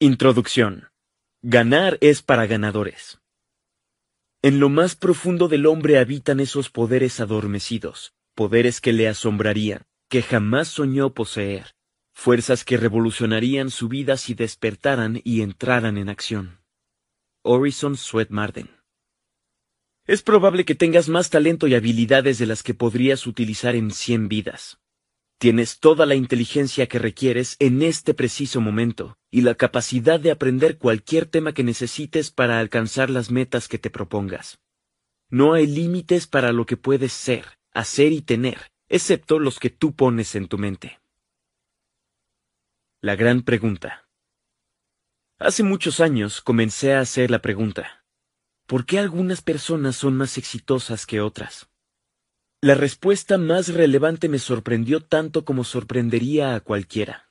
Introducción. Ganar es para ganadores. En lo más profundo del hombre habitan esos poderes adormecidos, poderes que le asombrarían, que jamás soñó poseer, fuerzas que revolucionarían su vida si despertaran y entraran en acción. Orison Swett Marden. Es probable que tengas más talento y habilidades de las que podrías utilizar en cien vidas. Tienes toda la inteligencia que requieres en este preciso momento, y la capacidad de aprender cualquier tema que necesites para alcanzar las metas que te propongas. No hay límites para lo que puedes ser, hacer y tener, excepto los que tú pones en tu mente. La gran pregunta. Hace muchos años comencé a hacer la pregunta. ¿Por qué algunas personas son más exitosas que otras? La respuesta más relevante me sorprendió tanto como sorprendería a cualquiera.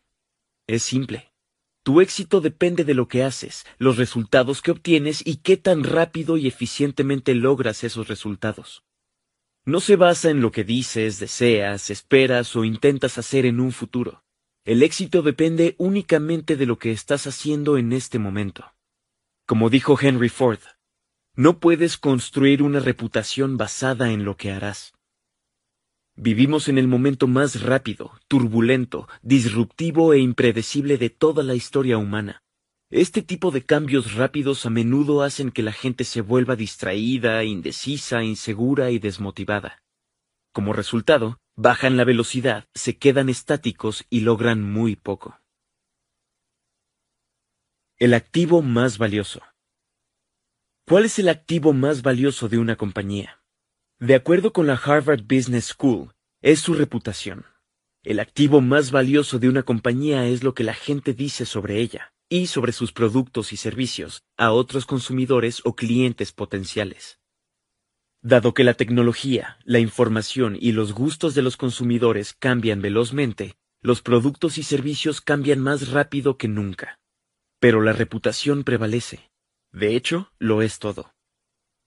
Es simple. Tu éxito depende de lo que haces, los resultados que obtienes y qué tan rápido y eficientemente logras esos resultados. No se basa en lo que dices, deseas, esperas o intentas hacer en un futuro. El éxito depende únicamente de lo que estás haciendo en este momento. Como dijo Henry Ford, no puedes construir una reputación basada en lo que harás. Vivimos en el momento más rápido, turbulento, disruptivo e impredecible de toda la historia humana. Este tipo de cambios rápidos a menudo hacen que la gente se vuelva distraída, indecisa, insegura y desmotivada. Como resultado, bajan la velocidad, se quedan estáticos y logran muy poco. El activo más valioso. ¿Cuál es el activo más valioso de una compañía? De acuerdo con la Harvard Business School, es su reputación. El activo más valioso de una compañía es lo que la gente dice sobre ella y sobre sus productos y servicios a otros consumidores o clientes potenciales. Dado que la tecnología, la información y los gustos de los consumidores cambian velozmente, los productos y servicios cambian más rápido que nunca. Pero la reputación prevalece. De hecho, lo es todo.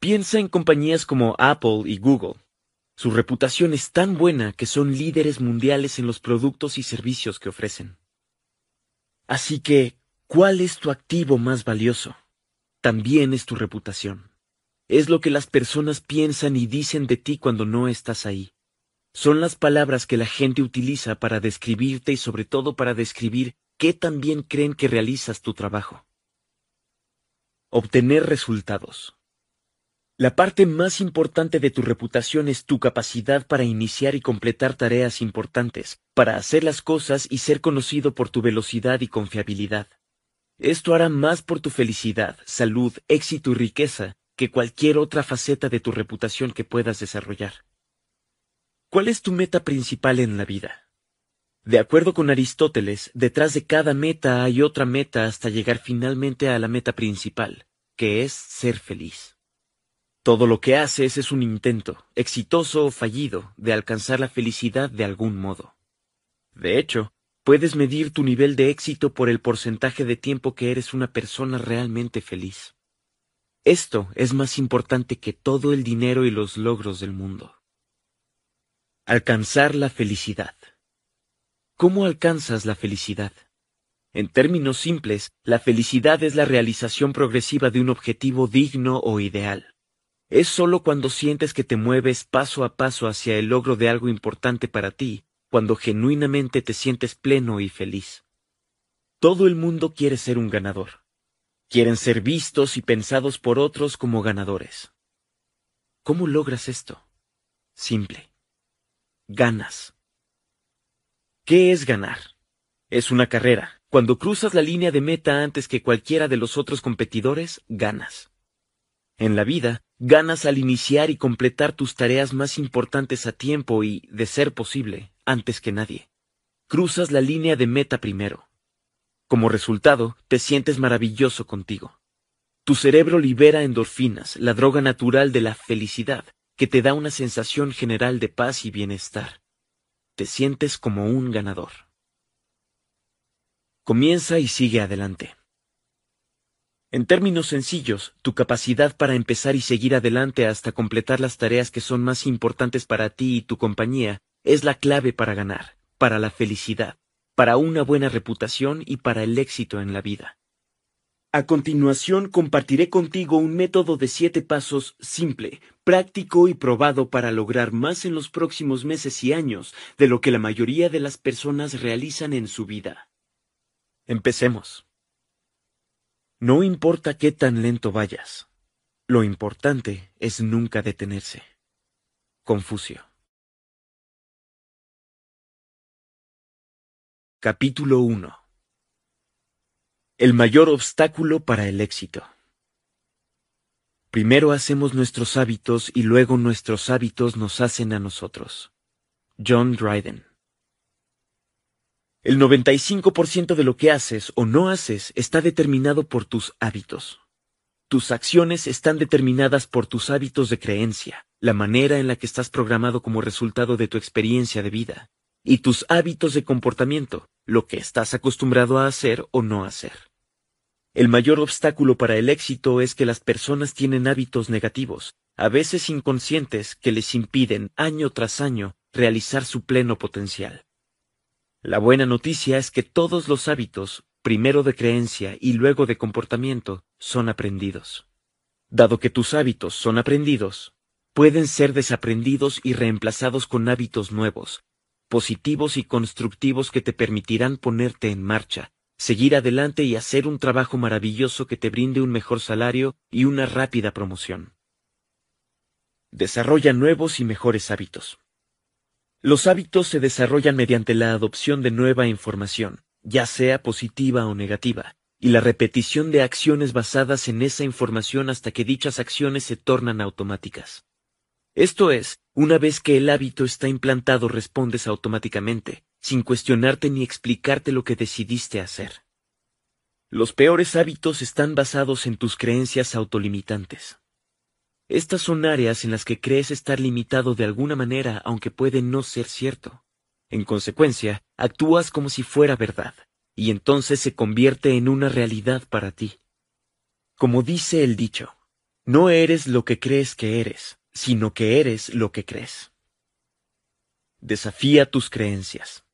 Piensa en compañías como Apple y Google. Su reputación es tan buena que son líderes mundiales en los productos y servicios que ofrecen. Así que, ¿cuál es tu activo más valioso? También es tu reputación. Es lo que las personas piensan y dicen de ti cuando no estás ahí. Son las palabras que la gente utiliza para describirte y sobre todo para describir qué también creen que realizas tu trabajo. Obtener resultados. La parte más importante de tu reputación es tu capacidad para iniciar y completar tareas importantes, para hacer las cosas y ser conocido por tu velocidad y confiabilidad. Esto hará más por tu felicidad, salud, éxito y riqueza que cualquier otra faceta de tu reputación que puedas desarrollar. ¿Cuál es tu meta principal en la vida? De acuerdo con Aristóteles, detrás de cada meta hay otra meta hasta llegar finalmente a la meta principal, que es ser feliz. Todo lo que haces es un intento, exitoso o fallido, de alcanzar la felicidad de algún modo. De hecho, puedes medir tu nivel de éxito por el porcentaje de tiempo que eres una persona realmente feliz. Esto es más importante que todo el dinero y los logros del mundo. Alcanzar la felicidad. ¿Cómo alcanzas la felicidad? En términos simples, la felicidad es la realización progresiva de un objetivo digno o ideal. Es solo cuando sientes que te mueves paso a paso hacia el logro de algo importante para ti, cuando genuinamente te sientes pleno y feliz. Todo el mundo quiere ser un ganador. Quieren ser vistos y pensados por otros como ganadores. ¿Cómo logras esto? Simple. Ganas. ¿Qué es ganar? Es una carrera. Cuando cruzas la línea de meta antes que cualquiera de los otros competidores, ganas. En la vida, Ganas al iniciar y completar tus tareas más importantes a tiempo y, de ser posible, antes que nadie. Cruzas la línea de meta primero. Como resultado, te sientes maravilloso contigo. Tu cerebro libera endorfinas, la droga natural de la felicidad, que te da una sensación general de paz y bienestar. Te sientes como un ganador. Comienza y sigue adelante. En términos sencillos, tu capacidad para empezar y seguir adelante hasta completar las tareas que son más importantes para ti y tu compañía es la clave para ganar, para la felicidad, para una buena reputación y para el éxito en la vida. A continuación compartiré contigo un método de siete pasos simple, práctico y probado para lograr más en los próximos meses y años de lo que la mayoría de las personas realizan en su vida. Empecemos. No importa qué tan lento vayas, lo importante es nunca detenerse. Confucio. Capítulo 1 El mayor obstáculo para el éxito. Primero hacemos nuestros hábitos y luego nuestros hábitos nos hacen a nosotros. John Dryden el 95% de lo que haces o no haces está determinado por tus hábitos. Tus acciones están determinadas por tus hábitos de creencia, la manera en la que estás programado como resultado de tu experiencia de vida, y tus hábitos de comportamiento, lo que estás acostumbrado a hacer o no hacer. El mayor obstáculo para el éxito es que las personas tienen hábitos negativos, a veces inconscientes, que les impiden año tras año realizar su pleno potencial. La buena noticia es que todos los hábitos, primero de creencia y luego de comportamiento, son aprendidos. Dado que tus hábitos son aprendidos, pueden ser desaprendidos y reemplazados con hábitos nuevos, positivos y constructivos que te permitirán ponerte en marcha, seguir adelante y hacer un trabajo maravilloso que te brinde un mejor salario y una rápida promoción. Desarrolla nuevos y mejores hábitos. Los hábitos se desarrollan mediante la adopción de nueva información, ya sea positiva o negativa, y la repetición de acciones basadas en esa información hasta que dichas acciones se tornan automáticas. Esto es, una vez que el hábito está implantado respondes automáticamente, sin cuestionarte ni explicarte lo que decidiste hacer. Los peores hábitos están basados en tus creencias autolimitantes. Estas son áreas en las que crees estar limitado de alguna manera aunque puede no ser cierto. En consecuencia, actúas como si fuera verdad, y entonces se convierte en una realidad para ti. Como dice el dicho, no eres lo que crees que eres, sino que eres lo que crees. Desafía tus creencias.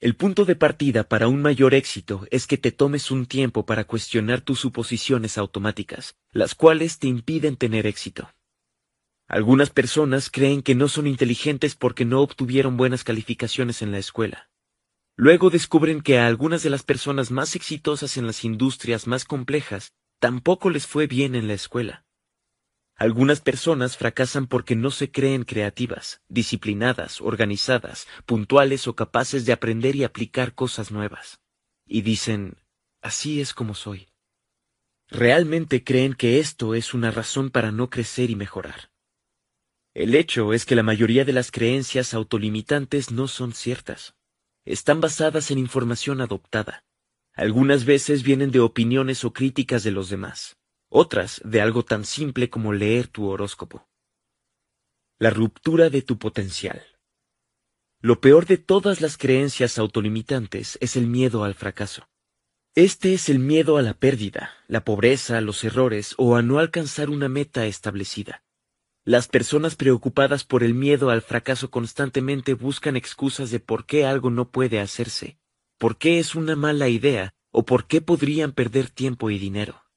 El punto de partida para un mayor éxito es que te tomes un tiempo para cuestionar tus suposiciones automáticas, las cuales te impiden tener éxito. Algunas personas creen que no son inteligentes porque no obtuvieron buenas calificaciones en la escuela. Luego descubren que a algunas de las personas más exitosas en las industrias más complejas tampoco les fue bien en la escuela. Algunas personas fracasan porque no se creen creativas, disciplinadas, organizadas, puntuales o capaces de aprender y aplicar cosas nuevas. Y dicen, así es como soy. Realmente creen que esto es una razón para no crecer y mejorar. El hecho es que la mayoría de las creencias autolimitantes no son ciertas. Están basadas en información adoptada. Algunas veces vienen de opiniones o críticas de los demás otras de algo tan simple como leer tu horóscopo. La ruptura de tu potencial. Lo peor de todas las creencias autolimitantes es el miedo al fracaso. Este es el miedo a la pérdida, la pobreza, los errores o a no alcanzar una meta establecida. Las personas preocupadas por el miedo al fracaso constantemente buscan excusas de por qué algo no puede hacerse, por qué es una mala idea o por qué podrían perder tiempo y dinero.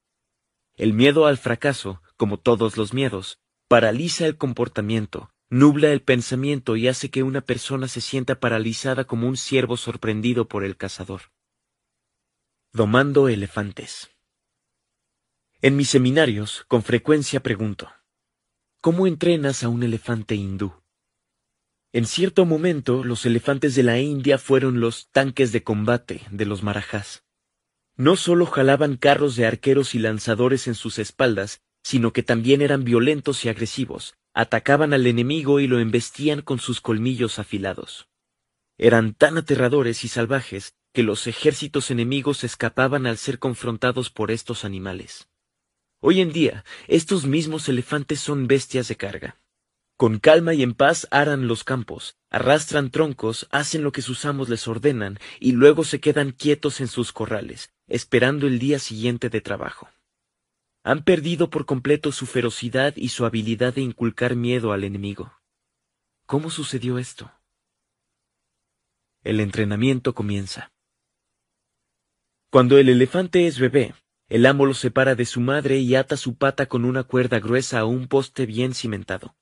El miedo al fracaso, como todos los miedos, paraliza el comportamiento, nubla el pensamiento y hace que una persona se sienta paralizada como un ciervo sorprendido por el cazador. Domando elefantes. En mis seminarios, con frecuencia pregunto, ¿cómo entrenas a un elefante hindú? En cierto momento, los elefantes de la India fueron los tanques de combate de los marajás. No solo jalaban carros de arqueros y lanzadores en sus espaldas, sino que también eran violentos y agresivos, atacaban al enemigo y lo embestían con sus colmillos afilados. Eran tan aterradores y salvajes que los ejércitos enemigos escapaban al ser confrontados por estos animales. Hoy en día, estos mismos elefantes son bestias de carga. Con calma y en paz aran los campos, arrastran troncos, hacen lo que sus amos les ordenan y luego se quedan quietos en sus corrales, esperando el día siguiente de trabajo. Han perdido por completo su ferocidad y su habilidad de inculcar miedo al enemigo. ¿Cómo sucedió esto? El entrenamiento comienza. Cuando el elefante es bebé, el amo lo separa de su madre y ata su pata con una cuerda gruesa a un poste bien cimentado.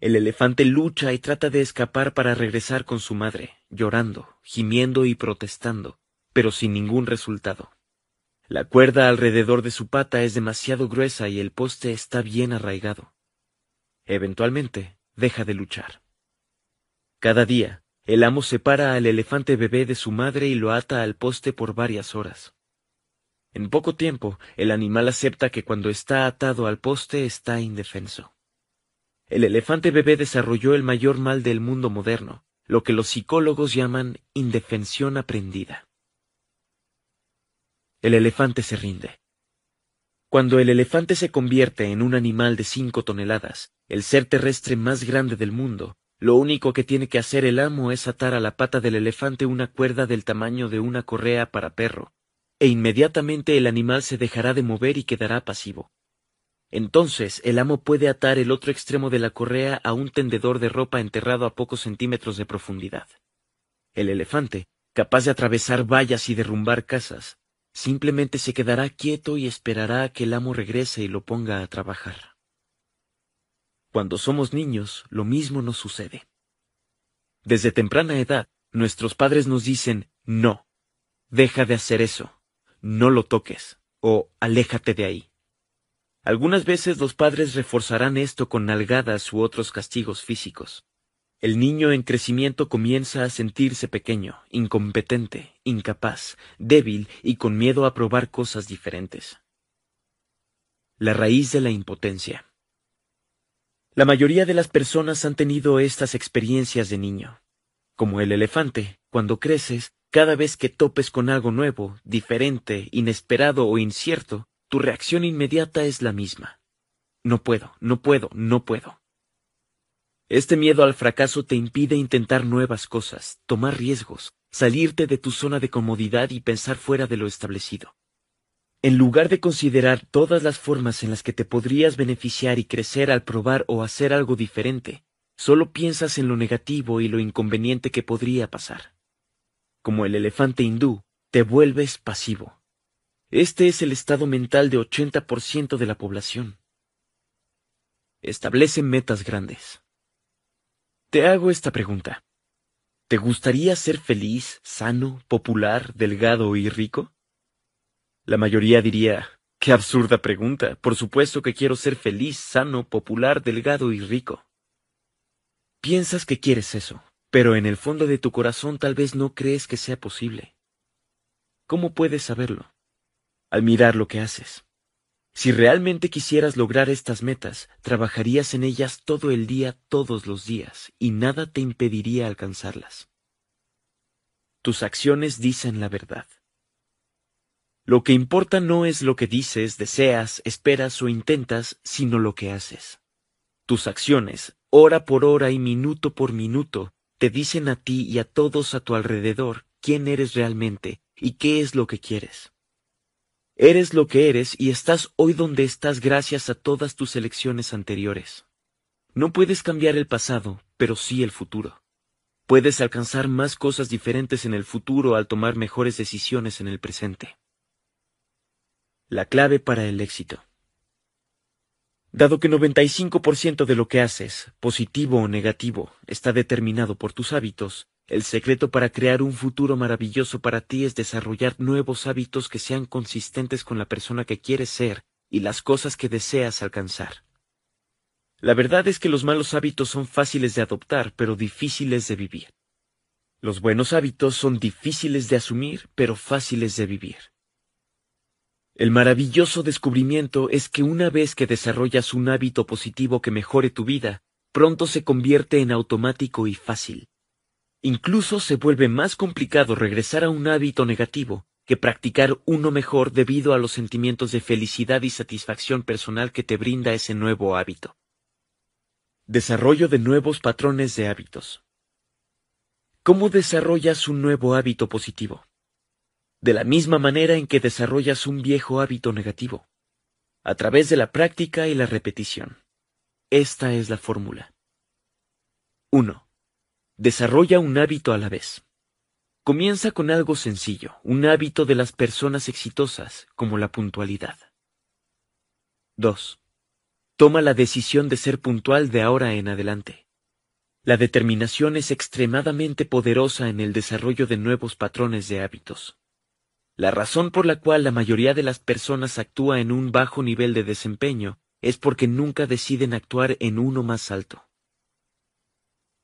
El elefante lucha y trata de escapar para regresar con su madre, llorando, gimiendo y protestando pero sin ningún resultado. La cuerda alrededor de su pata es demasiado gruesa y el poste está bien arraigado. Eventualmente, deja de luchar. Cada día, el amo separa al elefante bebé de su madre y lo ata al poste por varias horas. En poco tiempo, el animal acepta que cuando está atado al poste está indefenso. El elefante bebé desarrolló el mayor mal del mundo moderno, lo que los psicólogos llaman indefensión aprendida el elefante se rinde. Cuando el elefante se convierte en un animal de cinco toneladas, el ser terrestre más grande del mundo, lo único que tiene que hacer el amo es atar a la pata del elefante una cuerda del tamaño de una correa para perro, e inmediatamente el animal se dejará de mover y quedará pasivo. Entonces el amo puede atar el otro extremo de la correa a un tendedor de ropa enterrado a pocos centímetros de profundidad. El elefante, capaz de atravesar vallas y derrumbar casas, Simplemente se quedará quieto y esperará a que el amo regrese y lo ponga a trabajar. Cuando somos niños, lo mismo nos sucede. Desde temprana edad, nuestros padres nos dicen, no, deja de hacer eso, no lo toques, o aléjate de ahí. Algunas veces los padres reforzarán esto con nalgadas u otros castigos físicos. El niño en crecimiento comienza a sentirse pequeño, incompetente, incapaz, débil y con miedo a probar cosas diferentes. La raíz de la impotencia. La mayoría de las personas han tenido estas experiencias de niño. Como el elefante, cuando creces, cada vez que topes con algo nuevo, diferente, inesperado o incierto, tu reacción inmediata es la misma. No puedo, no puedo, no puedo. Este miedo al fracaso te impide intentar nuevas cosas, tomar riesgos, salirte de tu zona de comodidad y pensar fuera de lo establecido. En lugar de considerar todas las formas en las que te podrías beneficiar y crecer al probar o hacer algo diferente, solo piensas en lo negativo y lo inconveniente que podría pasar. Como el elefante hindú, te vuelves pasivo. Este es el estado mental de 80% de la población. Establece metas grandes. Te hago esta pregunta. ¿Te gustaría ser feliz, sano, popular, delgado y rico? La mayoría diría, qué absurda pregunta. Por supuesto que quiero ser feliz, sano, popular, delgado y rico. Piensas que quieres eso, pero en el fondo de tu corazón tal vez no crees que sea posible. ¿Cómo puedes saberlo? Al mirar lo que haces. Si realmente quisieras lograr estas metas, trabajarías en ellas todo el día, todos los días, y nada te impediría alcanzarlas. Tus acciones dicen la verdad. Lo que importa no es lo que dices, deseas, esperas o intentas, sino lo que haces. Tus acciones, hora por hora y minuto por minuto, te dicen a ti y a todos a tu alrededor quién eres realmente y qué es lo que quieres. Eres lo que eres y estás hoy donde estás gracias a todas tus elecciones anteriores. No puedes cambiar el pasado, pero sí el futuro. Puedes alcanzar más cosas diferentes en el futuro al tomar mejores decisiones en el presente. La clave para el éxito. Dado que 95% de lo que haces, positivo o negativo, está determinado por tus hábitos, el secreto para crear un futuro maravilloso para ti es desarrollar nuevos hábitos que sean consistentes con la persona que quieres ser y las cosas que deseas alcanzar. La verdad es que los malos hábitos son fáciles de adoptar, pero difíciles de vivir. Los buenos hábitos son difíciles de asumir, pero fáciles de vivir. El maravilloso descubrimiento es que una vez que desarrollas un hábito positivo que mejore tu vida, pronto se convierte en automático y fácil. Incluso se vuelve más complicado regresar a un hábito negativo que practicar uno mejor debido a los sentimientos de felicidad y satisfacción personal que te brinda ese nuevo hábito. Desarrollo de nuevos patrones de hábitos. ¿Cómo desarrollas un nuevo hábito positivo? De la misma manera en que desarrollas un viejo hábito negativo, a través de la práctica y la repetición. Esta es la fórmula. 1. Desarrolla un hábito a la vez. Comienza con algo sencillo, un hábito de las personas exitosas, como la puntualidad. 2. Toma la decisión de ser puntual de ahora en adelante. La determinación es extremadamente poderosa en el desarrollo de nuevos patrones de hábitos. La razón por la cual la mayoría de las personas actúa en un bajo nivel de desempeño es porque nunca deciden actuar en uno más alto.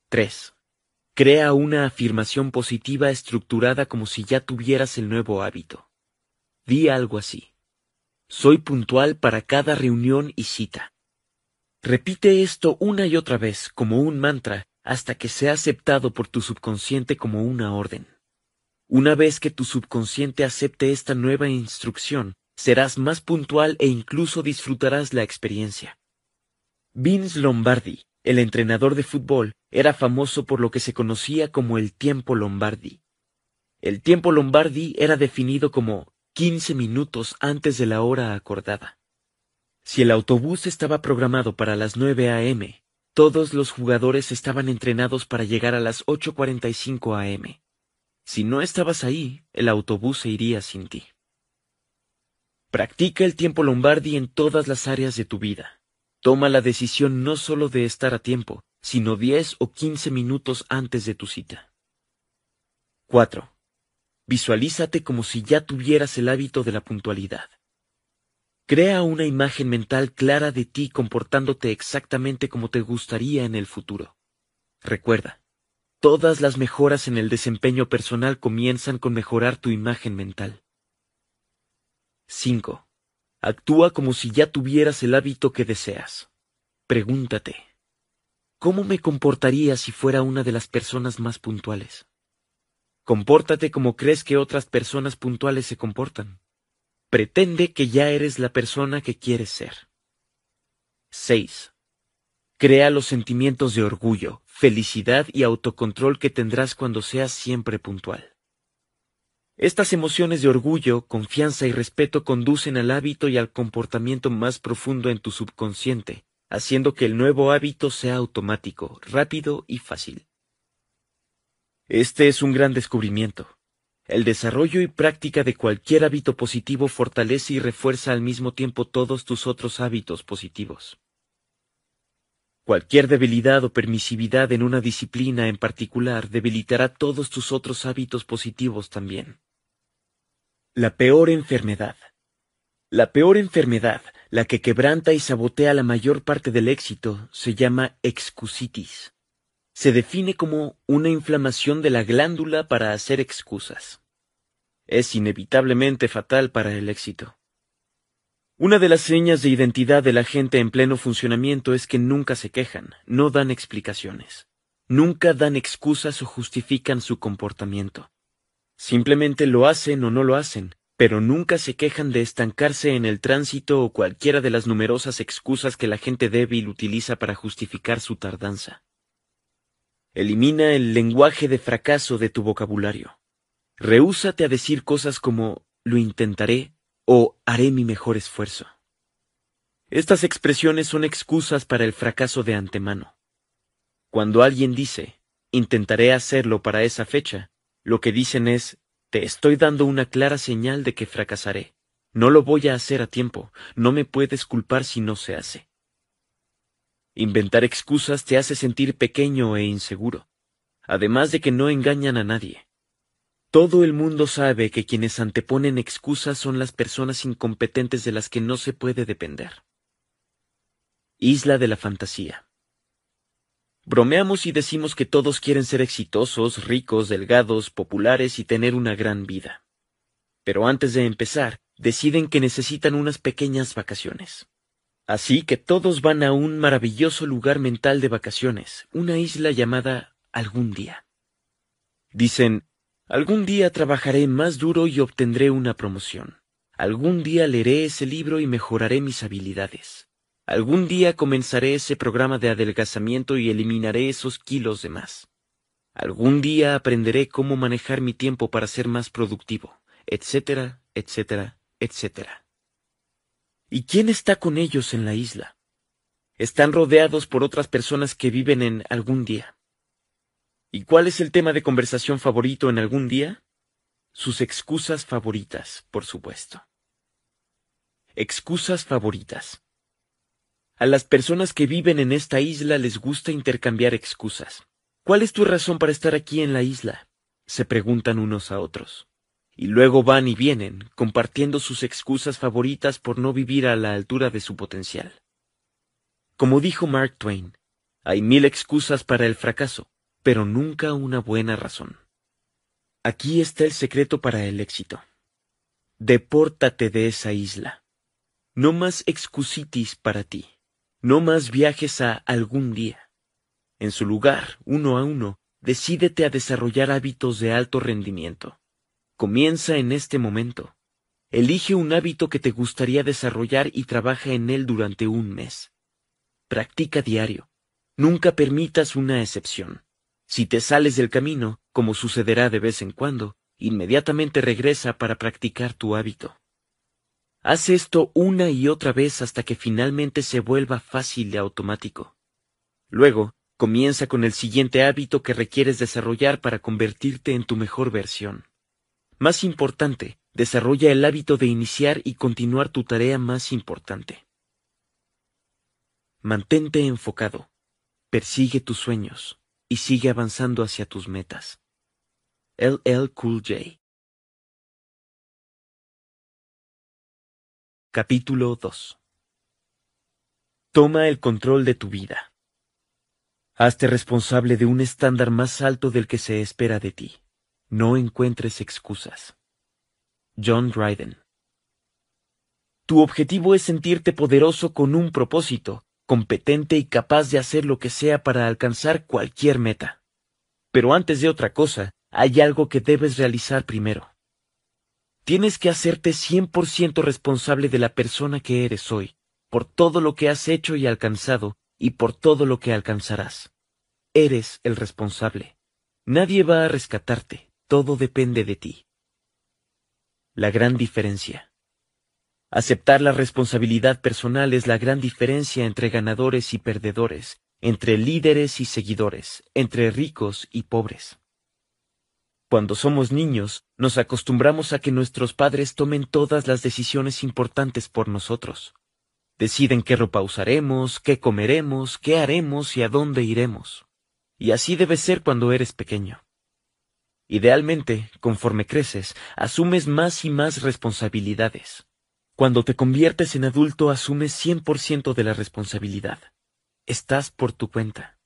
3. Crea una afirmación positiva estructurada como si ya tuvieras el nuevo hábito. Di algo así. Soy puntual para cada reunión y cita. Repite esto una y otra vez como un mantra hasta que sea aceptado por tu subconsciente como una orden. Una vez que tu subconsciente acepte esta nueva instrucción, serás más puntual e incluso disfrutarás la experiencia. Vince Lombardi el entrenador de fútbol era famoso por lo que se conocía como el tiempo Lombardi. El tiempo Lombardi era definido como 15 minutos antes de la hora acordada. Si el autobús estaba programado para las 9 a.m., todos los jugadores estaban entrenados para llegar a las 8.45 a.m. Si no estabas ahí, el autobús se iría sin ti. Practica el tiempo Lombardi en todas las áreas de tu vida. Toma la decisión no solo de estar a tiempo, sino 10 o 15 minutos antes de tu cita. 4. Visualízate como si ya tuvieras el hábito de la puntualidad. Crea una imagen mental clara de ti comportándote exactamente como te gustaría en el futuro. Recuerda, todas las mejoras en el desempeño personal comienzan con mejorar tu imagen mental. 5. Actúa como si ya tuvieras el hábito que deseas. Pregúntate, ¿cómo me comportaría si fuera una de las personas más puntuales? Compórtate como crees que otras personas puntuales se comportan. Pretende que ya eres la persona que quieres ser. 6. Crea los sentimientos de orgullo, felicidad y autocontrol que tendrás cuando seas siempre puntual. Estas emociones de orgullo, confianza y respeto conducen al hábito y al comportamiento más profundo en tu subconsciente, haciendo que el nuevo hábito sea automático, rápido y fácil. Este es un gran descubrimiento. El desarrollo y práctica de cualquier hábito positivo fortalece y refuerza al mismo tiempo todos tus otros hábitos positivos. Cualquier debilidad o permisividad en una disciplina en particular debilitará todos tus otros hábitos positivos también. La peor enfermedad. La peor enfermedad, la que quebranta y sabotea la mayor parte del éxito, se llama excusitis. Se define como una inflamación de la glándula para hacer excusas. Es inevitablemente fatal para el éxito. Una de las señas de identidad de la gente en pleno funcionamiento es que nunca se quejan, no dan explicaciones, nunca dan excusas o justifican su comportamiento. Simplemente lo hacen o no lo hacen, pero nunca se quejan de estancarse en el tránsito o cualquiera de las numerosas excusas que la gente débil utiliza para justificar su tardanza. Elimina el lenguaje de fracaso de tu vocabulario. Rehúsate a decir cosas como lo intentaré o haré mi mejor esfuerzo. Estas expresiones son excusas para el fracaso de antemano. Cuando alguien dice intentaré hacerlo para esa fecha, lo que dicen es, te estoy dando una clara señal de que fracasaré. No lo voy a hacer a tiempo, no me puedes culpar si no se hace. Inventar excusas te hace sentir pequeño e inseguro, además de que no engañan a nadie. Todo el mundo sabe que quienes anteponen excusas son las personas incompetentes de las que no se puede depender. Isla de la Fantasía Bromeamos y decimos que todos quieren ser exitosos, ricos, delgados, populares y tener una gran vida. Pero antes de empezar, deciden que necesitan unas pequeñas vacaciones. Así que todos van a un maravilloso lugar mental de vacaciones, una isla llamada Algún día. Dicen, algún día trabajaré más duro y obtendré una promoción. Algún día leeré ese libro y mejoraré mis habilidades. Algún día comenzaré ese programa de adelgazamiento y eliminaré esos kilos de más. Algún día aprenderé cómo manejar mi tiempo para ser más productivo, etcétera, etcétera, etcétera. ¿Y quién está con ellos en la isla? Están rodeados por otras personas que viven en algún día. ¿Y cuál es el tema de conversación favorito en algún día? Sus excusas favoritas, por supuesto. Excusas favoritas. A las personas que viven en esta isla les gusta intercambiar excusas. ¿Cuál es tu razón para estar aquí en la isla? se preguntan unos a otros. Y luego van y vienen, compartiendo sus excusas favoritas por no vivir a la altura de su potencial. Como dijo Mark Twain, hay mil excusas para el fracaso, pero nunca una buena razón. Aquí está el secreto para el éxito. Depórtate de esa isla. No más excusitis para ti. No más viajes a algún día. En su lugar, uno a uno, decídete a desarrollar hábitos de alto rendimiento. Comienza en este momento. Elige un hábito que te gustaría desarrollar y trabaja en él durante un mes. Practica diario. Nunca permitas una excepción. Si te sales del camino, como sucederá de vez en cuando, inmediatamente regresa para practicar tu hábito. Haz esto una y otra vez hasta que finalmente se vuelva fácil y automático. Luego, comienza con el siguiente hábito que requieres desarrollar para convertirte en tu mejor versión. Más importante, desarrolla el hábito de iniciar y continuar tu tarea más importante. Mantente enfocado, persigue tus sueños y sigue avanzando hacia tus metas. LL Cool J Capítulo 2 Toma el control de tu vida. Hazte responsable de un estándar más alto del que se espera de ti. No encuentres excusas. John Dryden Tu objetivo es sentirte poderoso con un propósito, competente y capaz de hacer lo que sea para alcanzar cualquier meta. Pero antes de otra cosa, hay algo que debes realizar primero. Tienes que hacerte 100% responsable de la persona que eres hoy, por todo lo que has hecho y alcanzado, y por todo lo que alcanzarás. Eres el responsable. Nadie va a rescatarte, todo depende de ti. La gran diferencia. Aceptar la responsabilidad personal es la gran diferencia entre ganadores y perdedores, entre líderes y seguidores, entre ricos y pobres. Cuando somos niños, nos acostumbramos a que nuestros padres tomen todas las decisiones importantes por nosotros. Deciden qué ropa usaremos, qué comeremos, qué haremos y a dónde iremos. Y así debe ser cuando eres pequeño. Idealmente, conforme creces, asumes más y más responsabilidades. Cuando te conviertes en adulto asumes 100% de la responsabilidad. Estás por tu cuenta.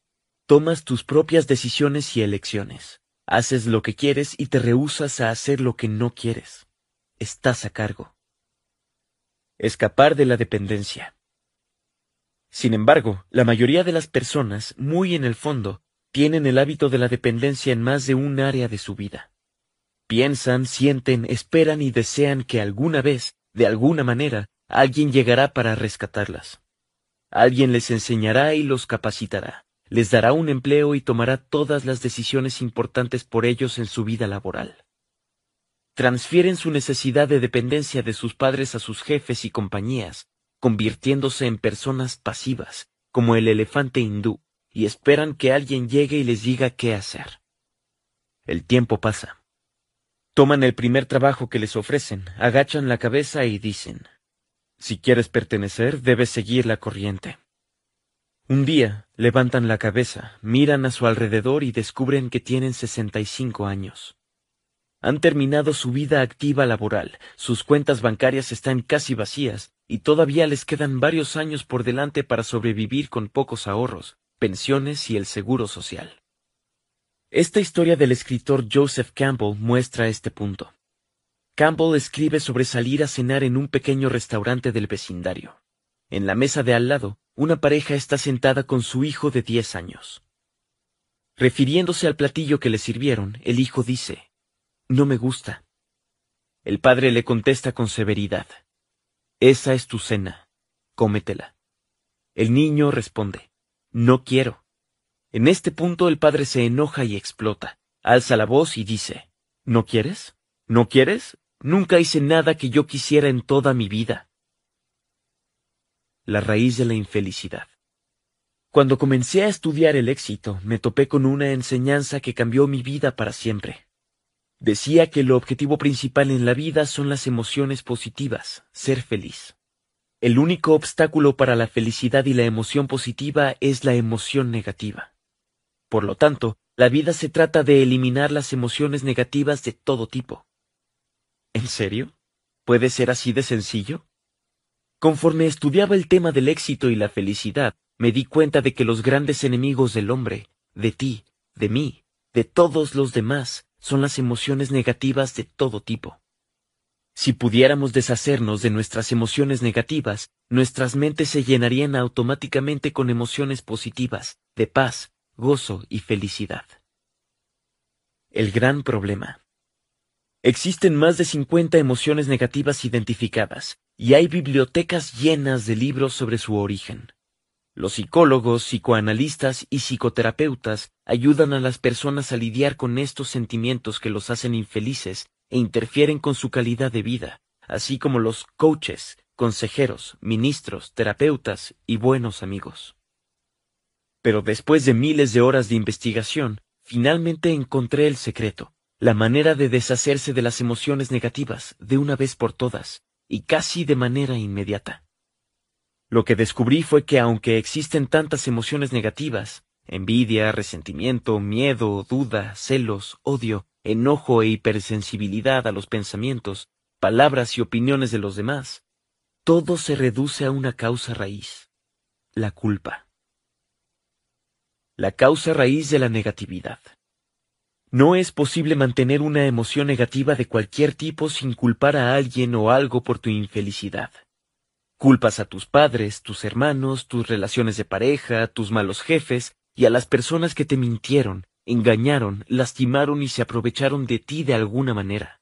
Tomas tus propias decisiones y elecciones. Haces lo que quieres y te rehusas a hacer lo que no quieres. Estás a cargo. Escapar de la dependencia. Sin embargo, la mayoría de las personas, muy en el fondo, tienen el hábito de la dependencia en más de un área de su vida. Piensan, sienten, esperan y desean que alguna vez, de alguna manera, alguien llegará para rescatarlas. Alguien les enseñará y los capacitará les dará un empleo y tomará todas las decisiones importantes por ellos en su vida laboral. Transfieren su necesidad de dependencia de sus padres a sus jefes y compañías, convirtiéndose en personas pasivas, como el elefante hindú, y esperan que alguien llegue y les diga qué hacer. El tiempo pasa. Toman el primer trabajo que les ofrecen, agachan la cabeza y dicen, Si quieres pertenecer, debes seguir la corriente. Un día, levantan la cabeza, miran a su alrededor y descubren que tienen 65 años. Han terminado su vida activa laboral, sus cuentas bancarias están casi vacías, y todavía les quedan varios años por delante para sobrevivir con pocos ahorros, pensiones y el seguro social. Esta historia del escritor Joseph Campbell muestra este punto. Campbell escribe sobre salir a cenar en un pequeño restaurante del vecindario. En la mesa de al lado, una pareja está sentada con su hijo de diez años. Refiriéndose al platillo que le sirvieron, el hijo dice, No me gusta. El padre le contesta con severidad, Esa es tu cena, cómetela. El niño responde, No quiero. En este punto el padre se enoja y explota, alza la voz y dice, ¿No quieres? ¿No quieres? Nunca hice nada que yo quisiera en toda mi vida la raíz de la infelicidad. Cuando comencé a estudiar el éxito, me topé con una enseñanza que cambió mi vida para siempre. Decía que el objetivo principal en la vida son las emociones positivas, ser feliz. El único obstáculo para la felicidad y la emoción positiva es la emoción negativa. Por lo tanto, la vida se trata de eliminar las emociones negativas de todo tipo. ¿En serio? ¿Puede ser así de sencillo? Conforme estudiaba el tema del éxito y la felicidad, me di cuenta de que los grandes enemigos del hombre, de ti, de mí, de todos los demás, son las emociones negativas de todo tipo. Si pudiéramos deshacernos de nuestras emociones negativas, nuestras mentes se llenarían automáticamente con emociones positivas, de paz, gozo y felicidad. El gran problema. Existen más de 50 emociones negativas identificadas, y hay bibliotecas llenas de libros sobre su origen. Los psicólogos, psicoanalistas y psicoterapeutas ayudan a las personas a lidiar con estos sentimientos que los hacen infelices e interfieren con su calidad de vida, así como los coaches, consejeros, ministros, terapeutas y buenos amigos. Pero después de miles de horas de investigación, finalmente encontré el secreto, la manera de deshacerse de las emociones negativas de una vez por todas, y casi de manera inmediata. Lo que descubrí fue que aunque existen tantas emociones negativas, envidia, resentimiento, miedo, duda, celos, odio, enojo e hipersensibilidad a los pensamientos, palabras y opiniones de los demás, todo se reduce a una causa raíz, la culpa. La causa raíz de la negatividad. No es posible mantener una emoción negativa de cualquier tipo sin culpar a alguien o algo por tu infelicidad. Culpas a tus padres, tus hermanos, tus relaciones de pareja, tus malos jefes y a las personas que te mintieron, engañaron, lastimaron y se aprovecharon de ti de alguna manera.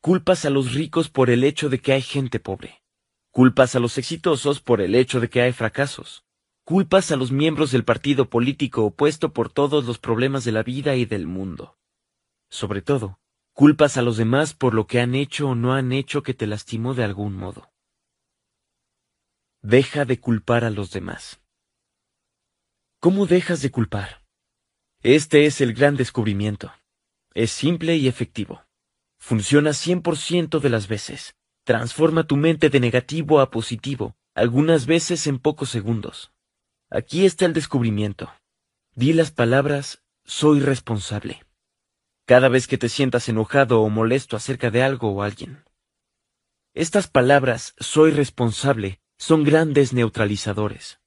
Culpas a los ricos por el hecho de que hay gente pobre. Culpas a los exitosos por el hecho de que hay fracasos. Culpas a los miembros del partido político opuesto por todos los problemas de la vida y del mundo. Sobre todo, culpas a los demás por lo que han hecho o no han hecho que te lastimó de algún modo. Deja de culpar a los demás. ¿Cómo dejas de culpar? Este es el gran descubrimiento. Es simple y efectivo. Funciona 100% de las veces. Transforma tu mente de negativo a positivo, algunas veces en pocos segundos. Aquí está el descubrimiento. Di las palabras soy responsable. Cada vez que te sientas enojado o molesto acerca de algo o alguien. Estas palabras soy responsable son grandes neutralizadores.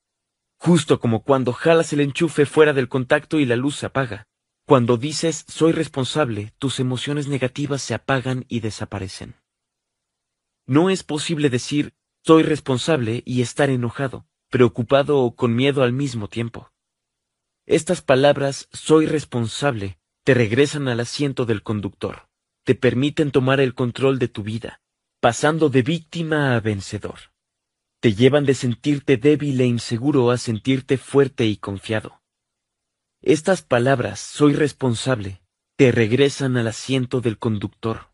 Justo como cuando jalas el enchufe fuera del contacto y la luz se apaga. Cuando dices soy responsable, tus emociones negativas se apagan y desaparecen. No es posible decir soy responsable y estar enojado, preocupado o con miedo al mismo tiempo. Estas palabras, soy responsable, te regresan al asiento del conductor, te permiten tomar el control de tu vida, pasando de víctima a vencedor. Te llevan de sentirte débil e inseguro a sentirte fuerte y confiado. Estas palabras, soy responsable, te regresan al asiento del conductor,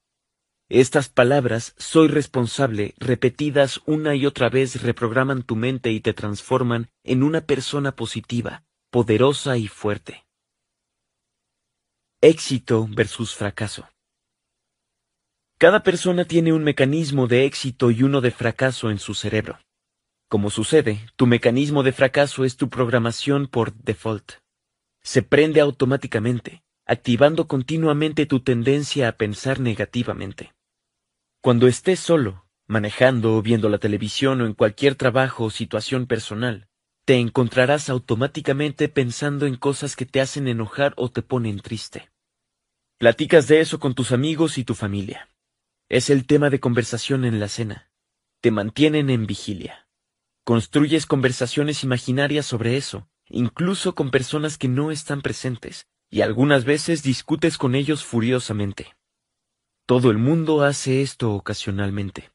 estas palabras, soy responsable, repetidas una y otra vez, reprograman tu mente y te transforman en una persona positiva, poderosa y fuerte. Éxito versus fracaso. Cada persona tiene un mecanismo de éxito y uno de fracaso en su cerebro. Como sucede, tu mecanismo de fracaso es tu programación por default. Se prende automáticamente, activando continuamente tu tendencia a pensar negativamente. Cuando estés solo, manejando o viendo la televisión o en cualquier trabajo o situación personal, te encontrarás automáticamente pensando en cosas que te hacen enojar o te ponen triste. Platicas de eso con tus amigos y tu familia. Es el tema de conversación en la cena. Te mantienen en vigilia. Construyes conversaciones imaginarias sobre eso, incluso con personas que no están presentes, y algunas veces discutes con ellos furiosamente. Todo el mundo hace esto ocasionalmente.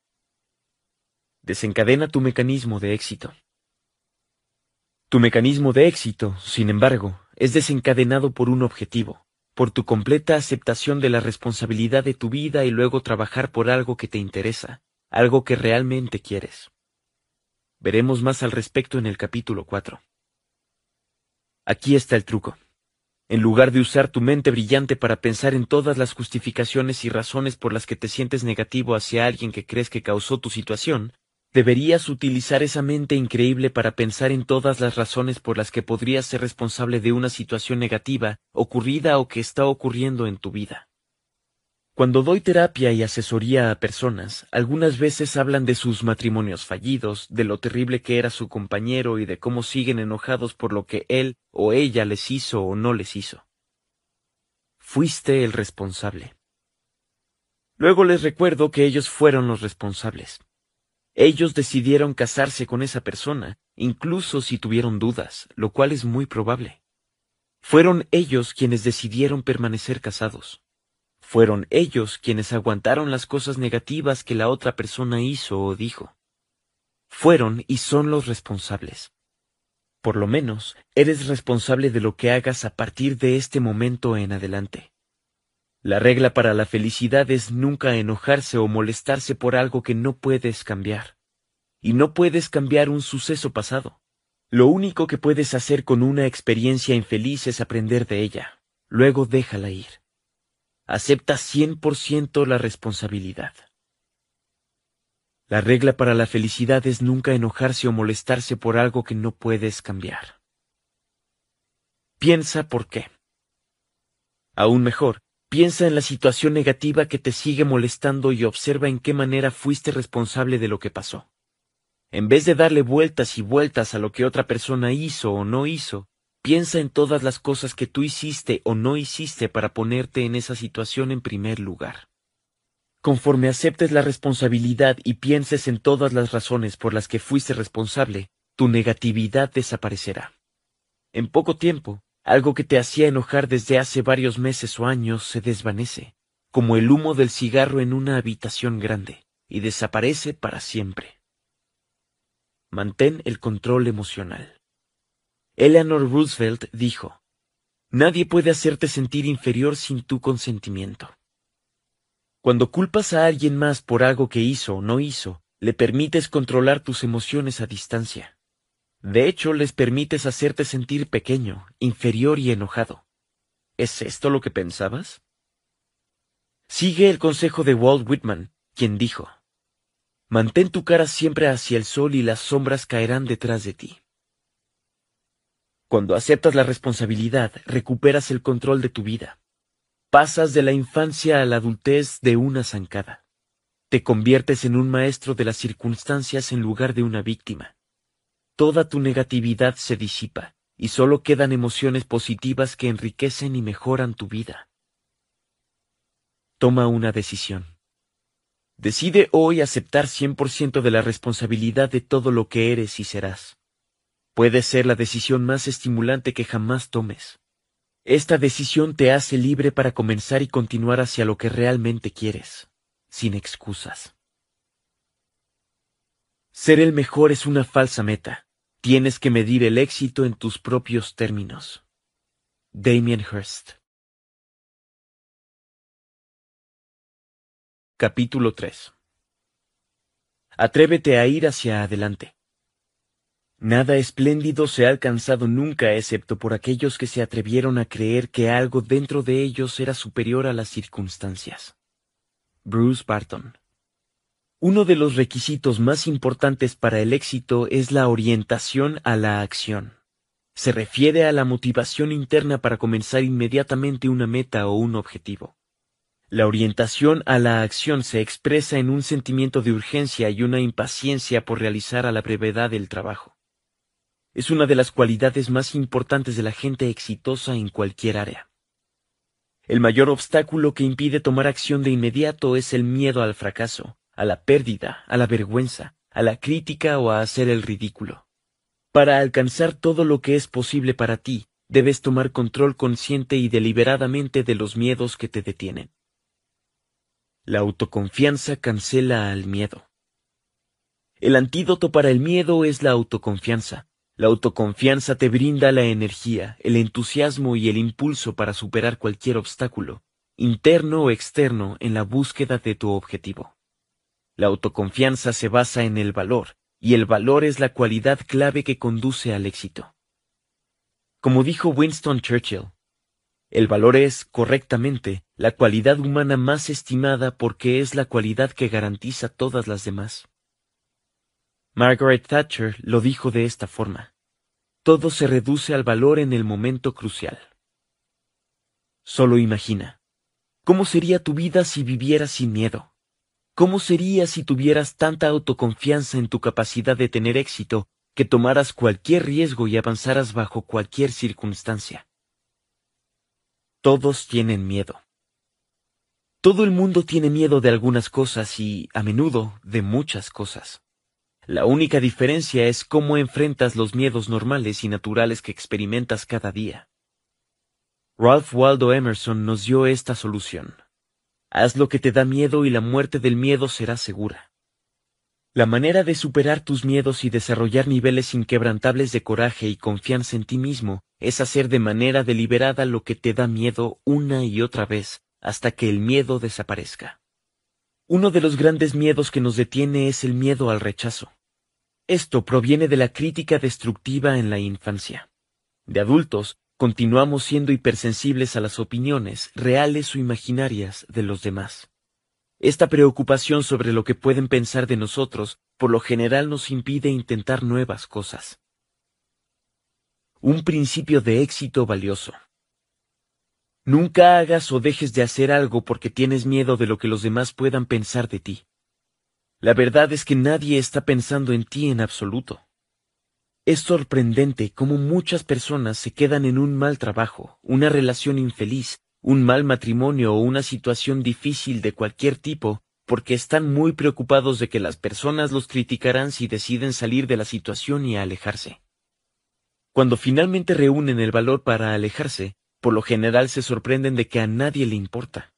Desencadena tu mecanismo de éxito. Tu mecanismo de éxito, sin embargo, es desencadenado por un objetivo, por tu completa aceptación de la responsabilidad de tu vida y luego trabajar por algo que te interesa, algo que realmente quieres. Veremos más al respecto en el capítulo 4. Aquí está el truco en lugar de usar tu mente brillante para pensar en todas las justificaciones y razones por las que te sientes negativo hacia alguien que crees que causó tu situación, deberías utilizar esa mente increíble para pensar en todas las razones por las que podrías ser responsable de una situación negativa, ocurrida o que está ocurriendo en tu vida. Cuando doy terapia y asesoría a personas, algunas veces hablan de sus matrimonios fallidos, de lo terrible que era su compañero y de cómo siguen enojados por lo que él o ella les hizo o no les hizo. Fuiste el responsable. Luego les recuerdo que ellos fueron los responsables. Ellos decidieron casarse con esa persona, incluso si tuvieron dudas, lo cual es muy probable. Fueron ellos quienes decidieron permanecer casados. Fueron ellos quienes aguantaron las cosas negativas que la otra persona hizo o dijo. Fueron y son los responsables. Por lo menos, eres responsable de lo que hagas a partir de este momento en adelante. La regla para la felicidad es nunca enojarse o molestarse por algo que no puedes cambiar. Y no puedes cambiar un suceso pasado. Lo único que puedes hacer con una experiencia infeliz es aprender de ella. Luego déjala ir acepta 100% la responsabilidad. La regla para la felicidad es nunca enojarse o molestarse por algo que no puedes cambiar. Piensa por qué. Aún mejor, piensa en la situación negativa que te sigue molestando y observa en qué manera fuiste responsable de lo que pasó. En vez de darle vueltas y vueltas a lo que otra persona hizo o no hizo, Piensa en todas las cosas que tú hiciste o no hiciste para ponerte en esa situación en primer lugar. Conforme aceptes la responsabilidad y pienses en todas las razones por las que fuiste responsable, tu negatividad desaparecerá. En poco tiempo, algo que te hacía enojar desde hace varios meses o años se desvanece, como el humo del cigarro en una habitación grande, y desaparece para siempre. Mantén el control emocional. Eleanor Roosevelt dijo, Nadie puede hacerte sentir inferior sin tu consentimiento. Cuando culpas a alguien más por algo que hizo o no hizo, le permites controlar tus emociones a distancia. De hecho, les permites hacerte sentir pequeño, inferior y enojado. ¿Es esto lo que pensabas? Sigue el consejo de Walt Whitman, quien dijo, Mantén tu cara siempre hacia el sol y las sombras caerán detrás de ti. Cuando aceptas la responsabilidad, recuperas el control de tu vida. Pasas de la infancia a la adultez de una zancada. Te conviertes en un maestro de las circunstancias en lugar de una víctima. Toda tu negatividad se disipa, y solo quedan emociones positivas que enriquecen y mejoran tu vida. Toma una decisión. Decide hoy aceptar 100% de la responsabilidad de todo lo que eres y serás puede ser la decisión más estimulante que jamás tomes. Esta decisión te hace libre para comenzar y continuar hacia lo que realmente quieres, sin excusas. Ser el mejor es una falsa meta. Tienes que medir el éxito en tus propios términos. Damien Hurst Capítulo 3 Atrévete a ir hacia adelante. Nada espléndido se ha alcanzado nunca excepto por aquellos que se atrevieron a creer que algo dentro de ellos era superior a las circunstancias. Bruce Barton uno de los requisitos más importantes para el éxito es la orientación a la acción. Se refiere a la motivación interna para comenzar inmediatamente una meta o un objetivo. La orientación a la acción se expresa en un sentimiento de urgencia y una impaciencia por realizar a la brevedad el trabajo es una de las cualidades más importantes de la gente exitosa en cualquier área. El mayor obstáculo que impide tomar acción de inmediato es el miedo al fracaso, a la pérdida, a la vergüenza, a la crítica o a hacer el ridículo. Para alcanzar todo lo que es posible para ti, debes tomar control consciente y deliberadamente de los miedos que te detienen. La autoconfianza cancela al miedo. El antídoto para el miedo es la autoconfianza, la autoconfianza te brinda la energía, el entusiasmo y el impulso para superar cualquier obstáculo, interno o externo, en la búsqueda de tu objetivo. La autoconfianza se basa en el valor, y el valor es la cualidad clave que conduce al éxito. Como dijo Winston Churchill, el valor es, correctamente, la cualidad humana más estimada porque es la cualidad que garantiza todas las demás. Margaret Thatcher lo dijo de esta forma. Todo se reduce al valor en el momento crucial. Solo imagina. ¿Cómo sería tu vida si vivieras sin miedo? ¿Cómo sería si tuvieras tanta autoconfianza en tu capacidad de tener éxito que tomaras cualquier riesgo y avanzaras bajo cualquier circunstancia? Todos tienen miedo. Todo el mundo tiene miedo de algunas cosas y, a menudo, de muchas cosas. La única diferencia es cómo enfrentas los miedos normales y naturales que experimentas cada día. Ralph Waldo Emerson nos dio esta solución. Haz lo que te da miedo y la muerte del miedo será segura. La manera de superar tus miedos y desarrollar niveles inquebrantables de coraje y confianza en ti mismo es hacer de manera deliberada lo que te da miedo una y otra vez hasta que el miedo desaparezca. Uno de los grandes miedos que nos detiene es el miedo al rechazo. Esto proviene de la crítica destructiva en la infancia. De adultos, continuamos siendo hipersensibles a las opiniones, reales o imaginarias, de los demás. Esta preocupación sobre lo que pueden pensar de nosotros, por lo general nos impide intentar nuevas cosas. Un principio de éxito valioso. Nunca hagas o dejes de hacer algo porque tienes miedo de lo que los demás puedan pensar de ti. La verdad es que nadie está pensando en ti en absoluto. Es sorprendente cómo muchas personas se quedan en un mal trabajo, una relación infeliz, un mal matrimonio o una situación difícil de cualquier tipo, porque están muy preocupados de que las personas los criticarán si deciden salir de la situación y alejarse. Cuando finalmente reúnen el valor para alejarse, por lo general se sorprenden de que a nadie le importa.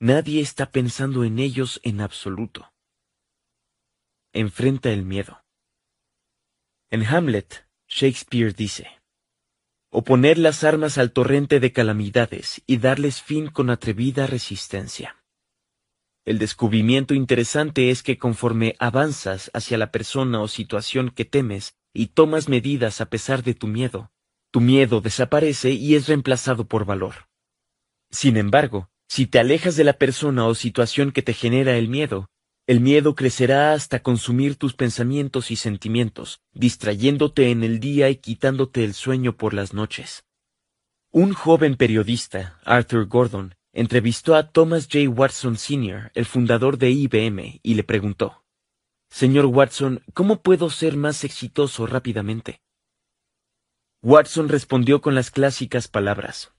Nadie está pensando en ellos en absoluto. Enfrenta el miedo. En Hamlet, Shakespeare dice, oponer las armas al torrente de calamidades y darles fin con atrevida resistencia. El descubrimiento interesante es que conforme avanzas hacia la persona o situación que temes y tomas medidas a pesar de tu miedo, tu miedo desaparece y es reemplazado por valor. Sin embargo, si te alejas de la persona o situación que te genera el miedo, el miedo crecerá hasta consumir tus pensamientos y sentimientos, distrayéndote en el día y quitándote el sueño por las noches. Un joven periodista, Arthur Gordon, entrevistó a Thomas J. Watson Sr., el fundador de IBM, y le preguntó, Señor Watson, ¿cómo puedo ser más exitoso rápidamente? Watson respondió con las clásicas palabras.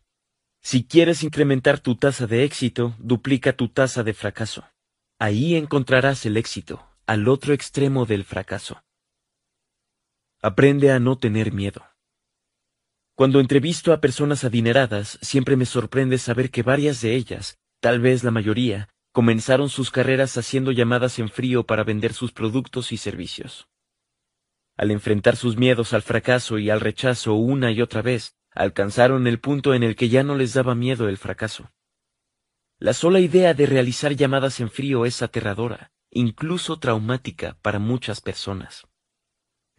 Si quieres incrementar tu tasa de éxito, duplica tu tasa de fracaso. Ahí encontrarás el éxito, al otro extremo del fracaso. Aprende a no tener miedo. Cuando entrevisto a personas adineradas, siempre me sorprende saber que varias de ellas, tal vez la mayoría, comenzaron sus carreras haciendo llamadas en frío para vender sus productos y servicios. Al enfrentar sus miedos al fracaso y al rechazo una y otra vez, alcanzaron el punto en el que ya no les daba miedo el fracaso. La sola idea de realizar llamadas en frío es aterradora, incluso traumática para muchas personas.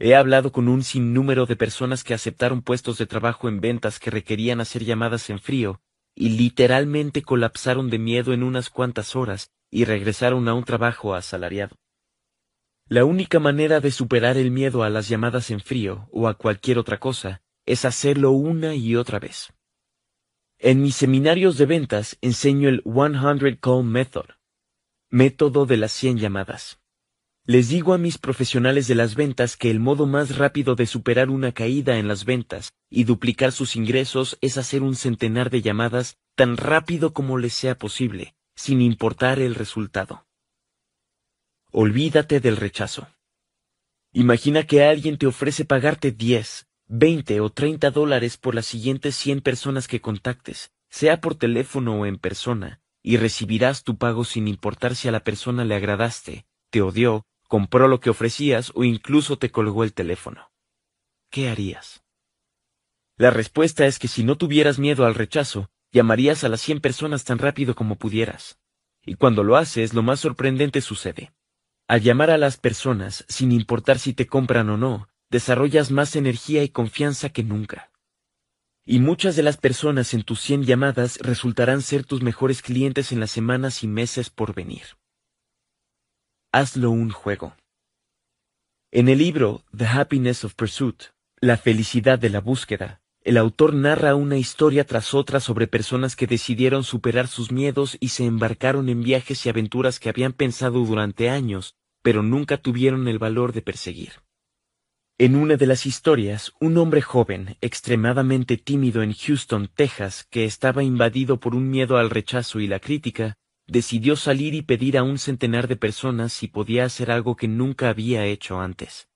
He hablado con un sinnúmero de personas que aceptaron puestos de trabajo en ventas que requerían hacer llamadas en frío, y literalmente colapsaron de miedo en unas cuantas horas y regresaron a un trabajo asalariado. La única manera de superar el miedo a las llamadas en frío o a cualquier otra cosa es hacerlo una y otra vez. En mis seminarios de ventas enseño el 100 Call Method, método de las 100 llamadas. Les digo a mis profesionales de las ventas que el modo más rápido de superar una caída en las ventas y duplicar sus ingresos es hacer un centenar de llamadas tan rápido como les sea posible, sin importar el resultado. Olvídate del rechazo. Imagina que alguien te ofrece pagarte 10, 20 o 30 dólares por las siguientes 100 personas que contactes, sea por teléfono o en persona, y recibirás tu pago sin importar si a la persona le agradaste, te odió, compró lo que ofrecías o incluso te colgó el teléfono. ¿Qué harías? La respuesta es que si no tuvieras miedo al rechazo, llamarías a las 100 personas tan rápido como pudieras. Y cuando lo haces, lo más sorprendente sucede al llamar a las personas, sin importar si te compran o no, desarrollas más energía y confianza que nunca. Y muchas de las personas en tus 100 llamadas resultarán ser tus mejores clientes en las semanas y meses por venir. Hazlo un juego. En el libro The Happiness of Pursuit, La felicidad de la búsqueda, el autor narra una historia tras otra sobre personas que decidieron superar sus miedos y se embarcaron en viajes y aventuras que habían pensado durante años, pero nunca tuvieron el valor de perseguir. En una de las historias, un hombre joven, extremadamente tímido en Houston, Texas, que estaba invadido por un miedo al rechazo y la crítica, decidió salir y pedir a un centenar de personas si podía hacer algo que nunca había hecho antes.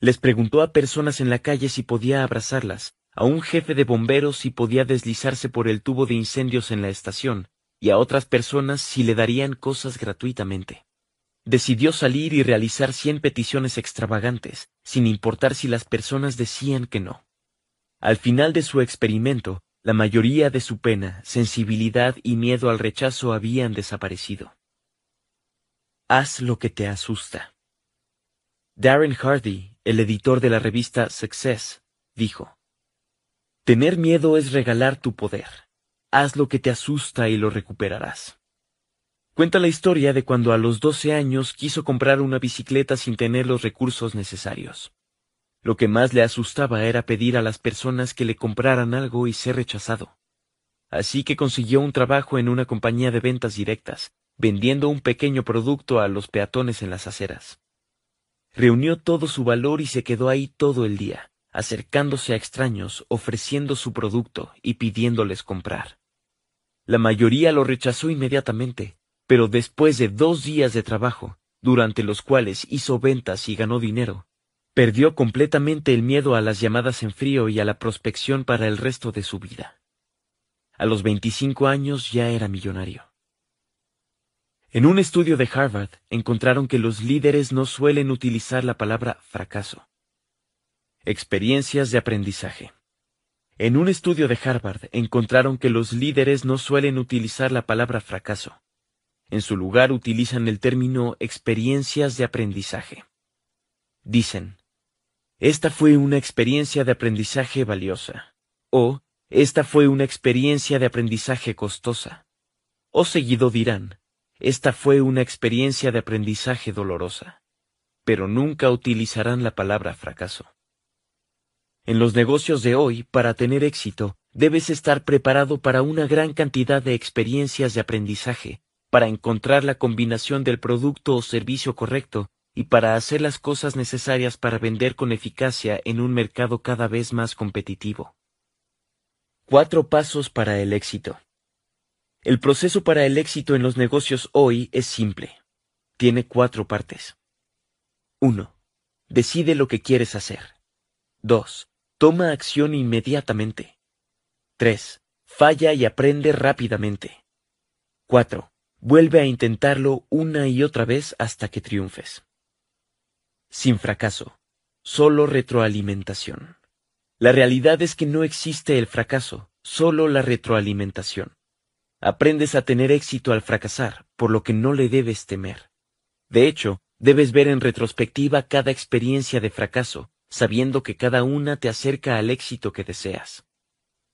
Les preguntó a personas en la calle si podía abrazarlas, a un jefe de bomberos si podía deslizarse por el tubo de incendios en la estación, y a otras personas si le darían cosas gratuitamente decidió salir y realizar 100 peticiones extravagantes, sin importar si las personas decían que no. Al final de su experimento, la mayoría de su pena, sensibilidad y miedo al rechazo habían desaparecido. Haz lo que te asusta. Darren Hardy, el editor de la revista Success, dijo, Tener miedo es regalar tu poder. Haz lo que te asusta y lo recuperarás. Cuenta la historia de cuando a los 12 años quiso comprar una bicicleta sin tener los recursos necesarios. Lo que más le asustaba era pedir a las personas que le compraran algo y ser rechazado. Así que consiguió un trabajo en una compañía de ventas directas, vendiendo un pequeño producto a los peatones en las aceras. Reunió todo su valor y se quedó ahí todo el día, acercándose a extraños, ofreciendo su producto y pidiéndoles comprar. La mayoría lo rechazó inmediatamente, pero después de dos días de trabajo, durante los cuales hizo ventas y ganó dinero, perdió completamente el miedo a las llamadas en frío y a la prospección para el resto de su vida. A los 25 años ya era millonario. En un estudio de Harvard encontraron que los líderes no suelen utilizar la palabra fracaso. Experiencias de aprendizaje. En un estudio de Harvard encontraron que los líderes no suelen utilizar la palabra fracaso, en su lugar utilizan el término experiencias de aprendizaje. Dicen, esta fue una experiencia de aprendizaje valiosa, o esta fue una experiencia de aprendizaje costosa, o seguido dirán, esta fue una experiencia de aprendizaje dolorosa, pero nunca utilizarán la palabra fracaso. En los negocios de hoy, para tener éxito, debes estar preparado para una gran cantidad de experiencias de aprendizaje, para encontrar la combinación del producto o servicio correcto, y para hacer las cosas necesarias para vender con eficacia en un mercado cada vez más competitivo. Cuatro pasos para el éxito. El proceso para el éxito en los negocios hoy es simple. Tiene cuatro partes. 1. Decide lo que quieres hacer. 2. Toma acción inmediatamente. 3. Falla y aprende rápidamente. 4. Vuelve a intentarlo una y otra vez hasta que triunfes. Sin fracaso, solo retroalimentación. La realidad es que no existe el fracaso, solo la retroalimentación. Aprendes a tener éxito al fracasar, por lo que no le debes temer. De hecho, debes ver en retrospectiva cada experiencia de fracaso, sabiendo que cada una te acerca al éxito que deseas.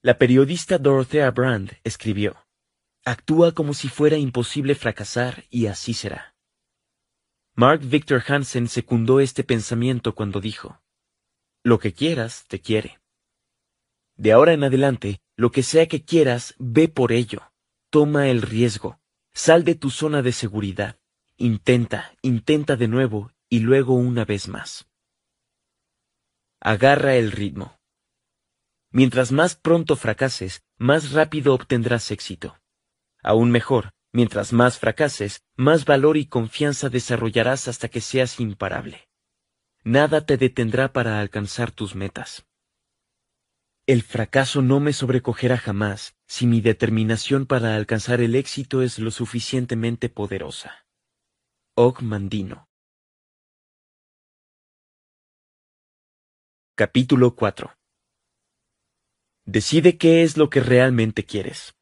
La periodista Dorothea Brand escribió, Actúa como si fuera imposible fracasar y así será. Mark Victor Hansen secundó este pensamiento cuando dijo, Lo que quieras, te quiere. De ahora en adelante, lo que sea que quieras, ve por ello. Toma el riesgo. Sal de tu zona de seguridad. Intenta, intenta de nuevo y luego una vez más. Agarra el ritmo. Mientras más pronto fracases, más rápido obtendrás éxito. Aún mejor, mientras más fracases, más valor y confianza desarrollarás hasta que seas imparable. Nada te detendrá para alcanzar tus metas. El fracaso no me sobrecogerá jamás si mi determinación para alcanzar el éxito es lo suficientemente poderosa. Og Mandino. Capítulo 4 Decide qué es lo que realmente quieres.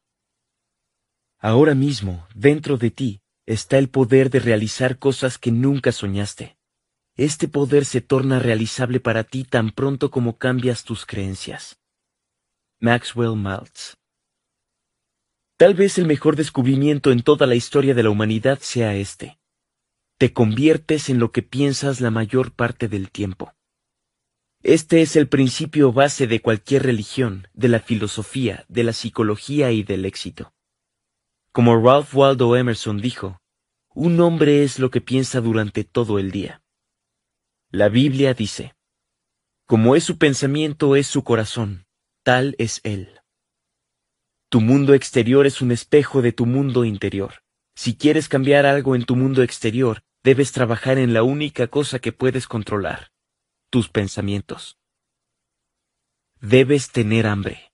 Ahora mismo, dentro de ti, está el poder de realizar cosas que nunca soñaste. Este poder se torna realizable para ti tan pronto como cambias tus creencias. Maxwell Maltz Tal vez el mejor descubrimiento en toda la historia de la humanidad sea este. Te conviertes en lo que piensas la mayor parte del tiempo. Este es el principio base de cualquier religión, de la filosofía, de la psicología y del éxito. Como Ralph Waldo Emerson dijo, un hombre es lo que piensa durante todo el día. La Biblia dice, como es su pensamiento es su corazón, tal es él. Tu mundo exterior es un espejo de tu mundo interior. Si quieres cambiar algo en tu mundo exterior, debes trabajar en la única cosa que puedes controlar, tus pensamientos. Debes tener hambre.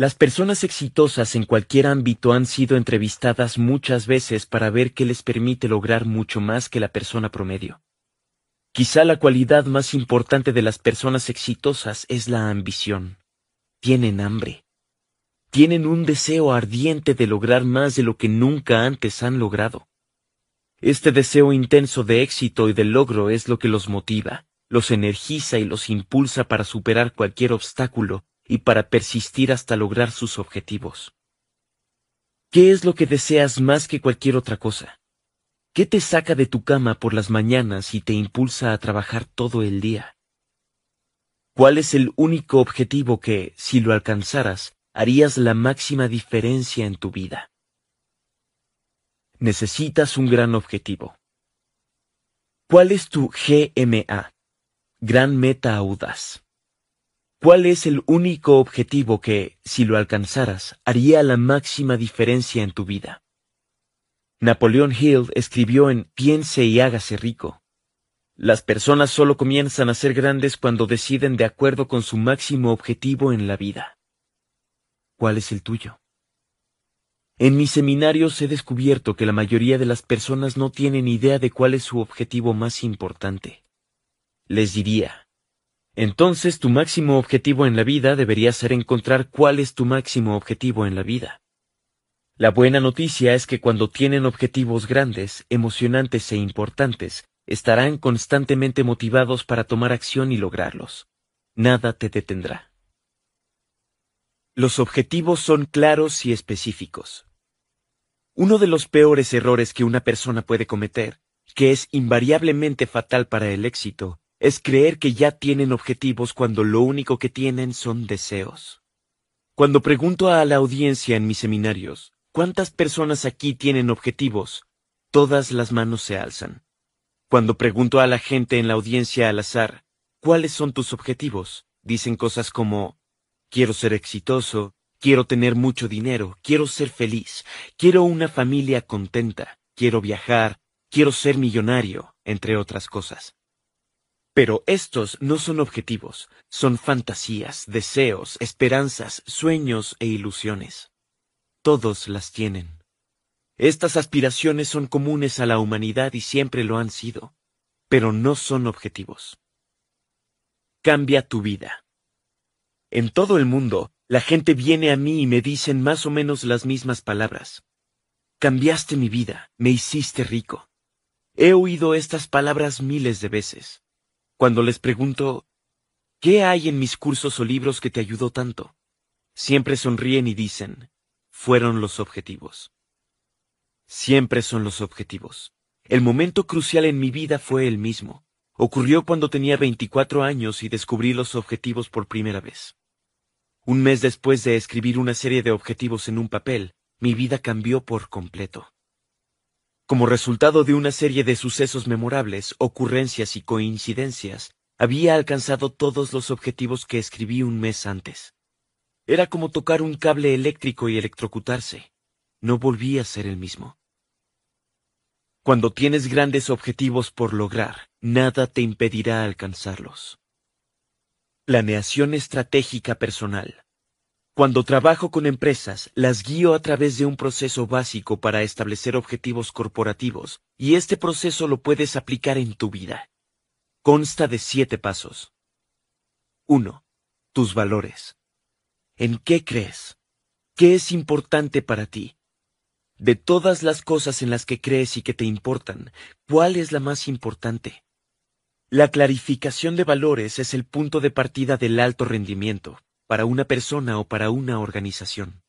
Las personas exitosas en cualquier ámbito han sido entrevistadas muchas veces para ver qué les permite lograr mucho más que la persona promedio. Quizá la cualidad más importante de las personas exitosas es la ambición. Tienen hambre. Tienen un deseo ardiente de lograr más de lo que nunca antes han logrado. Este deseo intenso de éxito y de logro es lo que los motiva, los energiza y los impulsa para superar cualquier obstáculo, y para persistir hasta lograr sus objetivos. ¿Qué es lo que deseas más que cualquier otra cosa? ¿Qué te saca de tu cama por las mañanas y te impulsa a trabajar todo el día? ¿Cuál es el único objetivo que, si lo alcanzaras, harías la máxima diferencia en tu vida? Necesitas un gran objetivo. ¿Cuál es tu GMA? Gran meta audaz. ¿Cuál es el único objetivo que, si lo alcanzaras, haría la máxima diferencia en tu vida? Napoleón Hill escribió en Piense y hágase rico. Las personas solo comienzan a ser grandes cuando deciden de acuerdo con su máximo objetivo en la vida. ¿Cuál es el tuyo? En mis seminarios he descubierto que la mayoría de las personas no tienen idea de cuál es su objetivo más importante. Les diría, entonces tu máximo objetivo en la vida debería ser encontrar cuál es tu máximo objetivo en la vida. La buena noticia es que cuando tienen objetivos grandes, emocionantes e importantes, estarán constantemente motivados para tomar acción y lograrlos. Nada te detendrá. Los objetivos son claros y específicos. Uno de los peores errores que una persona puede cometer, que es invariablemente fatal para el éxito, es creer que ya tienen objetivos cuando lo único que tienen son deseos. Cuando pregunto a la audiencia en mis seminarios, ¿cuántas personas aquí tienen objetivos? Todas las manos se alzan. Cuando pregunto a la gente en la audiencia al azar, ¿cuáles son tus objetivos? Dicen cosas como, quiero ser exitoso, quiero tener mucho dinero, quiero ser feliz, quiero una familia contenta, quiero viajar, quiero ser millonario, entre otras cosas. Pero estos no son objetivos, son fantasías, deseos, esperanzas, sueños e ilusiones. Todos las tienen. Estas aspiraciones son comunes a la humanidad y siempre lo han sido, pero no son objetivos. Cambia tu vida. En todo el mundo, la gente viene a mí y me dicen más o menos las mismas palabras. Cambiaste mi vida, me hiciste rico. He oído estas palabras miles de veces. Cuando les pregunto, ¿qué hay en mis cursos o libros que te ayudó tanto? Siempre sonríen y dicen, fueron los objetivos. Siempre son los objetivos. El momento crucial en mi vida fue el mismo. Ocurrió cuando tenía 24 años y descubrí los objetivos por primera vez. Un mes después de escribir una serie de objetivos en un papel, mi vida cambió por completo. Como resultado de una serie de sucesos memorables, ocurrencias y coincidencias, había alcanzado todos los objetivos que escribí un mes antes. Era como tocar un cable eléctrico y electrocutarse. No volví a ser el mismo. Cuando tienes grandes objetivos por lograr, nada te impedirá alcanzarlos. Planeación estratégica personal. Cuando trabajo con empresas, las guío a través de un proceso básico para establecer objetivos corporativos, y este proceso lo puedes aplicar en tu vida. Consta de siete pasos. 1. Tus valores. ¿En qué crees? ¿Qué es importante para ti? De todas las cosas en las que crees y que te importan, ¿cuál es la más importante? La clarificación de valores es el punto de partida del alto rendimiento, para una persona o para una organización.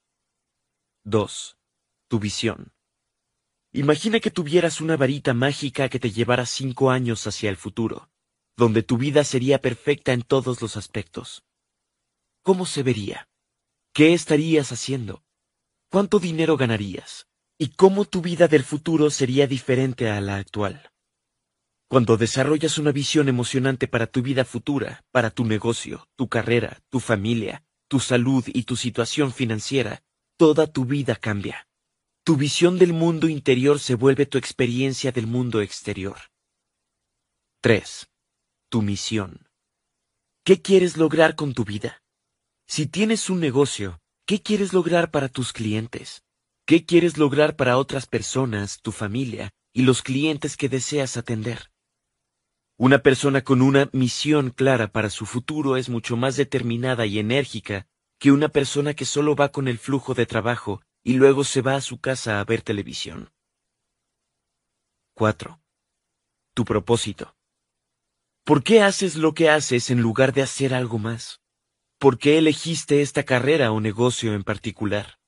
2. Tu visión. Imagina que tuvieras una varita mágica que te llevara cinco años hacia el futuro, donde tu vida sería perfecta en todos los aspectos. ¿Cómo se vería? ¿Qué estarías haciendo? ¿Cuánto dinero ganarías? ¿Y cómo tu vida del futuro sería diferente a la actual? Cuando desarrollas una visión emocionante para tu vida futura, para tu negocio, tu carrera, tu familia, tu salud y tu situación financiera, toda tu vida cambia. Tu visión del mundo interior se vuelve tu experiencia del mundo exterior. 3. Tu misión. ¿Qué quieres lograr con tu vida? Si tienes un negocio, ¿qué quieres lograr para tus clientes? ¿Qué quieres lograr para otras personas, tu familia y los clientes que deseas atender? Una persona con una misión clara para su futuro es mucho más determinada y enérgica que una persona que solo va con el flujo de trabajo y luego se va a su casa a ver televisión. 4. Tu propósito. ¿Por qué haces lo que haces en lugar de hacer algo más? ¿Por qué elegiste esta carrera o negocio en particular?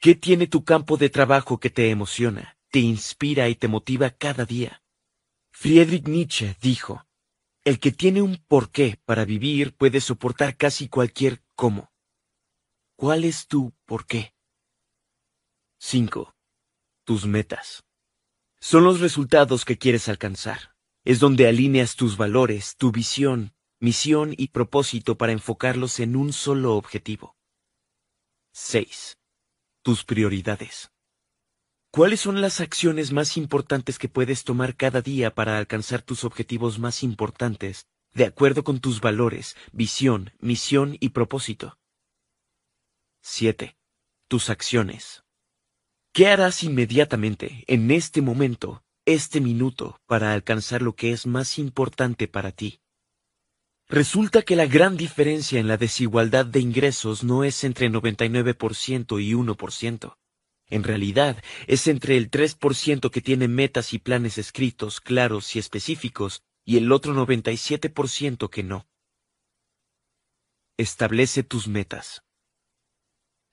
¿Qué tiene tu campo de trabajo que te emociona, te inspira y te motiva cada día? Friedrich Nietzsche dijo, El que tiene un porqué para vivir puede soportar casi cualquier cómo. ¿Cuál es tu porqué? 5. Tus metas. Son los resultados que quieres alcanzar. Es donde alineas tus valores, tu visión, misión y propósito para enfocarlos en un solo objetivo. 6. Tus prioridades. ¿Cuáles son las acciones más importantes que puedes tomar cada día para alcanzar tus objetivos más importantes, de acuerdo con tus valores, visión, misión y propósito? 7. Tus acciones. ¿Qué harás inmediatamente, en este momento, este minuto, para alcanzar lo que es más importante para ti? Resulta que la gran diferencia en la desigualdad de ingresos no es entre 99% y 1%. En realidad, es entre el 3% que tiene metas y planes escritos, claros y específicos, y el otro 97% que no. Establece tus metas.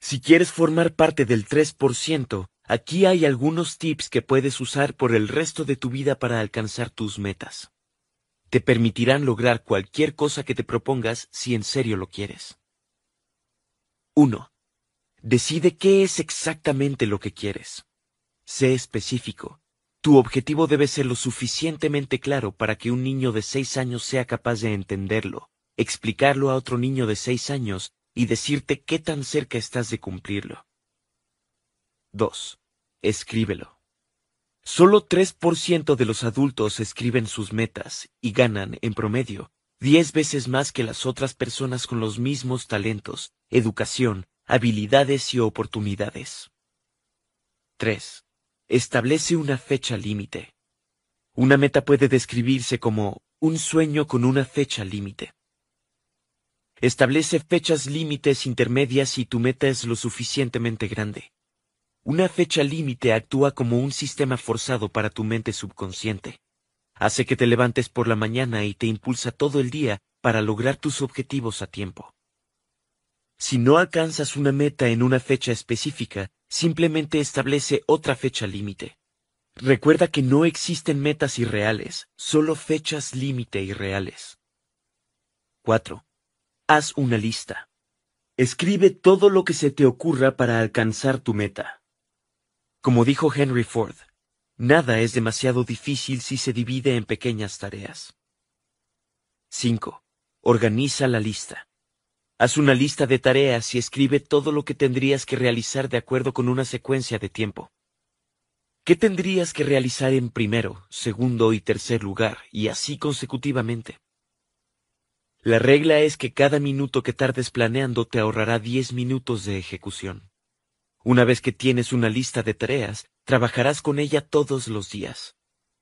Si quieres formar parte del 3%, aquí hay algunos tips que puedes usar por el resto de tu vida para alcanzar tus metas. Te permitirán lograr cualquier cosa que te propongas si en serio lo quieres. 1. Decide qué es exactamente lo que quieres. Sé específico. Tu objetivo debe ser lo suficientemente claro para que un niño de seis años sea capaz de entenderlo, explicarlo a otro niño de seis años y decirte qué tan cerca estás de cumplirlo. 2. Escríbelo. Solo 3% de los adultos escriben sus metas y ganan, en promedio, 10 veces más que las otras personas con los mismos talentos, educación, habilidades y oportunidades. 3. Establece una fecha límite. Una meta puede describirse como un sueño con una fecha límite. Establece fechas límites intermedias si tu meta es lo suficientemente grande. Una fecha límite actúa como un sistema forzado para tu mente subconsciente. Hace que te levantes por la mañana y te impulsa todo el día para lograr tus objetivos a tiempo. Si no alcanzas una meta en una fecha específica, simplemente establece otra fecha límite. Recuerda que no existen metas irreales, solo fechas límite irreales. 4. Haz una lista. Escribe todo lo que se te ocurra para alcanzar tu meta. Como dijo Henry Ford, nada es demasiado difícil si se divide en pequeñas tareas. 5. Organiza la lista. Haz una lista de tareas y escribe todo lo que tendrías que realizar de acuerdo con una secuencia de tiempo. ¿Qué tendrías que realizar en primero, segundo y tercer lugar, y así consecutivamente? La regla es que cada minuto que tardes planeando te ahorrará diez minutos de ejecución. Una vez que tienes una lista de tareas, trabajarás con ella todos los días.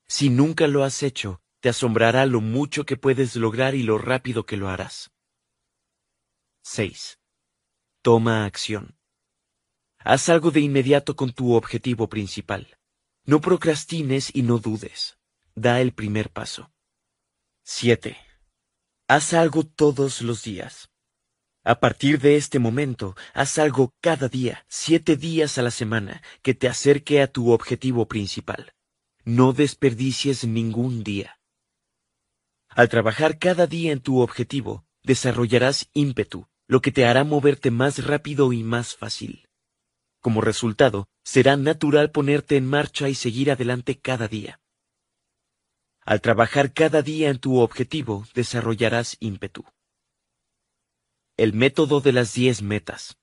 Si nunca lo has hecho, te asombrará lo mucho que puedes lograr y lo rápido que lo harás. 6. Toma acción. Haz algo de inmediato con tu objetivo principal. No procrastines y no dudes. Da el primer paso. 7. Haz algo todos los días. A partir de este momento, haz algo cada día, siete días a la semana, que te acerque a tu objetivo principal. No desperdicies ningún día. Al trabajar cada día en tu objetivo, desarrollarás ímpetu, lo que te hará moverte más rápido y más fácil. Como resultado, será natural ponerte en marcha y seguir adelante cada día. Al trabajar cada día en tu objetivo, desarrollarás ímpetu. El método de las 10 metas.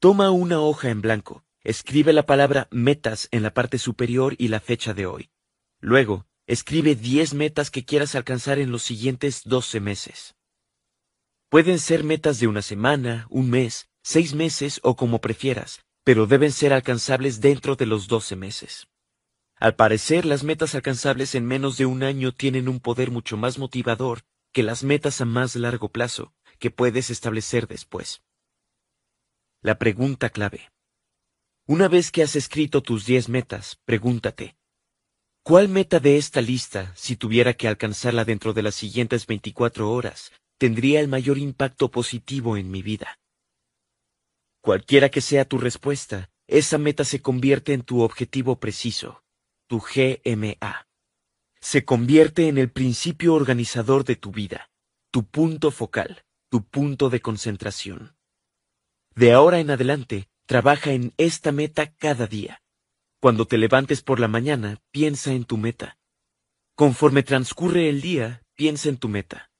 Toma una hoja en blanco, escribe la palabra metas en la parte superior y la fecha de hoy. Luego, escribe 10 metas que quieras alcanzar en los siguientes 12 meses. Pueden ser metas de una semana, un mes, seis meses o como prefieras, pero deben ser alcanzables dentro de los 12 meses. Al parecer, las metas alcanzables en menos de un año tienen un poder mucho más motivador que las metas a más largo plazo que puedes establecer después. La pregunta clave. Una vez que has escrito tus 10 metas, pregúntate, ¿cuál meta de esta lista, si tuviera que alcanzarla dentro de las siguientes 24 horas, tendría el mayor impacto positivo en mi vida. Cualquiera que sea tu respuesta, esa meta se convierte en tu objetivo preciso, tu GMA. Se convierte en el principio organizador de tu vida, tu punto focal, tu punto de concentración. De ahora en adelante, trabaja en esta meta cada día. Cuando te levantes por la mañana, piensa en tu meta. Conforme transcurre el día, piensa en tu meta.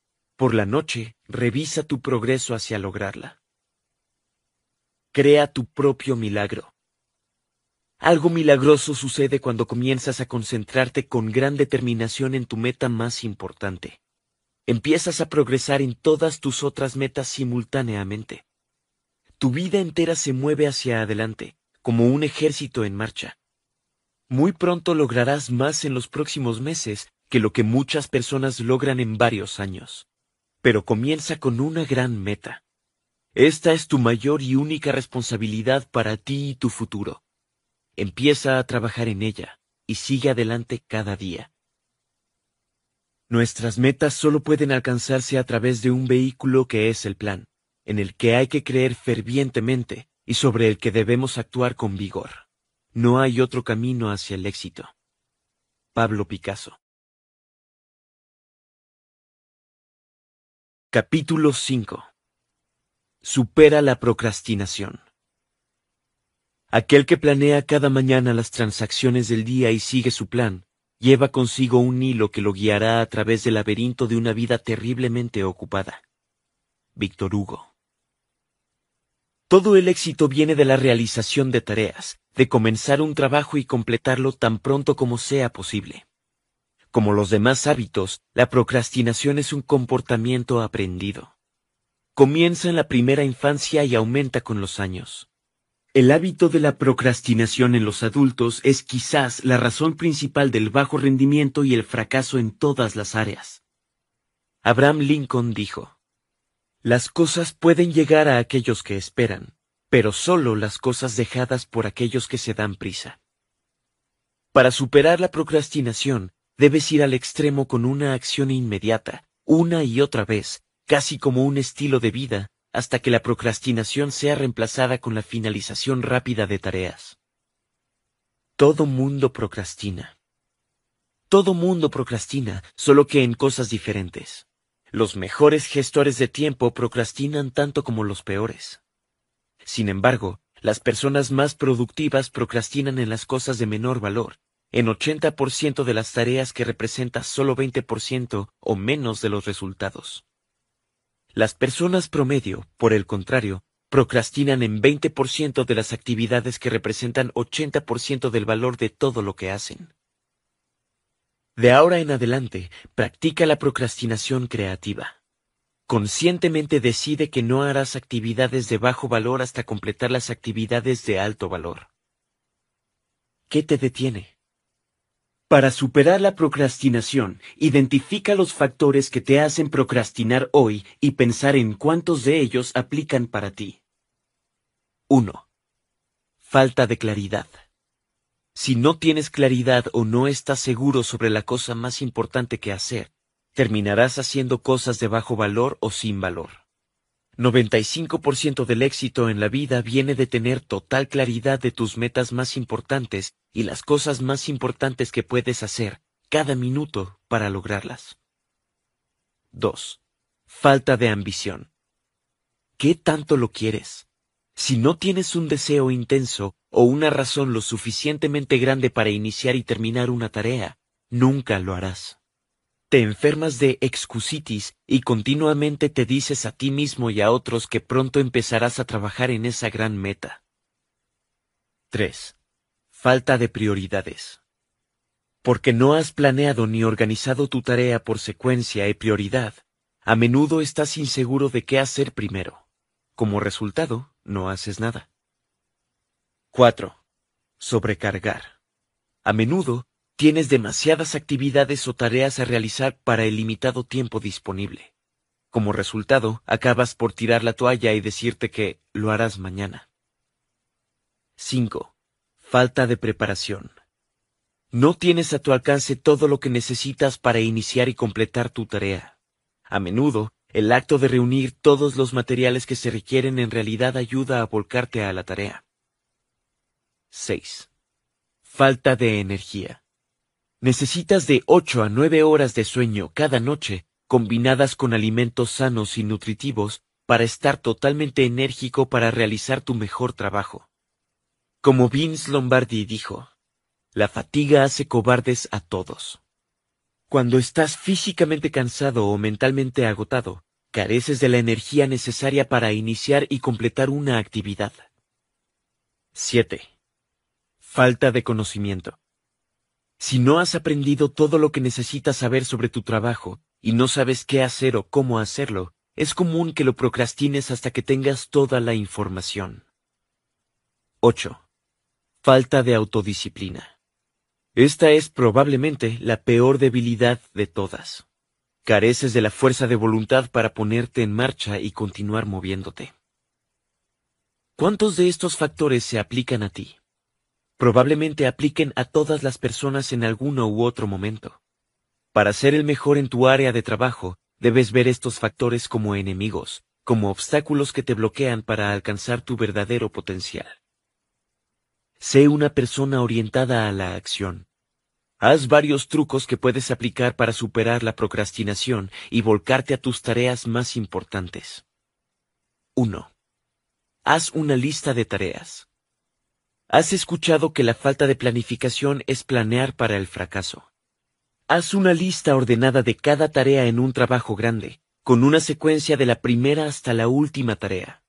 Por la noche, revisa tu progreso hacia lograrla. Crea tu propio milagro. Algo milagroso sucede cuando comienzas a concentrarte con gran determinación en tu meta más importante. Empiezas a progresar en todas tus otras metas simultáneamente. Tu vida entera se mueve hacia adelante, como un ejército en marcha. Muy pronto lograrás más en los próximos meses que lo que muchas personas logran en varios años pero comienza con una gran meta. Esta es tu mayor y única responsabilidad para ti y tu futuro. Empieza a trabajar en ella y sigue adelante cada día. Nuestras metas solo pueden alcanzarse a través de un vehículo que es el plan, en el que hay que creer fervientemente y sobre el que debemos actuar con vigor. No hay otro camino hacia el éxito. Pablo Picasso Capítulo 5. Supera la procrastinación. Aquel que planea cada mañana las transacciones del día y sigue su plan, lleva consigo un hilo que lo guiará a través del laberinto de una vida terriblemente ocupada. Víctor Hugo. Todo el éxito viene de la realización de tareas, de comenzar un trabajo y completarlo tan pronto como sea posible. Como los demás hábitos, la procrastinación es un comportamiento aprendido. Comienza en la primera infancia y aumenta con los años. El hábito de la procrastinación en los adultos es quizás la razón principal del bajo rendimiento y el fracaso en todas las áreas. Abraham Lincoln dijo, Las cosas pueden llegar a aquellos que esperan, pero solo las cosas dejadas por aquellos que se dan prisa. Para superar la procrastinación, debes ir al extremo con una acción inmediata, una y otra vez, casi como un estilo de vida, hasta que la procrastinación sea reemplazada con la finalización rápida de tareas. Todo mundo procrastina. Todo mundo procrastina, solo que en cosas diferentes. Los mejores gestores de tiempo procrastinan tanto como los peores. Sin embargo, las personas más productivas procrastinan en las cosas de menor valor, en 80% de las tareas que representa solo 20% o menos de los resultados. Las personas promedio, por el contrario, procrastinan en 20% de las actividades que representan 80% del valor de todo lo que hacen. De ahora en adelante, practica la procrastinación creativa. Conscientemente decide que no harás actividades de bajo valor hasta completar las actividades de alto valor. ¿Qué te detiene? Para superar la procrastinación, identifica los factores que te hacen procrastinar hoy y pensar en cuántos de ellos aplican para ti. 1. Falta de claridad. Si no tienes claridad o no estás seguro sobre la cosa más importante que hacer, terminarás haciendo cosas de bajo valor o sin valor. 95% del éxito en la vida viene de tener total claridad de tus metas más importantes y las cosas más importantes que puedes hacer cada minuto para lograrlas. 2. Falta de ambición. ¿Qué tanto lo quieres? Si no tienes un deseo intenso o una razón lo suficientemente grande para iniciar y terminar una tarea, nunca lo harás te enfermas de excusitis y continuamente te dices a ti mismo y a otros que pronto empezarás a trabajar en esa gran meta. 3. Falta de prioridades. Porque no has planeado ni organizado tu tarea por secuencia y prioridad, a menudo estás inseguro de qué hacer primero. Como resultado, no haces nada. 4. Sobrecargar. A menudo, Tienes demasiadas actividades o tareas a realizar para el limitado tiempo disponible. Como resultado, acabas por tirar la toalla y decirte que lo harás mañana. 5. Falta de preparación. No tienes a tu alcance todo lo que necesitas para iniciar y completar tu tarea. A menudo, el acto de reunir todos los materiales que se requieren en realidad ayuda a volcarte a la tarea. 6. Falta de energía. Necesitas de 8 a 9 horas de sueño cada noche, combinadas con alimentos sanos y nutritivos, para estar totalmente enérgico para realizar tu mejor trabajo. Como Vince Lombardi dijo, la fatiga hace cobardes a todos. Cuando estás físicamente cansado o mentalmente agotado, careces de la energía necesaria para iniciar y completar una actividad. 7. Falta de conocimiento. Si no has aprendido todo lo que necesitas saber sobre tu trabajo, y no sabes qué hacer o cómo hacerlo, es común que lo procrastines hasta que tengas toda la información. 8. Falta de autodisciplina. Esta es probablemente la peor debilidad de todas. Careces de la fuerza de voluntad para ponerte en marcha y continuar moviéndote. ¿Cuántos de estos factores se aplican a ti? probablemente apliquen a todas las personas en alguno u otro momento. Para ser el mejor en tu área de trabajo, debes ver estos factores como enemigos, como obstáculos que te bloquean para alcanzar tu verdadero potencial. Sé una persona orientada a la acción. Haz varios trucos que puedes aplicar para superar la procrastinación y volcarte a tus tareas más importantes. 1. Haz una lista de tareas. Has escuchado que la falta de planificación es planear para el fracaso. Haz una lista ordenada de cada tarea en un trabajo grande, con una secuencia de la primera hasta la última tarea.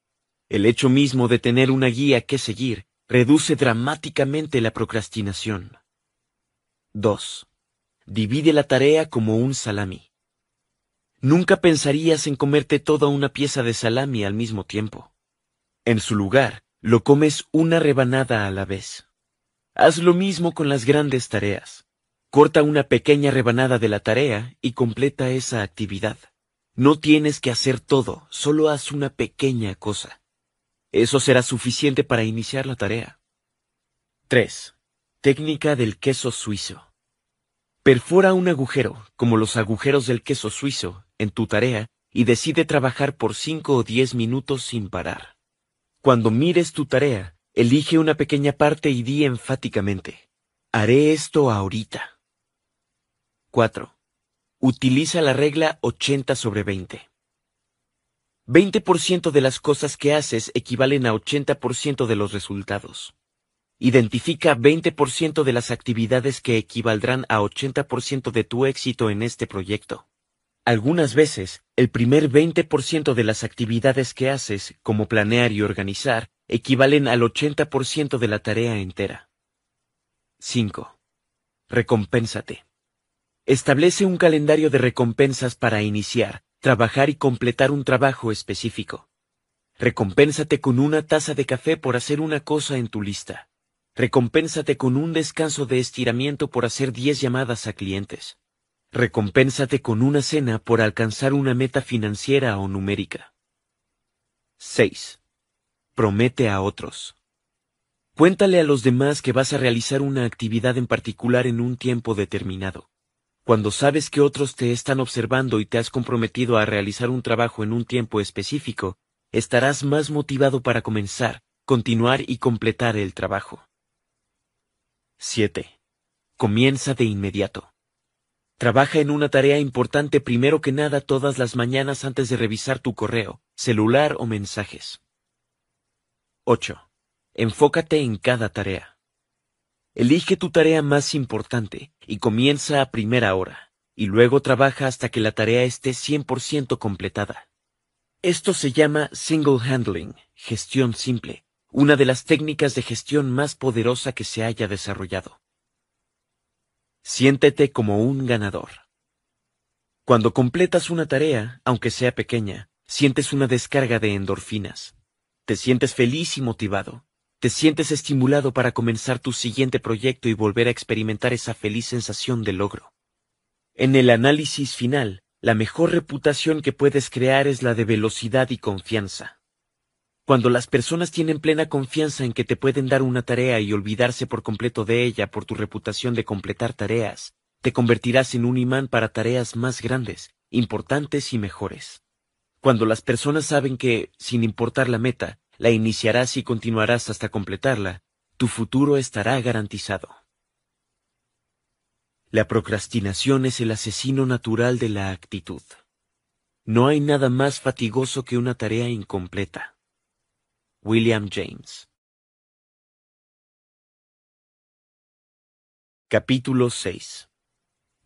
El hecho mismo de tener una guía que seguir reduce dramáticamente la procrastinación. 2. Divide la tarea como un salami. Nunca pensarías en comerte toda una pieza de salami al mismo tiempo. En su lugar, lo comes una rebanada a la vez. Haz lo mismo con las grandes tareas. Corta una pequeña rebanada de la tarea y completa esa actividad. No tienes que hacer todo, solo haz una pequeña cosa. Eso será suficiente para iniciar la tarea. 3. Técnica del queso suizo. Perfora un agujero, como los agujeros del queso suizo, en tu tarea y decide trabajar por 5 o 10 minutos sin parar. Cuando mires tu tarea, elige una pequeña parte y di enfáticamente, haré esto ahorita. 4. Utiliza la regla 80 sobre 20. 20% de las cosas que haces equivalen a 80% de los resultados. Identifica 20% de las actividades que equivaldrán a 80% de tu éxito en este proyecto. Algunas veces, el primer 20% de las actividades que haces, como planear y organizar, equivalen al 80% de la tarea entera. 5. Recompénsate. Establece un calendario de recompensas para iniciar, trabajar y completar un trabajo específico. Recompénsate con una taza de café por hacer una cosa en tu lista. Recompénsate con un descanso de estiramiento por hacer 10 llamadas a clientes recompénsate con una cena por alcanzar una meta financiera o numérica. 6. Promete a otros. Cuéntale a los demás que vas a realizar una actividad en particular en un tiempo determinado. Cuando sabes que otros te están observando y te has comprometido a realizar un trabajo en un tiempo específico, estarás más motivado para comenzar, continuar y completar el trabajo. 7. Comienza de inmediato. Trabaja en una tarea importante primero que nada todas las mañanas antes de revisar tu correo, celular o mensajes. 8. Enfócate en cada tarea. Elige tu tarea más importante y comienza a primera hora, y luego trabaja hasta que la tarea esté 100% completada. Esto se llama single handling, gestión simple, una de las técnicas de gestión más poderosa que se haya desarrollado. Siéntete como un ganador. Cuando completas una tarea, aunque sea pequeña, sientes una descarga de endorfinas. Te sientes feliz y motivado. Te sientes estimulado para comenzar tu siguiente proyecto y volver a experimentar esa feliz sensación de logro. En el análisis final, la mejor reputación que puedes crear es la de velocidad y confianza. Cuando las personas tienen plena confianza en que te pueden dar una tarea y olvidarse por completo de ella por tu reputación de completar tareas, te convertirás en un imán para tareas más grandes, importantes y mejores. Cuando las personas saben que, sin importar la meta, la iniciarás y continuarás hasta completarla, tu futuro estará garantizado. La procrastinación es el asesino natural de la actitud. No hay nada más fatigoso que una tarea incompleta. William James. Capítulo 6.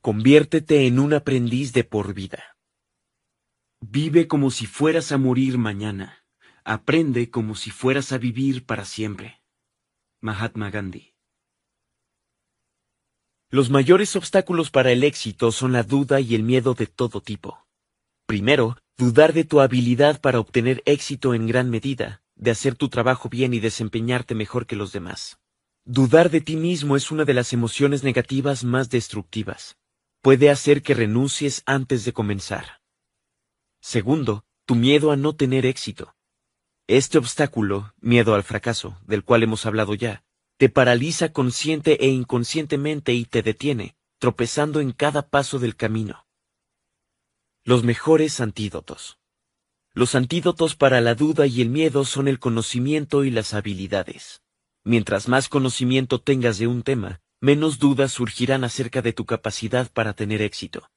Conviértete en un aprendiz de por vida. Vive como si fueras a morir mañana. Aprende como si fueras a vivir para siempre. Mahatma Gandhi. Los mayores obstáculos para el éxito son la duda y el miedo de todo tipo. Primero, dudar de tu habilidad para obtener éxito en gran medida, de hacer tu trabajo bien y desempeñarte mejor que los demás. Dudar de ti mismo es una de las emociones negativas más destructivas. Puede hacer que renuncies antes de comenzar. Segundo, tu miedo a no tener éxito. Este obstáculo, miedo al fracaso, del cual hemos hablado ya, te paraliza consciente e inconscientemente y te detiene, tropezando en cada paso del camino. Los mejores antídotos. Los antídotos para la duda y el miedo son el conocimiento y las habilidades. Mientras más conocimiento tengas de un tema, menos dudas surgirán acerca de tu capacidad para tener éxito.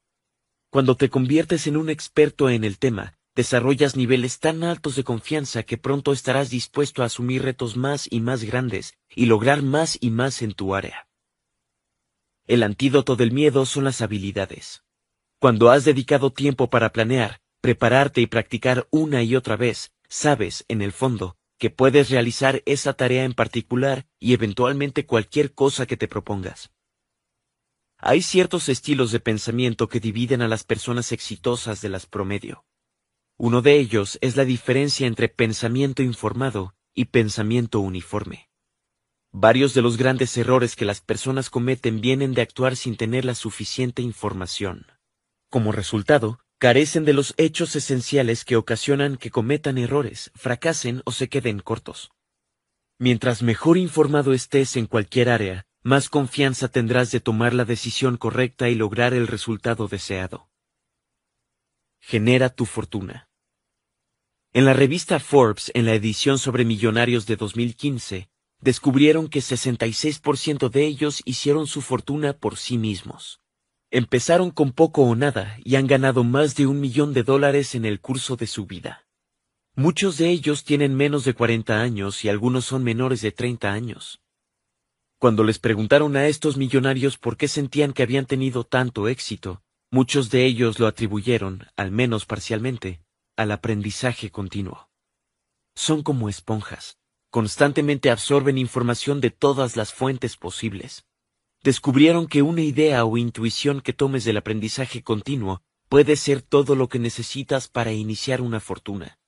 Cuando te conviertes en un experto en el tema, desarrollas niveles tan altos de confianza que pronto estarás dispuesto a asumir retos más y más grandes y lograr más y más en tu área. El antídoto del miedo son las habilidades. Cuando has dedicado tiempo para planear, prepararte y practicar una y otra vez, sabes, en el fondo, que puedes realizar esa tarea en particular y eventualmente cualquier cosa que te propongas. Hay ciertos estilos de pensamiento que dividen a las personas exitosas de las promedio. Uno de ellos es la diferencia entre pensamiento informado y pensamiento uniforme. Varios de los grandes errores que las personas cometen vienen de actuar sin tener la suficiente información. Como resultado, carecen de los hechos esenciales que ocasionan que cometan errores, fracasen o se queden cortos. Mientras mejor informado estés en cualquier área, más confianza tendrás de tomar la decisión correcta y lograr el resultado deseado. Genera tu fortuna. En la revista Forbes, en la edición sobre millonarios de 2015, descubrieron que 66% de ellos hicieron su fortuna por sí mismos. Empezaron con poco o nada y han ganado más de un millón de dólares en el curso de su vida. Muchos de ellos tienen menos de 40 años y algunos son menores de 30 años. Cuando les preguntaron a estos millonarios por qué sentían que habían tenido tanto éxito, muchos de ellos lo atribuyeron, al menos parcialmente, al aprendizaje continuo. Son como esponjas, constantemente absorben información de todas las fuentes posibles descubrieron que una idea o intuición que tomes del aprendizaje continuo puede ser todo lo que necesitas para iniciar una fortuna.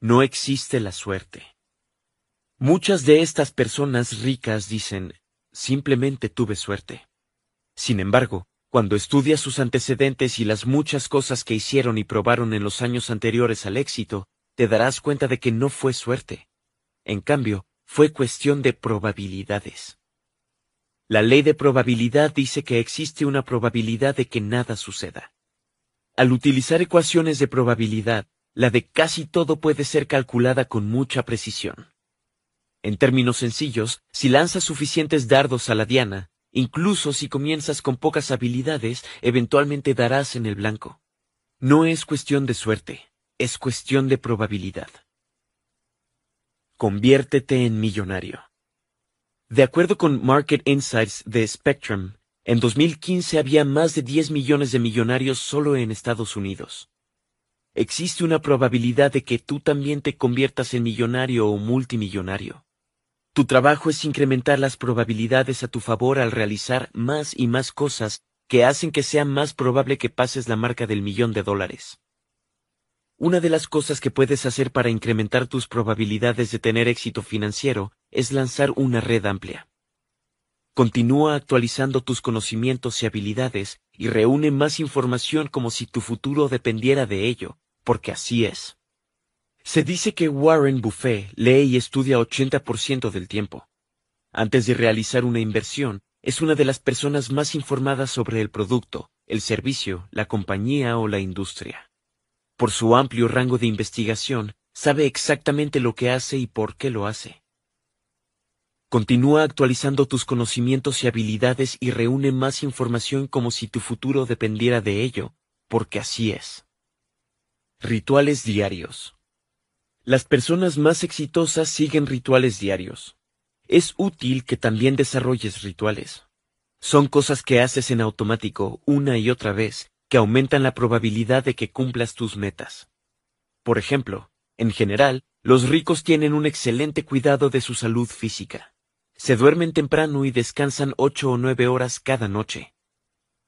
No existe la suerte. Muchas de estas personas ricas dicen, simplemente tuve suerte. Sin embargo, cuando estudias sus antecedentes y las muchas cosas que hicieron y probaron en los años anteriores al éxito, te darás cuenta de que no fue suerte. En cambio, fue cuestión de probabilidades. La ley de probabilidad dice que existe una probabilidad de que nada suceda. Al utilizar ecuaciones de probabilidad, la de casi todo puede ser calculada con mucha precisión. En términos sencillos, si lanzas suficientes dardos a la diana, incluso si comienzas con pocas habilidades, eventualmente darás en el blanco. No es cuestión de suerte, es cuestión de probabilidad. Conviértete en millonario. De acuerdo con Market Insights de Spectrum, en 2015 había más de 10 millones de millonarios solo en Estados Unidos. Existe una probabilidad de que tú también te conviertas en millonario o multimillonario. Tu trabajo es incrementar las probabilidades a tu favor al realizar más y más cosas que hacen que sea más probable que pases la marca del millón de dólares. Una de las cosas que puedes hacer para incrementar tus probabilidades de tener éxito financiero es lanzar una red amplia. Continúa actualizando tus conocimientos y habilidades y reúne más información como si tu futuro dependiera de ello, porque así es. Se dice que Warren Buffet lee y estudia 80% del tiempo. Antes de realizar una inversión, es una de las personas más informadas sobre el producto, el servicio, la compañía o la industria. Por su amplio rango de investigación, sabe exactamente lo que hace y por qué lo hace. Continúa actualizando tus conocimientos y habilidades y reúne más información como si tu futuro dependiera de ello, porque así es. Rituales diarios. Las personas más exitosas siguen rituales diarios. Es útil que también desarrolles rituales. Son cosas que haces en automático una y otra vez, que aumentan la probabilidad de que cumplas tus metas. Por ejemplo, en general, los ricos tienen un excelente cuidado de su salud física. Se duermen temprano y descansan ocho o nueve horas cada noche.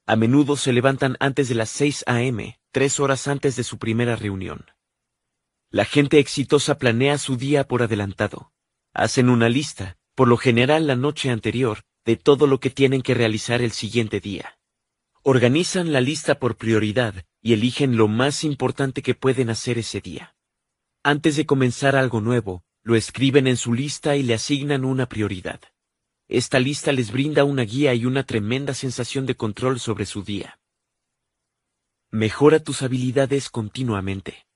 A menudo se levantan antes de las 6 a.m., tres horas antes de su primera reunión. La gente exitosa planea su día por adelantado. Hacen una lista, por lo general la noche anterior, de todo lo que tienen que realizar el siguiente día. Organizan la lista por prioridad y eligen lo más importante que pueden hacer ese día. Antes de comenzar algo nuevo, lo escriben en su lista y le asignan una prioridad. Esta lista les brinda una guía y una tremenda sensación de control sobre su día. Mejora tus habilidades continuamente.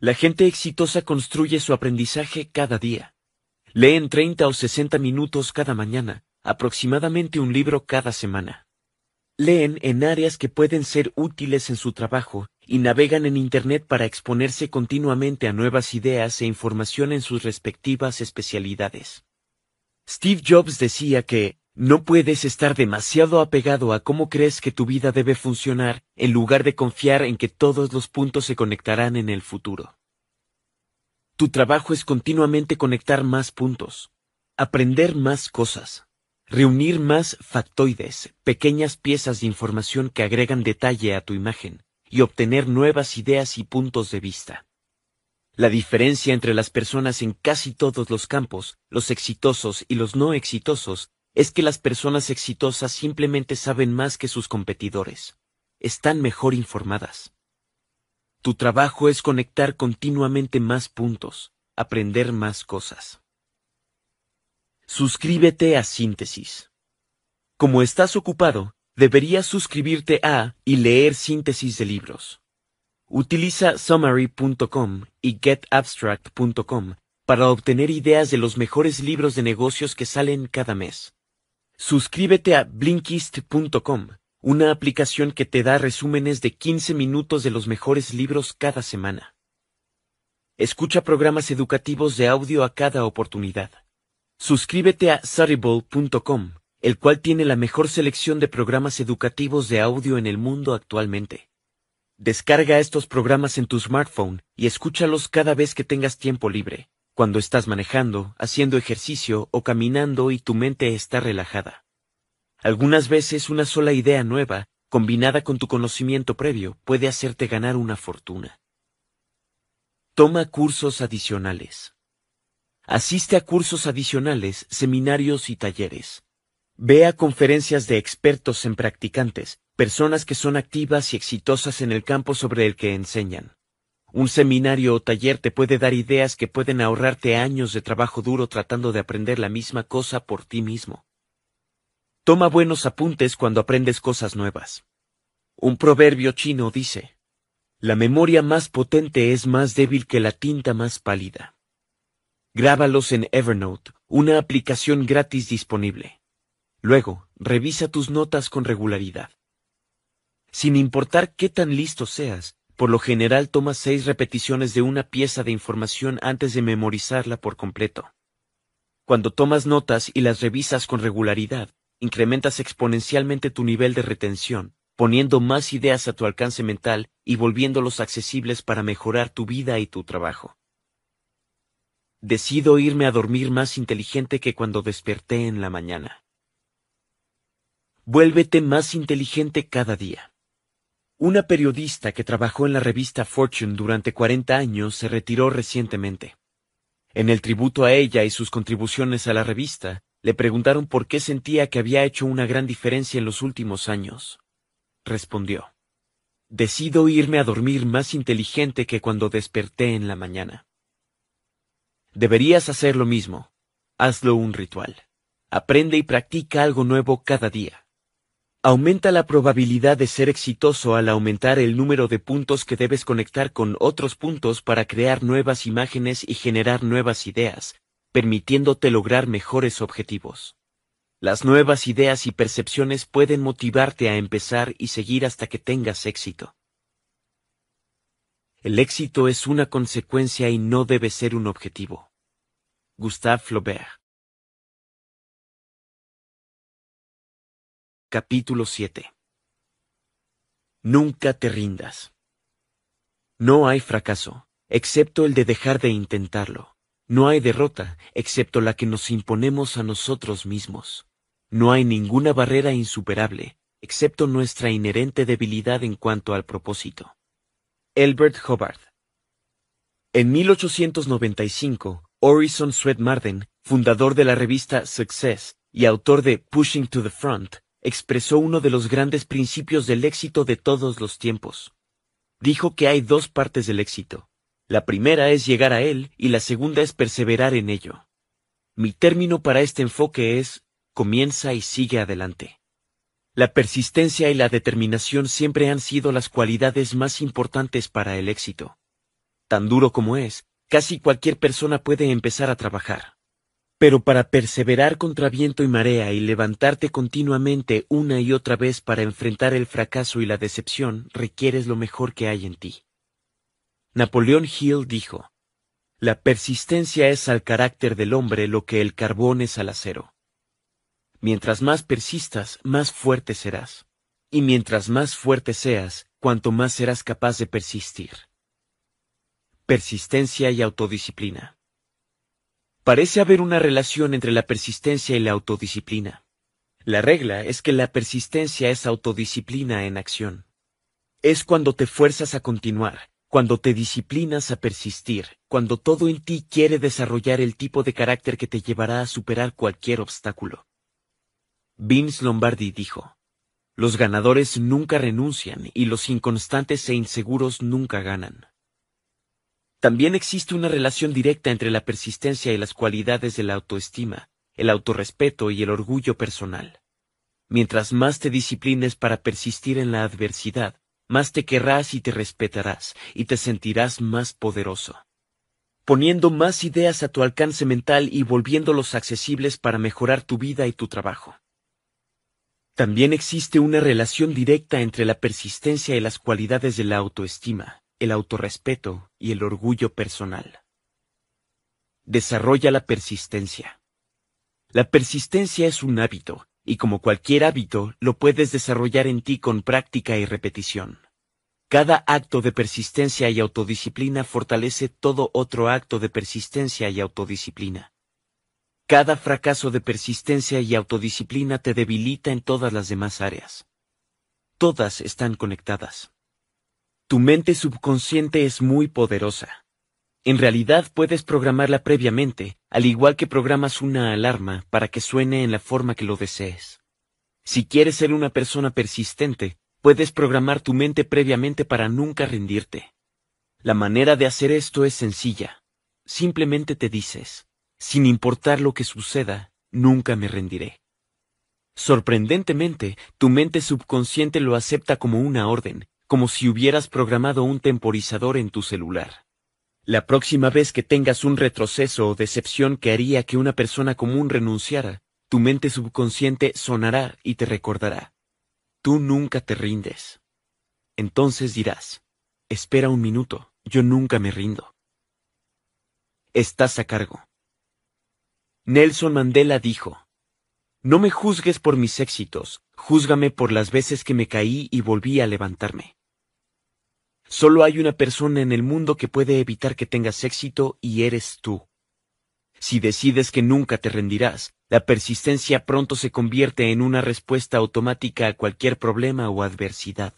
La gente exitosa construye su aprendizaje cada día. Leen 30 o 60 minutos cada mañana, aproximadamente un libro cada semana leen en áreas que pueden ser útiles en su trabajo, y navegan en Internet para exponerse continuamente a nuevas ideas e información en sus respectivas especialidades. Steve Jobs decía que, no puedes estar demasiado apegado a cómo crees que tu vida debe funcionar, en lugar de confiar en que todos los puntos se conectarán en el futuro. Tu trabajo es continuamente conectar más puntos. Aprender más cosas. Reunir más factoides, pequeñas piezas de información que agregan detalle a tu imagen, y obtener nuevas ideas y puntos de vista. La diferencia entre las personas en casi todos los campos, los exitosos y los no exitosos, es que las personas exitosas simplemente saben más que sus competidores. Están mejor informadas. Tu trabajo es conectar continuamente más puntos, aprender más cosas. Suscríbete a Síntesis. Como estás ocupado, deberías suscribirte a y leer Síntesis de libros. Utiliza summary.com y getabstract.com para obtener ideas de los mejores libros de negocios que salen cada mes. Suscríbete a Blinkist.com, una aplicación que te da resúmenes de 15 minutos de los mejores libros cada semana. Escucha programas educativos de audio a cada oportunidad. Suscríbete a Sarible.com, el cual tiene la mejor selección de programas educativos de audio en el mundo actualmente. Descarga estos programas en tu smartphone y escúchalos cada vez que tengas tiempo libre, cuando estás manejando, haciendo ejercicio o caminando y tu mente está relajada. Algunas veces una sola idea nueva, combinada con tu conocimiento previo, puede hacerte ganar una fortuna. Toma cursos adicionales. Asiste a cursos adicionales, seminarios y talleres. Ve a conferencias de expertos en practicantes, personas que son activas y exitosas en el campo sobre el que enseñan. Un seminario o taller te puede dar ideas que pueden ahorrarte años de trabajo duro tratando de aprender la misma cosa por ti mismo. Toma buenos apuntes cuando aprendes cosas nuevas. Un proverbio chino dice, La memoria más potente es más débil que la tinta más pálida. Grábalos en Evernote, una aplicación gratis disponible. Luego, revisa tus notas con regularidad. Sin importar qué tan listo seas, por lo general tomas seis repeticiones de una pieza de información antes de memorizarla por completo. Cuando tomas notas y las revisas con regularidad, incrementas exponencialmente tu nivel de retención, poniendo más ideas a tu alcance mental y volviéndolos accesibles para mejorar tu vida y tu trabajo. Decido irme a dormir más inteligente que cuando desperté en la mañana. Vuélvete más inteligente cada día. Una periodista que trabajó en la revista Fortune durante 40 años se retiró recientemente. En el tributo a ella y sus contribuciones a la revista, le preguntaron por qué sentía que había hecho una gran diferencia en los últimos años. Respondió. Decido irme a dormir más inteligente que cuando desperté en la mañana. Deberías hacer lo mismo. Hazlo un ritual. Aprende y practica algo nuevo cada día. Aumenta la probabilidad de ser exitoso al aumentar el número de puntos que debes conectar con otros puntos para crear nuevas imágenes y generar nuevas ideas, permitiéndote lograr mejores objetivos. Las nuevas ideas y percepciones pueden motivarte a empezar y seguir hasta que tengas éxito. El éxito es una consecuencia y no debe ser un objetivo. Gustave Flaubert. Capítulo 7. Nunca te rindas. No hay fracaso, excepto el de dejar de intentarlo. No hay derrota, excepto la que nos imponemos a nosotros mismos. No hay ninguna barrera insuperable, excepto nuestra inherente debilidad en cuanto al propósito. Elbert Hobart. En 1895, Orison Marden, fundador de la revista Success y autor de Pushing to the Front, expresó uno de los grandes principios del éxito de todos los tiempos. Dijo que hay dos partes del éxito. La primera es llegar a él y la segunda es perseverar en ello. Mi término para este enfoque es, comienza y sigue adelante. La persistencia y la determinación siempre han sido las cualidades más importantes para el éxito. Tan duro como es, casi cualquier persona puede empezar a trabajar. Pero para perseverar contra viento y marea y levantarte continuamente una y otra vez para enfrentar el fracaso y la decepción, requieres lo mejor que hay en ti. Napoleón Hill dijo, La persistencia es al carácter del hombre lo que el carbón es al acero. Mientras más persistas, más fuerte serás. Y mientras más fuerte seas, cuanto más serás capaz de persistir. Persistencia y autodisciplina. Parece haber una relación entre la persistencia y la autodisciplina. La regla es que la persistencia es autodisciplina en acción. Es cuando te fuerzas a continuar, cuando te disciplinas a persistir, cuando todo en ti quiere desarrollar el tipo de carácter que te llevará a superar cualquier obstáculo. Vince Lombardi dijo, Los ganadores nunca renuncian y los inconstantes e inseguros nunca ganan. También existe una relación directa entre la persistencia y las cualidades de la autoestima, el autorrespeto y el orgullo personal. Mientras más te disciplines para persistir en la adversidad, más te querrás y te respetarás, y te sentirás más poderoso. Poniendo más ideas a tu alcance mental y volviéndolos accesibles para mejorar tu vida y tu trabajo. También existe una relación directa entre la persistencia y las cualidades de la autoestima, el autorrespeto y el orgullo personal. Desarrolla la persistencia. La persistencia es un hábito, y como cualquier hábito, lo puedes desarrollar en ti con práctica y repetición. Cada acto de persistencia y autodisciplina fortalece todo otro acto de persistencia y autodisciplina. Cada fracaso de persistencia y autodisciplina te debilita en todas las demás áreas. Todas están conectadas. Tu mente subconsciente es muy poderosa. En realidad puedes programarla previamente, al igual que programas una alarma para que suene en la forma que lo desees. Si quieres ser una persona persistente, puedes programar tu mente previamente para nunca rendirte. La manera de hacer esto es sencilla. Simplemente te dices, sin importar lo que suceda, nunca me rendiré. Sorprendentemente, tu mente subconsciente lo acepta como una orden, como si hubieras programado un temporizador en tu celular. La próxima vez que tengas un retroceso o decepción que haría que una persona común renunciara, tu mente subconsciente sonará y te recordará. Tú nunca te rindes. Entonces dirás, espera un minuto, yo nunca me rindo. Estás a cargo. Nelson Mandela dijo, No me juzgues por mis éxitos, júzgame por las veces que me caí y volví a levantarme. Solo hay una persona en el mundo que puede evitar que tengas éxito y eres tú. Si decides que nunca te rendirás, la persistencia pronto se convierte en una respuesta automática a cualquier problema o adversidad.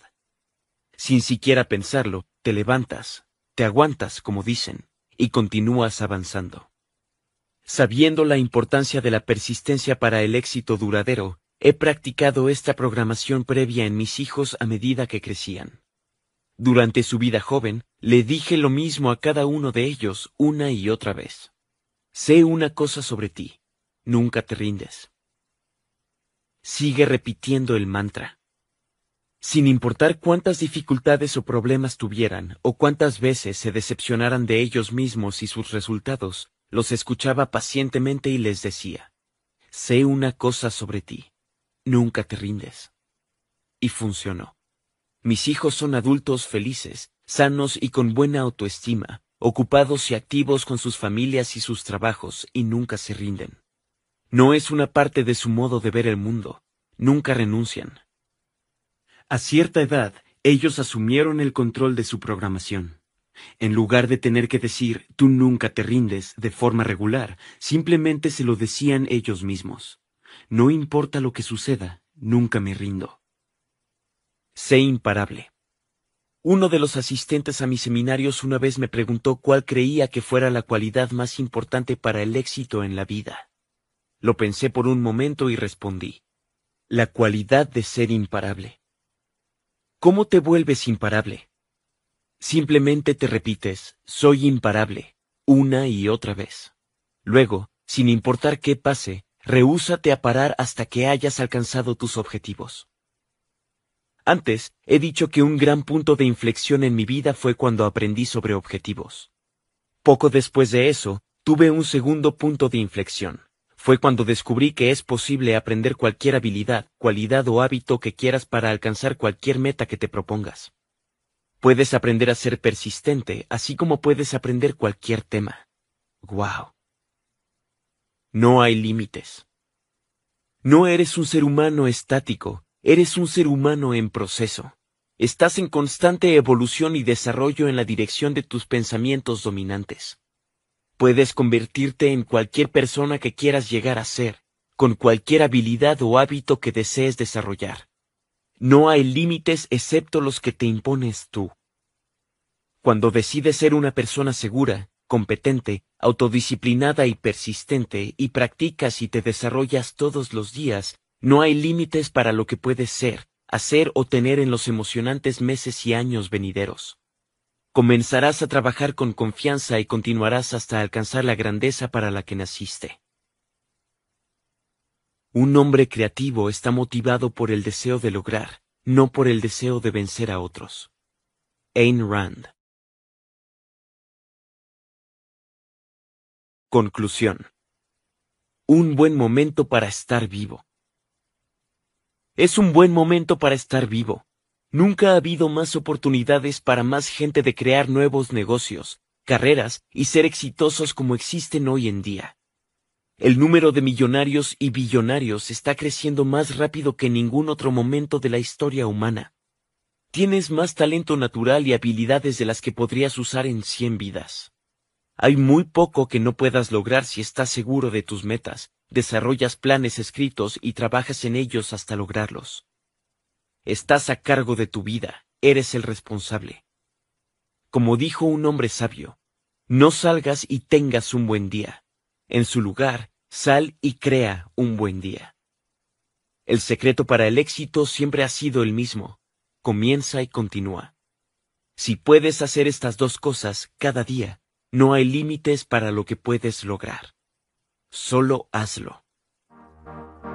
Sin siquiera pensarlo, te levantas, te aguantas, como dicen, y continúas avanzando. Sabiendo la importancia de la persistencia para el éxito duradero, he practicado esta programación previa en mis hijos a medida que crecían. Durante su vida joven, le dije lo mismo a cada uno de ellos una y otra vez. Sé una cosa sobre ti. Nunca te rindes. Sigue repitiendo el mantra. Sin importar cuántas dificultades o problemas tuvieran, o cuántas veces se decepcionaran de ellos mismos y sus resultados, los escuchaba pacientemente y les decía, sé una cosa sobre ti, nunca te rindes. Y funcionó. Mis hijos son adultos felices, sanos y con buena autoestima, ocupados y activos con sus familias y sus trabajos y nunca se rinden. No es una parte de su modo de ver el mundo, nunca renuncian. A cierta edad, ellos asumieron el control de su programación. En lugar de tener que decir tú nunca te rindes de forma regular, simplemente se lo decían ellos mismos. No importa lo que suceda, nunca me rindo. Sé imparable. Uno de los asistentes a mis seminarios una vez me preguntó cuál creía que fuera la cualidad más importante para el éxito en la vida. Lo pensé por un momento y respondí. La cualidad de ser imparable. ¿Cómo te vuelves imparable? Simplemente te repites, soy imparable, una y otra vez. Luego, sin importar qué pase, rehúsate a parar hasta que hayas alcanzado tus objetivos. Antes, he dicho que un gran punto de inflexión en mi vida fue cuando aprendí sobre objetivos. Poco después de eso, tuve un segundo punto de inflexión. Fue cuando descubrí que es posible aprender cualquier habilidad, cualidad o hábito que quieras para alcanzar cualquier meta que te propongas. Puedes aprender a ser persistente, así como puedes aprender cualquier tema. ¡Wow! No hay límites. No eres un ser humano estático, eres un ser humano en proceso. Estás en constante evolución y desarrollo en la dirección de tus pensamientos dominantes. Puedes convertirte en cualquier persona que quieras llegar a ser, con cualquier habilidad o hábito que desees desarrollar. No hay límites excepto los que te impones tú. Cuando decides ser una persona segura, competente, autodisciplinada y persistente, y practicas y te desarrollas todos los días, no hay límites para lo que puedes ser, hacer o tener en los emocionantes meses y años venideros. Comenzarás a trabajar con confianza y continuarás hasta alcanzar la grandeza para la que naciste. Un hombre creativo está motivado por el deseo de lograr, no por el deseo de vencer a otros. Ayn Rand. Conclusión. Un buen momento para estar vivo. Es un buen momento para estar vivo. Nunca ha habido más oportunidades para más gente de crear nuevos negocios, carreras y ser exitosos como existen hoy en día. El número de millonarios y billonarios está creciendo más rápido que en ningún otro momento de la historia humana. Tienes más talento natural y habilidades de las que podrías usar en cien vidas. Hay muy poco que no puedas lograr si estás seguro de tus metas, desarrollas planes escritos y trabajas en ellos hasta lograrlos. Estás a cargo de tu vida, eres el responsable. Como dijo un hombre sabio, no salgas y tengas un buen día. En su lugar, sal y crea un buen día. El secreto para el éxito siempre ha sido el mismo. Comienza y continúa. Si puedes hacer estas dos cosas cada día, no hay límites para lo que puedes lograr. Solo hazlo.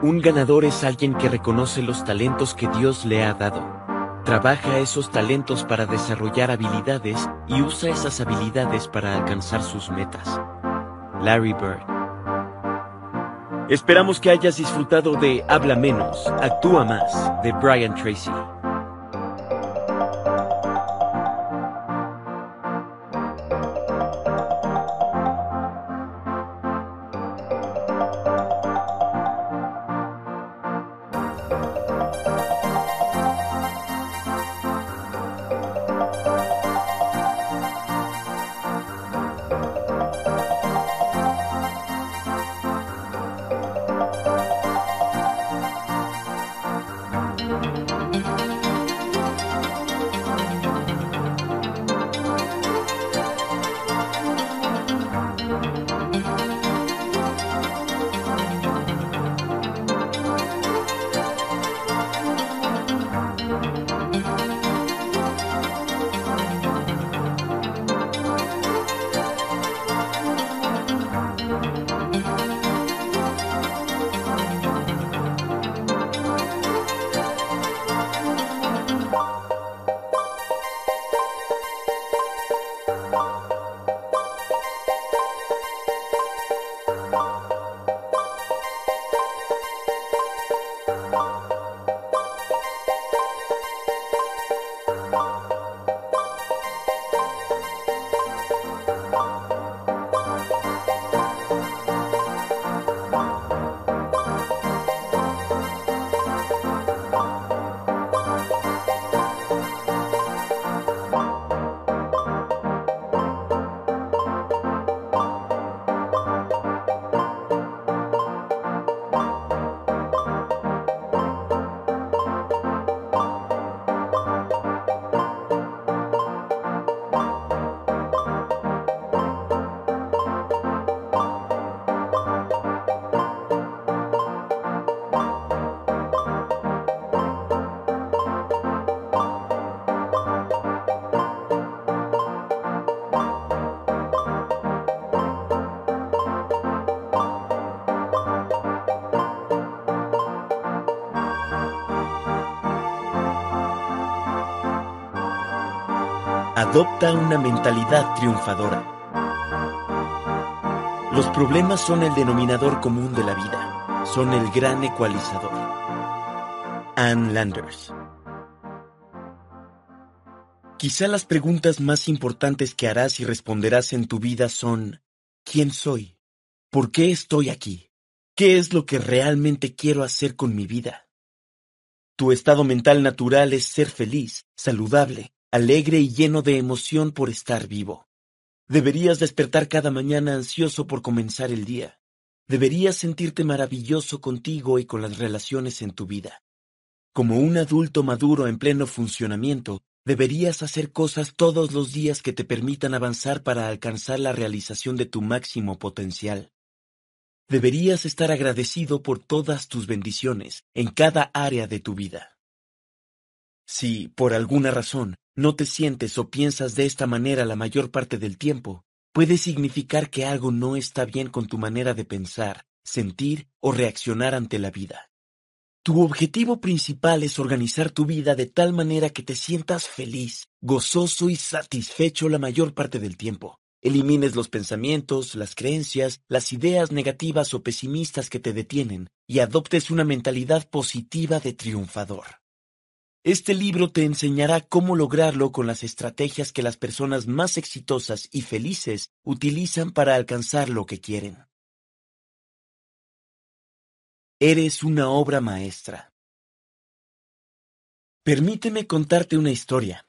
Un ganador es alguien que reconoce los talentos que Dios le ha dado. Trabaja esos talentos para desarrollar habilidades y usa esas habilidades para alcanzar sus metas. Larry Bird. Esperamos que hayas disfrutado de Habla menos, actúa más, de Brian Tracy. adopta una mentalidad triunfadora. Los problemas son el denominador común de la vida, son el gran ecualizador. Ann Landers. Quizá las preguntas más importantes que harás y responderás en tu vida son, ¿quién soy? ¿Por qué estoy aquí? ¿Qué es lo que realmente quiero hacer con mi vida? Tu estado mental natural es ser feliz, saludable, alegre y lleno de emoción por estar vivo. Deberías despertar cada mañana ansioso por comenzar el día. Deberías sentirte maravilloso contigo y con las relaciones en tu vida. Como un adulto maduro en pleno funcionamiento, deberías hacer cosas todos los días que te permitan avanzar para alcanzar la realización de tu máximo potencial. Deberías estar agradecido por todas tus bendiciones en cada área de tu vida. Si, por alguna razón, no te sientes o piensas de esta manera la mayor parte del tiempo, puede significar que algo no está bien con tu manera de pensar, sentir o reaccionar ante la vida. Tu objetivo principal es organizar tu vida de tal manera que te sientas feliz, gozoso y satisfecho la mayor parte del tiempo. Elimines los pensamientos, las creencias, las ideas negativas o pesimistas que te detienen y adoptes una mentalidad positiva de triunfador. Este libro te enseñará cómo lograrlo con las estrategias que las personas más exitosas y felices utilizan para alcanzar lo que quieren. Eres una obra maestra. Permíteme contarte una historia.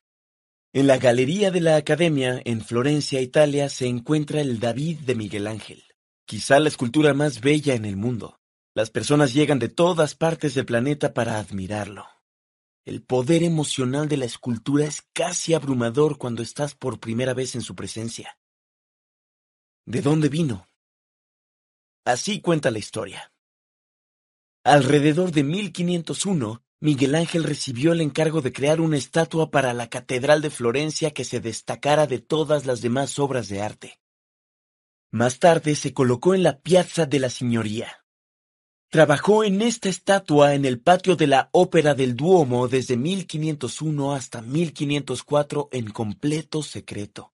En la Galería de la Academia, en Florencia, Italia, se encuentra el David de Miguel Ángel, quizá la escultura más bella en el mundo. Las personas llegan de todas partes del planeta para admirarlo. El poder emocional de la escultura es casi abrumador cuando estás por primera vez en su presencia. ¿De dónde vino? Así cuenta la historia. Alrededor de 1501, Miguel Ángel recibió el encargo de crear una estatua para la Catedral de Florencia que se destacara de todas las demás obras de arte. Más tarde se colocó en la Piazza de la Signoria, Trabajó en esta estatua en el patio de la Ópera del Duomo desde 1501 hasta 1504 en completo secreto.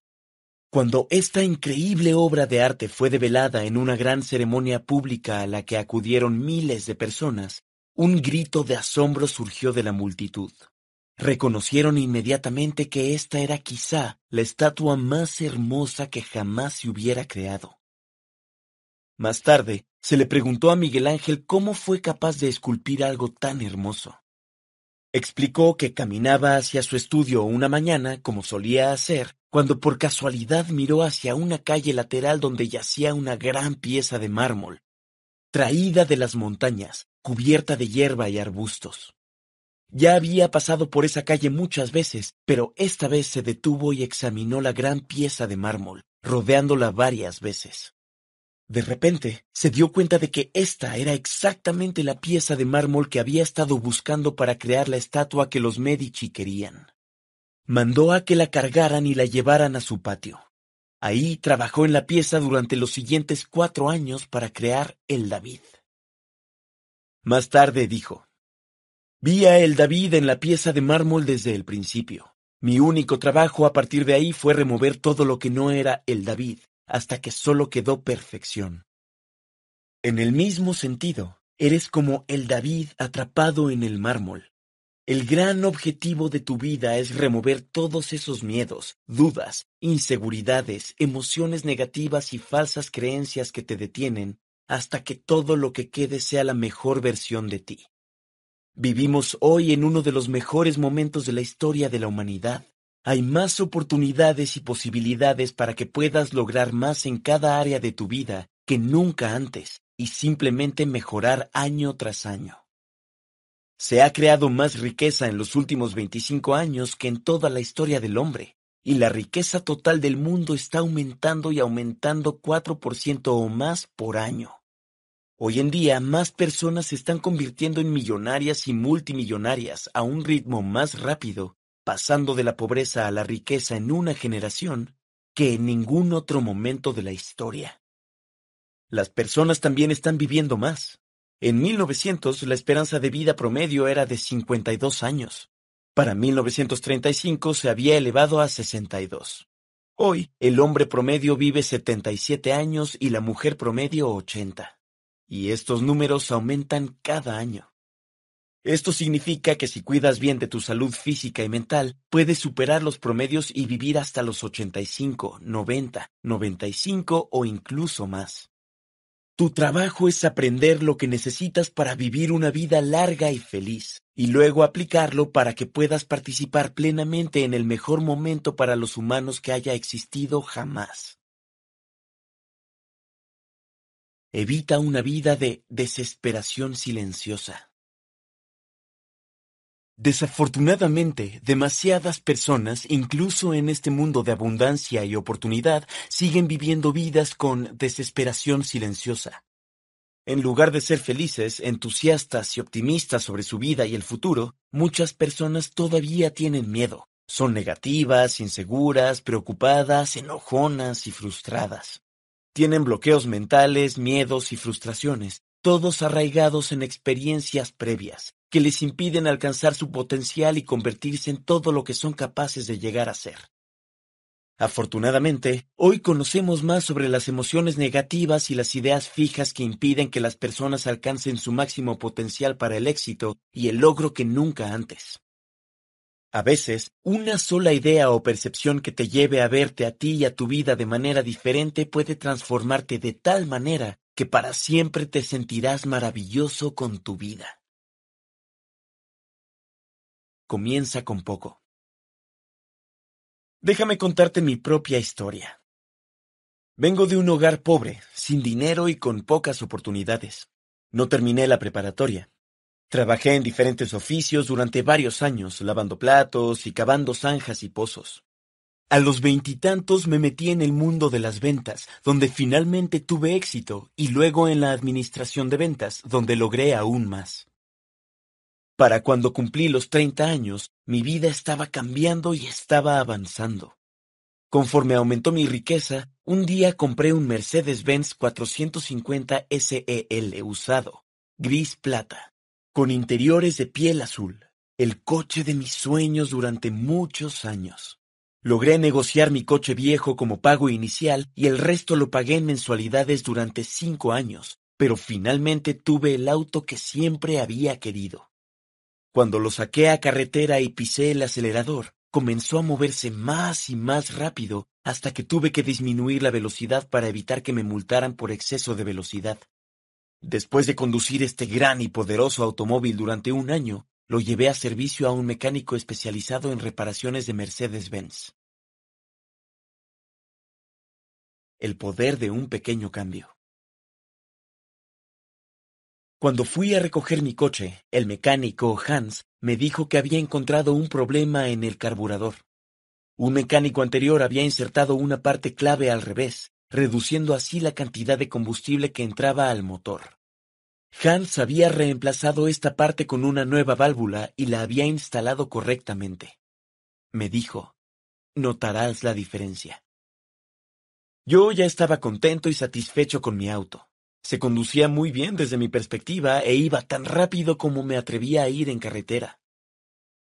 Cuando esta increíble obra de arte fue develada en una gran ceremonia pública a la que acudieron miles de personas, un grito de asombro surgió de la multitud. Reconocieron inmediatamente que esta era quizá la estatua más hermosa que jamás se hubiera creado. Más tarde, se le preguntó a Miguel Ángel cómo fue capaz de esculpir algo tan hermoso. Explicó que caminaba hacia su estudio una mañana, como solía hacer, cuando por casualidad miró hacia una calle lateral donde yacía una gran pieza de mármol, traída de las montañas, cubierta de hierba y arbustos. Ya había pasado por esa calle muchas veces, pero esta vez se detuvo y examinó la gran pieza de mármol, rodeándola varias veces. De repente, se dio cuenta de que esta era exactamente la pieza de mármol que había estado buscando para crear la estatua que los Medici querían. Mandó a que la cargaran y la llevaran a su patio. Ahí trabajó en la pieza durante los siguientes cuatro años para crear el David. Más tarde dijo, Vi a el David en la pieza de mármol desde el principio. Mi único trabajo a partir de ahí fue remover todo lo que no era el David, hasta que solo quedó perfección. En el mismo sentido, eres como el David atrapado en el mármol. El gran objetivo de tu vida es remover todos esos miedos, dudas, inseguridades, emociones negativas y falsas creencias que te detienen hasta que todo lo que quede sea la mejor versión de ti. Vivimos hoy en uno de los mejores momentos de la historia de la humanidad hay más oportunidades y posibilidades para que puedas lograr más en cada área de tu vida que nunca antes y simplemente mejorar año tras año. Se ha creado más riqueza en los últimos 25 años que en toda la historia del hombre, y la riqueza total del mundo está aumentando y aumentando 4% o más por año. Hoy en día, más personas se están convirtiendo en millonarias y multimillonarias a un ritmo más rápido pasando de la pobreza a la riqueza en una generación que en ningún otro momento de la historia. Las personas también están viviendo más. En 1900 la esperanza de vida promedio era de 52 años. Para 1935 se había elevado a 62. Hoy el hombre promedio vive 77 años y la mujer promedio 80. Y estos números aumentan cada año. Esto significa que si cuidas bien de tu salud física y mental, puedes superar los promedios y vivir hasta los 85, 90, 95 o incluso más. Tu trabajo es aprender lo que necesitas para vivir una vida larga y feliz, y luego aplicarlo para que puedas participar plenamente en el mejor momento para los humanos que haya existido jamás. Evita una vida de desesperación silenciosa. Desafortunadamente, demasiadas personas, incluso en este mundo de abundancia y oportunidad, siguen viviendo vidas con desesperación silenciosa. En lugar de ser felices, entusiastas y optimistas sobre su vida y el futuro, muchas personas todavía tienen miedo. Son negativas, inseguras, preocupadas, enojonas y frustradas. Tienen bloqueos mentales, miedos y frustraciones, todos arraigados en experiencias previas, que les impiden alcanzar su potencial y convertirse en todo lo que son capaces de llegar a ser. Afortunadamente, hoy conocemos más sobre las emociones negativas y las ideas fijas que impiden que las personas alcancen su máximo potencial para el éxito y el logro que nunca antes. A veces, una sola idea o percepción que te lleve a verte a ti y a tu vida de manera diferente puede transformarte de tal manera que para siempre te sentirás maravilloso con tu vida. Comienza con poco. Déjame contarte mi propia historia. Vengo de un hogar pobre, sin dinero y con pocas oportunidades. No terminé la preparatoria. Trabajé en diferentes oficios durante varios años, lavando platos y cavando zanjas y pozos. A los veintitantos me metí en el mundo de las ventas, donde finalmente tuve éxito, y luego en la administración de ventas, donde logré aún más. Para cuando cumplí los treinta años, mi vida estaba cambiando y estaba avanzando. Conforme aumentó mi riqueza, un día compré un Mercedes-Benz 450 SEL usado, gris plata, con interiores de piel azul, el coche de mis sueños durante muchos años. Logré negociar mi coche viejo como pago inicial y el resto lo pagué en mensualidades durante cinco años, pero finalmente tuve el auto que siempre había querido. Cuando lo saqué a carretera y pisé el acelerador, comenzó a moverse más y más rápido hasta que tuve que disminuir la velocidad para evitar que me multaran por exceso de velocidad. Después de conducir este gran y poderoso automóvil durante un año, lo llevé a servicio a un mecánico especializado en reparaciones de Mercedes-Benz. El poder de un pequeño cambio. Cuando fui a recoger mi coche, el mecánico Hans me dijo que había encontrado un problema en el carburador. Un mecánico anterior había insertado una parte clave al revés, reduciendo así la cantidad de combustible que entraba al motor. Hans había reemplazado esta parte con una nueva válvula y la había instalado correctamente. Me dijo, notarás la diferencia. Yo ya estaba contento y satisfecho con mi auto. Se conducía muy bien desde mi perspectiva e iba tan rápido como me atrevía a ir en carretera.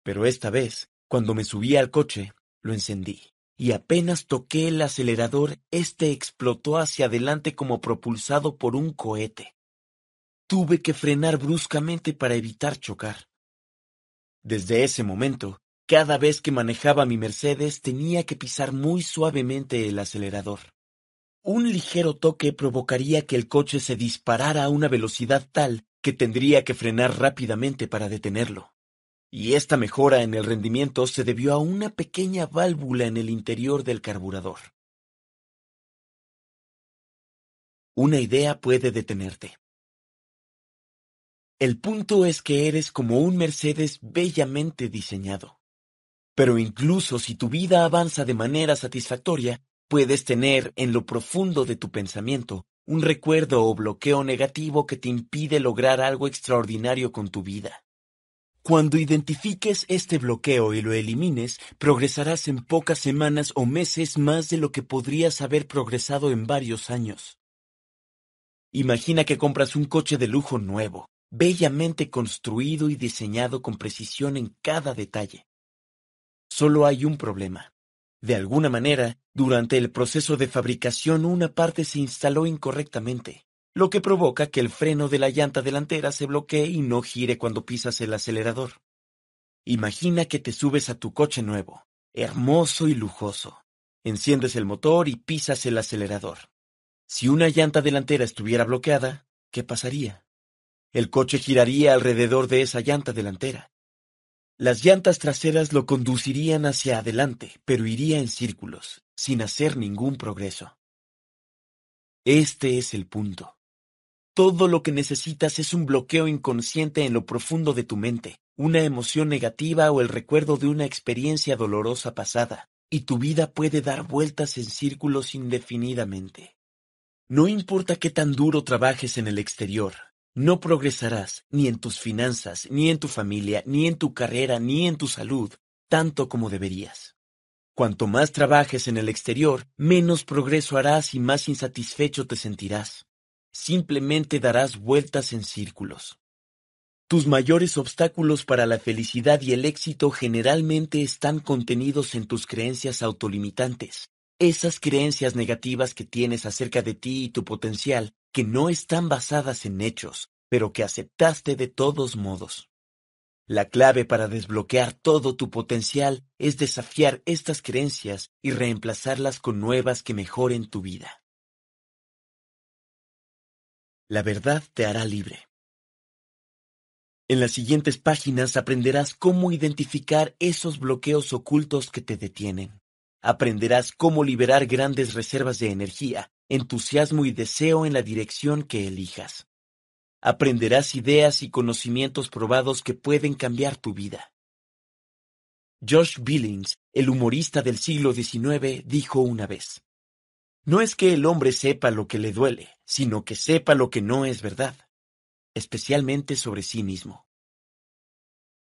Pero esta vez, cuando me subí al coche, lo encendí, y apenas toqué el acelerador, éste explotó hacia adelante como propulsado por un cohete. Tuve que frenar bruscamente para evitar chocar. Desde ese momento, cada vez que manejaba mi Mercedes tenía que pisar muy suavemente el acelerador. Un ligero toque provocaría que el coche se disparara a una velocidad tal que tendría que frenar rápidamente para detenerlo. Y esta mejora en el rendimiento se debió a una pequeña válvula en el interior del carburador. Una idea puede detenerte, el punto es que eres como un Mercedes bellamente diseñado. Pero incluso si tu vida avanza de manera satisfactoria, puedes tener en lo profundo de tu pensamiento un recuerdo o bloqueo negativo que te impide lograr algo extraordinario con tu vida. Cuando identifiques este bloqueo y lo elimines, progresarás en pocas semanas o meses más de lo que podrías haber progresado en varios años. Imagina que compras un coche de lujo nuevo, bellamente construido y diseñado con precisión en cada detalle. Solo hay un problema. De alguna manera, durante el proceso de fabricación una parte se instaló incorrectamente, lo que provoca que el freno de la llanta delantera se bloquee y no gire cuando pisas el acelerador. Imagina que te subes a tu coche nuevo, hermoso y lujoso. Enciendes el motor y pisas el acelerador. Si una llanta delantera estuviera bloqueada, ¿qué pasaría? El coche giraría alrededor de esa llanta delantera. Las llantas traseras lo conducirían hacia adelante, pero iría en círculos, sin hacer ningún progreso. Este es el punto. Todo lo que necesitas es un bloqueo inconsciente en lo profundo de tu mente, una emoción negativa o el recuerdo de una experiencia dolorosa pasada, y tu vida puede dar vueltas en círculos indefinidamente. No importa qué tan duro trabajes en el exterior, no progresarás ni en tus finanzas, ni en tu familia, ni en tu carrera, ni en tu salud, tanto como deberías. Cuanto más trabajes en el exterior, menos progreso harás y más insatisfecho te sentirás. Simplemente darás vueltas en círculos. Tus mayores obstáculos para la felicidad y el éxito generalmente están contenidos en tus creencias autolimitantes, esas creencias negativas que tienes acerca de ti y tu potencial, que no están basadas en hechos, pero que aceptaste de todos modos. La clave para desbloquear todo tu potencial es desafiar estas creencias y reemplazarlas con nuevas que mejoren tu vida. La verdad te hará libre. En las siguientes páginas aprenderás cómo identificar esos bloqueos ocultos que te detienen. Aprenderás cómo liberar grandes reservas de energía, entusiasmo y deseo en la dirección que elijas. Aprenderás ideas y conocimientos probados que pueden cambiar tu vida. Josh Billings, el humorista del siglo XIX, dijo una vez, No es que el hombre sepa lo que le duele, sino que sepa lo que no es verdad, especialmente sobre sí mismo.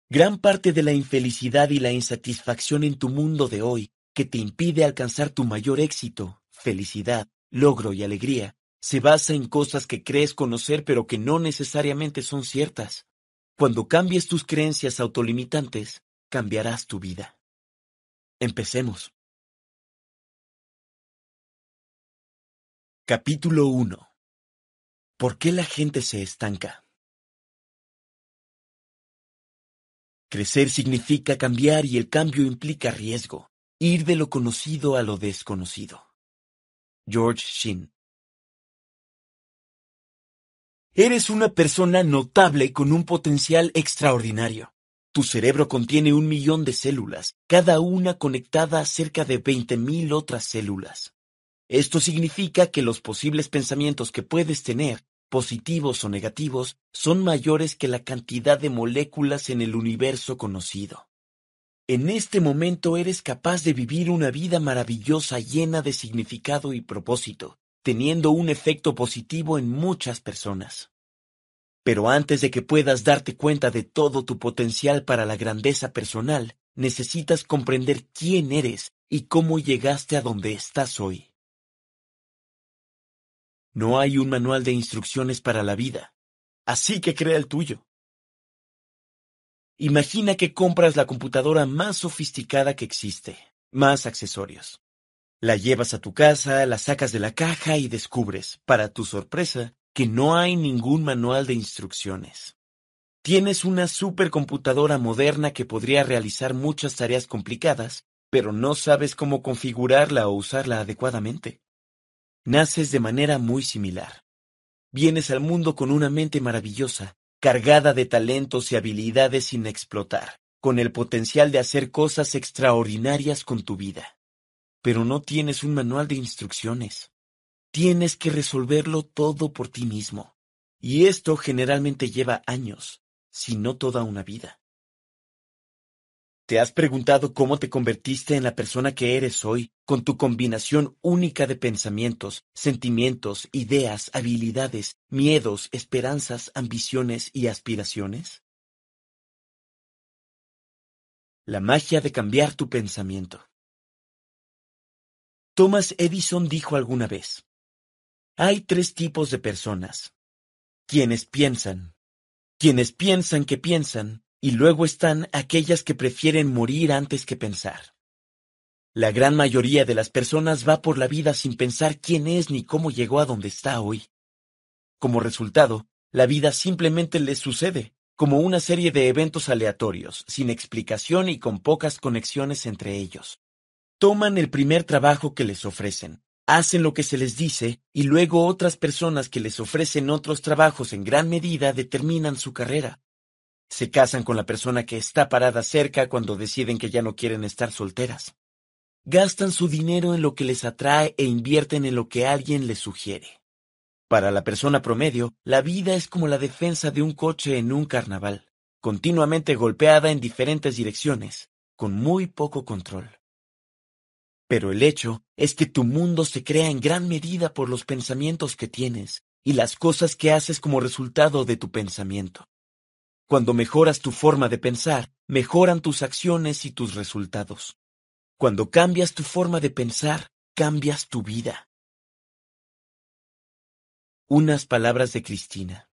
Gran parte de la infelicidad y la insatisfacción en tu mundo de hoy que te impide alcanzar tu mayor éxito, felicidad, logro y alegría, se basa en cosas que crees conocer pero que no necesariamente son ciertas. Cuando cambies tus creencias autolimitantes, cambiarás tu vida. Empecemos. Capítulo 1. ¿Por qué la gente se estanca? Crecer significa cambiar y el cambio implica riesgo. Ir de lo conocido a lo desconocido. George Shin Eres una persona notable con un potencial extraordinario. Tu cerebro contiene un millón de células, cada una conectada a cerca de 20.000 otras células. Esto significa que los posibles pensamientos que puedes tener, positivos o negativos, son mayores que la cantidad de moléculas en el universo conocido. En este momento eres capaz de vivir una vida maravillosa llena de significado y propósito, teniendo un efecto positivo en muchas personas. Pero antes de que puedas darte cuenta de todo tu potencial para la grandeza personal, necesitas comprender quién eres y cómo llegaste a donde estás hoy. No hay un manual de instrucciones para la vida, así que crea el tuyo. Imagina que compras la computadora más sofisticada que existe, más accesorios. La llevas a tu casa, la sacas de la caja y descubres, para tu sorpresa, que no hay ningún manual de instrucciones. Tienes una supercomputadora moderna que podría realizar muchas tareas complicadas, pero no sabes cómo configurarla o usarla adecuadamente. Naces de manera muy similar. Vienes al mundo con una mente maravillosa, cargada de talentos y habilidades sin explotar, con el potencial de hacer cosas extraordinarias con tu vida. Pero no tienes un manual de instrucciones. Tienes que resolverlo todo por ti mismo. Y esto generalmente lleva años, si no toda una vida. ¿Te has preguntado cómo te convertiste en la persona que eres hoy, con tu combinación única de pensamientos, sentimientos, ideas, habilidades, miedos, esperanzas, ambiciones y aspiraciones? La magia de cambiar tu pensamiento. Thomas Edison dijo alguna vez, Hay tres tipos de personas. Quienes piensan. Quienes piensan que piensan y luego están aquellas que prefieren morir antes que pensar. La gran mayoría de las personas va por la vida sin pensar quién es ni cómo llegó a donde está hoy. Como resultado, la vida simplemente les sucede, como una serie de eventos aleatorios, sin explicación y con pocas conexiones entre ellos. Toman el primer trabajo que les ofrecen, hacen lo que se les dice y luego otras personas que les ofrecen otros trabajos en gran medida determinan su carrera. Se casan con la persona que está parada cerca cuando deciden que ya no quieren estar solteras. Gastan su dinero en lo que les atrae e invierten en lo que alguien les sugiere. Para la persona promedio, la vida es como la defensa de un coche en un carnaval, continuamente golpeada en diferentes direcciones, con muy poco control. Pero el hecho es que tu mundo se crea en gran medida por los pensamientos que tienes y las cosas que haces como resultado de tu pensamiento. Cuando mejoras tu forma de pensar, mejoran tus acciones y tus resultados. Cuando cambias tu forma de pensar, cambias tu vida. Unas palabras de Cristina.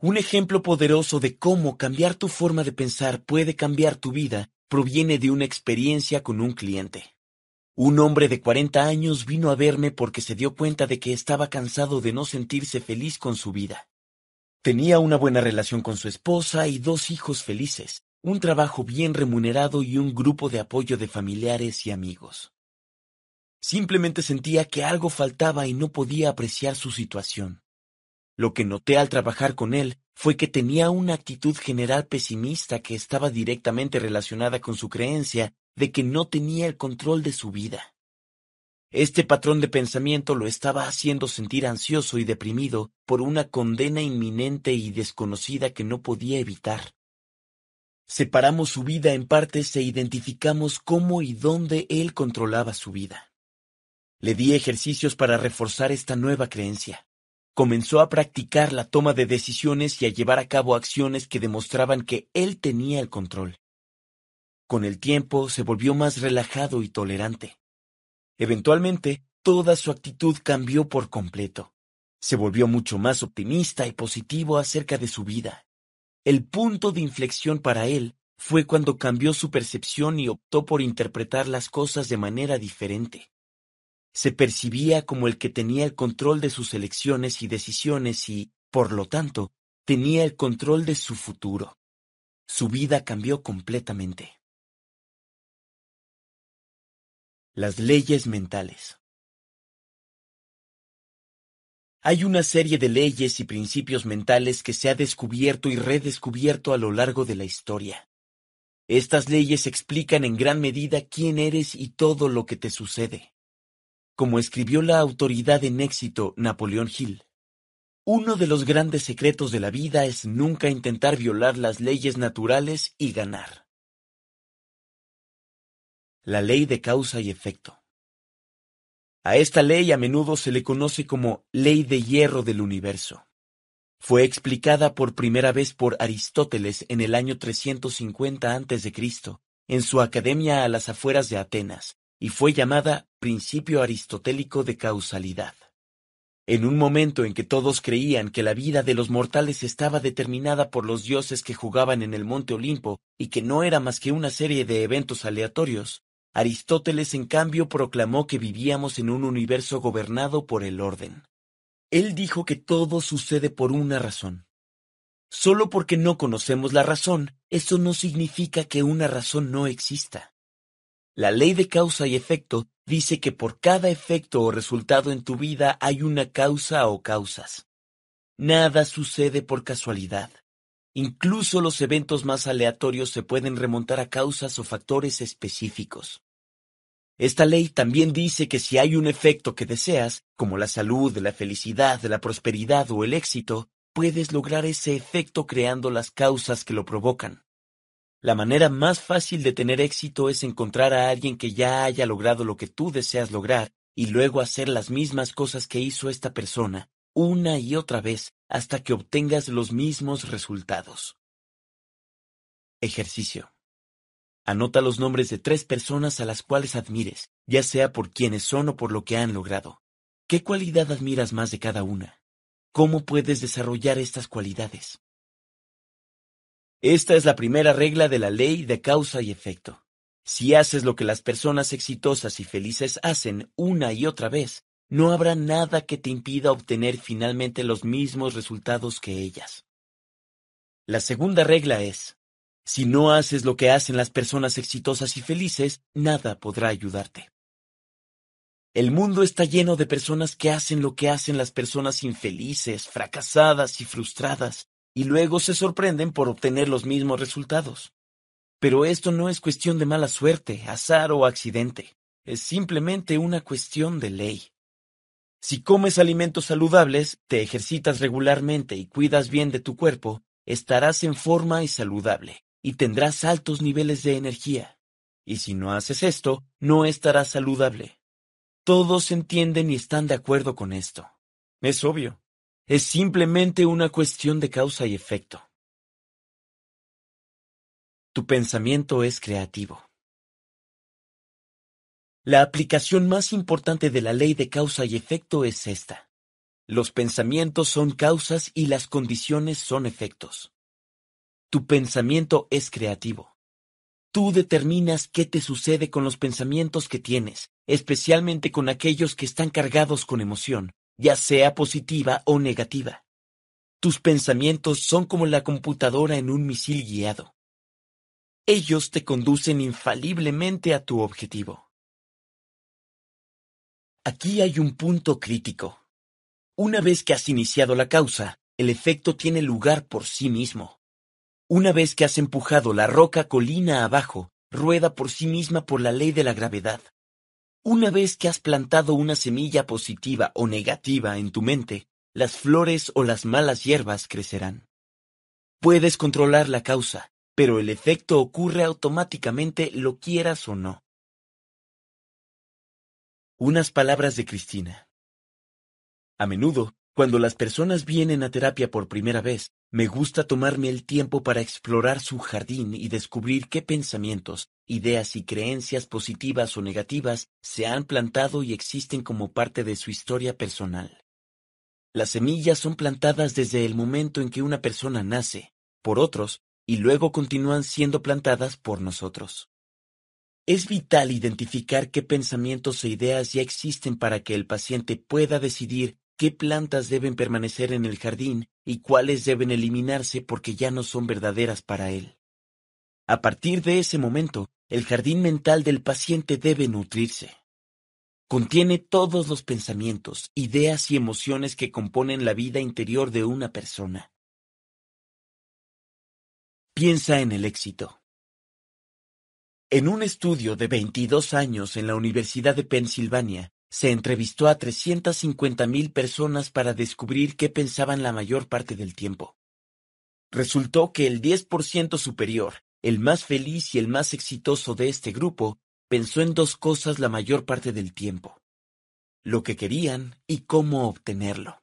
Un ejemplo poderoso de cómo cambiar tu forma de pensar puede cambiar tu vida proviene de una experiencia con un cliente. Un hombre de 40 años vino a verme porque se dio cuenta de que estaba cansado de no sentirse feliz con su vida. Tenía una buena relación con su esposa y dos hijos felices, un trabajo bien remunerado y un grupo de apoyo de familiares y amigos. Simplemente sentía que algo faltaba y no podía apreciar su situación. Lo que noté al trabajar con él fue que tenía una actitud general pesimista que estaba directamente relacionada con su creencia de que no tenía el control de su vida. Este patrón de pensamiento lo estaba haciendo sentir ansioso y deprimido por una condena inminente y desconocida que no podía evitar. Separamos su vida en partes e identificamos cómo y dónde él controlaba su vida. Le di ejercicios para reforzar esta nueva creencia. Comenzó a practicar la toma de decisiones y a llevar a cabo acciones que demostraban que él tenía el control. Con el tiempo se volvió más relajado y tolerante. Eventualmente, toda su actitud cambió por completo. Se volvió mucho más optimista y positivo acerca de su vida. El punto de inflexión para él fue cuando cambió su percepción y optó por interpretar las cosas de manera diferente. Se percibía como el que tenía el control de sus elecciones y decisiones y, por lo tanto, tenía el control de su futuro. Su vida cambió completamente. Las leyes mentales. Hay una serie de leyes y principios mentales que se ha descubierto y redescubierto a lo largo de la historia. Estas leyes explican en gran medida quién eres y todo lo que te sucede. Como escribió la autoridad en éxito Napoleón Hill, uno de los grandes secretos de la vida es nunca intentar violar las leyes naturales y ganar la ley de causa y efecto. A esta ley a menudo se le conoce como ley de hierro del universo. Fue explicada por primera vez por Aristóteles en el año 350 a.C., en su academia a las afueras de Atenas, y fue llamada principio aristotélico de causalidad. En un momento en que todos creían que la vida de los mortales estaba determinada por los dioses que jugaban en el monte Olimpo y que no era más que una serie de eventos aleatorios, Aristóteles, en cambio, proclamó que vivíamos en un universo gobernado por el orden. Él dijo que todo sucede por una razón. Solo porque no conocemos la razón, eso no significa que una razón no exista. La ley de causa y efecto dice que por cada efecto o resultado en tu vida hay una causa o causas. Nada sucede por casualidad. Incluso los eventos más aleatorios se pueden remontar a causas o factores específicos. Esta ley también dice que si hay un efecto que deseas, como la salud, la felicidad, la prosperidad o el éxito, puedes lograr ese efecto creando las causas que lo provocan. La manera más fácil de tener éxito es encontrar a alguien que ya haya logrado lo que tú deseas lograr y luego hacer las mismas cosas que hizo esta persona, una y otra vez, hasta que obtengas los mismos resultados. Ejercicio. Anota los nombres de tres personas a las cuales admires, ya sea por quienes son o por lo que han logrado. ¿Qué cualidad admiras más de cada una? ¿Cómo puedes desarrollar estas cualidades? Esta es la primera regla de la ley de causa y efecto. Si haces lo que las personas exitosas y felices hacen una y otra vez, no habrá nada que te impida obtener finalmente los mismos resultados que ellas. La segunda regla es, si no haces lo que hacen las personas exitosas y felices, nada podrá ayudarte. El mundo está lleno de personas que hacen lo que hacen las personas infelices, fracasadas y frustradas, y luego se sorprenden por obtener los mismos resultados. Pero esto no es cuestión de mala suerte, azar o accidente, es simplemente una cuestión de ley. Si comes alimentos saludables, te ejercitas regularmente y cuidas bien de tu cuerpo, estarás en forma y saludable y tendrás altos niveles de energía. Y si no haces esto, no estarás saludable. Todos entienden y están de acuerdo con esto. Es obvio. Es simplemente una cuestión de causa y efecto. Tu pensamiento es creativo. La aplicación más importante de la ley de causa y efecto es esta. Los pensamientos son causas y las condiciones son efectos. Tu pensamiento es creativo. Tú determinas qué te sucede con los pensamientos que tienes, especialmente con aquellos que están cargados con emoción, ya sea positiva o negativa. Tus pensamientos son como la computadora en un misil guiado. Ellos te conducen infaliblemente a tu objetivo. Aquí hay un punto crítico. Una vez que has iniciado la causa, el efecto tiene lugar por sí mismo. Una vez que has empujado la roca colina abajo, rueda por sí misma por la ley de la gravedad. Una vez que has plantado una semilla positiva o negativa en tu mente, las flores o las malas hierbas crecerán. Puedes controlar la causa, pero el efecto ocurre automáticamente lo quieras o no. Unas palabras de Cristina. A menudo, cuando las personas vienen a terapia por primera vez, me gusta tomarme el tiempo para explorar su jardín y descubrir qué pensamientos, ideas y creencias positivas o negativas se han plantado y existen como parte de su historia personal. Las semillas son plantadas desde el momento en que una persona nace, por otros, y luego continúan siendo plantadas por nosotros. Es vital identificar qué pensamientos e ideas ya existen para que el paciente pueda decidir qué plantas deben permanecer en el jardín y cuáles deben eliminarse porque ya no son verdaderas para él. A partir de ese momento, el jardín mental del paciente debe nutrirse. Contiene todos los pensamientos, ideas y emociones que componen la vida interior de una persona. Piensa en el éxito. En un estudio de 22 años en la Universidad de Pensilvania, se entrevistó a 350.000 personas para descubrir qué pensaban la mayor parte del tiempo. Resultó que el 10% superior, el más feliz y el más exitoso de este grupo, pensó en dos cosas la mayor parte del tiempo. Lo que querían y cómo obtenerlo.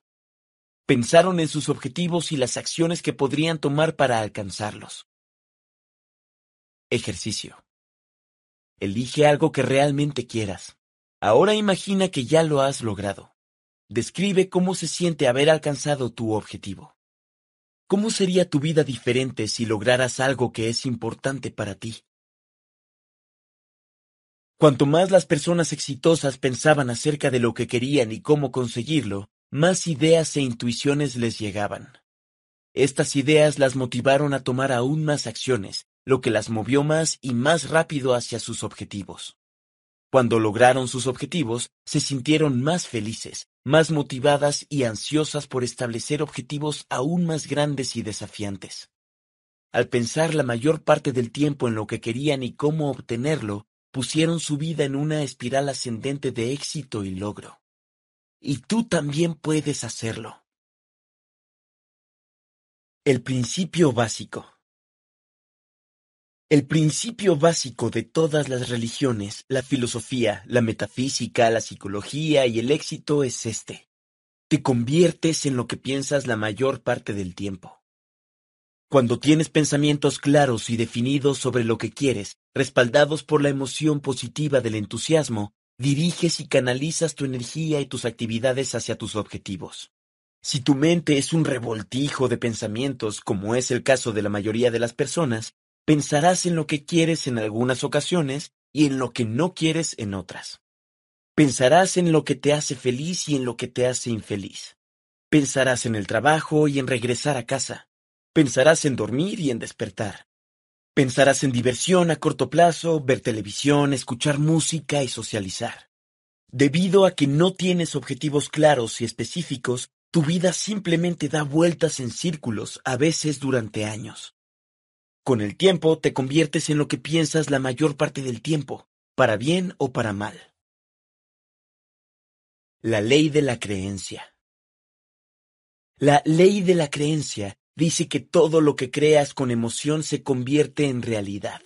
Pensaron en sus objetivos y las acciones que podrían tomar para alcanzarlos. Ejercicio. Elige algo que realmente quieras. Ahora imagina que ya lo has logrado. Describe cómo se siente haber alcanzado tu objetivo. ¿Cómo sería tu vida diferente si lograras algo que es importante para ti? Cuanto más las personas exitosas pensaban acerca de lo que querían y cómo conseguirlo, más ideas e intuiciones les llegaban. Estas ideas las motivaron a tomar aún más acciones, lo que las movió más y más rápido hacia sus objetivos. Cuando lograron sus objetivos, se sintieron más felices, más motivadas y ansiosas por establecer objetivos aún más grandes y desafiantes. Al pensar la mayor parte del tiempo en lo que querían y cómo obtenerlo, pusieron su vida en una espiral ascendente de éxito y logro. Y tú también puedes hacerlo. El principio básico. El principio básico de todas las religiones, la filosofía, la metafísica, la psicología y el éxito es este. Te conviertes en lo que piensas la mayor parte del tiempo. Cuando tienes pensamientos claros y definidos sobre lo que quieres, respaldados por la emoción positiva del entusiasmo, diriges y canalizas tu energía y tus actividades hacia tus objetivos. Si tu mente es un revoltijo de pensamientos, como es el caso de la mayoría de las personas, Pensarás en lo que quieres en algunas ocasiones y en lo que no quieres en otras. Pensarás en lo que te hace feliz y en lo que te hace infeliz. Pensarás en el trabajo y en regresar a casa. Pensarás en dormir y en despertar. Pensarás en diversión a corto plazo, ver televisión, escuchar música y socializar. Debido a que no tienes objetivos claros y específicos, tu vida simplemente da vueltas en círculos, a veces durante años. Con el tiempo te conviertes en lo que piensas la mayor parte del tiempo, para bien o para mal. La ley de la creencia. La ley de la creencia dice que todo lo que creas con emoción se convierte en realidad.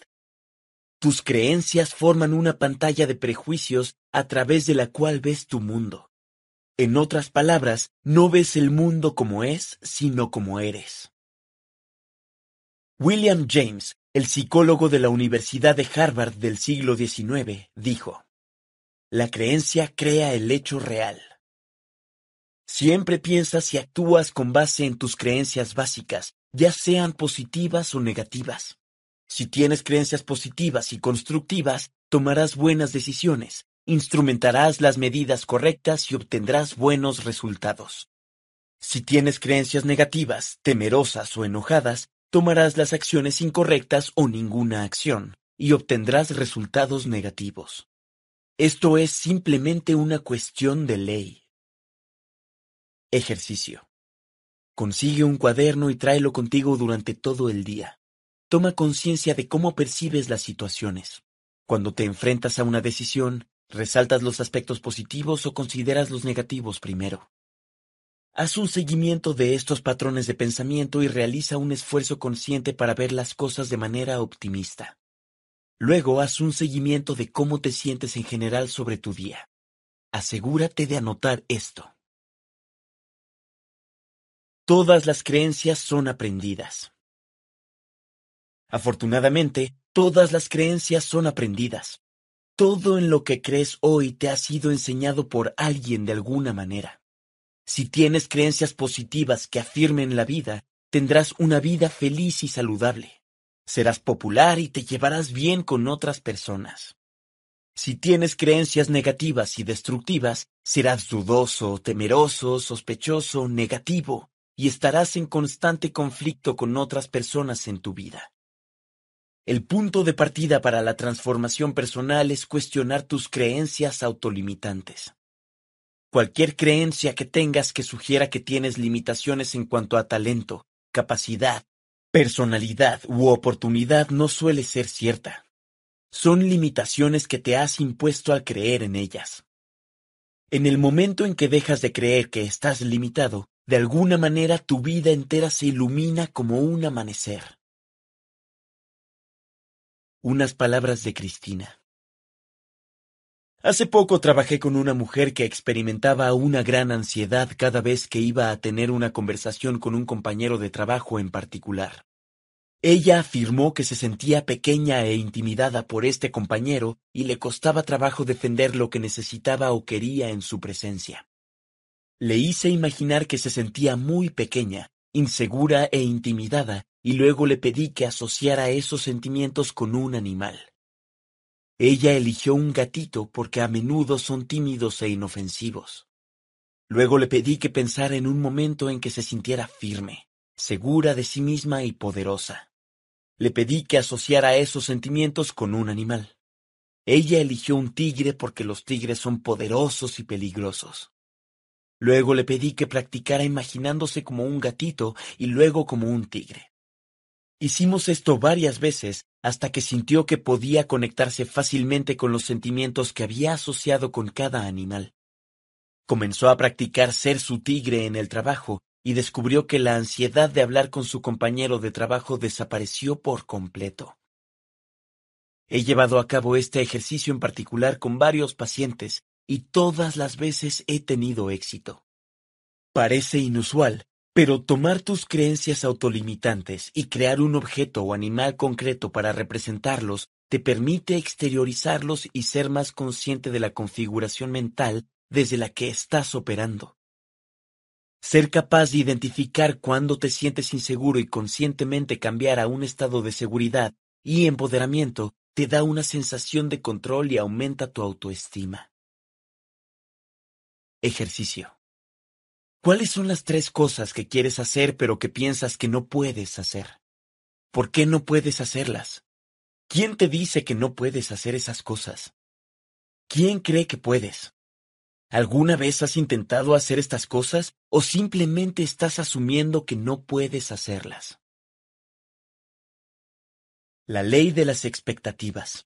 Tus creencias forman una pantalla de prejuicios a través de la cual ves tu mundo. En otras palabras, no ves el mundo como es, sino como eres. William James, el psicólogo de la Universidad de Harvard del siglo XIX, dijo, La creencia crea el hecho real. Siempre piensas y actúas con base en tus creencias básicas, ya sean positivas o negativas. Si tienes creencias positivas y constructivas, tomarás buenas decisiones, instrumentarás las medidas correctas y obtendrás buenos resultados. Si tienes creencias negativas, temerosas o enojadas, tomarás las acciones incorrectas o ninguna acción, y obtendrás resultados negativos. Esto es simplemente una cuestión de ley. Ejercicio. Consigue un cuaderno y tráelo contigo durante todo el día. Toma conciencia de cómo percibes las situaciones. Cuando te enfrentas a una decisión, ¿resaltas los aspectos positivos o consideras los negativos primero? Haz un seguimiento de estos patrones de pensamiento y realiza un esfuerzo consciente para ver las cosas de manera optimista. Luego haz un seguimiento de cómo te sientes en general sobre tu día. Asegúrate de anotar esto. Todas las creencias son aprendidas. Afortunadamente, todas las creencias son aprendidas. Todo en lo que crees hoy te ha sido enseñado por alguien de alguna manera. Si tienes creencias positivas que afirmen la vida, tendrás una vida feliz y saludable. Serás popular y te llevarás bien con otras personas. Si tienes creencias negativas y destructivas, serás dudoso, temeroso, sospechoso, negativo, y estarás en constante conflicto con otras personas en tu vida. El punto de partida para la transformación personal es cuestionar tus creencias autolimitantes. Cualquier creencia que tengas que sugiera que tienes limitaciones en cuanto a talento, capacidad, personalidad u oportunidad no suele ser cierta. Son limitaciones que te has impuesto al creer en ellas. En el momento en que dejas de creer que estás limitado, de alguna manera tu vida entera se ilumina como un amanecer. Unas palabras de Cristina. Hace poco trabajé con una mujer que experimentaba una gran ansiedad cada vez que iba a tener una conversación con un compañero de trabajo en particular. Ella afirmó que se sentía pequeña e intimidada por este compañero y le costaba trabajo defender lo que necesitaba o quería en su presencia. Le hice imaginar que se sentía muy pequeña, insegura e intimidada, y luego le pedí que asociara esos sentimientos con un animal. Ella eligió un gatito porque a menudo son tímidos e inofensivos. Luego le pedí que pensara en un momento en que se sintiera firme, segura de sí misma y poderosa. Le pedí que asociara esos sentimientos con un animal. Ella eligió un tigre porque los tigres son poderosos y peligrosos. Luego le pedí que practicara imaginándose como un gatito y luego como un tigre. Hicimos esto varias veces hasta que sintió que podía conectarse fácilmente con los sentimientos que había asociado con cada animal. Comenzó a practicar ser su tigre en el trabajo y descubrió que la ansiedad de hablar con su compañero de trabajo desapareció por completo. He llevado a cabo este ejercicio en particular con varios pacientes y todas las veces he tenido éxito. Parece inusual, pero tomar tus creencias autolimitantes y crear un objeto o animal concreto para representarlos te permite exteriorizarlos y ser más consciente de la configuración mental desde la que estás operando. Ser capaz de identificar cuándo te sientes inseguro y conscientemente cambiar a un estado de seguridad y empoderamiento te da una sensación de control y aumenta tu autoestima. Ejercicio. ¿Cuáles son las tres cosas que quieres hacer pero que piensas que no puedes hacer? ¿Por qué no puedes hacerlas? ¿Quién te dice que no puedes hacer esas cosas? ¿Quién cree que puedes? ¿Alguna vez has intentado hacer estas cosas o simplemente estás asumiendo que no puedes hacerlas? La ley de las expectativas.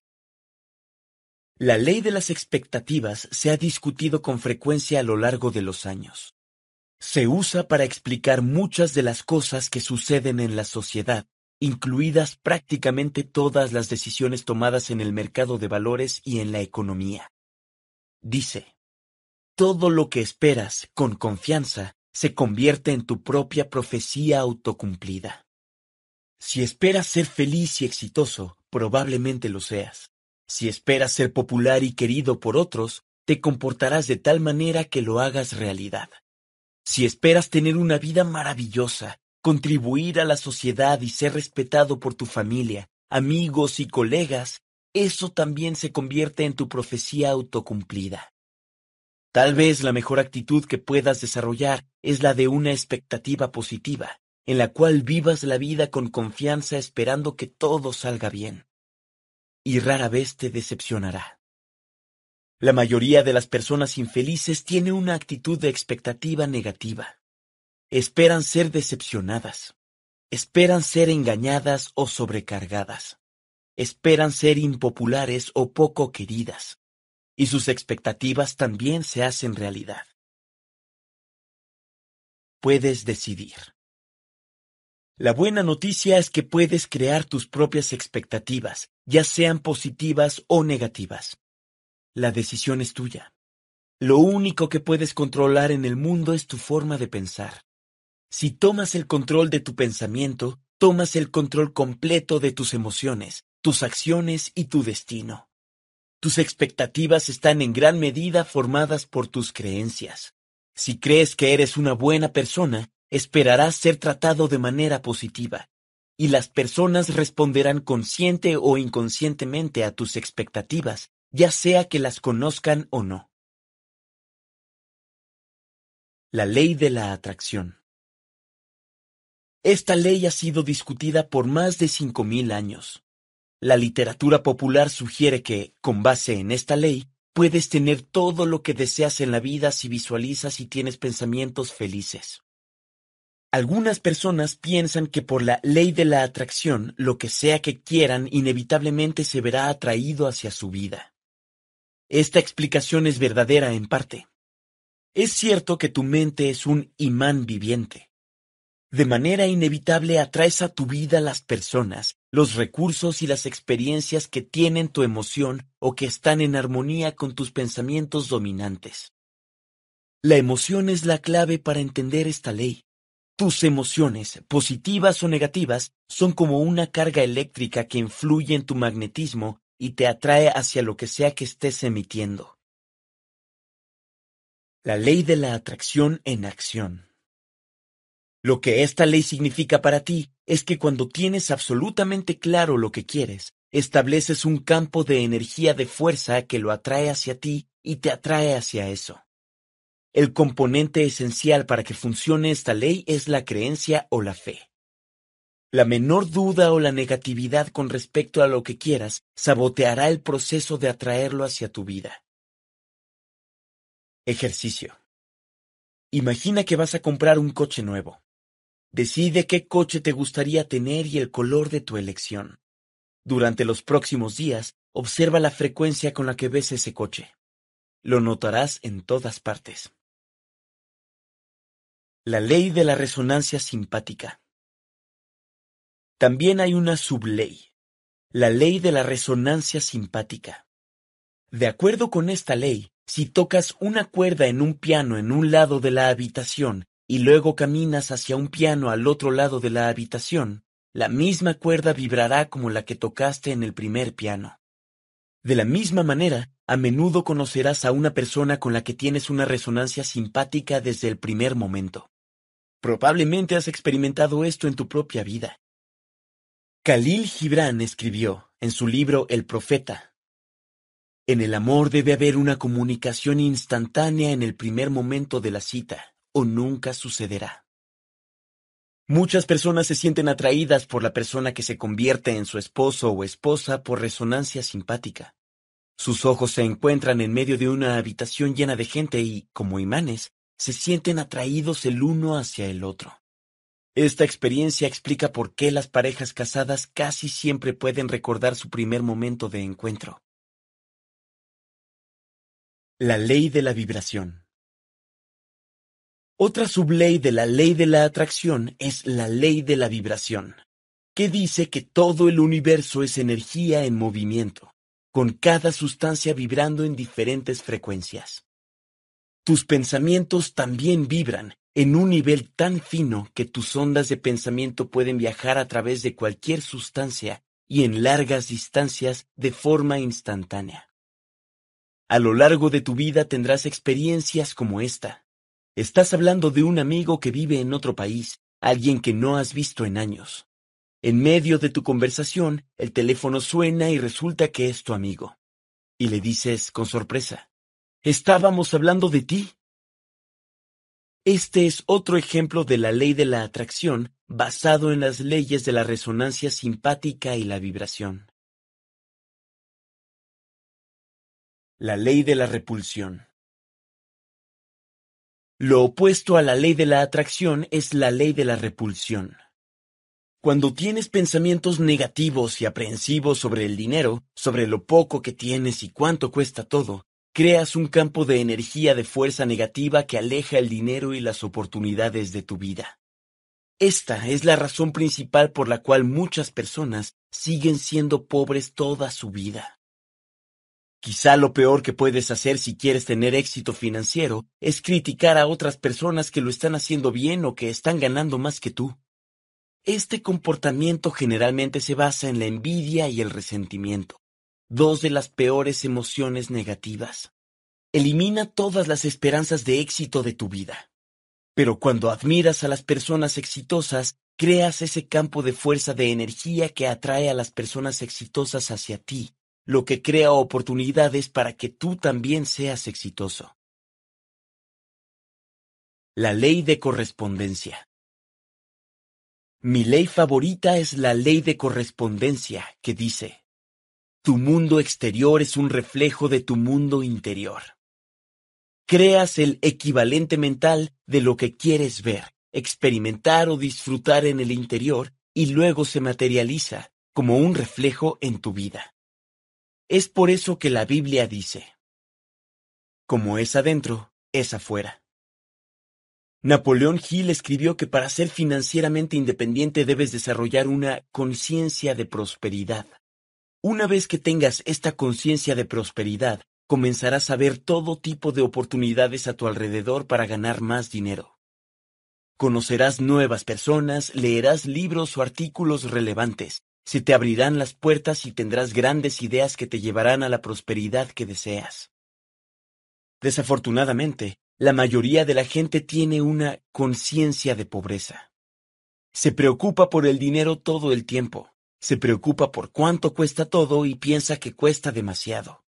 La ley de las expectativas se ha discutido con frecuencia a lo largo de los años. Se usa para explicar muchas de las cosas que suceden en la sociedad, incluidas prácticamente todas las decisiones tomadas en el mercado de valores y en la economía. Dice, todo lo que esperas con confianza se convierte en tu propia profecía autocumplida. Si esperas ser feliz y exitoso, probablemente lo seas. Si esperas ser popular y querido por otros, te comportarás de tal manera que lo hagas realidad. Si esperas tener una vida maravillosa, contribuir a la sociedad y ser respetado por tu familia, amigos y colegas, eso también se convierte en tu profecía autocumplida. Tal vez la mejor actitud que puedas desarrollar es la de una expectativa positiva, en la cual vivas la vida con confianza esperando que todo salga bien. Y rara vez te decepcionará. La mayoría de las personas infelices tiene una actitud de expectativa negativa. Esperan ser decepcionadas. Esperan ser engañadas o sobrecargadas. Esperan ser impopulares o poco queridas. Y sus expectativas también se hacen realidad. Puedes decidir. La buena noticia es que puedes crear tus propias expectativas, ya sean positivas o negativas. La decisión es tuya. Lo único que puedes controlar en el mundo es tu forma de pensar. Si tomas el control de tu pensamiento, tomas el control completo de tus emociones, tus acciones y tu destino. Tus expectativas están en gran medida formadas por tus creencias. Si crees que eres una buena persona, esperarás ser tratado de manera positiva, y las personas responderán consciente o inconscientemente a tus expectativas ya sea que las conozcan o no. La ley de la atracción. Esta ley ha sido discutida por más de 5.000 años. La literatura popular sugiere que, con base en esta ley, puedes tener todo lo que deseas en la vida si visualizas y tienes pensamientos felices. Algunas personas piensan que por la ley de la atracción, lo que sea que quieran inevitablemente se verá atraído hacia su vida. Esta explicación es verdadera en parte. Es cierto que tu mente es un imán viviente. De manera inevitable atraes a tu vida las personas, los recursos y las experiencias que tienen tu emoción o que están en armonía con tus pensamientos dominantes. La emoción es la clave para entender esta ley. Tus emociones, positivas o negativas, son como una carga eléctrica que influye en tu magnetismo y te atrae hacia lo que sea que estés emitiendo. La ley de la atracción en acción. Lo que esta ley significa para ti es que cuando tienes absolutamente claro lo que quieres, estableces un campo de energía de fuerza que lo atrae hacia ti y te atrae hacia eso. El componente esencial para que funcione esta ley es la creencia o la fe. La menor duda o la negatividad con respecto a lo que quieras saboteará el proceso de atraerlo hacia tu vida. Ejercicio. Imagina que vas a comprar un coche nuevo. Decide qué coche te gustaría tener y el color de tu elección. Durante los próximos días, observa la frecuencia con la que ves ese coche. Lo notarás en todas partes. La ley de la resonancia simpática. También hay una subley, la ley de la resonancia simpática. De acuerdo con esta ley, si tocas una cuerda en un piano en un lado de la habitación y luego caminas hacia un piano al otro lado de la habitación, la misma cuerda vibrará como la que tocaste en el primer piano. De la misma manera, a menudo conocerás a una persona con la que tienes una resonancia simpática desde el primer momento. Probablemente has experimentado esto en tu propia vida. Khalil Gibran escribió, en su libro El Profeta, En el amor debe haber una comunicación instantánea en el primer momento de la cita, o nunca sucederá. Muchas personas se sienten atraídas por la persona que se convierte en su esposo o esposa por resonancia simpática. Sus ojos se encuentran en medio de una habitación llena de gente y, como imanes, se sienten atraídos el uno hacia el otro. Esta experiencia explica por qué las parejas casadas casi siempre pueden recordar su primer momento de encuentro. La ley de la vibración. Otra subley de la ley de la atracción es la ley de la vibración, que dice que todo el universo es energía en movimiento, con cada sustancia vibrando en diferentes frecuencias. Tus pensamientos también vibran en un nivel tan fino que tus ondas de pensamiento pueden viajar a través de cualquier sustancia y en largas distancias de forma instantánea. A lo largo de tu vida tendrás experiencias como esta. Estás hablando de un amigo que vive en otro país, alguien que no has visto en años. En medio de tu conversación, el teléfono suena y resulta que es tu amigo. Y le dices con sorpresa, Estábamos hablando de ti. Este es otro ejemplo de la ley de la atracción basado en las leyes de la resonancia simpática y la vibración. La ley de la repulsión. Lo opuesto a la ley de la atracción es la ley de la repulsión. Cuando tienes pensamientos negativos y aprehensivos sobre el dinero, sobre lo poco que tienes y cuánto cuesta todo, creas un campo de energía de fuerza negativa que aleja el dinero y las oportunidades de tu vida. Esta es la razón principal por la cual muchas personas siguen siendo pobres toda su vida. Quizá lo peor que puedes hacer si quieres tener éxito financiero es criticar a otras personas que lo están haciendo bien o que están ganando más que tú. Este comportamiento generalmente se basa en la envidia y el resentimiento dos de las peores emociones negativas. Elimina todas las esperanzas de éxito de tu vida. Pero cuando admiras a las personas exitosas, creas ese campo de fuerza de energía que atrae a las personas exitosas hacia ti, lo que crea oportunidades para que tú también seas exitoso. La ley de correspondencia. Mi ley favorita es la ley de correspondencia, que dice, tu mundo exterior es un reflejo de tu mundo interior. Creas el equivalente mental de lo que quieres ver, experimentar o disfrutar en el interior y luego se materializa como un reflejo en tu vida. Es por eso que la Biblia dice, como es adentro, es afuera. Napoleón Hill escribió que para ser financieramente independiente debes desarrollar una conciencia de prosperidad. Una vez que tengas esta conciencia de prosperidad, comenzarás a ver todo tipo de oportunidades a tu alrededor para ganar más dinero. Conocerás nuevas personas, leerás libros o artículos relevantes, se te abrirán las puertas y tendrás grandes ideas que te llevarán a la prosperidad que deseas. Desafortunadamente, la mayoría de la gente tiene una conciencia de pobreza. Se preocupa por el dinero todo el tiempo se preocupa por cuánto cuesta todo y piensa que cuesta demasiado.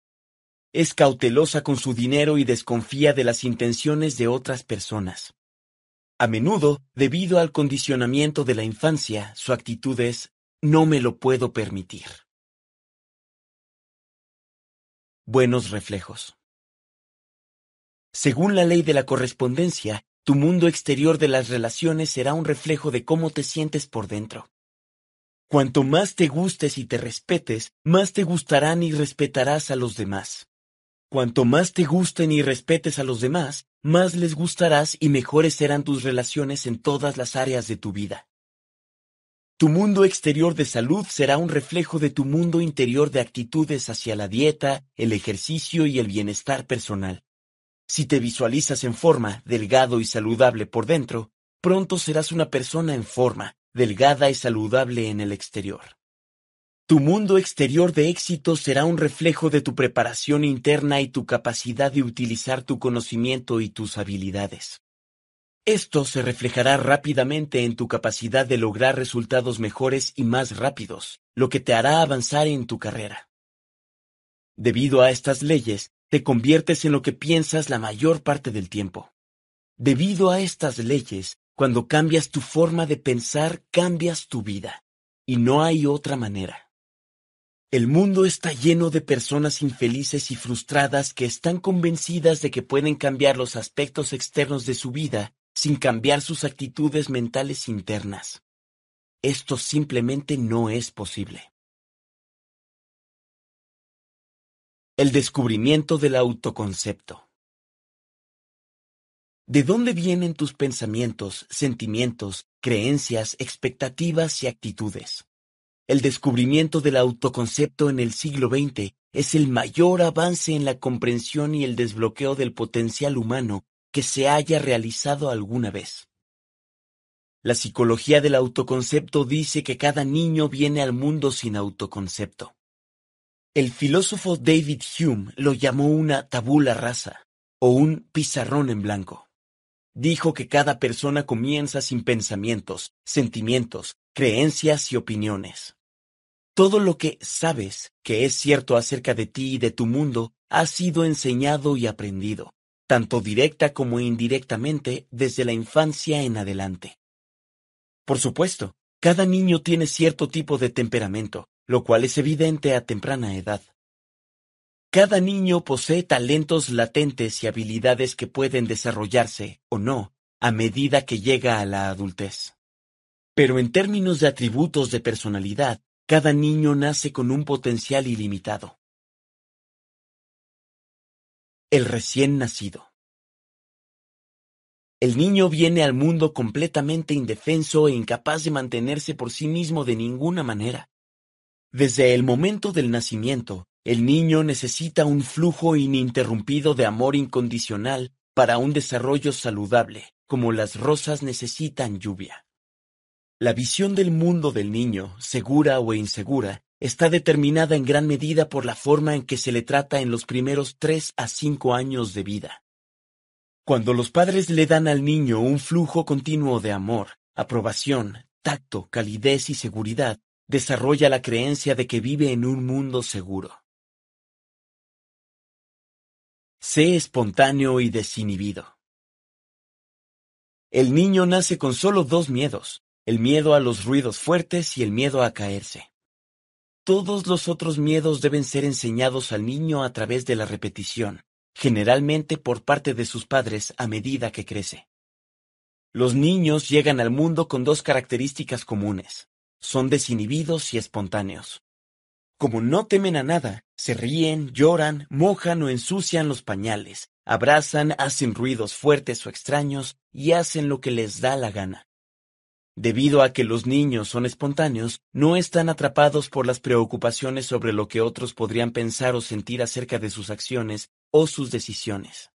Es cautelosa con su dinero y desconfía de las intenciones de otras personas. A menudo, debido al condicionamiento de la infancia, su actitud es no me lo puedo permitir. Buenos reflejos. Según la ley de la correspondencia, tu mundo exterior de las relaciones será un reflejo de cómo te sientes por dentro. Cuanto más te gustes y te respetes, más te gustarán y respetarás a los demás. Cuanto más te gusten y respetes a los demás, más les gustarás y mejores serán tus relaciones en todas las áreas de tu vida. Tu mundo exterior de salud será un reflejo de tu mundo interior de actitudes hacia la dieta, el ejercicio y el bienestar personal. Si te visualizas en forma, delgado y saludable por dentro, pronto serás una persona en forma, delgada y saludable en el exterior. Tu mundo exterior de éxito será un reflejo de tu preparación interna y tu capacidad de utilizar tu conocimiento y tus habilidades. Esto se reflejará rápidamente en tu capacidad de lograr resultados mejores y más rápidos, lo que te hará avanzar en tu carrera. Debido a estas leyes, te conviertes en lo que piensas la mayor parte del tiempo. Debido a estas leyes, cuando cambias tu forma de pensar, cambias tu vida. Y no hay otra manera. El mundo está lleno de personas infelices y frustradas que están convencidas de que pueden cambiar los aspectos externos de su vida sin cambiar sus actitudes mentales internas. Esto simplemente no es posible. El descubrimiento del autoconcepto. ¿De dónde vienen tus pensamientos, sentimientos, creencias, expectativas y actitudes? El descubrimiento del autoconcepto en el siglo XX es el mayor avance en la comprensión y el desbloqueo del potencial humano que se haya realizado alguna vez. La psicología del autoconcepto dice que cada niño viene al mundo sin autoconcepto. El filósofo David Hume lo llamó una tabula rasa o un pizarrón en blanco dijo que cada persona comienza sin pensamientos, sentimientos, creencias y opiniones. Todo lo que sabes que es cierto acerca de ti y de tu mundo ha sido enseñado y aprendido, tanto directa como indirectamente desde la infancia en adelante. Por supuesto, cada niño tiene cierto tipo de temperamento, lo cual es evidente a temprana edad. Cada niño posee talentos latentes y habilidades que pueden desarrollarse, o no, a medida que llega a la adultez. Pero en términos de atributos de personalidad, cada niño nace con un potencial ilimitado. El recién nacido. El niño viene al mundo completamente indefenso e incapaz de mantenerse por sí mismo de ninguna manera. Desde el momento del nacimiento, el niño necesita un flujo ininterrumpido de amor incondicional para un desarrollo saludable, como las rosas necesitan lluvia. La visión del mundo del niño, segura o insegura, está determinada en gran medida por la forma en que se le trata en los primeros tres a cinco años de vida. Cuando los padres le dan al niño un flujo continuo de amor, aprobación, tacto, calidez y seguridad, desarrolla la creencia de que vive en un mundo seguro. Sé espontáneo y desinhibido. El niño nace con solo dos miedos, el miedo a los ruidos fuertes y el miedo a caerse. Todos los otros miedos deben ser enseñados al niño a través de la repetición, generalmente por parte de sus padres a medida que crece. Los niños llegan al mundo con dos características comunes son desinhibidos y espontáneos. Como no temen a nada, se ríen, lloran, mojan o ensucian los pañales, abrazan, hacen ruidos fuertes o extraños y hacen lo que les da la gana. Debido a que los niños son espontáneos, no están atrapados por las preocupaciones sobre lo que otros podrían pensar o sentir acerca de sus acciones o sus decisiones.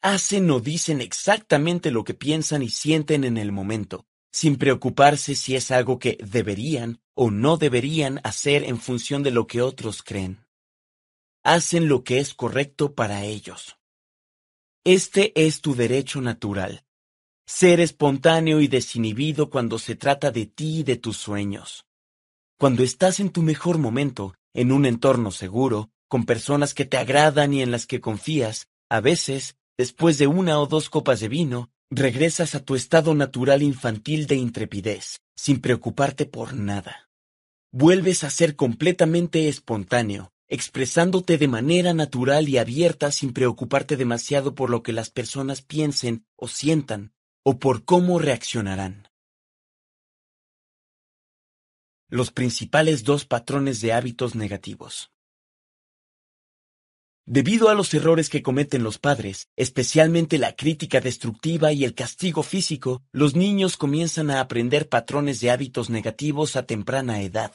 Hacen o dicen exactamente lo que piensan y sienten en el momento, sin preocuparse si es algo que deberían o no deberían hacer en función de lo que otros creen. Hacen lo que es correcto para ellos. Este es tu derecho natural. Ser espontáneo y desinhibido cuando se trata de ti y de tus sueños. Cuando estás en tu mejor momento, en un entorno seguro, con personas que te agradan y en las que confías, a veces, después de una o dos copas de vino, Regresas a tu estado natural infantil de intrepidez, sin preocuparte por nada. Vuelves a ser completamente espontáneo, expresándote de manera natural y abierta sin preocuparte demasiado por lo que las personas piensen o sientan, o por cómo reaccionarán. Los principales dos patrones de hábitos negativos. Debido a los errores que cometen los padres, especialmente la crítica destructiva y el castigo físico, los niños comienzan a aprender patrones de hábitos negativos a temprana edad.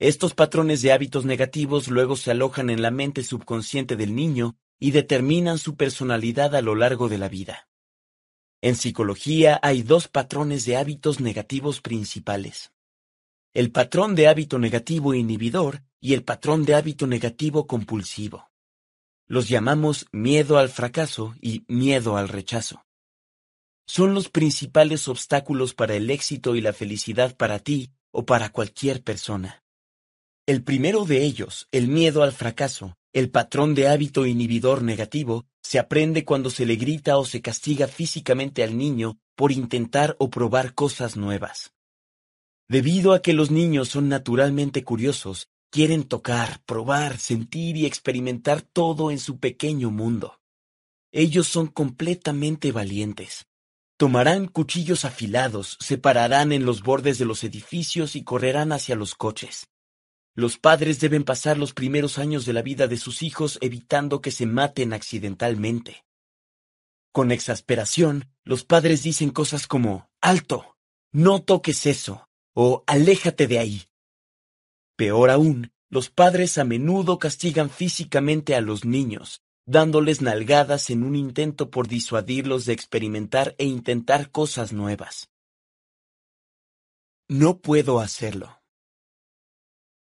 Estos patrones de hábitos negativos luego se alojan en la mente subconsciente del niño y determinan su personalidad a lo largo de la vida. En psicología hay dos patrones de hábitos negativos principales. El patrón de hábito negativo inhibidor y el patrón de hábito negativo compulsivo. Los llamamos miedo al fracaso y miedo al rechazo. Son los principales obstáculos para el éxito y la felicidad para ti o para cualquier persona. El primero de ellos, el miedo al fracaso, el patrón de hábito inhibidor negativo, se aprende cuando se le grita o se castiga físicamente al niño por intentar o probar cosas nuevas. Debido a que los niños son naturalmente curiosos, Quieren tocar, probar, sentir y experimentar todo en su pequeño mundo. Ellos son completamente valientes. Tomarán cuchillos afilados, se pararán en los bordes de los edificios y correrán hacia los coches. Los padres deben pasar los primeros años de la vida de sus hijos evitando que se maten accidentalmente. Con exasperación, los padres dicen cosas como, alto, no toques eso, o aléjate de ahí, Peor aún, los padres a menudo castigan físicamente a los niños, dándoles nalgadas en un intento por disuadirlos de experimentar e intentar cosas nuevas. No puedo hacerlo.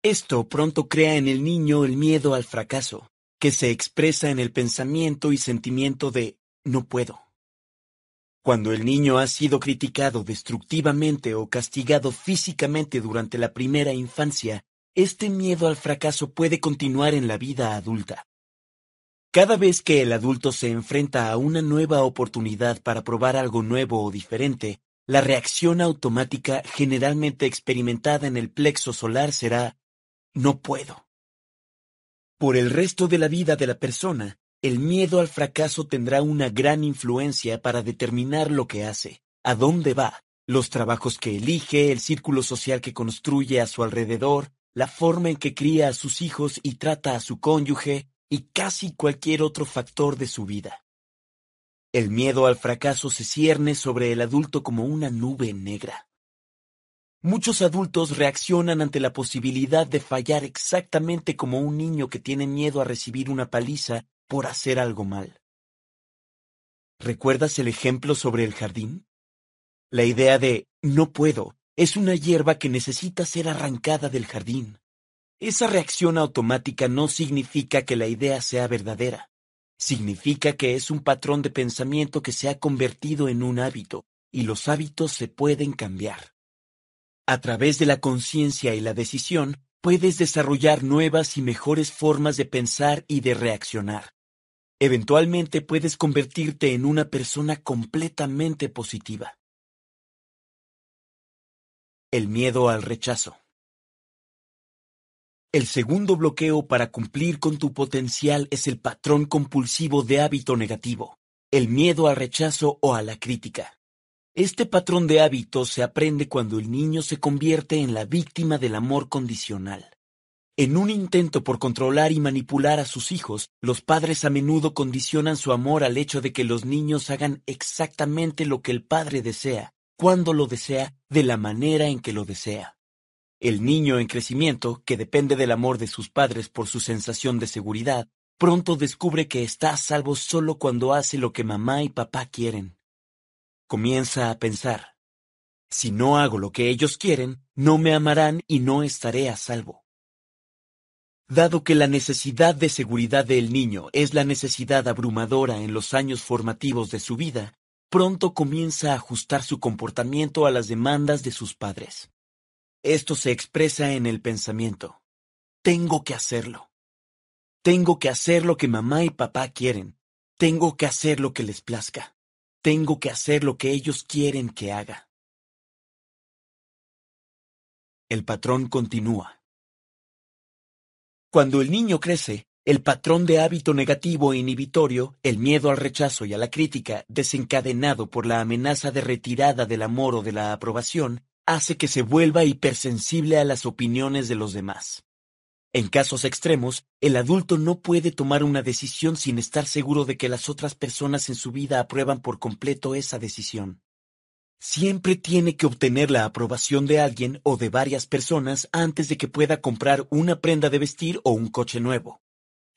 Esto pronto crea en el niño el miedo al fracaso, que se expresa en el pensamiento y sentimiento de no puedo. Cuando el niño ha sido criticado destructivamente o castigado físicamente durante la primera infancia, este miedo al fracaso puede continuar en la vida adulta. Cada vez que el adulto se enfrenta a una nueva oportunidad para probar algo nuevo o diferente, la reacción automática generalmente experimentada en el plexo solar será no puedo. Por el resto de la vida de la persona, el miedo al fracaso tendrá una gran influencia para determinar lo que hace, a dónde va, los trabajos que elige, el círculo social que construye a su alrededor, la forma en que cría a sus hijos y trata a su cónyuge y casi cualquier otro factor de su vida. El miedo al fracaso se cierne sobre el adulto como una nube negra. Muchos adultos reaccionan ante la posibilidad de fallar exactamente como un niño que tiene miedo a recibir una paliza por hacer algo mal. ¿Recuerdas el ejemplo sobre el jardín? La idea de no puedo, es una hierba que necesita ser arrancada del jardín. Esa reacción automática no significa que la idea sea verdadera. Significa que es un patrón de pensamiento que se ha convertido en un hábito, y los hábitos se pueden cambiar. A través de la conciencia y la decisión, puedes desarrollar nuevas y mejores formas de pensar y de reaccionar. Eventualmente puedes convertirte en una persona completamente positiva. El miedo al rechazo. El segundo bloqueo para cumplir con tu potencial es el patrón compulsivo de hábito negativo, el miedo al rechazo o a la crítica. Este patrón de hábito se aprende cuando el niño se convierte en la víctima del amor condicional. En un intento por controlar y manipular a sus hijos, los padres a menudo condicionan su amor al hecho de que los niños hagan exactamente lo que el padre desea, cuando lo desea, de la manera en que lo desea. El niño en crecimiento, que depende del amor de sus padres por su sensación de seguridad, pronto descubre que está a salvo solo cuando hace lo que mamá y papá quieren. Comienza a pensar, si no hago lo que ellos quieren, no me amarán y no estaré a salvo. Dado que la necesidad de seguridad del niño es la necesidad abrumadora en los años formativos de su vida, pronto comienza a ajustar su comportamiento a las demandas de sus padres. Esto se expresa en el pensamiento. Tengo que hacerlo. Tengo que hacer lo que mamá y papá quieren. Tengo que hacer lo que les plazca. Tengo que hacer lo que ellos quieren que haga. El patrón continúa. Cuando el niño crece, el patrón de hábito negativo e inhibitorio, el miedo al rechazo y a la crítica, desencadenado por la amenaza de retirada del amor o de la aprobación, hace que se vuelva hipersensible a las opiniones de los demás. En casos extremos, el adulto no puede tomar una decisión sin estar seguro de que las otras personas en su vida aprueban por completo esa decisión. Siempre tiene que obtener la aprobación de alguien o de varias personas antes de que pueda comprar una prenda de vestir o un coche nuevo.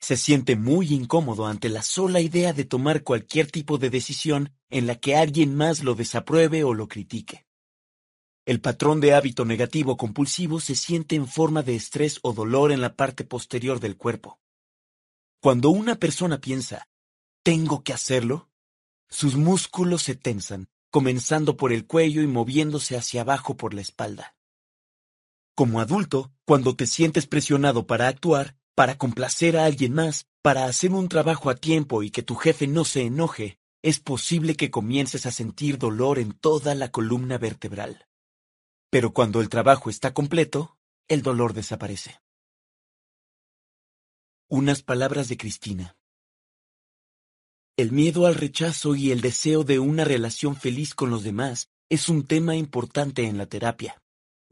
Se siente muy incómodo ante la sola idea de tomar cualquier tipo de decisión en la que alguien más lo desapruebe o lo critique. El patrón de hábito negativo compulsivo se siente en forma de estrés o dolor en la parte posterior del cuerpo. Cuando una persona piensa, ¿tengo que hacerlo? Sus músculos se tensan, comenzando por el cuello y moviéndose hacia abajo por la espalda. Como adulto, cuando te sientes presionado para actuar, para complacer a alguien más, para hacer un trabajo a tiempo y que tu jefe no se enoje, es posible que comiences a sentir dolor en toda la columna vertebral. Pero cuando el trabajo está completo, el dolor desaparece. Unas palabras de Cristina. El miedo al rechazo y el deseo de una relación feliz con los demás es un tema importante en la terapia.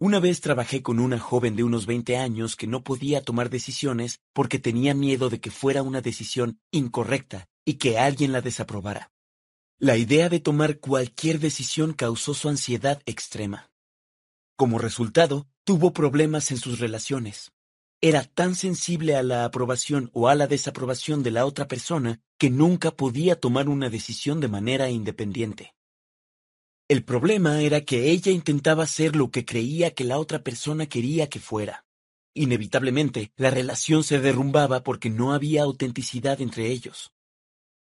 Una vez trabajé con una joven de unos veinte años que no podía tomar decisiones porque tenía miedo de que fuera una decisión incorrecta y que alguien la desaprobara. La idea de tomar cualquier decisión causó su ansiedad extrema. Como resultado, tuvo problemas en sus relaciones. Era tan sensible a la aprobación o a la desaprobación de la otra persona que nunca podía tomar una decisión de manera independiente. El problema era que ella intentaba ser lo que creía que la otra persona quería que fuera. Inevitablemente, la relación se derrumbaba porque no había autenticidad entre ellos.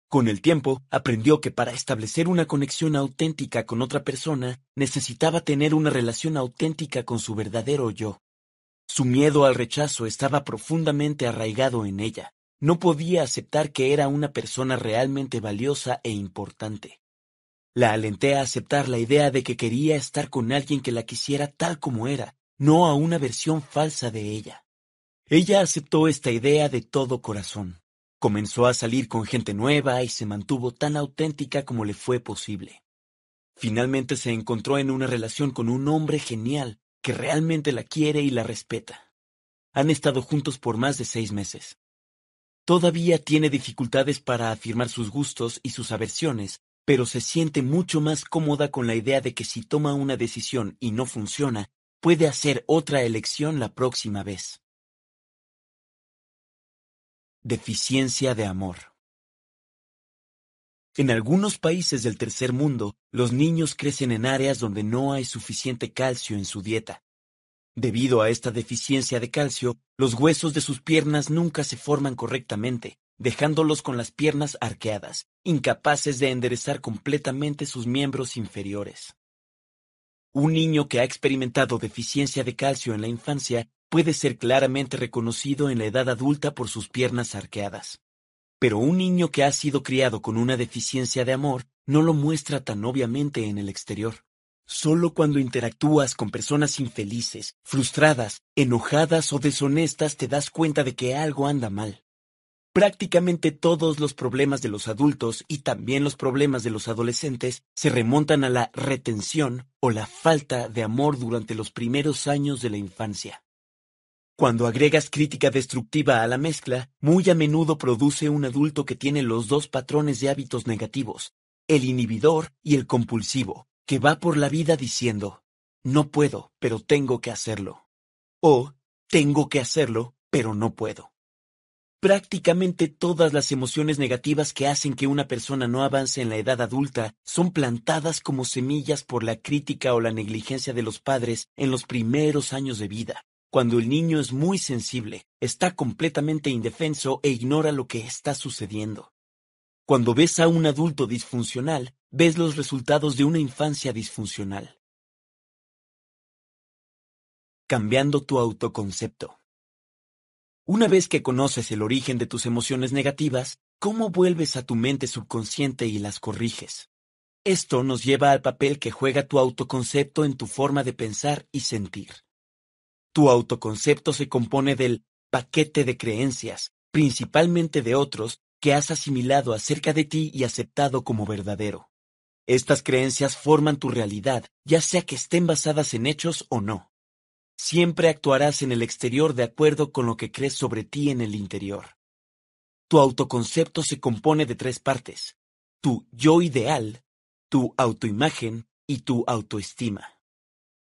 Con el tiempo, aprendió que para establecer una conexión auténtica con otra persona, necesitaba tener una relación auténtica con su verdadero yo. Su miedo al rechazo estaba profundamente arraigado en ella. No podía aceptar que era una persona realmente valiosa e importante. La alenté a aceptar la idea de que quería estar con alguien que la quisiera tal como era, no a una versión falsa de ella. Ella aceptó esta idea de todo corazón. Comenzó a salir con gente nueva y se mantuvo tan auténtica como le fue posible. Finalmente se encontró en una relación con un hombre genial que realmente la quiere y la respeta. Han estado juntos por más de seis meses. Todavía tiene dificultades para afirmar sus gustos y sus aversiones, pero se siente mucho más cómoda con la idea de que si toma una decisión y no funciona, puede hacer otra elección la próxima vez. Deficiencia de amor. En algunos países del tercer mundo, los niños crecen en áreas donde no hay suficiente calcio en su dieta. Debido a esta deficiencia de calcio, los huesos de sus piernas nunca se forman correctamente, dejándolos con las piernas arqueadas, incapaces de enderezar completamente sus miembros inferiores. Un niño que ha experimentado deficiencia de calcio en la infancia puede ser claramente reconocido en la edad adulta por sus piernas arqueadas. Pero un niño que ha sido criado con una deficiencia de amor no lo muestra tan obviamente en el exterior. Solo cuando interactúas con personas infelices, frustradas, enojadas o deshonestas te das cuenta de que algo anda mal. Prácticamente todos los problemas de los adultos y también los problemas de los adolescentes se remontan a la retención o la falta de amor durante los primeros años de la infancia. Cuando agregas crítica destructiva a la mezcla, muy a menudo produce un adulto que tiene los dos patrones de hábitos negativos, el inhibidor y el compulsivo, que va por la vida diciendo, no puedo, pero tengo que hacerlo. O, tengo que hacerlo, pero no puedo. Prácticamente todas las emociones negativas que hacen que una persona no avance en la edad adulta son plantadas como semillas por la crítica o la negligencia de los padres en los primeros años de vida, cuando el niño es muy sensible, está completamente indefenso e ignora lo que está sucediendo. Cuando ves a un adulto disfuncional, ves los resultados de una infancia disfuncional. Cambiando tu autoconcepto. Una vez que conoces el origen de tus emociones negativas, ¿cómo vuelves a tu mente subconsciente y las corriges? Esto nos lleva al papel que juega tu autoconcepto en tu forma de pensar y sentir. Tu autoconcepto se compone del paquete de creencias, principalmente de otros, que has asimilado acerca de ti y aceptado como verdadero. Estas creencias forman tu realidad, ya sea que estén basadas en hechos o no. Siempre actuarás en el exterior de acuerdo con lo que crees sobre ti en el interior. Tu autoconcepto se compone de tres partes, tu yo ideal, tu autoimagen y tu autoestima.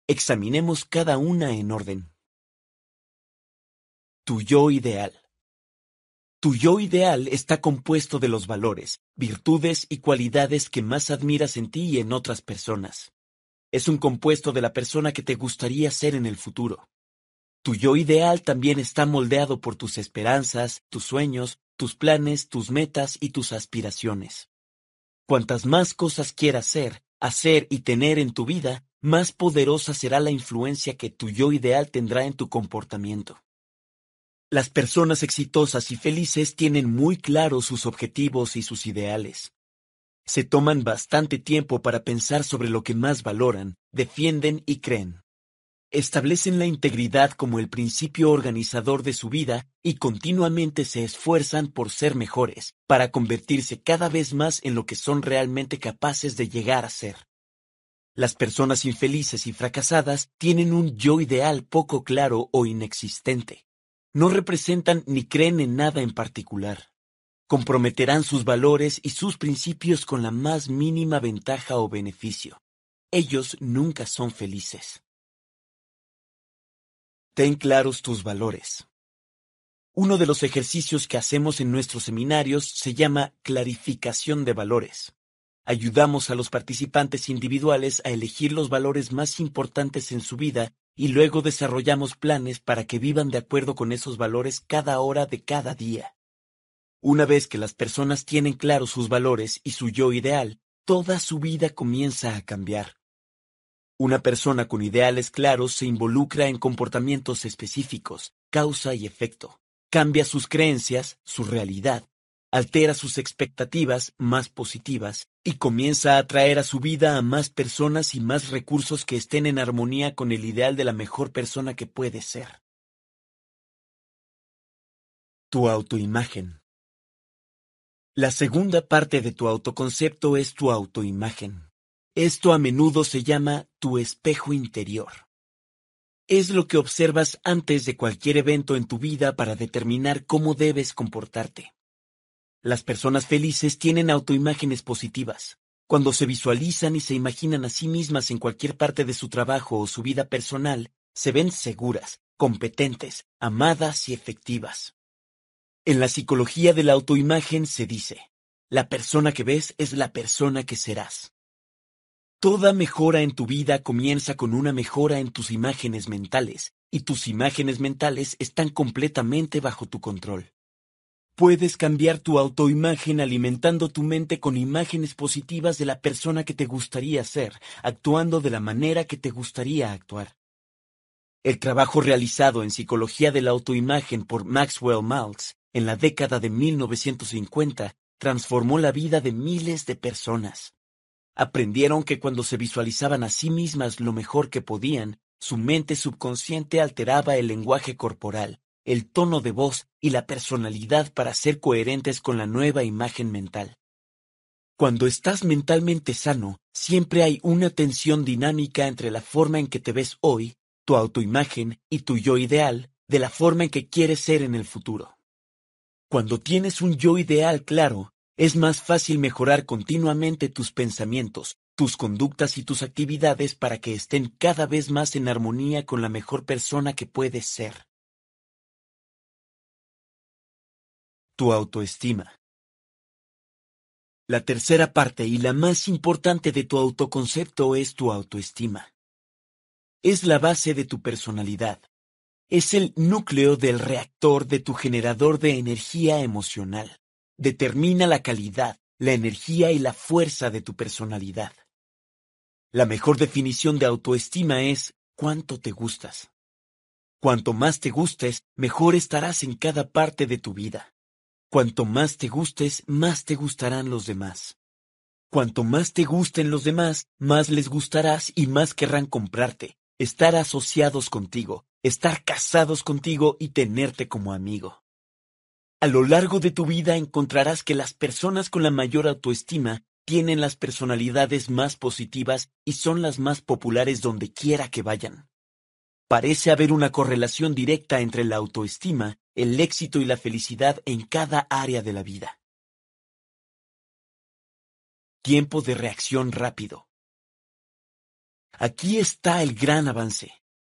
Examinemos cada una en orden. Tu yo ideal. Tu yo ideal está compuesto de los valores, virtudes y cualidades que más admiras en ti y en otras personas es un compuesto de la persona que te gustaría ser en el futuro. Tu yo ideal también está moldeado por tus esperanzas, tus sueños, tus planes, tus metas y tus aspiraciones. Cuantas más cosas quieras ser, hacer y tener en tu vida, más poderosa será la influencia que tu yo ideal tendrá en tu comportamiento. Las personas exitosas y felices tienen muy claros sus objetivos y sus ideales. Se toman bastante tiempo para pensar sobre lo que más valoran, defienden y creen. Establecen la integridad como el principio organizador de su vida y continuamente se esfuerzan por ser mejores, para convertirse cada vez más en lo que son realmente capaces de llegar a ser. Las personas infelices y fracasadas tienen un yo ideal poco claro o inexistente. No representan ni creen en nada en particular comprometerán sus valores y sus principios con la más mínima ventaja o beneficio. Ellos nunca son felices. Ten claros tus valores. Uno de los ejercicios que hacemos en nuestros seminarios se llama clarificación de valores. Ayudamos a los participantes individuales a elegir los valores más importantes en su vida y luego desarrollamos planes para que vivan de acuerdo con esos valores cada hora de cada día. Una vez que las personas tienen claros sus valores y su yo ideal, toda su vida comienza a cambiar. Una persona con ideales claros se involucra en comportamientos específicos, causa y efecto. Cambia sus creencias, su realidad, altera sus expectativas más positivas y comienza a atraer a su vida a más personas y más recursos que estén en armonía con el ideal de la mejor persona que puede ser. Tu autoimagen. La segunda parte de tu autoconcepto es tu autoimagen. Esto a menudo se llama tu espejo interior. Es lo que observas antes de cualquier evento en tu vida para determinar cómo debes comportarte. Las personas felices tienen autoimágenes positivas. Cuando se visualizan y se imaginan a sí mismas en cualquier parte de su trabajo o su vida personal, se ven seguras, competentes, amadas y efectivas. En la psicología de la autoimagen se dice, la persona que ves es la persona que serás. Toda mejora en tu vida comienza con una mejora en tus imágenes mentales, y tus imágenes mentales están completamente bajo tu control. Puedes cambiar tu autoimagen alimentando tu mente con imágenes positivas de la persona que te gustaría ser, actuando de la manera que te gustaría actuar. El trabajo realizado en Psicología de la Autoimagen por Maxwell Maltz en la década de 1950 transformó la vida de miles de personas. Aprendieron que cuando se visualizaban a sí mismas lo mejor que podían, su mente subconsciente alteraba el lenguaje corporal, el tono de voz y la personalidad para ser coherentes con la nueva imagen mental. Cuando estás mentalmente sano, siempre hay una tensión dinámica entre la forma en que te ves hoy, tu autoimagen y tu yo ideal, de la forma en que quieres ser en el futuro. Cuando tienes un yo ideal claro, es más fácil mejorar continuamente tus pensamientos, tus conductas y tus actividades para que estén cada vez más en armonía con la mejor persona que puedes ser. Tu autoestima. La tercera parte y la más importante de tu autoconcepto es tu autoestima. Es la base de tu personalidad, es el núcleo del reactor de tu generador de energía emocional. Determina la calidad, la energía y la fuerza de tu personalidad. La mejor definición de autoestima es cuánto te gustas. Cuanto más te gustes, mejor estarás en cada parte de tu vida. Cuanto más te gustes, más te gustarán los demás. Cuanto más te gusten los demás, más les gustarás y más querrán comprarte, estar asociados contigo, estar casados contigo y tenerte como amigo. A lo largo de tu vida encontrarás que las personas con la mayor autoestima tienen las personalidades más positivas y son las más populares donde quiera que vayan. Parece haber una correlación directa entre la autoestima, el éxito y la felicidad en cada área de la vida. Tiempo de reacción rápido. Aquí está el gran avance.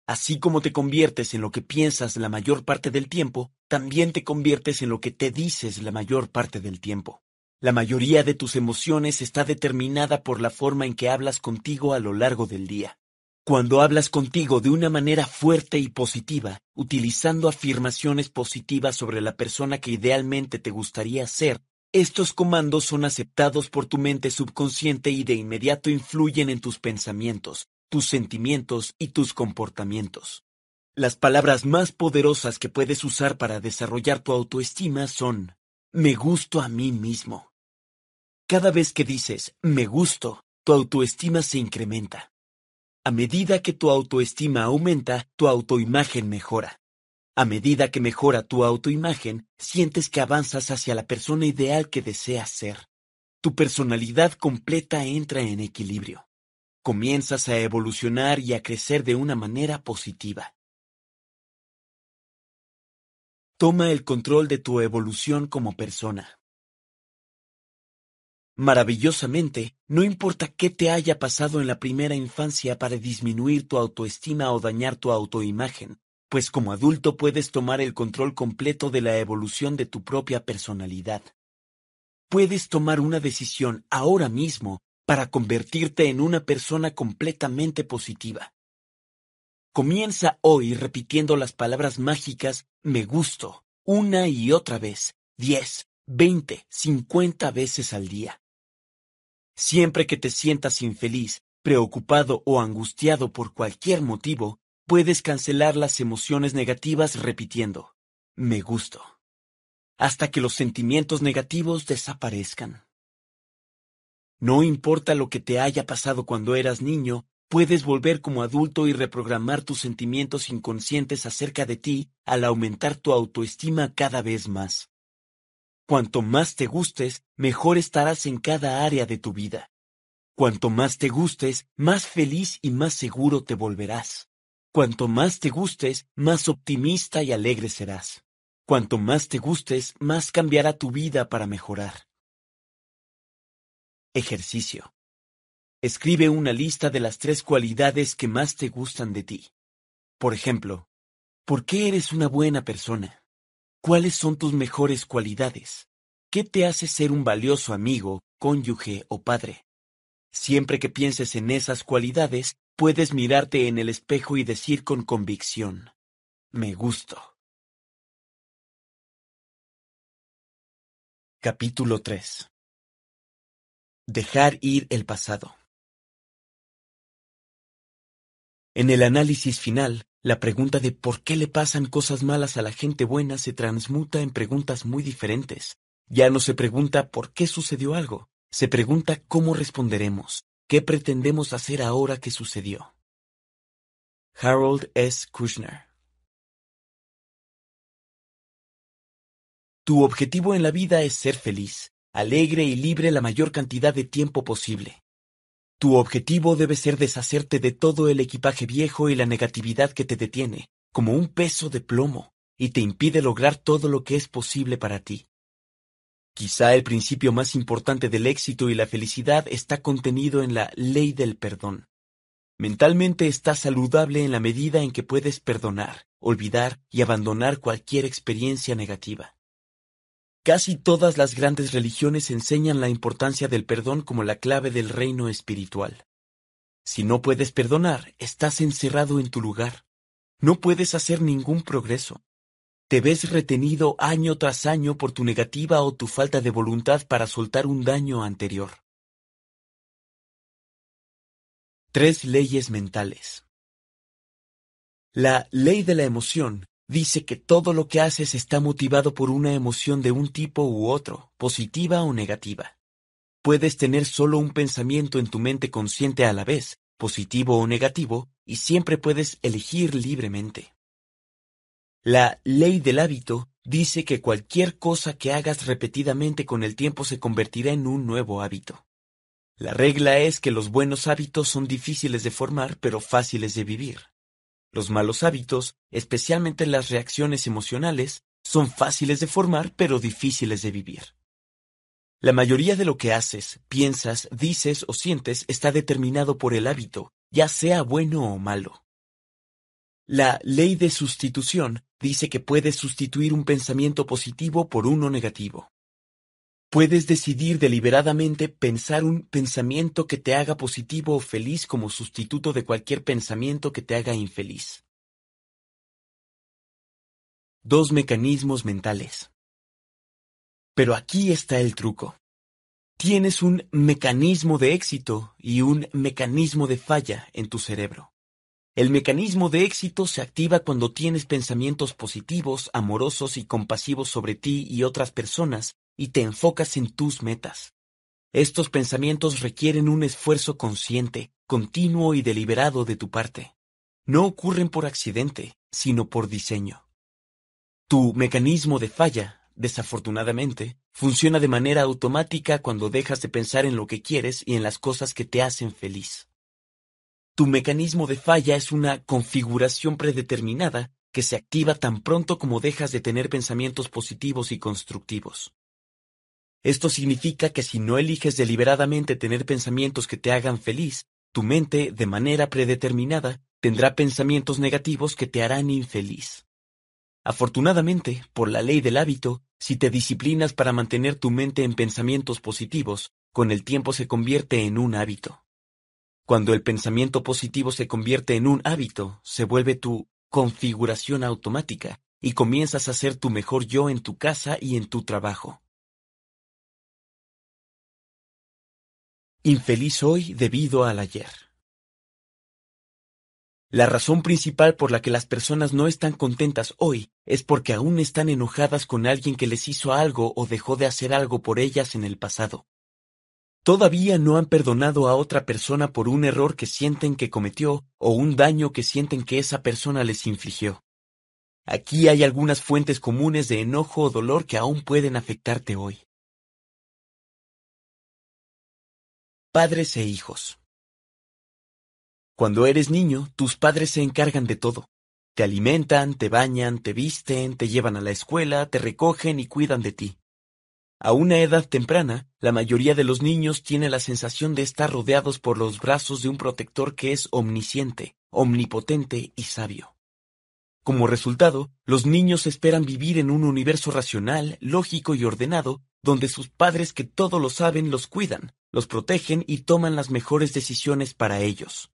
Así como te conviertes en lo que piensas la mayor parte del tiempo, también te conviertes en lo que te dices la mayor parte del tiempo. La mayoría de tus emociones está determinada por la forma en que hablas contigo a lo largo del día. Cuando hablas contigo de una manera fuerte y positiva, utilizando afirmaciones positivas sobre la persona que idealmente te gustaría ser, estos comandos son aceptados por tu mente subconsciente y de inmediato influyen en tus pensamientos, tus sentimientos y tus comportamientos. Las palabras más poderosas que puedes usar para desarrollar tu autoestima son me gusto a mí mismo. Cada vez que dices me gusto, tu autoestima se incrementa. A medida que tu autoestima aumenta, tu autoimagen mejora. A medida que mejora tu autoimagen, sientes que avanzas hacia la persona ideal que deseas ser. Tu personalidad completa entra en equilibrio. Comienzas a evolucionar y a crecer de una manera positiva. Toma el control de tu evolución como persona. Maravillosamente, no importa qué te haya pasado en la primera infancia para disminuir tu autoestima o dañar tu autoimagen, pues como adulto puedes tomar el control completo de la evolución de tu propia personalidad. Puedes tomar una decisión ahora mismo para convertirte en una persona completamente positiva. Comienza hoy repitiendo las palabras mágicas me gusto una y otra vez, diez, veinte, cincuenta veces al día. Siempre que te sientas infeliz, preocupado o angustiado por cualquier motivo, puedes cancelar las emociones negativas repitiendo, me gusto, hasta que los sentimientos negativos desaparezcan. No importa lo que te haya pasado cuando eras niño, puedes volver como adulto y reprogramar tus sentimientos inconscientes acerca de ti al aumentar tu autoestima cada vez más. Cuanto más te gustes, mejor estarás en cada área de tu vida. Cuanto más te gustes, más feliz y más seguro te volverás. Cuanto más te gustes, más optimista y alegre serás. Cuanto más te gustes, más cambiará tu vida para mejorar. Ejercicio. Escribe una lista de las tres cualidades que más te gustan de ti. Por ejemplo, ¿por qué eres una buena persona? ¿Cuáles son tus mejores cualidades? ¿Qué te hace ser un valioso amigo, cónyuge o padre? Siempre que pienses en esas cualidades, puedes mirarte en el espejo y decir con convicción, me gusto. Capítulo 3 Dejar ir el pasado. En el análisis final, la pregunta de por qué le pasan cosas malas a la gente buena se transmuta en preguntas muy diferentes. Ya no se pregunta por qué sucedió algo, se pregunta cómo responderemos, ¿Qué pretendemos hacer ahora que sucedió? Harold S. Kushner Tu objetivo en la vida es ser feliz, alegre y libre la mayor cantidad de tiempo posible. Tu objetivo debe ser deshacerte de todo el equipaje viejo y la negatividad que te detiene, como un peso de plomo, y te impide lograr todo lo que es posible para ti. Quizá el principio más importante del éxito y la felicidad está contenido en la ley del perdón. Mentalmente estás saludable en la medida en que puedes perdonar, olvidar y abandonar cualquier experiencia negativa. Casi todas las grandes religiones enseñan la importancia del perdón como la clave del reino espiritual. Si no puedes perdonar, estás encerrado en tu lugar. No puedes hacer ningún progreso. Te ves retenido año tras año por tu negativa o tu falta de voluntad para soltar un daño anterior. Tres leyes mentales. La ley de la emoción dice que todo lo que haces está motivado por una emoción de un tipo u otro, positiva o negativa. Puedes tener solo un pensamiento en tu mente consciente a la vez, positivo o negativo, y siempre puedes elegir libremente. La ley del hábito dice que cualquier cosa que hagas repetidamente con el tiempo se convertirá en un nuevo hábito. La regla es que los buenos hábitos son difíciles de formar pero fáciles de vivir. Los malos hábitos, especialmente las reacciones emocionales, son fáciles de formar pero difíciles de vivir. La mayoría de lo que haces, piensas, dices o sientes está determinado por el hábito, ya sea bueno o malo. La ley de sustitución dice que puedes sustituir un pensamiento positivo por uno negativo. Puedes decidir deliberadamente pensar un pensamiento que te haga positivo o feliz como sustituto de cualquier pensamiento que te haga infeliz. Dos mecanismos mentales. Pero aquí está el truco. Tienes un mecanismo de éxito y un mecanismo de falla en tu cerebro. El mecanismo de éxito se activa cuando tienes pensamientos positivos, amorosos y compasivos sobre ti y otras personas y te enfocas en tus metas. Estos pensamientos requieren un esfuerzo consciente, continuo y deliberado de tu parte. No ocurren por accidente, sino por diseño. Tu mecanismo de falla, desafortunadamente, funciona de manera automática cuando dejas de pensar en lo que quieres y en las cosas que te hacen feliz. Tu mecanismo de falla es una configuración predeterminada que se activa tan pronto como dejas de tener pensamientos positivos y constructivos. Esto significa que si no eliges deliberadamente tener pensamientos que te hagan feliz, tu mente, de manera predeterminada, tendrá pensamientos negativos que te harán infeliz. Afortunadamente, por la ley del hábito, si te disciplinas para mantener tu mente en pensamientos positivos, con el tiempo se convierte en un hábito. Cuando el pensamiento positivo se convierte en un hábito, se vuelve tu configuración automática y comienzas a ser tu mejor yo en tu casa y en tu trabajo. Infeliz hoy debido al ayer. La razón principal por la que las personas no están contentas hoy es porque aún están enojadas con alguien que les hizo algo o dejó de hacer algo por ellas en el pasado. Todavía no han perdonado a otra persona por un error que sienten que cometió o un daño que sienten que esa persona les infligió. Aquí hay algunas fuentes comunes de enojo o dolor que aún pueden afectarte hoy. Padres e hijos. Cuando eres niño, tus padres se encargan de todo. Te alimentan, te bañan, te visten, te llevan a la escuela, te recogen y cuidan de ti. A una edad temprana, la mayoría de los niños tiene la sensación de estar rodeados por los brazos de un protector que es omnisciente, omnipotente y sabio. Como resultado, los niños esperan vivir en un universo racional, lógico y ordenado, donde sus padres que todo lo saben los cuidan, los protegen y toman las mejores decisiones para ellos.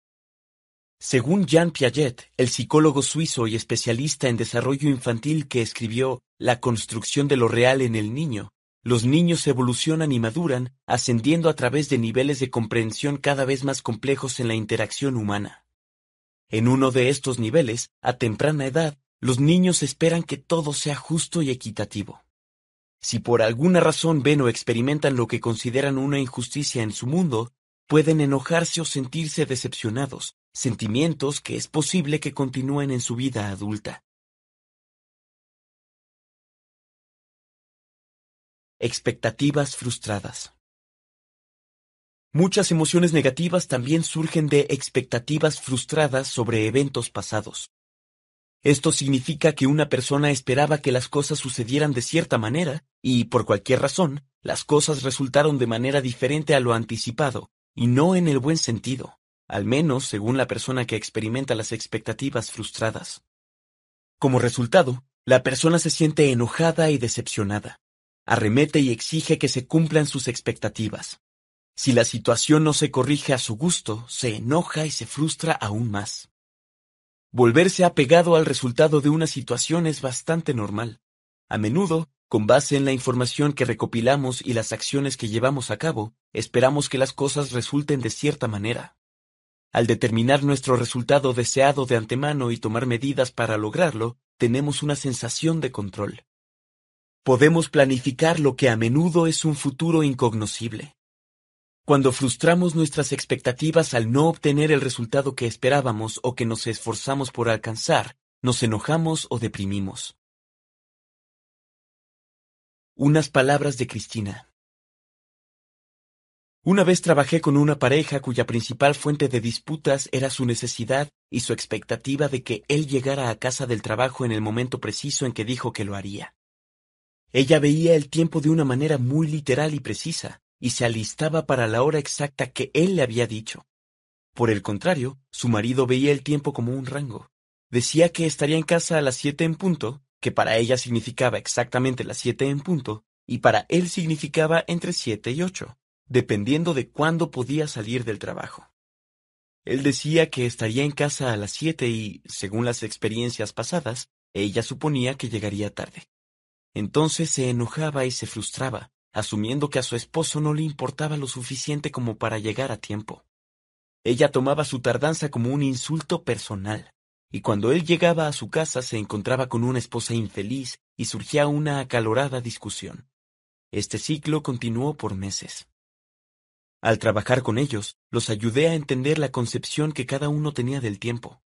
Según Jean Piaget, el psicólogo suizo y especialista en desarrollo infantil que escribió La construcción de lo real en el niño, los niños evolucionan y maduran, ascendiendo a través de niveles de comprensión cada vez más complejos en la interacción humana. En uno de estos niveles, a temprana edad, los niños esperan que todo sea justo y equitativo. Si por alguna razón ven o experimentan lo que consideran una injusticia en su mundo, pueden enojarse o sentirse decepcionados, sentimientos que es posible que continúen en su vida adulta, expectativas frustradas. Muchas emociones negativas también surgen de expectativas frustradas sobre eventos pasados. Esto significa que una persona esperaba que las cosas sucedieran de cierta manera y, por cualquier razón, las cosas resultaron de manera diferente a lo anticipado, y no en el buen sentido, al menos según la persona que experimenta las expectativas frustradas. Como resultado, la persona se siente enojada y decepcionada arremete y exige que se cumplan sus expectativas. Si la situación no se corrige a su gusto, se enoja y se frustra aún más. Volverse apegado al resultado de una situación es bastante normal. A menudo, con base en la información que recopilamos y las acciones que llevamos a cabo, esperamos que las cosas resulten de cierta manera. Al determinar nuestro resultado deseado de antemano y tomar medidas para lograrlo, tenemos una sensación de control podemos planificar lo que a menudo es un futuro incognoscible. Cuando frustramos nuestras expectativas al no obtener el resultado que esperábamos o que nos esforzamos por alcanzar, nos enojamos o deprimimos. Unas palabras de Cristina. Una vez trabajé con una pareja cuya principal fuente de disputas era su necesidad y su expectativa de que él llegara a casa del trabajo en el momento preciso en que dijo que lo haría. Ella veía el tiempo de una manera muy literal y precisa, y se alistaba para la hora exacta que él le había dicho. Por el contrario, su marido veía el tiempo como un rango. Decía que estaría en casa a las siete en punto, que para ella significaba exactamente las siete en punto, y para él significaba entre siete y ocho, dependiendo de cuándo podía salir del trabajo. Él decía que estaría en casa a las siete y, según las experiencias pasadas, ella suponía que llegaría tarde. Entonces se enojaba y se frustraba, asumiendo que a su esposo no le importaba lo suficiente como para llegar a tiempo. Ella tomaba su tardanza como un insulto personal, y cuando él llegaba a su casa se encontraba con una esposa infeliz y surgía una acalorada discusión. Este ciclo continuó por meses. Al trabajar con ellos, los ayudé a entender la concepción que cada uno tenía del tiempo.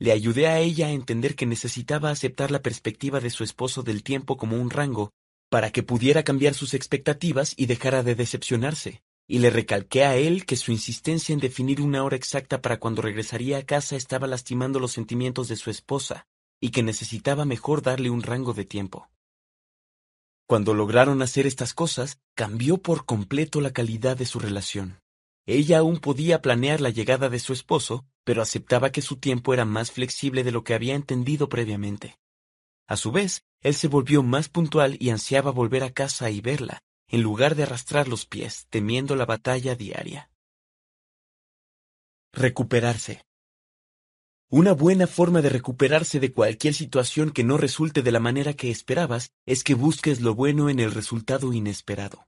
Le ayudé a ella a entender que necesitaba aceptar la perspectiva de su esposo del tiempo como un rango, para que pudiera cambiar sus expectativas y dejara de decepcionarse, y le recalqué a él que su insistencia en definir una hora exacta para cuando regresaría a casa estaba lastimando los sentimientos de su esposa, y que necesitaba mejor darle un rango de tiempo. Cuando lograron hacer estas cosas, cambió por completo la calidad de su relación. Ella aún podía planear la llegada de su esposo, pero aceptaba que su tiempo era más flexible de lo que había entendido previamente. A su vez, él se volvió más puntual y ansiaba volver a casa y verla, en lugar de arrastrar los pies, temiendo la batalla diaria. Recuperarse. Una buena forma de recuperarse de cualquier situación que no resulte de la manera que esperabas es que busques lo bueno en el resultado inesperado.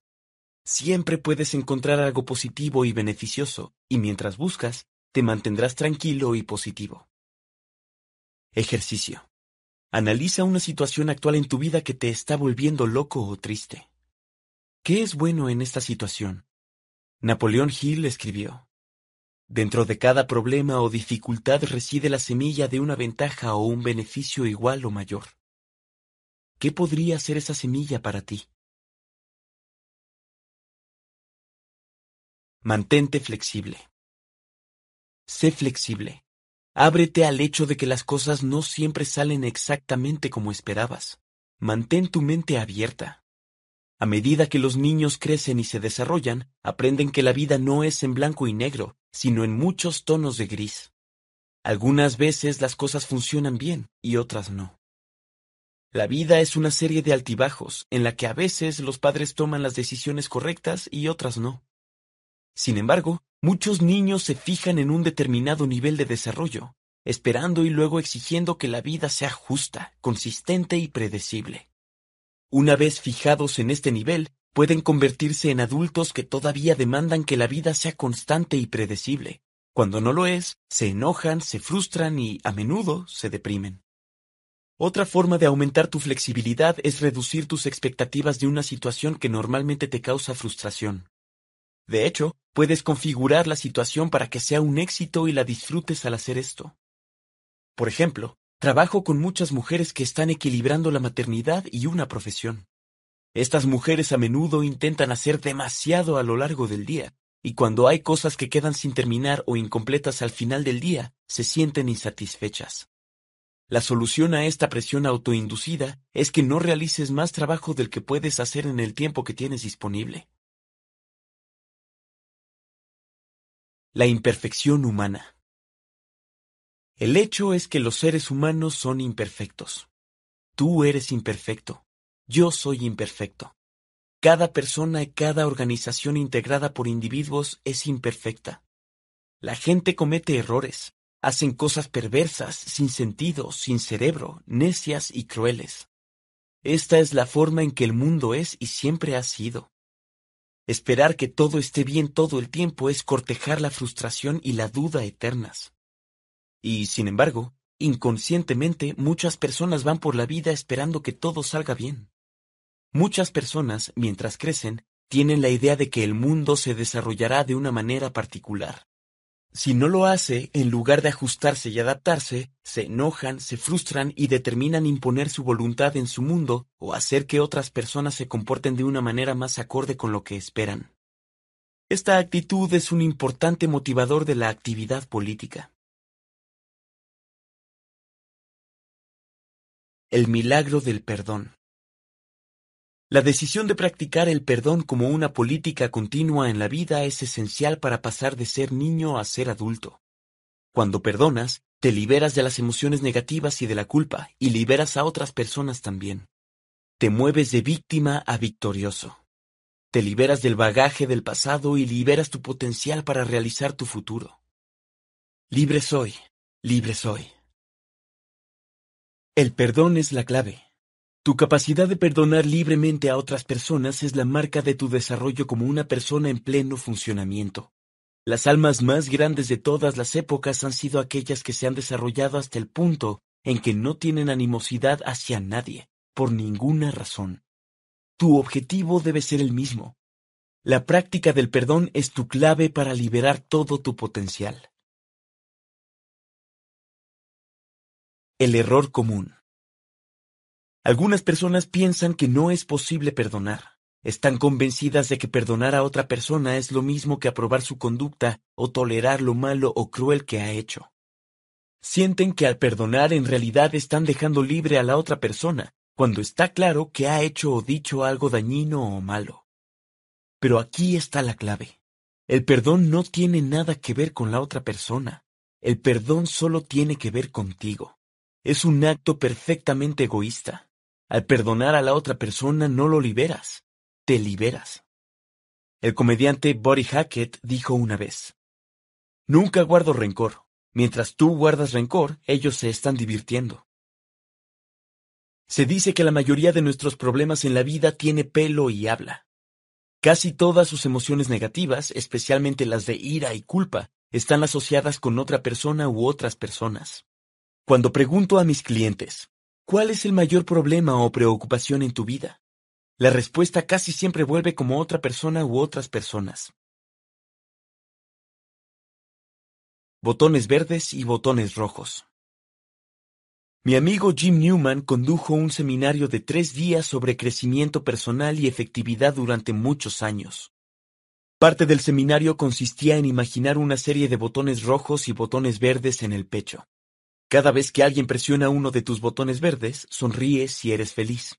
Siempre puedes encontrar algo positivo y beneficioso, y mientras buscas, te mantendrás tranquilo y positivo. Ejercicio. Analiza una situación actual en tu vida que te está volviendo loco o triste. ¿Qué es bueno en esta situación? Napoleón Hill escribió. Dentro de cada problema o dificultad reside la semilla de una ventaja o un beneficio igual o mayor. ¿Qué podría ser esa semilla para ti? Mantente flexible. Sé flexible. Ábrete al hecho de que las cosas no siempre salen exactamente como esperabas. Mantén tu mente abierta. A medida que los niños crecen y se desarrollan, aprenden que la vida no es en blanco y negro, sino en muchos tonos de gris. Algunas veces las cosas funcionan bien y otras no. La vida es una serie de altibajos en la que a veces los padres toman las decisiones correctas y otras no. Sin embargo, muchos niños se fijan en un determinado nivel de desarrollo, esperando y luego exigiendo que la vida sea justa, consistente y predecible. Una vez fijados en este nivel, pueden convertirse en adultos que todavía demandan que la vida sea constante y predecible. Cuando no lo es, se enojan, se frustran y, a menudo, se deprimen. Otra forma de aumentar tu flexibilidad es reducir tus expectativas de una situación que normalmente te causa frustración. De hecho, puedes configurar la situación para que sea un éxito y la disfrutes al hacer esto. Por ejemplo, trabajo con muchas mujeres que están equilibrando la maternidad y una profesión. Estas mujeres a menudo intentan hacer demasiado a lo largo del día, y cuando hay cosas que quedan sin terminar o incompletas al final del día, se sienten insatisfechas. La solución a esta presión autoinducida es que no realices más trabajo del que puedes hacer en el tiempo que tienes disponible. la imperfección humana. El hecho es que los seres humanos son imperfectos. Tú eres imperfecto. Yo soy imperfecto. Cada persona y cada organización integrada por individuos es imperfecta. La gente comete errores, hacen cosas perversas, sin sentido, sin cerebro, necias y crueles. Esta es la forma en que el mundo es y siempre ha sido. Esperar que todo esté bien todo el tiempo es cortejar la frustración y la duda eternas. Y, sin embargo, inconscientemente muchas personas van por la vida esperando que todo salga bien. Muchas personas, mientras crecen, tienen la idea de que el mundo se desarrollará de una manera particular. Si no lo hace, en lugar de ajustarse y adaptarse, se enojan, se frustran y determinan imponer su voluntad en su mundo o hacer que otras personas se comporten de una manera más acorde con lo que esperan. Esta actitud es un importante motivador de la actividad política. El milagro del perdón. La decisión de practicar el perdón como una política continua en la vida es esencial para pasar de ser niño a ser adulto. Cuando perdonas, te liberas de las emociones negativas y de la culpa y liberas a otras personas también. Te mueves de víctima a victorioso. Te liberas del bagaje del pasado y liberas tu potencial para realizar tu futuro. Libre soy, libre soy. El perdón es la clave. Tu capacidad de perdonar libremente a otras personas es la marca de tu desarrollo como una persona en pleno funcionamiento. Las almas más grandes de todas las épocas han sido aquellas que se han desarrollado hasta el punto en que no tienen animosidad hacia nadie, por ninguna razón. Tu objetivo debe ser el mismo. La práctica del perdón es tu clave para liberar todo tu potencial. El error común. Algunas personas piensan que no es posible perdonar. Están convencidas de que perdonar a otra persona es lo mismo que aprobar su conducta o tolerar lo malo o cruel que ha hecho. Sienten que al perdonar en realidad están dejando libre a la otra persona, cuando está claro que ha hecho o dicho algo dañino o malo. Pero aquí está la clave. El perdón no tiene nada que ver con la otra persona. El perdón solo tiene que ver contigo. Es un acto perfectamente egoísta. Al perdonar a la otra persona no lo liberas, te liberas. El comediante Buddy Hackett dijo una vez, Nunca guardo rencor. Mientras tú guardas rencor, ellos se están divirtiendo. Se dice que la mayoría de nuestros problemas en la vida tiene pelo y habla. Casi todas sus emociones negativas, especialmente las de ira y culpa, están asociadas con otra persona u otras personas. Cuando pregunto a mis clientes, ¿Cuál es el mayor problema o preocupación en tu vida? La respuesta casi siempre vuelve como otra persona u otras personas. Botones verdes y botones rojos. Mi amigo Jim Newman condujo un seminario de tres días sobre crecimiento personal y efectividad durante muchos años. Parte del seminario consistía en imaginar una serie de botones rojos y botones verdes en el pecho. Cada vez que alguien presiona uno de tus botones verdes, sonríes y eres feliz.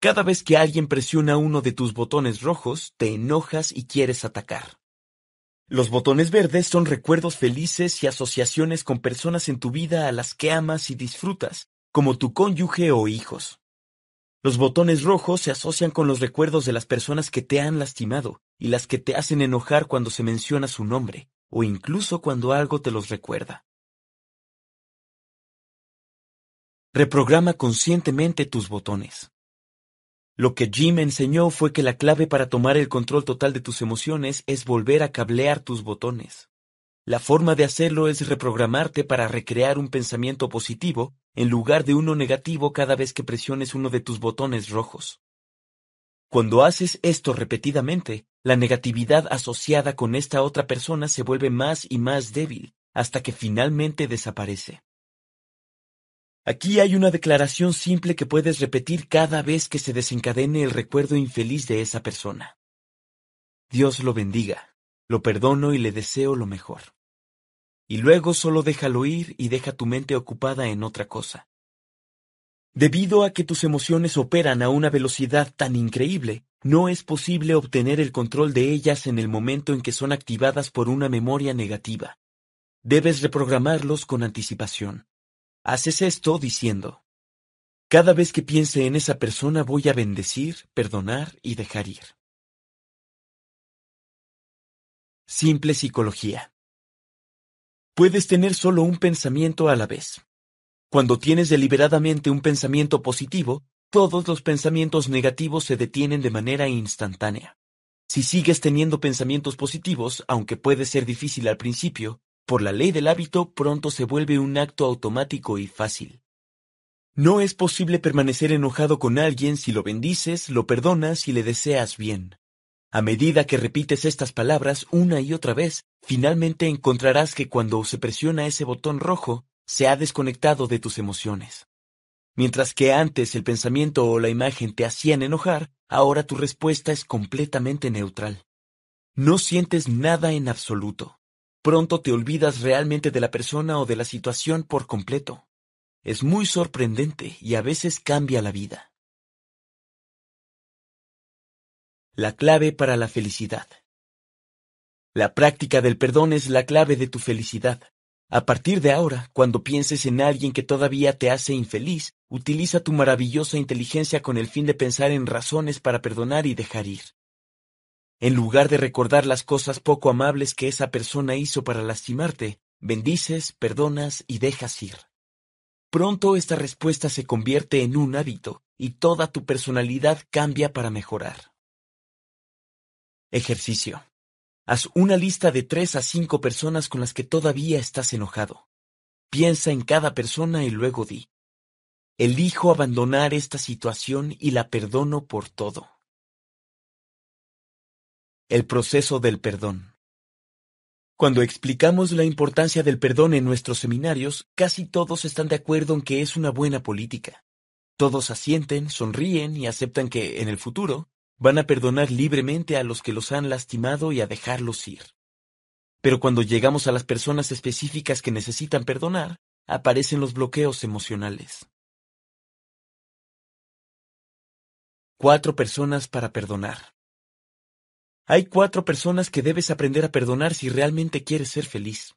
Cada vez que alguien presiona uno de tus botones rojos, te enojas y quieres atacar. Los botones verdes son recuerdos felices y asociaciones con personas en tu vida a las que amas y disfrutas, como tu cónyuge o hijos. Los botones rojos se asocian con los recuerdos de las personas que te han lastimado y las que te hacen enojar cuando se menciona su nombre, o incluso cuando algo te los recuerda. Reprograma conscientemente tus botones. Lo que Jim enseñó fue que la clave para tomar el control total de tus emociones es volver a cablear tus botones. La forma de hacerlo es reprogramarte para recrear un pensamiento positivo en lugar de uno negativo cada vez que presiones uno de tus botones rojos. Cuando haces esto repetidamente, la negatividad asociada con esta otra persona se vuelve más y más débil, hasta que finalmente desaparece. Aquí hay una declaración simple que puedes repetir cada vez que se desencadene el recuerdo infeliz de esa persona. Dios lo bendiga, lo perdono y le deseo lo mejor. Y luego solo déjalo ir y deja tu mente ocupada en otra cosa. Debido a que tus emociones operan a una velocidad tan increíble, no es posible obtener el control de ellas en el momento en que son activadas por una memoria negativa. Debes reprogramarlos con anticipación. Haces esto diciendo, cada vez que piense en esa persona voy a bendecir, perdonar y dejar ir. Simple psicología. Puedes tener solo un pensamiento a la vez. Cuando tienes deliberadamente un pensamiento positivo, todos los pensamientos negativos se detienen de manera instantánea. Si sigues teniendo pensamientos positivos, aunque puede ser difícil al principio, por la ley del hábito pronto se vuelve un acto automático y fácil. No es posible permanecer enojado con alguien si lo bendices, lo perdonas y le deseas bien. A medida que repites estas palabras una y otra vez, finalmente encontrarás que cuando se presiona ese botón rojo, se ha desconectado de tus emociones. Mientras que antes el pensamiento o la imagen te hacían enojar, ahora tu respuesta es completamente neutral. No sientes nada en absoluto. Pronto te olvidas realmente de la persona o de la situación por completo. Es muy sorprendente y a veces cambia la vida. La clave para la felicidad. La práctica del perdón es la clave de tu felicidad. A partir de ahora, cuando pienses en alguien que todavía te hace infeliz, utiliza tu maravillosa inteligencia con el fin de pensar en razones para perdonar y dejar ir. En lugar de recordar las cosas poco amables que esa persona hizo para lastimarte, bendices, perdonas y dejas ir. Pronto esta respuesta se convierte en un hábito y toda tu personalidad cambia para mejorar. Ejercicio. Haz una lista de tres a cinco personas con las que todavía estás enojado. Piensa en cada persona y luego di. Elijo abandonar esta situación y la perdono por todo. El proceso del perdón. Cuando explicamos la importancia del perdón en nuestros seminarios, casi todos están de acuerdo en que es una buena política. Todos asienten, sonríen y aceptan que, en el futuro, van a perdonar libremente a los que los han lastimado y a dejarlos ir. Pero cuando llegamos a las personas específicas que necesitan perdonar, aparecen los bloqueos emocionales. Cuatro personas para perdonar. Hay cuatro personas que debes aprender a perdonar si realmente quieres ser feliz.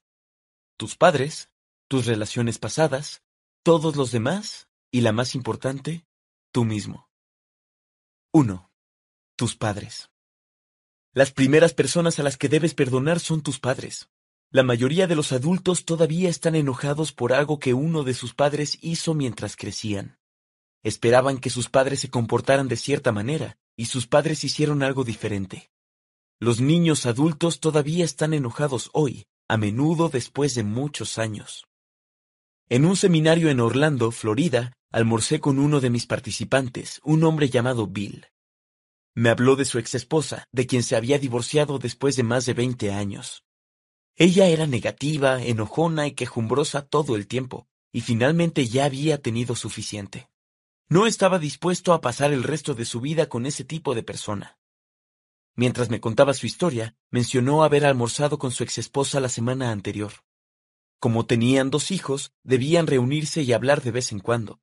Tus padres, tus relaciones pasadas, todos los demás y la más importante, tú mismo. 1. Tus padres. Las primeras personas a las que debes perdonar son tus padres. La mayoría de los adultos todavía están enojados por algo que uno de sus padres hizo mientras crecían. Esperaban que sus padres se comportaran de cierta manera, y sus padres hicieron algo diferente. Los niños adultos todavía están enojados hoy, a menudo después de muchos años. En un seminario en Orlando, Florida, almorcé con uno de mis participantes, un hombre llamado Bill. Me habló de su exesposa, de quien se había divorciado después de más de veinte años. Ella era negativa, enojona y quejumbrosa todo el tiempo, y finalmente ya había tenido suficiente. No estaba dispuesto a pasar el resto de su vida con ese tipo de persona. Mientras me contaba su historia, mencionó haber almorzado con su exesposa la semana anterior. Como tenían dos hijos, debían reunirse y hablar de vez en cuando.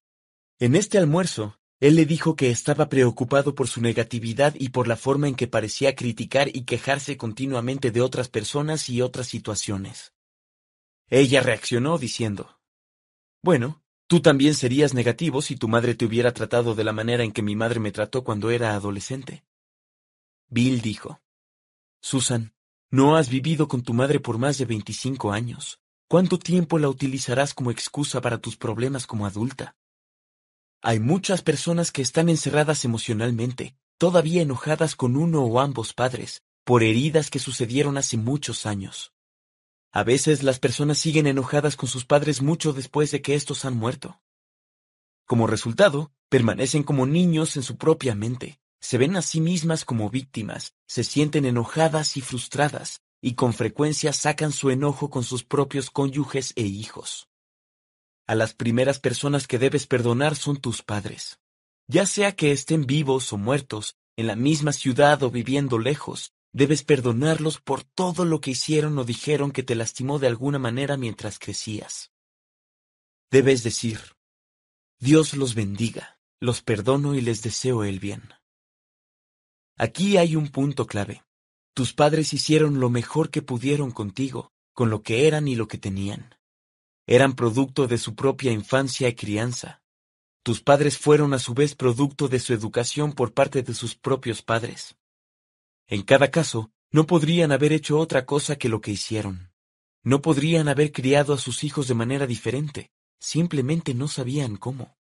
En este almuerzo, él le dijo que estaba preocupado por su negatividad y por la forma en que parecía criticar y quejarse continuamente de otras personas y otras situaciones. Ella reaccionó diciendo, Bueno, tú también serías negativo si tu madre te hubiera tratado de la manera en que mi madre me trató cuando era adolescente. Bill dijo. Susan, no has vivido con tu madre por más de veinticinco años. ¿Cuánto tiempo la utilizarás como excusa para tus problemas como adulta? Hay muchas personas que están encerradas emocionalmente, todavía enojadas con uno o ambos padres, por heridas que sucedieron hace muchos años. A veces las personas siguen enojadas con sus padres mucho después de que estos han muerto. Como resultado, permanecen como niños en su propia mente, se ven a sí mismas como víctimas, se sienten enojadas y frustradas, y con frecuencia sacan su enojo con sus propios cónyuges e hijos. A las primeras personas que debes perdonar son tus padres. Ya sea que estén vivos o muertos, en la misma ciudad o viviendo lejos, debes perdonarlos por todo lo que hicieron o dijeron que te lastimó de alguna manera mientras crecías. Debes decir, Dios los bendiga, los perdono y les deseo el bien. Aquí hay un punto clave. Tus padres hicieron lo mejor que pudieron contigo, con lo que eran y lo que tenían. Eran producto de su propia infancia y crianza. Tus padres fueron a su vez producto de su educación por parte de sus propios padres. En cada caso, no podrían haber hecho otra cosa que lo que hicieron. No podrían haber criado a sus hijos de manera diferente, simplemente no sabían cómo.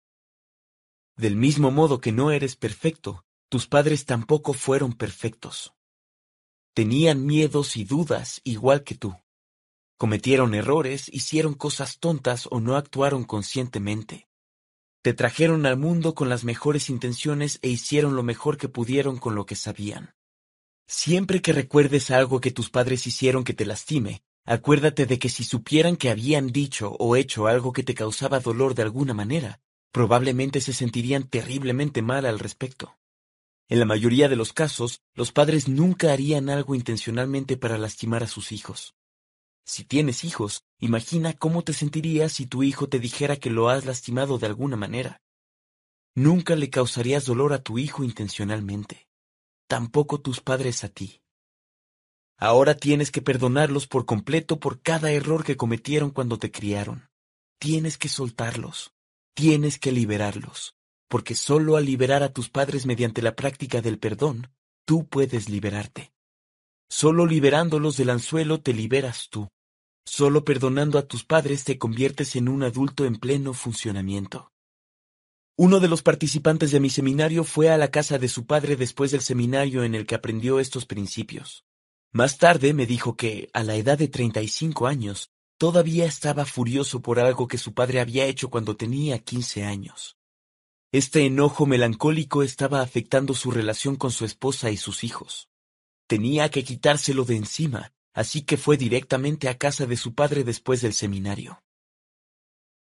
Del mismo modo que no eres perfecto, tus padres tampoco fueron perfectos. Tenían miedos y dudas igual que tú. Cometieron errores, hicieron cosas tontas o no actuaron conscientemente. Te trajeron al mundo con las mejores intenciones e hicieron lo mejor que pudieron con lo que sabían. Siempre que recuerdes algo que tus padres hicieron que te lastime, acuérdate de que si supieran que habían dicho o hecho algo que te causaba dolor de alguna manera, probablemente se sentirían terriblemente mal al respecto. En la mayoría de los casos, los padres nunca harían algo intencionalmente para lastimar a sus hijos. Si tienes hijos, imagina cómo te sentirías si tu hijo te dijera que lo has lastimado de alguna manera. Nunca le causarías dolor a tu hijo intencionalmente. Tampoco tus padres a ti. Ahora tienes que perdonarlos por completo por cada error que cometieron cuando te criaron. Tienes que soltarlos. Tienes que liberarlos porque solo al liberar a tus padres mediante la práctica del perdón, tú puedes liberarte. Solo liberándolos del anzuelo te liberas tú. Solo perdonando a tus padres te conviertes en un adulto en pleno funcionamiento. Uno de los participantes de mi seminario fue a la casa de su padre después del seminario en el que aprendió estos principios. Más tarde me dijo que, a la edad de 35 años, todavía estaba furioso por algo que su padre había hecho cuando tenía 15 años. Este enojo melancólico estaba afectando su relación con su esposa y sus hijos. Tenía que quitárselo de encima, así que fue directamente a casa de su padre después del seminario.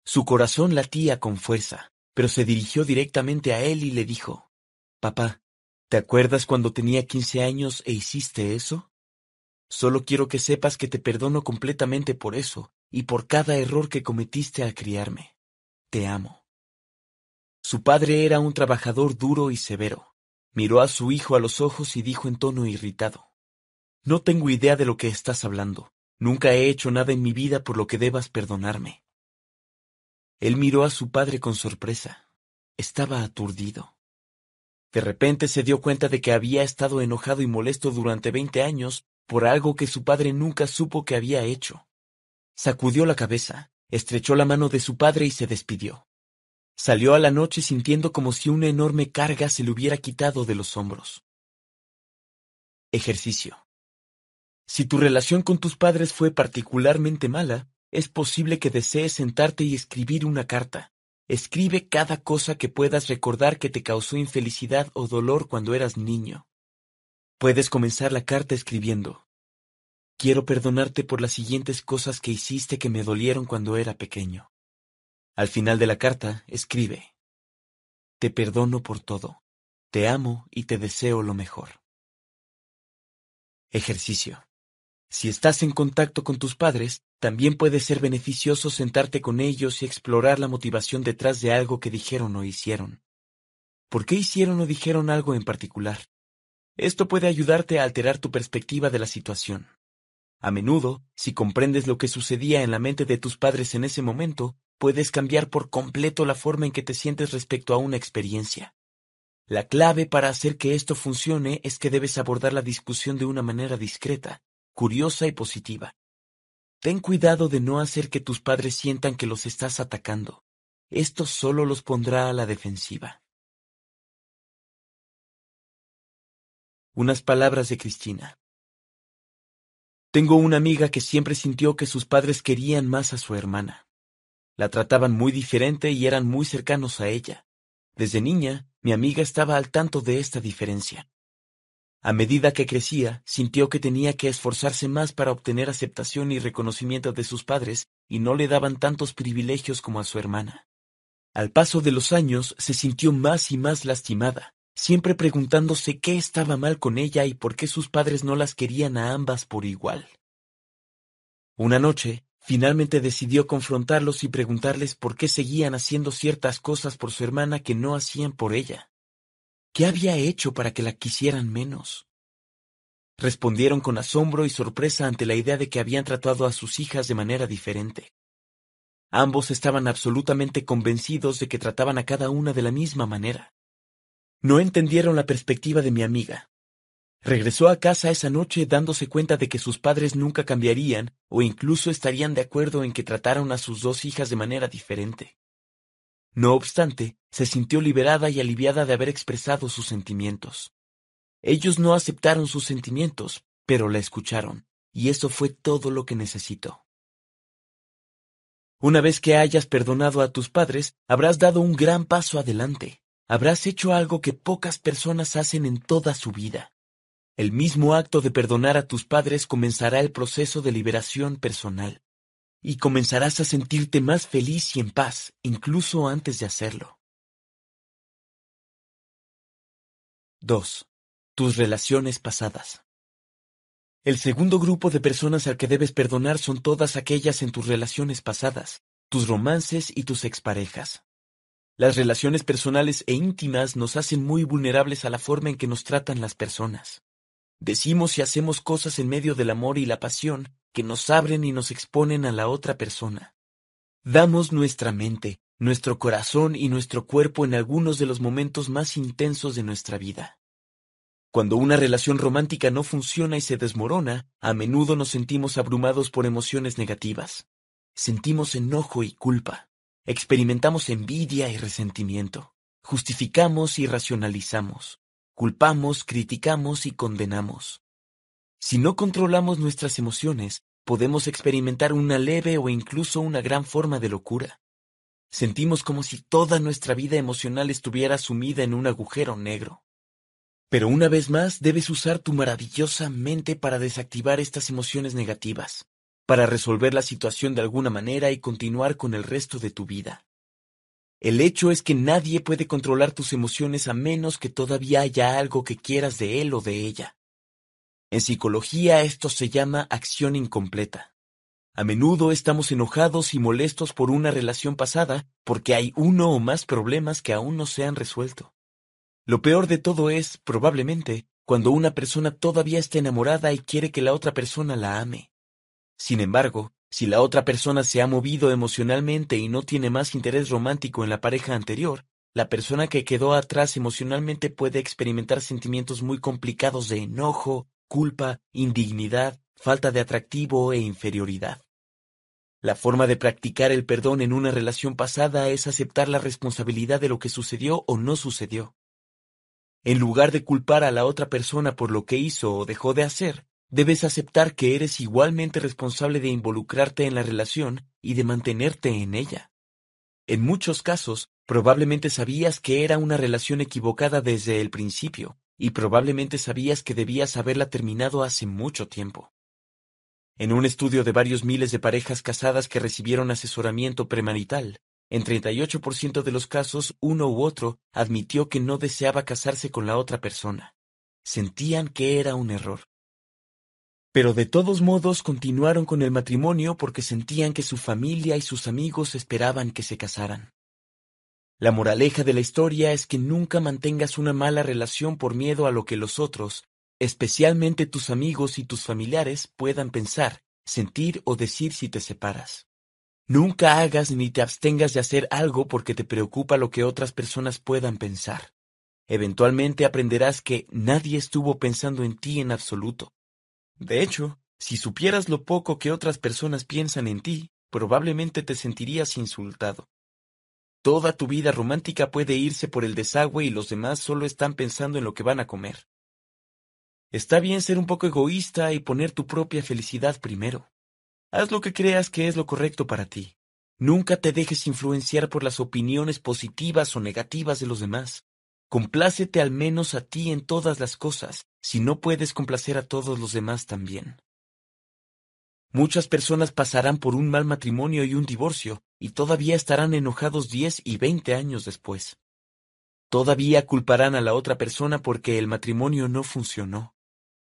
Su corazón latía con fuerza, pero se dirigió directamente a él y le dijo, Papá, ¿te acuerdas cuando tenía quince años e hiciste eso? Solo quiero que sepas que te perdono completamente por eso y por cada error que cometiste al criarme. Te amo. Su padre era un trabajador duro y severo. Miró a su hijo a los ojos y dijo en tono irritado. No tengo idea de lo que estás hablando. Nunca he hecho nada en mi vida por lo que debas perdonarme. Él miró a su padre con sorpresa. Estaba aturdido. De repente se dio cuenta de que había estado enojado y molesto durante veinte años por algo que su padre nunca supo que había hecho. Sacudió la cabeza, estrechó la mano de su padre y se despidió. Salió a la noche sintiendo como si una enorme carga se le hubiera quitado de los hombros. Ejercicio. Si tu relación con tus padres fue particularmente mala, es posible que desees sentarte y escribir una carta. Escribe cada cosa que puedas recordar que te causó infelicidad o dolor cuando eras niño. Puedes comenzar la carta escribiendo. Quiero perdonarte por las siguientes cosas que hiciste que me dolieron cuando era pequeño. Al final de la carta, escribe, Te perdono por todo, te amo y te deseo lo mejor. Ejercicio. Si estás en contacto con tus padres, también puede ser beneficioso sentarte con ellos y explorar la motivación detrás de algo que dijeron o hicieron. ¿Por qué hicieron o dijeron algo en particular? Esto puede ayudarte a alterar tu perspectiva de la situación. A menudo, si comprendes lo que sucedía en la mente de tus padres en ese momento, puedes cambiar por completo la forma en que te sientes respecto a una experiencia. La clave para hacer que esto funcione es que debes abordar la discusión de una manera discreta, curiosa y positiva. Ten cuidado de no hacer que tus padres sientan que los estás atacando. Esto solo los pondrá a la defensiva. Unas palabras de Cristina. Tengo una amiga que siempre sintió que sus padres querían más a su hermana. La trataban muy diferente y eran muy cercanos a ella. Desde niña, mi amiga estaba al tanto de esta diferencia. A medida que crecía, sintió que tenía que esforzarse más para obtener aceptación y reconocimiento de sus padres, y no le daban tantos privilegios como a su hermana. Al paso de los años, se sintió más y más lastimada, siempre preguntándose qué estaba mal con ella y por qué sus padres no las querían a ambas por igual. Una noche, Finalmente decidió confrontarlos y preguntarles por qué seguían haciendo ciertas cosas por su hermana que no hacían por ella. ¿Qué había hecho para que la quisieran menos? Respondieron con asombro y sorpresa ante la idea de que habían tratado a sus hijas de manera diferente. Ambos estaban absolutamente convencidos de que trataban a cada una de la misma manera. No entendieron la perspectiva de mi amiga, Regresó a casa esa noche dándose cuenta de que sus padres nunca cambiarían, o incluso estarían de acuerdo en que trataron a sus dos hijas de manera diferente. No obstante, se sintió liberada y aliviada de haber expresado sus sentimientos. Ellos no aceptaron sus sentimientos, pero la escucharon, y eso fue todo lo que necesitó. Una vez que hayas perdonado a tus padres, habrás dado un gran paso adelante. Habrás hecho algo que pocas personas hacen en toda su vida. El mismo acto de perdonar a tus padres comenzará el proceso de liberación personal. Y comenzarás a sentirte más feliz y en paz, incluso antes de hacerlo. 2. Tus relaciones pasadas. El segundo grupo de personas al que debes perdonar son todas aquellas en tus relaciones pasadas, tus romances y tus exparejas. Las relaciones personales e íntimas nos hacen muy vulnerables a la forma en que nos tratan las personas. Decimos y hacemos cosas en medio del amor y la pasión que nos abren y nos exponen a la otra persona. Damos nuestra mente, nuestro corazón y nuestro cuerpo en algunos de los momentos más intensos de nuestra vida. Cuando una relación romántica no funciona y se desmorona, a menudo nos sentimos abrumados por emociones negativas. Sentimos enojo y culpa. Experimentamos envidia y resentimiento. Justificamos y racionalizamos culpamos, criticamos y condenamos. Si no controlamos nuestras emociones, podemos experimentar una leve o incluso una gran forma de locura. Sentimos como si toda nuestra vida emocional estuviera sumida en un agujero negro. Pero una vez más, debes usar tu maravillosa mente para desactivar estas emociones negativas, para resolver la situación de alguna manera y continuar con el resto de tu vida. El hecho es que nadie puede controlar tus emociones a menos que todavía haya algo que quieras de él o de ella. En psicología esto se llama acción incompleta. A menudo estamos enojados y molestos por una relación pasada porque hay uno o más problemas que aún no se han resuelto. Lo peor de todo es, probablemente, cuando una persona todavía está enamorada y quiere que la otra persona la ame. Sin embargo, si la otra persona se ha movido emocionalmente y no tiene más interés romántico en la pareja anterior, la persona que quedó atrás emocionalmente puede experimentar sentimientos muy complicados de enojo, culpa, indignidad, falta de atractivo e inferioridad. La forma de practicar el perdón en una relación pasada es aceptar la responsabilidad de lo que sucedió o no sucedió. En lugar de culpar a la otra persona por lo que hizo o dejó de hacer, debes aceptar que eres igualmente responsable de involucrarte en la relación y de mantenerte en ella. En muchos casos, probablemente sabías que era una relación equivocada desde el principio, y probablemente sabías que debías haberla terminado hace mucho tiempo. En un estudio de varios miles de parejas casadas que recibieron asesoramiento premarital, en 38% de los casos uno u otro admitió que no deseaba casarse con la otra persona. Sentían que era un error pero de todos modos continuaron con el matrimonio porque sentían que su familia y sus amigos esperaban que se casaran. La moraleja de la historia es que nunca mantengas una mala relación por miedo a lo que los otros, especialmente tus amigos y tus familiares, puedan pensar, sentir o decir si te separas. Nunca hagas ni te abstengas de hacer algo porque te preocupa lo que otras personas puedan pensar. Eventualmente aprenderás que nadie estuvo pensando en ti en absoluto. De hecho, si supieras lo poco que otras personas piensan en ti, probablemente te sentirías insultado. Toda tu vida romántica puede irse por el desagüe y los demás solo están pensando en lo que van a comer. Está bien ser un poco egoísta y poner tu propia felicidad primero. Haz lo que creas que es lo correcto para ti. Nunca te dejes influenciar por las opiniones positivas o negativas de los demás. Complácete al menos a ti en todas las cosas, si no puedes complacer a todos los demás también. Muchas personas pasarán por un mal matrimonio y un divorcio, y todavía estarán enojados diez y veinte años después. Todavía culparán a la otra persona porque el matrimonio no funcionó.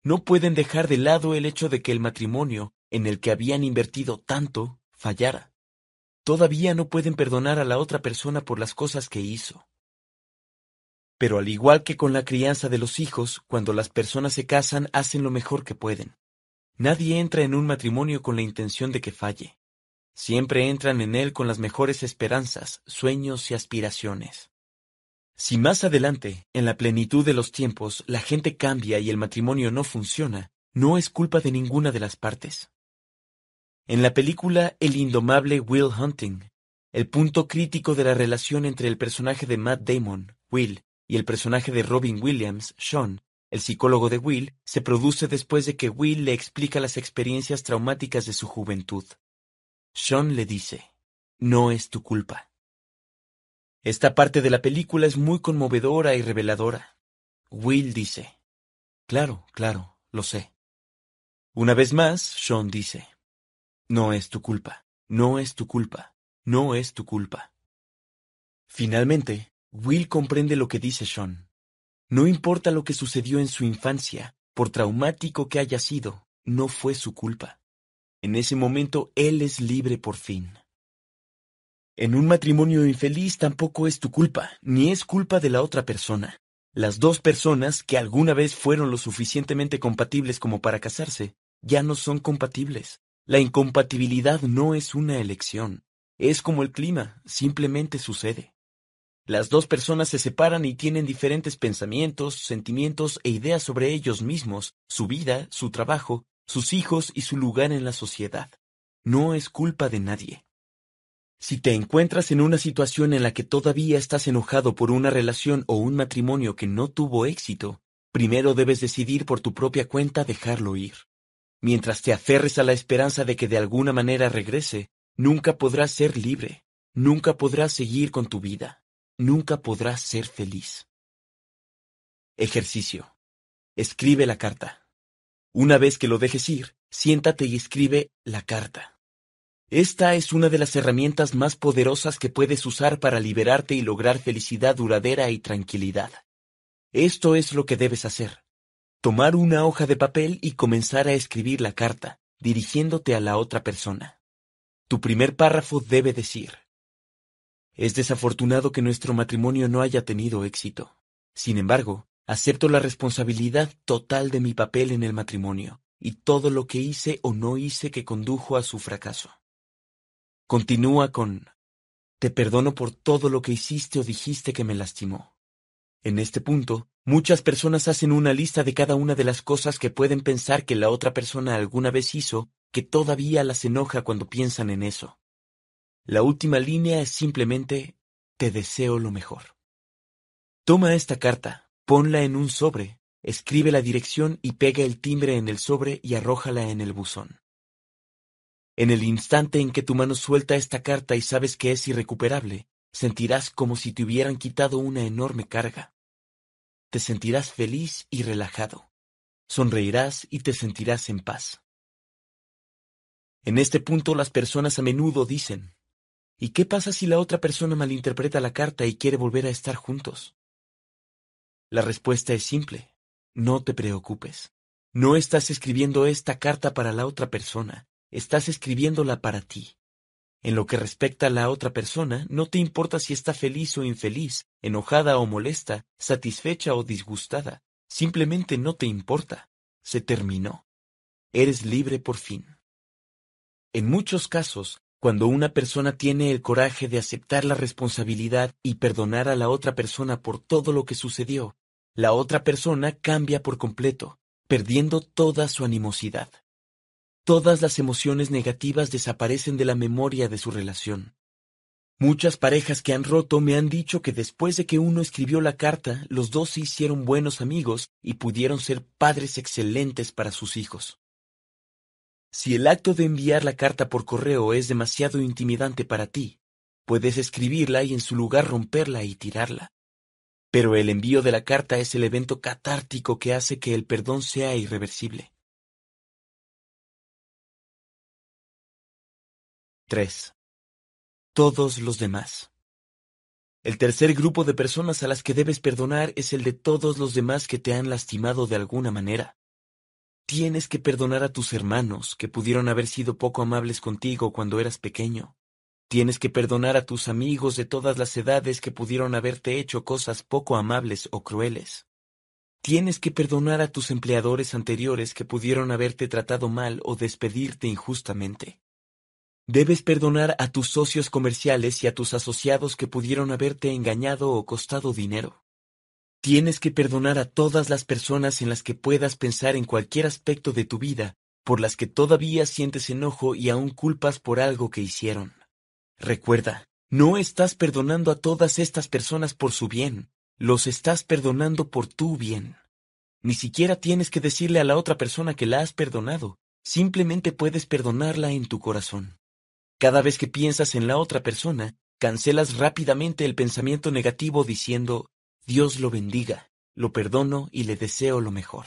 No pueden dejar de lado el hecho de que el matrimonio, en el que habían invertido tanto, fallara. Todavía no pueden perdonar a la otra persona por las cosas que hizo. Pero al igual que con la crianza de los hijos, cuando las personas se casan hacen lo mejor que pueden. Nadie entra en un matrimonio con la intención de que falle. Siempre entran en él con las mejores esperanzas, sueños y aspiraciones. Si más adelante, en la plenitud de los tiempos, la gente cambia y el matrimonio no funciona, no es culpa de ninguna de las partes. En la película El indomable Will Hunting, el punto crítico de la relación entre el personaje de Matt Damon, Will, y el personaje de Robin Williams, Sean, el psicólogo de Will, se produce después de que Will le explica las experiencias traumáticas de su juventud. Sean le dice, No es tu culpa. Esta parte de la película es muy conmovedora y reveladora. Will dice, Claro, claro, lo sé. Una vez más, Sean dice, No es tu culpa, no es tu culpa, no es tu culpa. Finalmente, Will comprende lo que dice Sean. No importa lo que sucedió en su infancia, por traumático que haya sido, no fue su culpa. En ese momento él es libre por fin. En un matrimonio infeliz tampoco es tu culpa, ni es culpa de la otra persona. Las dos personas que alguna vez fueron lo suficientemente compatibles como para casarse, ya no son compatibles. La incompatibilidad no es una elección. Es como el clima, simplemente sucede. Las dos personas se separan y tienen diferentes pensamientos, sentimientos e ideas sobre ellos mismos, su vida, su trabajo, sus hijos y su lugar en la sociedad. No es culpa de nadie. Si te encuentras en una situación en la que todavía estás enojado por una relación o un matrimonio que no tuvo éxito, primero debes decidir por tu propia cuenta dejarlo ir. Mientras te aferres a la esperanza de que de alguna manera regrese, nunca podrás ser libre, nunca podrás seguir con tu vida nunca podrás ser feliz. Ejercicio. Escribe la carta. Una vez que lo dejes ir, siéntate y escribe la carta. Esta es una de las herramientas más poderosas que puedes usar para liberarte y lograr felicidad duradera y tranquilidad. Esto es lo que debes hacer. Tomar una hoja de papel y comenzar a escribir la carta, dirigiéndote a la otra persona. Tu primer párrafo debe decir, es desafortunado que nuestro matrimonio no haya tenido éxito. Sin embargo, acepto la responsabilidad total de mi papel en el matrimonio y todo lo que hice o no hice que condujo a su fracaso. Continúa con Te perdono por todo lo que hiciste o dijiste que me lastimó. En este punto, muchas personas hacen una lista de cada una de las cosas que pueden pensar que la otra persona alguna vez hizo, que todavía las enoja cuando piensan en eso. La última línea es simplemente Te deseo lo mejor. Toma esta carta, ponla en un sobre, escribe la dirección y pega el timbre en el sobre y arrójala en el buzón. En el instante en que tu mano suelta esta carta y sabes que es irrecuperable, sentirás como si te hubieran quitado una enorme carga. Te sentirás feliz y relajado. Sonreirás y te sentirás en paz. En este punto las personas a menudo dicen, ¿Y qué pasa si la otra persona malinterpreta la carta y quiere volver a estar juntos? La respuesta es simple. No te preocupes. No estás escribiendo esta carta para la otra persona, estás escribiéndola para ti. En lo que respecta a la otra persona, no te importa si está feliz o infeliz, enojada o molesta, satisfecha o disgustada, simplemente no te importa. Se terminó. Eres libre por fin. En muchos casos, cuando una persona tiene el coraje de aceptar la responsabilidad y perdonar a la otra persona por todo lo que sucedió, la otra persona cambia por completo, perdiendo toda su animosidad. Todas las emociones negativas desaparecen de la memoria de su relación. Muchas parejas que han roto me han dicho que después de que uno escribió la carta, los dos se hicieron buenos amigos y pudieron ser padres excelentes para sus hijos. Si el acto de enviar la carta por correo es demasiado intimidante para ti, puedes escribirla y en su lugar romperla y tirarla. Pero el envío de la carta es el evento catártico que hace que el perdón sea irreversible. 3. Todos los demás. El tercer grupo de personas a las que debes perdonar es el de todos los demás que te han lastimado de alguna manera. Tienes que perdonar a tus hermanos que pudieron haber sido poco amables contigo cuando eras pequeño. Tienes que perdonar a tus amigos de todas las edades que pudieron haberte hecho cosas poco amables o crueles. Tienes que perdonar a tus empleadores anteriores que pudieron haberte tratado mal o despedirte injustamente. Debes perdonar a tus socios comerciales y a tus asociados que pudieron haberte engañado o costado dinero. Tienes que perdonar a todas las personas en las que puedas pensar en cualquier aspecto de tu vida, por las que todavía sientes enojo y aún culpas por algo que hicieron. Recuerda, no estás perdonando a todas estas personas por su bien, los estás perdonando por tu bien. Ni siquiera tienes que decirle a la otra persona que la has perdonado, simplemente puedes perdonarla en tu corazón. Cada vez que piensas en la otra persona, cancelas rápidamente el pensamiento negativo diciendo, Dios lo bendiga, lo perdono y le deseo lo mejor.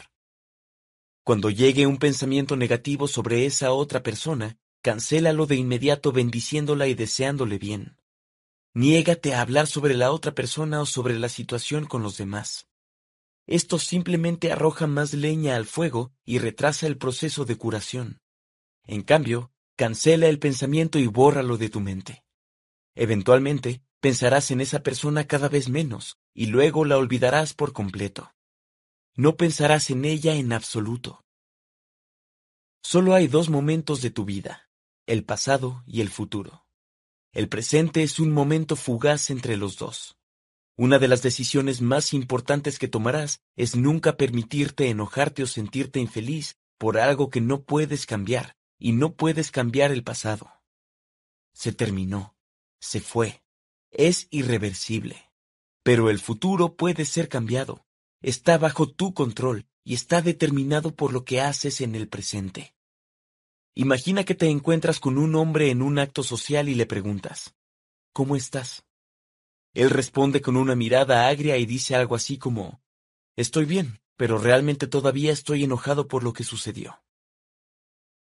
Cuando llegue un pensamiento negativo sobre esa otra persona, cancélalo de inmediato bendiciéndola y deseándole bien. Niégate a hablar sobre la otra persona o sobre la situación con los demás. Esto simplemente arroja más leña al fuego y retrasa el proceso de curación. En cambio, cancela el pensamiento y bórralo de tu mente. Eventualmente, pensarás en esa persona cada vez menos, y luego la olvidarás por completo. No pensarás en ella en absoluto. Solo hay dos momentos de tu vida, el pasado y el futuro. El presente es un momento fugaz entre los dos. Una de las decisiones más importantes que tomarás es nunca permitirte enojarte o sentirte infeliz por algo que no puedes cambiar, y no puedes cambiar el pasado. Se terminó, se fue, es irreversible. Pero el futuro puede ser cambiado. Está bajo tu control y está determinado por lo que haces en el presente. Imagina que te encuentras con un hombre en un acto social y le preguntas, ¿Cómo estás? Él responde con una mirada agria y dice algo así como, Estoy bien, pero realmente todavía estoy enojado por lo que sucedió.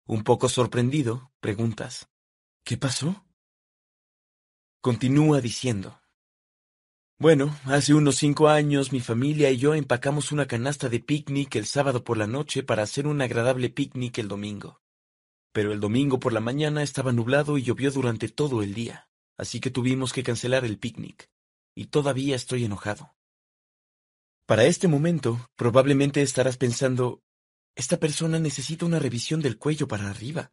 Un poco sorprendido, preguntas, ¿Qué pasó? Continúa diciendo, bueno, hace unos cinco años mi familia y yo empacamos una canasta de picnic el sábado por la noche para hacer un agradable picnic el domingo. Pero el domingo por la mañana estaba nublado y llovió durante todo el día, así que tuvimos que cancelar el picnic. Y todavía estoy enojado. Para este momento, probablemente estarás pensando, esta persona necesita una revisión del cuello para arriba.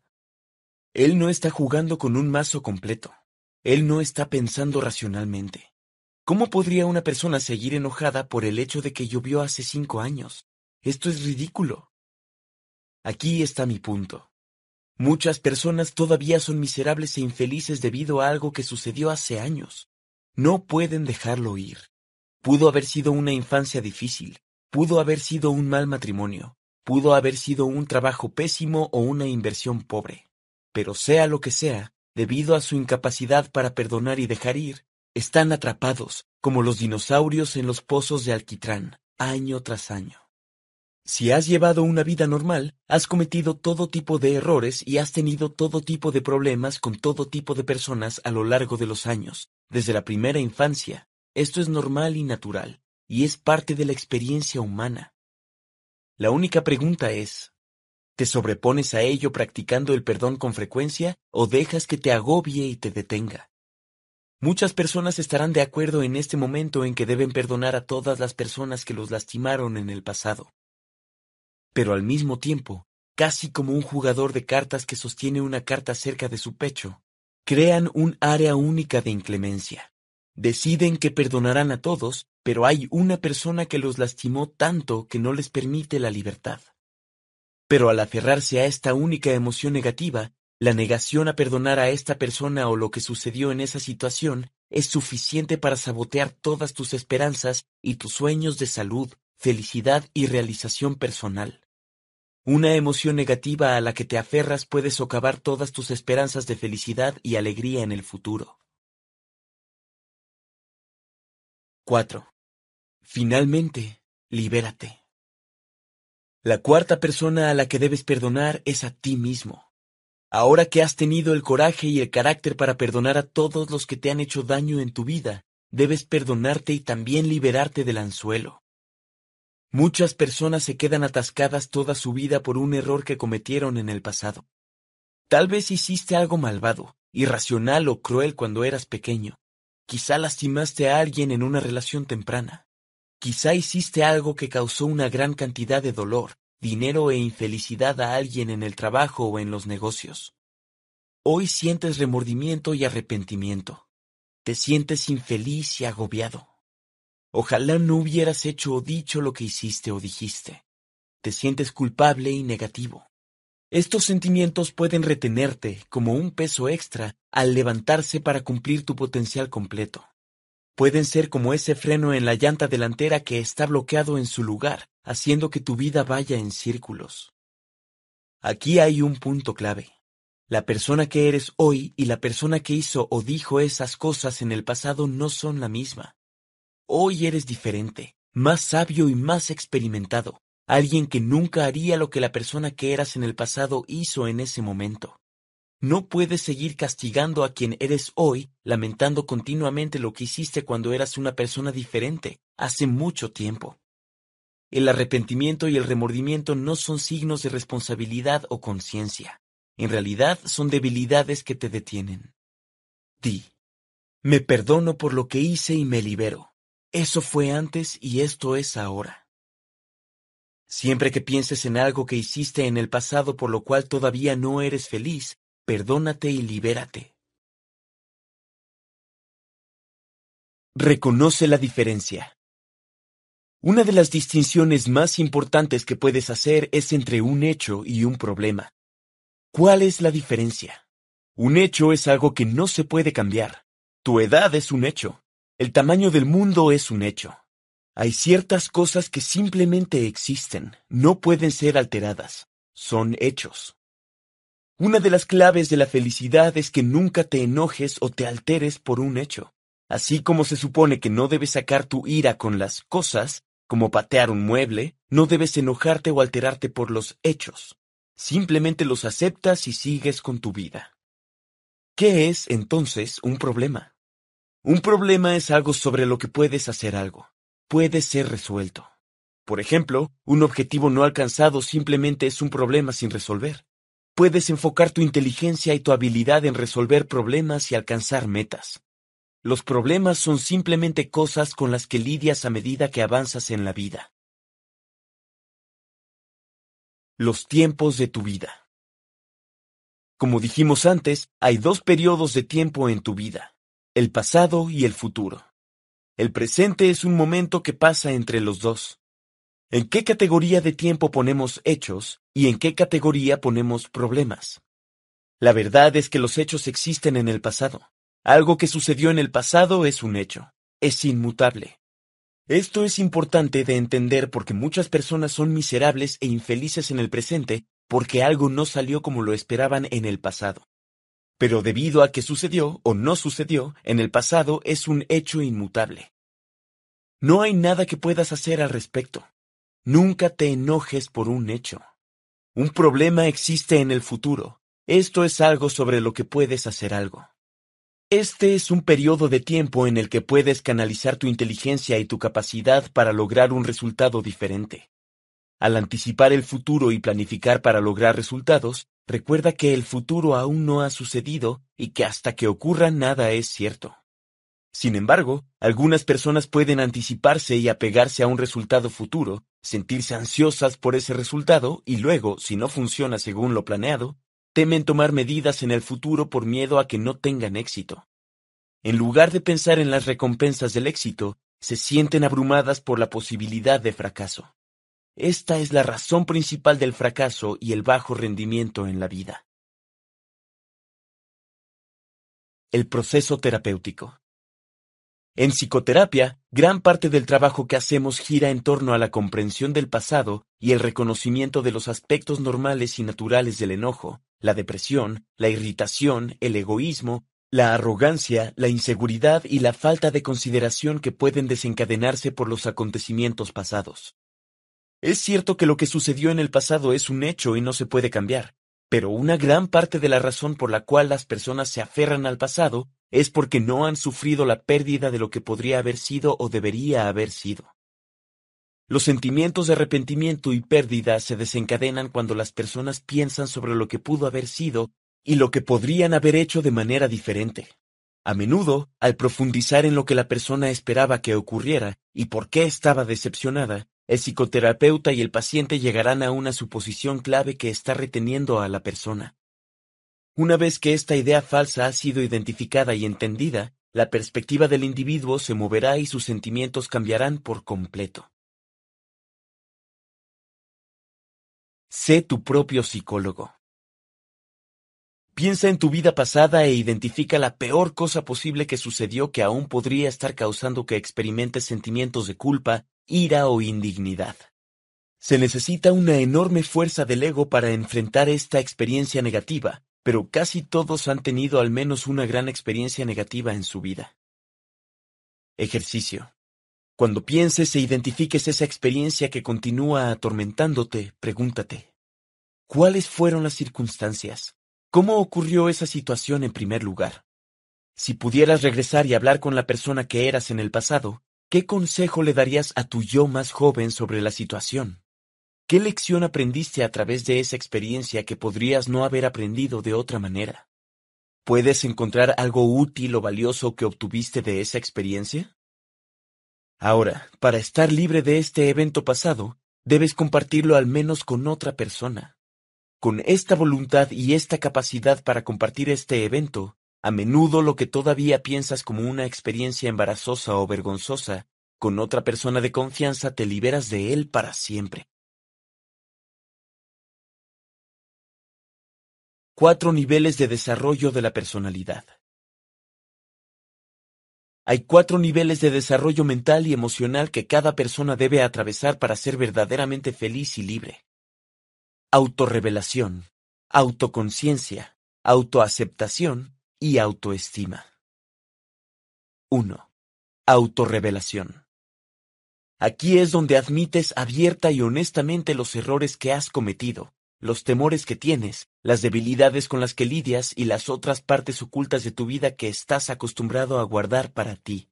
Él no está jugando con un mazo completo. Él no está pensando racionalmente. ¿Cómo podría una persona seguir enojada por el hecho de que llovió hace cinco años? Esto es ridículo. Aquí está mi punto. Muchas personas todavía son miserables e infelices debido a algo que sucedió hace años. No pueden dejarlo ir. Pudo haber sido una infancia difícil, pudo haber sido un mal matrimonio, pudo haber sido un trabajo pésimo o una inversión pobre. Pero sea lo que sea, debido a su incapacidad para perdonar y dejar ir, están atrapados, como los dinosaurios en los pozos de alquitrán, año tras año. Si has llevado una vida normal, has cometido todo tipo de errores y has tenido todo tipo de problemas con todo tipo de personas a lo largo de los años, desde la primera infancia. Esto es normal y natural, y es parte de la experiencia humana. La única pregunta es, ¿te sobrepones a ello practicando el perdón con frecuencia o dejas que te agobie y te detenga? Muchas personas estarán de acuerdo en este momento en que deben perdonar a todas las personas que los lastimaron en el pasado. Pero al mismo tiempo, casi como un jugador de cartas que sostiene una carta cerca de su pecho, crean un área única de inclemencia. Deciden que perdonarán a todos, pero hay una persona que los lastimó tanto que no les permite la libertad. Pero al aferrarse a esta única emoción negativa, la negación a perdonar a esta persona o lo que sucedió en esa situación es suficiente para sabotear todas tus esperanzas y tus sueños de salud, felicidad y realización personal. Una emoción negativa a la que te aferras puede socavar todas tus esperanzas de felicidad y alegría en el futuro. 4. Finalmente, libérate. La cuarta persona a la que debes perdonar es a ti mismo. Ahora que has tenido el coraje y el carácter para perdonar a todos los que te han hecho daño en tu vida, debes perdonarte y también liberarte del anzuelo. Muchas personas se quedan atascadas toda su vida por un error que cometieron en el pasado. Tal vez hiciste algo malvado, irracional o cruel cuando eras pequeño. Quizá lastimaste a alguien en una relación temprana. Quizá hiciste algo que causó una gran cantidad de dolor, dinero e infelicidad a alguien en el trabajo o en los negocios. Hoy sientes remordimiento y arrepentimiento. Te sientes infeliz y agobiado. Ojalá no hubieras hecho o dicho lo que hiciste o dijiste. Te sientes culpable y negativo. Estos sentimientos pueden retenerte como un peso extra al levantarse para cumplir tu potencial completo. Pueden ser como ese freno en la llanta delantera que está bloqueado en su lugar haciendo que tu vida vaya en círculos. Aquí hay un punto clave. La persona que eres hoy y la persona que hizo o dijo esas cosas en el pasado no son la misma. Hoy eres diferente, más sabio y más experimentado, alguien que nunca haría lo que la persona que eras en el pasado hizo en ese momento. No puedes seguir castigando a quien eres hoy, lamentando continuamente lo que hiciste cuando eras una persona diferente, hace mucho tiempo. El arrepentimiento y el remordimiento no son signos de responsabilidad o conciencia. En realidad son debilidades que te detienen. Di, me perdono por lo que hice y me libero. Eso fue antes y esto es ahora. Siempre que pienses en algo que hiciste en el pasado por lo cual todavía no eres feliz, perdónate y libérate. Reconoce la diferencia. Una de las distinciones más importantes que puedes hacer es entre un hecho y un problema. ¿Cuál es la diferencia? Un hecho es algo que no se puede cambiar. Tu edad es un hecho. El tamaño del mundo es un hecho. Hay ciertas cosas que simplemente existen, no pueden ser alteradas. Son hechos. Una de las claves de la felicidad es que nunca te enojes o te alteres por un hecho. Así como se supone que no debes sacar tu ira con las cosas, como patear un mueble, no debes enojarte o alterarte por los hechos. Simplemente los aceptas y sigues con tu vida. ¿Qué es, entonces, un problema? Un problema es algo sobre lo que puedes hacer algo. Puede ser resuelto. Por ejemplo, un objetivo no alcanzado simplemente es un problema sin resolver. Puedes enfocar tu inteligencia y tu habilidad en resolver problemas y alcanzar metas. Los problemas son simplemente cosas con las que lidias a medida que avanzas en la vida. Los tiempos de tu vida. Como dijimos antes, hay dos periodos de tiempo en tu vida, el pasado y el futuro. El presente es un momento que pasa entre los dos. ¿En qué categoría de tiempo ponemos hechos y en qué categoría ponemos problemas? La verdad es que los hechos existen en el pasado. Algo que sucedió en el pasado es un hecho, es inmutable. Esto es importante de entender porque muchas personas son miserables e infelices en el presente porque algo no salió como lo esperaban en el pasado. Pero debido a que sucedió o no sucedió en el pasado es un hecho inmutable. No hay nada que puedas hacer al respecto. Nunca te enojes por un hecho. Un problema existe en el futuro. Esto es algo sobre lo que puedes hacer algo. Este es un periodo de tiempo en el que puedes canalizar tu inteligencia y tu capacidad para lograr un resultado diferente. Al anticipar el futuro y planificar para lograr resultados, recuerda que el futuro aún no ha sucedido y que hasta que ocurra nada es cierto. Sin embargo, algunas personas pueden anticiparse y apegarse a un resultado futuro, sentirse ansiosas por ese resultado y luego, si no funciona según lo planeado, temen tomar medidas en el futuro por miedo a que no tengan éxito. En lugar de pensar en las recompensas del éxito, se sienten abrumadas por la posibilidad de fracaso. Esta es la razón principal del fracaso y el bajo rendimiento en la vida. El proceso terapéutico. En psicoterapia, gran parte del trabajo que hacemos gira en torno a la comprensión del pasado y el reconocimiento de los aspectos normales y naturales del enojo, la depresión, la irritación, el egoísmo, la arrogancia, la inseguridad y la falta de consideración que pueden desencadenarse por los acontecimientos pasados. Es cierto que lo que sucedió en el pasado es un hecho y no se puede cambiar, pero una gran parte de la razón por la cual las personas se aferran al pasado es porque no han sufrido la pérdida de lo que podría haber sido o debería haber sido. Los sentimientos de arrepentimiento y pérdida se desencadenan cuando las personas piensan sobre lo que pudo haber sido y lo que podrían haber hecho de manera diferente. A menudo, al profundizar en lo que la persona esperaba que ocurriera y por qué estaba decepcionada, el psicoterapeuta y el paciente llegarán a una suposición clave que está reteniendo a la persona. Una vez que esta idea falsa ha sido identificada y entendida, la perspectiva del individuo se moverá y sus sentimientos cambiarán por completo. Sé tu propio psicólogo. Piensa en tu vida pasada e identifica la peor cosa posible que sucedió que aún podría estar causando que experimentes sentimientos de culpa, ira o indignidad. Se necesita una enorme fuerza del ego para enfrentar esta experiencia negativa, pero casi todos han tenido al menos una gran experiencia negativa en su vida. Ejercicio. Cuando pienses e identifiques esa experiencia que continúa atormentándote, pregúntate, ¿cuáles fueron las circunstancias? ¿Cómo ocurrió esa situación en primer lugar? Si pudieras regresar y hablar con la persona que eras en el pasado, ¿Qué consejo le darías a tu yo más joven sobre la situación? ¿Qué lección aprendiste a través de esa experiencia que podrías no haber aprendido de otra manera? ¿Puedes encontrar algo útil o valioso que obtuviste de esa experiencia? Ahora, para estar libre de este evento pasado, debes compartirlo al menos con otra persona. Con esta voluntad y esta capacidad para compartir este evento, a menudo lo que todavía piensas como una experiencia embarazosa o vergonzosa, con otra persona de confianza te liberas de él para siempre. Cuatro niveles de desarrollo de la personalidad. Hay cuatro niveles de desarrollo mental y emocional que cada persona debe atravesar para ser verdaderamente feliz y libre. Autorrevelación, autoconciencia, autoaceptación y autoestima. 1. Autorrevelación. Aquí es donde admites abierta y honestamente los errores que has cometido, los temores que tienes, las debilidades con las que lidias y las otras partes ocultas de tu vida que estás acostumbrado a guardar para ti.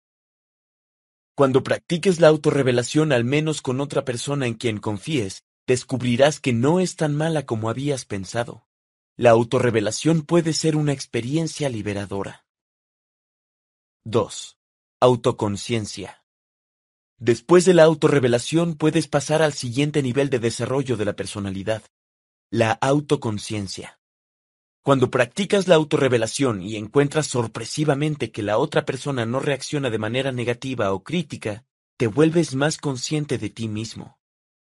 Cuando practiques la autorrevelación al menos con otra persona en quien confíes, descubrirás que no es tan mala como habías pensado. La autorrevelación puede ser una experiencia liberadora. 2. Autoconciencia. Después de la autorrevelación puedes pasar al siguiente nivel de desarrollo de la personalidad, la autoconciencia. Cuando practicas la autorrevelación y encuentras sorpresivamente que la otra persona no reacciona de manera negativa o crítica, te vuelves más consciente de ti mismo.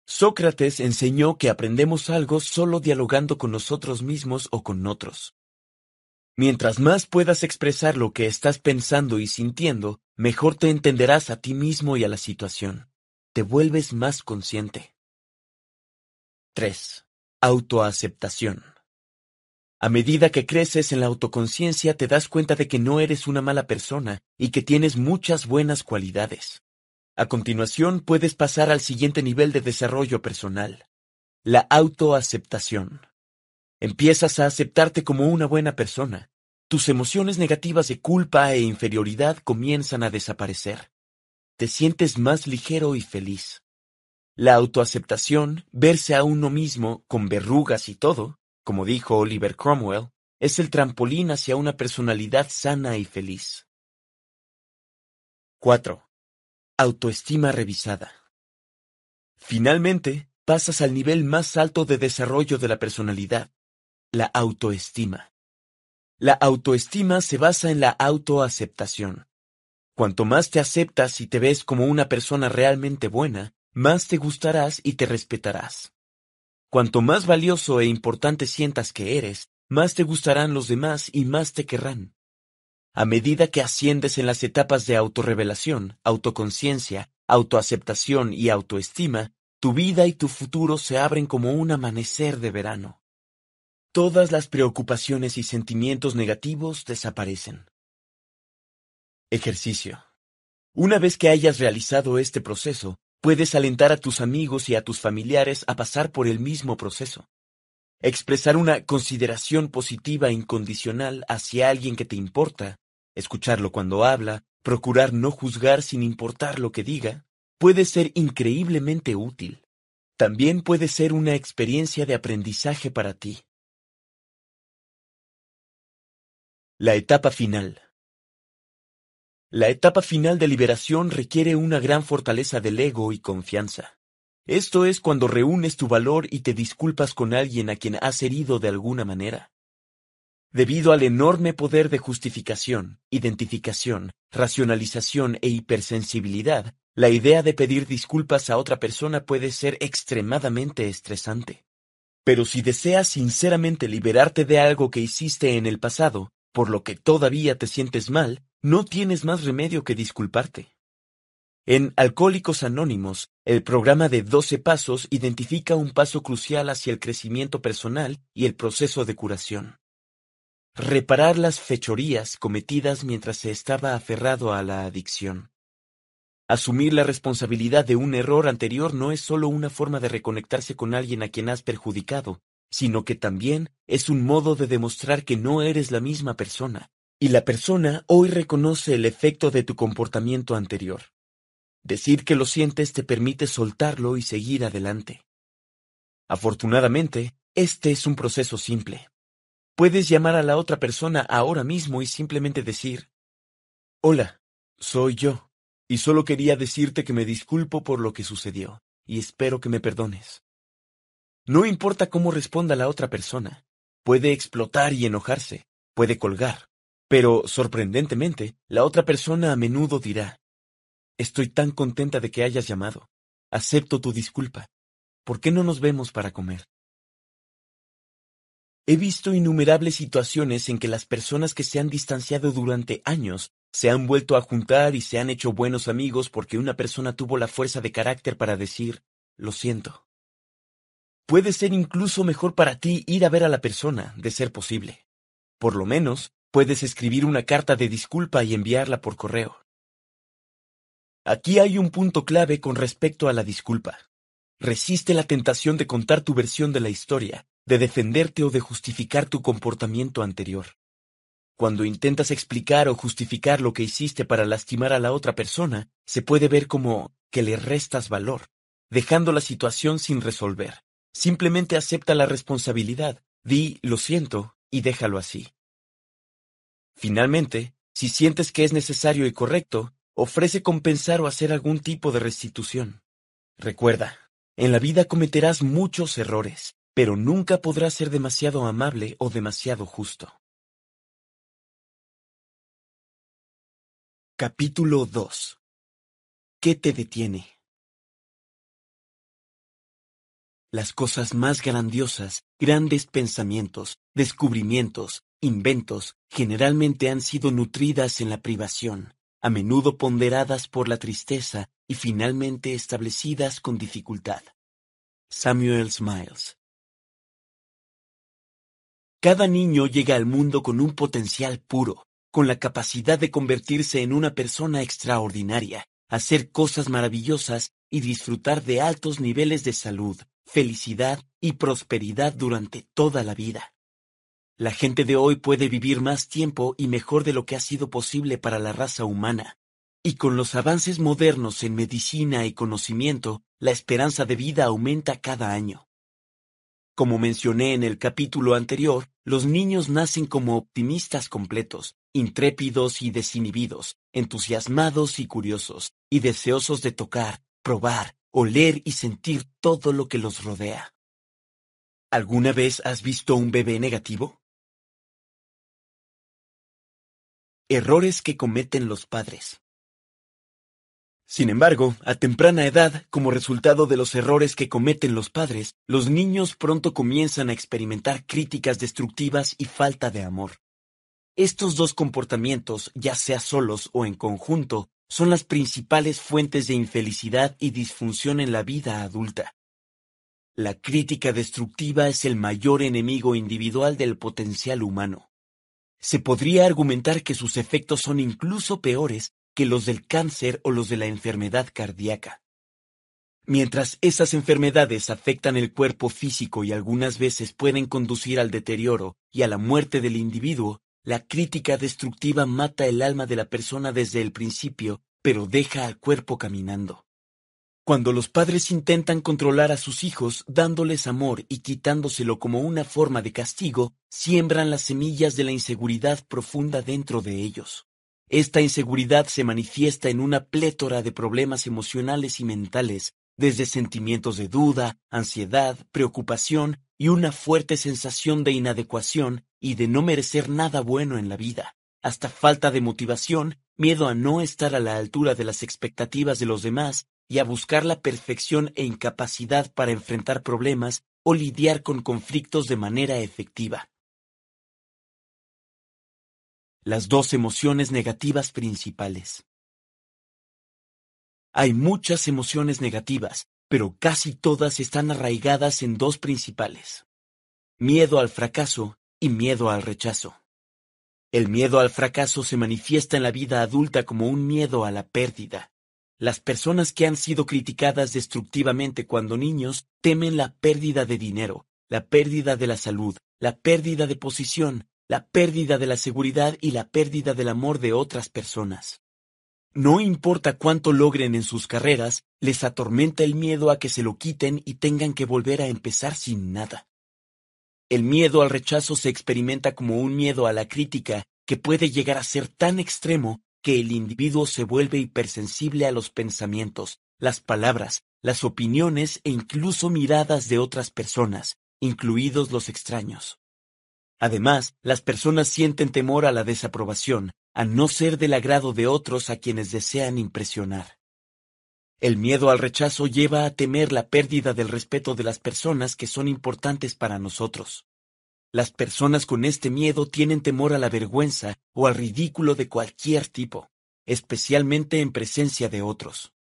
Sócrates enseñó que aprendemos algo solo dialogando con nosotros mismos o con otros. Mientras más puedas expresar lo que estás pensando y sintiendo, mejor te entenderás a ti mismo y a la situación. Te vuelves más consciente. 3. Autoaceptación. A medida que creces en la autoconciencia te das cuenta de que no eres una mala persona y que tienes muchas buenas cualidades. A continuación puedes pasar al siguiente nivel de desarrollo personal, la autoaceptación. Empiezas a aceptarte como una buena persona. Tus emociones negativas de culpa e inferioridad comienzan a desaparecer. Te sientes más ligero y feliz. La autoaceptación, verse a uno mismo con verrugas y todo, como dijo Oliver Cromwell, es el trampolín hacia una personalidad sana y feliz. 4. Autoestima revisada. Finalmente, pasas al nivel más alto de desarrollo de la personalidad, la autoestima. La autoestima se basa en la autoaceptación. Cuanto más te aceptas y te ves como una persona realmente buena, más te gustarás y te respetarás. Cuanto más valioso e importante sientas que eres, más te gustarán los demás y más te querrán. A medida que asciendes en las etapas de autorrevelación, autoconciencia, autoaceptación y autoestima, tu vida y tu futuro se abren como un amanecer de verano. Todas las preocupaciones y sentimientos negativos desaparecen. Ejercicio. Una vez que hayas realizado este proceso, puedes alentar a tus amigos y a tus familiares a pasar por el mismo proceso. Expresar una consideración positiva incondicional hacia alguien que te importa escucharlo cuando habla, procurar no juzgar sin importar lo que diga, puede ser increíblemente útil. También puede ser una experiencia de aprendizaje para ti. La etapa final. La etapa final de liberación requiere una gran fortaleza del ego y confianza. Esto es cuando reúnes tu valor y te disculpas con alguien a quien has herido de alguna manera. Debido al enorme poder de justificación, identificación, racionalización e hipersensibilidad, la idea de pedir disculpas a otra persona puede ser extremadamente estresante. Pero si deseas sinceramente liberarte de algo que hiciste en el pasado, por lo que todavía te sientes mal, no tienes más remedio que disculparte. En Alcohólicos Anónimos, el programa de 12 pasos identifica un paso crucial hacia el crecimiento personal y el proceso de curación reparar las fechorías cometidas mientras se estaba aferrado a la adicción. Asumir la responsabilidad de un error anterior no es solo una forma de reconectarse con alguien a quien has perjudicado, sino que también es un modo de demostrar que no eres la misma persona, y la persona hoy reconoce el efecto de tu comportamiento anterior. Decir que lo sientes te permite soltarlo y seguir adelante. Afortunadamente, este es un proceso simple. Puedes llamar a la otra persona ahora mismo y simplemente decir, Hola, soy yo, y solo quería decirte que me disculpo por lo que sucedió, y espero que me perdones. No importa cómo responda la otra persona, puede explotar y enojarse, puede colgar, pero, sorprendentemente, la otra persona a menudo dirá, Estoy tan contenta de que hayas llamado, acepto tu disculpa, ¿por qué no nos vemos para comer? He visto innumerables situaciones en que las personas que se han distanciado durante años se han vuelto a juntar y se han hecho buenos amigos porque una persona tuvo la fuerza de carácter para decir, lo siento. Puede ser incluso mejor para ti ir a ver a la persona, de ser posible. Por lo menos, puedes escribir una carta de disculpa y enviarla por correo. Aquí hay un punto clave con respecto a la disculpa. Resiste la tentación de contar tu versión de la historia, de defenderte o de justificar tu comportamiento anterior. Cuando intentas explicar o justificar lo que hiciste para lastimar a la otra persona, se puede ver como que le restas valor, dejando la situación sin resolver. Simplemente acepta la responsabilidad, di lo siento y déjalo así. Finalmente, si sientes que es necesario y correcto, ofrece compensar o hacer algún tipo de restitución. Recuerda, en la vida cometerás muchos errores, pero nunca podrá ser demasiado amable o demasiado justo. Capítulo 2. ¿Qué te detiene? Las cosas más grandiosas, grandes pensamientos, descubrimientos, inventos, generalmente han sido nutridas en la privación, a menudo ponderadas por la tristeza y finalmente establecidas con dificultad. Samuel Smiles cada niño llega al mundo con un potencial puro, con la capacidad de convertirse en una persona extraordinaria, hacer cosas maravillosas y disfrutar de altos niveles de salud, felicidad y prosperidad durante toda la vida. La gente de hoy puede vivir más tiempo y mejor de lo que ha sido posible para la raza humana, y con los avances modernos en medicina y conocimiento, la esperanza de vida aumenta cada año. Como mencioné en el capítulo anterior, los niños nacen como optimistas completos, intrépidos y desinhibidos, entusiasmados y curiosos, y deseosos de tocar, probar, oler y sentir todo lo que los rodea. ¿Alguna vez has visto un bebé negativo? Errores que cometen los padres. Sin embargo, a temprana edad, como resultado de los errores que cometen los padres, los niños pronto comienzan a experimentar críticas destructivas y falta de amor. Estos dos comportamientos, ya sea solos o en conjunto, son las principales fuentes de infelicidad y disfunción en la vida adulta. La crítica destructiva es el mayor enemigo individual del potencial humano. Se podría argumentar que sus efectos son incluso peores que los del cáncer o los de la enfermedad cardíaca. Mientras esas enfermedades afectan el cuerpo físico y algunas veces pueden conducir al deterioro y a la muerte del individuo, la crítica destructiva mata el alma de la persona desde el principio, pero deja al cuerpo caminando. Cuando los padres intentan controlar a sus hijos dándoles amor y quitándoselo como una forma de castigo, siembran las semillas de la inseguridad profunda dentro de ellos. Esta inseguridad se manifiesta en una plétora de problemas emocionales y mentales, desde sentimientos de duda, ansiedad, preocupación y una fuerte sensación de inadecuación y de no merecer nada bueno en la vida, hasta falta de motivación, miedo a no estar a la altura de las expectativas de los demás y a buscar la perfección e incapacidad para enfrentar problemas o lidiar con conflictos de manera efectiva las dos emociones negativas principales. Hay muchas emociones negativas, pero casi todas están arraigadas en dos principales. Miedo al fracaso y miedo al rechazo. El miedo al fracaso se manifiesta en la vida adulta como un miedo a la pérdida. Las personas que han sido criticadas destructivamente cuando niños temen la pérdida de dinero, la pérdida de la salud, la pérdida de posición, la pérdida de la seguridad y la pérdida del amor de otras personas. No importa cuánto logren en sus carreras, les atormenta el miedo a que se lo quiten y tengan que volver a empezar sin nada. El miedo al rechazo se experimenta como un miedo a la crítica que puede llegar a ser tan extremo que el individuo se vuelve hipersensible a los pensamientos, las palabras, las opiniones e incluso miradas de otras personas, incluidos los extraños. Además, las personas sienten temor a la desaprobación, a no ser del agrado de otros a quienes desean impresionar. El miedo al rechazo lleva a temer la pérdida del respeto de las personas que son importantes para nosotros. Las personas con este miedo tienen temor a la vergüenza o al ridículo de cualquier tipo, especialmente en presencia de otros.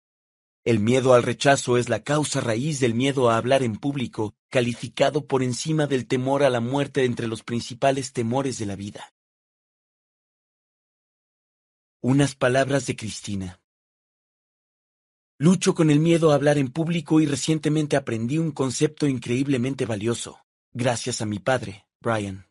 El miedo al rechazo es la causa raíz del miedo a hablar en público, calificado por encima del temor a la muerte entre los principales temores de la vida. Unas palabras de Cristina. Lucho con el miedo a hablar en público y recientemente aprendí un concepto increíblemente valioso, gracias a mi padre, Brian.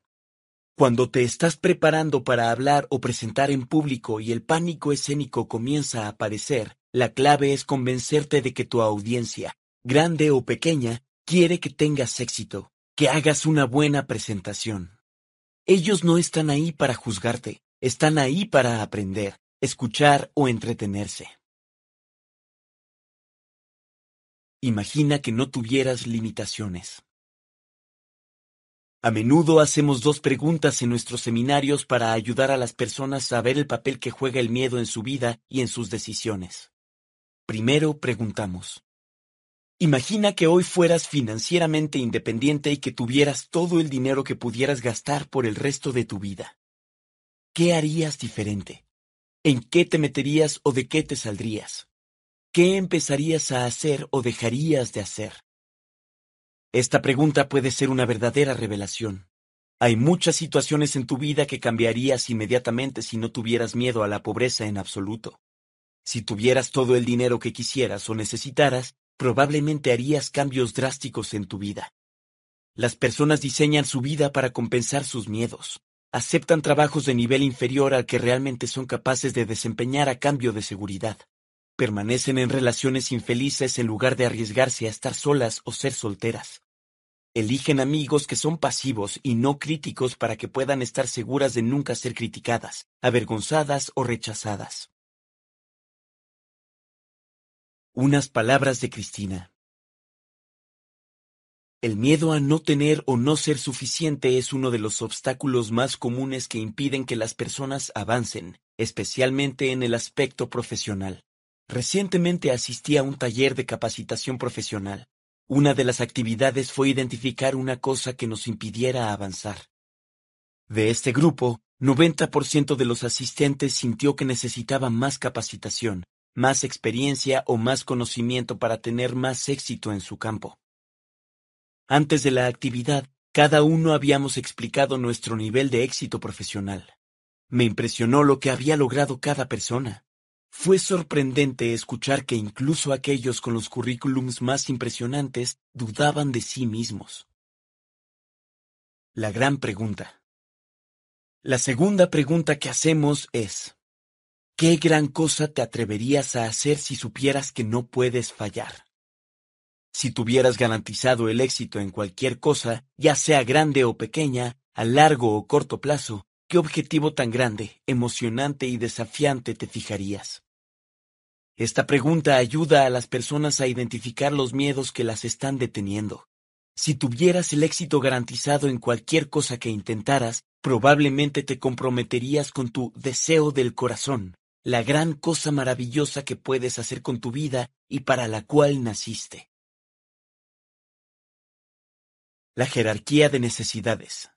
Cuando te estás preparando para hablar o presentar en público y el pánico escénico comienza a aparecer, la clave es convencerte de que tu audiencia, grande o pequeña, quiere que tengas éxito, que hagas una buena presentación. Ellos no están ahí para juzgarte, están ahí para aprender, escuchar o entretenerse. Imagina que no tuvieras limitaciones. A menudo hacemos dos preguntas en nuestros seminarios para ayudar a las personas a ver el papel que juega el miedo en su vida y en sus decisiones. Primero preguntamos. Imagina que hoy fueras financieramente independiente y que tuvieras todo el dinero que pudieras gastar por el resto de tu vida. ¿Qué harías diferente? ¿En qué te meterías o de qué te saldrías? ¿Qué empezarías a hacer o dejarías de hacer? Esta pregunta puede ser una verdadera revelación. Hay muchas situaciones en tu vida que cambiarías inmediatamente si no tuvieras miedo a la pobreza en absoluto. Si tuvieras todo el dinero que quisieras o necesitaras, probablemente harías cambios drásticos en tu vida. Las personas diseñan su vida para compensar sus miedos. Aceptan trabajos de nivel inferior al que realmente son capaces de desempeñar a cambio de seguridad. Permanecen en relaciones infelices en lugar de arriesgarse a estar solas o ser solteras. Eligen amigos que son pasivos y no críticos para que puedan estar seguras de nunca ser criticadas, avergonzadas o rechazadas. Unas palabras de Cristina. El miedo a no tener o no ser suficiente es uno de los obstáculos más comunes que impiden que las personas avancen, especialmente en el aspecto profesional. Recientemente asistí a un taller de capacitación profesional. Una de las actividades fue identificar una cosa que nos impidiera avanzar. De este grupo, 90% de los asistentes sintió que necesitaba más capacitación, más experiencia o más conocimiento para tener más éxito en su campo. Antes de la actividad, cada uno habíamos explicado nuestro nivel de éxito profesional. Me impresionó lo que había logrado cada persona. Fue sorprendente escuchar que incluso aquellos con los currículums más impresionantes dudaban de sí mismos. La gran pregunta. La segunda pregunta que hacemos es, ¿Qué gran cosa te atreverías a hacer si supieras que no puedes fallar? Si tuvieras garantizado el éxito en cualquier cosa, ya sea grande o pequeña, a largo o corto plazo, ¿qué objetivo tan grande, emocionante y desafiante te fijarías? Esta pregunta ayuda a las personas a identificar los miedos que las están deteniendo. Si tuvieras el éxito garantizado en cualquier cosa que intentaras, probablemente te comprometerías con tu deseo del corazón, la gran cosa maravillosa que puedes hacer con tu vida y para la cual naciste. La jerarquía de necesidades.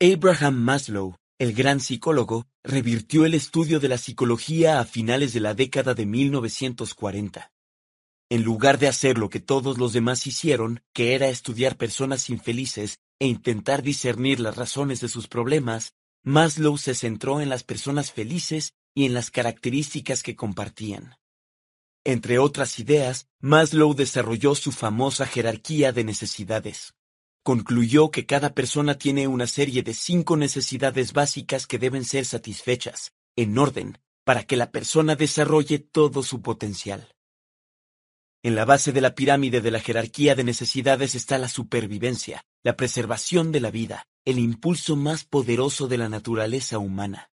Abraham Maslow, el gran psicólogo, revirtió el estudio de la psicología a finales de la década de 1940. En lugar de hacer lo que todos los demás hicieron, que era estudiar personas infelices e intentar discernir las razones de sus problemas, Maslow se centró en las personas felices y en las características que compartían. Entre otras ideas, Maslow desarrolló su famosa jerarquía de necesidades. Concluyó que cada persona tiene una serie de cinco necesidades básicas que deben ser satisfechas, en orden, para que la persona desarrolle todo su potencial. En la base de la pirámide de la jerarquía de necesidades está la supervivencia, la preservación de la vida, el impulso más poderoso de la naturaleza humana.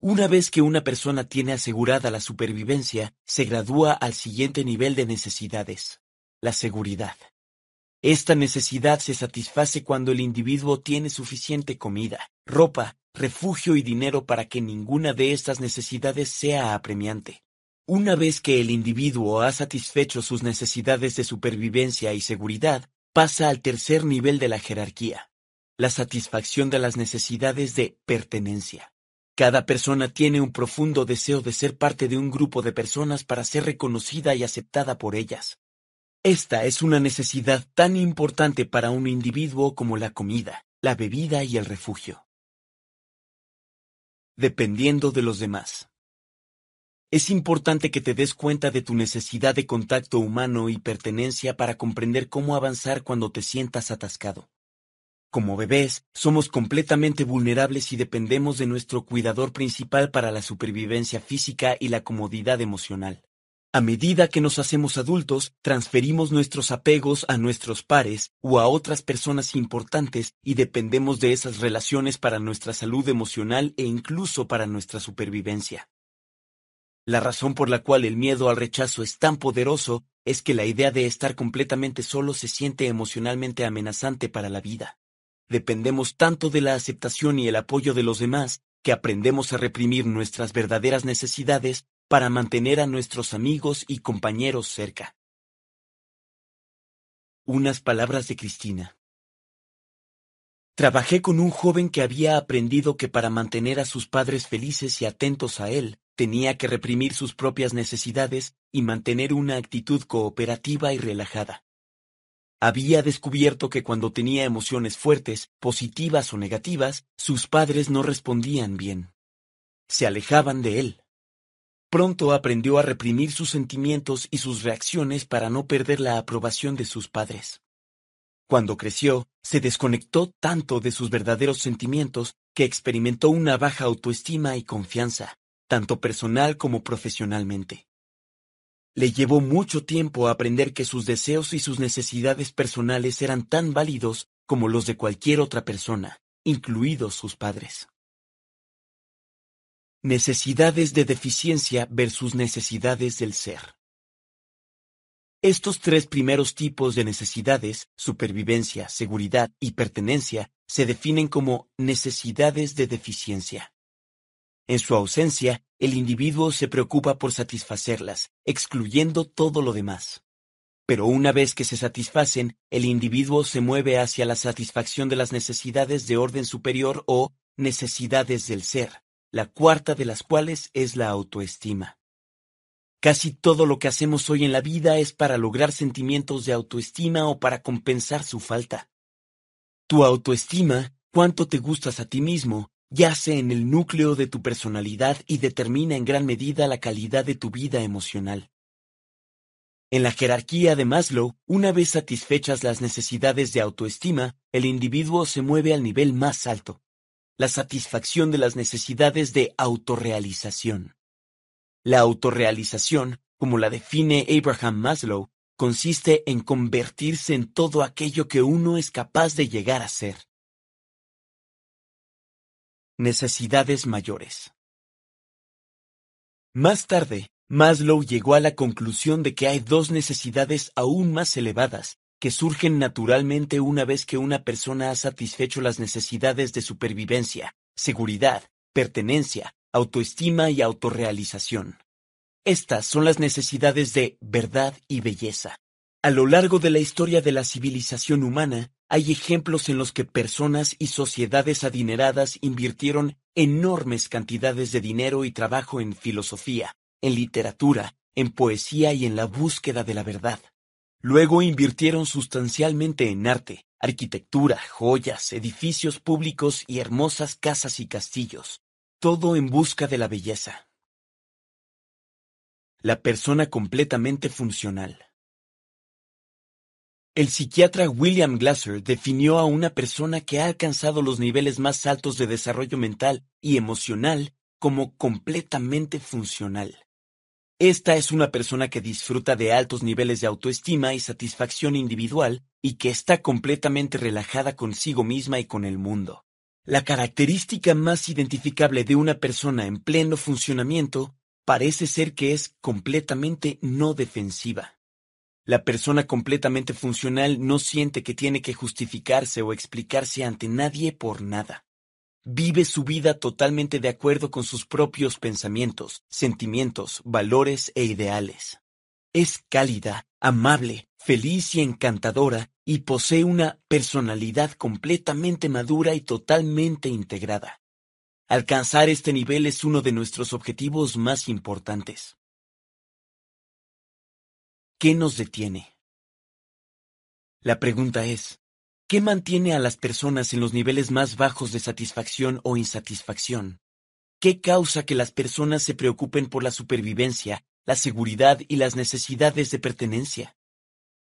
Una vez que una persona tiene asegurada la supervivencia, se gradúa al siguiente nivel de necesidades, la seguridad. Esta necesidad se satisface cuando el individuo tiene suficiente comida, ropa, refugio y dinero para que ninguna de estas necesidades sea apremiante. Una vez que el individuo ha satisfecho sus necesidades de supervivencia y seguridad, pasa al tercer nivel de la jerarquía, la satisfacción de las necesidades de pertenencia. Cada persona tiene un profundo deseo de ser parte de un grupo de personas para ser reconocida y aceptada por ellas. Esta es una necesidad tan importante para un individuo como la comida, la bebida y el refugio. Dependiendo de los demás. Es importante que te des cuenta de tu necesidad de contacto humano y pertenencia para comprender cómo avanzar cuando te sientas atascado. Como bebés, somos completamente vulnerables y dependemos de nuestro cuidador principal para la supervivencia física y la comodidad emocional. A medida que nos hacemos adultos, transferimos nuestros apegos a nuestros pares o a otras personas importantes y dependemos de esas relaciones para nuestra salud emocional e incluso para nuestra supervivencia. La razón por la cual el miedo al rechazo es tan poderoso es que la idea de estar completamente solo se siente emocionalmente amenazante para la vida. Dependemos tanto de la aceptación y el apoyo de los demás que aprendemos a reprimir nuestras verdaderas necesidades para mantener a nuestros amigos y compañeros cerca. Unas palabras de Cristina. Trabajé con un joven que había aprendido que para mantener a sus padres felices y atentos a él, tenía que reprimir sus propias necesidades y mantener una actitud cooperativa y relajada. Había descubierto que cuando tenía emociones fuertes, positivas o negativas, sus padres no respondían bien. Se alejaban de él. Pronto aprendió a reprimir sus sentimientos y sus reacciones para no perder la aprobación de sus padres. Cuando creció, se desconectó tanto de sus verdaderos sentimientos que experimentó una baja autoestima y confianza tanto personal como profesionalmente. Le llevó mucho tiempo aprender que sus deseos y sus necesidades personales eran tan válidos como los de cualquier otra persona, incluidos sus padres. Necesidades de deficiencia versus necesidades del ser. Estos tres primeros tipos de necesidades, supervivencia, seguridad y pertenencia, se definen como necesidades de deficiencia. En su ausencia, el individuo se preocupa por satisfacerlas, excluyendo todo lo demás. Pero una vez que se satisfacen, el individuo se mueve hacia la satisfacción de las necesidades de orden superior o necesidades del ser, la cuarta de las cuales es la autoestima. Casi todo lo que hacemos hoy en la vida es para lograr sentimientos de autoestima o para compensar su falta. Tu autoestima, cuánto te gustas a ti mismo, yace en el núcleo de tu personalidad y determina en gran medida la calidad de tu vida emocional. En la jerarquía de Maslow, una vez satisfechas las necesidades de autoestima, el individuo se mueve al nivel más alto, la satisfacción de las necesidades de autorrealización. La autorrealización, como la define Abraham Maslow, consiste en convertirse en todo aquello que uno es capaz de llegar a ser necesidades mayores. Más tarde, Maslow llegó a la conclusión de que hay dos necesidades aún más elevadas, que surgen naturalmente una vez que una persona ha satisfecho las necesidades de supervivencia, seguridad, pertenencia, autoestima y autorrealización. Estas son las necesidades de verdad y belleza. A lo largo de la historia de la civilización humana, hay ejemplos en los que personas y sociedades adineradas invirtieron enormes cantidades de dinero y trabajo en filosofía, en literatura, en poesía y en la búsqueda de la verdad. Luego invirtieron sustancialmente en arte, arquitectura, joyas, edificios públicos y hermosas casas y castillos, todo en busca de la belleza. La persona completamente funcional. El psiquiatra William Glasser definió a una persona que ha alcanzado los niveles más altos de desarrollo mental y emocional como completamente funcional. Esta es una persona que disfruta de altos niveles de autoestima y satisfacción individual y que está completamente relajada consigo misma y con el mundo. La característica más identificable de una persona en pleno funcionamiento parece ser que es completamente no defensiva. La persona completamente funcional no siente que tiene que justificarse o explicarse ante nadie por nada. Vive su vida totalmente de acuerdo con sus propios pensamientos, sentimientos, valores e ideales. Es cálida, amable, feliz y encantadora y posee una personalidad completamente madura y totalmente integrada. Alcanzar este nivel es uno de nuestros objetivos más importantes. ¿qué nos detiene? La pregunta es, ¿qué mantiene a las personas en los niveles más bajos de satisfacción o insatisfacción? ¿Qué causa que las personas se preocupen por la supervivencia, la seguridad y las necesidades de pertenencia?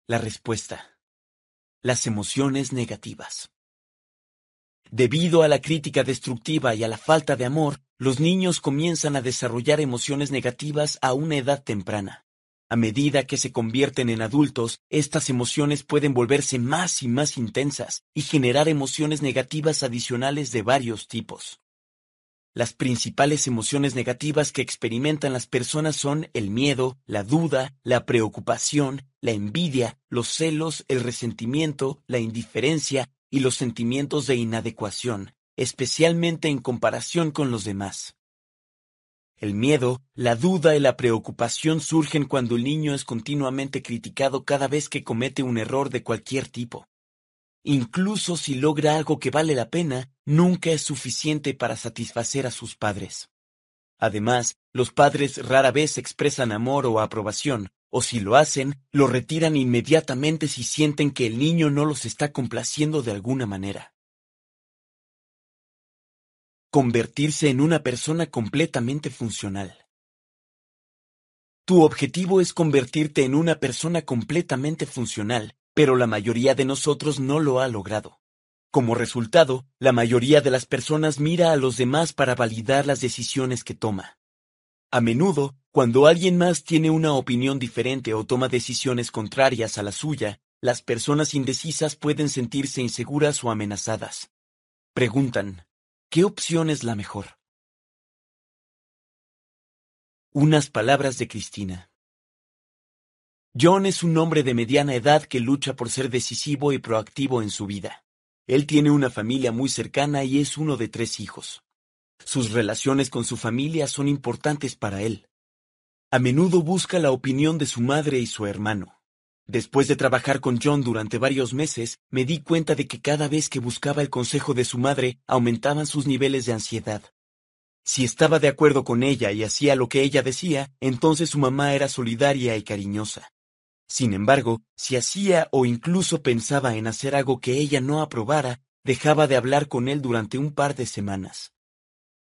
La respuesta. Las emociones negativas. Debido a la crítica destructiva y a la falta de amor, los niños comienzan a desarrollar emociones negativas a una edad temprana. A medida que se convierten en adultos, estas emociones pueden volverse más y más intensas y generar emociones negativas adicionales de varios tipos. Las principales emociones negativas que experimentan las personas son el miedo, la duda, la preocupación, la envidia, los celos, el resentimiento, la indiferencia y los sentimientos de inadecuación, especialmente en comparación con los demás. El miedo, la duda y la preocupación surgen cuando el niño es continuamente criticado cada vez que comete un error de cualquier tipo. Incluso si logra algo que vale la pena, nunca es suficiente para satisfacer a sus padres. Además, los padres rara vez expresan amor o aprobación, o si lo hacen, lo retiran inmediatamente si sienten que el niño no los está complaciendo de alguna manera. Convertirse en una persona completamente funcional. Tu objetivo es convertirte en una persona completamente funcional, pero la mayoría de nosotros no lo ha logrado. Como resultado, la mayoría de las personas mira a los demás para validar las decisiones que toma. A menudo, cuando alguien más tiene una opinión diferente o toma decisiones contrarias a la suya, las personas indecisas pueden sentirse inseguras o amenazadas. Preguntan, ¿Qué opción es la mejor? Unas palabras de Cristina. John es un hombre de mediana edad que lucha por ser decisivo y proactivo en su vida. Él tiene una familia muy cercana y es uno de tres hijos. Sus relaciones con su familia son importantes para él. A menudo busca la opinión de su madre y su hermano. Después de trabajar con John durante varios meses, me di cuenta de que cada vez que buscaba el consejo de su madre, aumentaban sus niveles de ansiedad. Si estaba de acuerdo con ella y hacía lo que ella decía, entonces su mamá era solidaria y cariñosa. Sin embargo, si hacía o incluso pensaba en hacer algo que ella no aprobara, dejaba de hablar con él durante un par de semanas.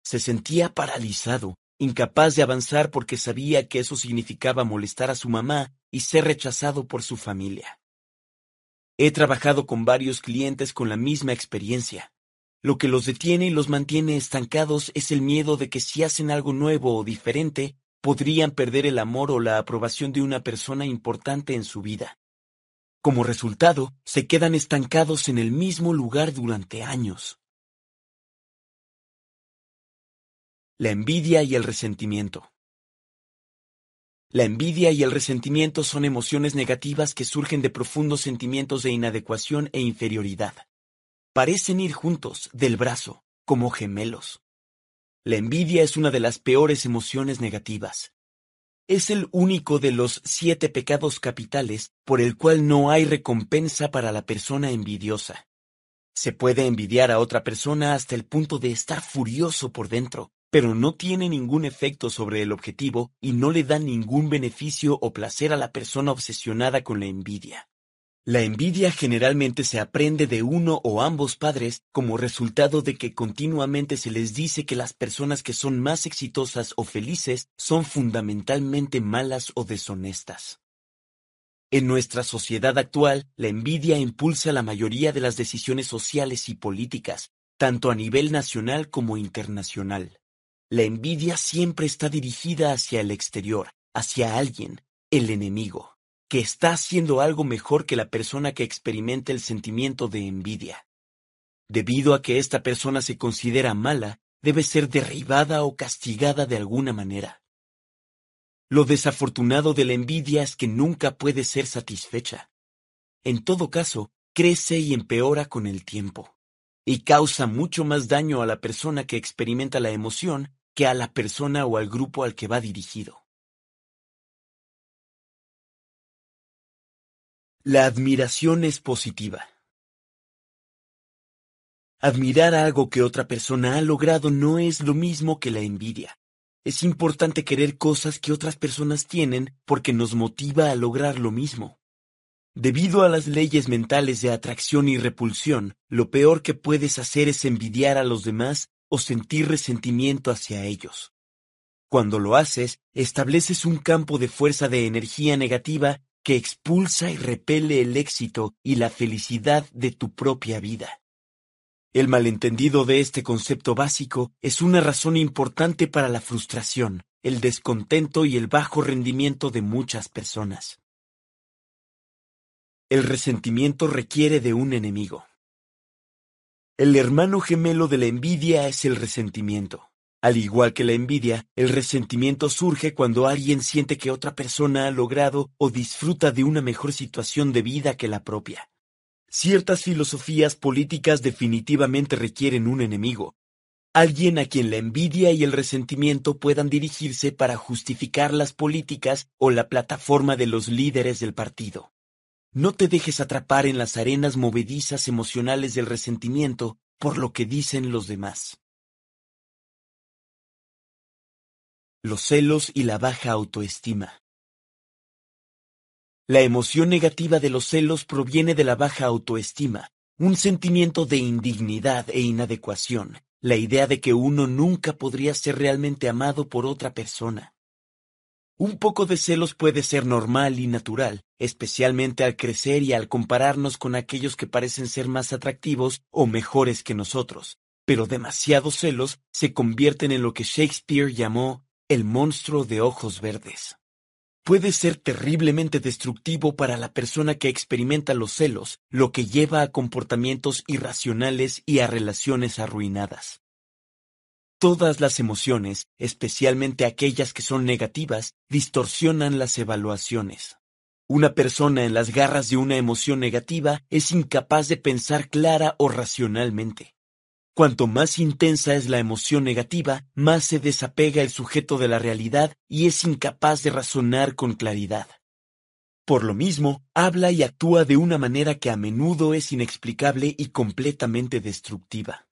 Se sentía paralizado, incapaz de avanzar porque sabía que eso significaba molestar a su mamá y ser rechazado por su familia. He trabajado con varios clientes con la misma experiencia. Lo que los detiene y los mantiene estancados es el miedo de que si hacen algo nuevo o diferente, podrían perder el amor o la aprobación de una persona importante en su vida. Como resultado, se quedan estancados en el mismo lugar durante años. La envidia y el resentimiento. La envidia y el resentimiento son emociones negativas que surgen de profundos sentimientos de inadecuación e inferioridad. Parecen ir juntos, del brazo, como gemelos. La envidia es una de las peores emociones negativas. Es el único de los siete pecados capitales por el cual no hay recompensa para la persona envidiosa. Se puede envidiar a otra persona hasta el punto de estar furioso por dentro, pero no tiene ningún efecto sobre el objetivo y no le da ningún beneficio o placer a la persona obsesionada con la envidia. La envidia generalmente se aprende de uno o ambos padres como resultado de que continuamente se les dice que las personas que son más exitosas o felices son fundamentalmente malas o deshonestas. En nuestra sociedad actual, la envidia impulsa la mayoría de las decisiones sociales y políticas, tanto a nivel nacional como internacional. La envidia siempre está dirigida hacia el exterior, hacia alguien, el enemigo, que está haciendo algo mejor que la persona que experimenta el sentimiento de envidia. Debido a que esta persona se considera mala, debe ser derribada o castigada de alguna manera. Lo desafortunado de la envidia es que nunca puede ser satisfecha. En todo caso, crece y empeora con el tiempo, y causa mucho más daño a la persona que experimenta la emoción que a la persona o al grupo al que va dirigido. La admiración es positiva. Admirar algo que otra persona ha logrado no es lo mismo que la envidia. Es importante querer cosas que otras personas tienen porque nos motiva a lograr lo mismo. Debido a las leyes mentales de atracción y repulsión, lo peor que puedes hacer es envidiar a los demás o sentir resentimiento hacia ellos. Cuando lo haces, estableces un campo de fuerza de energía negativa que expulsa y repele el éxito y la felicidad de tu propia vida. El malentendido de este concepto básico es una razón importante para la frustración, el descontento y el bajo rendimiento de muchas personas. El resentimiento requiere de un enemigo. El hermano gemelo de la envidia es el resentimiento. Al igual que la envidia, el resentimiento surge cuando alguien siente que otra persona ha logrado o disfruta de una mejor situación de vida que la propia. Ciertas filosofías políticas definitivamente requieren un enemigo, alguien a quien la envidia y el resentimiento puedan dirigirse para justificar las políticas o la plataforma de los líderes del partido. No te dejes atrapar en las arenas movedizas emocionales del resentimiento por lo que dicen los demás. Los celos y la baja autoestima. La emoción negativa de los celos proviene de la baja autoestima, un sentimiento de indignidad e inadecuación, la idea de que uno nunca podría ser realmente amado por otra persona. Un poco de celos puede ser normal y natural, especialmente al crecer y al compararnos con aquellos que parecen ser más atractivos o mejores que nosotros, pero demasiados celos se convierten en lo que Shakespeare llamó el monstruo de ojos verdes. Puede ser terriblemente destructivo para la persona que experimenta los celos, lo que lleva a comportamientos irracionales y a relaciones arruinadas. Todas las emociones, especialmente aquellas que son negativas, distorsionan las evaluaciones. Una persona en las garras de una emoción negativa es incapaz de pensar clara o racionalmente. Cuanto más intensa es la emoción negativa, más se desapega el sujeto de la realidad y es incapaz de razonar con claridad. Por lo mismo, habla y actúa de una manera que a menudo es inexplicable y completamente destructiva.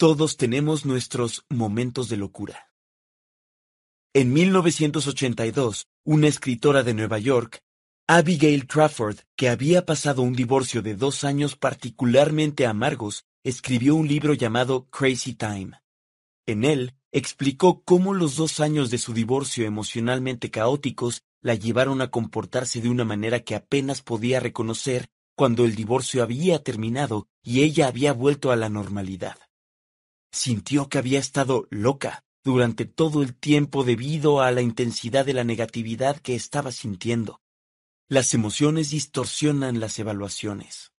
Todos tenemos nuestros momentos de locura. En 1982, una escritora de Nueva York, Abigail Trafford, que había pasado un divorcio de dos años particularmente amargos, escribió un libro llamado Crazy Time. En él, explicó cómo los dos años de su divorcio emocionalmente caóticos la llevaron a comportarse de una manera que apenas podía reconocer cuando el divorcio había terminado y ella había vuelto a la normalidad. Sintió que había estado loca durante todo el tiempo debido a la intensidad de la negatividad que estaba sintiendo. Las emociones distorsionan las evaluaciones.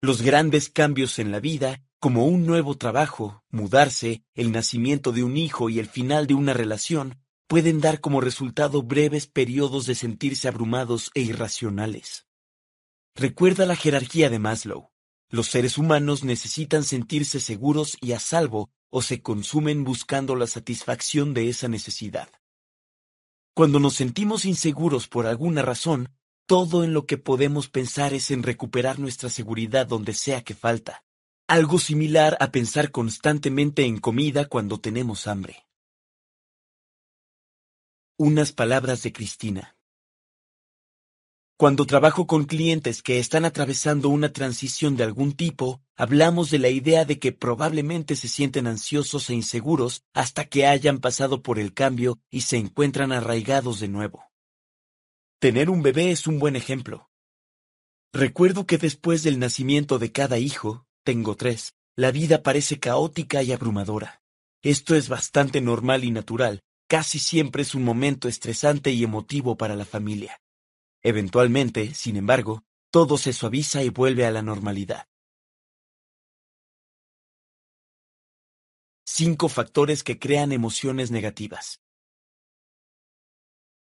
Los grandes cambios en la vida, como un nuevo trabajo, mudarse, el nacimiento de un hijo y el final de una relación, pueden dar como resultado breves periodos de sentirse abrumados e irracionales. Recuerda la jerarquía de Maslow. Los seres humanos necesitan sentirse seguros y a salvo o se consumen buscando la satisfacción de esa necesidad. Cuando nos sentimos inseguros por alguna razón, todo en lo que podemos pensar es en recuperar nuestra seguridad donde sea que falta. Algo similar a pensar constantemente en comida cuando tenemos hambre. Unas palabras de Cristina. Cuando trabajo con clientes que están atravesando una transición de algún tipo, hablamos de la idea de que probablemente se sienten ansiosos e inseguros hasta que hayan pasado por el cambio y se encuentran arraigados de nuevo. Tener un bebé es un buen ejemplo. Recuerdo que después del nacimiento de cada hijo, tengo tres, la vida parece caótica y abrumadora. Esto es bastante normal y natural, casi siempre es un momento estresante y emotivo para la familia. Eventualmente, sin embargo, todo se suaviza y vuelve a la normalidad. Cinco factores que crean emociones negativas.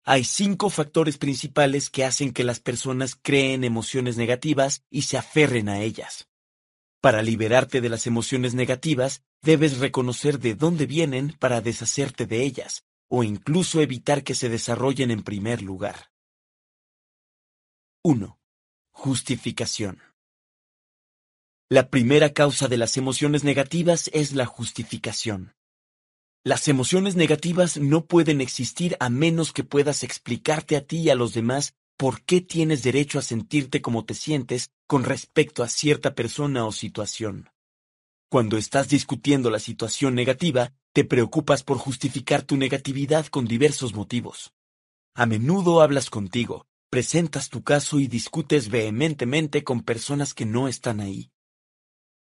Hay cinco factores principales que hacen que las personas creen emociones negativas y se aferren a ellas. Para liberarte de las emociones negativas, debes reconocer de dónde vienen para deshacerte de ellas, o incluso evitar que se desarrollen en primer lugar. 1. Justificación. La primera causa de las emociones negativas es la justificación. Las emociones negativas no pueden existir a menos que puedas explicarte a ti y a los demás por qué tienes derecho a sentirte como te sientes con respecto a cierta persona o situación. Cuando estás discutiendo la situación negativa, te preocupas por justificar tu negatividad con diversos motivos. A menudo hablas contigo, presentas tu caso y discutes vehementemente con personas que no están ahí.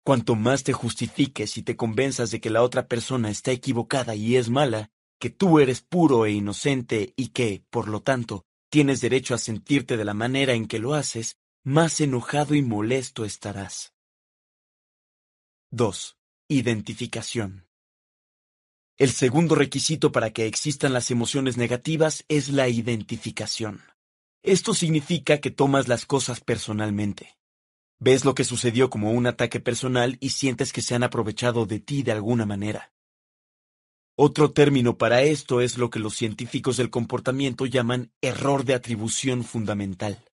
Cuanto más te justifiques y te convenzas de que la otra persona está equivocada y es mala, que tú eres puro e inocente y que, por lo tanto, tienes derecho a sentirte de la manera en que lo haces, más enojado y molesto estarás. 2. Identificación. El segundo requisito para que existan las emociones negativas es la identificación. Esto significa que tomas las cosas personalmente. Ves lo que sucedió como un ataque personal y sientes que se han aprovechado de ti de alguna manera. Otro término para esto es lo que los científicos del comportamiento llaman error de atribución fundamental.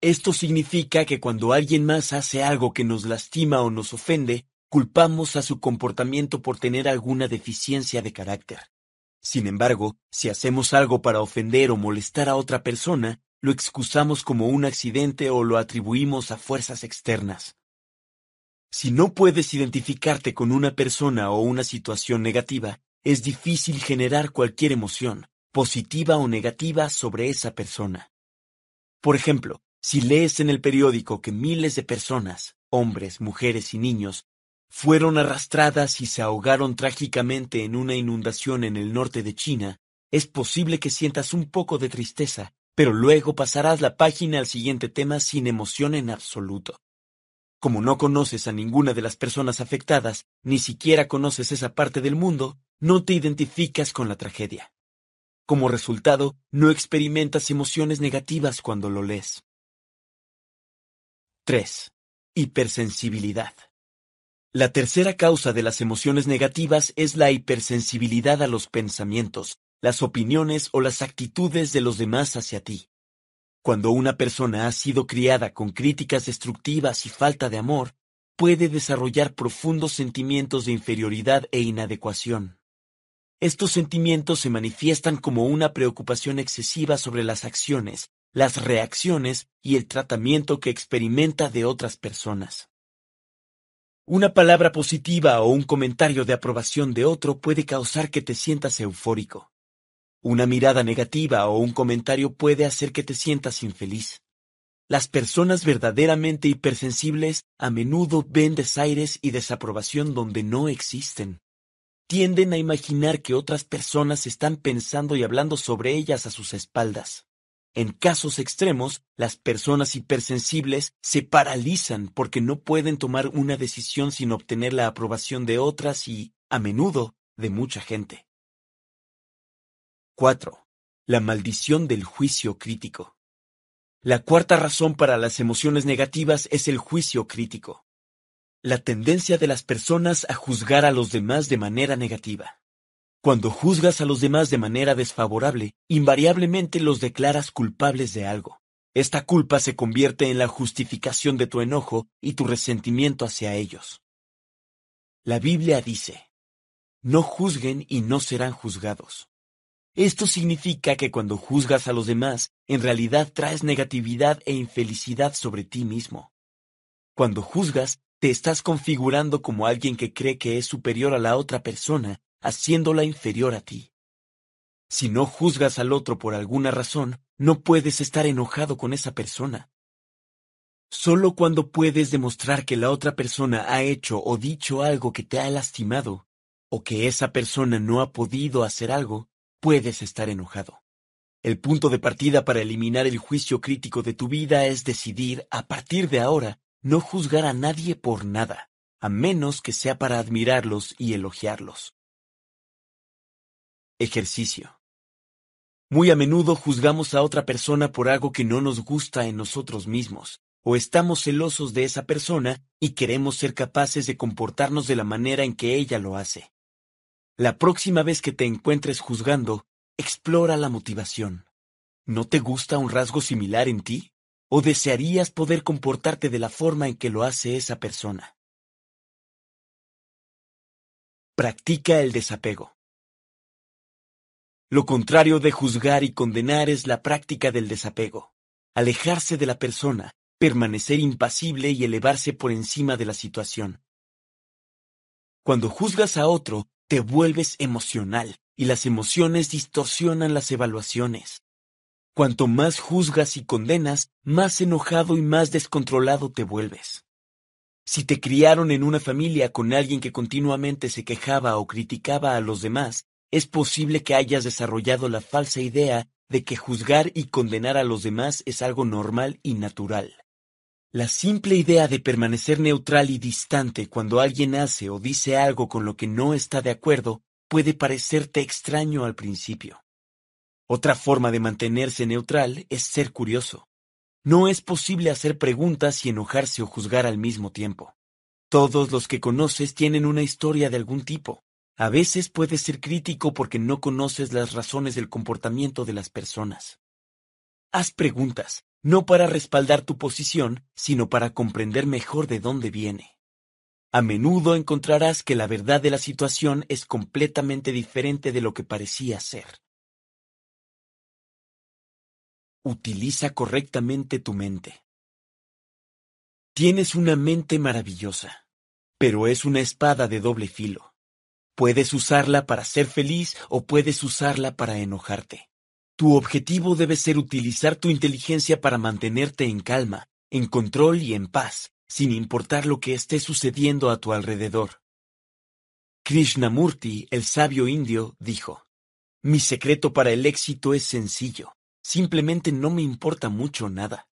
Esto significa que cuando alguien más hace algo que nos lastima o nos ofende, culpamos a su comportamiento por tener alguna deficiencia de carácter. Sin embargo, si hacemos algo para ofender o molestar a otra persona, lo excusamos como un accidente o lo atribuimos a fuerzas externas. Si no puedes identificarte con una persona o una situación negativa, es difícil generar cualquier emoción, positiva o negativa, sobre esa persona. Por ejemplo, si lees en el periódico que miles de personas, hombres, mujeres y niños, fueron arrastradas y se ahogaron trágicamente en una inundación en el norte de China, es posible que sientas un poco de tristeza, pero luego pasarás la página al siguiente tema sin emoción en absoluto. Como no conoces a ninguna de las personas afectadas, ni siquiera conoces esa parte del mundo, no te identificas con la tragedia. Como resultado, no experimentas emociones negativas cuando lo lees. 3. Hipersensibilidad. La tercera causa de las emociones negativas es la hipersensibilidad a los pensamientos, las opiniones o las actitudes de los demás hacia ti. Cuando una persona ha sido criada con críticas destructivas y falta de amor, puede desarrollar profundos sentimientos de inferioridad e inadecuación. Estos sentimientos se manifiestan como una preocupación excesiva sobre las acciones, las reacciones y el tratamiento que experimenta de otras personas. Una palabra positiva o un comentario de aprobación de otro puede causar que te sientas eufórico. Una mirada negativa o un comentario puede hacer que te sientas infeliz. Las personas verdaderamente hipersensibles a menudo ven desaires y desaprobación donde no existen. Tienden a imaginar que otras personas están pensando y hablando sobre ellas a sus espaldas. En casos extremos, las personas hipersensibles se paralizan porque no pueden tomar una decisión sin obtener la aprobación de otras y, a menudo, de mucha gente. 4. La maldición del juicio crítico. La cuarta razón para las emociones negativas es el juicio crítico. La tendencia de las personas a juzgar a los demás de manera negativa. Cuando juzgas a los demás de manera desfavorable, invariablemente los declaras culpables de algo. Esta culpa se convierte en la justificación de tu enojo y tu resentimiento hacia ellos. La Biblia dice, no juzguen y no serán juzgados. Esto significa que cuando juzgas a los demás, en realidad traes negatividad e infelicidad sobre ti mismo. Cuando juzgas, te estás configurando como alguien que cree que es superior a la otra persona haciéndola inferior a ti. Si no juzgas al otro por alguna razón, no puedes estar enojado con esa persona. Solo cuando puedes demostrar que la otra persona ha hecho o dicho algo que te ha lastimado, o que esa persona no ha podido hacer algo, puedes estar enojado. El punto de partida para eliminar el juicio crítico de tu vida es decidir, a partir de ahora, no juzgar a nadie por nada, a menos que sea para admirarlos y elogiarlos. Ejercicio. Muy a menudo juzgamos a otra persona por algo que no nos gusta en nosotros mismos, o estamos celosos de esa persona y queremos ser capaces de comportarnos de la manera en que ella lo hace. La próxima vez que te encuentres juzgando, explora la motivación. ¿No te gusta un rasgo similar en ti? ¿O desearías poder comportarte de la forma en que lo hace esa persona? Practica el desapego. Lo contrario de juzgar y condenar es la práctica del desapego, alejarse de la persona, permanecer impasible y elevarse por encima de la situación. Cuando juzgas a otro, te vuelves emocional, y las emociones distorsionan las evaluaciones. Cuanto más juzgas y condenas, más enojado y más descontrolado te vuelves. Si te criaron en una familia con alguien que continuamente se quejaba o criticaba a los demás, es posible que hayas desarrollado la falsa idea de que juzgar y condenar a los demás es algo normal y natural. La simple idea de permanecer neutral y distante cuando alguien hace o dice algo con lo que no está de acuerdo puede parecerte extraño al principio. Otra forma de mantenerse neutral es ser curioso. No es posible hacer preguntas y enojarse o juzgar al mismo tiempo. Todos los que conoces tienen una historia de algún tipo, a veces puedes ser crítico porque no conoces las razones del comportamiento de las personas. Haz preguntas, no para respaldar tu posición, sino para comprender mejor de dónde viene. A menudo encontrarás que la verdad de la situación es completamente diferente de lo que parecía ser. Utiliza correctamente tu mente. Tienes una mente maravillosa, pero es una espada de doble filo. Puedes usarla para ser feliz o puedes usarla para enojarte. Tu objetivo debe ser utilizar tu inteligencia para mantenerte en calma, en control y en paz, sin importar lo que esté sucediendo a tu alrededor. Krishnamurti, el sabio indio, dijo, Mi secreto para el éxito es sencillo, simplemente no me importa mucho nada.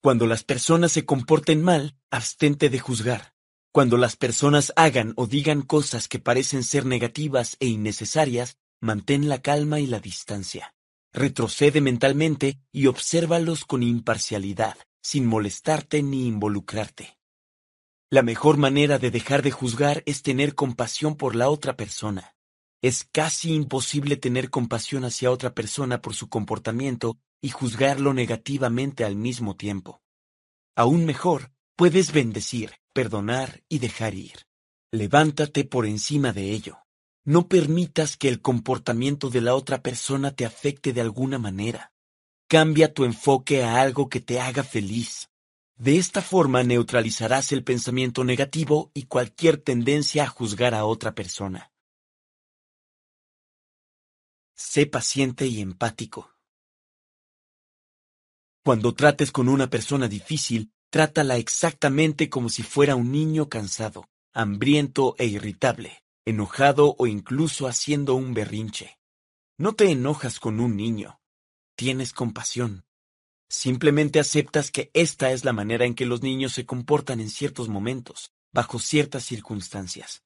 Cuando las personas se comporten mal, abstente de juzgar. Cuando las personas hagan o digan cosas que parecen ser negativas e innecesarias, mantén la calma y la distancia. Retrocede mentalmente y obsérvalos con imparcialidad, sin molestarte ni involucrarte. La mejor manera de dejar de juzgar es tener compasión por la otra persona. Es casi imposible tener compasión hacia otra persona por su comportamiento y juzgarlo negativamente al mismo tiempo. Aún mejor, puedes bendecir, perdonar y dejar ir. Levántate por encima de ello. No permitas que el comportamiento de la otra persona te afecte de alguna manera. Cambia tu enfoque a algo que te haga feliz. De esta forma neutralizarás el pensamiento negativo y cualquier tendencia a juzgar a otra persona. Sé paciente y empático. Cuando trates con una persona difícil, Trátala exactamente como si fuera un niño cansado, hambriento e irritable, enojado o incluso haciendo un berrinche. No te enojas con un niño, tienes compasión. Simplemente aceptas que esta es la manera en que los niños se comportan en ciertos momentos, bajo ciertas circunstancias.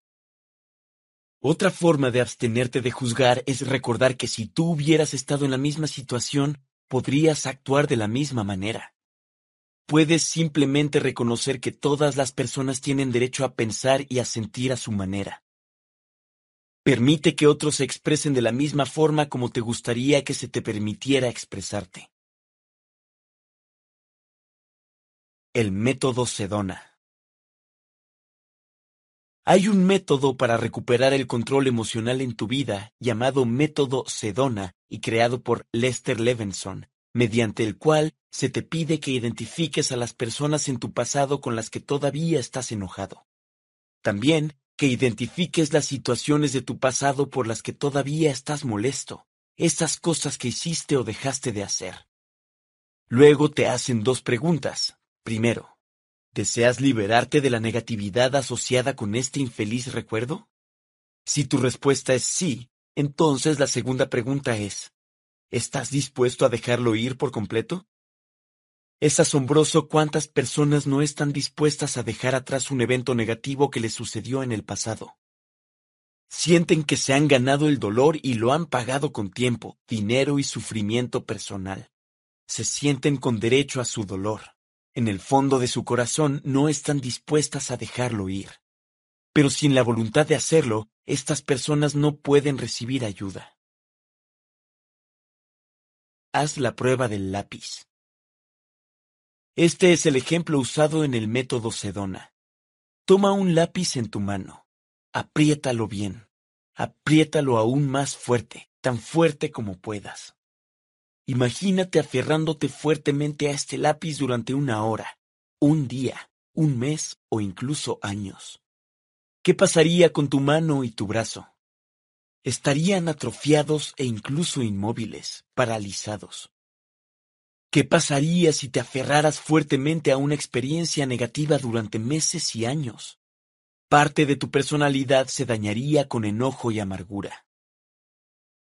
Otra forma de abstenerte de juzgar es recordar que si tú hubieras estado en la misma situación, podrías actuar de la misma manera. Puedes simplemente reconocer que todas las personas tienen derecho a pensar y a sentir a su manera. Permite que otros se expresen de la misma forma como te gustaría que se te permitiera expresarte. El método Sedona. Hay un método para recuperar el control emocional en tu vida llamado método Sedona y creado por Lester Levinson mediante el cual se te pide que identifiques a las personas en tu pasado con las que todavía estás enojado. También, que identifiques las situaciones de tu pasado por las que todavía estás molesto, esas cosas que hiciste o dejaste de hacer. Luego te hacen dos preguntas. Primero, ¿deseas liberarte de la negatividad asociada con este infeliz recuerdo? Si tu respuesta es sí, entonces la segunda pregunta es, ¿Estás dispuesto a dejarlo ir por completo? Es asombroso cuántas personas no están dispuestas a dejar atrás un evento negativo que les sucedió en el pasado. Sienten que se han ganado el dolor y lo han pagado con tiempo, dinero y sufrimiento personal. Se sienten con derecho a su dolor. En el fondo de su corazón no están dispuestas a dejarlo ir. Pero sin la voluntad de hacerlo, estas personas no pueden recibir ayuda. Haz la prueba del lápiz. Este es el ejemplo usado en el método Sedona. Toma un lápiz en tu mano. Apriétalo bien. Apriétalo aún más fuerte, tan fuerte como puedas. Imagínate aferrándote fuertemente a este lápiz durante una hora, un día, un mes o incluso años. ¿Qué pasaría con tu mano y tu brazo? estarían atrofiados e incluso inmóviles, paralizados. ¿Qué pasaría si te aferraras fuertemente a una experiencia negativa durante meses y años? Parte de tu personalidad se dañaría con enojo y amargura.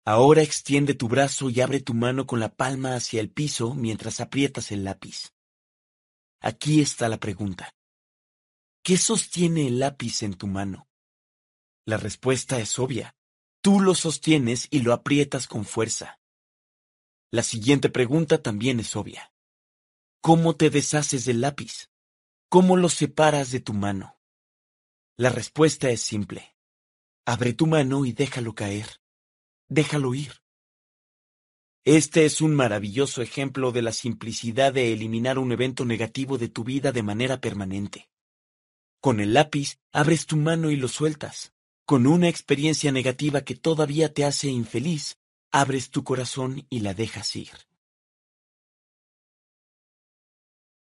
Ahora extiende tu brazo y abre tu mano con la palma hacia el piso mientras aprietas el lápiz. Aquí está la pregunta. ¿Qué sostiene el lápiz en tu mano? La respuesta es obvia. Tú lo sostienes y lo aprietas con fuerza. La siguiente pregunta también es obvia. ¿Cómo te deshaces del lápiz? ¿Cómo lo separas de tu mano? La respuesta es simple. Abre tu mano y déjalo caer. Déjalo ir. Este es un maravilloso ejemplo de la simplicidad de eliminar un evento negativo de tu vida de manera permanente. Con el lápiz abres tu mano y lo sueltas. Con una experiencia negativa que todavía te hace infeliz, abres tu corazón y la dejas ir.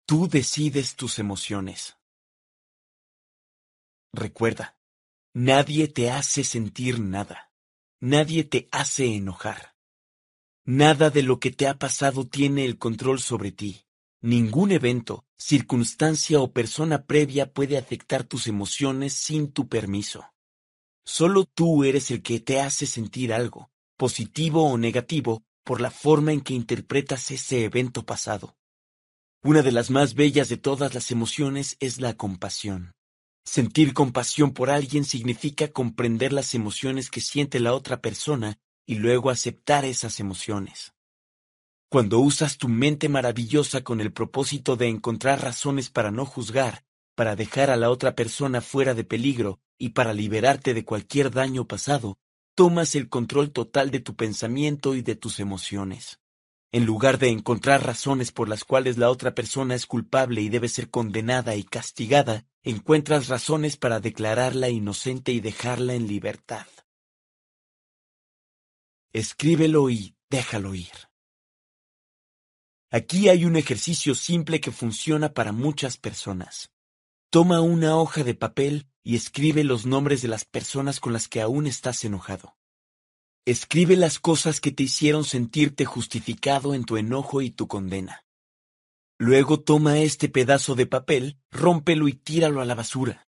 Tú decides tus emociones. Recuerda, nadie te hace sentir nada. Nadie te hace enojar. Nada de lo que te ha pasado tiene el control sobre ti. Ningún evento, circunstancia o persona previa puede afectar tus emociones sin tu permiso. Solo tú eres el que te hace sentir algo, positivo o negativo, por la forma en que interpretas ese evento pasado. Una de las más bellas de todas las emociones es la compasión. Sentir compasión por alguien significa comprender las emociones que siente la otra persona y luego aceptar esas emociones. Cuando usas tu mente maravillosa con el propósito de encontrar razones para no juzgar, para dejar a la otra persona fuera de peligro y para liberarte de cualquier daño pasado, tomas el control total de tu pensamiento y de tus emociones. En lugar de encontrar razones por las cuales la otra persona es culpable y debe ser condenada y castigada, encuentras razones para declararla inocente y dejarla en libertad. Escríbelo y déjalo ir. Aquí hay un ejercicio simple que funciona para muchas personas. Toma una hoja de papel y escribe los nombres de las personas con las que aún estás enojado. Escribe las cosas que te hicieron sentirte justificado en tu enojo y tu condena. Luego toma este pedazo de papel, rómpelo y tíralo a la basura.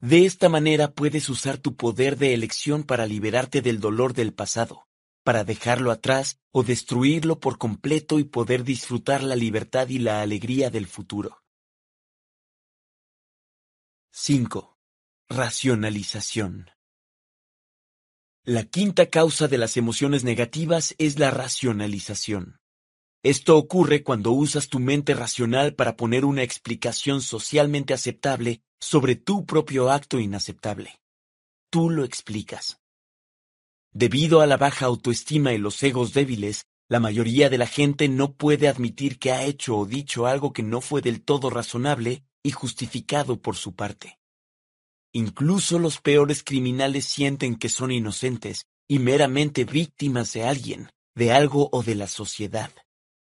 De esta manera puedes usar tu poder de elección para liberarte del dolor del pasado, para dejarlo atrás o destruirlo por completo y poder disfrutar la libertad y la alegría del futuro. 5. Racionalización. La quinta causa de las emociones negativas es la racionalización. Esto ocurre cuando usas tu mente racional para poner una explicación socialmente aceptable sobre tu propio acto inaceptable. Tú lo explicas. Debido a la baja autoestima y los egos débiles, la mayoría de la gente no puede admitir que ha hecho o dicho algo que no fue del todo razonable y justificado por su parte. Incluso los peores criminales sienten que son inocentes y meramente víctimas de alguien, de algo o de la sociedad.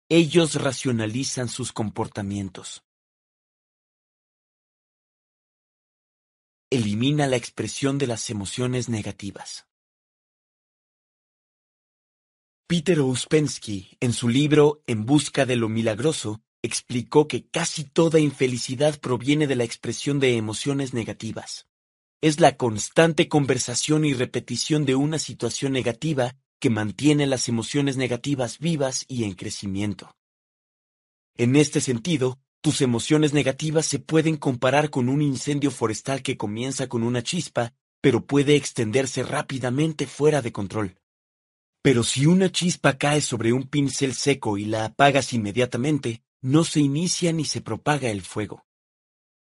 Ellos racionalizan sus comportamientos. Elimina la expresión de las emociones negativas. Peter Ouspensky, en su libro En busca de lo milagroso, Explicó que casi toda infelicidad proviene de la expresión de emociones negativas. Es la constante conversación y repetición de una situación negativa que mantiene las emociones negativas vivas y en crecimiento. En este sentido, tus emociones negativas se pueden comparar con un incendio forestal que comienza con una chispa, pero puede extenderse rápidamente fuera de control. Pero si una chispa cae sobre un pincel seco y la apagas inmediatamente, no se inicia ni se propaga el fuego.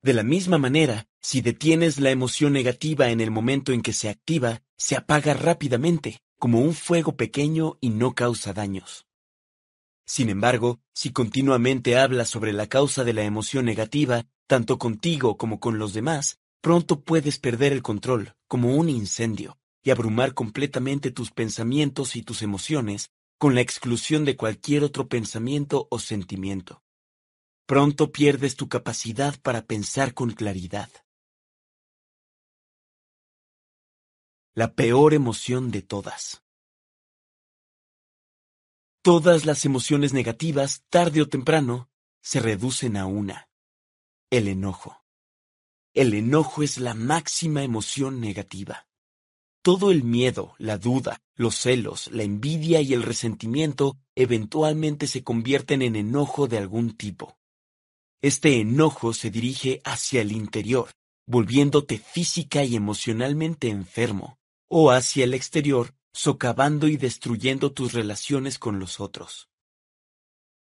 De la misma manera, si detienes la emoción negativa en el momento en que se activa, se apaga rápidamente, como un fuego pequeño y no causa daños. Sin embargo, si continuamente hablas sobre la causa de la emoción negativa, tanto contigo como con los demás, pronto puedes perder el control, como un incendio, y abrumar completamente tus pensamientos y tus emociones, con la exclusión de cualquier otro pensamiento o sentimiento. Pronto pierdes tu capacidad para pensar con claridad. La peor emoción de todas. Todas las emociones negativas, tarde o temprano, se reducen a una, el enojo. El enojo es la máxima emoción negativa. Todo el miedo, la duda, los celos, la envidia y el resentimiento eventualmente se convierten en enojo de algún tipo. Este enojo se dirige hacia el interior, volviéndote física y emocionalmente enfermo, o hacia el exterior, socavando y destruyendo tus relaciones con los otros.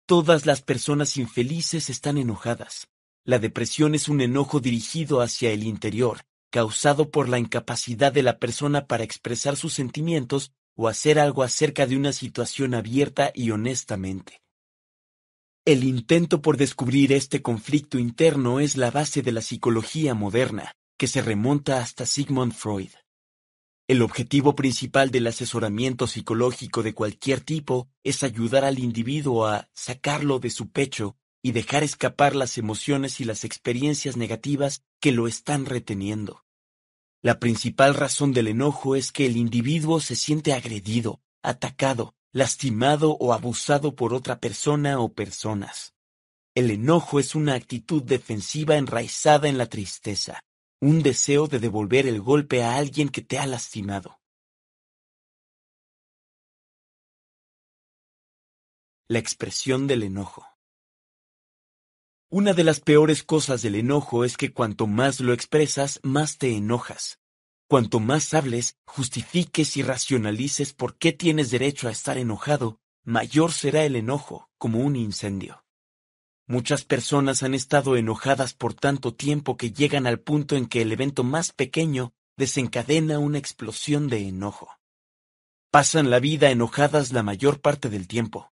Todas las personas infelices están enojadas. La depresión es un enojo dirigido hacia el interior, causado por la incapacidad de la persona para expresar sus sentimientos o hacer algo acerca de una situación abierta y honestamente. El intento por descubrir este conflicto interno es la base de la psicología moderna, que se remonta hasta Sigmund Freud. El objetivo principal del asesoramiento psicológico de cualquier tipo es ayudar al individuo a sacarlo de su pecho y dejar escapar las emociones y las experiencias negativas que lo están reteniendo. La principal razón del enojo es que el individuo se siente agredido, atacado, lastimado o abusado por otra persona o personas. El enojo es una actitud defensiva enraizada en la tristeza, un deseo de devolver el golpe a alguien que te ha lastimado. La expresión del enojo. Una de las peores cosas del enojo es que cuanto más lo expresas, más te enojas. Cuanto más hables, justifiques y racionalices por qué tienes derecho a estar enojado, mayor será el enojo, como un incendio. Muchas personas han estado enojadas por tanto tiempo que llegan al punto en que el evento más pequeño desencadena una explosión de enojo. Pasan la vida enojadas la mayor parte del tiempo.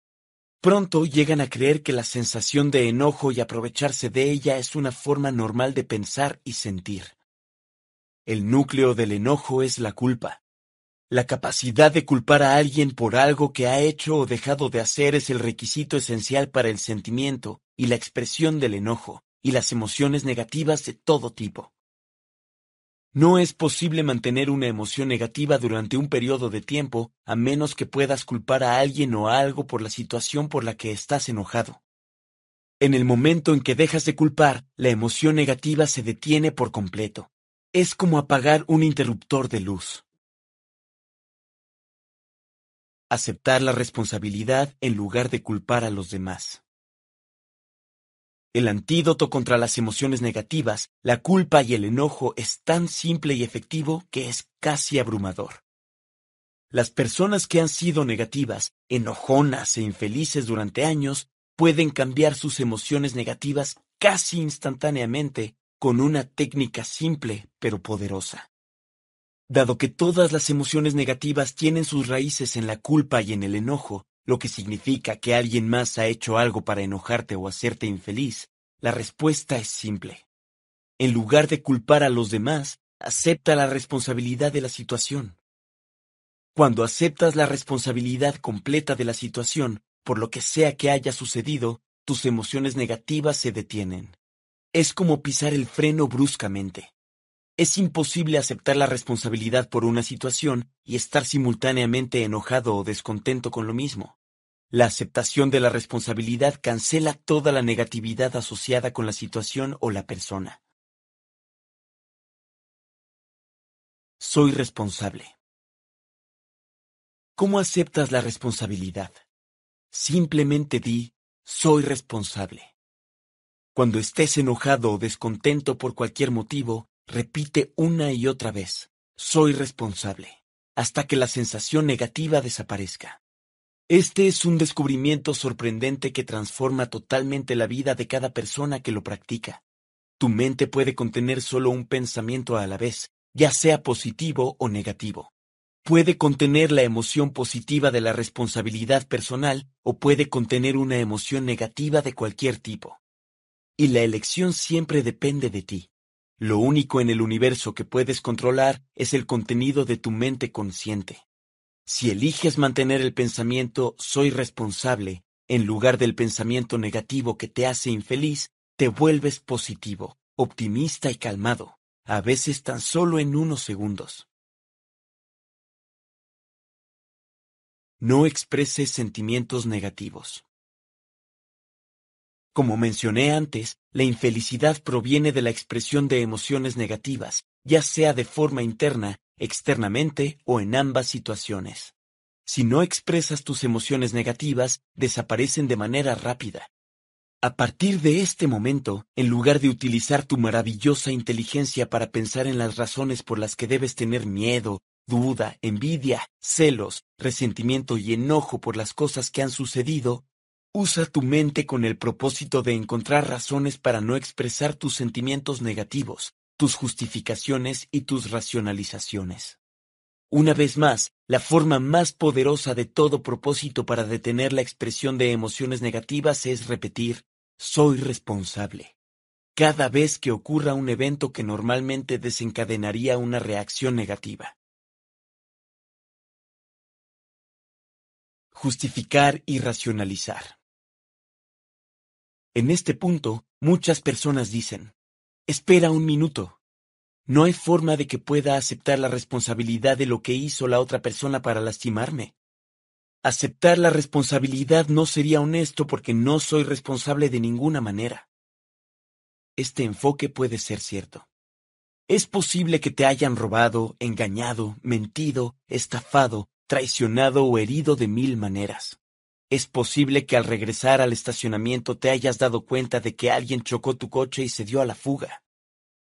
Pronto llegan a creer que la sensación de enojo y aprovecharse de ella es una forma normal de pensar y sentir. El núcleo del enojo es la culpa. La capacidad de culpar a alguien por algo que ha hecho o dejado de hacer es el requisito esencial para el sentimiento y la expresión del enojo y las emociones negativas de todo tipo. No es posible mantener una emoción negativa durante un periodo de tiempo a menos que puedas culpar a alguien o a algo por la situación por la que estás enojado. En el momento en que dejas de culpar, la emoción negativa se detiene por completo. Es como apagar un interruptor de luz. Aceptar la responsabilidad en lugar de culpar a los demás. El antídoto contra las emociones negativas, la culpa y el enojo es tan simple y efectivo que es casi abrumador. Las personas que han sido negativas, enojonas e infelices durante años pueden cambiar sus emociones negativas casi instantáneamente con una técnica simple pero poderosa. Dado que todas las emociones negativas tienen sus raíces en la culpa y en el enojo, lo que significa que alguien más ha hecho algo para enojarte o hacerte infeliz, la respuesta es simple. En lugar de culpar a los demás, acepta la responsabilidad de la situación. Cuando aceptas la responsabilidad completa de la situación, por lo que sea que haya sucedido, tus emociones negativas se detienen. Es como pisar el freno bruscamente. Es imposible aceptar la responsabilidad por una situación y estar simultáneamente enojado o descontento con lo mismo. La aceptación de la responsabilidad cancela toda la negatividad asociada con la situación o la persona. Soy responsable. ¿Cómo aceptas la responsabilidad? Simplemente di, soy responsable. Cuando estés enojado o descontento por cualquier motivo, repite una y otra vez, soy responsable, hasta que la sensación negativa desaparezca. Este es un descubrimiento sorprendente que transforma totalmente la vida de cada persona que lo practica. Tu mente puede contener solo un pensamiento a la vez, ya sea positivo o negativo. Puede contener la emoción positiva de la responsabilidad personal o puede contener una emoción negativa de cualquier tipo. Y la elección siempre depende de ti. Lo único en el universo que puedes controlar es el contenido de tu mente consciente. Si eliges mantener el pensamiento soy responsable, en lugar del pensamiento negativo que te hace infeliz, te vuelves positivo, optimista y calmado, a veces tan solo en unos segundos. No expreses sentimientos negativos. Como mencioné antes, la infelicidad proviene de la expresión de emociones negativas, ya sea de forma interna, externamente o en ambas situaciones. Si no expresas tus emociones negativas, desaparecen de manera rápida. A partir de este momento, en lugar de utilizar tu maravillosa inteligencia para pensar en las razones por las que debes tener miedo, duda, envidia, celos, resentimiento y enojo por las cosas que han sucedido, Usa tu mente con el propósito de encontrar razones para no expresar tus sentimientos negativos, tus justificaciones y tus racionalizaciones. Una vez más, la forma más poderosa de todo propósito para detener la expresión de emociones negativas es repetir, soy responsable. Cada vez que ocurra un evento que normalmente desencadenaría una reacción negativa. Justificar y racionalizar. En este punto, muchas personas dicen, espera un minuto. No hay forma de que pueda aceptar la responsabilidad de lo que hizo la otra persona para lastimarme. Aceptar la responsabilidad no sería honesto porque no soy responsable de ninguna manera. Este enfoque puede ser cierto. Es posible que te hayan robado, engañado, mentido, estafado, traicionado o herido de mil maneras. Es posible que al regresar al estacionamiento te hayas dado cuenta de que alguien chocó tu coche y se dio a la fuga.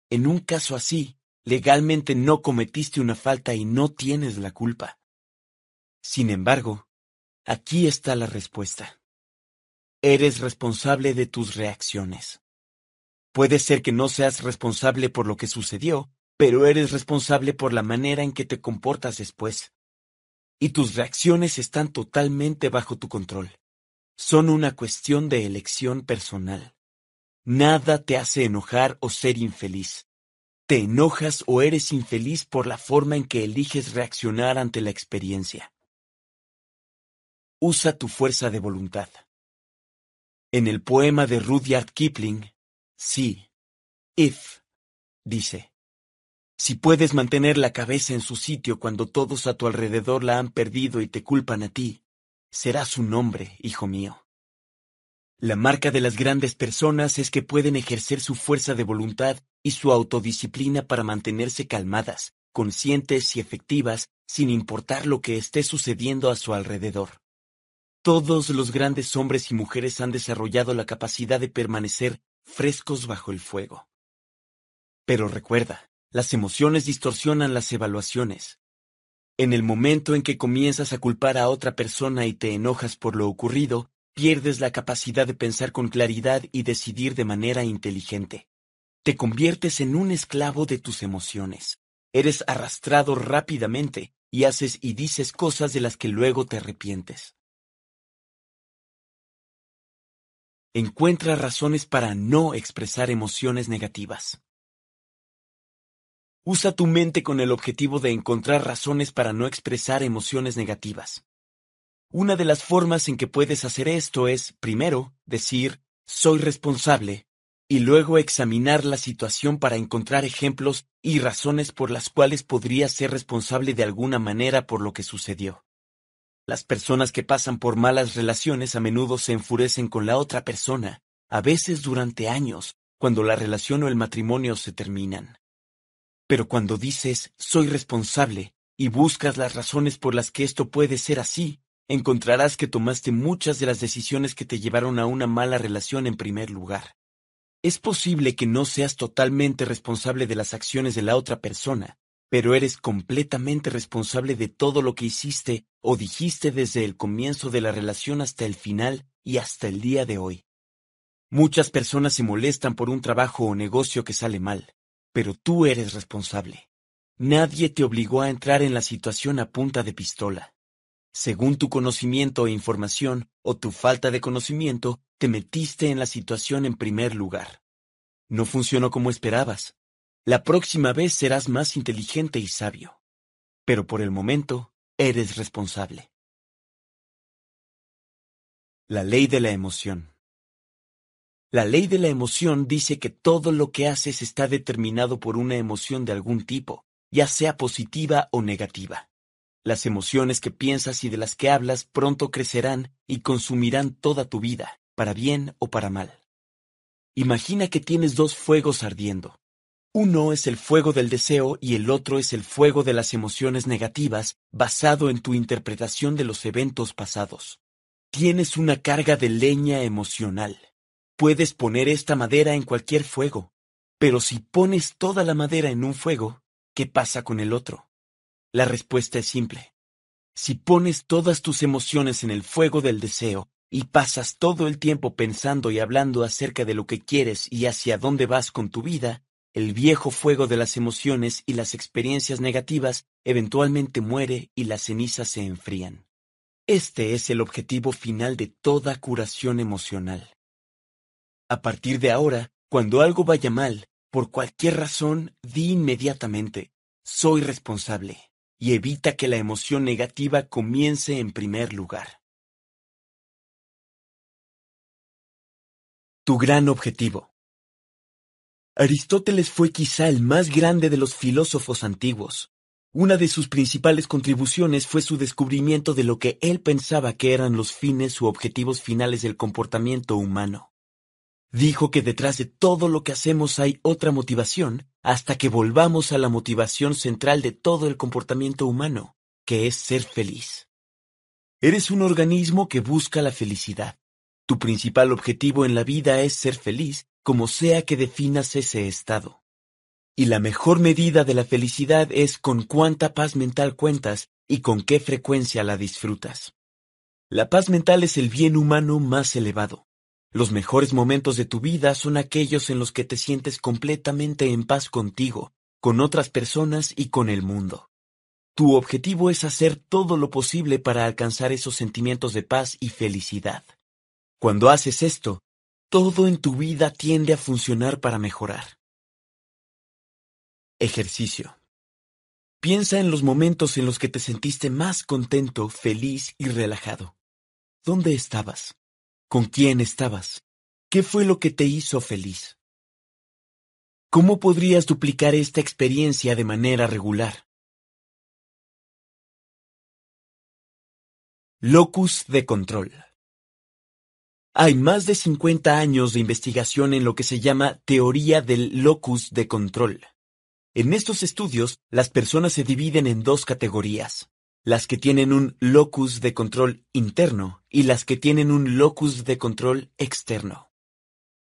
En un caso así, legalmente no cometiste una falta y no tienes la culpa. Sin embargo, aquí está la respuesta. Eres responsable de tus reacciones. Puede ser que no seas responsable por lo que sucedió, pero eres responsable por la manera en que te comportas después y tus reacciones están totalmente bajo tu control. Son una cuestión de elección personal. Nada te hace enojar o ser infeliz. Te enojas o eres infeliz por la forma en que eliges reaccionar ante la experiencia. Usa tu fuerza de voluntad. En el poema de Rudyard Kipling, sí, if, dice, si puedes mantener la cabeza en su sitio cuando todos a tu alrededor la han perdido y te culpan a ti, será su nombre, hijo mío. La marca de las grandes personas es que pueden ejercer su fuerza de voluntad y su autodisciplina para mantenerse calmadas, conscientes y efectivas sin importar lo que esté sucediendo a su alrededor. Todos los grandes hombres y mujeres han desarrollado la capacidad de permanecer frescos bajo el fuego. Pero recuerda, las emociones distorsionan las evaluaciones. En el momento en que comienzas a culpar a otra persona y te enojas por lo ocurrido, pierdes la capacidad de pensar con claridad y decidir de manera inteligente. Te conviertes en un esclavo de tus emociones. Eres arrastrado rápidamente y haces y dices cosas de las que luego te arrepientes. Encuentra razones para no expresar emociones negativas. Usa tu mente con el objetivo de encontrar razones para no expresar emociones negativas. Una de las formas en que puedes hacer esto es, primero, decir, soy responsable, y luego examinar la situación para encontrar ejemplos y razones por las cuales podría ser responsable de alguna manera por lo que sucedió. Las personas que pasan por malas relaciones a menudo se enfurecen con la otra persona, a veces durante años, cuando la relación o el matrimonio se terminan. Pero cuando dices, soy responsable, y buscas las razones por las que esto puede ser así, encontrarás que tomaste muchas de las decisiones que te llevaron a una mala relación en primer lugar. Es posible que no seas totalmente responsable de las acciones de la otra persona, pero eres completamente responsable de todo lo que hiciste o dijiste desde el comienzo de la relación hasta el final y hasta el día de hoy. Muchas personas se molestan por un trabajo o negocio que sale mal, pero tú eres responsable. Nadie te obligó a entrar en la situación a punta de pistola. Según tu conocimiento e información, o tu falta de conocimiento, te metiste en la situación en primer lugar. No funcionó como esperabas. La próxima vez serás más inteligente y sabio. Pero por el momento, eres responsable. La ley de la emoción. La ley de la emoción dice que todo lo que haces está determinado por una emoción de algún tipo, ya sea positiva o negativa. Las emociones que piensas y de las que hablas pronto crecerán y consumirán toda tu vida, para bien o para mal. Imagina que tienes dos fuegos ardiendo. Uno es el fuego del deseo y el otro es el fuego de las emociones negativas, basado en tu interpretación de los eventos pasados. Tienes una carga de leña emocional. Puedes poner esta madera en cualquier fuego, pero si pones toda la madera en un fuego, ¿qué pasa con el otro? La respuesta es simple. Si pones todas tus emociones en el fuego del deseo y pasas todo el tiempo pensando y hablando acerca de lo que quieres y hacia dónde vas con tu vida, el viejo fuego de las emociones y las experiencias negativas eventualmente muere y las cenizas se enfrían. Este es el objetivo final de toda curación emocional. A partir de ahora, cuando algo vaya mal, por cualquier razón, di inmediatamente, soy responsable, y evita que la emoción negativa comience en primer lugar. Tu gran objetivo. Aristóteles fue quizá el más grande de los filósofos antiguos. Una de sus principales contribuciones fue su descubrimiento de lo que él pensaba que eran los fines u objetivos finales del comportamiento humano. Dijo que detrás de todo lo que hacemos hay otra motivación hasta que volvamos a la motivación central de todo el comportamiento humano, que es ser feliz. Eres un organismo que busca la felicidad. Tu principal objetivo en la vida es ser feliz, como sea que definas ese estado. Y la mejor medida de la felicidad es con cuánta paz mental cuentas y con qué frecuencia la disfrutas. La paz mental es el bien humano más elevado. Los mejores momentos de tu vida son aquellos en los que te sientes completamente en paz contigo, con otras personas y con el mundo. Tu objetivo es hacer todo lo posible para alcanzar esos sentimientos de paz y felicidad. Cuando haces esto, todo en tu vida tiende a funcionar para mejorar. Ejercicio. Piensa en los momentos en los que te sentiste más contento, feliz y relajado. ¿Dónde estabas? ¿Con quién estabas? ¿Qué fue lo que te hizo feliz? ¿Cómo podrías duplicar esta experiencia de manera regular? Locus de control. Hay más de 50 años de investigación en lo que se llama teoría del locus de control. En estos estudios, las personas se dividen en dos categorías, las que tienen un locus de control interno y las que tienen un locus de control externo.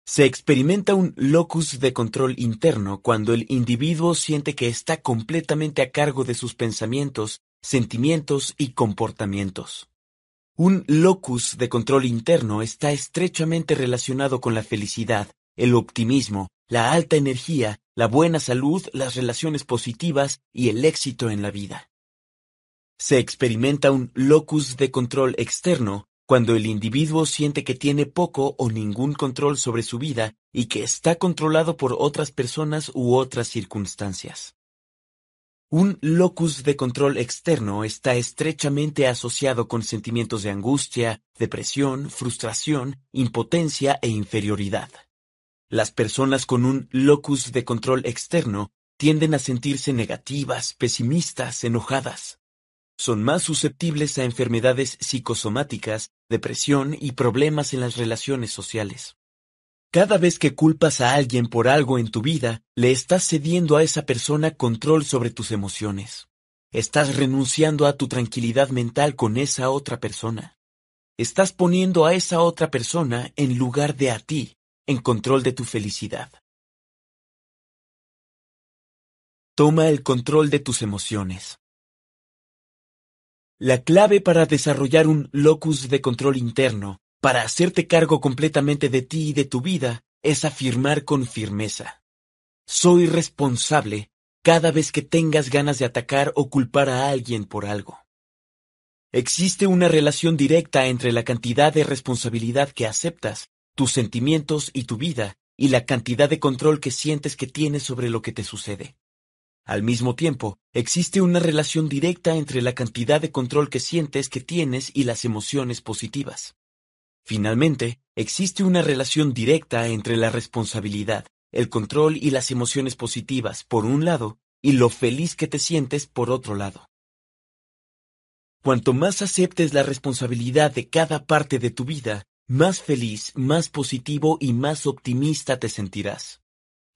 Se experimenta un locus de control interno cuando el individuo siente que está completamente a cargo de sus pensamientos, sentimientos y comportamientos. Un locus de control interno está estrechamente relacionado con la felicidad, el optimismo, la alta energía, la buena salud, las relaciones positivas y el éxito en la vida. Se experimenta un locus de control externo cuando el individuo siente que tiene poco o ningún control sobre su vida y que está controlado por otras personas u otras circunstancias. Un locus de control externo está estrechamente asociado con sentimientos de angustia, depresión, frustración, impotencia e inferioridad. Las personas con un locus de control externo tienden a sentirse negativas, pesimistas, enojadas son más susceptibles a enfermedades psicosomáticas, depresión y problemas en las relaciones sociales. Cada vez que culpas a alguien por algo en tu vida, le estás cediendo a esa persona control sobre tus emociones. Estás renunciando a tu tranquilidad mental con esa otra persona. Estás poniendo a esa otra persona en lugar de a ti, en control de tu felicidad. Toma el control de tus emociones. La clave para desarrollar un locus de control interno, para hacerte cargo completamente de ti y de tu vida, es afirmar con firmeza. Soy responsable cada vez que tengas ganas de atacar o culpar a alguien por algo. Existe una relación directa entre la cantidad de responsabilidad que aceptas, tus sentimientos y tu vida, y la cantidad de control que sientes que tienes sobre lo que te sucede. Al mismo tiempo, existe una relación directa entre la cantidad de control que sientes que tienes y las emociones positivas. Finalmente, existe una relación directa entre la responsabilidad, el control y las emociones positivas, por un lado, y lo feliz que te sientes, por otro lado. Cuanto más aceptes la responsabilidad de cada parte de tu vida, más feliz, más positivo y más optimista te sentirás.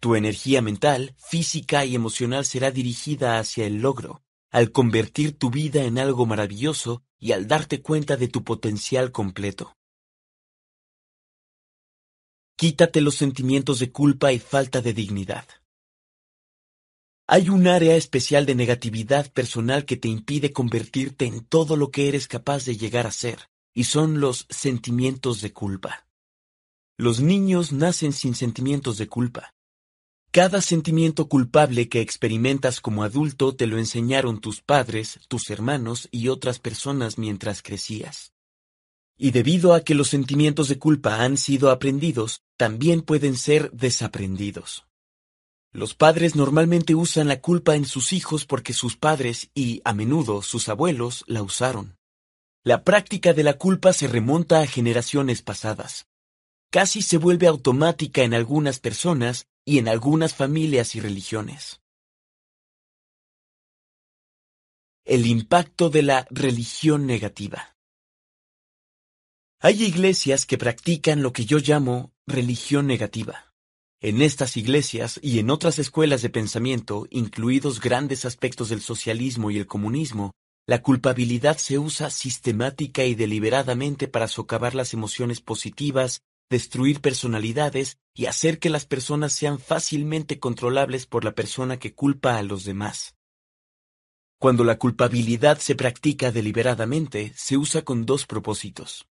Tu energía mental, física y emocional será dirigida hacia el logro, al convertir tu vida en algo maravilloso y al darte cuenta de tu potencial completo. Quítate los sentimientos de culpa y falta de dignidad. Hay un área especial de negatividad personal que te impide convertirte en todo lo que eres capaz de llegar a ser, y son los sentimientos de culpa. Los niños nacen sin sentimientos de culpa. Cada sentimiento culpable que experimentas como adulto te lo enseñaron tus padres, tus hermanos y otras personas mientras crecías. Y debido a que los sentimientos de culpa han sido aprendidos, también pueden ser desaprendidos. Los padres normalmente usan la culpa en sus hijos porque sus padres y, a menudo, sus abuelos la usaron. La práctica de la culpa se remonta a generaciones pasadas. Casi se vuelve automática en algunas personas y en algunas familias y religiones. El impacto de la religión negativa. Hay iglesias que practican lo que yo llamo religión negativa. En estas iglesias y en otras escuelas de pensamiento, incluidos grandes aspectos del socialismo y el comunismo, la culpabilidad se usa sistemática y deliberadamente para socavar las emociones positivas destruir personalidades y hacer que las personas sean fácilmente controlables por la persona que culpa a los demás. Cuando la culpabilidad se practica deliberadamente, se usa con dos propósitos,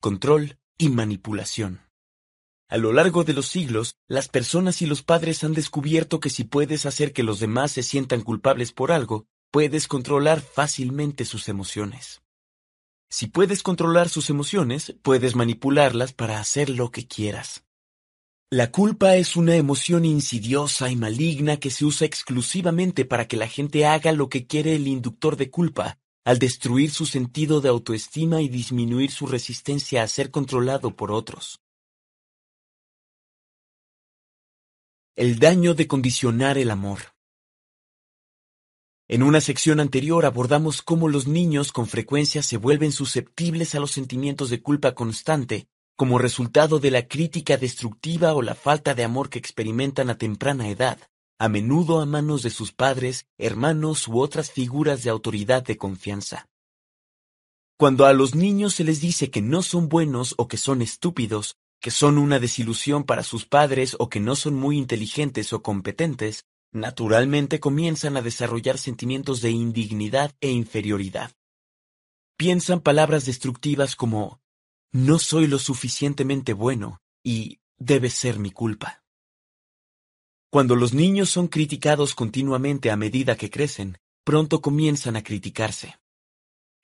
control y manipulación. A lo largo de los siglos, las personas y los padres han descubierto que si puedes hacer que los demás se sientan culpables por algo, puedes controlar fácilmente sus emociones. Si puedes controlar sus emociones, puedes manipularlas para hacer lo que quieras. La culpa es una emoción insidiosa y maligna que se usa exclusivamente para que la gente haga lo que quiere el inductor de culpa, al destruir su sentido de autoestima y disminuir su resistencia a ser controlado por otros. El daño de condicionar el amor. En una sección anterior abordamos cómo los niños con frecuencia se vuelven susceptibles a los sentimientos de culpa constante como resultado de la crítica destructiva o la falta de amor que experimentan a temprana edad, a menudo a manos de sus padres, hermanos u otras figuras de autoridad de confianza. Cuando a los niños se les dice que no son buenos o que son estúpidos, que son una desilusión para sus padres o que no son muy inteligentes o competentes, naturalmente comienzan a desarrollar sentimientos de indignidad e inferioridad. Piensan palabras destructivas como no soy lo suficientemente bueno y debe ser mi culpa. Cuando los niños son criticados continuamente a medida que crecen, pronto comienzan a criticarse.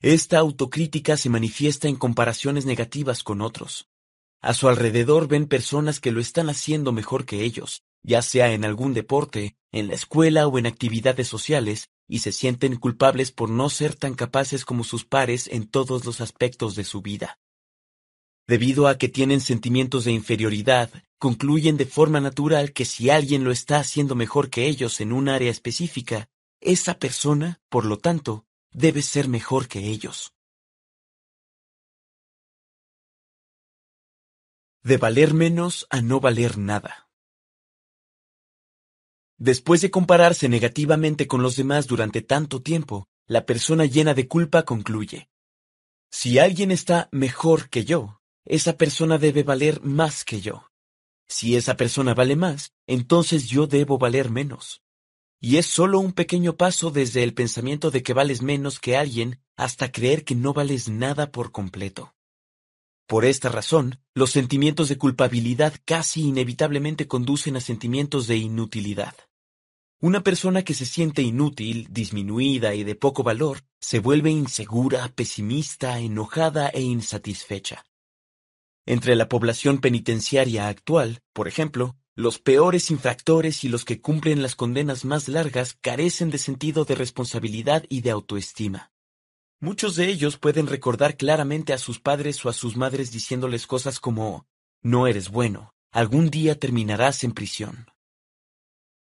Esta autocrítica se manifiesta en comparaciones negativas con otros. A su alrededor ven personas que lo están haciendo mejor que ellos, ya sea en algún deporte en la escuela o en actividades sociales y se sienten culpables por no ser tan capaces como sus pares en todos los aspectos de su vida. Debido a que tienen sentimientos de inferioridad, concluyen de forma natural que si alguien lo está haciendo mejor que ellos en un área específica, esa persona, por lo tanto, debe ser mejor que ellos. De valer menos a no valer nada. Después de compararse negativamente con los demás durante tanto tiempo, la persona llena de culpa concluye. Si alguien está mejor que yo, esa persona debe valer más que yo. Si esa persona vale más, entonces yo debo valer menos. Y es solo un pequeño paso desde el pensamiento de que vales menos que alguien hasta creer que no vales nada por completo. Por esta razón, los sentimientos de culpabilidad casi inevitablemente conducen a sentimientos de inutilidad. Una persona que se siente inútil, disminuida y de poco valor, se vuelve insegura, pesimista, enojada e insatisfecha. Entre la población penitenciaria actual, por ejemplo, los peores infractores y los que cumplen las condenas más largas carecen de sentido de responsabilidad y de autoestima. Muchos de ellos pueden recordar claramente a sus padres o a sus madres diciéndoles cosas como, no eres bueno, algún día terminarás en prisión.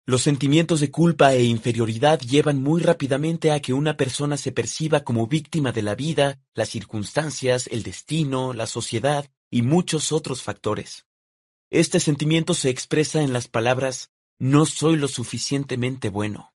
Los sentimientos de culpa e inferioridad llevan muy rápidamente a que una persona se perciba como víctima de la vida, las circunstancias, el destino, la sociedad y muchos otros factores. Este sentimiento se expresa en las palabras no soy lo suficientemente bueno.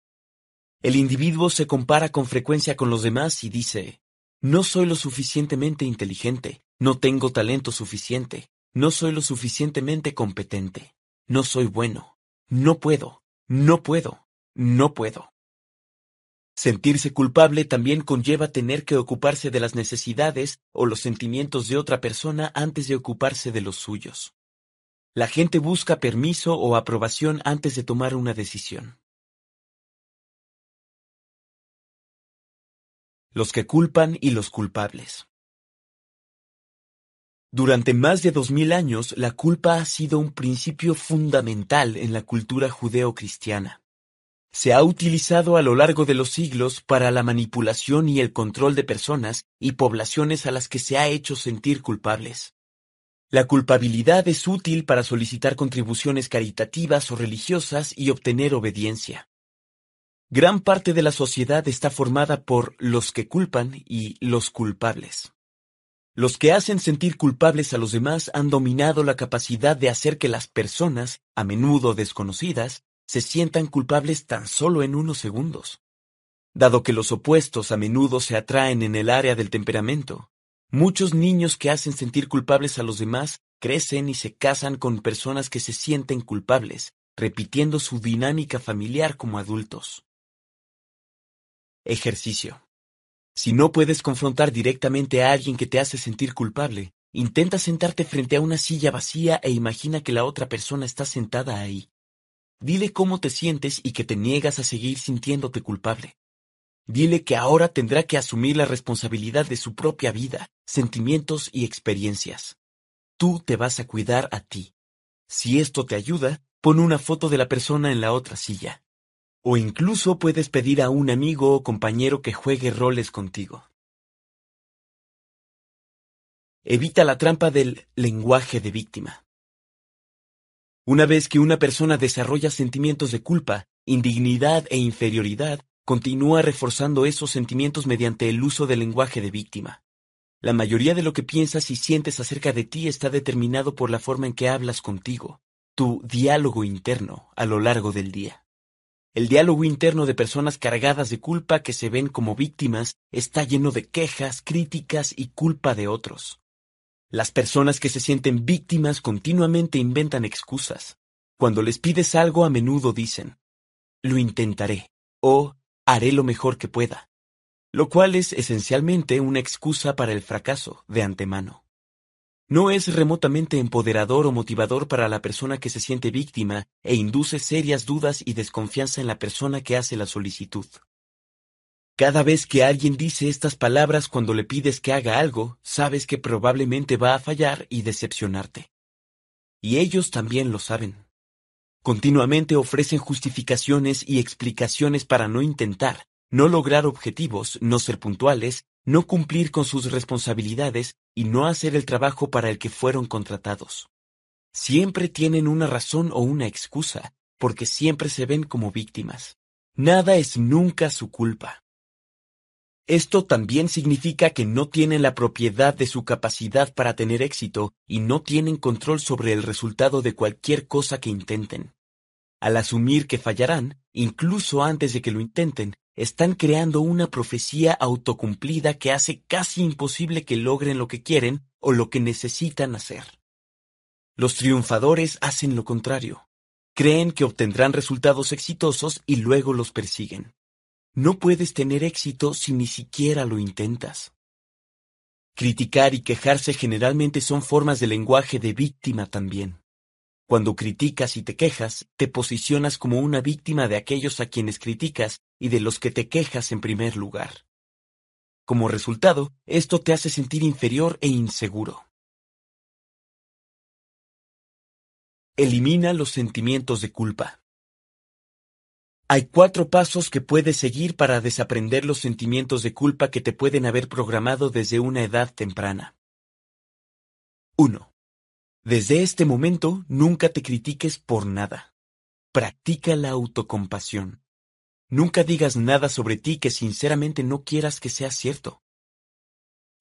El individuo se compara con frecuencia con los demás y dice, no soy lo suficientemente inteligente, no tengo talento suficiente, no soy lo suficientemente competente, no soy bueno, no puedo, no puedo, no puedo. Sentirse culpable también conlleva tener que ocuparse de las necesidades o los sentimientos de otra persona antes de ocuparse de los suyos. La gente busca permiso o aprobación antes de tomar una decisión. los que culpan y los culpables. Durante más de dos mil años, la culpa ha sido un principio fundamental en la cultura judeocristiana. Se ha utilizado a lo largo de los siglos para la manipulación y el control de personas y poblaciones a las que se ha hecho sentir culpables. La culpabilidad es útil para solicitar contribuciones caritativas o religiosas y obtener obediencia. Gran parte de la sociedad está formada por los que culpan y los culpables. Los que hacen sentir culpables a los demás han dominado la capacidad de hacer que las personas, a menudo desconocidas, se sientan culpables tan solo en unos segundos. Dado que los opuestos a menudo se atraen en el área del temperamento, muchos niños que hacen sentir culpables a los demás crecen y se casan con personas que se sienten culpables, repitiendo su dinámica familiar como adultos. Ejercicio. Si no puedes confrontar directamente a alguien que te hace sentir culpable, intenta sentarte frente a una silla vacía e imagina que la otra persona está sentada ahí. Dile cómo te sientes y que te niegas a seguir sintiéndote culpable. Dile que ahora tendrá que asumir la responsabilidad de su propia vida, sentimientos y experiencias. Tú te vas a cuidar a ti. Si esto te ayuda, pon una foto de la persona en la otra silla. O incluso puedes pedir a un amigo o compañero que juegue roles contigo. Evita la trampa del lenguaje de víctima. Una vez que una persona desarrolla sentimientos de culpa, indignidad e inferioridad, continúa reforzando esos sentimientos mediante el uso del lenguaje de víctima. La mayoría de lo que piensas y sientes acerca de ti está determinado por la forma en que hablas contigo, tu diálogo interno a lo largo del día. El diálogo interno de personas cargadas de culpa que se ven como víctimas está lleno de quejas, críticas y culpa de otros. Las personas que se sienten víctimas continuamente inventan excusas. Cuando les pides algo a menudo dicen, lo intentaré o haré lo mejor que pueda, lo cual es esencialmente una excusa para el fracaso de antemano no es remotamente empoderador o motivador para la persona que se siente víctima e induce serias dudas y desconfianza en la persona que hace la solicitud. Cada vez que alguien dice estas palabras cuando le pides que haga algo, sabes que probablemente va a fallar y decepcionarte. Y ellos también lo saben. Continuamente ofrecen justificaciones y explicaciones para no intentar, no lograr objetivos, no ser puntuales, no cumplir con sus responsabilidades y no hacer el trabajo para el que fueron contratados. Siempre tienen una razón o una excusa, porque siempre se ven como víctimas. Nada es nunca su culpa. Esto también significa que no tienen la propiedad de su capacidad para tener éxito y no tienen control sobre el resultado de cualquier cosa que intenten. Al asumir que fallarán, incluso antes de que lo intenten, están creando una profecía autocumplida que hace casi imposible que logren lo que quieren o lo que necesitan hacer. Los triunfadores hacen lo contrario. Creen que obtendrán resultados exitosos y luego los persiguen. No puedes tener éxito si ni siquiera lo intentas. Criticar y quejarse generalmente son formas de lenguaje de víctima también. Cuando criticas y te quejas, te posicionas como una víctima de aquellos a quienes criticas y de los que te quejas en primer lugar. Como resultado, esto te hace sentir inferior e inseguro. Elimina los sentimientos de culpa. Hay cuatro pasos que puedes seguir para desaprender los sentimientos de culpa que te pueden haber programado desde una edad temprana. 1. Desde este momento, nunca te critiques por nada. Practica la autocompasión. Nunca digas nada sobre ti que sinceramente no quieras que sea cierto.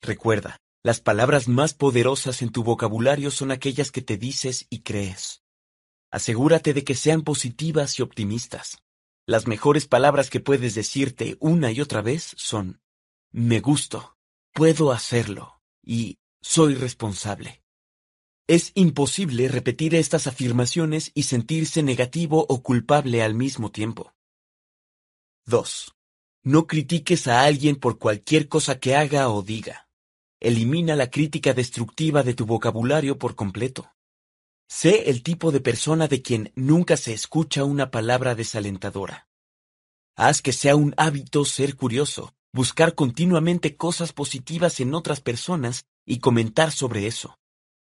Recuerda, las palabras más poderosas en tu vocabulario son aquellas que te dices y crees. Asegúrate de que sean positivas y optimistas. Las mejores palabras que puedes decirte una y otra vez son me gusto, puedo hacerlo y soy responsable. Es imposible repetir estas afirmaciones y sentirse negativo o culpable al mismo tiempo. 2. No critiques a alguien por cualquier cosa que haga o diga. Elimina la crítica destructiva de tu vocabulario por completo. Sé el tipo de persona de quien nunca se escucha una palabra desalentadora. Haz que sea un hábito ser curioso, buscar continuamente cosas positivas en otras personas y comentar sobre eso.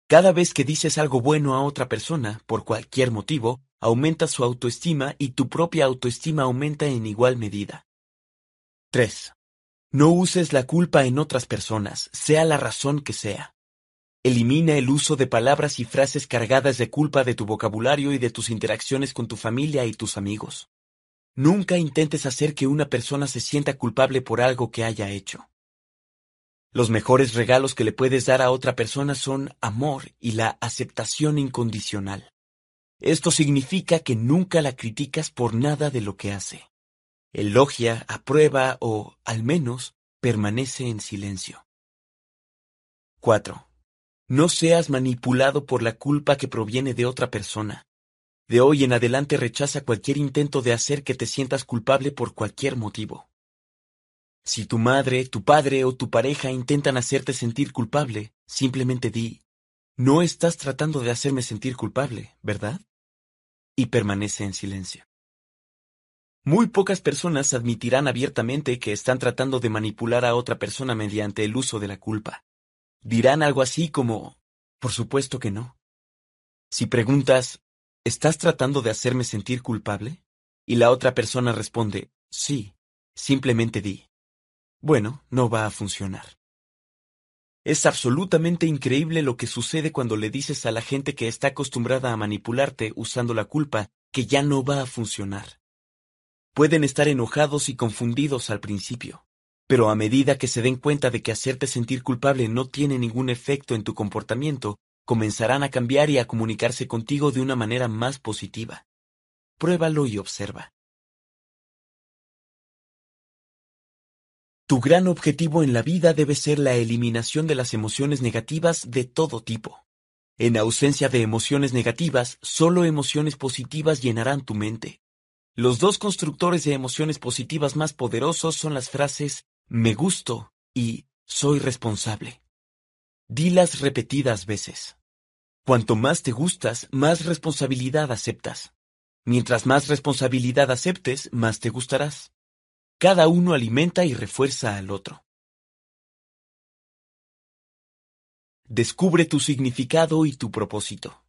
Cada vez que dices algo bueno a otra persona, por cualquier motivo, aumenta su autoestima y tu propia autoestima aumenta en igual medida. 3. No uses la culpa en otras personas, sea la razón que sea. Elimina el uso de palabras y frases cargadas de culpa de tu vocabulario y de tus interacciones con tu familia y tus amigos. Nunca intentes hacer que una persona se sienta culpable por algo que haya hecho. Los mejores regalos que le puedes dar a otra persona son amor y la aceptación incondicional. Esto significa que nunca la criticas por nada de lo que hace. Elogia, aprueba o, al menos, permanece en silencio. 4. No seas manipulado por la culpa que proviene de otra persona. De hoy en adelante rechaza cualquier intento de hacer que te sientas culpable por cualquier motivo. Si tu madre, tu padre o tu pareja intentan hacerte sentir culpable, simplemente di, no estás tratando de hacerme sentir culpable, ¿verdad? Y permanece en silencio. Muy pocas personas admitirán abiertamente que están tratando de manipular a otra persona mediante el uso de la culpa. Dirán algo así como, por supuesto que no. Si preguntas, ¿estás tratando de hacerme sentir culpable? Y la otra persona responde, sí, simplemente di, bueno, no va a funcionar. Es absolutamente increíble lo que sucede cuando le dices a la gente que está acostumbrada a manipularte usando la culpa que ya no va a funcionar. Pueden estar enojados y confundidos al principio, pero a medida que se den cuenta de que hacerte sentir culpable no tiene ningún efecto en tu comportamiento, comenzarán a cambiar y a comunicarse contigo de una manera más positiva. Pruébalo y observa. Tu gran objetivo en la vida debe ser la eliminación de las emociones negativas de todo tipo. En ausencia de emociones negativas, solo emociones positivas llenarán tu mente. Los dos constructores de emociones positivas más poderosos son las frases me gusto y soy responsable. Dilas repetidas veces. Cuanto más te gustas, más responsabilidad aceptas. Mientras más responsabilidad aceptes, más te gustarás. Cada uno alimenta y refuerza al otro. Descubre tu significado y tu propósito.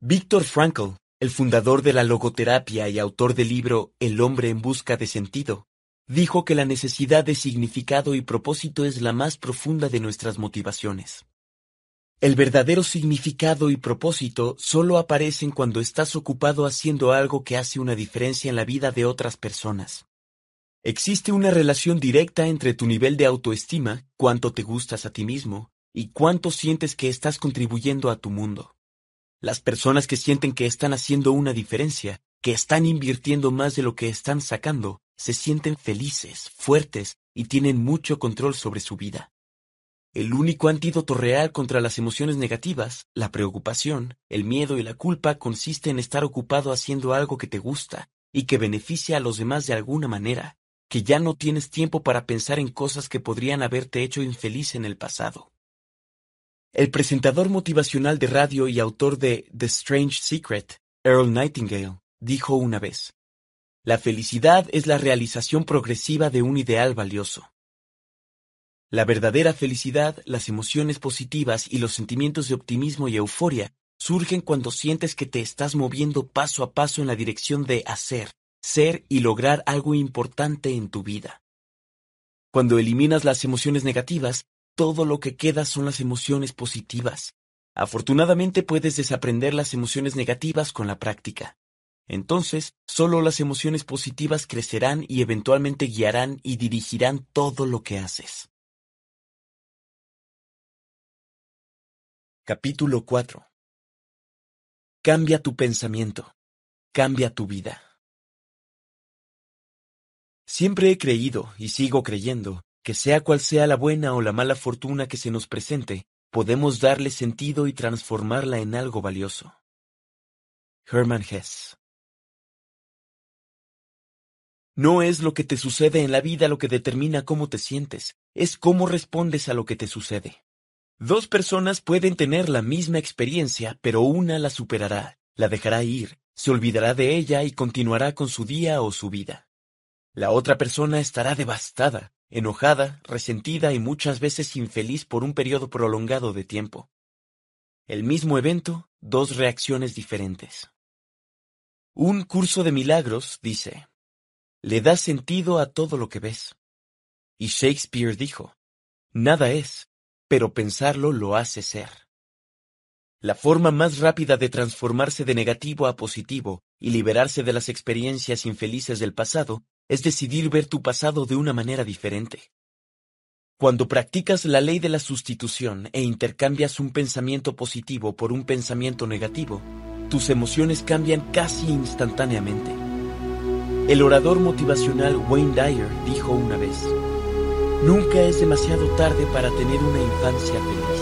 Víctor Frankl, el fundador de la logoterapia y autor del libro El hombre en busca de sentido, dijo que la necesidad de significado y propósito es la más profunda de nuestras motivaciones. El verdadero significado y propósito solo aparecen cuando estás ocupado haciendo algo que hace una diferencia en la vida de otras personas. Existe una relación directa entre tu nivel de autoestima, cuánto te gustas a ti mismo, y cuánto sientes que estás contribuyendo a tu mundo. Las personas que sienten que están haciendo una diferencia, que están invirtiendo más de lo que están sacando, se sienten felices, fuertes y tienen mucho control sobre su vida. El único antídoto real contra las emociones negativas, la preocupación, el miedo y la culpa consiste en estar ocupado haciendo algo que te gusta y que beneficia a los demás de alguna manera, que ya no tienes tiempo para pensar en cosas que podrían haberte hecho infeliz en el pasado. El presentador motivacional de radio y autor de The Strange Secret, Earl Nightingale, dijo una vez, La felicidad es la realización progresiva de un ideal valioso. La verdadera felicidad, las emociones positivas y los sentimientos de optimismo y euforia surgen cuando sientes que te estás moviendo paso a paso en la dirección de hacer, ser y lograr algo importante en tu vida. Cuando eliminas las emociones negativas, todo lo que queda son las emociones positivas. Afortunadamente puedes desaprender las emociones negativas con la práctica. Entonces, solo las emociones positivas crecerán y eventualmente guiarán y dirigirán todo lo que haces. Capítulo 4 Cambia tu pensamiento. Cambia tu vida. Siempre he creído, y sigo creyendo, que sea cual sea la buena o la mala fortuna que se nos presente, podemos darle sentido y transformarla en algo valioso. Herman Hess No es lo que te sucede en la vida lo que determina cómo te sientes, es cómo respondes a lo que te sucede. Dos personas pueden tener la misma experiencia, pero una la superará, la dejará ir, se olvidará de ella y continuará con su día o su vida. La otra persona estará devastada, enojada, resentida y muchas veces infeliz por un periodo prolongado de tiempo. El mismo evento, dos reacciones diferentes. Un curso de milagros dice, le da sentido a todo lo que ves. Y Shakespeare dijo, nada es, pero pensarlo lo hace ser. La forma más rápida de transformarse de negativo a positivo y liberarse de las experiencias infelices del pasado es decidir ver tu pasado de una manera diferente. Cuando practicas la ley de la sustitución e intercambias un pensamiento positivo por un pensamiento negativo, tus emociones cambian casi instantáneamente. El orador motivacional Wayne Dyer dijo una vez, Nunca es demasiado tarde para tener una infancia feliz.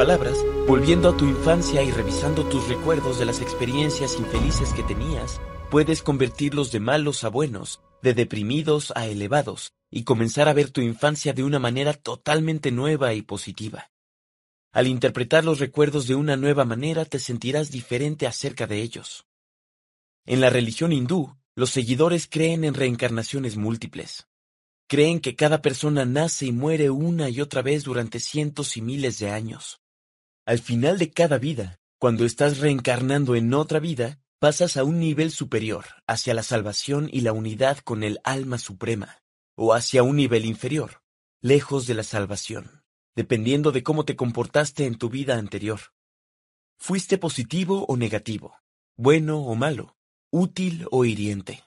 palabras, volviendo a tu infancia y revisando tus recuerdos de las experiencias infelices que tenías, puedes convertirlos de malos a buenos, de deprimidos a elevados, y comenzar a ver tu infancia de una manera totalmente nueva y positiva. Al interpretar los recuerdos de una nueva manera te sentirás diferente acerca de ellos. En la religión hindú, los seguidores creen en reencarnaciones múltiples. Creen que cada persona nace y muere una y otra vez durante cientos y miles de años. Al final de cada vida, cuando estás reencarnando en otra vida, pasas a un nivel superior, hacia la salvación y la unidad con el alma suprema, o hacia un nivel inferior, lejos de la salvación, dependiendo de cómo te comportaste en tu vida anterior. Fuiste positivo o negativo, bueno o malo, útil o hiriente.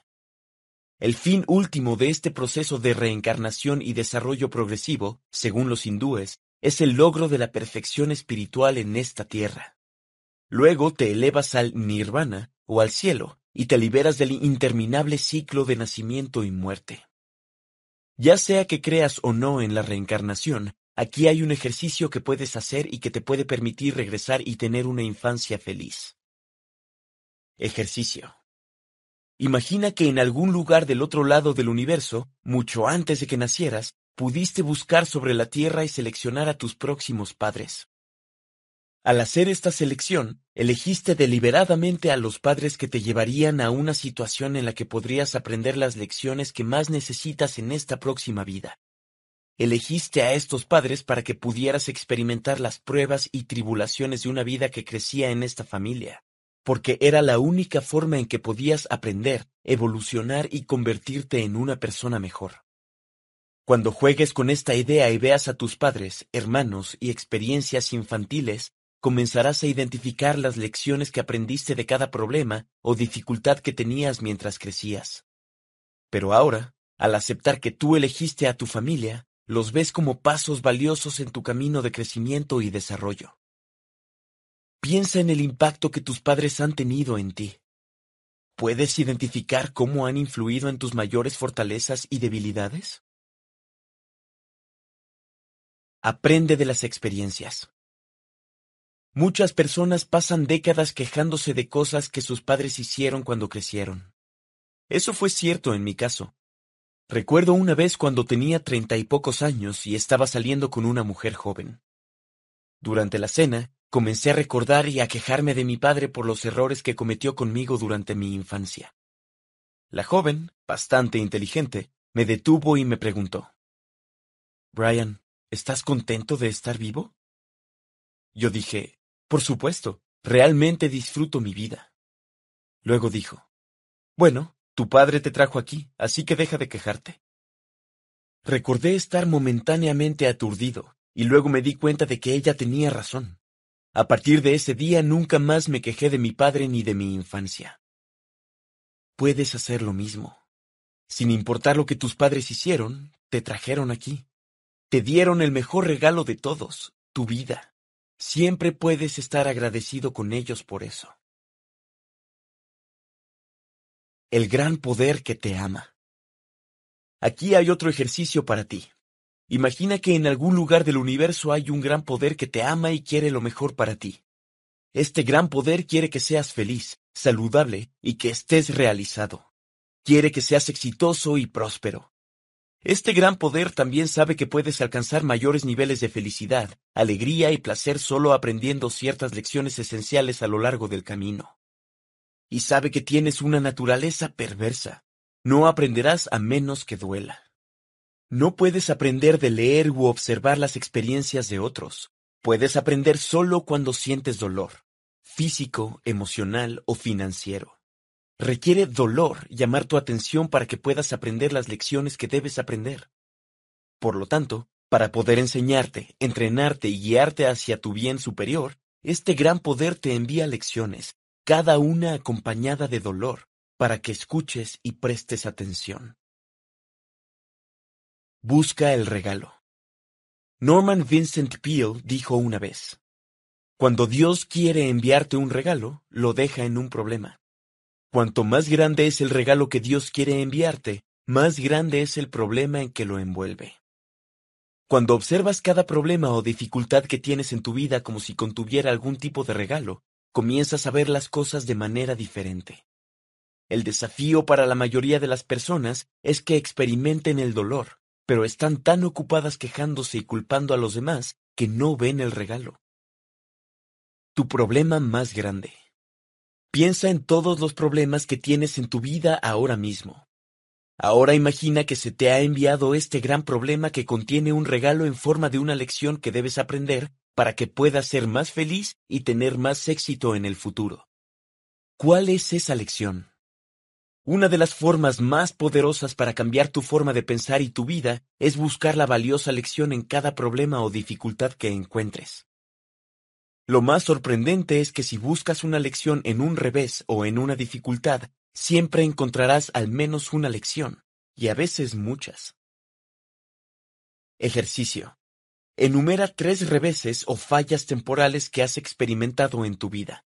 El fin último de este proceso de reencarnación y desarrollo progresivo, según los hindúes, es el logro de la perfección espiritual en esta tierra. Luego te elevas al nirvana o al cielo y te liberas del interminable ciclo de nacimiento y muerte. Ya sea que creas o no en la reencarnación, aquí hay un ejercicio que puedes hacer y que te puede permitir regresar y tener una infancia feliz. Ejercicio. Imagina que en algún lugar del otro lado del universo, mucho antes de que nacieras, pudiste buscar sobre la tierra y seleccionar a tus próximos padres. Al hacer esta selección, elegiste deliberadamente a los padres que te llevarían a una situación en la que podrías aprender las lecciones que más necesitas en esta próxima vida. Elegiste a estos padres para que pudieras experimentar las pruebas y tribulaciones de una vida que crecía en esta familia, porque era la única forma en que podías aprender, evolucionar y convertirte en una persona mejor. Cuando juegues con esta idea y veas a tus padres, hermanos y experiencias infantiles, comenzarás a identificar las lecciones que aprendiste de cada problema o dificultad que tenías mientras crecías. Pero ahora, al aceptar que tú elegiste a tu familia, los ves como pasos valiosos en tu camino de crecimiento y desarrollo. Piensa en el impacto que tus padres han tenido en ti. ¿Puedes identificar cómo han influido en tus mayores fortalezas y debilidades? Aprende de las experiencias. Muchas personas pasan décadas quejándose de cosas que sus padres hicieron cuando crecieron. Eso fue cierto en mi caso. Recuerdo una vez cuando tenía treinta y pocos años y estaba saliendo con una mujer joven. Durante la cena, comencé a recordar y a quejarme de mi padre por los errores que cometió conmigo durante mi infancia. La joven, bastante inteligente, me detuvo y me preguntó. Brian, ¿Estás contento de estar vivo? Yo dije, por supuesto, realmente disfruto mi vida. Luego dijo, bueno, tu padre te trajo aquí, así que deja de quejarte. Recordé estar momentáneamente aturdido, y luego me di cuenta de que ella tenía razón. A partir de ese día nunca más me quejé de mi padre ni de mi infancia. Puedes hacer lo mismo. Sin importar lo que tus padres hicieron, te trajeron aquí. Te dieron el mejor regalo de todos, tu vida. Siempre puedes estar agradecido con ellos por eso. El gran poder que te ama. Aquí hay otro ejercicio para ti. Imagina que en algún lugar del universo hay un gran poder que te ama y quiere lo mejor para ti. Este gran poder quiere que seas feliz, saludable y que estés realizado. Quiere que seas exitoso y próspero. Este gran poder también sabe que puedes alcanzar mayores niveles de felicidad, alegría y placer solo aprendiendo ciertas lecciones esenciales a lo largo del camino. Y sabe que tienes una naturaleza perversa. No aprenderás a menos que duela. No puedes aprender de leer u observar las experiencias de otros. Puedes aprender solo cuando sientes dolor, físico, emocional o financiero. Requiere dolor llamar tu atención para que puedas aprender las lecciones que debes aprender. Por lo tanto, para poder enseñarte, entrenarte y guiarte hacia tu bien superior, este gran poder te envía lecciones, cada una acompañada de dolor, para que escuches y prestes atención. Busca el regalo. Norman Vincent Peale dijo una vez, Cuando Dios quiere enviarte un regalo, lo deja en un problema. Cuanto más grande es el regalo que Dios quiere enviarte, más grande es el problema en que lo envuelve. Cuando observas cada problema o dificultad que tienes en tu vida como si contuviera algún tipo de regalo, comienzas a ver las cosas de manera diferente. El desafío para la mayoría de las personas es que experimenten el dolor, pero están tan ocupadas quejándose y culpando a los demás que no ven el regalo. Tu problema más grande. Piensa en todos los problemas que tienes en tu vida ahora mismo. Ahora imagina que se te ha enviado este gran problema que contiene un regalo en forma de una lección que debes aprender para que puedas ser más feliz y tener más éxito en el futuro. ¿Cuál es esa lección? Una de las formas más poderosas para cambiar tu forma de pensar y tu vida es buscar la valiosa lección en cada problema o dificultad que encuentres. Lo más sorprendente es que si buscas una lección en un revés o en una dificultad, siempre encontrarás al menos una lección, y a veces muchas. Ejercicio. Enumera tres reveses o fallas temporales que has experimentado en tu vida.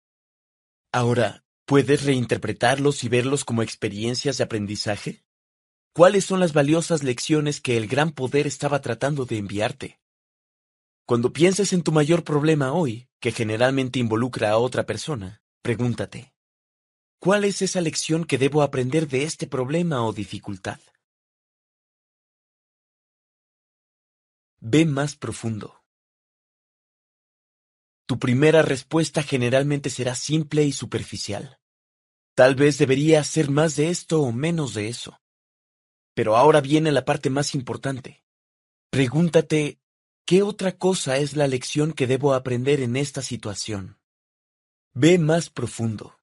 Ahora, ¿puedes reinterpretarlos y verlos como experiencias de aprendizaje? ¿Cuáles son las valiosas lecciones que el gran poder estaba tratando de enviarte? Cuando pienses en tu mayor problema hoy, que generalmente involucra a otra persona, pregúntate, ¿cuál es esa lección que debo aprender de este problema o dificultad? Ve más profundo. Tu primera respuesta generalmente será simple y superficial. Tal vez debería hacer más de esto o menos de eso. Pero ahora viene la parte más importante. Pregúntate ¿Qué otra cosa es la lección que debo aprender en esta situación? Ve más profundo.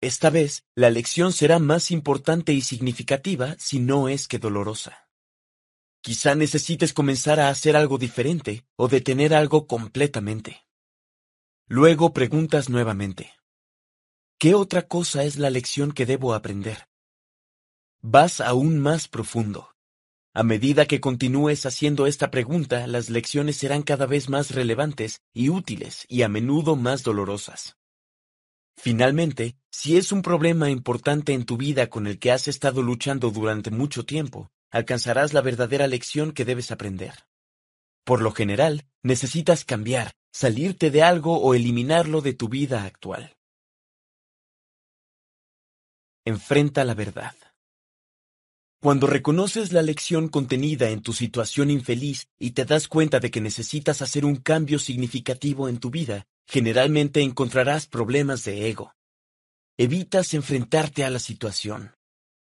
Esta vez, la lección será más importante y significativa si no es que dolorosa. Quizá necesites comenzar a hacer algo diferente o detener algo completamente. Luego preguntas nuevamente. ¿Qué otra cosa es la lección que debo aprender? Vas aún más profundo. A medida que continúes haciendo esta pregunta, las lecciones serán cada vez más relevantes y útiles y a menudo más dolorosas. Finalmente, si es un problema importante en tu vida con el que has estado luchando durante mucho tiempo, alcanzarás la verdadera lección que debes aprender. Por lo general, necesitas cambiar, salirte de algo o eliminarlo de tu vida actual. Enfrenta la verdad. Cuando reconoces la lección contenida en tu situación infeliz y te das cuenta de que necesitas hacer un cambio significativo en tu vida, generalmente encontrarás problemas de ego. Evitas enfrentarte a la situación.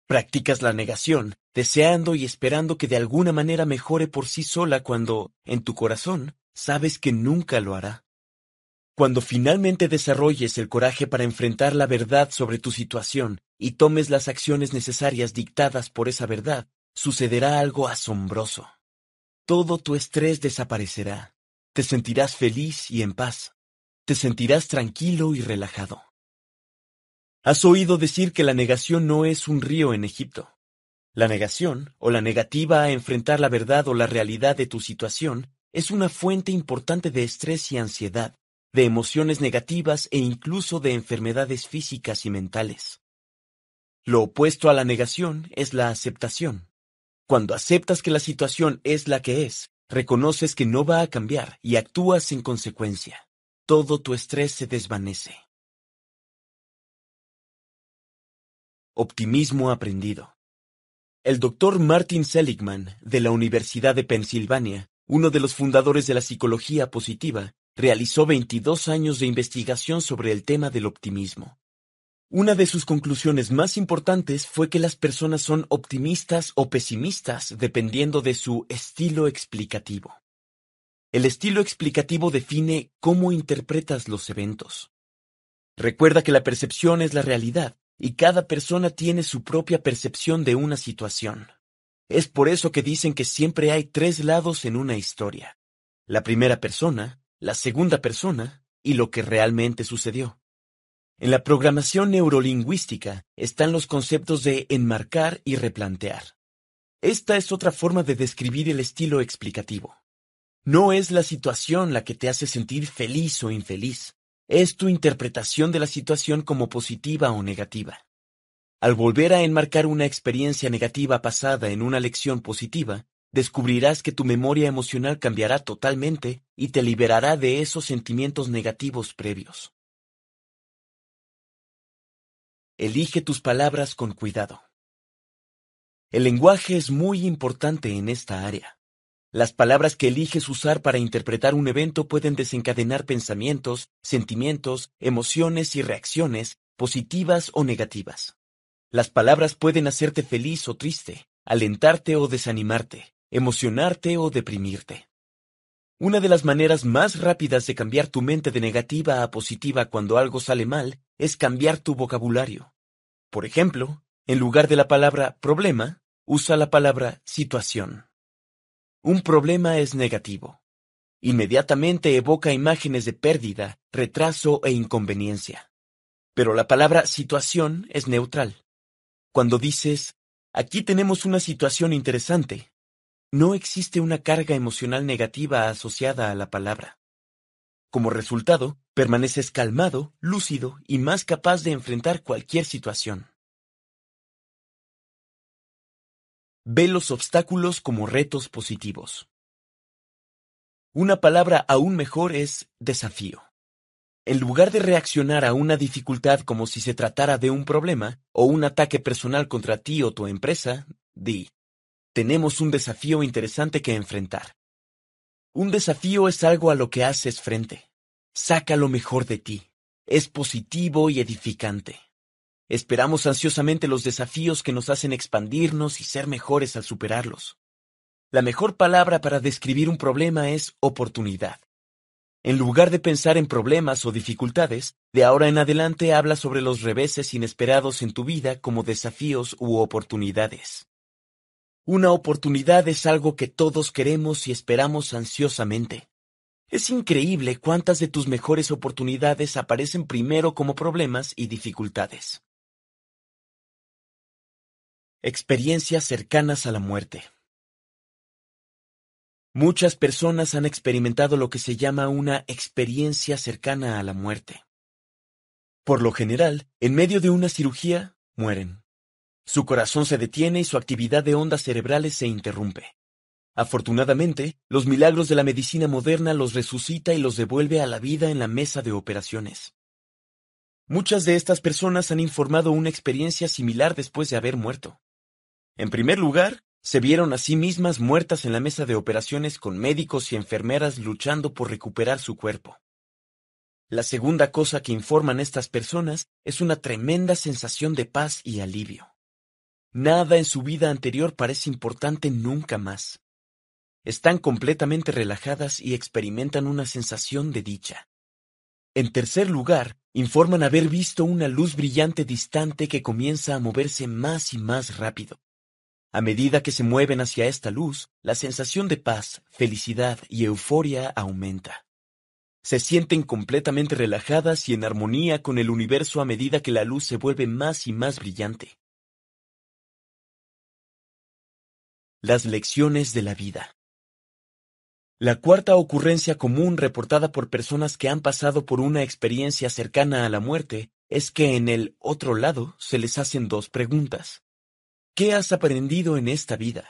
Practicas la negación, deseando y esperando que de alguna manera mejore por sí sola cuando, en tu corazón, sabes que nunca lo hará. Cuando finalmente desarrolles el coraje para enfrentar la verdad sobre tu situación y tomes las acciones necesarias dictadas por esa verdad, sucederá algo asombroso. Todo tu estrés desaparecerá. Te sentirás feliz y en paz. Te sentirás tranquilo y relajado. Has oído decir que la negación no es un río en Egipto. La negación, o la negativa a enfrentar la verdad o la realidad de tu situación, es una fuente importante de estrés y ansiedad, de emociones negativas e incluso de enfermedades físicas y mentales. Lo opuesto a la negación es la aceptación. Cuando aceptas que la situación es la que es, reconoces que no va a cambiar y actúas en consecuencia. Todo tu estrés se desvanece. Optimismo aprendido. El doctor Martin Seligman, de la Universidad de Pensilvania, uno de los fundadores de la psicología positiva, Realizó 22 años de investigación sobre el tema del optimismo. Una de sus conclusiones más importantes fue que las personas son optimistas o pesimistas dependiendo de su estilo explicativo. El estilo explicativo define cómo interpretas los eventos. Recuerda que la percepción es la realidad y cada persona tiene su propia percepción de una situación. Es por eso que dicen que siempre hay tres lados en una historia. La primera persona, la segunda persona y lo que realmente sucedió. En la programación neurolingüística están los conceptos de enmarcar y replantear. Esta es otra forma de describir el estilo explicativo. No es la situación la que te hace sentir feliz o infeliz, es tu interpretación de la situación como positiva o negativa. Al volver a enmarcar una experiencia negativa pasada en una lección positiva, descubrirás que tu memoria emocional cambiará totalmente y te liberará de esos sentimientos negativos previos. Elige tus palabras con cuidado. El lenguaje es muy importante en esta área. Las palabras que eliges usar para interpretar un evento pueden desencadenar pensamientos, sentimientos, emociones y reacciones, positivas o negativas. Las palabras pueden hacerte feliz o triste, alentarte o desanimarte, emocionarte o deprimirte. Una de las maneras más rápidas de cambiar tu mente de negativa a positiva cuando algo sale mal es cambiar tu vocabulario. Por ejemplo, en lugar de la palabra problema, usa la palabra situación. Un problema es negativo. Inmediatamente evoca imágenes de pérdida, retraso e inconveniencia. Pero la palabra situación es neutral. Cuando dices, aquí tenemos una situación interesante, no existe una carga emocional negativa asociada a la palabra. Como resultado, permaneces calmado, lúcido y más capaz de enfrentar cualquier situación. Ve los obstáculos como retos positivos. Una palabra aún mejor es desafío. En lugar de reaccionar a una dificultad como si se tratara de un problema o un ataque personal contra ti o tu empresa, di, tenemos un desafío interesante que enfrentar. Un desafío es algo a lo que haces frente. Saca lo mejor de ti. Es positivo y edificante. Esperamos ansiosamente los desafíos que nos hacen expandirnos y ser mejores al superarlos. La mejor palabra para describir un problema es oportunidad. En lugar de pensar en problemas o dificultades, de ahora en adelante habla sobre los reveses inesperados en tu vida como desafíos u oportunidades. Una oportunidad es algo que todos queremos y esperamos ansiosamente. Es increíble cuántas de tus mejores oportunidades aparecen primero como problemas y dificultades. Experiencias cercanas a la muerte. Muchas personas han experimentado lo que se llama una experiencia cercana a la muerte. Por lo general, en medio de una cirugía, mueren. Su corazón se detiene y su actividad de ondas cerebrales se interrumpe. Afortunadamente, los milagros de la medicina moderna los resucita y los devuelve a la vida en la mesa de operaciones. Muchas de estas personas han informado una experiencia similar después de haber muerto. En primer lugar, se vieron a sí mismas muertas en la mesa de operaciones con médicos y enfermeras luchando por recuperar su cuerpo. La segunda cosa que informan estas personas es una tremenda sensación de paz y alivio. Nada en su vida anterior parece importante nunca más. Están completamente relajadas y experimentan una sensación de dicha. En tercer lugar, informan haber visto una luz brillante distante que comienza a moverse más y más rápido. A medida que se mueven hacia esta luz, la sensación de paz, felicidad y euforia aumenta. Se sienten completamente relajadas y en armonía con el universo a medida que la luz se vuelve más y más brillante. Las lecciones de la vida. La cuarta ocurrencia común reportada por personas que han pasado por una experiencia cercana a la muerte es que en el otro lado se les hacen dos preguntas. ¿Qué has aprendido en esta vida?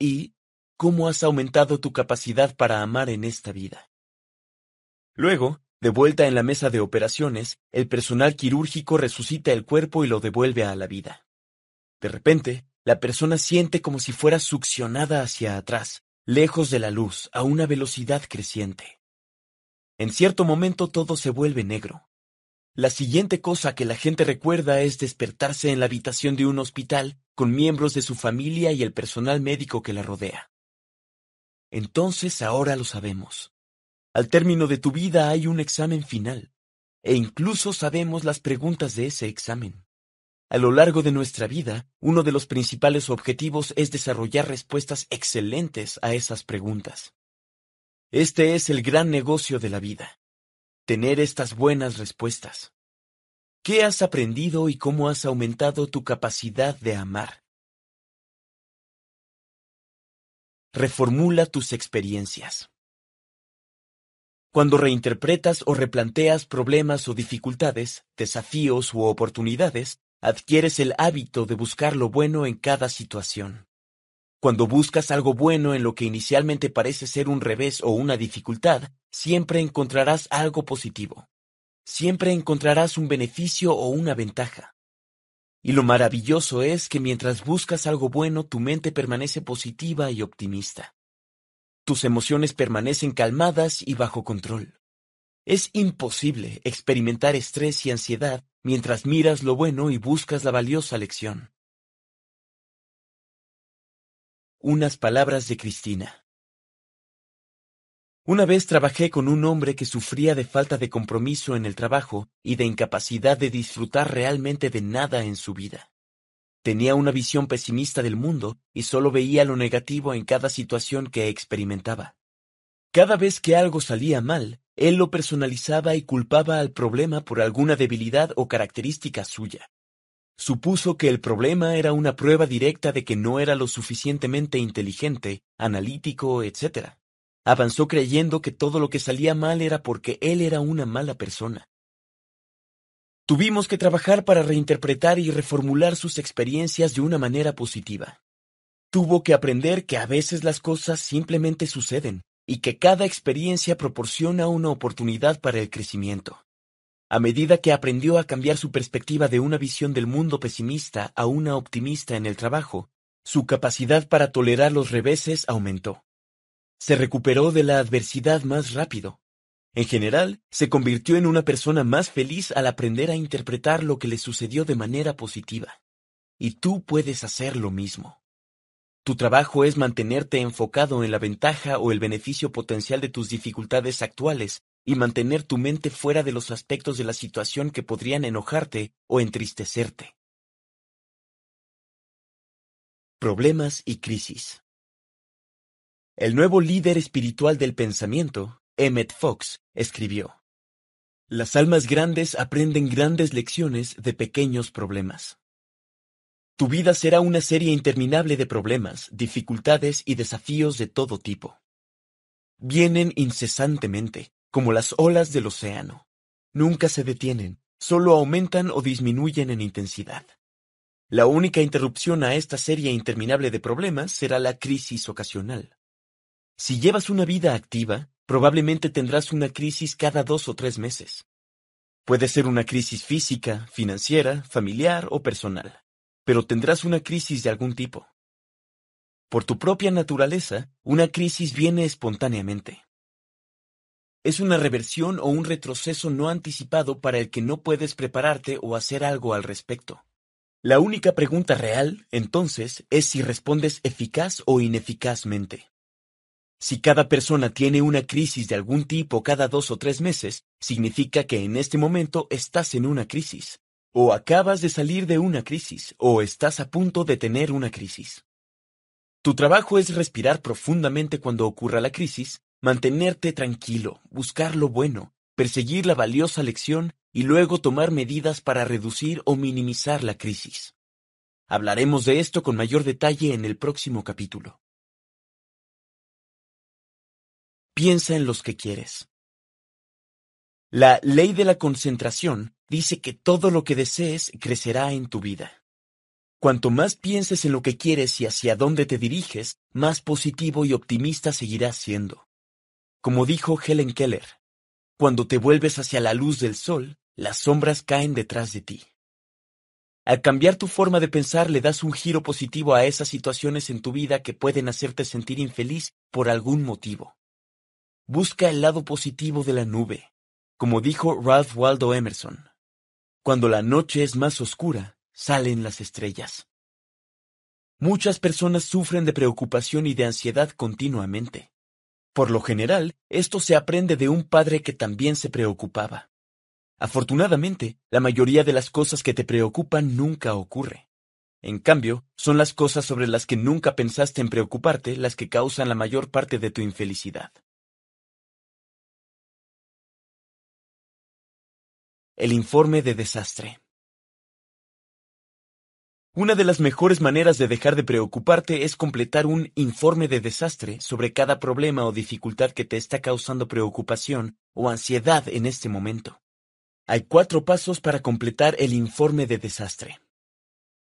¿Y cómo has aumentado tu capacidad para amar en esta vida? Luego, de vuelta en la mesa de operaciones, el personal quirúrgico resucita el cuerpo y lo devuelve a la vida. De repente, la persona siente como si fuera succionada hacia atrás, lejos de la luz, a una velocidad creciente. En cierto momento todo se vuelve negro. La siguiente cosa que la gente recuerda es despertarse en la habitación de un hospital con miembros de su familia y el personal médico que la rodea. Entonces ahora lo sabemos. Al término de tu vida hay un examen final, e incluso sabemos las preguntas de ese examen. A lo largo de nuestra vida, uno de los principales objetivos es desarrollar respuestas excelentes a esas preguntas. Este es el gran negocio de la vida. Tener estas buenas respuestas. ¿Qué has aprendido y cómo has aumentado tu capacidad de amar? Reformula tus experiencias. Cuando reinterpretas o replanteas problemas o dificultades, desafíos u oportunidades, adquieres el hábito de buscar lo bueno en cada situación. Cuando buscas algo bueno en lo que inicialmente parece ser un revés o una dificultad, siempre encontrarás algo positivo. Siempre encontrarás un beneficio o una ventaja. Y lo maravilloso es que mientras buscas algo bueno, tu mente permanece positiva y optimista. Tus emociones permanecen calmadas y bajo control. Es imposible experimentar estrés y ansiedad mientras miras lo bueno y buscas la valiosa lección. Unas palabras de Cristina. Una vez trabajé con un hombre que sufría de falta de compromiso en el trabajo y de incapacidad de disfrutar realmente de nada en su vida. Tenía una visión pesimista del mundo y solo veía lo negativo en cada situación que experimentaba. Cada vez que algo salía mal, él lo personalizaba y culpaba al problema por alguna debilidad o característica suya. Supuso que el problema era una prueba directa de que no era lo suficientemente inteligente, analítico, etc. Avanzó creyendo que todo lo que salía mal era porque él era una mala persona. Tuvimos que trabajar para reinterpretar y reformular sus experiencias de una manera positiva. Tuvo que aprender que a veces las cosas simplemente suceden, y que cada experiencia proporciona una oportunidad para el crecimiento. A medida que aprendió a cambiar su perspectiva de una visión del mundo pesimista a una optimista en el trabajo, su capacidad para tolerar los reveses aumentó. Se recuperó de la adversidad más rápido. En general, se convirtió en una persona más feliz al aprender a interpretar lo que le sucedió de manera positiva. Y tú puedes hacer lo mismo. Tu trabajo es mantenerte enfocado en la ventaja o el beneficio potencial de tus dificultades actuales y mantener tu mente fuera de los aspectos de la situación que podrían enojarte o entristecerte. Problemas y crisis. El nuevo líder espiritual del pensamiento, Emmett Fox, escribió, Las almas grandes aprenden grandes lecciones de pequeños problemas. Tu vida será una serie interminable de problemas, dificultades y desafíos de todo tipo. Vienen incesantemente, como las olas del océano. Nunca se detienen, solo aumentan o disminuyen en intensidad. La única interrupción a esta serie interminable de problemas será la crisis ocasional. Si llevas una vida activa, probablemente tendrás una crisis cada dos o tres meses. Puede ser una crisis física, financiera, familiar o personal pero tendrás una crisis de algún tipo. Por tu propia naturaleza, una crisis viene espontáneamente. Es una reversión o un retroceso no anticipado para el que no puedes prepararte o hacer algo al respecto. La única pregunta real, entonces, es si respondes eficaz o ineficazmente. Si cada persona tiene una crisis de algún tipo cada dos o tres meses, significa que en este momento estás en una crisis. O acabas de salir de una crisis o estás a punto de tener una crisis. Tu trabajo es respirar profundamente cuando ocurra la crisis, mantenerte tranquilo, buscar lo bueno, perseguir la valiosa lección y luego tomar medidas para reducir o minimizar la crisis. Hablaremos de esto con mayor detalle en el próximo capítulo. Piensa en los que quieres. La ley de la concentración dice que todo lo que desees crecerá en tu vida. Cuanto más pienses en lo que quieres y hacia dónde te diriges, más positivo y optimista seguirás siendo. Como dijo Helen Keller, cuando te vuelves hacia la luz del sol, las sombras caen detrás de ti. Al cambiar tu forma de pensar le das un giro positivo a esas situaciones en tu vida que pueden hacerte sentir infeliz por algún motivo. Busca el lado positivo de la nube, como dijo Ralph Waldo Emerson. Cuando la noche es más oscura, salen las estrellas. Muchas personas sufren de preocupación y de ansiedad continuamente. Por lo general, esto se aprende de un padre que también se preocupaba. Afortunadamente, la mayoría de las cosas que te preocupan nunca ocurre. En cambio, son las cosas sobre las que nunca pensaste en preocuparte las que causan la mayor parte de tu infelicidad. El informe de desastre. Una de las mejores maneras de dejar de preocuparte es completar un informe de desastre sobre cada problema o dificultad que te está causando preocupación o ansiedad en este momento. Hay cuatro pasos para completar el informe de desastre.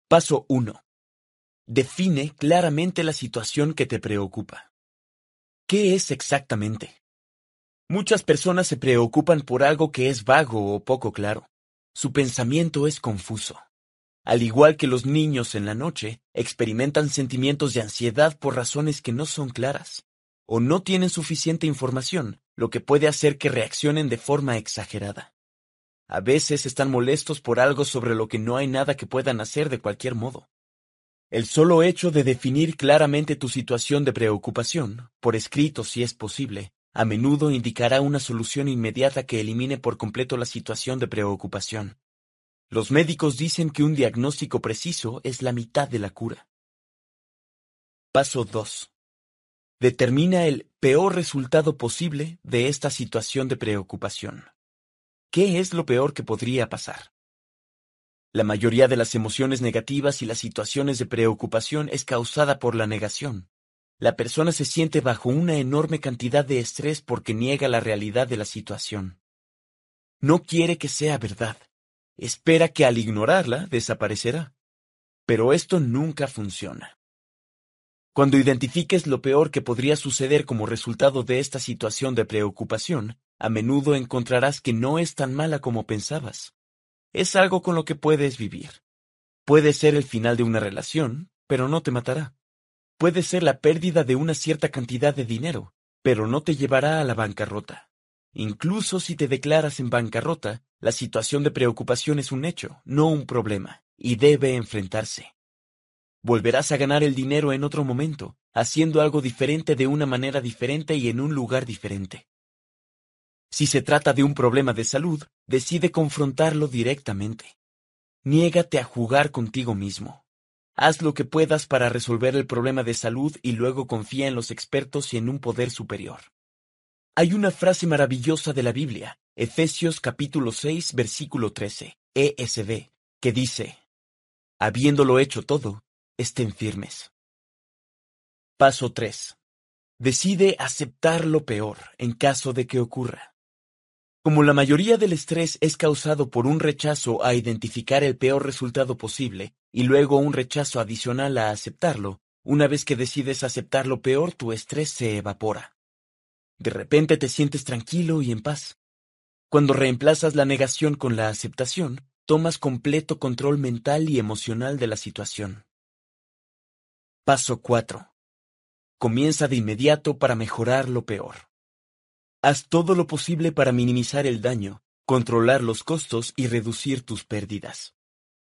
Paso 1. Define claramente la situación que te preocupa. ¿Qué es exactamente? Muchas personas se preocupan por algo que es vago o poco claro. Su pensamiento es confuso. Al igual que los niños en la noche, experimentan sentimientos de ansiedad por razones que no son claras, o no tienen suficiente información, lo que puede hacer que reaccionen de forma exagerada. A veces están molestos por algo sobre lo que no hay nada que puedan hacer de cualquier modo. El solo hecho de definir claramente tu situación de preocupación, por escrito si es posible, a menudo indicará una solución inmediata que elimine por completo la situación de preocupación. Los médicos dicen que un diagnóstico preciso es la mitad de la cura. Paso 2. Determina el peor resultado posible de esta situación de preocupación. ¿Qué es lo peor que podría pasar? La mayoría de las emociones negativas y las situaciones de preocupación es causada por la negación. La persona se siente bajo una enorme cantidad de estrés porque niega la realidad de la situación. No quiere que sea verdad. Espera que al ignorarla desaparecerá. Pero esto nunca funciona. Cuando identifiques lo peor que podría suceder como resultado de esta situación de preocupación, a menudo encontrarás que no es tan mala como pensabas. Es algo con lo que puedes vivir. Puede ser el final de una relación, pero no te matará. Puede ser la pérdida de una cierta cantidad de dinero, pero no te llevará a la bancarrota. Incluso si te declaras en bancarrota, la situación de preocupación es un hecho, no un problema, y debe enfrentarse. Volverás a ganar el dinero en otro momento, haciendo algo diferente de una manera diferente y en un lugar diferente. Si se trata de un problema de salud, decide confrontarlo directamente. Niégate a jugar contigo mismo. Haz lo que puedas para resolver el problema de salud y luego confía en los expertos y en un poder superior. Hay una frase maravillosa de la Biblia, Efesios capítulo 6 versículo 13, ESV, que dice, Habiéndolo hecho todo, estén firmes. Paso 3. Decide aceptar lo peor en caso de que ocurra. Como la mayoría del estrés es causado por un rechazo a identificar el peor resultado posible y luego un rechazo adicional a aceptarlo, una vez que decides aceptar lo peor tu estrés se evapora. De repente te sientes tranquilo y en paz. Cuando reemplazas la negación con la aceptación, tomas completo control mental y emocional de la situación. Paso 4. Comienza de inmediato para mejorar lo peor. Haz todo lo posible para minimizar el daño, controlar los costos y reducir tus pérdidas.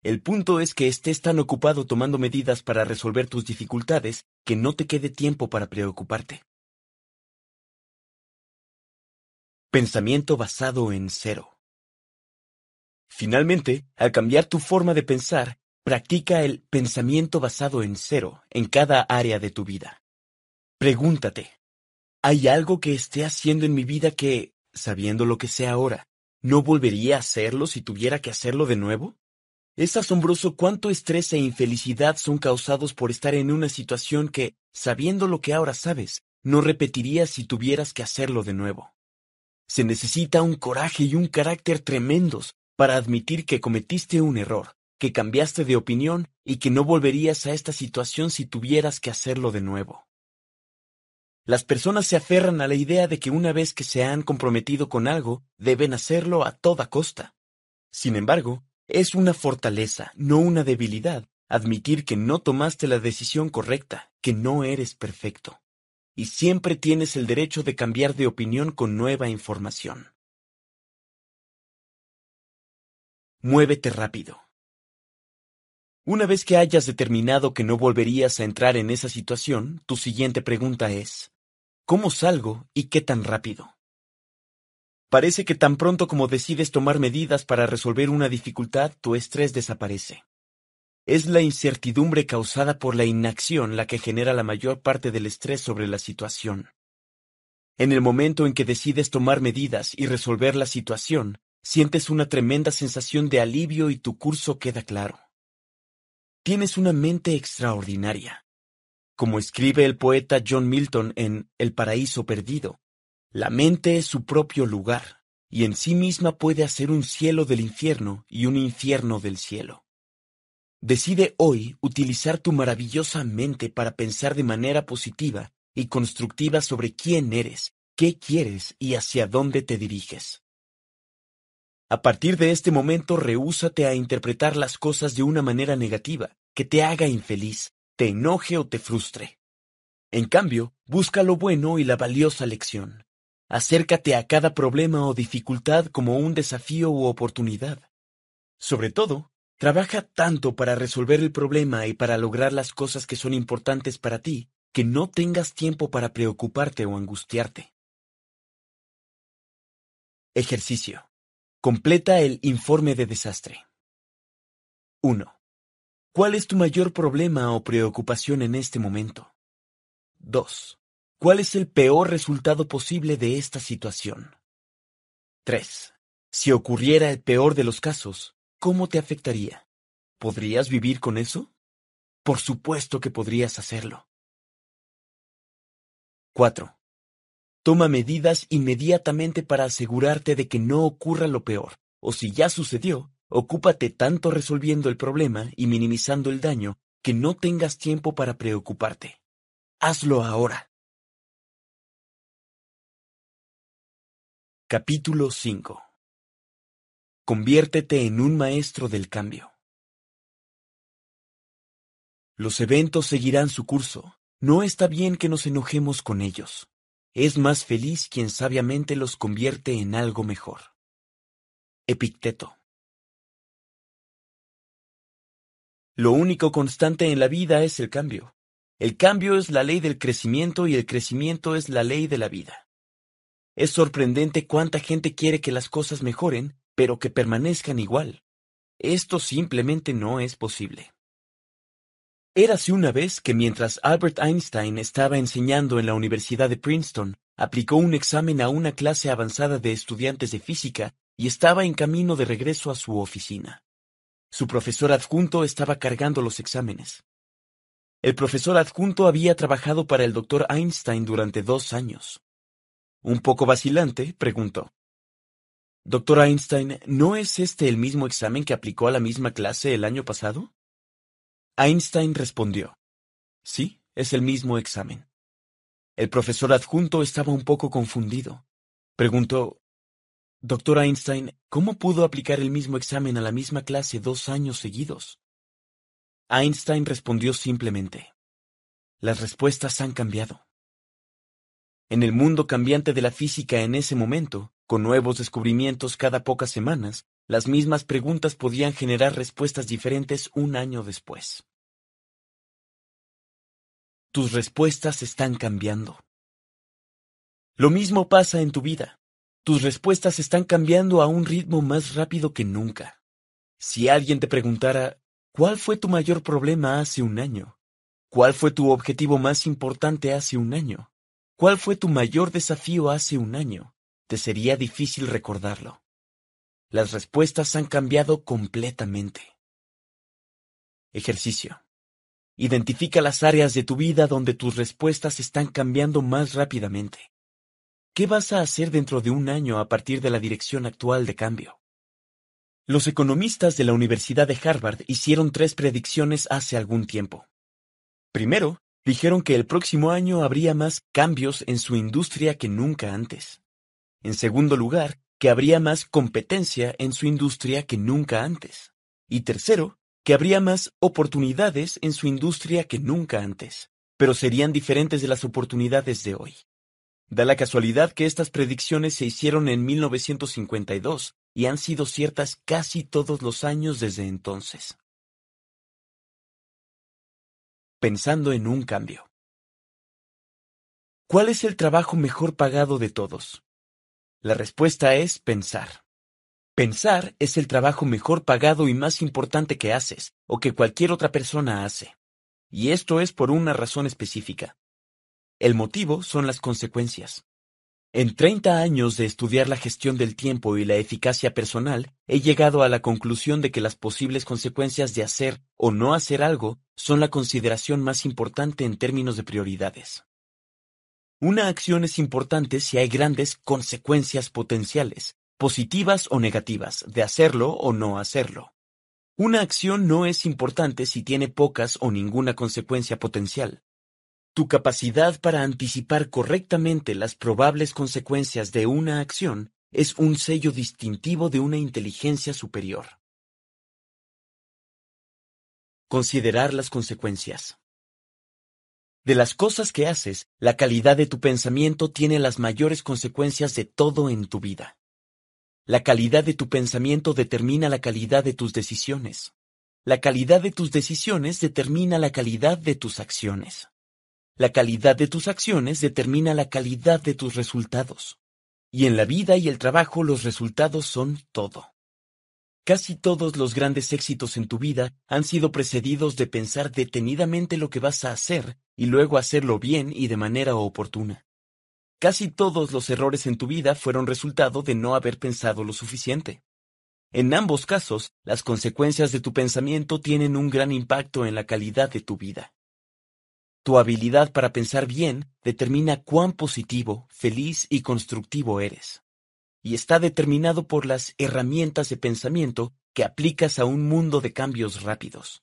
El punto es que estés tan ocupado tomando medidas para resolver tus dificultades que no te quede tiempo para preocuparte. Pensamiento basado en cero. Finalmente, al cambiar tu forma de pensar, practica el pensamiento basado en cero en cada área de tu vida. Pregúntate, hay algo que esté haciendo en mi vida que, sabiendo lo que sé ahora, ¿no volvería a hacerlo si tuviera que hacerlo de nuevo? Es asombroso cuánto estrés e infelicidad son causados por estar en una situación que, sabiendo lo que ahora sabes, no repetirías si tuvieras que hacerlo de nuevo. Se necesita un coraje y un carácter tremendos para admitir que cometiste un error, que cambiaste de opinión y que no volverías a esta situación si tuvieras que hacerlo de nuevo. Las personas se aferran a la idea de que una vez que se han comprometido con algo, deben hacerlo a toda costa. Sin embargo, es una fortaleza, no una debilidad, admitir que no tomaste la decisión correcta, que no eres perfecto. Y siempre tienes el derecho de cambiar de opinión con nueva información. Muévete rápido. Una vez que hayas determinado que no volverías a entrar en esa situación, tu siguiente pregunta es, ¿Cómo salgo y qué tan rápido? Parece que tan pronto como decides tomar medidas para resolver una dificultad, tu estrés desaparece. Es la incertidumbre causada por la inacción la que genera la mayor parte del estrés sobre la situación. En el momento en que decides tomar medidas y resolver la situación, sientes una tremenda sensación de alivio y tu curso queda claro. Tienes una mente extraordinaria como escribe el poeta John Milton en El paraíso perdido. La mente es su propio lugar, y en sí misma puede hacer un cielo del infierno y un infierno del cielo. Decide hoy utilizar tu maravillosa mente para pensar de manera positiva y constructiva sobre quién eres, qué quieres y hacia dónde te diriges. A partir de este momento, rehúsate a interpretar las cosas de una manera negativa, que te haga infeliz, te enoje o te frustre. En cambio, busca lo bueno y la valiosa lección. Acércate a cada problema o dificultad como un desafío u oportunidad. Sobre todo, trabaja tanto para resolver el problema y para lograr las cosas que son importantes para ti, que no tengas tiempo para preocuparte o angustiarte. Ejercicio. Completa el informe de desastre. 1. ¿Cuál es tu mayor problema o preocupación en este momento? 2. ¿Cuál es el peor resultado posible de esta situación? 3. Si ocurriera el peor de los casos, ¿cómo te afectaría? ¿Podrías vivir con eso? Por supuesto que podrías hacerlo. 4. Toma medidas inmediatamente para asegurarte de que no ocurra lo peor, o si ya sucedió, Ocúpate tanto resolviendo el problema y minimizando el daño que no tengas tiempo para preocuparte. Hazlo ahora. Capítulo 5 Conviértete en un maestro del cambio. Los eventos seguirán su curso. No está bien que nos enojemos con ellos. Es más feliz quien sabiamente los convierte en algo mejor. Epicteto Lo único constante en la vida es el cambio. El cambio es la ley del crecimiento y el crecimiento es la ley de la vida. Es sorprendente cuánta gente quiere que las cosas mejoren, pero que permanezcan igual. Esto simplemente no es posible. Érase una vez que mientras Albert Einstein estaba enseñando en la Universidad de Princeton, aplicó un examen a una clase avanzada de estudiantes de física y estaba en camino de regreso a su oficina. Su profesor adjunto estaba cargando los exámenes. El profesor adjunto había trabajado para el doctor Einstein durante dos años. Un poco vacilante, preguntó. Doctor Einstein, ¿no es este el mismo examen que aplicó a la misma clase el año pasado? Einstein respondió. Sí, es el mismo examen. El profesor adjunto estaba un poco confundido. Preguntó, «Doctor Einstein, ¿cómo pudo aplicar el mismo examen a la misma clase dos años seguidos? Einstein respondió simplemente, las respuestas han cambiado. En el mundo cambiante de la física en ese momento, con nuevos descubrimientos cada pocas semanas, las mismas preguntas podían generar respuestas diferentes un año después. Tus respuestas están cambiando. Lo mismo pasa en tu vida. Tus respuestas están cambiando a un ritmo más rápido que nunca. Si alguien te preguntara, ¿cuál fue tu mayor problema hace un año? ¿Cuál fue tu objetivo más importante hace un año? ¿Cuál fue tu mayor desafío hace un año? Te sería difícil recordarlo. Las respuestas han cambiado completamente. Ejercicio. Identifica las áreas de tu vida donde tus respuestas están cambiando más rápidamente. ¿Qué vas a hacer dentro de un año a partir de la dirección actual de cambio? Los economistas de la Universidad de Harvard hicieron tres predicciones hace algún tiempo. Primero, dijeron que el próximo año habría más cambios en su industria que nunca antes. En segundo lugar, que habría más competencia en su industria que nunca antes. Y tercero, que habría más oportunidades en su industria que nunca antes, pero serían diferentes de las oportunidades de hoy. Da la casualidad que estas predicciones se hicieron en 1952 y han sido ciertas casi todos los años desde entonces. Pensando en un cambio. ¿Cuál es el trabajo mejor pagado de todos? La respuesta es pensar. Pensar es el trabajo mejor pagado y más importante que haces, o que cualquier otra persona hace. Y esto es por una razón específica. El motivo son las consecuencias. En 30 años de estudiar la gestión del tiempo y la eficacia personal, he llegado a la conclusión de que las posibles consecuencias de hacer o no hacer algo son la consideración más importante en términos de prioridades. Una acción es importante si hay grandes consecuencias potenciales, positivas o negativas, de hacerlo o no hacerlo. Una acción no es importante si tiene pocas o ninguna consecuencia potencial. Tu capacidad para anticipar correctamente las probables consecuencias de una acción es un sello distintivo de una inteligencia superior. Considerar las consecuencias. De las cosas que haces, la calidad de tu pensamiento tiene las mayores consecuencias de todo en tu vida. La calidad de tu pensamiento determina la calidad de tus decisiones. La calidad de tus decisiones determina la calidad de tus acciones. La calidad de tus acciones determina la calidad de tus resultados. Y en la vida y el trabajo los resultados son todo. Casi todos los grandes éxitos en tu vida han sido precedidos de pensar detenidamente lo que vas a hacer y luego hacerlo bien y de manera oportuna. Casi todos los errores en tu vida fueron resultado de no haber pensado lo suficiente. En ambos casos, las consecuencias de tu pensamiento tienen un gran impacto en la calidad de tu vida. Tu habilidad para pensar bien determina cuán positivo, feliz y constructivo eres. Y está determinado por las herramientas de pensamiento que aplicas a un mundo de cambios rápidos.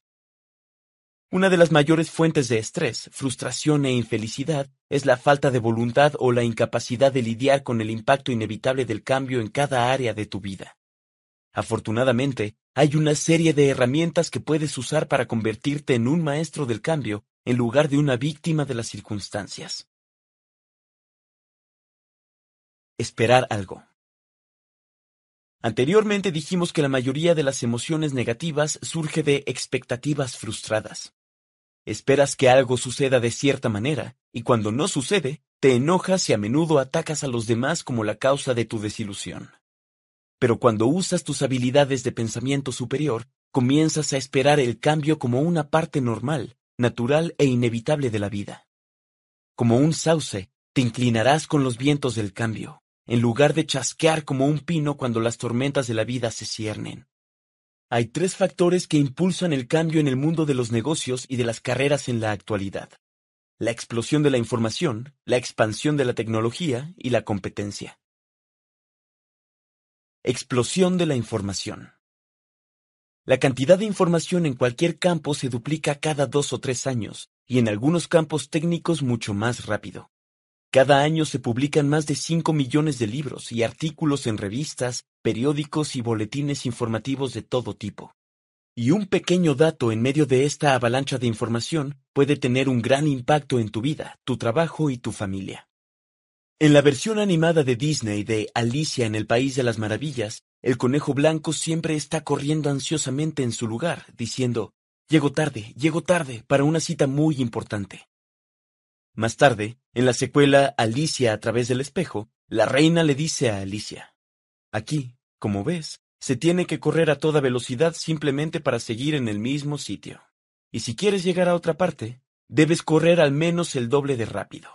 Una de las mayores fuentes de estrés, frustración e infelicidad es la falta de voluntad o la incapacidad de lidiar con el impacto inevitable del cambio en cada área de tu vida. Afortunadamente, hay una serie de herramientas que puedes usar para convertirte en un maestro del cambio en lugar de una víctima de las circunstancias. Esperar algo. Anteriormente dijimos que la mayoría de las emociones negativas surge de expectativas frustradas. Esperas que algo suceda de cierta manera, y cuando no sucede, te enojas y a menudo atacas a los demás como la causa de tu desilusión. Pero cuando usas tus habilidades de pensamiento superior, comienzas a esperar el cambio como una parte normal, natural e inevitable de la vida. Como un sauce, te inclinarás con los vientos del cambio, en lugar de chasquear como un pino cuando las tormentas de la vida se ciernen. Hay tres factores que impulsan el cambio en el mundo de los negocios y de las carreras en la actualidad. La explosión de la información, la expansión de la tecnología y la competencia. Explosión de la información. La cantidad de información en cualquier campo se duplica cada dos o tres años, y en algunos campos técnicos mucho más rápido. Cada año se publican más de 5 millones de libros y artículos en revistas, periódicos y boletines informativos de todo tipo. Y un pequeño dato en medio de esta avalancha de información puede tener un gran impacto en tu vida, tu trabajo y tu familia. En la versión animada de Disney de Alicia en el País de las Maravillas, el conejo blanco siempre está corriendo ansiosamente en su lugar, diciendo, Llego tarde, llego tarde, para una cita muy importante. Más tarde, en la secuela Alicia a través del espejo, la reina le dice a Alicia, Aquí, como ves, se tiene que correr a toda velocidad simplemente para seguir en el mismo sitio. Y si quieres llegar a otra parte, debes correr al menos el doble de rápido.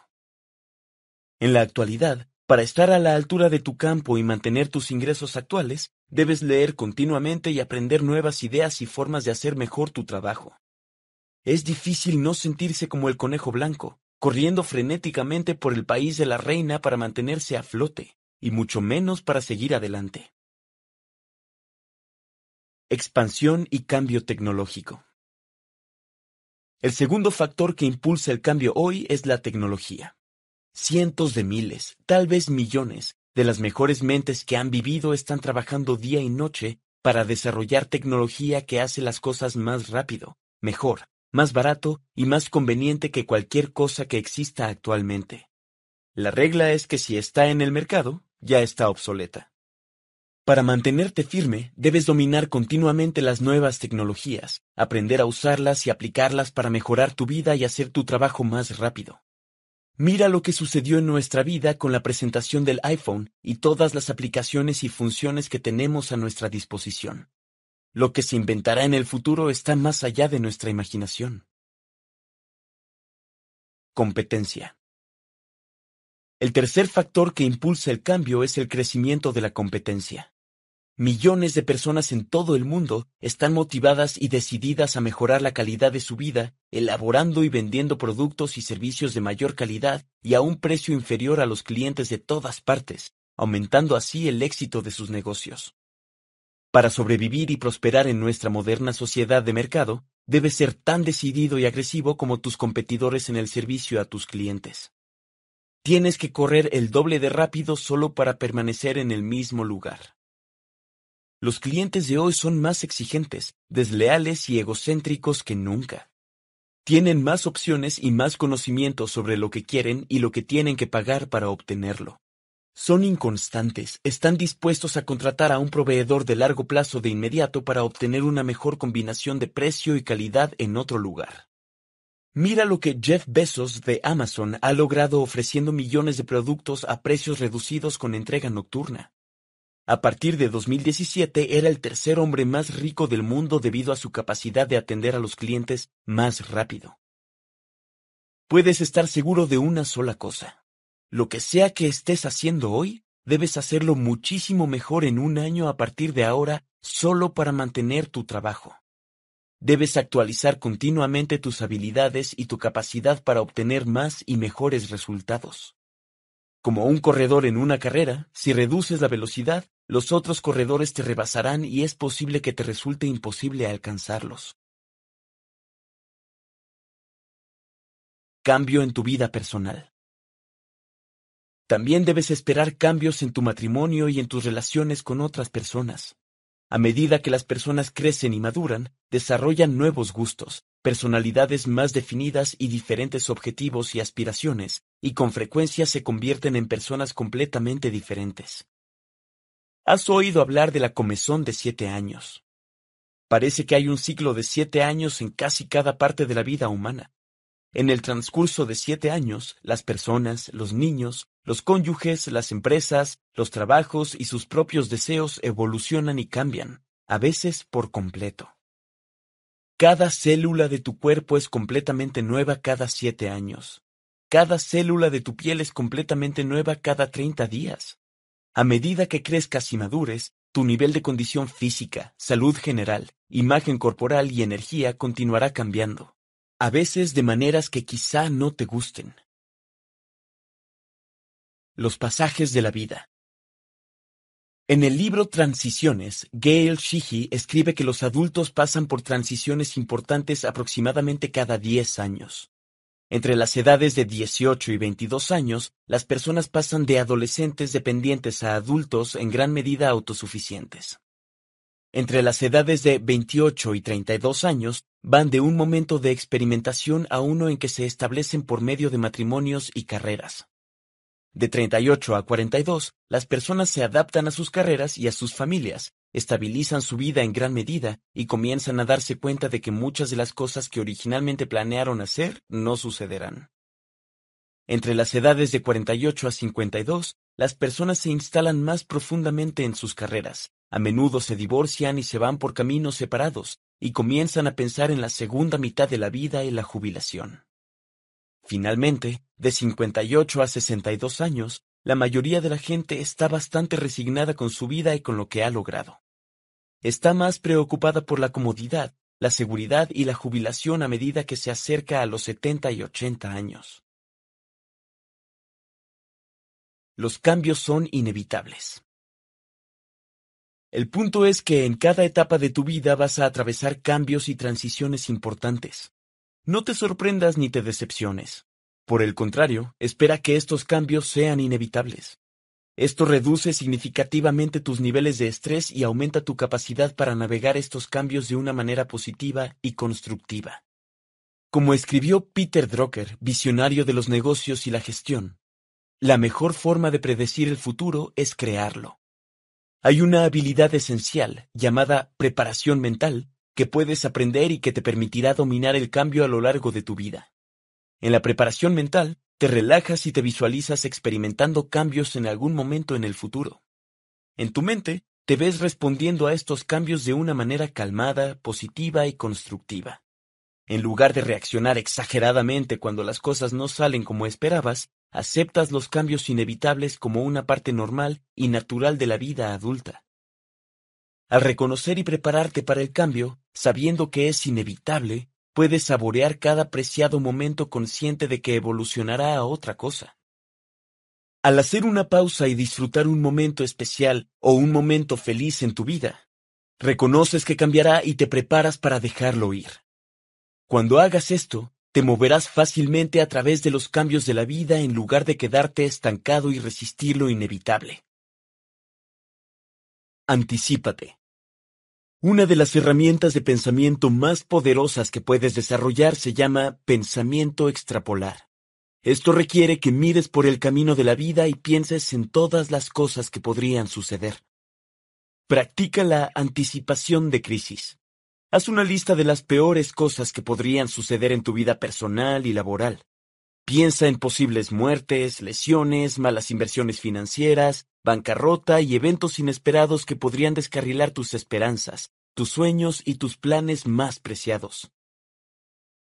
En la actualidad, para estar a la altura de tu campo y mantener tus ingresos actuales, debes leer continuamente y aprender nuevas ideas y formas de hacer mejor tu trabajo. Es difícil no sentirse como el conejo blanco, corriendo frenéticamente por el país de la reina para mantenerse a flote, y mucho menos para seguir adelante. Expansión y cambio tecnológico. El segundo factor que impulsa el cambio hoy es la tecnología. Cientos de miles, tal vez millones, de las mejores mentes que han vivido están trabajando día y noche para desarrollar tecnología que hace las cosas más rápido, mejor, más barato y más conveniente que cualquier cosa que exista actualmente. La regla es que si está en el mercado, ya está obsoleta. Para mantenerte firme, debes dominar continuamente las nuevas tecnologías, aprender a usarlas y aplicarlas para mejorar tu vida y hacer tu trabajo más rápido. Mira lo que sucedió en nuestra vida con la presentación del iPhone y todas las aplicaciones y funciones que tenemos a nuestra disposición. Lo que se inventará en el futuro está más allá de nuestra imaginación. Competencia. El tercer factor que impulsa el cambio es el crecimiento de la competencia. Millones de personas en todo el mundo están motivadas y decididas a mejorar la calidad de su vida, elaborando y vendiendo productos y servicios de mayor calidad y a un precio inferior a los clientes de todas partes, aumentando así el éxito de sus negocios. Para sobrevivir y prosperar en nuestra moderna sociedad de mercado, debes ser tan decidido y agresivo como tus competidores en el servicio a tus clientes. Tienes que correr el doble de rápido solo para permanecer en el mismo lugar. Los clientes de hoy son más exigentes, desleales y egocéntricos que nunca. Tienen más opciones y más conocimiento sobre lo que quieren y lo que tienen que pagar para obtenerlo. Son inconstantes, están dispuestos a contratar a un proveedor de largo plazo de inmediato para obtener una mejor combinación de precio y calidad en otro lugar. Mira lo que Jeff Bezos de Amazon ha logrado ofreciendo millones de productos a precios reducidos con entrega nocturna. A partir de 2017 era el tercer hombre más rico del mundo debido a su capacidad de atender a los clientes más rápido. Puedes estar seguro de una sola cosa. Lo que sea que estés haciendo hoy, debes hacerlo muchísimo mejor en un año a partir de ahora solo para mantener tu trabajo. Debes actualizar continuamente tus habilidades y tu capacidad para obtener más y mejores resultados. Como un corredor en una carrera, si reduces la velocidad, los otros corredores te rebasarán y es posible que te resulte imposible alcanzarlos. Cambio en tu vida personal. También debes esperar cambios en tu matrimonio y en tus relaciones con otras personas. A medida que las personas crecen y maduran, desarrollan nuevos gustos, personalidades más definidas y diferentes objetivos y aspiraciones, y con frecuencia se convierten en personas completamente diferentes. Has oído hablar de la comezón de siete años. Parece que hay un ciclo de siete años en casi cada parte de la vida humana. En el transcurso de siete años, las personas, los niños, los cónyuges, las empresas, los trabajos y sus propios deseos evolucionan y cambian, a veces por completo. Cada célula de tu cuerpo es completamente nueva cada siete años. Cada célula de tu piel es completamente nueva cada treinta días. A medida que crezcas y madures, tu nivel de condición física, salud general, imagen corporal y energía continuará cambiando, a veces de maneras que quizá no te gusten. Los pasajes de la vida. En el libro Transiciones, Gail Sheehy escribe que los adultos pasan por transiciones importantes aproximadamente cada 10 años. Entre las edades de 18 y 22 años, las personas pasan de adolescentes dependientes a adultos en gran medida autosuficientes. Entre las edades de 28 y 32 años, van de un momento de experimentación a uno en que se establecen por medio de matrimonios y carreras. De 38 a 42, las personas se adaptan a sus carreras y a sus familias, estabilizan su vida en gran medida y comienzan a darse cuenta de que muchas de las cosas que originalmente planearon hacer no sucederán. Entre las edades de 48 a 52, las personas se instalan más profundamente en sus carreras, a menudo se divorcian y se van por caminos separados, y comienzan a pensar en la segunda mitad de la vida y la jubilación. Finalmente, de 58 a 62 años, la mayoría de la gente está bastante resignada con su vida y con lo que ha logrado. Está más preocupada por la comodidad, la seguridad y la jubilación a medida que se acerca a los 70 y 80 años. Los cambios son inevitables. El punto es que en cada etapa de tu vida vas a atravesar cambios y transiciones importantes. No te sorprendas ni te decepciones. Por el contrario, espera que estos cambios sean inevitables. Esto reduce significativamente tus niveles de estrés y aumenta tu capacidad para navegar estos cambios de una manera positiva y constructiva. Como escribió Peter Drucker, visionario de los negocios y la gestión, la mejor forma de predecir el futuro es crearlo. Hay una habilidad esencial, llamada preparación mental, que puedes aprender y que te permitirá dominar el cambio a lo largo de tu vida. En la preparación mental, te relajas y te visualizas experimentando cambios en algún momento en el futuro. En tu mente, te ves respondiendo a estos cambios de una manera calmada, positiva y constructiva. En lugar de reaccionar exageradamente cuando las cosas no salen como esperabas, aceptas los cambios inevitables como una parte normal y natural de la vida adulta. Al reconocer y prepararte para el cambio, sabiendo que es inevitable, puedes saborear cada preciado momento consciente de que evolucionará a otra cosa. Al hacer una pausa y disfrutar un momento especial o un momento feliz en tu vida, reconoces que cambiará y te preparas para dejarlo ir. Cuando hagas esto, te moverás fácilmente a través de los cambios de la vida en lugar de quedarte estancado y resistir lo inevitable. Anticípate. Una de las herramientas de pensamiento más poderosas que puedes desarrollar se llama pensamiento extrapolar. Esto requiere que mires por el camino de la vida y pienses en todas las cosas que podrían suceder. Practica la anticipación de crisis. Haz una lista de las peores cosas que podrían suceder en tu vida personal y laboral. Piensa en posibles muertes, lesiones, malas inversiones financieras, bancarrota y eventos inesperados que podrían descarrilar tus esperanzas, tus sueños y tus planes más preciados.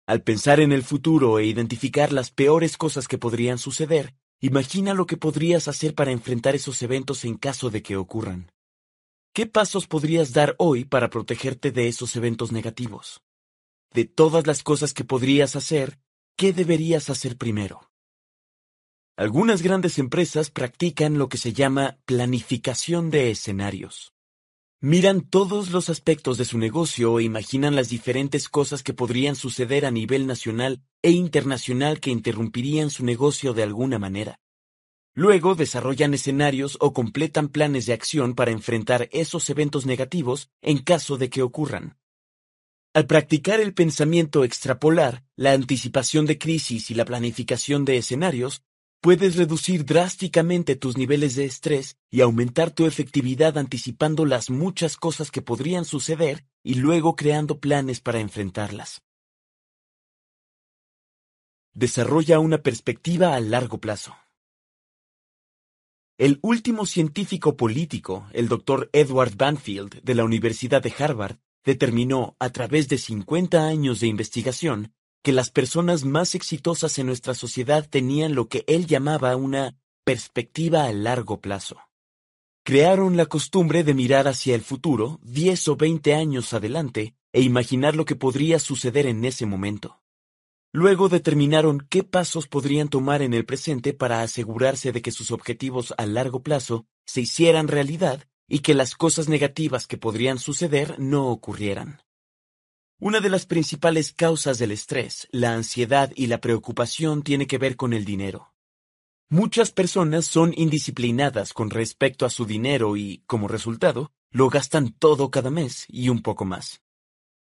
Al pensar en el futuro e identificar las peores cosas que podrían suceder, imagina lo que podrías hacer para enfrentar esos eventos en caso de que ocurran. ¿Qué pasos podrías dar hoy para protegerte de esos eventos negativos? De todas las cosas que podrías hacer, ¿Qué deberías hacer primero? Algunas grandes empresas practican lo que se llama planificación de escenarios. Miran todos los aspectos de su negocio e imaginan las diferentes cosas que podrían suceder a nivel nacional e internacional que interrumpirían su negocio de alguna manera. Luego desarrollan escenarios o completan planes de acción para enfrentar esos eventos negativos en caso de que ocurran. Al practicar el pensamiento extrapolar, la anticipación de crisis y la planificación de escenarios, puedes reducir drásticamente tus niveles de estrés y aumentar tu efectividad anticipando las muchas cosas que podrían suceder y luego creando planes para enfrentarlas. Desarrolla una perspectiva a largo plazo. El último científico político, el doctor Edward Banfield, de la Universidad de Harvard, determinó, a través de 50 años de investigación, que las personas más exitosas en nuestra sociedad tenían lo que él llamaba una perspectiva a largo plazo. Crearon la costumbre de mirar hacia el futuro, 10 o 20 años adelante, e imaginar lo que podría suceder en ese momento. Luego determinaron qué pasos podrían tomar en el presente para asegurarse de que sus objetivos a largo plazo se hicieran realidad y que las cosas negativas que podrían suceder no ocurrieran. Una de las principales causas del estrés, la ansiedad y la preocupación tiene que ver con el dinero. Muchas personas son indisciplinadas con respecto a su dinero y, como resultado, lo gastan todo cada mes y un poco más.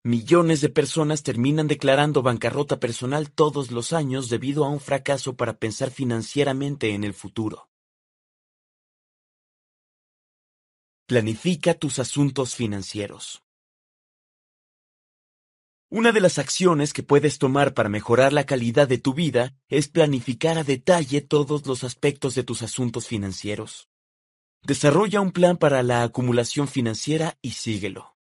Millones de personas terminan declarando bancarrota personal todos los años debido a un fracaso para pensar financieramente en el futuro. Planifica tus asuntos financieros. Una de las acciones que puedes tomar para mejorar la calidad de tu vida es planificar a detalle todos los aspectos de tus asuntos financieros. Desarrolla un plan para la acumulación financiera y síguelo.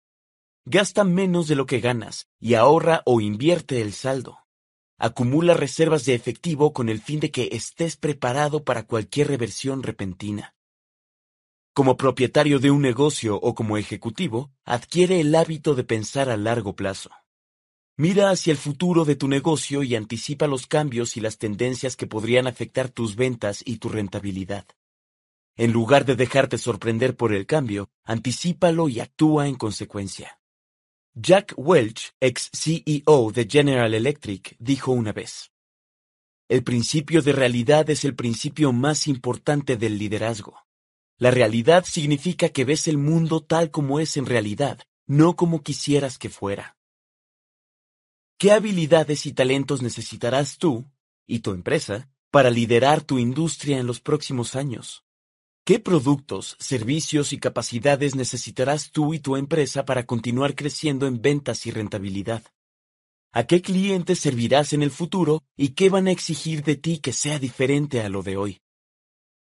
Gasta menos de lo que ganas y ahorra o invierte el saldo. Acumula reservas de efectivo con el fin de que estés preparado para cualquier reversión repentina. Como propietario de un negocio o como ejecutivo, adquiere el hábito de pensar a largo plazo. Mira hacia el futuro de tu negocio y anticipa los cambios y las tendencias que podrían afectar tus ventas y tu rentabilidad. En lugar de dejarte sorprender por el cambio, anticípalo y actúa en consecuencia. Jack Welch, ex CEO de General Electric, dijo una vez, El principio de realidad es el principio más importante del liderazgo. La realidad significa que ves el mundo tal como es en realidad, no como quisieras que fuera. ¿Qué habilidades y talentos necesitarás tú, y tu empresa, para liderar tu industria en los próximos años? ¿Qué productos, servicios y capacidades necesitarás tú y tu empresa para continuar creciendo en ventas y rentabilidad? ¿A qué clientes servirás en el futuro y qué van a exigir de ti que sea diferente a lo de hoy?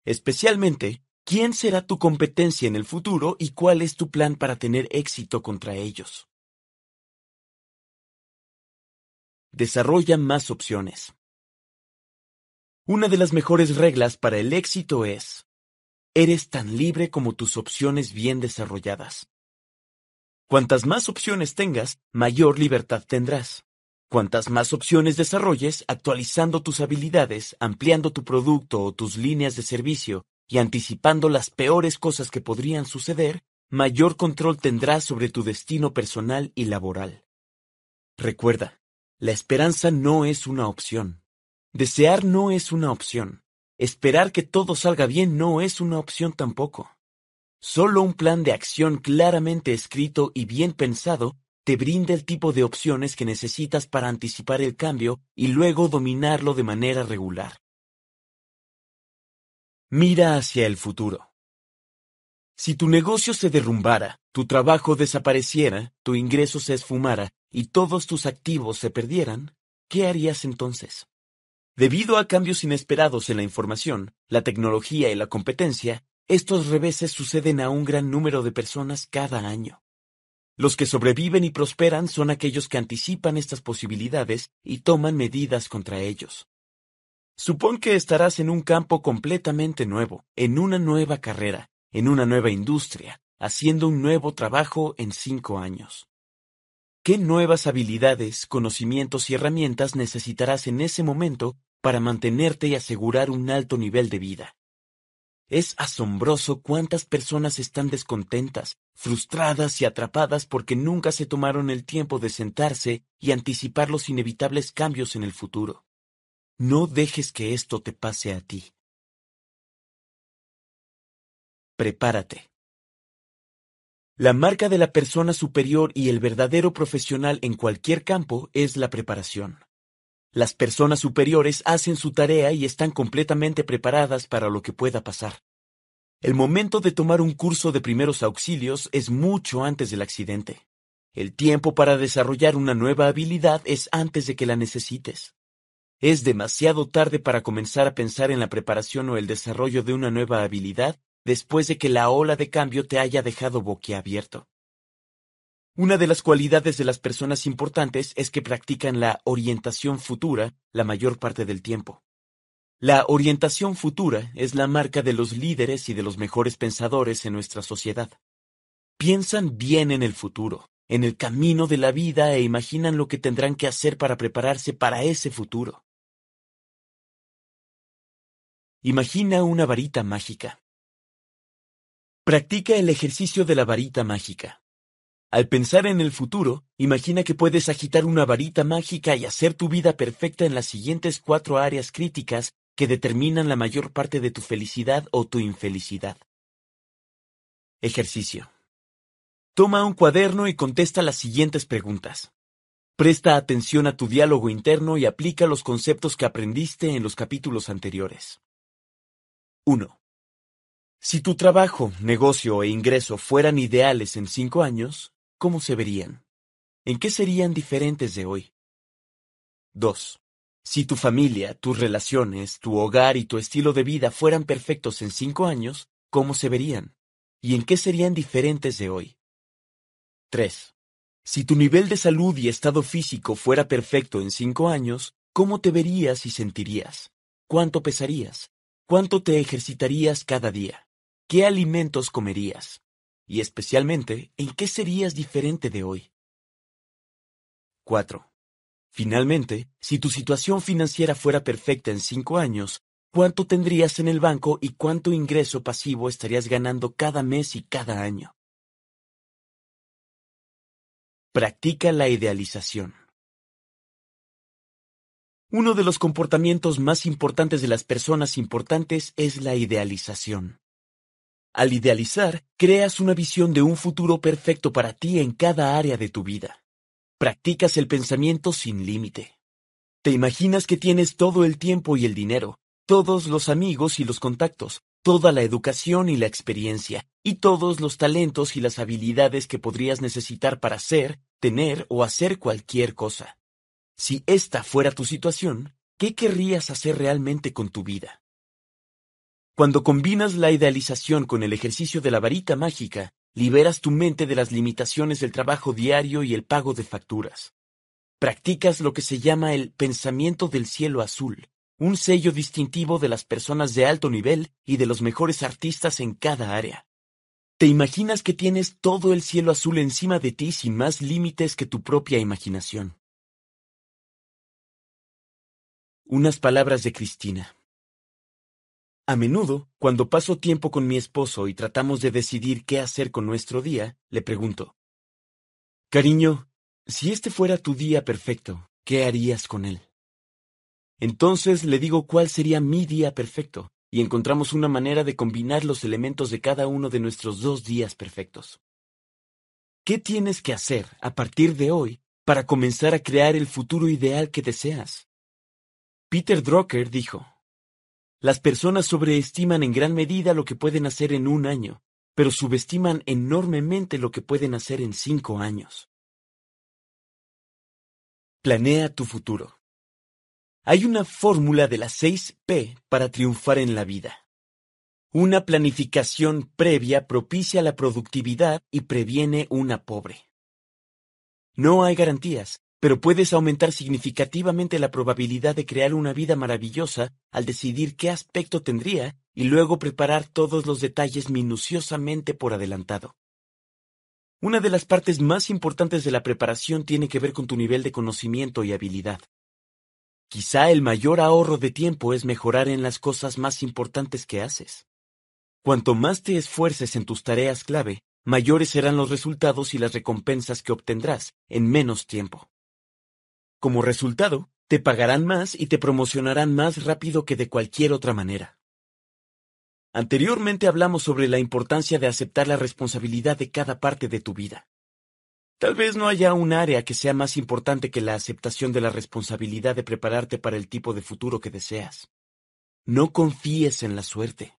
Especialmente, ¿Quién será tu competencia en el futuro y cuál es tu plan para tener éxito contra ellos? Desarrolla más opciones. Una de las mejores reglas para el éxito es, eres tan libre como tus opciones bien desarrolladas. Cuantas más opciones tengas, mayor libertad tendrás. Cuantas más opciones desarrolles, actualizando tus habilidades, ampliando tu producto o tus líneas de servicio, y anticipando las peores cosas que podrían suceder, mayor control tendrás sobre tu destino personal y laboral. Recuerda, la esperanza no es una opción. Desear no es una opción. Esperar que todo salga bien no es una opción tampoco. Solo un plan de acción claramente escrito y bien pensado te brinda el tipo de opciones que necesitas para anticipar el cambio y luego dominarlo de manera regular. Mira hacia el futuro. Si tu negocio se derrumbara, tu trabajo desapareciera, tu ingreso se esfumara y todos tus activos se perdieran, ¿qué harías entonces? Debido a cambios inesperados en la información, la tecnología y la competencia, estos reveses suceden a un gran número de personas cada año. Los que sobreviven y prosperan son aquellos que anticipan estas posibilidades y toman medidas contra ellos. Supón que estarás en un campo completamente nuevo, en una nueva carrera, en una nueva industria, haciendo un nuevo trabajo en cinco años. ¿Qué nuevas habilidades, conocimientos y herramientas necesitarás en ese momento para mantenerte y asegurar un alto nivel de vida? Es asombroso cuántas personas están descontentas, frustradas y atrapadas porque nunca se tomaron el tiempo de sentarse y anticipar los inevitables cambios en el futuro. No dejes que esto te pase a ti. Prepárate. La marca de la persona superior y el verdadero profesional en cualquier campo es la preparación. Las personas superiores hacen su tarea y están completamente preparadas para lo que pueda pasar. El momento de tomar un curso de primeros auxilios es mucho antes del accidente. El tiempo para desarrollar una nueva habilidad es antes de que la necesites. Es demasiado tarde para comenzar a pensar en la preparación o el desarrollo de una nueva habilidad después de que la ola de cambio te haya dejado boquiabierto. Una de las cualidades de las personas importantes es que practican la orientación futura la mayor parte del tiempo. La orientación futura es la marca de los líderes y de los mejores pensadores en nuestra sociedad. Piensan bien en el futuro, en el camino de la vida e imaginan lo que tendrán que hacer para prepararse para ese futuro. Imagina una varita mágica. Practica el ejercicio de la varita mágica. Al pensar en el futuro, imagina que puedes agitar una varita mágica y hacer tu vida perfecta en las siguientes cuatro áreas críticas que determinan la mayor parte de tu felicidad o tu infelicidad. Ejercicio. Toma un cuaderno y contesta las siguientes preguntas. Presta atención a tu diálogo interno y aplica los conceptos que aprendiste en los capítulos anteriores. 1. Si tu trabajo, negocio e ingreso fueran ideales en cinco años, ¿cómo se verían? ¿En qué serían diferentes de hoy? 2. Si tu familia, tus relaciones, tu hogar y tu estilo de vida fueran perfectos en cinco años, ¿cómo se verían? ¿Y en qué serían diferentes de hoy? 3. Si tu nivel de salud y estado físico fuera perfecto en cinco años, ¿cómo te verías y sentirías? ¿Cuánto pesarías? cuánto te ejercitarías cada día, qué alimentos comerías y especialmente en qué serías diferente de hoy. 4. Finalmente, si tu situación financiera fuera perfecta en cinco años, ¿cuánto tendrías en el banco y cuánto ingreso pasivo estarías ganando cada mes y cada año? Practica la idealización. Uno de los comportamientos más importantes de las personas importantes es la idealización. Al idealizar, creas una visión de un futuro perfecto para ti en cada área de tu vida. Practicas el pensamiento sin límite. Te imaginas que tienes todo el tiempo y el dinero, todos los amigos y los contactos, toda la educación y la experiencia, y todos los talentos y las habilidades que podrías necesitar para ser, tener o hacer cualquier cosa. Si esta fuera tu situación, ¿qué querrías hacer realmente con tu vida? Cuando combinas la idealización con el ejercicio de la varita mágica, liberas tu mente de las limitaciones del trabajo diario y el pago de facturas. Practicas lo que se llama el pensamiento del cielo azul, un sello distintivo de las personas de alto nivel y de los mejores artistas en cada área. Te imaginas que tienes todo el cielo azul encima de ti sin más límites que tu propia imaginación. Unas palabras de Cristina. A menudo, cuando paso tiempo con mi esposo y tratamos de decidir qué hacer con nuestro día, le pregunto, Cariño, si este fuera tu día perfecto, ¿qué harías con él? Entonces le digo cuál sería mi día perfecto, y encontramos una manera de combinar los elementos de cada uno de nuestros dos días perfectos. ¿Qué tienes que hacer a partir de hoy para comenzar a crear el futuro ideal que deseas? Peter Drucker dijo, Las personas sobreestiman en gran medida lo que pueden hacer en un año, pero subestiman enormemente lo que pueden hacer en cinco años. Planea tu futuro. Hay una fórmula de las 6 P para triunfar en la vida. Una planificación previa propicia la productividad y previene una pobre. No hay garantías, pero puedes aumentar significativamente la probabilidad de crear una vida maravillosa al decidir qué aspecto tendría y luego preparar todos los detalles minuciosamente por adelantado. Una de las partes más importantes de la preparación tiene que ver con tu nivel de conocimiento y habilidad. Quizá el mayor ahorro de tiempo es mejorar en las cosas más importantes que haces. Cuanto más te esfuerces en tus tareas clave, mayores serán los resultados y las recompensas que obtendrás en menos tiempo. Como resultado, te pagarán más y te promocionarán más rápido que de cualquier otra manera. Anteriormente hablamos sobre la importancia de aceptar la responsabilidad de cada parte de tu vida. Tal vez no haya un área que sea más importante que la aceptación de la responsabilidad de prepararte para el tipo de futuro que deseas. No confíes en la suerte.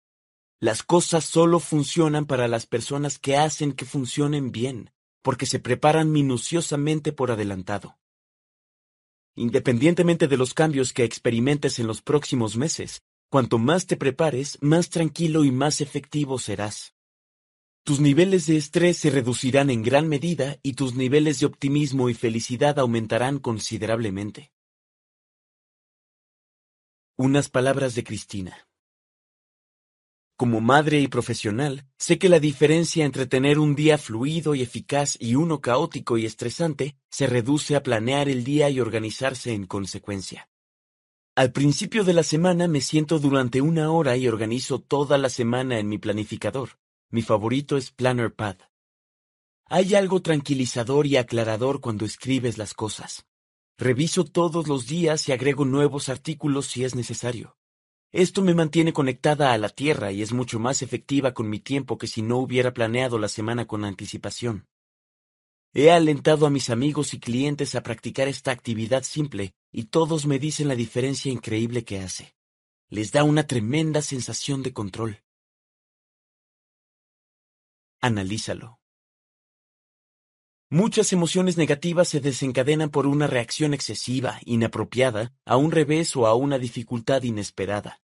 Las cosas solo funcionan para las personas que hacen que funcionen bien, porque se preparan minuciosamente por adelantado. Independientemente de los cambios que experimentes en los próximos meses, cuanto más te prepares, más tranquilo y más efectivo serás. Tus niveles de estrés se reducirán en gran medida y tus niveles de optimismo y felicidad aumentarán considerablemente. Unas palabras de Cristina. Como madre y profesional, sé que la diferencia entre tener un día fluido y eficaz y uno caótico y estresante se reduce a planear el día y organizarse en consecuencia. Al principio de la semana me siento durante una hora y organizo toda la semana en mi planificador. Mi favorito es Planner Pad. Hay algo tranquilizador y aclarador cuando escribes las cosas. Reviso todos los días y agrego nuevos artículos si es necesario. Esto me mantiene conectada a la Tierra y es mucho más efectiva con mi tiempo que si no hubiera planeado la semana con anticipación. He alentado a mis amigos y clientes a practicar esta actividad simple y todos me dicen la diferencia increíble que hace. Les da una tremenda sensación de control. Analízalo. Muchas emociones negativas se desencadenan por una reacción excesiva, inapropiada, a un revés o a una dificultad inesperada.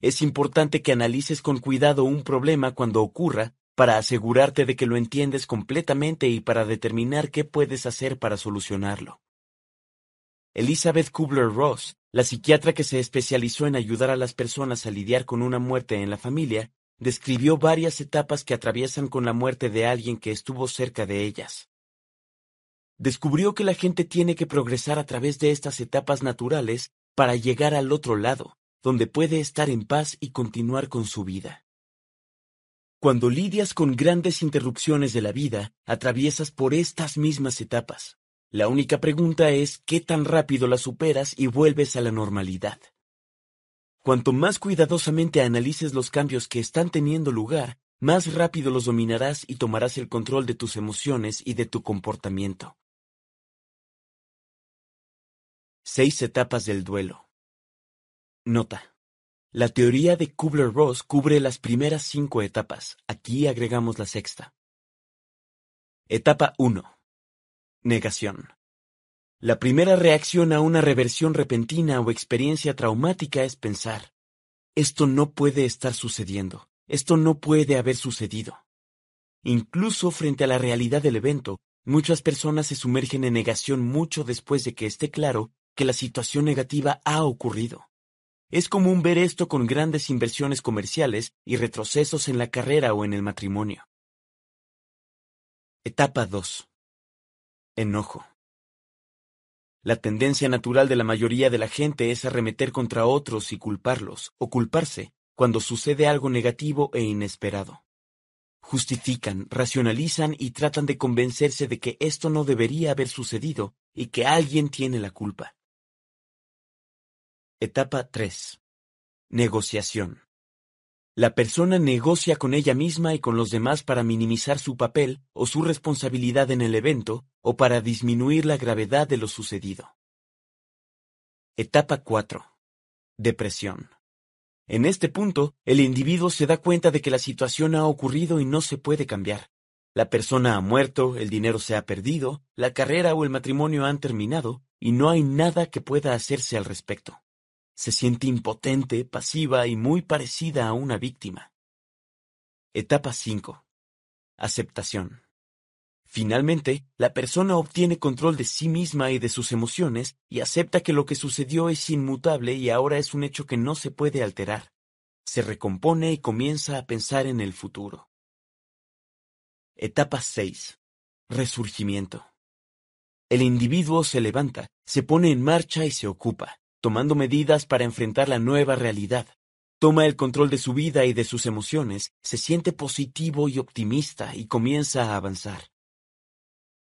Es importante que analices con cuidado un problema cuando ocurra para asegurarte de que lo entiendes completamente y para determinar qué puedes hacer para solucionarlo. Elizabeth Kubler-Ross, la psiquiatra que se especializó en ayudar a las personas a lidiar con una muerte en la familia, describió varias etapas que atraviesan con la muerte de alguien que estuvo cerca de ellas descubrió que la gente tiene que progresar a través de estas etapas naturales para llegar al otro lado, donde puede estar en paz y continuar con su vida. Cuando lidias con grandes interrupciones de la vida, atraviesas por estas mismas etapas. La única pregunta es qué tan rápido las superas y vuelves a la normalidad. Cuanto más cuidadosamente analices los cambios que están teniendo lugar, más rápido los dominarás y tomarás el control de tus emociones y de tu comportamiento. Seis etapas del duelo. Nota. La teoría de Kubler-Ross cubre las primeras cinco etapas. Aquí agregamos la sexta. Etapa 1. Negación. La primera reacción a una reversión repentina o experiencia traumática es pensar, esto no puede estar sucediendo, esto no puede haber sucedido. Incluso frente a la realidad del evento, muchas personas se sumergen en negación mucho después de que esté claro que la situación negativa ha ocurrido. Es común ver esto con grandes inversiones comerciales y retrocesos en la carrera o en el matrimonio. Etapa 2. Enojo. La tendencia natural de la mayoría de la gente es arremeter contra otros y culparlos, o culparse, cuando sucede algo negativo e inesperado. Justifican, racionalizan y tratan de convencerse de que esto no debería haber sucedido y que alguien tiene la culpa. Etapa 3. Negociación. La persona negocia con ella misma y con los demás para minimizar su papel o su responsabilidad en el evento o para disminuir la gravedad de lo sucedido. Etapa 4. Depresión. En este punto, el individuo se da cuenta de que la situación ha ocurrido y no se puede cambiar. La persona ha muerto, el dinero se ha perdido, la carrera o el matrimonio han terminado, y no hay nada que pueda hacerse al respecto. Se siente impotente, pasiva y muy parecida a una víctima. Etapa 5. Aceptación. Finalmente, la persona obtiene control de sí misma y de sus emociones y acepta que lo que sucedió es inmutable y ahora es un hecho que no se puede alterar. Se recompone y comienza a pensar en el futuro. Etapa 6. Resurgimiento. El individuo se levanta, se pone en marcha y se ocupa tomando medidas para enfrentar la nueva realidad. Toma el control de su vida y de sus emociones, se siente positivo y optimista y comienza a avanzar.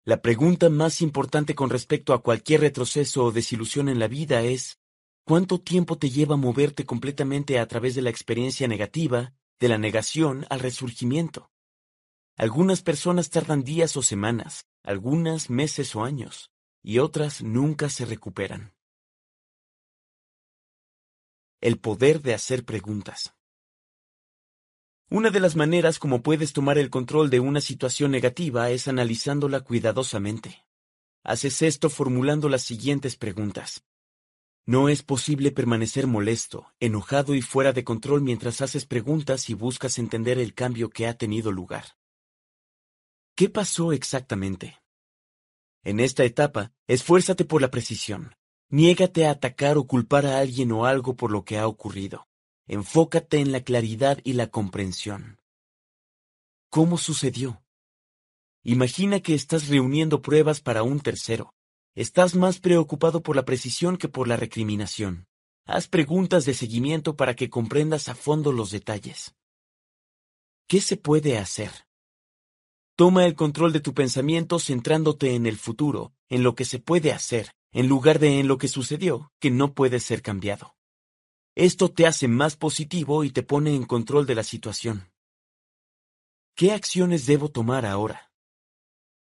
La pregunta más importante con respecto a cualquier retroceso o desilusión en la vida es, ¿cuánto tiempo te lleva moverte completamente a través de la experiencia negativa, de la negación al resurgimiento? Algunas personas tardan días o semanas, algunas meses o años, y otras nunca se recuperan el poder de hacer preguntas. Una de las maneras como puedes tomar el control de una situación negativa es analizándola cuidadosamente. Haces esto formulando las siguientes preguntas. No es posible permanecer molesto, enojado y fuera de control mientras haces preguntas y buscas entender el cambio que ha tenido lugar. ¿Qué pasó exactamente? En esta etapa, esfuérzate por la precisión. Niégate a atacar o culpar a alguien o algo por lo que ha ocurrido. Enfócate en la claridad y la comprensión. ¿Cómo sucedió? Imagina que estás reuniendo pruebas para un tercero. Estás más preocupado por la precisión que por la recriminación. Haz preguntas de seguimiento para que comprendas a fondo los detalles. ¿Qué se puede hacer? Toma el control de tu pensamiento centrándote en el futuro, en lo que se puede hacer, en lugar de en lo que sucedió, que no puede ser cambiado. Esto te hace más positivo y te pone en control de la situación. ¿Qué acciones debo tomar ahora?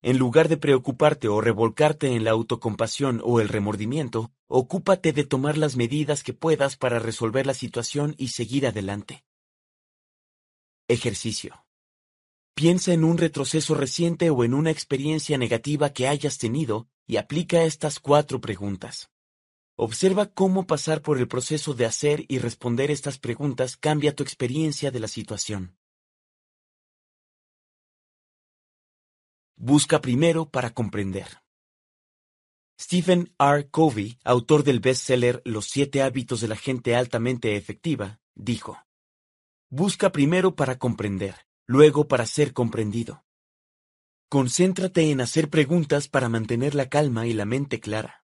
En lugar de preocuparte o revolcarte en la autocompasión o el remordimiento, ocúpate de tomar las medidas que puedas para resolver la situación y seguir adelante. Ejercicio. Piensa en un retroceso reciente o en una experiencia negativa que hayas tenido y aplica estas cuatro preguntas. Observa cómo pasar por el proceso de hacer y responder estas preguntas cambia tu experiencia de la situación. Busca primero para comprender. Stephen R. Covey, autor del bestseller Los siete hábitos de la gente altamente efectiva, dijo, Busca primero para comprender, luego para ser comprendido. Concéntrate en hacer preguntas para mantener la calma y la mente clara.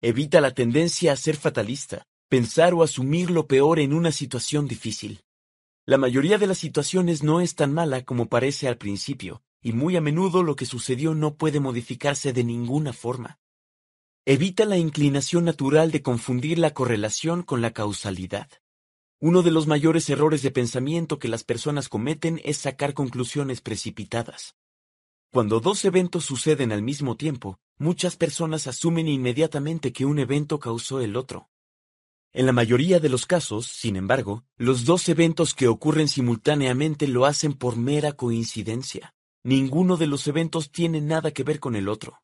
Evita la tendencia a ser fatalista, pensar o asumir lo peor en una situación difícil. La mayoría de las situaciones no es tan mala como parece al principio, y muy a menudo lo que sucedió no puede modificarse de ninguna forma. Evita la inclinación natural de confundir la correlación con la causalidad. Uno de los mayores errores de pensamiento que las personas cometen es sacar conclusiones precipitadas. Cuando dos eventos suceden al mismo tiempo, muchas personas asumen inmediatamente que un evento causó el otro. En la mayoría de los casos, sin embargo, los dos eventos que ocurren simultáneamente lo hacen por mera coincidencia. Ninguno de los eventos tiene nada que ver con el otro.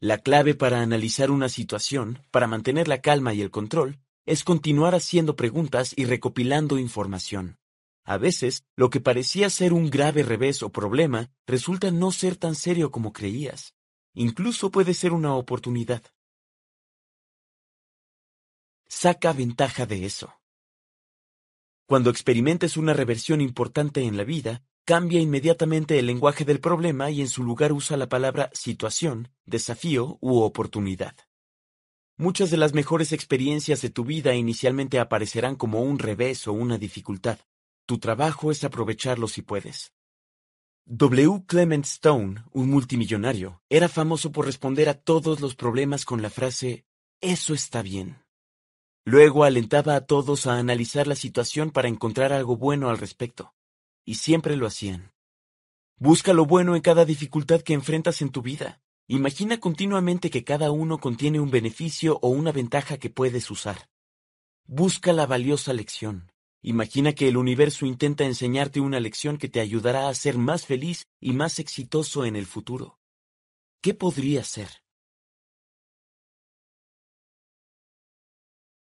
La clave para analizar una situación, para mantener la calma y el control, es continuar haciendo preguntas y recopilando información. A veces, lo que parecía ser un grave revés o problema resulta no ser tan serio como creías. Incluso puede ser una oportunidad. Saca ventaja de eso. Cuando experimentes una reversión importante en la vida, cambia inmediatamente el lenguaje del problema y en su lugar usa la palabra situación, desafío u oportunidad. Muchas de las mejores experiencias de tu vida inicialmente aparecerán como un revés o una dificultad. Tu trabajo es aprovecharlo si puedes. W. Clement Stone, un multimillonario, era famoso por responder a todos los problemas con la frase Eso está bien. Luego alentaba a todos a analizar la situación para encontrar algo bueno al respecto. Y siempre lo hacían. Busca lo bueno en cada dificultad que enfrentas en tu vida. Imagina continuamente que cada uno contiene un beneficio o una ventaja que puedes usar. Busca la valiosa lección. Imagina que el universo intenta enseñarte una lección que te ayudará a ser más feliz y más exitoso en el futuro. ¿Qué podría ser?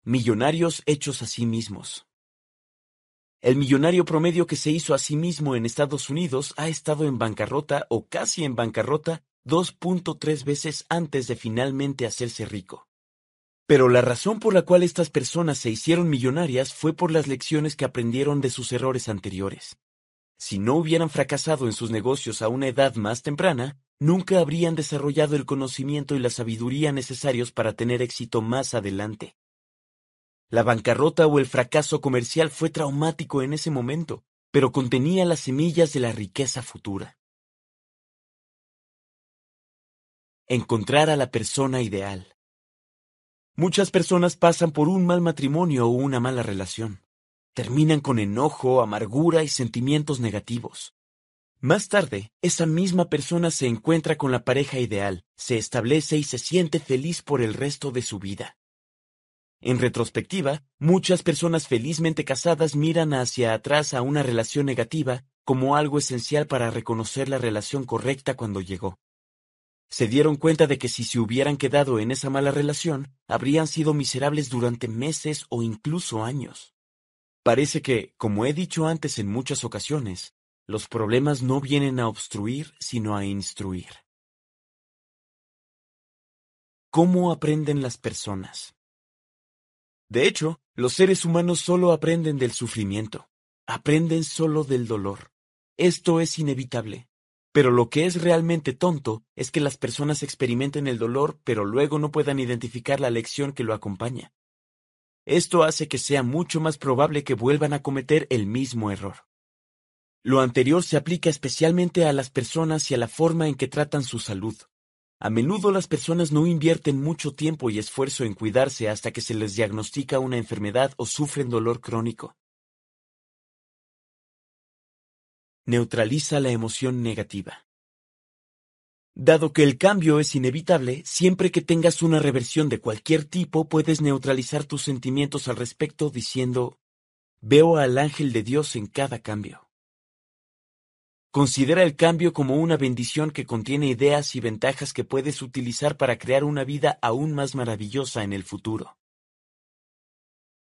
Millonarios hechos a sí mismos. El millonario promedio que se hizo a sí mismo en Estados Unidos ha estado en bancarrota o casi en bancarrota 2.3 veces antes de finalmente hacerse rico. Pero la razón por la cual estas personas se hicieron millonarias fue por las lecciones que aprendieron de sus errores anteriores. Si no hubieran fracasado en sus negocios a una edad más temprana, nunca habrían desarrollado el conocimiento y la sabiduría necesarios para tener éxito más adelante. La bancarrota o el fracaso comercial fue traumático en ese momento, pero contenía las semillas de la riqueza futura. Encontrar a la persona ideal. Muchas personas pasan por un mal matrimonio o una mala relación. Terminan con enojo, amargura y sentimientos negativos. Más tarde, esa misma persona se encuentra con la pareja ideal, se establece y se siente feliz por el resto de su vida. En retrospectiva, muchas personas felizmente casadas miran hacia atrás a una relación negativa como algo esencial para reconocer la relación correcta cuando llegó. Se dieron cuenta de que si se hubieran quedado en esa mala relación, habrían sido miserables durante meses o incluso años. Parece que, como he dicho antes en muchas ocasiones, los problemas no vienen a obstruir, sino a instruir. ¿Cómo aprenden las personas? De hecho, los seres humanos solo aprenden del sufrimiento, aprenden solo del dolor. Esto es inevitable. Pero lo que es realmente tonto es que las personas experimenten el dolor pero luego no puedan identificar la lección que lo acompaña. Esto hace que sea mucho más probable que vuelvan a cometer el mismo error. Lo anterior se aplica especialmente a las personas y a la forma en que tratan su salud. A menudo las personas no invierten mucho tiempo y esfuerzo en cuidarse hasta que se les diagnostica una enfermedad o sufren dolor crónico. neutraliza la emoción negativa. Dado que el cambio es inevitable, siempre que tengas una reversión de cualquier tipo puedes neutralizar tus sentimientos al respecto diciendo, veo al ángel de Dios en cada cambio. Considera el cambio como una bendición que contiene ideas y ventajas que puedes utilizar para crear una vida aún más maravillosa en el futuro.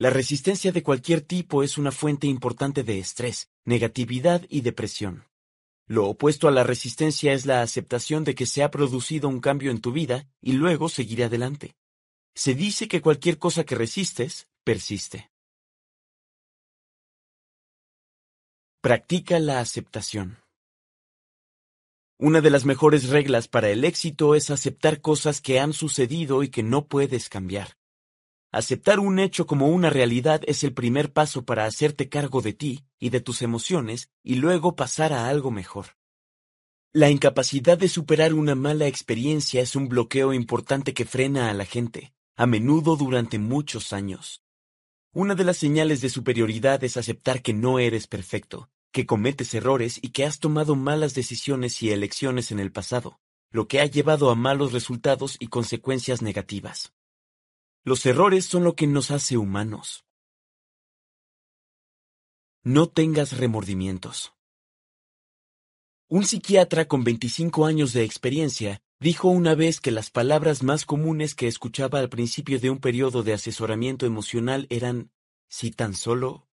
La resistencia de cualquier tipo es una fuente importante de estrés, negatividad y depresión. Lo opuesto a la resistencia es la aceptación de que se ha producido un cambio en tu vida y luego seguir adelante. Se dice que cualquier cosa que resistes, persiste. Practica la aceptación. Una de las mejores reglas para el éxito es aceptar cosas que han sucedido y que no puedes cambiar. Aceptar un hecho como una realidad es el primer paso para hacerte cargo de ti y de tus emociones y luego pasar a algo mejor. La incapacidad de superar una mala experiencia es un bloqueo importante que frena a la gente, a menudo durante muchos años. Una de las señales de superioridad es aceptar que no eres perfecto, que cometes errores y que has tomado malas decisiones y elecciones en el pasado, lo que ha llevado a malos resultados y consecuencias negativas. Los errores son lo que nos hace humanos. No tengas remordimientos. Un psiquiatra con 25 años de experiencia dijo una vez que las palabras más comunes que escuchaba al principio de un periodo de asesoramiento emocional eran si tan solo.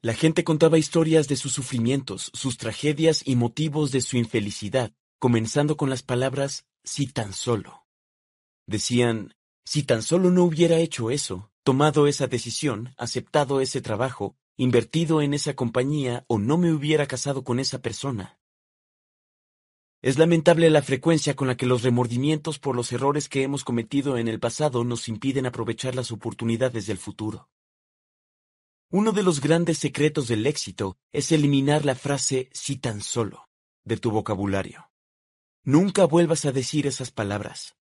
La gente contaba historias de sus sufrimientos, sus tragedias y motivos de su infelicidad, comenzando con las palabras si tan solo. Decían, si tan solo no hubiera hecho eso, tomado esa decisión, aceptado ese trabajo, invertido en esa compañía o no me hubiera casado con esa persona. Es lamentable la frecuencia con la que los remordimientos por los errores que hemos cometido en el pasado nos impiden aprovechar las oportunidades del futuro. Uno de los grandes secretos del éxito es eliminar la frase si tan solo de tu vocabulario. Nunca vuelvas a decir esas palabras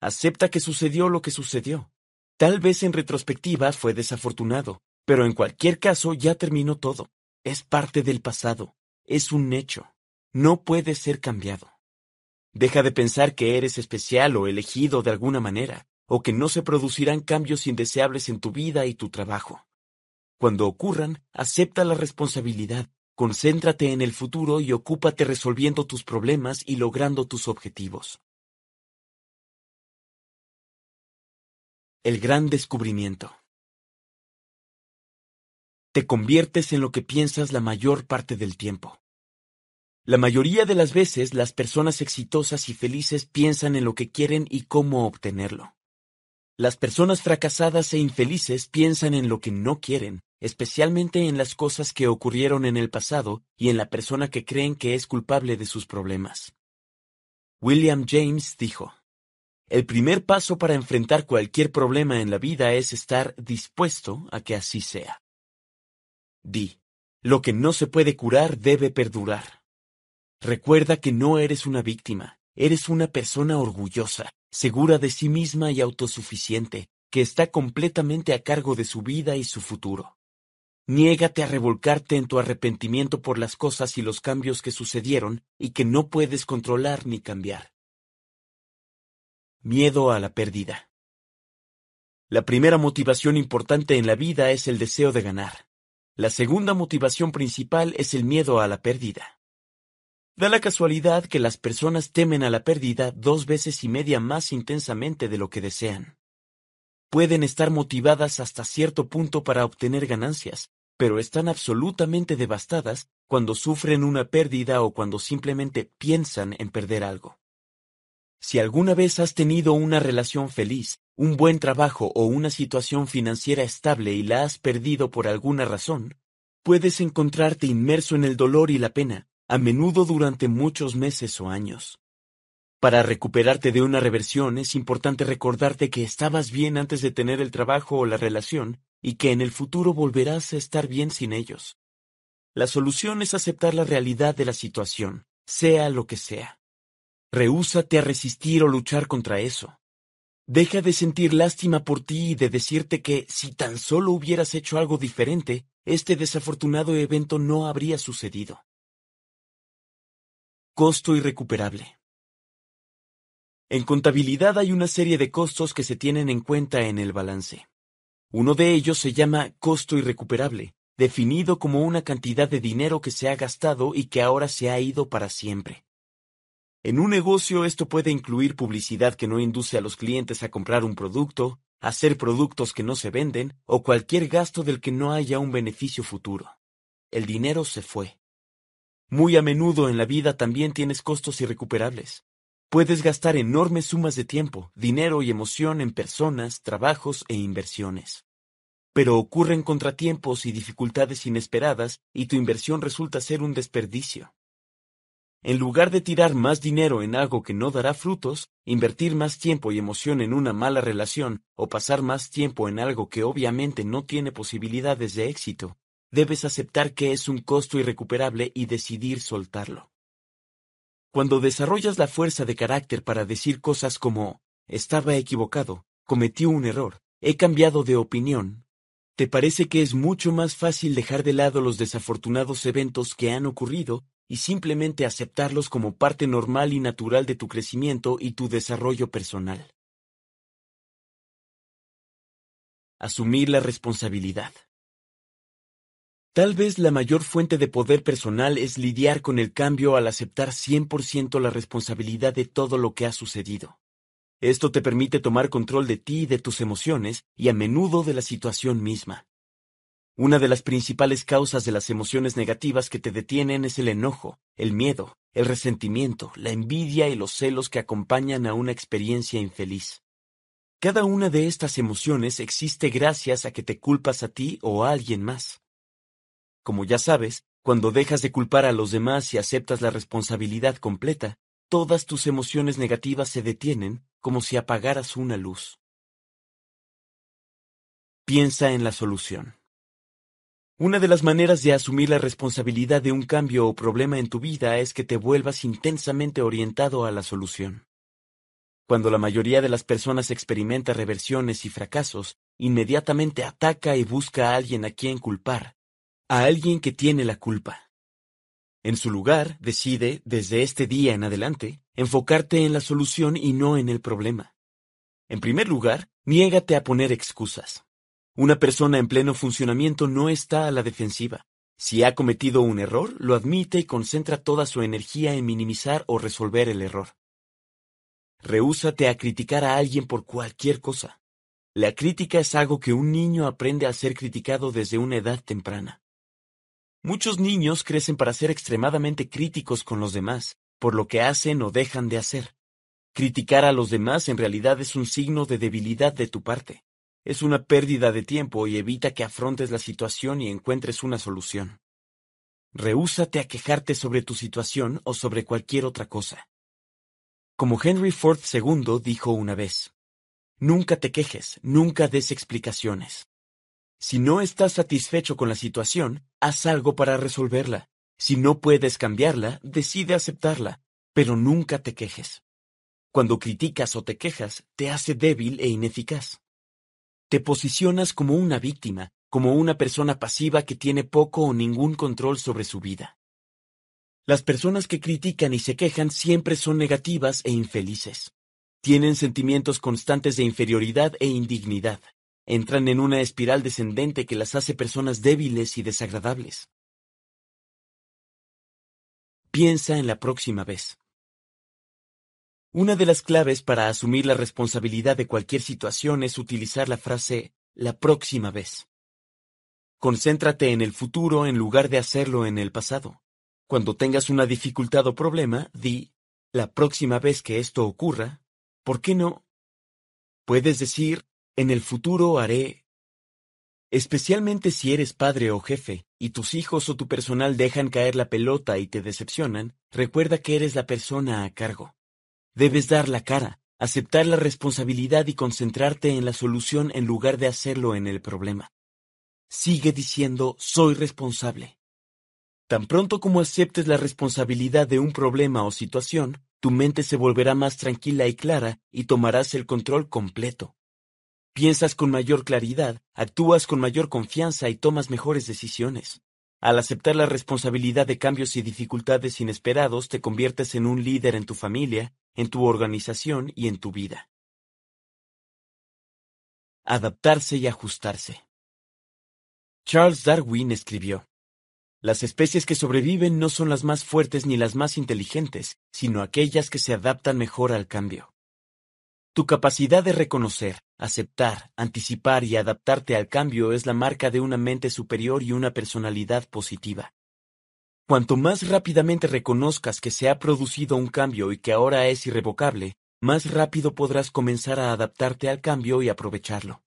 acepta que sucedió lo que sucedió. Tal vez en retrospectiva fue desafortunado, pero en cualquier caso ya terminó todo. Es parte del pasado, es un hecho. No puede ser cambiado. Deja de pensar que eres especial o elegido de alguna manera, o que no se producirán cambios indeseables en tu vida y tu trabajo. Cuando ocurran, acepta la responsabilidad, concéntrate en el futuro y ocúpate resolviendo tus problemas y logrando tus objetivos. El gran descubrimiento. Te conviertes en lo que piensas la mayor parte del tiempo. La mayoría de las veces las personas exitosas y felices piensan en lo que quieren y cómo obtenerlo. Las personas fracasadas e infelices piensan en lo que no quieren, especialmente en las cosas que ocurrieron en el pasado y en la persona que creen que es culpable de sus problemas. William James dijo, el primer paso para enfrentar cualquier problema en la vida es estar dispuesto a que así sea. Di, lo que no se puede curar debe perdurar. Recuerda que no eres una víctima, eres una persona orgullosa, segura de sí misma y autosuficiente, que está completamente a cargo de su vida y su futuro. Niégate a revolcarte en tu arrepentimiento por las cosas y los cambios que sucedieron y que no puedes controlar ni cambiar. Miedo a la pérdida. La primera motivación importante en la vida es el deseo de ganar. La segunda motivación principal es el miedo a la pérdida. Da la casualidad que las personas temen a la pérdida dos veces y media más intensamente de lo que desean. Pueden estar motivadas hasta cierto punto para obtener ganancias, pero están absolutamente devastadas cuando sufren una pérdida o cuando simplemente piensan en perder algo. Si alguna vez has tenido una relación feliz, un buen trabajo o una situación financiera estable y la has perdido por alguna razón, puedes encontrarte inmerso en el dolor y la pena, a menudo durante muchos meses o años. Para recuperarte de una reversión es importante recordarte que estabas bien antes de tener el trabajo o la relación y que en el futuro volverás a estar bien sin ellos. La solución es aceptar la realidad de la situación, sea lo que sea. Rehúsate a resistir o luchar contra eso. Deja de sentir lástima por ti y de decirte que si tan solo hubieras hecho algo diferente, este desafortunado evento no habría sucedido. Costo irrecuperable. En contabilidad hay una serie de costos que se tienen en cuenta en el balance. Uno de ellos se llama costo irrecuperable, definido como una cantidad de dinero que se ha gastado y que ahora se ha ido para siempre. En un negocio esto puede incluir publicidad que no induce a los clientes a comprar un producto, hacer productos que no se venden o cualquier gasto del que no haya un beneficio futuro. El dinero se fue. Muy a menudo en la vida también tienes costos irrecuperables. Puedes gastar enormes sumas de tiempo, dinero y emoción en personas, trabajos e inversiones. Pero ocurren contratiempos y dificultades inesperadas y tu inversión resulta ser un desperdicio en lugar de tirar más dinero en algo que no dará frutos, invertir más tiempo y emoción en una mala relación, o pasar más tiempo en algo que obviamente no tiene posibilidades de éxito, debes aceptar que es un costo irrecuperable y decidir soltarlo. Cuando desarrollas la fuerza de carácter para decir cosas como, estaba equivocado, cometí un error, he cambiado de opinión, te parece que es mucho más fácil dejar de lado los desafortunados eventos que han ocurrido y simplemente aceptarlos como parte normal y natural de tu crecimiento y tu desarrollo personal. Asumir la responsabilidad. Tal vez la mayor fuente de poder personal es lidiar con el cambio al aceptar 100% la responsabilidad de todo lo que ha sucedido. Esto te permite tomar control de ti y de tus emociones y a menudo de la situación misma. Una de las principales causas de las emociones negativas que te detienen es el enojo, el miedo, el resentimiento, la envidia y los celos que acompañan a una experiencia infeliz. Cada una de estas emociones existe gracias a que te culpas a ti o a alguien más. Como ya sabes, cuando dejas de culpar a los demás y aceptas la responsabilidad completa, todas tus emociones negativas se detienen como si apagaras una luz. Piensa en la solución. Una de las maneras de asumir la responsabilidad de un cambio o problema en tu vida es que te vuelvas intensamente orientado a la solución. Cuando la mayoría de las personas experimenta reversiones y fracasos, inmediatamente ataca y busca a alguien a quien culpar, a alguien que tiene la culpa. En su lugar, decide, desde este día en adelante, enfocarte en la solución y no en el problema. En primer lugar, niégate a poner excusas. Una persona en pleno funcionamiento no está a la defensiva. Si ha cometido un error, lo admite y concentra toda su energía en minimizar o resolver el error. Rehúsate a criticar a alguien por cualquier cosa. La crítica es algo que un niño aprende a ser criticado desde una edad temprana. Muchos niños crecen para ser extremadamente críticos con los demás, por lo que hacen o dejan de hacer. Criticar a los demás en realidad es un signo de debilidad de tu parte. Es una pérdida de tiempo y evita que afrontes la situación y encuentres una solución. Rehúsate a quejarte sobre tu situación o sobre cualquier otra cosa. Como Henry Ford II dijo una vez, Nunca te quejes, nunca des explicaciones. Si no estás satisfecho con la situación, haz algo para resolverla. Si no puedes cambiarla, decide aceptarla, pero nunca te quejes. Cuando criticas o te quejas, te hace débil e ineficaz. Te posicionas como una víctima, como una persona pasiva que tiene poco o ningún control sobre su vida. Las personas que critican y se quejan siempre son negativas e infelices. Tienen sentimientos constantes de inferioridad e indignidad. Entran en una espiral descendente que las hace personas débiles y desagradables. Piensa en la próxima vez. Una de las claves para asumir la responsabilidad de cualquier situación es utilizar la frase la próxima vez. Concéntrate en el futuro en lugar de hacerlo en el pasado. Cuando tengas una dificultad o problema, di, la próxima vez que esto ocurra, ¿por qué no? Puedes decir, en el futuro haré. Especialmente si eres padre o jefe, y tus hijos o tu personal dejan caer la pelota y te decepcionan, recuerda que eres la persona a cargo. Debes dar la cara, aceptar la responsabilidad y concentrarte en la solución en lugar de hacerlo en el problema. Sigue diciendo soy responsable. Tan pronto como aceptes la responsabilidad de un problema o situación, tu mente se volverá más tranquila y clara y tomarás el control completo. Piensas con mayor claridad, actúas con mayor confianza y tomas mejores decisiones. Al aceptar la responsabilidad de cambios y dificultades inesperados, te conviertes en un líder en tu familia, en tu organización y en tu vida. Adaptarse y ajustarse. Charles Darwin escribió, Las especies que sobreviven no son las más fuertes ni las más inteligentes, sino aquellas que se adaptan mejor al cambio. Tu capacidad de reconocer, aceptar, anticipar y adaptarte al cambio es la marca de una mente superior y una personalidad positiva. Cuanto más rápidamente reconozcas que se ha producido un cambio y que ahora es irrevocable, más rápido podrás comenzar a adaptarte al cambio y aprovecharlo.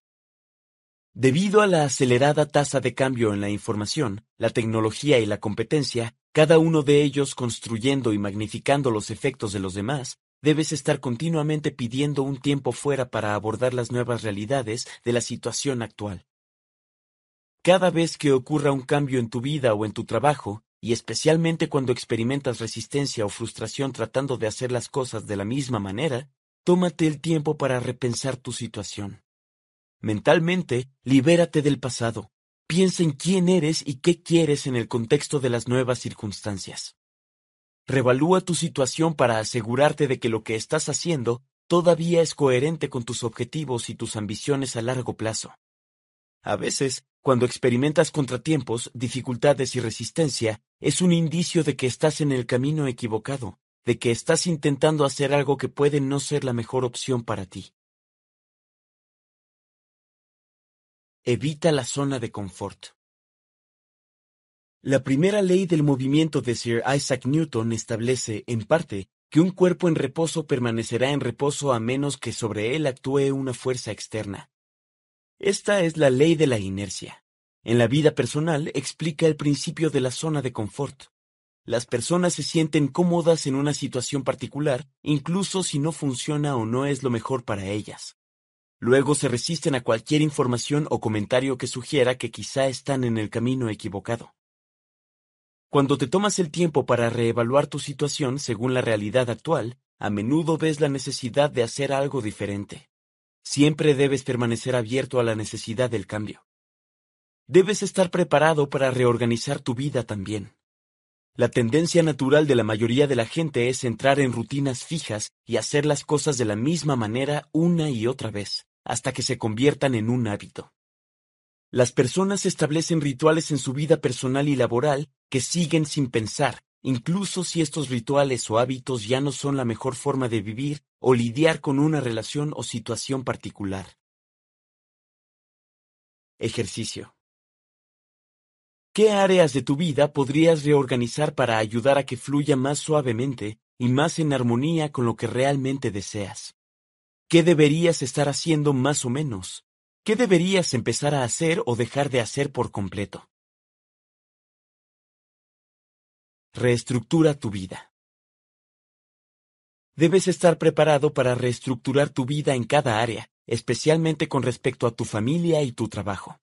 Debido a la acelerada tasa de cambio en la información, la tecnología y la competencia, cada uno de ellos construyendo y magnificando los efectos de los demás, Debes estar continuamente pidiendo un tiempo fuera para abordar las nuevas realidades de la situación actual. Cada vez que ocurra un cambio en tu vida o en tu trabajo, y especialmente cuando experimentas resistencia o frustración tratando de hacer las cosas de la misma manera, tómate el tiempo para repensar tu situación. Mentalmente, libérate del pasado. Piensa en quién eres y qué quieres en el contexto de las nuevas circunstancias. Revalúa tu situación para asegurarte de que lo que estás haciendo todavía es coherente con tus objetivos y tus ambiciones a largo plazo. A veces, cuando experimentas contratiempos, dificultades y resistencia, es un indicio de que estás en el camino equivocado, de que estás intentando hacer algo que puede no ser la mejor opción para ti. Evita la zona de confort. La primera ley del movimiento de Sir Isaac Newton establece, en parte, que un cuerpo en reposo permanecerá en reposo a menos que sobre él actúe una fuerza externa. Esta es la ley de la inercia. En la vida personal explica el principio de la zona de confort. Las personas se sienten cómodas en una situación particular, incluso si no funciona o no es lo mejor para ellas. Luego se resisten a cualquier información o comentario que sugiera que quizá están en el camino equivocado. Cuando te tomas el tiempo para reevaluar tu situación según la realidad actual, a menudo ves la necesidad de hacer algo diferente. Siempre debes permanecer abierto a la necesidad del cambio. Debes estar preparado para reorganizar tu vida también. La tendencia natural de la mayoría de la gente es entrar en rutinas fijas y hacer las cosas de la misma manera una y otra vez, hasta que se conviertan en un hábito. Las personas establecen rituales en su vida personal y laboral que siguen sin pensar, incluso si estos rituales o hábitos ya no son la mejor forma de vivir o lidiar con una relación o situación particular. Ejercicio. ¿Qué áreas de tu vida podrías reorganizar para ayudar a que fluya más suavemente y más en armonía con lo que realmente deseas? ¿Qué deberías estar haciendo más o menos ¿Qué deberías empezar a hacer o dejar de hacer por completo? Reestructura tu vida. Debes estar preparado para reestructurar tu vida en cada área, especialmente con respecto a tu familia y tu trabajo.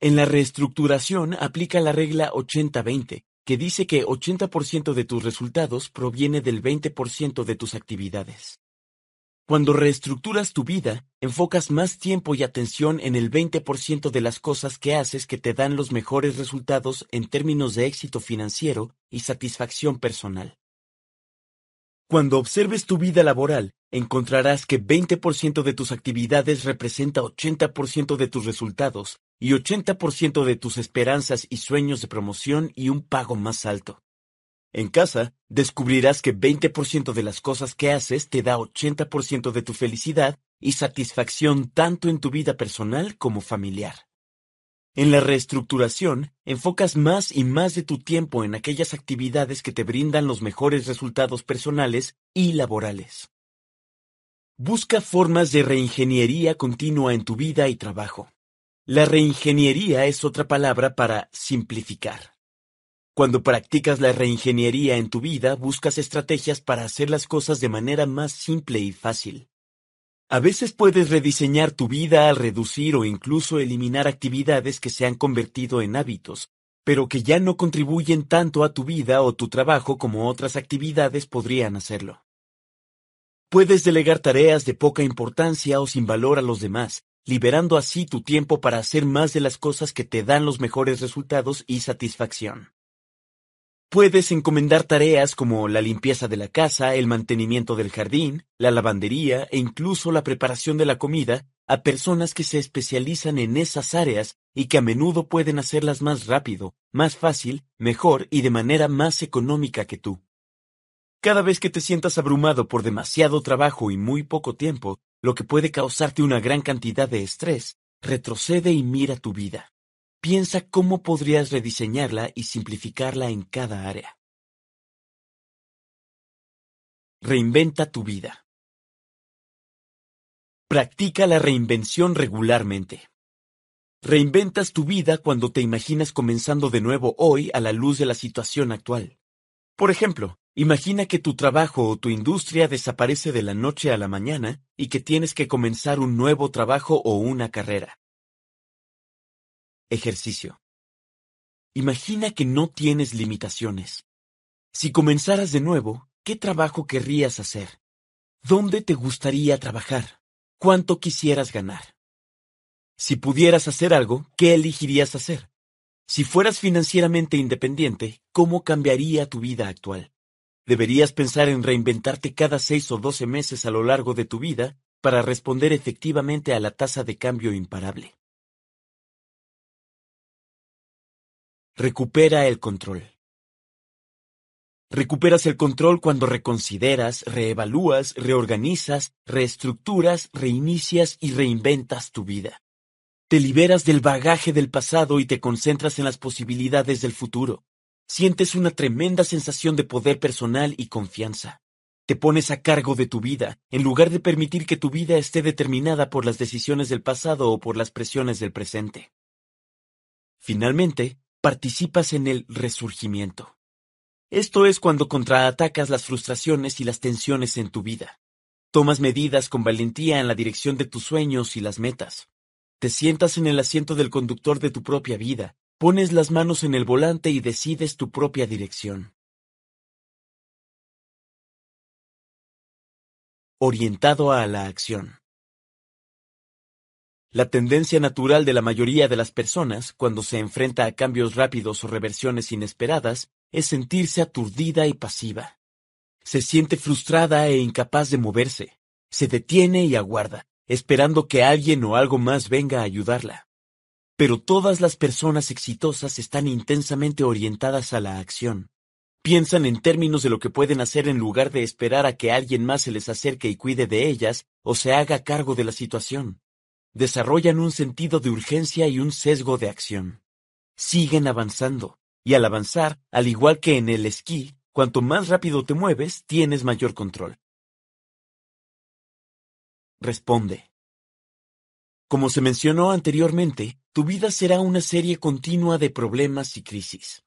En la reestructuración aplica la regla 80-20, que dice que 80% de tus resultados proviene del 20% de tus actividades. Cuando reestructuras tu vida, enfocas más tiempo y atención en el 20% de las cosas que haces que te dan los mejores resultados en términos de éxito financiero y satisfacción personal. Cuando observes tu vida laboral, encontrarás que 20% de tus actividades representa 80% de tus resultados y 80% de tus esperanzas y sueños de promoción y un pago más alto. En casa, descubrirás que 20% de las cosas que haces te da 80% de tu felicidad y satisfacción tanto en tu vida personal como familiar. En la reestructuración, enfocas más y más de tu tiempo en aquellas actividades que te brindan los mejores resultados personales y laborales. Busca formas de reingeniería continua en tu vida y trabajo. La reingeniería es otra palabra para simplificar. Cuando practicas la reingeniería en tu vida, buscas estrategias para hacer las cosas de manera más simple y fácil. A veces puedes rediseñar tu vida al reducir o incluso eliminar actividades que se han convertido en hábitos, pero que ya no contribuyen tanto a tu vida o tu trabajo como otras actividades podrían hacerlo. Puedes delegar tareas de poca importancia o sin valor a los demás, liberando así tu tiempo para hacer más de las cosas que te dan los mejores resultados y satisfacción. Puedes encomendar tareas como la limpieza de la casa, el mantenimiento del jardín, la lavandería e incluso la preparación de la comida a personas que se especializan en esas áreas y que a menudo pueden hacerlas más rápido, más fácil, mejor y de manera más económica que tú. Cada vez que te sientas abrumado por demasiado trabajo y muy poco tiempo, lo que puede causarte una gran cantidad de estrés, retrocede y mira tu vida. Piensa cómo podrías rediseñarla y simplificarla en cada área. Reinventa tu vida. Practica la reinvención regularmente. Reinventas tu vida cuando te imaginas comenzando de nuevo hoy a la luz de la situación actual. Por ejemplo, imagina que tu trabajo o tu industria desaparece de la noche a la mañana y que tienes que comenzar un nuevo trabajo o una carrera. Ejercicio. Imagina que no tienes limitaciones. Si comenzaras de nuevo, ¿qué trabajo querrías hacer? ¿Dónde te gustaría trabajar? ¿Cuánto quisieras ganar? Si pudieras hacer algo, ¿qué elegirías hacer? Si fueras financieramente independiente, ¿cómo cambiaría tu vida actual? Deberías pensar en reinventarte cada seis o doce meses a lo largo de tu vida para responder efectivamente a la tasa de cambio imparable. Recupera el control. Recuperas el control cuando reconsideras, reevalúas, reorganizas, reestructuras, reinicias y reinventas tu vida. Te liberas del bagaje del pasado y te concentras en las posibilidades del futuro. Sientes una tremenda sensación de poder personal y confianza. Te pones a cargo de tu vida, en lugar de permitir que tu vida esté determinada por las decisiones del pasado o por las presiones del presente. Finalmente, participas en el resurgimiento. Esto es cuando contraatacas las frustraciones y las tensiones en tu vida. Tomas medidas con valentía en la dirección de tus sueños y las metas. Te sientas en el asiento del conductor de tu propia vida, pones las manos en el volante y decides tu propia dirección. Orientado a la acción. La tendencia natural de la mayoría de las personas, cuando se enfrenta a cambios rápidos o reversiones inesperadas, es sentirse aturdida y pasiva. Se siente frustrada e incapaz de moverse. Se detiene y aguarda, esperando que alguien o algo más venga a ayudarla. Pero todas las personas exitosas están intensamente orientadas a la acción. Piensan en términos de lo que pueden hacer en lugar de esperar a que alguien más se les acerque y cuide de ellas o se haga cargo de la situación desarrollan un sentido de urgencia y un sesgo de acción. Siguen avanzando, y al avanzar, al igual que en el esquí, cuanto más rápido te mueves, tienes mayor control. Responde. Como se mencionó anteriormente, tu vida será una serie continua de problemas y crisis.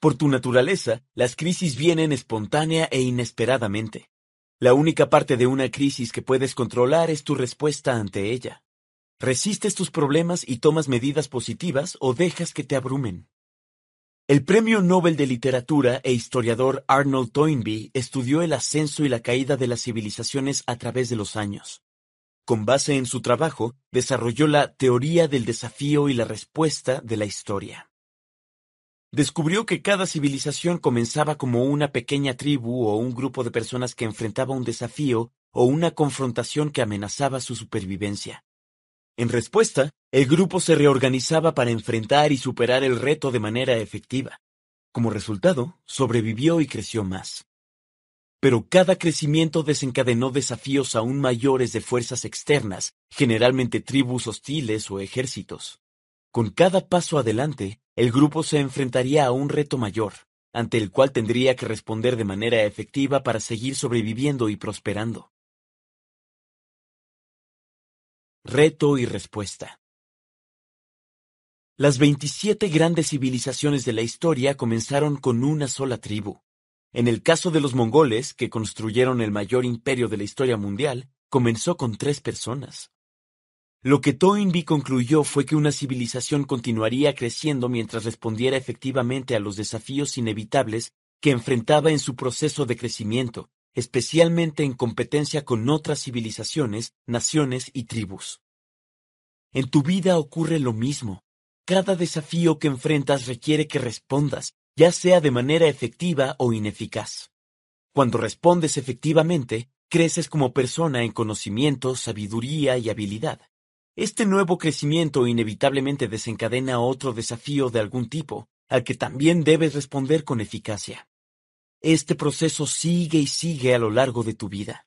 Por tu naturaleza, las crisis vienen espontánea e inesperadamente. La única parte de una crisis que puedes controlar es tu respuesta ante ella. Resistes tus problemas y tomas medidas positivas o dejas que te abrumen. El premio Nobel de Literatura e historiador Arnold Toynbee estudió el ascenso y la caída de las civilizaciones a través de los años. Con base en su trabajo, desarrolló la teoría del desafío y la respuesta de la historia. Descubrió que cada civilización comenzaba como una pequeña tribu o un grupo de personas que enfrentaba un desafío o una confrontación que amenazaba su supervivencia. En respuesta, el grupo se reorganizaba para enfrentar y superar el reto de manera efectiva. Como resultado, sobrevivió y creció más. Pero cada crecimiento desencadenó desafíos aún mayores de fuerzas externas, generalmente tribus hostiles o ejércitos. Con cada paso adelante, el grupo se enfrentaría a un reto mayor, ante el cual tendría que responder de manera efectiva para seguir sobreviviendo y prosperando. Reto y respuesta. Las veintisiete grandes civilizaciones de la historia comenzaron con una sola tribu. En el caso de los mongoles, que construyeron el mayor imperio de la historia mundial, comenzó con tres personas. Lo que Toynbee concluyó fue que una civilización continuaría creciendo mientras respondiera efectivamente a los desafíos inevitables que enfrentaba en su proceso de crecimiento, especialmente en competencia con otras civilizaciones, naciones y tribus. En tu vida ocurre lo mismo. Cada desafío que enfrentas requiere que respondas, ya sea de manera efectiva o ineficaz. Cuando respondes efectivamente, creces como persona en conocimiento, sabiduría y habilidad. Este nuevo crecimiento inevitablemente desencadena otro desafío de algún tipo, al que también debes responder con eficacia. Este proceso sigue y sigue a lo largo de tu vida.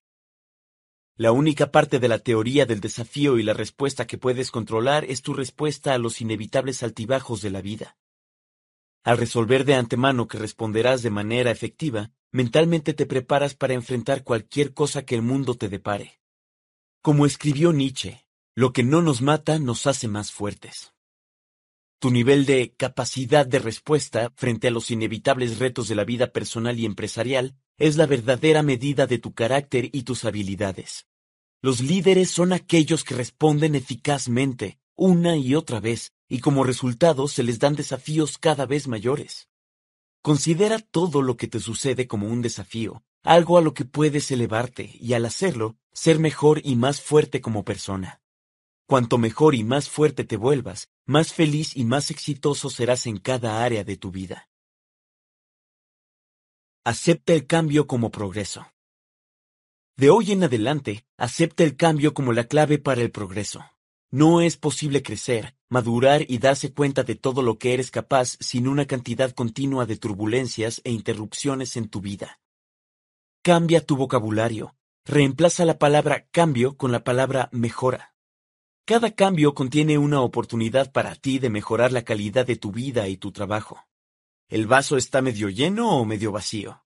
La única parte de la teoría del desafío y la respuesta que puedes controlar es tu respuesta a los inevitables altibajos de la vida. Al resolver de antemano que responderás de manera efectiva, mentalmente te preparas para enfrentar cualquier cosa que el mundo te depare. Como escribió Nietzsche, lo que no nos mata nos hace más fuertes tu nivel de capacidad de respuesta frente a los inevitables retos de la vida personal y empresarial es la verdadera medida de tu carácter y tus habilidades. Los líderes son aquellos que responden eficazmente, una y otra vez, y como resultado se les dan desafíos cada vez mayores. Considera todo lo que te sucede como un desafío, algo a lo que puedes elevarte y al hacerlo, ser mejor y más fuerte como persona. Cuanto mejor y más fuerte te vuelvas, más feliz y más exitoso serás en cada área de tu vida. Acepta el cambio como progreso. De hoy en adelante, acepta el cambio como la clave para el progreso. No es posible crecer, madurar y darse cuenta de todo lo que eres capaz sin una cantidad continua de turbulencias e interrupciones en tu vida. Cambia tu vocabulario. Reemplaza la palabra cambio con la palabra mejora. Cada cambio contiene una oportunidad para ti de mejorar la calidad de tu vida y tu trabajo. ¿El vaso está medio lleno o medio vacío?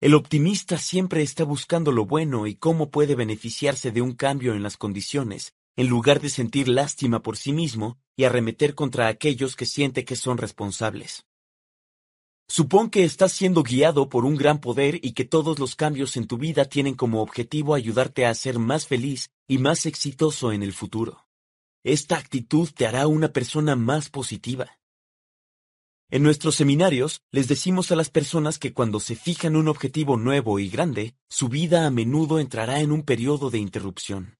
El optimista siempre está buscando lo bueno y cómo puede beneficiarse de un cambio en las condiciones, en lugar de sentir lástima por sí mismo y arremeter contra aquellos que siente que son responsables. Supón que estás siendo guiado por un gran poder y que todos los cambios en tu vida tienen como objetivo ayudarte a ser más feliz y más exitoso en el futuro. Esta actitud te hará una persona más positiva. En nuestros seminarios les decimos a las personas que cuando se fijan un objetivo nuevo y grande, su vida a menudo entrará en un periodo de interrupción.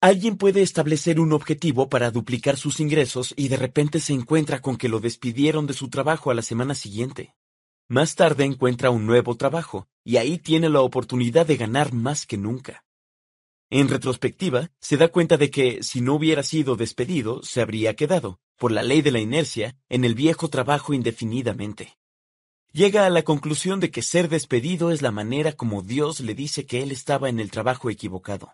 Alguien puede establecer un objetivo para duplicar sus ingresos y de repente se encuentra con que lo despidieron de su trabajo a la semana siguiente. Más tarde encuentra un nuevo trabajo, y ahí tiene la oportunidad de ganar más que nunca. En retrospectiva, se da cuenta de que, si no hubiera sido despedido, se habría quedado, por la ley de la inercia, en el viejo trabajo indefinidamente. Llega a la conclusión de que ser despedido es la manera como Dios le dice que él estaba en el trabajo equivocado.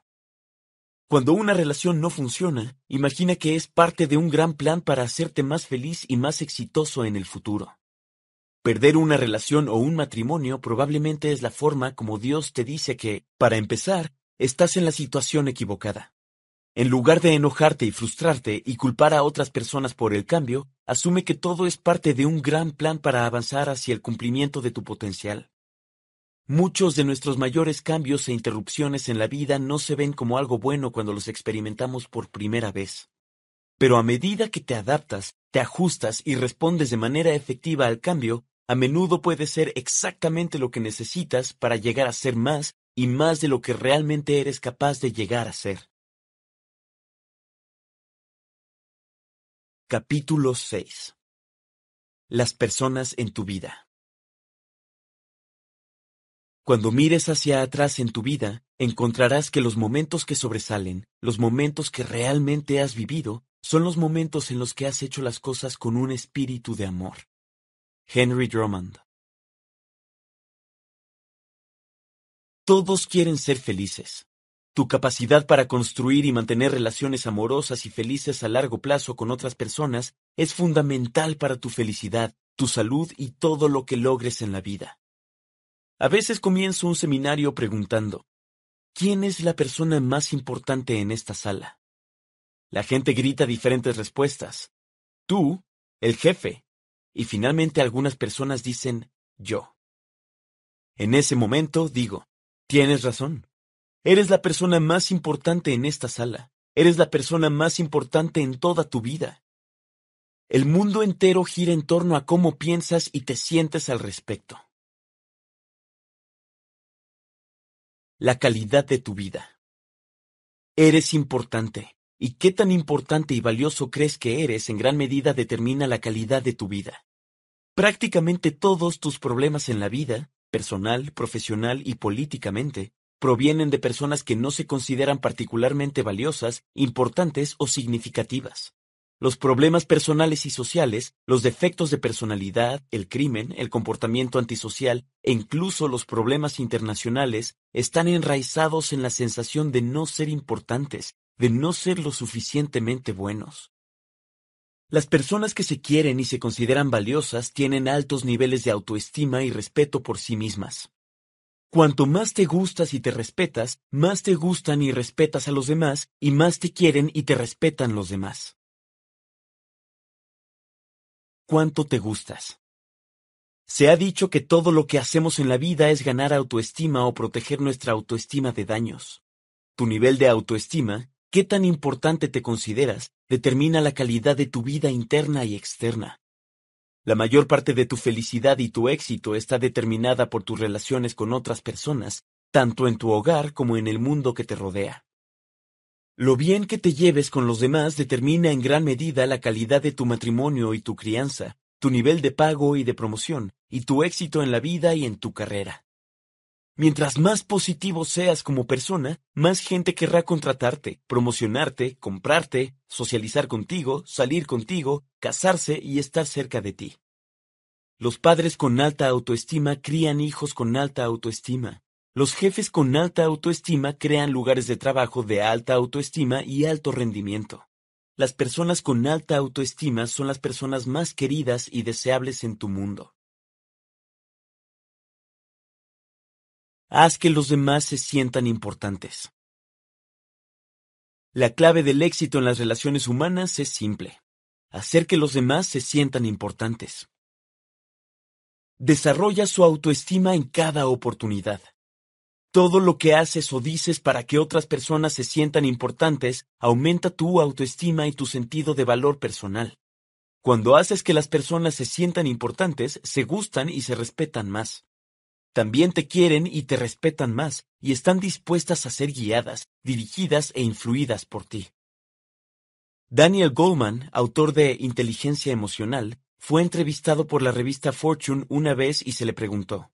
Cuando una relación no funciona, imagina que es parte de un gran plan para hacerte más feliz y más exitoso en el futuro. Perder una relación o un matrimonio probablemente es la forma como Dios te dice que, para empezar, estás en la situación equivocada. En lugar de enojarte y frustrarte y culpar a otras personas por el cambio, asume que todo es parte de un gran plan para avanzar hacia el cumplimiento de tu potencial. Muchos de nuestros mayores cambios e interrupciones en la vida no se ven como algo bueno cuando los experimentamos por primera vez. Pero a medida que te adaptas, te ajustas y respondes de manera efectiva al cambio, a menudo puede ser exactamente lo que necesitas para llegar a ser más y más de lo que realmente eres capaz de llegar a ser. Capítulo 6 Las personas en tu vida Cuando mires hacia atrás en tu vida, encontrarás que los momentos que sobresalen, los momentos que realmente has vivido, son los momentos en los que has hecho las cosas con un espíritu de amor. Henry Drummond Todos quieren ser felices. Tu capacidad para construir y mantener relaciones amorosas y felices a largo plazo con otras personas es fundamental para tu felicidad, tu salud y todo lo que logres en la vida. A veces comienzo un seminario preguntando, ¿quién es la persona más importante en esta sala? La gente grita diferentes respuestas. Tú, el jefe, y finalmente algunas personas dicen yo. En ese momento digo, Tienes razón. Eres la persona más importante en esta sala. Eres la persona más importante en toda tu vida. El mundo entero gira en torno a cómo piensas y te sientes al respecto. La calidad de tu vida. Eres importante, y qué tan importante y valioso crees que eres en gran medida determina la calidad de tu vida. Prácticamente todos tus problemas en la vida personal, profesional y políticamente, provienen de personas que no se consideran particularmente valiosas, importantes o significativas. Los problemas personales y sociales, los defectos de personalidad, el crimen, el comportamiento antisocial e incluso los problemas internacionales están enraizados en la sensación de no ser importantes, de no ser lo suficientemente buenos. Las personas que se quieren y se consideran valiosas tienen altos niveles de autoestima y respeto por sí mismas. Cuanto más te gustas y te respetas, más te gustan y respetas a los demás, y más te quieren y te respetan los demás. ¿Cuánto te gustas? Se ha dicho que todo lo que hacemos en la vida es ganar autoestima o proteger nuestra autoestima de daños. Tu nivel de autoestima, Qué tan importante te consideras determina la calidad de tu vida interna y externa. La mayor parte de tu felicidad y tu éxito está determinada por tus relaciones con otras personas, tanto en tu hogar como en el mundo que te rodea. Lo bien que te lleves con los demás determina en gran medida la calidad de tu matrimonio y tu crianza, tu nivel de pago y de promoción, y tu éxito en la vida y en tu carrera. Mientras más positivo seas como persona, más gente querrá contratarte, promocionarte, comprarte, socializar contigo, salir contigo, casarse y estar cerca de ti. Los padres con alta autoestima crían hijos con alta autoestima. Los jefes con alta autoestima crean lugares de trabajo de alta autoestima y alto rendimiento. Las personas con alta autoestima son las personas más queridas y deseables en tu mundo. Haz que los demás se sientan importantes. La clave del éxito en las relaciones humanas es simple. Hacer que los demás se sientan importantes. Desarrolla su autoestima en cada oportunidad. Todo lo que haces o dices para que otras personas se sientan importantes aumenta tu autoestima y tu sentido de valor personal. Cuando haces que las personas se sientan importantes, se gustan y se respetan más también te quieren y te respetan más, y están dispuestas a ser guiadas, dirigidas e influidas por ti. Daniel Goleman, autor de Inteligencia Emocional, fue entrevistado por la revista Fortune una vez y se le preguntó,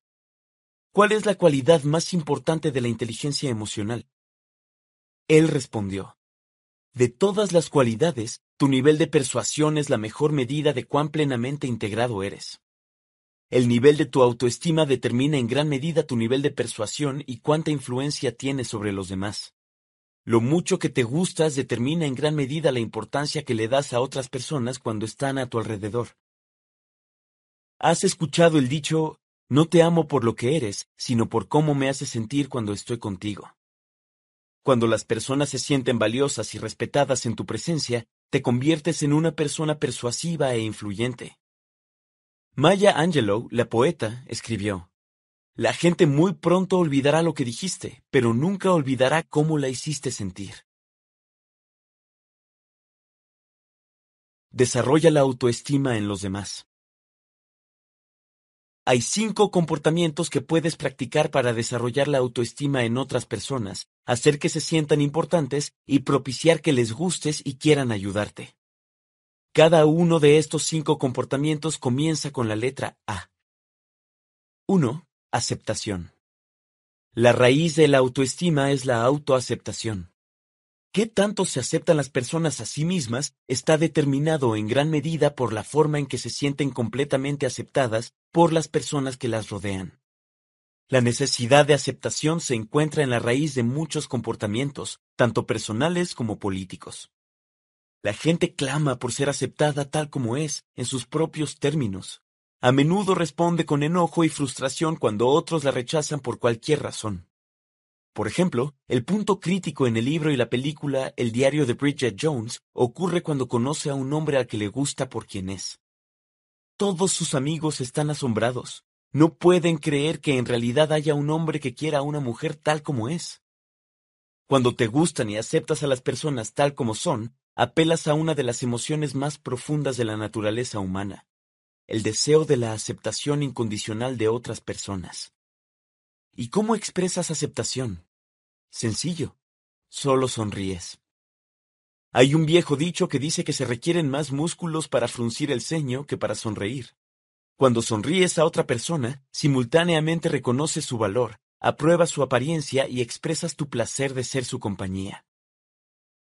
¿Cuál es la cualidad más importante de la inteligencia emocional? Él respondió, De todas las cualidades, tu nivel de persuasión es la mejor medida de cuán plenamente integrado eres. El nivel de tu autoestima determina en gran medida tu nivel de persuasión y cuánta influencia tienes sobre los demás. Lo mucho que te gustas determina en gran medida la importancia que le das a otras personas cuando están a tu alrededor. ¿Has escuchado el dicho, no te amo por lo que eres, sino por cómo me haces sentir cuando estoy contigo? Cuando las personas se sienten valiosas y respetadas en tu presencia, te conviertes en una persona persuasiva e influyente. Maya Angelou, la poeta, escribió, La gente muy pronto olvidará lo que dijiste, pero nunca olvidará cómo la hiciste sentir. Desarrolla la autoestima en los demás. Hay cinco comportamientos que puedes practicar para desarrollar la autoestima en otras personas, hacer que se sientan importantes y propiciar que les gustes y quieran ayudarte. Cada uno de estos cinco comportamientos comienza con la letra A. 1. Aceptación. La raíz de la autoestima es la autoaceptación. ¿Qué tanto se aceptan las personas a sí mismas está determinado en gran medida por la forma en que se sienten completamente aceptadas por las personas que las rodean? La necesidad de aceptación se encuentra en la raíz de muchos comportamientos, tanto personales como políticos. La gente clama por ser aceptada tal como es, en sus propios términos. A menudo responde con enojo y frustración cuando otros la rechazan por cualquier razón. Por ejemplo, el punto crítico en el libro y la película El diario de Bridget Jones ocurre cuando conoce a un hombre al que le gusta por quien es. Todos sus amigos están asombrados. No pueden creer que en realidad haya un hombre que quiera a una mujer tal como es. Cuando te gustan y aceptas a las personas tal como son, apelas a una de las emociones más profundas de la naturaleza humana, el deseo de la aceptación incondicional de otras personas. ¿Y cómo expresas aceptación? Sencillo, solo sonríes. Hay un viejo dicho que dice que se requieren más músculos para fruncir el ceño que para sonreír. Cuando sonríes a otra persona, simultáneamente reconoces su valor, apruebas su apariencia y expresas tu placer de ser su compañía.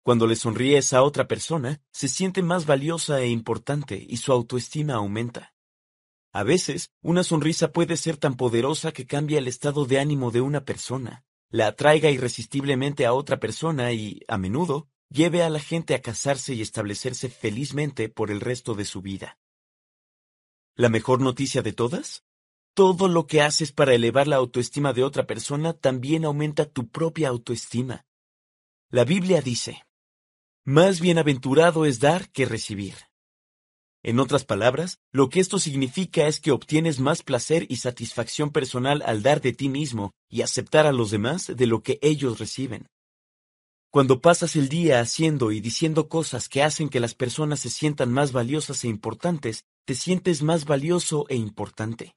Cuando le sonríes a otra persona, se siente más valiosa e importante y su autoestima aumenta. A veces, una sonrisa puede ser tan poderosa que cambia el estado de ánimo de una persona, la atraiga irresistiblemente a otra persona y, a menudo, lleve a la gente a casarse y establecerse felizmente por el resto de su vida. ¿La mejor noticia de todas? Todo lo que haces para elevar la autoestima de otra persona también aumenta tu propia autoestima. La Biblia dice, más bienaventurado es dar que recibir. En otras palabras, lo que esto significa es que obtienes más placer y satisfacción personal al dar de ti mismo y aceptar a los demás de lo que ellos reciben. Cuando pasas el día haciendo y diciendo cosas que hacen que las personas se sientan más valiosas e importantes, te sientes más valioso e importante.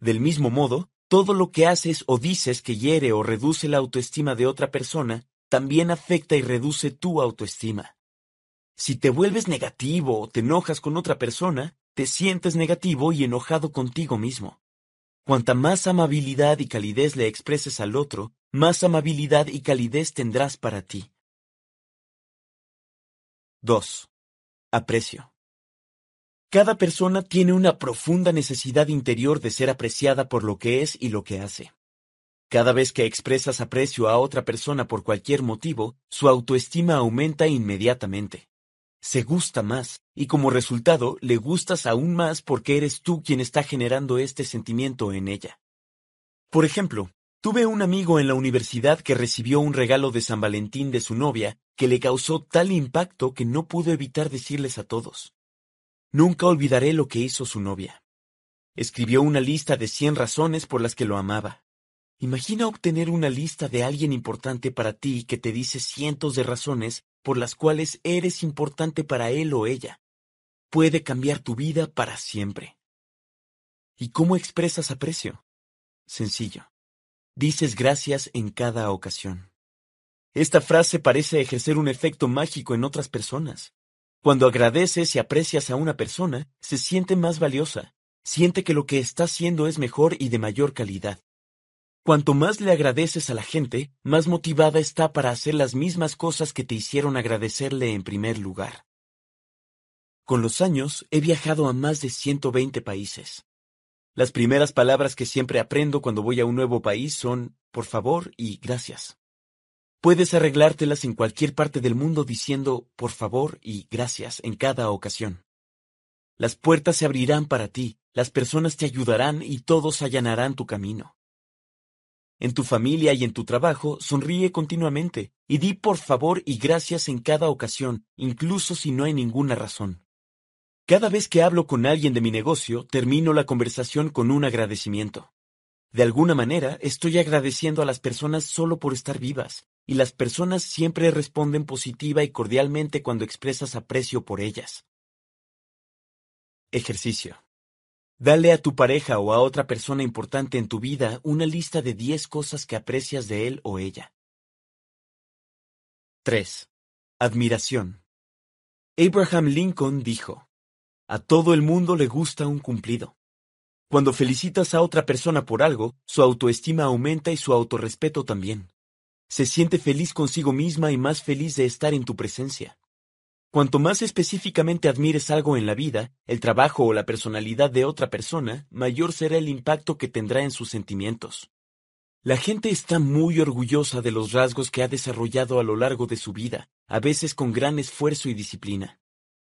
Del mismo modo, todo lo que haces o dices que hiere o reduce la autoestima de otra persona, también afecta y reduce tu autoestima. Si te vuelves negativo o te enojas con otra persona, te sientes negativo y enojado contigo mismo. Cuanta más amabilidad y calidez le expreses al otro, más amabilidad y calidez tendrás para ti. 2. Aprecio. Cada persona tiene una profunda necesidad interior de ser apreciada por lo que es y lo que hace. Cada vez que expresas aprecio a otra persona por cualquier motivo, su autoestima aumenta inmediatamente. Se gusta más, y como resultado le gustas aún más porque eres tú quien está generando este sentimiento en ella. Por ejemplo, tuve un amigo en la universidad que recibió un regalo de San Valentín de su novia que le causó tal impacto que no pudo evitar decirles a todos. Nunca olvidaré lo que hizo su novia. Escribió una lista de cien razones por las que lo amaba. Imagina obtener una lista de alguien importante para ti que te dice cientos de razones por las cuales eres importante para él o ella. Puede cambiar tu vida para siempre. ¿Y cómo expresas aprecio? Sencillo. Dices gracias en cada ocasión. Esta frase parece ejercer un efecto mágico en otras personas. Cuando agradeces y aprecias a una persona, se siente más valiosa, siente que lo que está haciendo es mejor y de mayor calidad. Cuanto más le agradeces a la gente, más motivada está para hacer las mismas cosas que te hicieron agradecerle en primer lugar. Con los años he viajado a más de 120 países. Las primeras palabras que siempre aprendo cuando voy a un nuevo país son por favor y gracias. Puedes arreglártelas en cualquier parte del mundo diciendo por favor y gracias en cada ocasión. Las puertas se abrirán para ti, las personas te ayudarán y todos allanarán tu camino. En tu familia y en tu trabajo, sonríe continuamente y di por favor y gracias en cada ocasión, incluso si no hay ninguna razón. Cada vez que hablo con alguien de mi negocio, termino la conversación con un agradecimiento. De alguna manera, estoy agradeciendo a las personas solo por estar vivas, y las personas siempre responden positiva y cordialmente cuando expresas aprecio por ellas. Ejercicio. Dale a tu pareja o a otra persona importante en tu vida una lista de 10 cosas que aprecias de él o ella. 3. Admiración. Abraham Lincoln dijo, A todo el mundo le gusta un cumplido. Cuando felicitas a otra persona por algo, su autoestima aumenta y su autorrespeto también. Se siente feliz consigo misma y más feliz de estar en tu presencia. Cuanto más específicamente admires algo en la vida, el trabajo o la personalidad de otra persona, mayor será el impacto que tendrá en sus sentimientos. La gente está muy orgullosa de los rasgos que ha desarrollado a lo largo de su vida, a veces con gran esfuerzo y disciplina.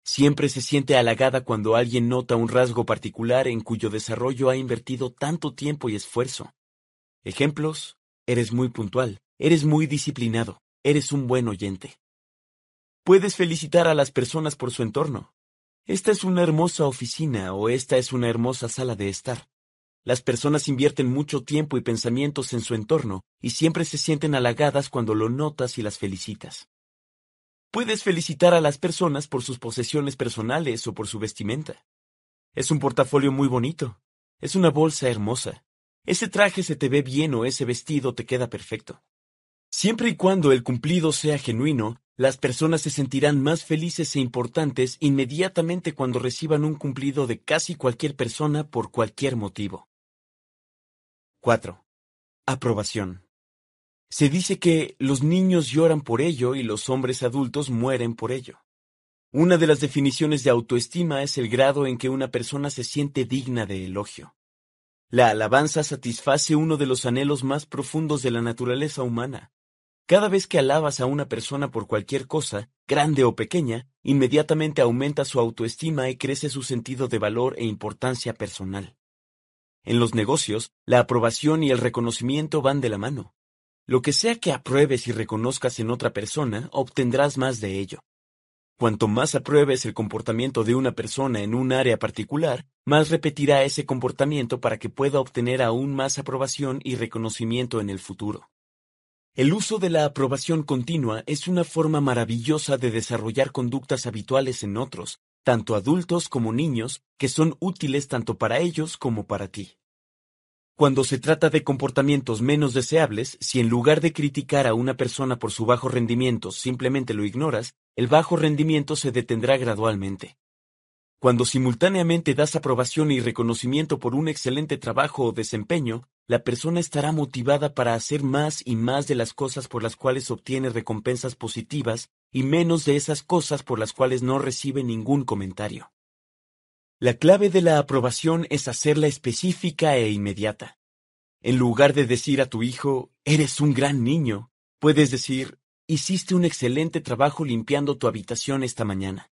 Siempre se siente halagada cuando alguien nota un rasgo particular en cuyo desarrollo ha invertido tanto tiempo y esfuerzo. Ejemplos, eres muy puntual, eres muy disciplinado, eres un buen oyente. Puedes felicitar a las personas por su entorno. Esta es una hermosa oficina o esta es una hermosa sala de estar. Las personas invierten mucho tiempo y pensamientos en su entorno y siempre se sienten halagadas cuando lo notas y las felicitas. Puedes felicitar a las personas por sus posesiones personales o por su vestimenta. Es un portafolio muy bonito. Es una bolsa hermosa. Ese traje se te ve bien o ese vestido te queda perfecto. Siempre y cuando el cumplido sea genuino, las personas se sentirán más felices e importantes inmediatamente cuando reciban un cumplido de casi cualquier persona por cualquier motivo. 4. Aprobación. Se dice que los niños lloran por ello y los hombres adultos mueren por ello. Una de las definiciones de autoestima es el grado en que una persona se siente digna de elogio. La alabanza satisface uno de los anhelos más profundos de la naturaleza humana, cada vez que alabas a una persona por cualquier cosa, grande o pequeña, inmediatamente aumenta su autoestima y crece su sentido de valor e importancia personal. En los negocios, la aprobación y el reconocimiento van de la mano. Lo que sea que apruebes y reconozcas en otra persona, obtendrás más de ello. Cuanto más apruebes el comportamiento de una persona en un área particular, más repetirá ese comportamiento para que pueda obtener aún más aprobación y reconocimiento en el futuro. El uso de la aprobación continua es una forma maravillosa de desarrollar conductas habituales en otros, tanto adultos como niños, que son útiles tanto para ellos como para ti. Cuando se trata de comportamientos menos deseables, si en lugar de criticar a una persona por su bajo rendimiento simplemente lo ignoras, el bajo rendimiento se detendrá gradualmente. Cuando simultáneamente das aprobación y reconocimiento por un excelente trabajo o desempeño, la persona estará motivada para hacer más y más de las cosas por las cuales obtiene recompensas positivas y menos de esas cosas por las cuales no recibe ningún comentario. La clave de la aprobación es hacerla específica e inmediata. En lugar de decir a tu hijo, eres un gran niño, puedes decir, hiciste un excelente trabajo limpiando tu habitación esta mañana.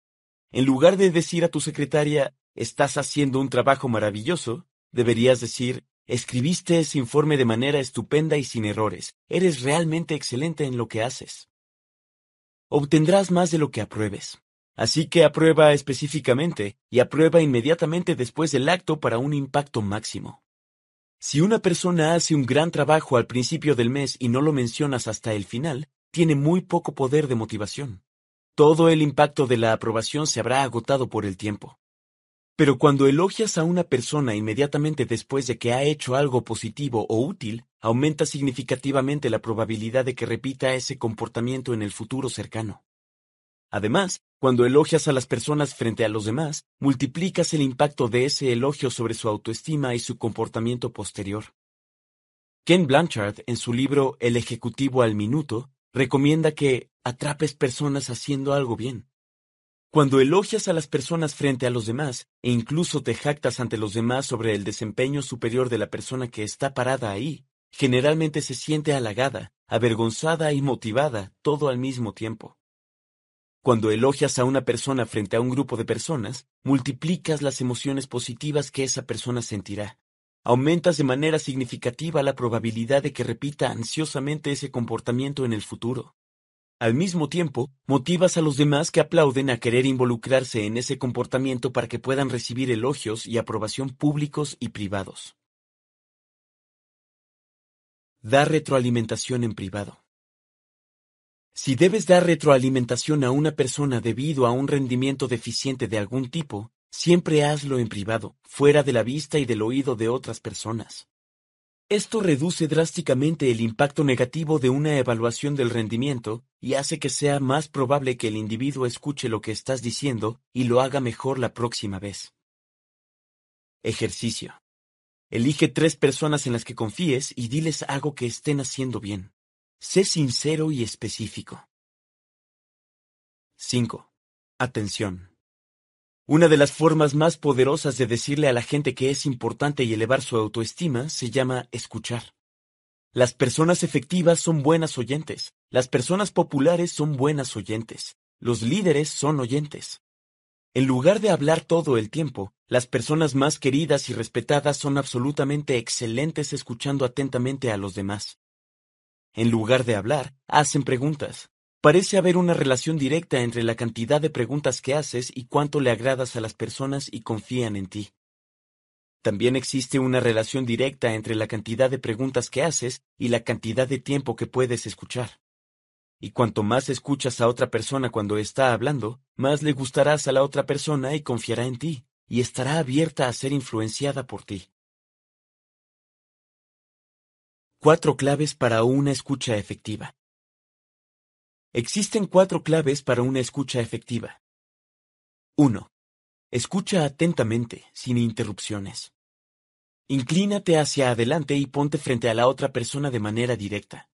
En lugar de decir a tu secretaria, estás haciendo un trabajo maravilloso, deberías decir, escribiste ese informe de manera estupenda y sin errores, eres realmente excelente en lo que haces. Obtendrás más de lo que apruebes. Así que aprueba específicamente y aprueba inmediatamente después del acto para un impacto máximo. Si una persona hace un gran trabajo al principio del mes y no lo mencionas hasta el final, tiene muy poco poder de motivación todo el impacto de la aprobación se habrá agotado por el tiempo. Pero cuando elogias a una persona inmediatamente después de que ha hecho algo positivo o útil, aumenta significativamente la probabilidad de que repita ese comportamiento en el futuro cercano. Además, cuando elogias a las personas frente a los demás, multiplicas el impacto de ese elogio sobre su autoestima y su comportamiento posterior. Ken Blanchard, en su libro El Ejecutivo al Minuto, recomienda que atrapes personas haciendo algo bien. Cuando elogias a las personas frente a los demás e incluso te jactas ante los demás sobre el desempeño superior de la persona que está parada ahí, generalmente se siente halagada, avergonzada y motivada todo al mismo tiempo. Cuando elogias a una persona frente a un grupo de personas, multiplicas las emociones positivas que esa persona sentirá. Aumentas de manera significativa la probabilidad de que repita ansiosamente ese comportamiento en el futuro. Al mismo tiempo, motivas a los demás que aplauden a querer involucrarse en ese comportamiento para que puedan recibir elogios y aprobación públicos y privados. Da retroalimentación en privado. Si debes dar retroalimentación a una persona debido a un rendimiento deficiente de algún tipo, siempre hazlo en privado, fuera de la vista y del oído de otras personas. Esto reduce drásticamente el impacto negativo de una evaluación del rendimiento y hace que sea más probable que el individuo escuche lo que estás diciendo y lo haga mejor la próxima vez. Ejercicio. Elige tres personas en las que confíes y diles algo que estén haciendo bien. Sé sincero y específico. 5. Atención. Una de las formas más poderosas de decirle a la gente que es importante y elevar su autoestima se llama escuchar. Las personas efectivas son buenas oyentes, las personas populares son buenas oyentes, los líderes son oyentes. En lugar de hablar todo el tiempo, las personas más queridas y respetadas son absolutamente excelentes escuchando atentamente a los demás. En lugar de hablar, hacen preguntas. Parece haber una relación directa entre la cantidad de preguntas que haces y cuánto le agradas a las personas y confían en ti. También existe una relación directa entre la cantidad de preguntas que haces y la cantidad de tiempo que puedes escuchar. Y cuanto más escuchas a otra persona cuando está hablando, más le gustarás a la otra persona y confiará en ti, y estará abierta a ser influenciada por ti. Cuatro claves para una escucha efectiva. Existen cuatro claves para una escucha efectiva. 1. Escucha atentamente, sin interrupciones. Inclínate hacia adelante y ponte frente a la otra persona de manera directa.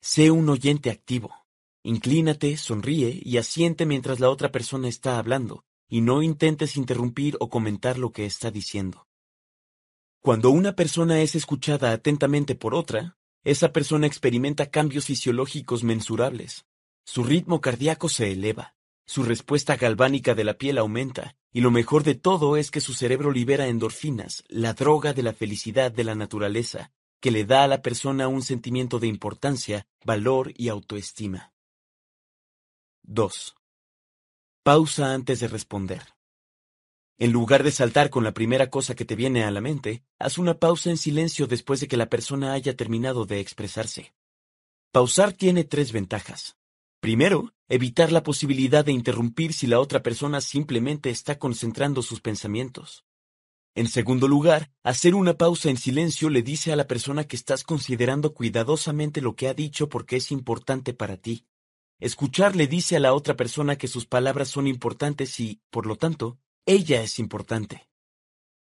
Sé un oyente activo. Inclínate, sonríe y asiente mientras la otra persona está hablando, y no intentes interrumpir o comentar lo que está diciendo. Cuando una persona es escuchada atentamente por otra, esa persona experimenta cambios fisiológicos mensurables, su ritmo cardíaco se eleva, su respuesta galvánica de la piel aumenta, y lo mejor de todo es que su cerebro libera endorfinas, la droga de la felicidad de la naturaleza, que le da a la persona un sentimiento de importancia, valor y autoestima. 2. Pausa antes de responder. En lugar de saltar con la primera cosa que te viene a la mente, haz una pausa en silencio después de que la persona haya terminado de expresarse. Pausar tiene tres ventajas. Primero, evitar la posibilidad de interrumpir si la otra persona simplemente está concentrando sus pensamientos. En segundo lugar, hacer una pausa en silencio le dice a la persona que estás considerando cuidadosamente lo que ha dicho porque es importante para ti. Escuchar le dice a la otra persona que sus palabras son importantes y, por lo tanto, ella es importante.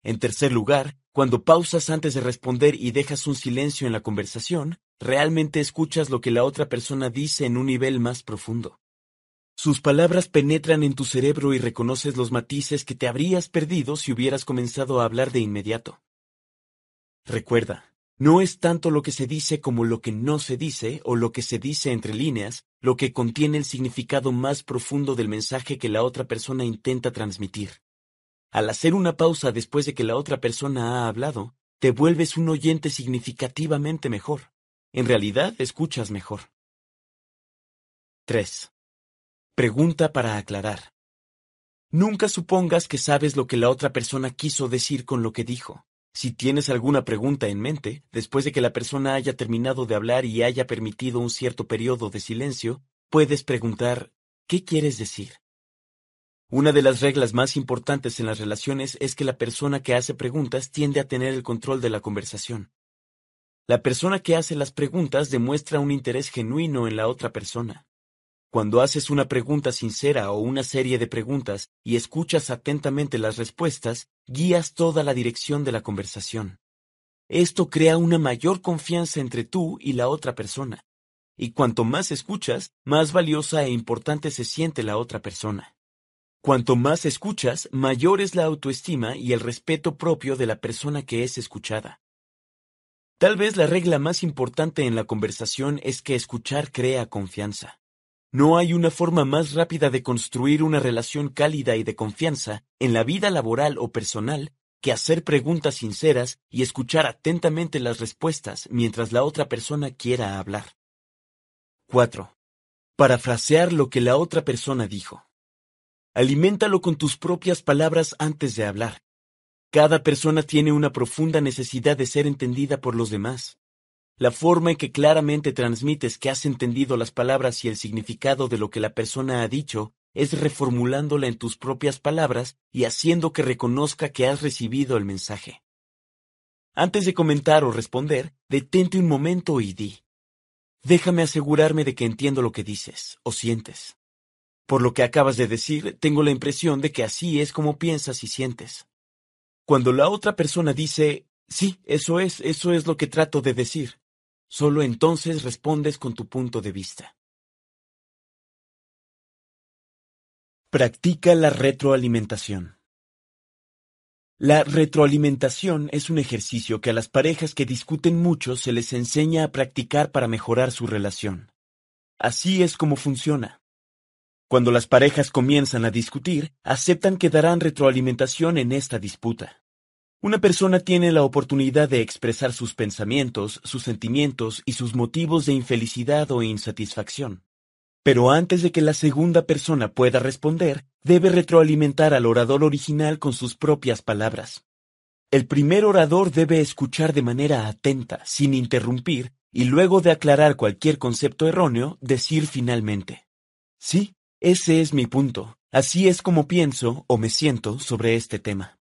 En tercer lugar, cuando pausas antes de responder y dejas un silencio en la conversación, Realmente escuchas lo que la otra persona dice en un nivel más profundo. Sus palabras penetran en tu cerebro y reconoces los matices que te habrías perdido si hubieras comenzado a hablar de inmediato. Recuerda, no es tanto lo que se dice como lo que no se dice o lo que se dice entre líneas, lo que contiene el significado más profundo del mensaje que la otra persona intenta transmitir. Al hacer una pausa después de que la otra persona ha hablado, te vuelves un oyente significativamente mejor. En realidad escuchas mejor. 3. Pregunta para aclarar. Nunca supongas que sabes lo que la otra persona quiso decir con lo que dijo. Si tienes alguna pregunta en mente, después de que la persona haya terminado de hablar y haya permitido un cierto periodo de silencio, puedes preguntar, ¿qué quieres decir? Una de las reglas más importantes en las relaciones es que la persona que hace preguntas tiende a tener el control de la conversación. La persona que hace las preguntas demuestra un interés genuino en la otra persona. Cuando haces una pregunta sincera o una serie de preguntas y escuchas atentamente las respuestas, guías toda la dirección de la conversación. Esto crea una mayor confianza entre tú y la otra persona. Y cuanto más escuchas, más valiosa e importante se siente la otra persona. Cuanto más escuchas, mayor es la autoestima y el respeto propio de la persona que es escuchada. Tal vez la regla más importante en la conversación es que escuchar crea confianza. No hay una forma más rápida de construir una relación cálida y de confianza en la vida laboral o personal que hacer preguntas sinceras y escuchar atentamente las respuestas mientras la otra persona quiera hablar. 4. Parafrasear lo que la otra persona dijo. Aliméntalo con tus propias palabras antes de hablar, cada persona tiene una profunda necesidad de ser entendida por los demás. La forma en que claramente transmites que has entendido las palabras y el significado de lo que la persona ha dicho es reformulándola en tus propias palabras y haciendo que reconozca que has recibido el mensaje. Antes de comentar o responder, detente un momento y di. Déjame asegurarme de que entiendo lo que dices o sientes. Por lo que acabas de decir, tengo la impresión de que así es como piensas y sientes. Cuando la otra persona dice, sí, eso es, eso es lo que trato de decir, solo entonces respondes con tu punto de vista. Practica la retroalimentación. La retroalimentación es un ejercicio que a las parejas que discuten mucho se les enseña a practicar para mejorar su relación. Así es como funciona. Cuando las parejas comienzan a discutir, aceptan que darán retroalimentación en esta disputa. Una persona tiene la oportunidad de expresar sus pensamientos, sus sentimientos y sus motivos de infelicidad o insatisfacción. Pero antes de que la segunda persona pueda responder, debe retroalimentar al orador original con sus propias palabras. El primer orador debe escuchar de manera atenta, sin interrumpir, y luego de aclarar cualquier concepto erróneo, decir finalmente, Sí, ese es mi punto, así es como pienso o me siento sobre este tema.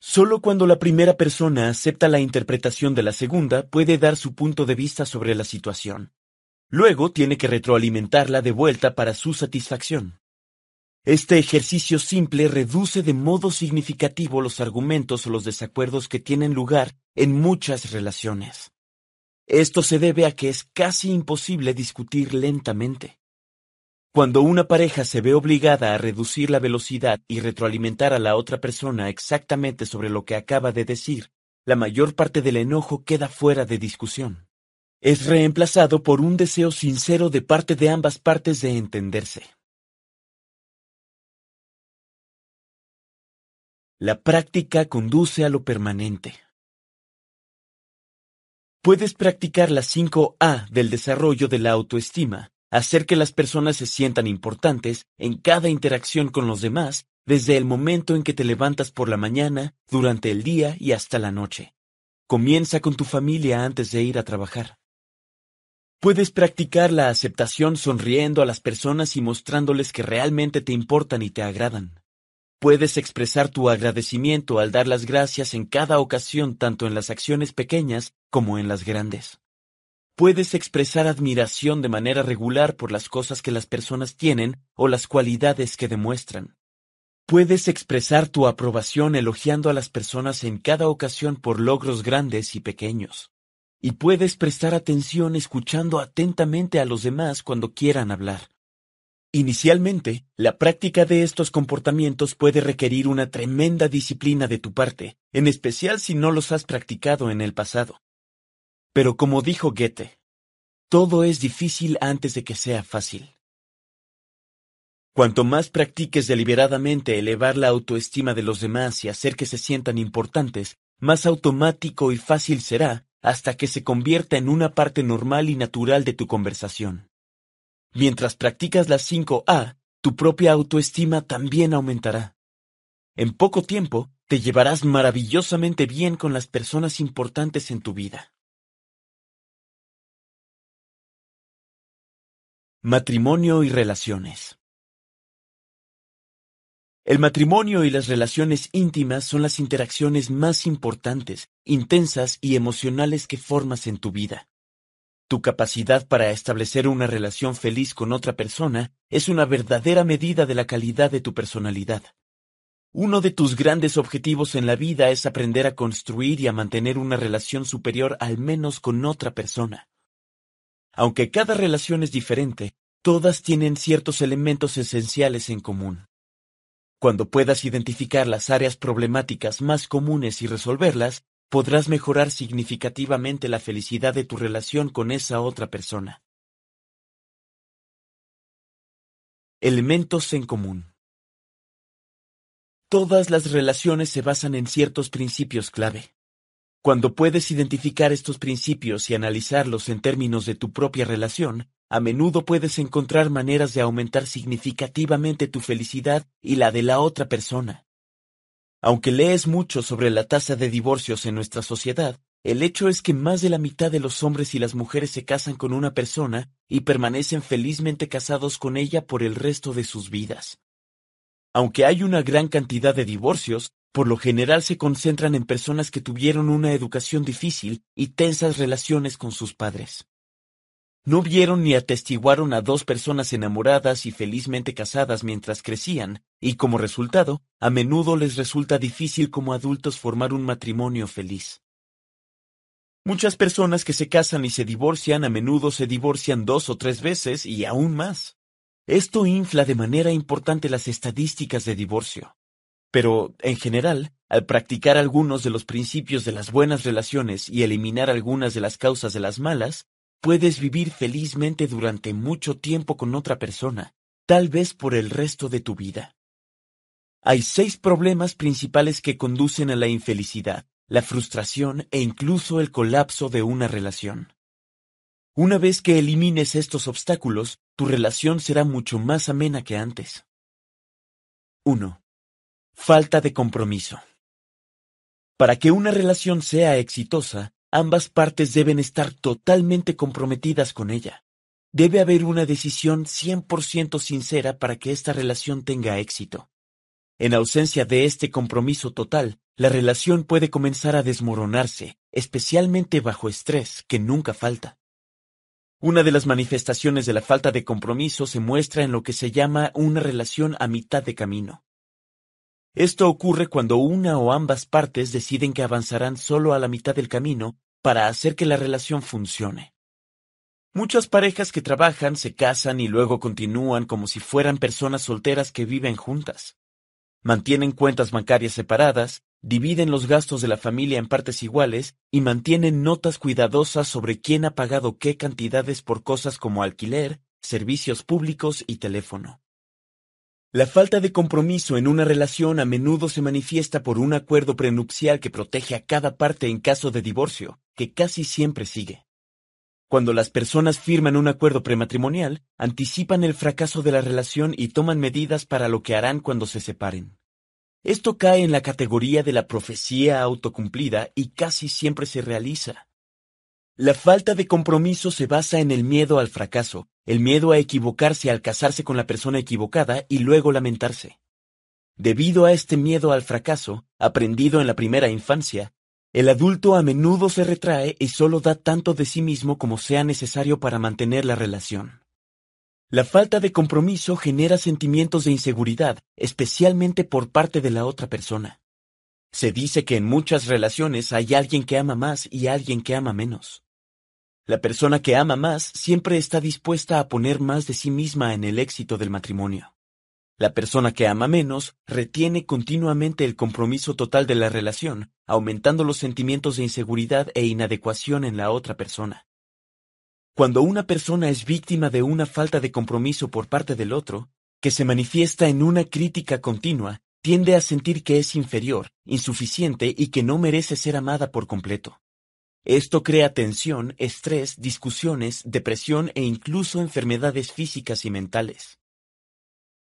Solo cuando la primera persona acepta la interpretación de la segunda puede dar su punto de vista sobre la situación. Luego tiene que retroalimentarla de vuelta para su satisfacción. Este ejercicio simple reduce de modo significativo los argumentos o los desacuerdos que tienen lugar en muchas relaciones. Esto se debe a que es casi imposible discutir lentamente. Cuando una pareja se ve obligada a reducir la velocidad y retroalimentar a la otra persona exactamente sobre lo que acaba de decir, la mayor parte del enojo queda fuera de discusión. Es reemplazado por un deseo sincero de parte de ambas partes de entenderse. La práctica conduce a lo permanente. Puedes practicar las 5A del desarrollo de la autoestima hacer que las personas se sientan importantes en cada interacción con los demás desde el momento en que te levantas por la mañana, durante el día y hasta la noche. Comienza con tu familia antes de ir a trabajar. Puedes practicar la aceptación sonriendo a las personas y mostrándoles que realmente te importan y te agradan. Puedes expresar tu agradecimiento al dar las gracias en cada ocasión tanto en las acciones pequeñas como en las grandes. Puedes expresar admiración de manera regular por las cosas que las personas tienen o las cualidades que demuestran. Puedes expresar tu aprobación elogiando a las personas en cada ocasión por logros grandes y pequeños. Y puedes prestar atención escuchando atentamente a los demás cuando quieran hablar. Inicialmente, la práctica de estos comportamientos puede requerir una tremenda disciplina de tu parte, en especial si no los has practicado en el pasado. Pero como dijo Goethe, todo es difícil antes de que sea fácil. Cuanto más practiques deliberadamente elevar la autoestima de los demás y hacer que se sientan importantes, más automático y fácil será hasta que se convierta en una parte normal y natural de tu conversación. Mientras practicas las 5A, tu propia autoestima también aumentará. En poco tiempo, te llevarás maravillosamente bien con las personas importantes en tu vida. Matrimonio y relaciones. El matrimonio y las relaciones íntimas son las interacciones más importantes, intensas y emocionales que formas en tu vida. Tu capacidad para establecer una relación feliz con otra persona es una verdadera medida de la calidad de tu personalidad. Uno de tus grandes objetivos en la vida es aprender a construir y a mantener una relación superior al menos con otra persona. Aunque cada relación es diferente, todas tienen ciertos elementos esenciales en común. Cuando puedas identificar las áreas problemáticas más comunes y resolverlas, podrás mejorar significativamente la felicidad de tu relación con esa otra persona. Elementos en común. Todas las relaciones se basan en ciertos principios clave. Cuando puedes identificar estos principios y analizarlos en términos de tu propia relación, a menudo puedes encontrar maneras de aumentar significativamente tu felicidad y la de la otra persona. Aunque lees mucho sobre la tasa de divorcios en nuestra sociedad, el hecho es que más de la mitad de los hombres y las mujeres se casan con una persona y permanecen felizmente casados con ella por el resto de sus vidas. Aunque hay una gran cantidad de divorcios, por lo general se concentran en personas que tuvieron una educación difícil y tensas relaciones con sus padres. No vieron ni atestiguaron a dos personas enamoradas y felizmente casadas mientras crecían, y como resultado, a menudo les resulta difícil como adultos formar un matrimonio feliz. Muchas personas que se casan y se divorcian a menudo se divorcian dos o tres veces y aún más. Esto infla de manera importante las estadísticas de divorcio. Pero, en general, al practicar algunos de los principios de las buenas relaciones y eliminar algunas de las causas de las malas, puedes vivir felizmente durante mucho tiempo con otra persona, tal vez por el resto de tu vida. Hay seis problemas principales que conducen a la infelicidad, la frustración e incluso el colapso de una relación. Una vez que elimines estos obstáculos, tu relación será mucho más amena que antes. 1. Falta de compromiso. Para que una relación sea exitosa, ambas partes deben estar totalmente comprometidas con ella. Debe haber una decisión 100% sincera para que esta relación tenga éxito. En ausencia de este compromiso total, la relación puede comenzar a desmoronarse, especialmente bajo estrés, que nunca falta. Una de las manifestaciones de la falta de compromiso se muestra en lo que se llama una relación a mitad de camino. Esto ocurre cuando una o ambas partes deciden que avanzarán solo a la mitad del camino para hacer que la relación funcione. Muchas parejas que trabajan se casan y luego continúan como si fueran personas solteras que viven juntas. Mantienen cuentas bancarias separadas, dividen los gastos de la familia en partes iguales y mantienen notas cuidadosas sobre quién ha pagado qué cantidades por cosas como alquiler, servicios públicos y teléfono. La falta de compromiso en una relación a menudo se manifiesta por un acuerdo prenupcial que protege a cada parte en caso de divorcio, que casi siempre sigue. Cuando las personas firman un acuerdo prematrimonial, anticipan el fracaso de la relación y toman medidas para lo que harán cuando se separen. Esto cae en la categoría de la profecía autocumplida y casi siempre se realiza. La falta de compromiso se basa en el miedo al fracaso, el miedo a equivocarse al casarse con la persona equivocada y luego lamentarse. Debido a este miedo al fracaso, aprendido en la primera infancia, el adulto a menudo se retrae y solo da tanto de sí mismo como sea necesario para mantener la relación. La falta de compromiso genera sentimientos de inseguridad, especialmente por parte de la otra persona. Se dice que en muchas relaciones hay alguien que ama más y alguien que ama menos. La persona que ama más siempre está dispuesta a poner más de sí misma en el éxito del matrimonio. La persona que ama menos retiene continuamente el compromiso total de la relación, aumentando los sentimientos de inseguridad e inadecuación en la otra persona. Cuando una persona es víctima de una falta de compromiso por parte del otro, que se manifiesta en una crítica continua, tiende a sentir que es inferior, insuficiente y que no merece ser amada por completo. Esto crea tensión, estrés, discusiones, depresión e incluso enfermedades físicas y mentales.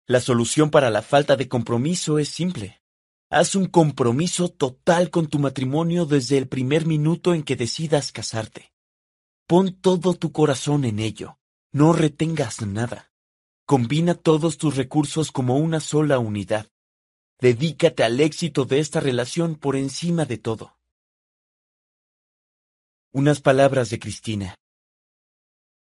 La solución para la falta de compromiso es simple. Haz un compromiso total con tu matrimonio desde el primer minuto en que decidas casarte. Pon todo tu corazón en ello. No retengas nada. Combina todos tus recursos como una sola unidad. Dedícate al éxito de esta relación por encima de todo. Unas palabras de Cristina.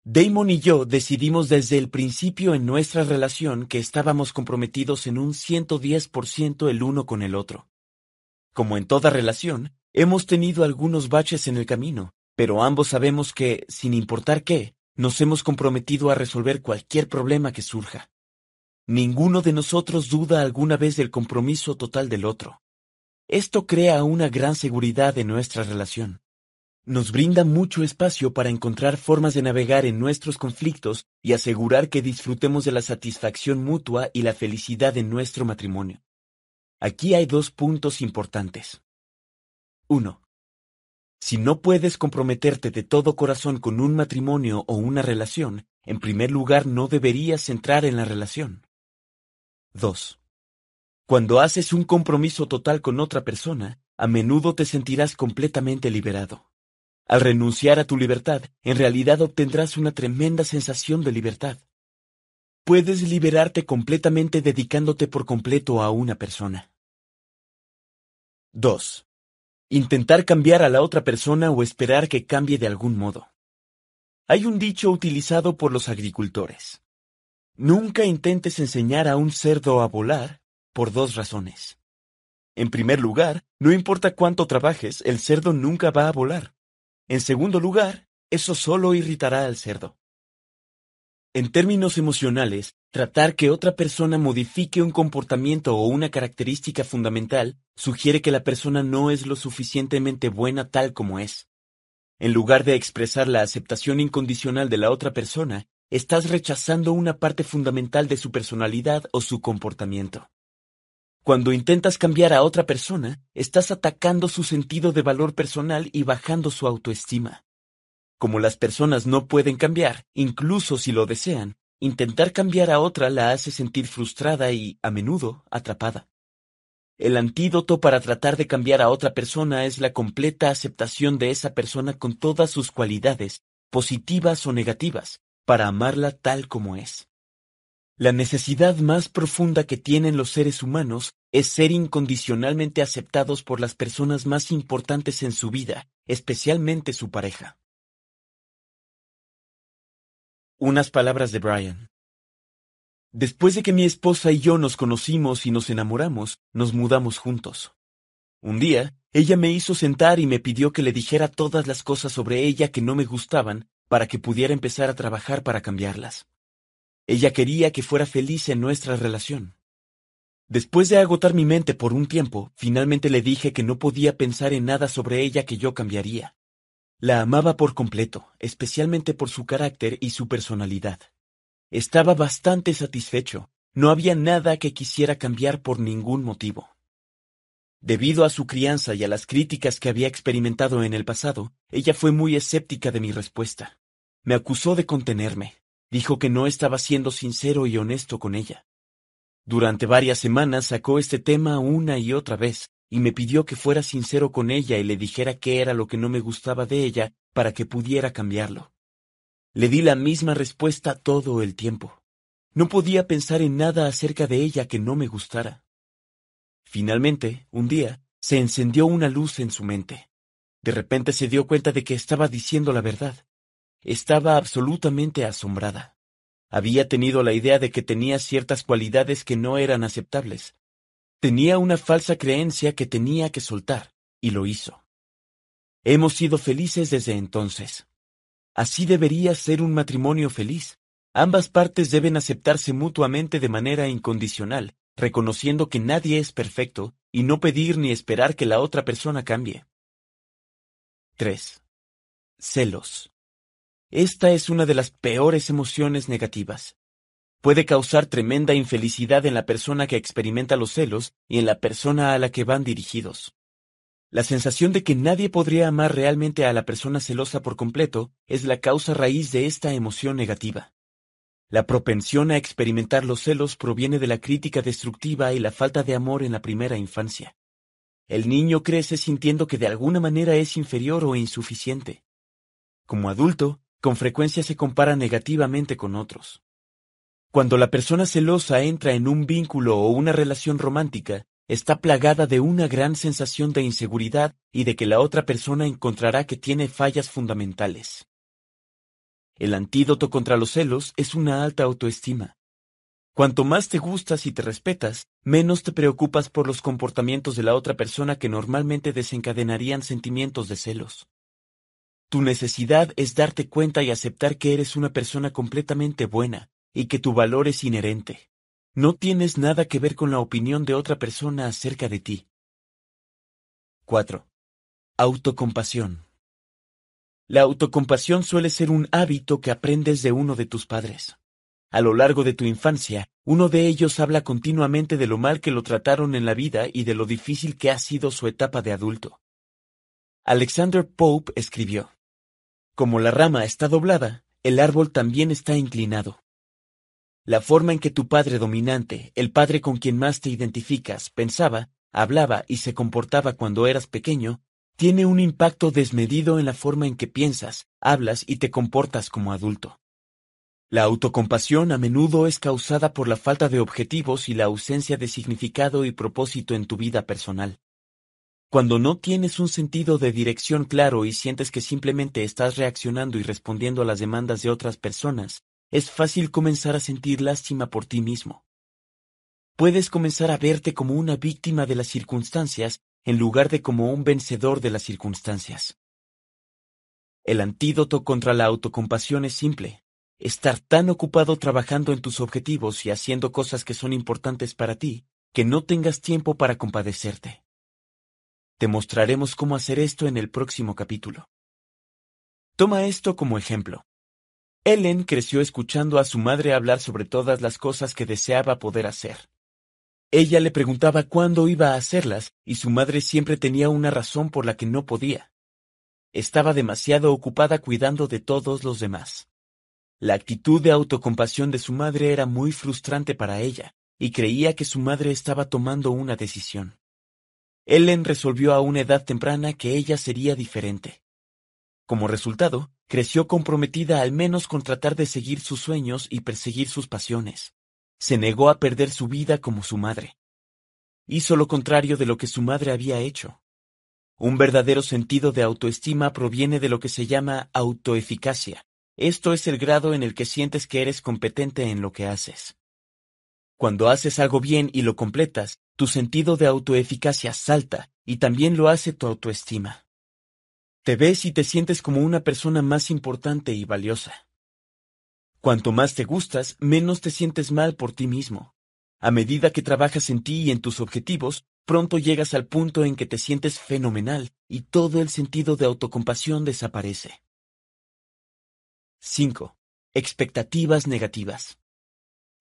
Damon y yo decidimos desde el principio en nuestra relación que estábamos comprometidos en un 110% el uno con el otro. Como en toda relación, hemos tenido algunos baches en el camino, pero ambos sabemos que, sin importar qué, nos hemos comprometido a resolver cualquier problema que surja. Ninguno de nosotros duda alguna vez del compromiso total del otro. Esto crea una gran seguridad en nuestra relación nos brinda mucho espacio para encontrar formas de navegar en nuestros conflictos y asegurar que disfrutemos de la satisfacción mutua y la felicidad en nuestro matrimonio. Aquí hay dos puntos importantes. 1. Si no puedes comprometerte de todo corazón con un matrimonio o una relación, en primer lugar no deberías entrar en la relación. 2. Cuando haces un compromiso total con otra persona, a menudo te sentirás completamente liberado. Al renunciar a tu libertad, en realidad obtendrás una tremenda sensación de libertad. Puedes liberarte completamente dedicándote por completo a una persona. 2. Intentar cambiar a la otra persona o esperar que cambie de algún modo. Hay un dicho utilizado por los agricultores. Nunca intentes enseñar a un cerdo a volar por dos razones. En primer lugar, no importa cuánto trabajes, el cerdo nunca va a volar. En segundo lugar, eso solo irritará al cerdo. En términos emocionales, tratar que otra persona modifique un comportamiento o una característica fundamental sugiere que la persona no es lo suficientemente buena tal como es. En lugar de expresar la aceptación incondicional de la otra persona, estás rechazando una parte fundamental de su personalidad o su comportamiento. Cuando intentas cambiar a otra persona, estás atacando su sentido de valor personal y bajando su autoestima. Como las personas no pueden cambiar, incluso si lo desean, intentar cambiar a otra la hace sentir frustrada y, a menudo, atrapada. El antídoto para tratar de cambiar a otra persona es la completa aceptación de esa persona con todas sus cualidades, positivas o negativas, para amarla tal como es. La necesidad más profunda que tienen los seres humanos es ser incondicionalmente aceptados por las personas más importantes en su vida, especialmente su pareja. Unas palabras de Brian. Después de que mi esposa y yo nos conocimos y nos enamoramos, nos mudamos juntos. Un día, ella me hizo sentar y me pidió que le dijera todas las cosas sobre ella que no me gustaban, para que pudiera empezar a trabajar para cambiarlas. Ella quería que fuera feliz en nuestra relación. Después de agotar mi mente por un tiempo, finalmente le dije que no podía pensar en nada sobre ella que yo cambiaría. La amaba por completo, especialmente por su carácter y su personalidad. Estaba bastante satisfecho, no había nada que quisiera cambiar por ningún motivo. Debido a su crianza y a las críticas que había experimentado en el pasado, ella fue muy escéptica de mi respuesta. Me acusó de contenerme, dijo que no estaba siendo sincero y honesto con ella. Durante varias semanas sacó este tema una y otra vez, y me pidió que fuera sincero con ella y le dijera qué era lo que no me gustaba de ella para que pudiera cambiarlo. Le di la misma respuesta todo el tiempo. No podía pensar en nada acerca de ella que no me gustara. Finalmente, un día, se encendió una luz en su mente. De repente se dio cuenta de que estaba diciendo la verdad. Estaba absolutamente asombrada. Había tenido la idea de que tenía ciertas cualidades que no eran aceptables. Tenía una falsa creencia que tenía que soltar, y lo hizo. Hemos sido felices desde entonces. Así debería ser un matrimonio feliz. Ambas partes deben aceptarse mutuamente de manera incondicional, reconociendo que nadie es perfecto, y no pedir ni esperar que la otra persona cambie. 3. Celos. Esta es una de las peores emociones negativas. Puede causar tremenda infelicidad en la persona que experimenta los celos y en la persona a la que van dirigidos. La sensación de que nadie podría amar realmente a la persona celosa por completo es la causa raíz de esta emoción negativa. La propensión a experimentar los celos proviene de la crítica destructiva y la falta de amor en la primera infancia. El niño crece sintiendo que de alguna manera es inferior o insuficiente. Como adulto, con frecuencia se compara negativamente con otros. Cuando la persona celosa entra en un vínculo o una relación romántica, está plagada de una gran sensación de inseguridad y de que la otra persona encontrará que tiene fallas fundamentales. El antídoto contra los celos es una alta autoestima. Cuanto más te gustas y te respetas, menos te preocupas por los comportamientos de la otra persona que normalmente desencadenarían sentimientos de celos. Tu necesidad es darte cuenta y aceptar que eres una persona completamente buena, y que tu valor es inherente. No tienes nada que ver con la opinión de otra persona acerca de ti. 4. Autocompasión. La autocompasión suele ser un hábito que aprendes de uno de tus padres. A lo largo de tu infancia, uno de ellos habla continuamente de lo mal que lo trataron en la vida y de lo difícil que ha sido su etapa de adulto. Alexander Pope escribió, como la rama está doblada, el árbol también está inclinado. La forma en que tu padre dominante, el padre con quien más te identificas, pensaba, hablaba y se comportaba cuando eras pequeño, tiene un impacto desmedido en la forma en que piensas, hablas y te comportas como adulto. La autocompasión a menudo es causada por la falta de objetivos y la ausencia de significado y propósito en tu vida personal. Cuando no tienes un sentido de dirección claro y sientes que simplemente estás reaccionando y respondiendo a las demandas de otras personas, es fácil comenzar a sentir lástima por ti mismo. Puedes comenzar a verte como una víctima de las circunstancias en lugar de como un vencedor de las circunstancias. El antídoto contra la autocompasión es simple. Estar tan ocupado trabajando en tus objetivos y haciendo cosas que son importantes para ti, que no tengas tiempo para compadecerte. Te mostraremos cómo hacer esto en el próximo capítulo. Toma esto como ejemplo. Ellen creció escuchando a su madre hablar sobre todas las cosas que deseaba poder hacer. Ella le preguntaba cuándo iba a hacerlas y su madre siempre tenía una razón por la que no podía. Estaba demasiado ocupada cuidando de todos los demás. La actitud de autocompasión de su madre era muy frustrante para ella, y creía que su madre estaba tomando una decisión. Ellen resolvió a una edad temprana que ella sería diferente. Como resultado, creció comprometida al menos con tratar de seguir sus sueños y perseguir sus pasiones. Se negó a perder su vida como su madre. Hizo lo contrario de lo que su madre había hecho. Un verdadero sentido de autoestima proviene de lo que se llama autoeficacia. Esto es el grado en el que sientes que eres competente en lo que haces. Cuando haces algo bien y lo completas, tu sentido de autoeficacia salta, y también lo hace tu autoestima. Te ves y te sientes como una persona más importante y valiosa. Cuanto más te gustas, menos te sientes mal por ti mismo. A medida que trabajas en ti y en tus objetivos, pronto llegas al punto en que te sientes fenomenal y todo el sentido de autocompasión desaparece. 5. Expectativas negativas.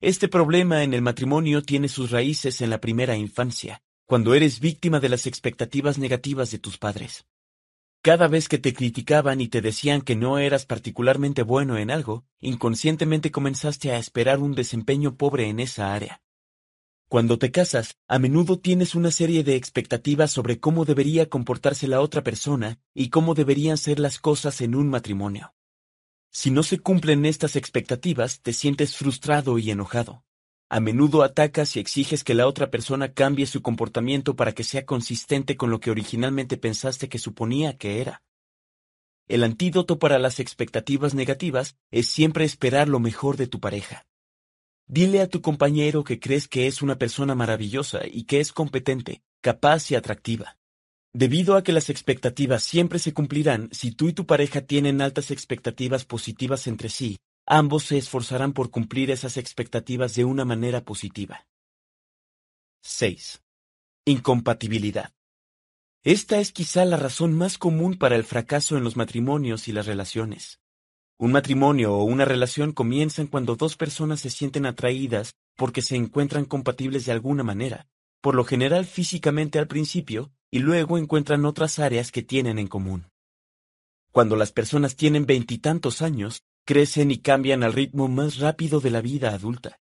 Este problema en el matrimonio tiene sus raíces en la primera infancia, cuando eres víctima de las expectativas negativas de tus padres. Cada vez que te criticaban y te decían que no eras particularmente bueno en algo, inconscientemente comenzaste a esperar un desempeño pobre en esa área. Cuando te casas, a menudo tienes una serie de expectativas sobre cómo debería comportarse la otra persona y cómo deberían ser las cosas en un matrimonio. Si no se cumplen estas expectativas, te sientes frustrado y enojado. A menudo atacas y exiges que la otra persona cambie su comportamiento para que sea consistente con lo que originalmente pensaste que suponía que era. El antídoto para las expectativas negativas es siempre esperar lo mejor de tu pareja. Dile a tu compañero que crees que es una persona maravillosa y que es competente, capaz y atractiva. Debido a que las expectativas siempre se cumplirán, si tú y tu pareja tienen altas expectativas positivas entre sí, ambos se esforzarán por cumplir esas expectativas de una manera positiva. 6. Incompatibilidad. Esta es quizá la razón más común para el fracaso en los matrimonios y las relaciones. Un matrimonio o una relación comienzan cuando dos personas se sienten atraídas porque se encuentran compatibles de alguna manera, por lo general físicamente al principio, y luego encuentran otras áreas que tienen en común. Cuando las personas tienen veintitantos años, crecen y cambian al ritmo más rápido de la vida adulta.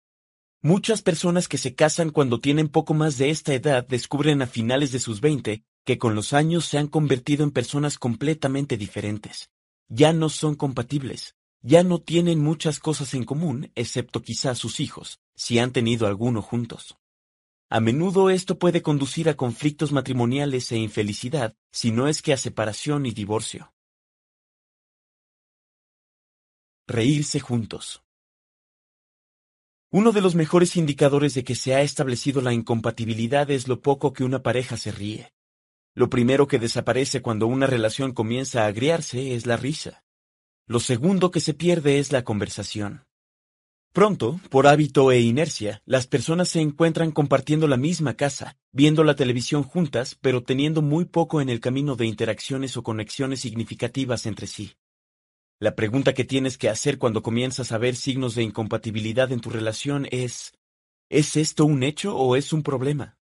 Muchas personas que se casan cuando tienen poco más de esta edad descubren a finales de sus veinte que con los años se han convertido en personas completamente diferentes. Ya no son compatibles, ya no tienen muchas cosas en común, excepto quizá sus hijos, si han tenido alguno juntos. A menudo esto puede conducir a conflictos matrimoniales e infelicidad, si no es que a separación y divorcio. Reírse juntos. Uno de los mejores indicadores de que se ha establecido la incompatibilidad es lo poco que una pareja se ríe. Lo primero que desaparece cuando una relación comienza a agriarse es la risa. Lo segundo que se pierde es la conversación. Pronto, por hábito e inercia, las personas se encuentran compartiendo la misma casa, viendo la televisión juntas, pero teniendo muy poco en el camino de interacciones o conexiones significativas entre sí. La pregunta que tienes que hacer cuando comienzas a ver signos de incompatibilidad en tu relación es, ¿es esto un hecho o es un problema?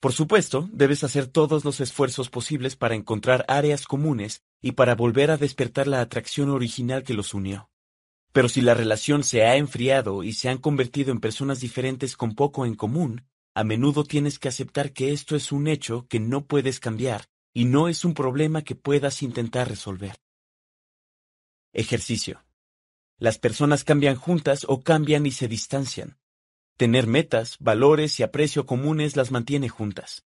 Por supuesto, debes hacer todos los esfuerzos posibles para encontrar áreas comunes y para volver a despertar la atracción original que los unió. Pero si la relación se ha enfriado y se han convertido en personas diferentes con poco en común, a menudo tienes que aceptar que esto es un hecho que no puedes cambiar y no es un problema que puedas intentar resolver. Ejercicio. Las personas cambian juntas o cambian y se distancian. Tener metas, valores y aprecio comunes las mantiene juntas.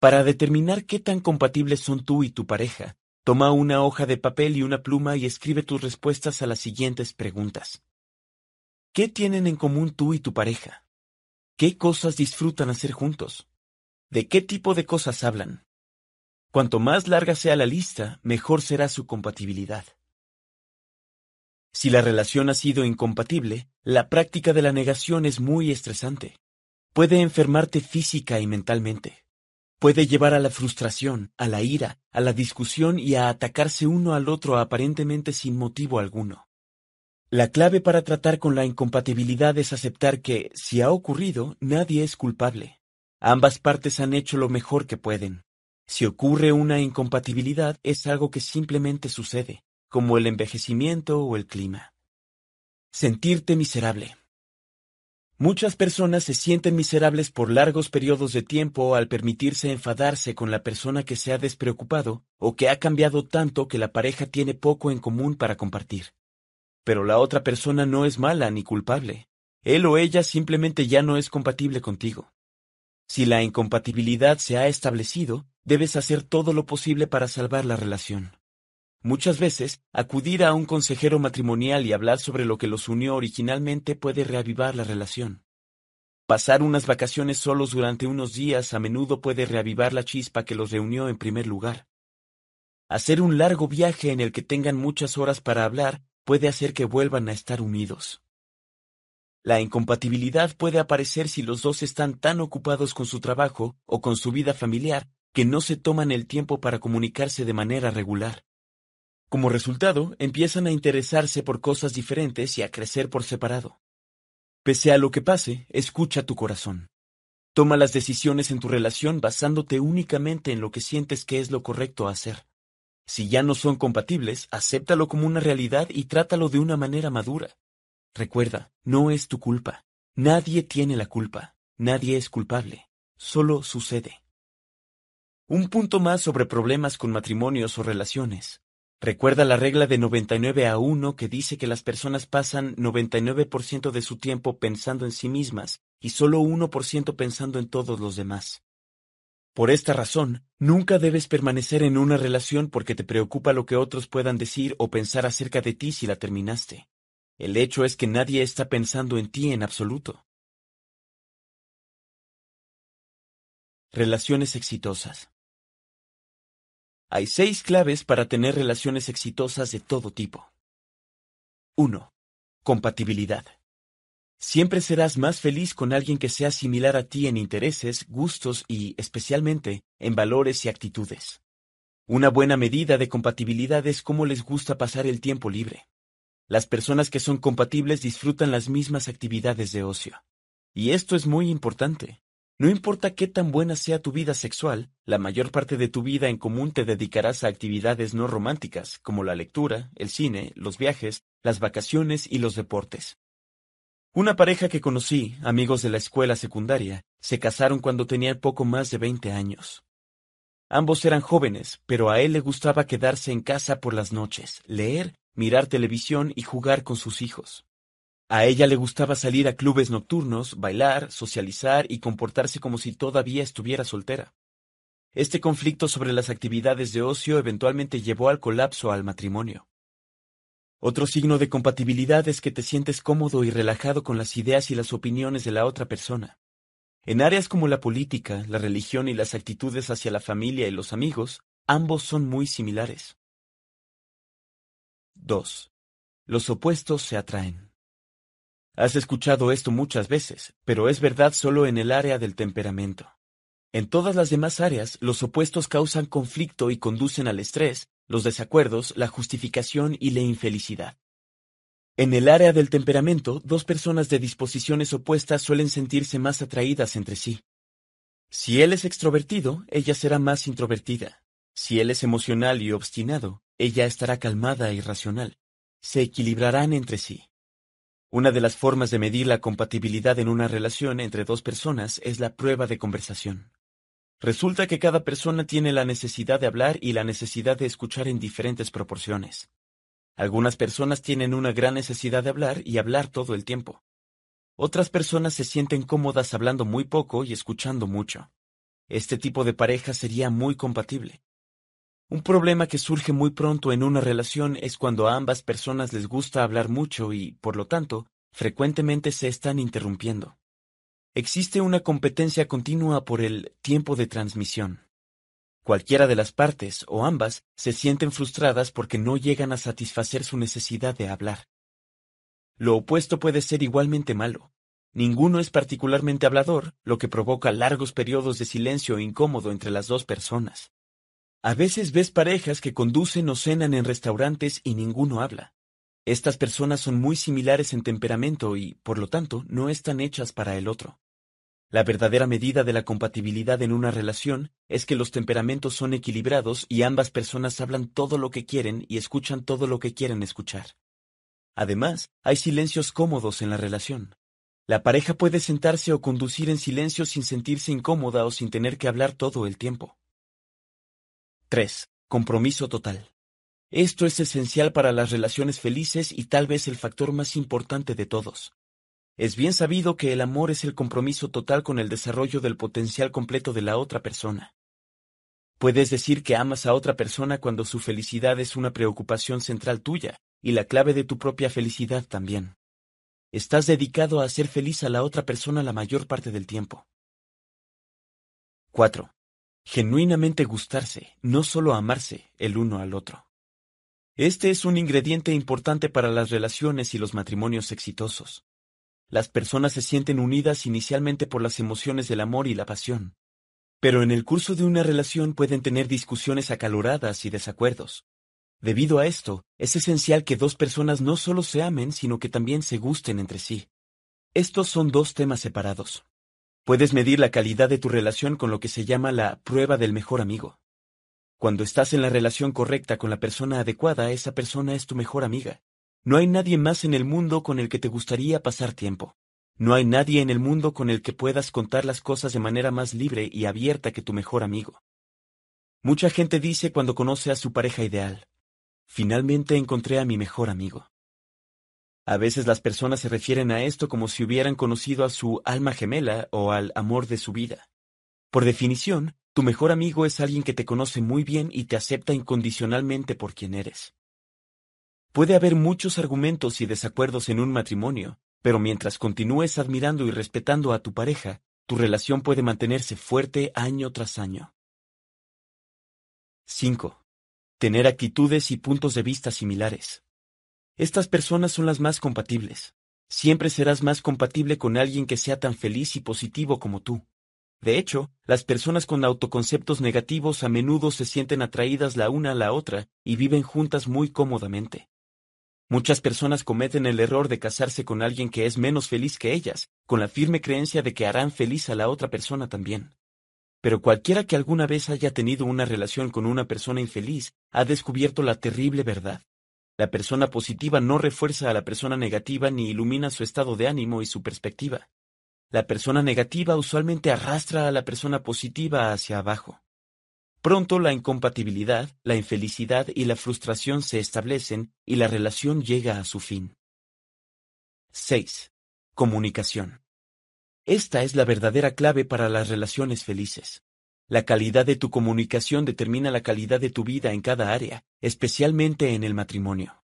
Para determinar qué tan compatibles son tú y tu pareja, Toma una hoja de papel y una pluma y escribe tus respuestas a las siguientes preguntas. ¿Qué tienen en común tú y tu pareja? ¿Qué cosas disfrutan hacer juntos? ¿De qué tipo de cosas hablan? Cuanto más larga sea la lista, mejor será su compatibilidad. Si la relación ha sido incompatible, la práctica de la negación es muy estresante. Puede enfermarte física y mentalmente. Puede llevar a la frustración, a la ira, a la discusión y a atacarse uno al otro aparentemente sin motivo alguno. La clave para tratar con la incompatibilidad es aceptar que, si ha ocurrido, nadie es culpable. Ambas partes han hecho lo mejor que pueden. Si ocurre una incompatibilidad es algo que simplemente sucede, como el envejecimiento o el clima. Sentirte miserable. Muchas personas se sienten miserables por largos periodos de tiempo al permitirse enfadarse con la persona que se ha despreocupado o que ha cambiado tanto que la pareja tiene poco en común para compartir. Pero la otra persona no es mala ni culpable. Él o ella simplemente ya no es compatible contigo. Si la incompatibilidad se ha establecido, debes hacer todo lo posible para salvar la relación. Muchas veces, acudir a un consejero matrimonial y hablar sobre lo que los unió originalmente puede reavivar la relación. Pasar unas vacaciones solos durante unos días a menudo puede reavivar la chispa que los reunió en primer lugar. Hacer un largo viaje en el que tengan muchas horas para hablar puede hacer que vuelvan a estar unidos. La incompatibilidad puede aparecer si los dos están tan ocupados con su trabajo o con su vida familiar que no se toman el tiempo para comunicarse de manera regular. Como resultado, empiezan a interesarse por cosas diferentes y a crecer por separado. Pese a lo que pase, escucha tu corazón. Toma las decisiones en tu relación basándote únicamente en lo que sientes que es lo correcto hacer. Si ya no son compatibles, acéptalo como una realidad y trátalo de una manera madura. Recuerda, no es tu culpa. Nadie tiene la culpa. Nadie es culpable. Solo sucede. Un punto más sobre problemas con matrimonios o relaciones. Recuerda la regla de 99 a 1 que dice que las personas pasan 99% de su tiempo pensando en sí mismas y solo 1% pensando en todos los demás. Por esta razón, nunca debes permanecer en una relación porque te preocupa lo que otros puedan decir o pensar acerca de ti si la terminaste. El hecho es que nadie está pensando en ti en absoluto. Relaciones exitosas. Hay seis claves para tener relaciones exitosas de todo tipo. 1. Compatibilidad. Siempre serás más feliz con alguien que sea similar a ti en intereses, gustos y, especialmente, en valores y actitudes. Una buena medida de compatibilidad es cómo les gusta pasar el tiempo libre. Las personas que son compatibles disfrutan las mismas actividades de ocio. Y esto es muy importante. No importa qué tan buena sea tu vida sexual, la mayor parte de tu vida en común te dedicarás a actividades no románticas, como la lectura, el cine, los viajes, las vacaciones y los deportes. Una pareja que conocí, amigos de la escuela secundaria, se casaron cuando tenía poco más de veinte años. Ambos eran jóvenes, pero a él le gustaba quedarse en casa por las noches, leer, mirar televisión y jugar con sus hijos. A ella le gustaba salir a clubes nocturnos, bailar, socializar y comportarse como si todavía estuviera soltera. Este conflicto sobre las actividades de ocio eventualmente llevó al colapso al matrimonio. Otro signo de compatibilidad es que te sientes cómodo y relajado con las ideas y las opiniones de la otra persona. En áreas como la política, la religión y las actitudes hacia la familia y los amigos, ambos son muy similares. 2. Los opuestos se atraen. Has escuchado esto muchas veces, pero es verdad solo en el área del temperamento. En todas las demás áreas, los opuestos causan conflicto y conducen al estrés, los desacuerdos, la justificación y la infelicidad. En el área del temperamento, dos personas de disposiciones opuestas suelen sentirse más atraídas entre sí. Si él es extrovertido, ella será más introvertida. Si él es emocional y obstinado, ella estará calmada y racional. Se equilibrarán entre sí. Una de las formas de medir la compatibilidad en una relación entre dos personas es la prueba de conversación. Resulta que cada persona tiene la necesidad de hablar y la necesidad de escuchar en diferentes proporciones. Algunas personas tienen una gran necesidad de hablar y hablar todo el tiempo. Otras personas se sienten cómodas hablando muy poco y escuchando mucho. Este tipo de pareja sería muy compatible. Un problema que surge muy pronto en una relación es cuando a ambas personas les gusta hablar mucho y, por lo tanto, frecuentemente se están interrumpiendo. Existe una competencia continua por el tiempo de transmisión. Cualquiera de las partes, o ambas, se sienten frustradas porque no llegan a satisfacer su necesidad de hablar. Lo opuesto puede ser igualmente malo. Ninguno es particularmente hablador, lo que provoca largos periodos de silencio incómodo entre las dos personas. A veces ves parejas que conducen o cenan en restaurantes y ninguno habla. Estas personas son muy similares en temperamento y, por lo tanto, no están hechas para el otro. La verdadera medida de la compatibilidad en una relación es que los temperamentos son equilibrados y ambas personas hablan todo lo que quieren y escuchan todo lo que quieren escuchar. Además, hay silencios cómodos en la relación. La pareja puede sentarse o conducir en silencio sin sentirse incómoda o sin tener que hablar todo el tiempo. 3. Compromiso total. Esto es esencial para las relaciones felices y tal vez el factor más importante de todos. Es bien sabido que el amor es el compromiso total con el desarrollo del potencial completo de la otra persona. Puedes decir que amas a otra persona cuando su felicidad es una preocupación central tuya, y la clave de tu propia felicidad también. Estás dedicado a hacer feliz a la otra persona la mayor parte del tiempo. 4 genuinamente gustarse, no solo amarse el uno al otro. Este es un ingrediente importante para las relaciones y los matrimonios exitosos. Las personas se sienten unidas inicialmente por las emociones del amor y la pasión. Pero en el curso de una relación pueden tener discusiones acaloradas y desacuerdos. Debido a esto, es esencial que dos personas no solo se amen, sino que también se gusten entre sí. Estos son dos temas separados. Puedes medir la calidad de tu relación con lo que se llama la prueba del mejor amigo. Cuando estás en la relación correcta con la persona adecuada, esa persona es tu mejor amiga. No hay nadie más en el mundo con el que te gustaría pasar tiempo. No hay nadie en el mundo con el que puedas contar las cosas de manera más libre y abierta que tu mejor amigo. Mucha gente dice cuando conoce a su pareja ideal, finalmente encontré a mi mejor amigo. A veces las personas se refieren a esto como si hubieran conocido a su alma gemela o al amor de su vida. Por definición, tu mejor amigo es alguien que te conoce muy bien y te acepta incondicionalmente por quien eres. Puede haber muchos argumentos y desacuerdos en un matrimonio, pero mientras continúes admirando y respetando a tu pareja, tu relación puede mantenerse fuerte año tras año. 5. Tener actitudes y puntos de vista similares. Estas personas son las más compatibles. Siempre serás más compatible con alguien que sea tan feliz y positivo como tú. De hecho, las personas con autoconceptos negativos a menudo se sienten atraídas la una a la otra y viven juntas muy cómodamente. Muchas personas cometen el error de casarse con alguien que es menos feliz que ellas, con la firme creencia de que harán feliz a la otra persona también. Pero cualquiera que alguna vez haya tenido una relación con una persona infeliz, ha descubierto la terrible verdad. La persona positiva no refuerza a la persona negativa ni ilumina su estado de ánimo y su perspectiva. La persona negativa usualmente arrastra a la persona positiva hacia abajo. Pronto la incompatibilidad, la infelicidad y la frustración se establecen y la relación llega a su fin. 6. Comunicación. Esta es la verdadera clave para las relaciones felices. La calidad de tu comunicación determina la calidad de tu vida en cada área, especialmente en el matrimonio.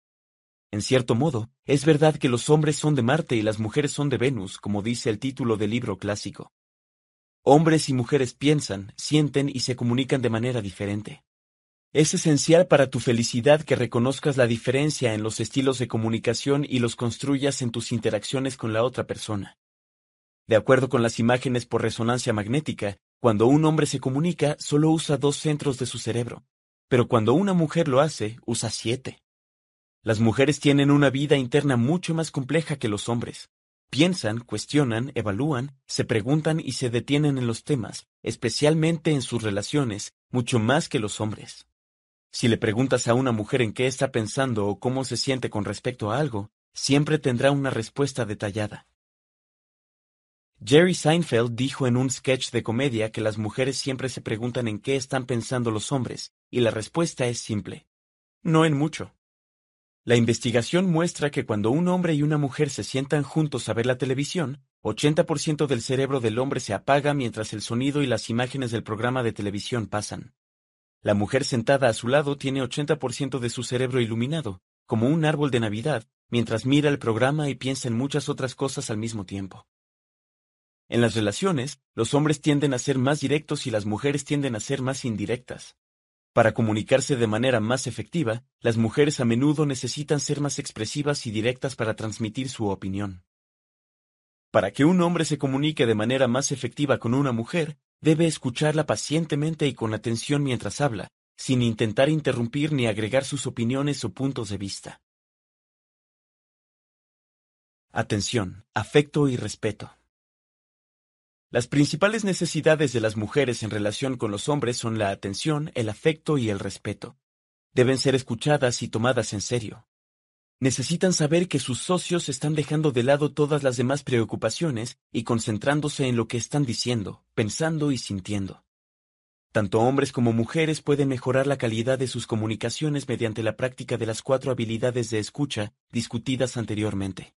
En cierto modo, es verdad que los hombres son de Marte y las mujeres son de Venus, como dice el título del libro clásico. Hombres y mujeres piensan, sienten y se comunican de manera diferente. Es esencial para tu felicidad que reconozcas la diferencia en los estilos de comunicación y los construyas en tus interacciones con la otra persona. De acuerdo con las imágenes por resonancia magnética, cuando un hombre se comunica, solo usa dos centros de su cerebro, pero cuando una mujer lo hace, usa siete. Las mujeres tienen una vida interna mucho más compleja que los hombres. Piensan, cuestionan, evalúan, se preguntan y se detienen en los temas, especialmente en sus relaciones, mucho más que los hombres. Si le preguntas a una mujer en qué está pensando o cómo se siente con respecto a algo, siempre tendrá una respuesta detallada. Jerry Seinfeld dijo en un sketch de comedia que las mujeres siempre se preguntan en qué están pensando los hombres, y la respuesta es simple. No en mucho. La investigación muestra que cuando un hombre y una mujer se sientan juntos a ver la televisión, 80% del cerebro del hombre se apaga mientras el sonido y las imágenes del programa de televisión pasan. La mujer sentada a su lado tiene 80% de su cerebro iluminado, como un árbol de Navidad, mientras mira el programa y piensa en muchas otras cosas al mismo tiempo. En las relaciones, los hombres tienden a ser más directos y las mujeres tienden a ser más indirectas. Para comunicarse de manera más efectiva, las mujeres a menudo necesitan ser más expresivas y directas para transmitir su opinión. Para que un hombre se comunique de manera más efectiva con una mujer, debe escucharla pacientemente y con atención mientras habla, sin intentar interrumpir ni agregar sus opiniones o puntos de vista. Atención, afecto y respeto. Las principales necesidades de las mujeres en relación con los hombres son la atención, el afecto y el respeto. Deben ser escuchadas y tomadas en serio. Necesitan saber que sus socios están dejando de lado todas las demás preocupaciones y concentrándose en lo que están diciendo, pensando y sintiendo. Tanto hombres como mujeres pueden mejorar la calidad de sus comunicaciones mediante la práctica de las cuatro habilidades de escucha discutidas anteriormente.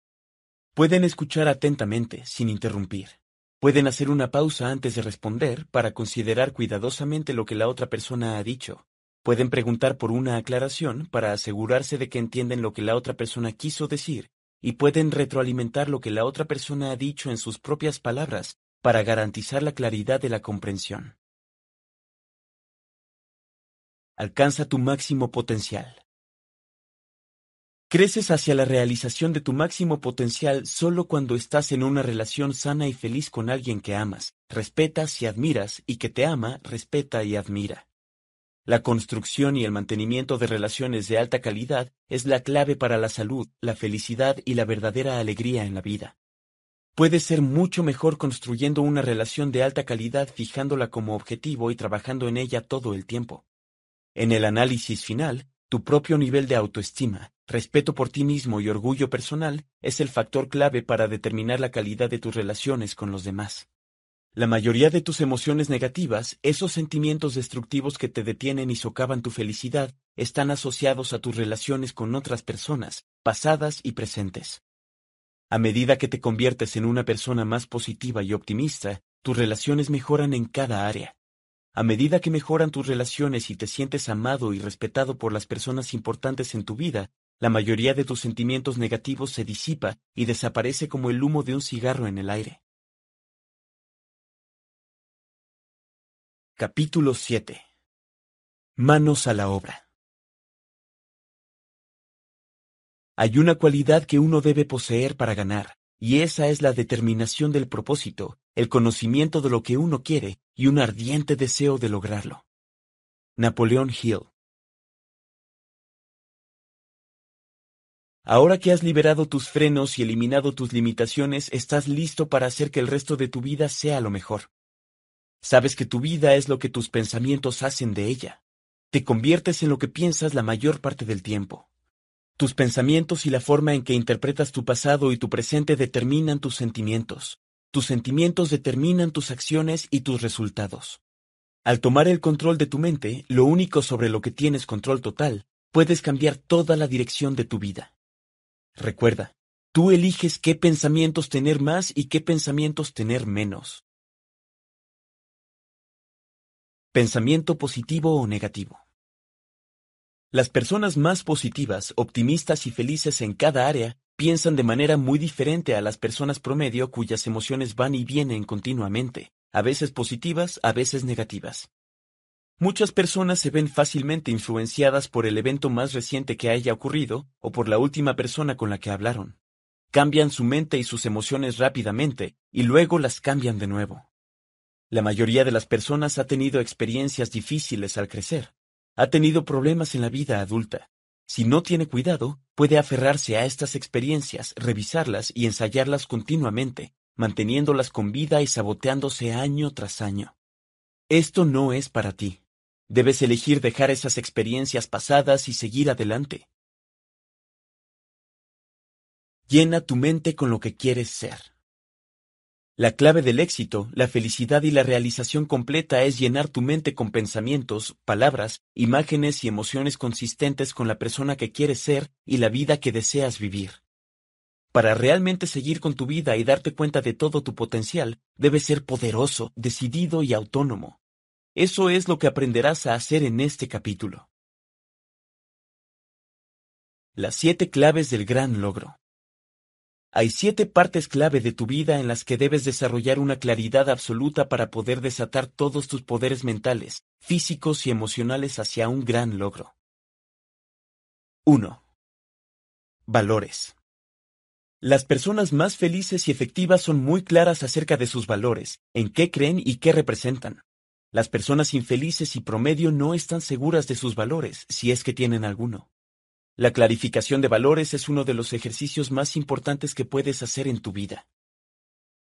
Pueden escuchar atentamente, sin interrumpir Pueden hacer una pausa antes de responder para considerar cuidadosamente lo que la otra persona ha dicho. Pueden preguntar por una aclaración para asegurarse de que entienden lo que la otra persona quiso decir, y pueden retroalimentar lo que la otra persona ha dicho en sus propias palabras para garantizar la claridad de la comprensión. Alcanza tu máximo potencial. Creces hacia la realización de tu máximo potencial solo cuando estás en una relación sana y feliz con alguien que amas, respetas y admiras y que te ama, respeta y admira. La construcción y el mantenimiento de relaciones de alta calidad es la clave para la salud, la felicidad y la verdadera alegría en la vida. Puedes ser mucho mejor construyendo una relación de alta calidad fijándola como objetivo y trabajando en ella todo el tiempo. En el análisis final, tu propio nivel de autoestima, respeto por ti mismo y orgullo personal es el factor clave para determinar la calidad de tus relaciones con los demás. La mayoría de tus emociones negativas, esos sentimientos destructivos que te detienen y socavan tu felicidad, están asociados a tus relaciones con otras personas, pasadas y presentes. A medida que te conviertes en una persona más positiva y optimista, tus relaciones mejoran en cada área. A medida que mejoran tus relaciones y te sientes amado y respetado por las personas importantes en tu vida, la mayoría de tus sentimientos negativos se disipa y desaparece como el humo de un cigarro en el aire. Capítulo 7. Manos a la obra. Hay una cualidad que uno debe poseer para ganar, y esa es la determinación del propósito, el conocimiento de lo que uno quiere y un ardiente deseo de lograrlo. Napoleón Hill Ahora que has liberado tus frenos y eliminado tus limitaciones, estás listo para hacer que el resto de tu vida sea lo mejor. Sabes que tu vida es lo que tus pensamientos hacen de ella. Te conviertes en lo que piensas la mayor parte del tiempo. Tus pensamientos y la forma en que interpretas tu pasado y tu presente determinan tus sentimientos. Tus sentimientos determinan tus acciones y tus resultados. Al tomar el control de tu mente, lo único sobre lo que tienes control total, puedes cambiar toda la dirección de tu vida. Recuerda, tú eliges qué pensamientos tener más y qué pensamientos tener menos. Pensamiento positivo o negativo. Las personas más positivas, optimistas y felices en cada área piensan de manera muy diferente a las personas promedio cuyas emociones van y vienen continuamente, a veces positivas, a veces negativas. Muchas personas se ven fácilmente influenciadas por el evento más reciente que haya ocurrido o por la última persona con la que hablaron. Cambian su mente y sus emociones rápidamente y luego las cambian de nuevo. La mayoría de las personas ha tenido experiencias difíciles al crecer. Ha tenido problemas en la vida adulta. Si no tiene cuidado, puede aferrarse a estas experiencias, revisarlas y ensayarlas continuamente, manteniéndolas con vida y saboteándose año tras año. Esto no es para ti. Debes elegir dejar esas experiencias pasadas y seguir adelante. Llena tu mente con lo que quieres ser. La clave del éxito, la felicidad y la realización completa es llenar tu mente con pensamientos, palabras, imágenes y emociones consistentes con la persona que quieres ser y la vida que deseas vivir. Para realmente seguir con tu vida y darte cuenta de todo tu potencial, debes ser poderoso, decidido y autónomo. Eso es lo que aprenderás a hacer en este capítulo. Las siete claves del gran logro. Hay siete partes clave de tu vida en las que debes desarrollar una claridad absoluta para poder desatar todos tus poderes mentales, físicos y emocionales hacia un gran logro. 1. Valores. Las personas más felices y efectivas son muy claras acerca de sus valores, en qué creen y qué representan. Las personas infelices y promedio no están seguras de sus valores, si es que tienen alguno. La clarificación de valores es uno de los ejercicios más importantes que puedes hacer en tu vida.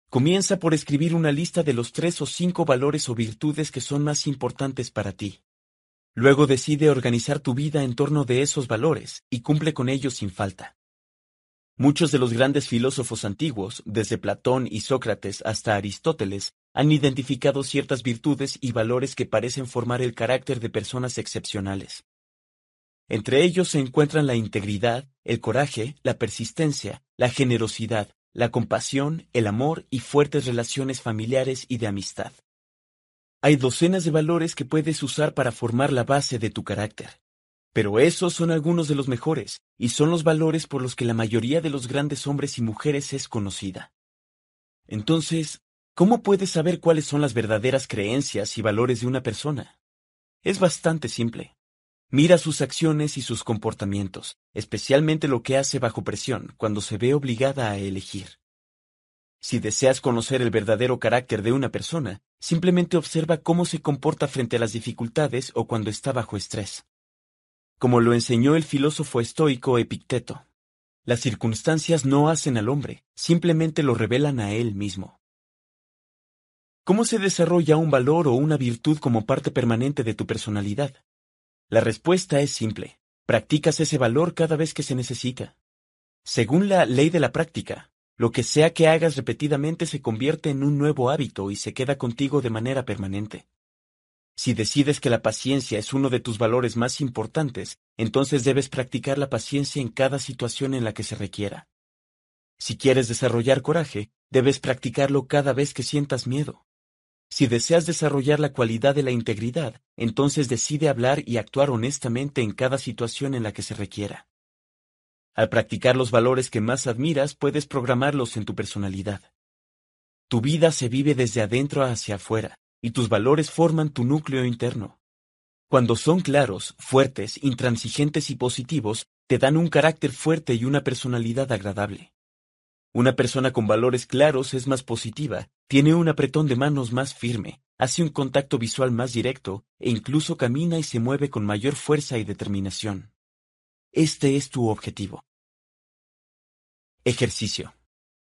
Comienza por escribir una lista de los tres o cinco valores o virtudes que son más importantes para ti. Luego decide organizar tu vida en torno de esos valores y cumple con ellos sin falta. Muchos de los grandes filósofos antiguos, desde Platón y Sócrates hasta Aristóteles, han identificado ciertas virtudes y valores que parecen formar el carácter de personas excepcionales. Entre ellos se encuentran la integridad, el coraje, la persistencia, la generosidad, la compasión, el amor y fuertes relaciones familiares y de amistad. Hay docenas de valores que puedes usar para formar la base de tu carácter. Pero esos son algunos de los mejores, y son los valores por los que la mayoría de los grandes hombres y mujeres es conocida. Entonces, ¿Cómo puedes saber cuáles son las verdaderas creencias y valores de una persona? Es bastante simple. Mira sus acciones y sus comportamientos, especialmente lo que hace bajo presión cuando se ve obligada a elegir. Si deseas conocer el verdadero carácter de una persona, simplemente observa cómo se comporta frente a las dificultades o cuando está bajo estrés. Como lo enseñó el filósofo estoico Epicteto, las circunstancias no hacen al hombre, simplemente lo revelan a él mismo. ¿Cómo se desarrolla un valor o una virtud como parte permanente de tu personalidad? La respuesta es simple. Practicas ese valor cada vez que se necesita. Según la ley de la práctica, lo que sea que hagas repetidamente se convierte en un nuevo hábito y se queda contigo de manera permanente. Si decides que la paciencia es uno de tus valores más importantes, entonces debes practicar la paciencia en cada situación en la que se requiera. Si quieres desarrollar coraje, debes practicarlo cada vez que sientas miedo. Si deseas desarrollar la cualidad de la integridad, entonces decide hablar y actuar honestamente en cada situación en la que se requiera. Al practicar los valores que más admiras, puedes programarlos en tu personalidad. Tu vida se vive desde adentro hacia afuera, y tus valores forman tu núcleo interno. Cuando son claros, fuertes, intransigentes y positivos, te dan un carácter fuerte y una personalidad agradable. Una persona con valores claros es más positiva, tiene un apretón de manos más firme, hace un contacto visual más directo e incluso camina y se mueve con mayor fuerza y determinación. Este es tu objetivo. Ejercicio.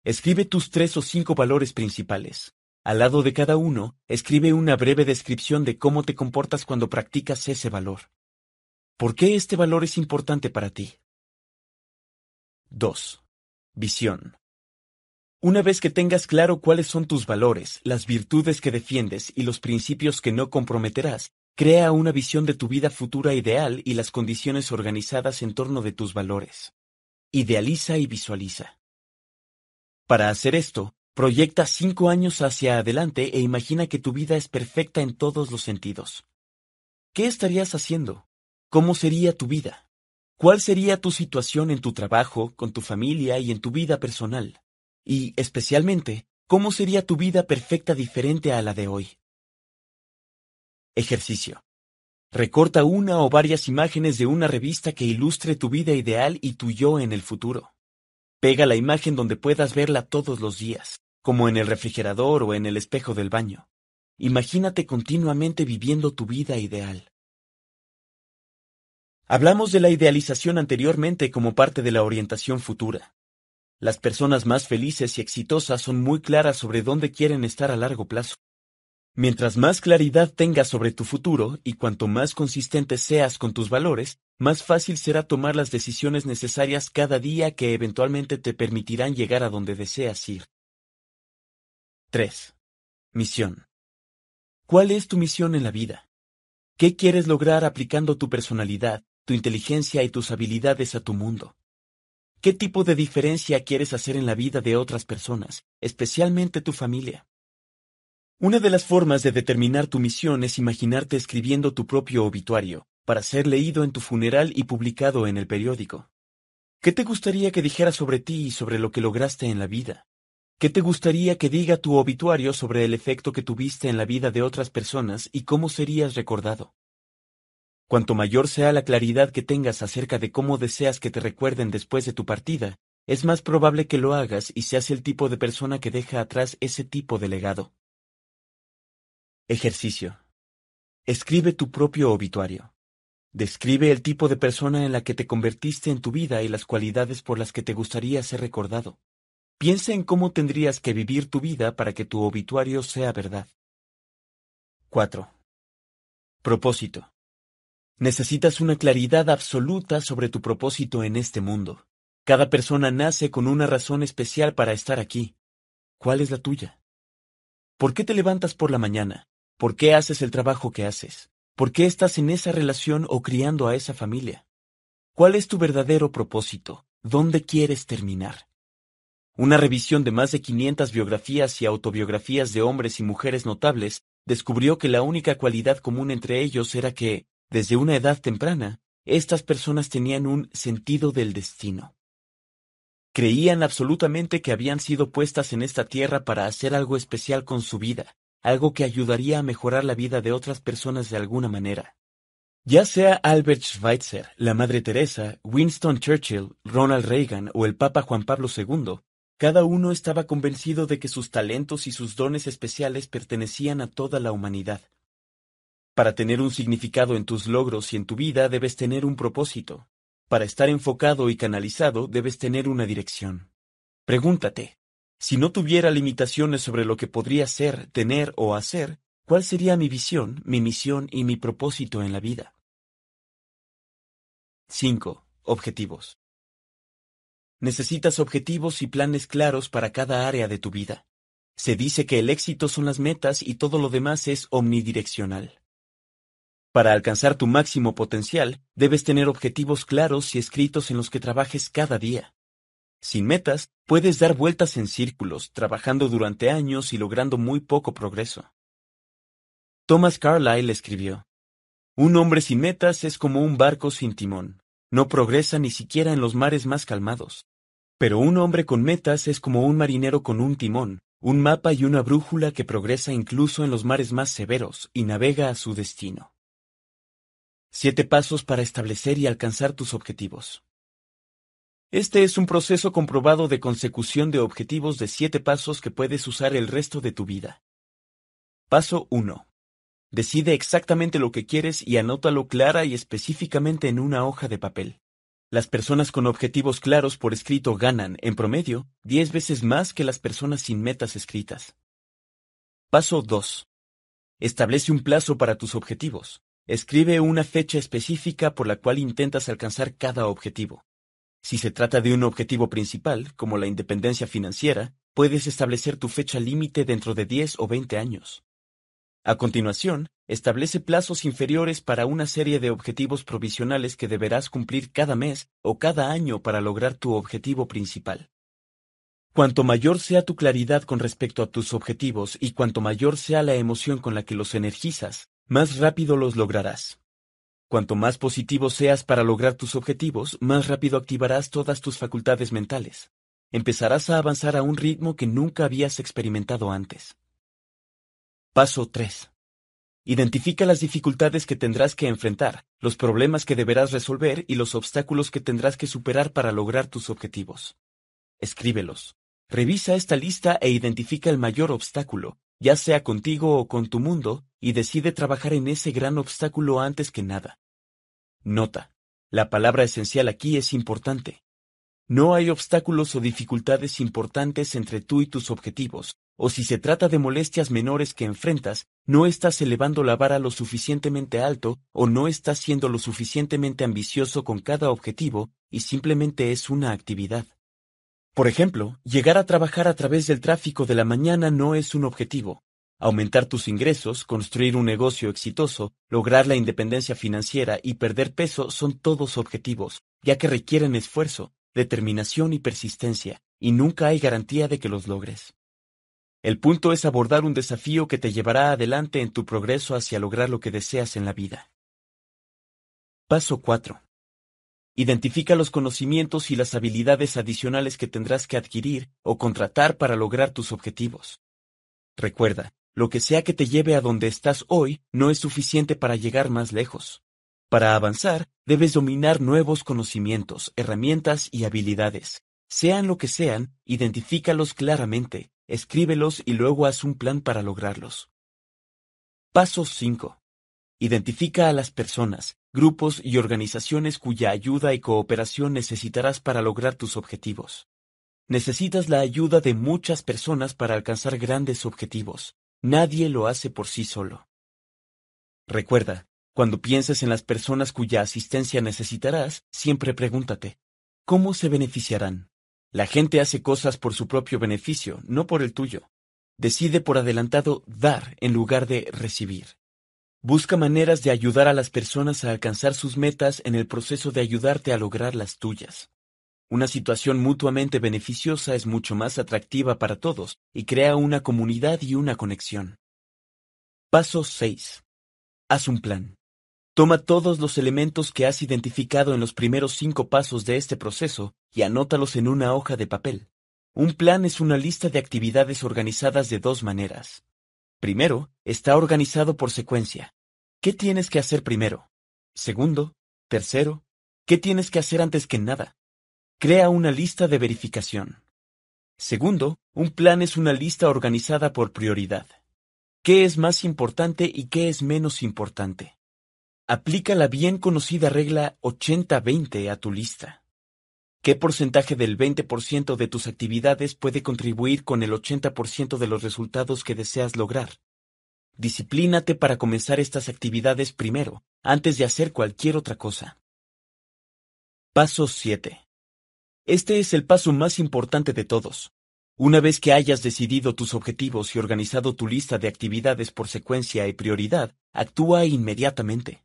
Escribe tus tres o cinco valores principales. Al lado de cada uno, escribe una breve descripción de cómo te comportas cuando practicas ese valor. ¿Por qué este valor es importante para ti? 2. Visión. Una vez que tengas claro cuáles son tus valores, las virtudes que defiendes y los principios que no comprometerás, crea una visión de tu vida futura ideal y las condiciones organizadas en torno de tus valores. Idealiza y visualiza. Para hacer esto, proyecta cinco años hacia adelante e imagina que tu vida es perfecta en todos los sentidos. ¿Qué estarías haciendo? ¿Cómo sería tu vida? ¿Cuál sería tu situación en tu trabajo, con tu familia y en tu vida personal? y, especialmente, cómo sería tu vida perfecta diferente a la de hoy. Ejercicio. Recorta una o varias imágenes de una revista que ilustre tu vida ideal y tu yo en el futuro. Pega la imagen donde puedas verla todos los días, como en el refrigerador o en el espejo del baño. Imagínate continuamente viviendo tu vida ideal. Hablamos de la idealización anteriormente como parte de la orientación futura. Las personas más felices y exitosas son muy claras sobre dónde quieren estar a largo plazo. Mientras más claridad tengas sobre tu futuro y cuanto más consistente seas con tus valores, más fácil será tomar las decisiones necesarias cada día que eventualmente te permitirán llegar a donde deseas ir. 3. Misión. ¿Cuál es tu misión en la vida? ¿Qué quieres lograr aplicando tu personalidad, tu inteligencia y tus habilidades a tu mundo? ¿Qué tipo de diferencia quieres hacer en la vida de otras personas, especialmente tu familia? Una de las formas de determinar tu misión es imaginarte escribiendo tu propio obituario, para ser leído en tu funeral y publicado en el periódico. ¿Qué te gustaría que dijera sobre ti y sobre lo que lograste en la vida? ¿Qué te gustaría que diga tu obituario sobre el efecto que tuviste en la vida de otras personas y cómo serías recordado? Cuanto mayor sea la claridad que tengas acerca de cómo deseas que te recuerden después de tu partida, es más probable que lo hagas y seas el tipo de persona que deja atrás ese tipo de legado. Ejercicio. Escribe tu propio obituario. Describe el tipo de persona en la que te convertiste en tu vida y las cualidades por las que te gustaría ser recordado. Piensa en cómo tendrías que vivir tu vida para que tu obituario sea verdad. 4. Propósito. Necesitas una claridad absoluta sobre tu propósito en este mundo. Cada persona nace con una razón especial para estar aquí. ¿Cuál es la tuya? ¿Por qué te levantas por la mañana? ¿Por qué haces el trabajo que haces? ¿Por qué estás en esa relación o criando a esa familia? ¿Cuál es tu verdadero propósito? ¿Dónde quieres terminar? Una revisión de más de 500 biografías y autobiografías de hombres y mujeres notables descubrió que la única cualidad común entre ellos era que desde una edad temprana, estas personas tenían un sentido del destino. Creían absolutamente que habían sido puestas en esta tierra para hacer algo especial con su vida, algo que ayudaría a mejorar la vida de otras personas de alguna manera. Ya sea Albert Schweitzer, la Madre Teresa, Winston Churchill, Ronald Reagan o el Papa Juan Pablo II, cada uno estaba convencido de que sus talentos y sus dones especiales pertenecían a toda la humanidad, para tener un significado en tus logros y en tu vida debes tener un propósito. Para estar enfocado y canalizado debes tener una dirección. Pregúntate, si no tuviera limitaciones sobre lo que podría ser, tener o hacer, ¿cuál sería mi visión, mi misión y mi propósito en la vida? 5. Objetivos. Necesitas objetivos y planes claros para cada área de tu vida. Se dice que el éxito son las metas y todo lo demás es omnidireccional. Para alcanzar tu máximo potencial, debes tener objetivos claros y escritos en los que trabajes cada día. Sin metas, puedes dar vueltas en círculos, trabajando durante años y logrando muy poco progreso. Thomas Carlyle escribió, Un hombre sin metas es como un barco sin timón, no progresa ni siquiera en los mares más calmados. Pero un hombre con metas es como un marinero con un timón, un mapa y una brújula que progresa incluso en los mares más severos y navega a su destino. Siete pasos para establecer y alcanzar tus objetivos. Este es un proceso comprobado de consecución de objetivos de siete pasos que puedes usar el resto de tu vida. Paso 1. Decide exactamente lo que quieres y anótalo clara y específicamente en una hoja de papel. Las personas con objetivos claros por escrito ganan, en promedio, diez veces más que las personas sin metas escritas. Paso 2. Establece un plazo para tus objetivos. Escribe una fecha específica por la cual intentas alcanzar cada objetivo. Si se trata de un objetivo principal, como la independencia financiera, puedes establecer tu fecha límite dentro de 10 o 20 años. A continuación, establece plazos inferiores para una serie de objetivos provisionales que deberás cumplir cada mes o cada año para lograr tu objetivo principal. Cuanto mayor sea tu claridad con respecto a tus objetivos y cuanto mayor sea la emoción con la que los energizas, más rápido los lograrás. Cuanto más positivo seas para lograr tus objetivos, más rápido activarás todas tus facultades mentales. Empezarás a avanzar a un ritmo que nunca habías experimentado antes. Paso 3. Identifica las dificultades que tendrás que enfrentar, los problemas que deberás resolver y los obstáculos que tendrás que superar para lograr tus objetivos. Escríbelos. Revisa esta lista e identifica el mayor obstáculo, ya sea contigo o con tu mundo, y decide trabajar en ese gran obstáculo antes que nada. Nota. La palabra esencial aquí es importante. No hay obstáculos o dificultades importantes entre tú y tus objetivos, o si se trata de molestias menores que enfrentas, no estás elevando la vara lo suficientemente alto o no estás siendo lo suficientemente ambicioso con cada objetivo y simplemente es una actividad. Por ejemplo, llegar a trabajar a través del tráfico de la mañana no es un objetivo, aumentar tus ingresos, construir un negocio exitoso, lograr la independencia financiera y perder peso son todos objetivos, ya que requieren esfuerzo, determinación y persistencia, y nunca hay garantía de que los logres. El punto es abordar un desafío que te llevará adelante en tu progreso hacia lograr lo que deseas en la vida. Paso 4. Identifica los conocimientos y las habilidades adicionales que tendrás que adquirir o contratar para lograr tus objetivos. Recuerda, lo que sea que te lleve a donde estás hoy no es suficiente para llegar más lejos. Para avanzar, debes dominar nuevos conocimientos, herramientas y habilidades. Sean lo que sean, identifícalos claramente, escríbelos y luego haz un plan para lograrlos. Paso 5. Identifica a las personas, grupos y organizaciones cuya ayuda y cooperación necesitarás para lograr tus objetivos. Necesitas la ayuda de muchas personas para alcanzar grandes objetivos. Nadie lo hace por sí solo. Recuerda, cuando pienses en las personas cuya asistencia necesitarás, siempre pregúntate, ¿cómo se beneficiarán? La gente hace cosas por su propio beneficio, no por el tuyo. Decide por adelantado dar en lugar de recibir. Busca maneras de ayudar a las personas a alcanzar sus metas en el proceso de ayudarte a lograr las tuyas. Una situación mutuamente beneficiosa es mucho más atractiva para todos y crea una comunidad y una conexión. Paso 6. Haz un plan. Toma todos los elementos que has identificado en los primeros cinco pasos de este proceso y anótalos en una hoja de papel. Un plan es una lista de actividades organizadas de dos maneras. Primero, está organizado por secuencia. ¿Qué tienes que hacer primero? Segundo, tercero, ¿qué tienes que hacer antes que nada? Crea una lista de verificación. Segundo, un plan es una lista organizada por prioridad. ¿Qué es más importante y qué es menos importante? Aplica la bien conocida regla 80-20 a tu lista. ¿Qué porcentaje del 20% de tus actividades puede contribuir con el 80% de los resultados que deseas lograr? Disciplínate para comenzar estas actividades primero, antes de hacer cualquier otra cosa. Paso 7. Este es el paso más importante de todos. Una vez que hayas decidido tus objetivos y organizado tu lista de actividades por secuencia y prioridad, actúa inmediatamente.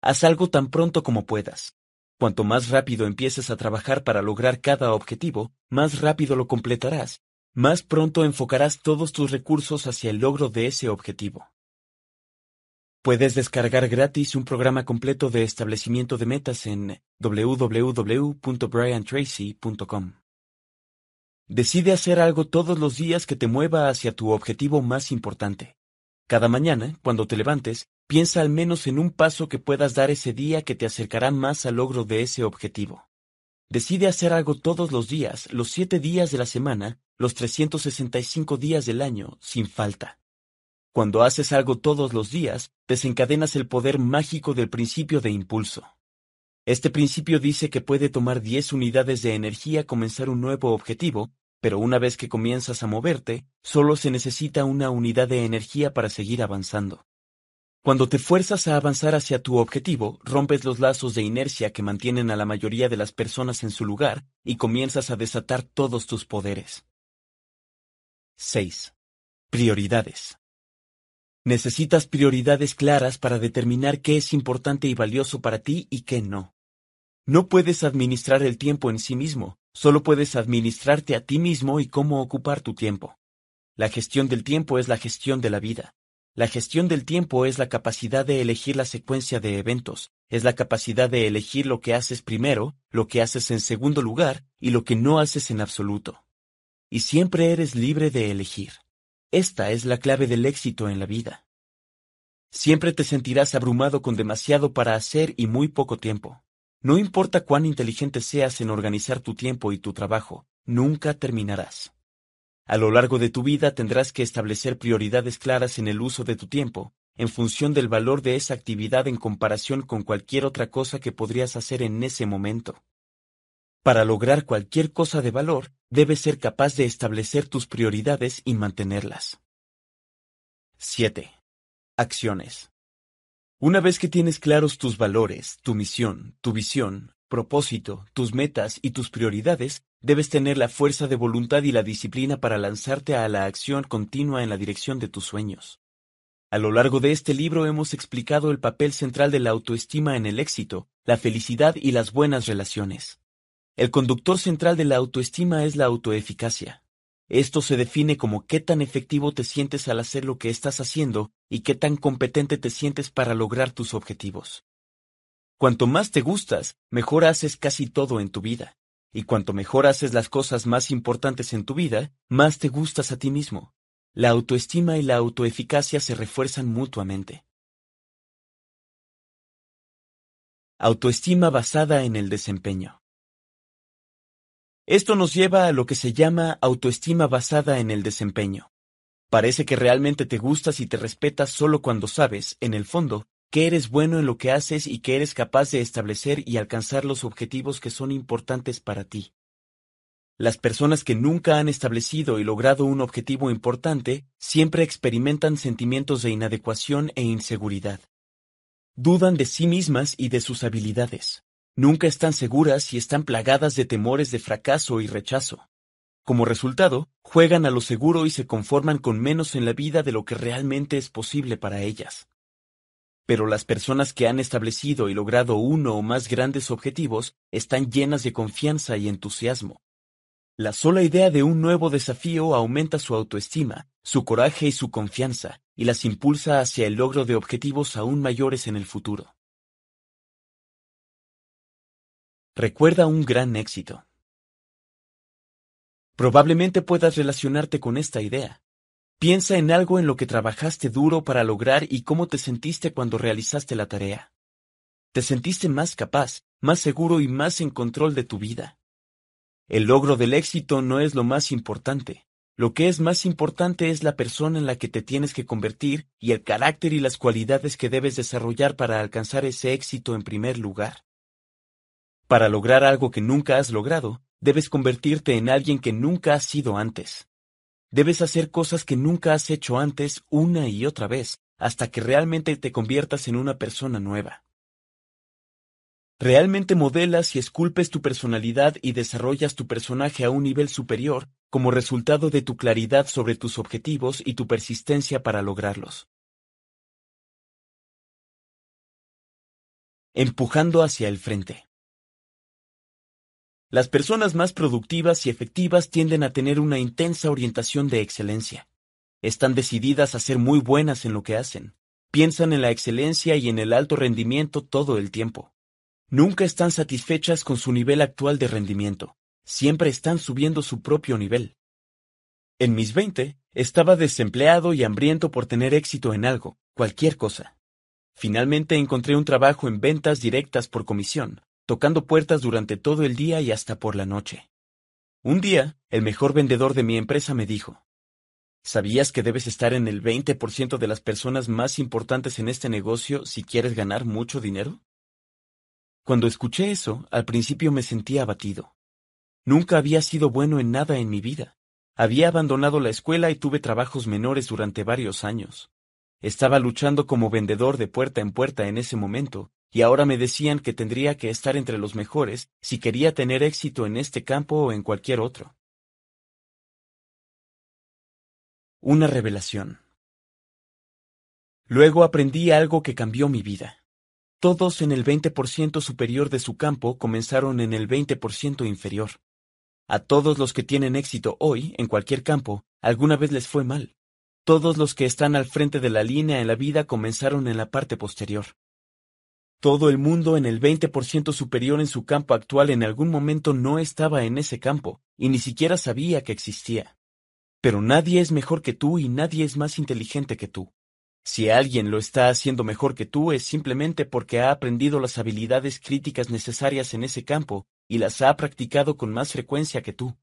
Haz algo tan pronto como puedas. Cuanto más rápido empieces a trabajar para lograr cada objetivo, más rápido lo completarás, más pronto enfocarás todos tus recursos hacia el logro de ese objetivo. Puedes descargar gratis un programa completo de establecimiento de metas en www.briantracy.com. Decide hacer algo todos los días que te mueva hacia tu objetivo más importante. Cada mañana, cuando te levantes, piensa al menos en un paso que puedas dar ese día que te acercará más al logro de ese objetivo. Decide hacer algo todos los días, los siete días de la semana, los 365 días del año, sin falta. Cuando haces algo todos los días, desencadenas el poder mágico del principio de impulso. Este principio dice que puede tomar 10 unidades de energía comenzar un nuevo objetivo, pero una vez que comienzas a moverte, solo se necesita una unidad de energía para seguir avanzando. Cuando te fuerzas a avanzar hacia tu objetivo, rompes los lazos de inercia que mantienen a la mayoría de las personas en su lugar y comienzas a desatar todos tus poderes. 6. Prioridades. Necesitas prioridades claras para determinar qué es importante y valioso para ti y qué no. No puedes administrar el tiempo en sí mismo, solo puedes administrarte a ti mismo y cómo ocupar tu tiempo. La gestión del tiempo es la gestión de la vida. La gestión del tiempo es la capacidad de elegir la secuencia de eventos, es la capacidad de elegir lo que haces primero, lo que haces en segundo lugar y lo que no haces en absoluto. Y siempre eres libre de elegir. Esta es la clave del éxito en la vida. Siempre te sentirás abrumado con demasiado para hacer y muy poco tiempo. No importa cuán inteligente seas en organizar tu tiempo y tu trabajo, nunca terminarás. A lo largo de tu vida tendrás que establecer prioridades claras en el uso de tu tiempo, en función del valor de esa actividad en comparación con cualquier otra cosa que podrías hacer en ese momento. Para lograr cualquier cosa de valor, debes ser capaz de establecer tus prioridades y mantenerlas. 7. Acciones. Una vez que tienes claros tus valores, tu misión, tu visión, propósito, tus metas y tus prioridades, debes tener la fuerza de voluntad y la disciplina para lanzarte a la acción continua en la dirección de tus sueños. A lo largo de este libro hemos explicado el papel central de la autoestima en el éxito, la felicidad y las buenas relaciones. El conductor central de la autoestima es la autoeficacia. Esto se define como qué tan efectivo te sientes al hacer lo que estás haciendo y qué tan competente te sientes para lograr tus objetivos. Cuanto más te gustas, mejor haces casi todo en tu vida. Y cuanto mejor haces las cosas más importantes en tu vida, más te gustas a ti mismo. La autoestima y la autoeficacia se refuerzan mutuamente. Autoestima basada en el desempeño. Esto nos lleva a lo que se llama autoestima basada en el desempeño. Parece que realmente te gustas y te respetas solo cuando sabes, en el fondo, que eres bueno en lo que haces y que eres capaz de establecer y alcanzar los objetivos que son importantes para ti. Las personas que nunca han establecido y logrado un objetivo importante siempre experimentan sentimientos de inadecuación e inseguridad. Dudan de sí mismas y de sus habilidades nunca están seguras y están plagadas de temores de fracaso y rechazo. Como resultado, juegan a lo seguro y se conforman con menos en la vida de lo que realmente es posible para ellas. Pero las personas que han establecido y logrado uno o más grandes objetivos están llenas de confianza y entusiasmo. La sola idea de un nuevo desafío aumenta su autoestima, su coraje y su confianza, y las impulsa hacia el logro de objetivos aún mayores en el futuro. Recuerda un gran éxito. Probablemente puedas relacionarte con esta idea. Piensa en algo en lo que trabajaste duro para lograr y cómo te sentiste cuando realizaste la tarea. Te sentiste más capaz, más seguro y más en control de tu vida. El logro del éxito no es lo más importante. Lo que es más importante es la persona en la que te tienes que convertir y el carácter y las cualidades que debes desarrollar para alcanzar ese éxito en primer lugar. Para lograr algo que nunca has logrado, debes convertirte en alguien que nunca has sido antes. Debes hacer cosas que nunca has hecho antes una y otra vez, hasta que realmente te conviertas en una persona nueva. Realmente modelas y esculpes tu personalidad y desarrollas tu personaje a un nivel superior como resultado de tu claridad sobre tus objetivos y tu persistencia para lograrlos. Empujando hacia el frente. Las personas más productivas y efectivas tienden a tener una intensa orientación de excelencia. Están decididas a ser muy buenas en lo que hacen. Piensan en la excelencia y en el alto rendimiento todo el tiempo. Nunca están satisfechas con su nivel actual de rendimiento. Siempre están subiendo su propio nivel. En mis 20, estaba desempleado y hambriento por tener éxito en algo, cualquier cosa. Finalmente encontré un trabajo en ventas directas por comisión, tocando puertas durante todo el día y hasta por la noche. Un día, el mejor vendedor de mi empresa me dijo, ¿Sabías que debes estar en el 20% de las personas más importantes en este negocio si quieres ganar mucho dinero? Cuando escuché eso, al principio me sentí abatido. Nunca había sido bueno en nada en mi vida. Había abandonado la escuela y tuve trabajos menores durante varios años. Estaba luchando como vendedor de puerta en puerta en ese momento, y ahora me decían que tendría que estar entre los mejores si quería tener éxito en este campo o en cualquier otro. Una revelación. Luego aprendí algo que cambió mi vida. Todos en el 20% superior de su campo comenzaron en el 20% inferior. A todos los que tienen éxito hoy, en cualquier campo, alguna vez les fue mal. Todos los que están al frente de la línea en la vida comenzaron en la parte posterior. Todo el mundo en el 20% superior en su campo actual en algún momento no estaba en ese campo, y ni siquiera sabía que existía. Pero nadie es mejor que tú y nadie es más inteligente que tú. Si alguien lo está haciendo mejor que tú es simplemente porque ha aprendido las habilidades críticas necesarias en ese campo y las ha practicado con más frecuencia que tú.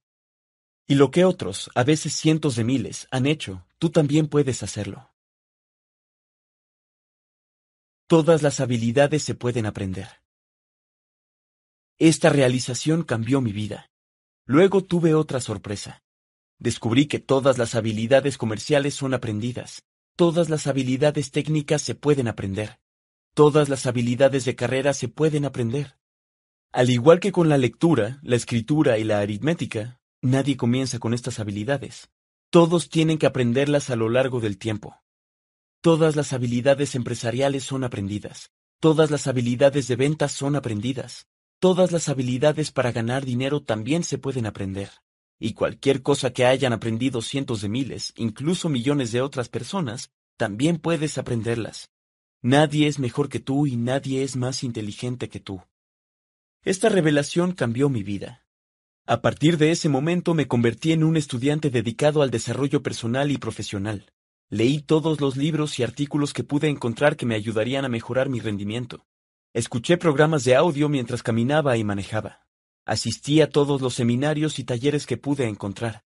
Y lo que otros, a veces cientos de miles, han hecho, Tú también puedes hacerlo. Todas las habilidades se pueden aprender. Esta realización cambió mi vida. Luego tuve otra sorpresa. Descubrí que todas las habilidades comerciales son aprendidas. Todas las habilidades técnicas se pueden aprender. Todas las habilidades de carrera se pueden aprender. Al igual que con la lectura, la escritura y la aritmética, nadie comienza con estas habilidades. Todos tienen que aprenderlas a lo largo del tiempo. Todas las habilidades empresariales son aprendidas. Todas las habilidades de ventas son aprendidas. Todas las habilidades para ganar dinero también se pueden aprender. Y cualquier cosa que hayan aprendido cientos de miles, incluso millones de otras personas, también puedes aprenderlas. Nadie es mejor que tú y nadie es más inteligente que tú. Esta revelación cambió mi vida. A partir de ese momento me convertí en un estudiante dedicado al desarrollo personal y profesional. Leí todos los libros y artículos que pude encontrar que me ayudarían a mejorar mi rendimiento. Escuché programas de audio mientras caminaba y manejaba. Asistí a todos los seminarios y talleres que pude encontrar.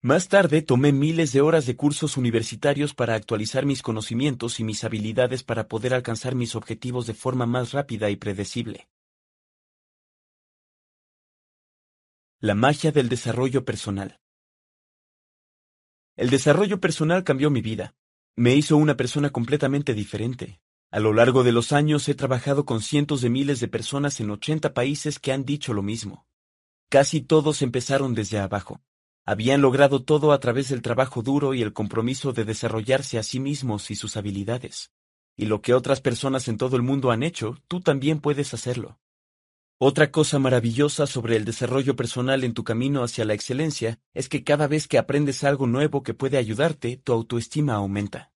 Más tarde tomé miles de horas de cursos universitarios para actualizar mis conocimientos y mis habilidades para poder alcanzar mis objetivos de forma más rápida y predecible. La magia del desarrollo personal. El desarrollo personal cambió mi vida. Me hizo una persona completamente diferente. A lo largo de los años he trabajado con cientos de miles de personas en 80 países que han dicho lo mismo. Casi todos empezaron desde abajo. Habían logrado todo a través del trabajo duro y el compromiso de desarrollarse a sí mismos y sus habilidades. Y lo que otras personas en todo el mundo han hecho, tú también puedes hacerlo. Otra cosa maravillosa sobre el desarrollo personal en tu camino hacia la excelencia es que cada vez que aprendes algo nuevo que puede ayudarte, tu autoestima aumenta.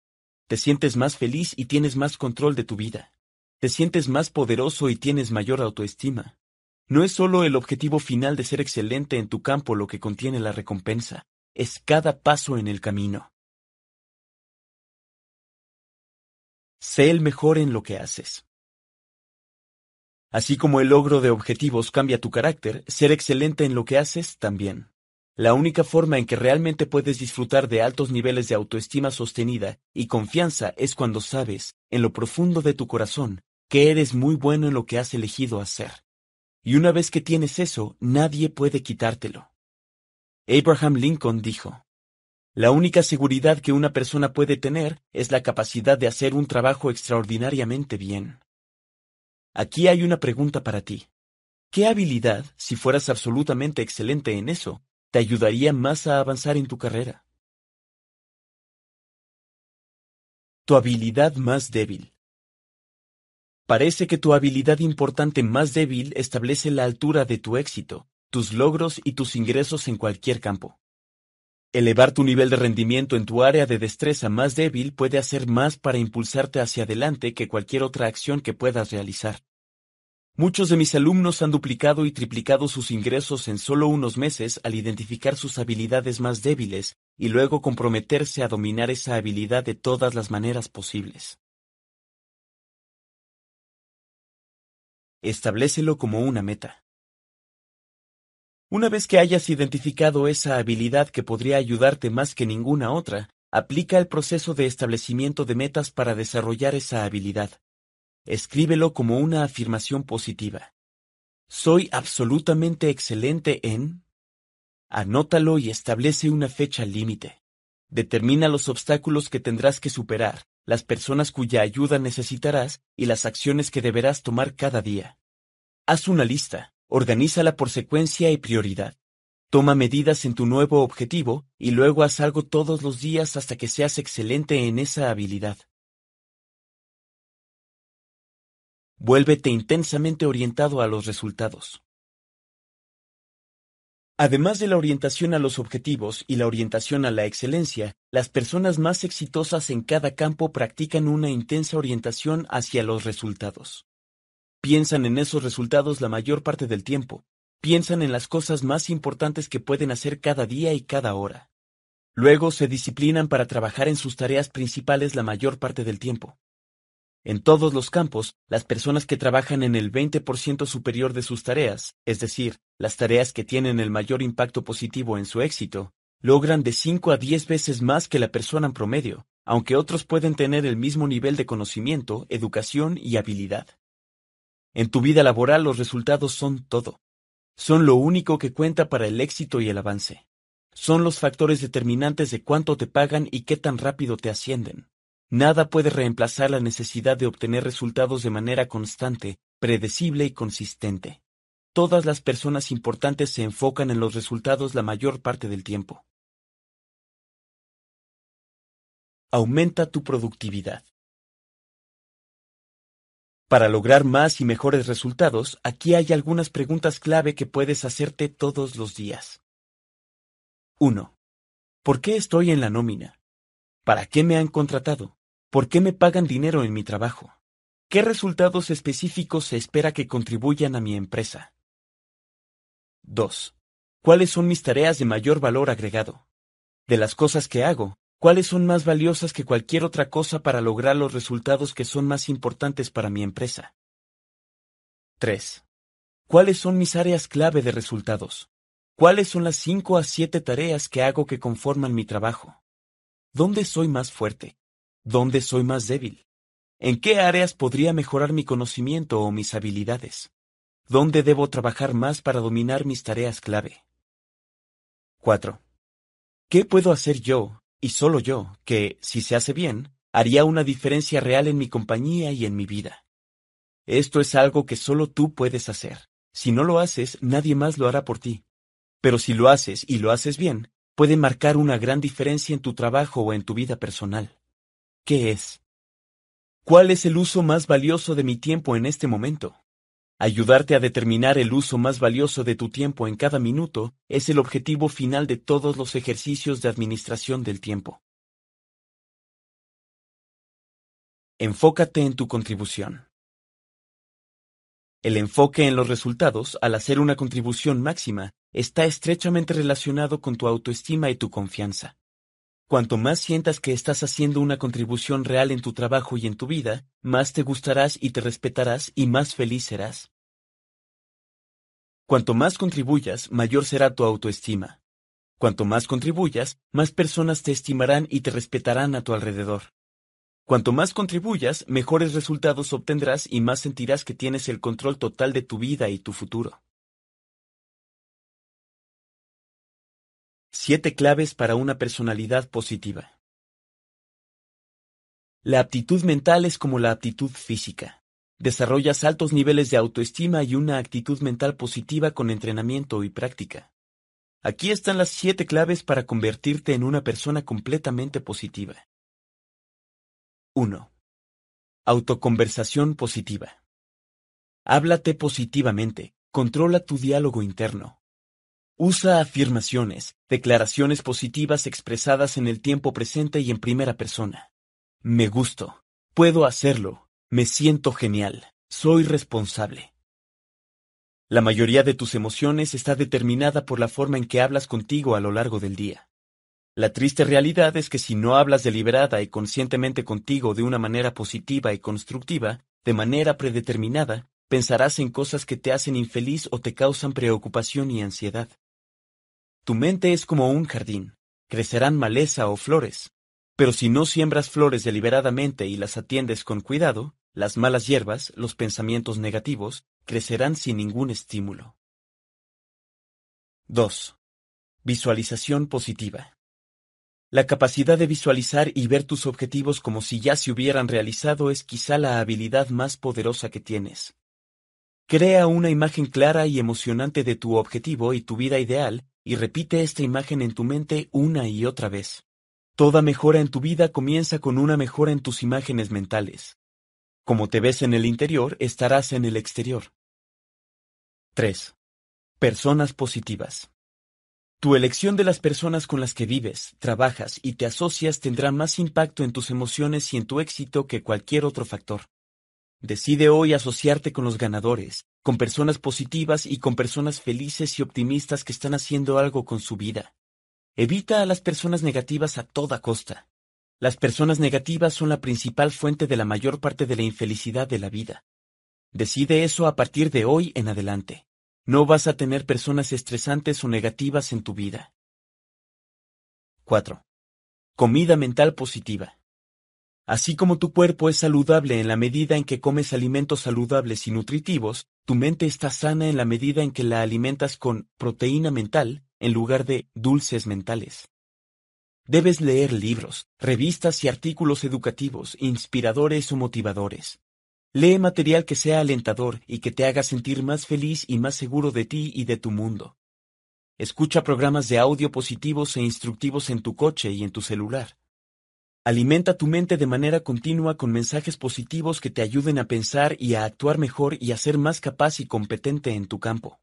Te sientes más feliz y tienes más control de tu vida. Te sientes más poderoso y tienes mayor autoestima. No es solo el objetivo final de ser excelente en tu campo lo que contiene la recompensa, es cada paso en el camino. Sé el mejor en lo que haces. Así como el logro de objetivos cambia tu carácter, ser excelente en lo que haces también. La única forma en que realmente puedes disfrutar de altos niveles de autoestima sostenida y confianza es cuando sabes, en lo profundo de tu corazón, que eres muy bueno en lo que has elegido hacer. Y una vez que tienes eso, nadie puede quitártelo. Abraham Lincoln dijo, La única seguridad que una persona puede tener es la capacidad de hacer un trabajo extraordinariamente bien. Aquí hay una pregunta para ti. ¿Qué habilidad, si fueras absolutamente excelente en eso, te ayudaría más a avanzar en tu carrera? Tu habilidad más débil. Parece que tu habilidad importante más débil establece la altura de tu éxito, tus logros y tus ingresos en cualquier campo. Elevar tu nivel de rendimiento en tu área de destreza más débil puede hacer más para impulsarte hacia adelante que cualquier otra acción que puedas realizar. Muchos de mis alumnos han duplicado y triplicado sus ingresos en solo unos meses al identificar sus habilidades más débiles y luego comprometerse a dominar esa habilidad de todas las maneras posibles. Establecelo como una meta. Una vez que hayas identificado esa habilidad que podría ayudarte más que ninguna otra, aplica el proceso de establecimiento de metas para desarrollar esa habilidad. Escríbelo como una afirmación positiva. Soy absolutamente excelente en... Anótalo y establece una fecha límite. Determina los obstáculos que tendrás que superar, las personas cuya ayuda necesitarás y las acciones que deberás tomar cada día. Haz una lista, organízala por secuencia y prioridad. Toma medidas en tu nuevo objetivo y luego haz algo todos los días hasta que seas excelente en esa habilidad. Vuélvete intensamente orientado a los resultados. Además de la orientación a los objetivos y la orientación a la excelencia, las personas más exitosas en cada campo practican una intensa orientación hacia los resultados piensan en esos resultados la mayor parte del tiempo, piensan en las cosas más importantes que pueden hacer cada día y cada hora. Luego se disciplinan para trabajar en sus tareas principales la mayor parte del tiempo. En todos los campos, las personas que trabajan en el 20% superior de sus tareas, es decir, las tareas que tienen el mayor impacto positivo en su éxito, logran de 5 a 10 veces más que la persona en promedio, aunque otros pueden tener el mismo nivel de conocimiento, educación y habilidad. En tu vida laboral los resultados son todo. Son lo único que cuenta para el éxito y el avance. Son los factores determinantes de cuánto te pagan y qué tan rápido te ascienden. Nada puede reemplazar la necesidad de obtener resultados de manera constante, predecible y consistente. Todas las personas importantes se enfocan en los resultados la mayor parte del tiempo. Aumenta tu productividad. Para lograr más y mejores resultados, aquí hay algunas preguntas clave que puedes hacerte todos los días. 1. ¿Por qué estoy en la nómina? ¿Para qué me han contratado? ¿Por qué me pagan dinero en mi trabajo? ¿Qué resultados específicos se espera que contribuyan a mi empresa? 2. ¿Cuáles son mis tareas de mayor valor agregado? De las cosas que hago, cuáles son más valiosas que cualquier otra cosa para lograr los resultados que son más importantes para mi empresa. 3. ¿Cuáles son mis áreas clave de resultados? ¿Cuáles son las 5 a 7 tareas que hago que conforman mi trabajo? ¿Dónde soy más fuerte? ¿Dónde soy más débil? ¿En qué áreas podría mejorar mi conocimiento o mis habilidades? ¿Dónde debo trabajar más para dominar mis tareas clave? 4. ¿Qué puedo hacer yo, y solo yo, que, si se hace bien, haría una diferencia real en mi compañía y en mi vida. Esto es algo que solo tú puedes hacer. Si no lo haces, nadie más lo hará por ti. Pero si lo haces y lo haces bien, puede marcar una gran diferencia en tu trabajo o en tu vida personal. ¿Qué es? ¿Cuál es el uso más valioso de mi tiempo en este momento? Ayudarte a determinar el uso más valioso de tu tiempo en cada minuto es el objetivo final de todos los ejercicios de administración del tiempo. Enfócate en tu contribución. El enfoque en los resultados al hacer una contribución máxima está estrechamente relacionado con tu autoestima y tu confianza. Cuanto más sientas que estás haciendo una contribución real en tu trabajo y en tu vida, más te gustarás y te respetarás y más feliz serás. Cuanto más contribuyas, mayor será tu autoestima. Cuanto más contribuyas, más personas te estimarán y te respetarán a tu alrededor. Cuanto más contribuyas, mejores resultados obtendrás y más sentirás que tienes el control total de tu vida y tu futuro. Siete claves para una personalidad positiva. La aptitud mental es como la aptitud física. Desarrollas altos niveles de autoestima y una actitud mental positiva con entrenamiento y práctica. Aquí están las siete claves para convertirte en una persona completamente positiva. 1. Autoconversación positiva. Háblate positivamente, controla tu diálogo interno. Usa afirmaciones, declaraciones positivas expresadas en el tiempo presente y en primera persona. Me gusto. Puedo hacerlo. Me siento genial. Soy responsable. La mayoría de tus emociones está determinada por la forma en que hablas contigo a lo largo del día. La triste realidad es que si no hablas deliberada y conscientemente contigo de una manera positiva y constructiva, de manera predeterminada, pensarás en cosas que te hacen infeliz o te causan preocupación y ansiedad. Tu mente es como un jardín, crecerán maleza o flores, pero si no siembras flores deliberadamente y las atiendes con cuidado, las malas hierbas, los pensamientos negativos, crecerán sin ningún estímulo. 2. Visualización positiva. La capacidad de visualizar y ver tus objetivos como si ya se hubieran realizado es quizá la habilidad más poderosa que tienes. Crea una imagen clara y emocionante de tu objetivo y tu vida ideal y repite esta imagen en tu mente una y otra vez. Toda mejora en tu vida comienza con una mejora en tus imágenes mentales. Como te ves en el interior, estarás en el exterior. 3. Personas positivas. Tu elección de las personas con las que vives, trabajas y te asocias tendrá más impacto en tus emociones y en tu éxito que cualquier otro factor. Decide hoy asociarte con los ganadores, con personas positivas y con personas felices y optimistas que están haciendo algo con su vida. Evita a las personas negativas a toda costa. Las personas negativas son la principal fuente de la mayor parte de la infelicidad de la vida. Decide eso a partir de hoy en adelante. No vas a tener personas estresantes o negativas en tu vida. 4. Comida mental positiva. Así como tu cuerpo es saludable en la medida en que comes alimentos saludables y nutritivos, tu mente está sana en la medida en que la alimentas con proteína mental en lugar de dulces mentales. Debes leer libros, revistas y artículos educativos, inspiradores o motivadores. Lee material que sea alentador y que te haga sentir más feliz y más seguro de ti y de tu mundo. Escucha programas de audio positivos e instructivos en tu coche y en tu celular. Alimenta tu mente de manera continua con mensajes positivos que te ayuden a pensar y a actuar mejor y a ser más capaz y competente en tu campo.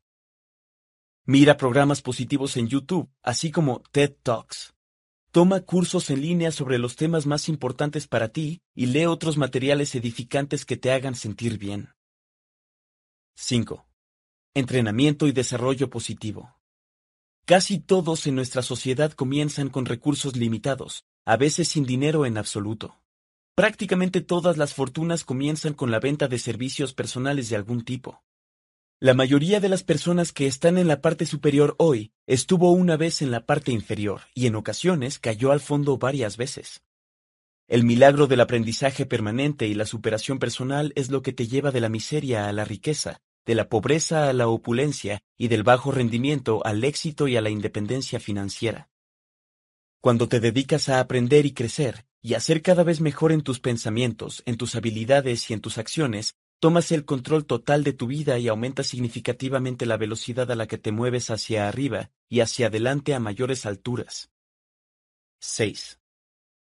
Mira programas positivos en YouTube, así como TED Talks. Toma cursos en línea sobre los temas más importantes para ti y lee otros materiales edificantes que te hagan sentir bien. 5. Entrenamiento y desarrollo positivo. Casi todos en nuestra sociedad comienzan con recursos limitados, a veces sin dinero en absoluto. Prácticamente todas las fortunas comienzan con la venta de servicios personales de algún tipo. La mayoría de las personas que están en la parte superior hoy estuvo una vez en la parte inferior y en ocasiones cayó al fondo varias veces. El milagro del aprendizaje permanente y la superación personal es lo que te lleva de la miseria a la riqueza, de la pobreza a la opulencia y del bajo rendimiento al éxito y a la independencia financiera. Cuando te dedicas a aprender y crecer, y a ser cada vez mejor en tus pensamientos, en tus habilidades y en tus acciones, tomas el control total de tu vida y aumentas significativamente la velocidad a la que te mueves hacia arriba y hacia adelante a mayores alturas. 6.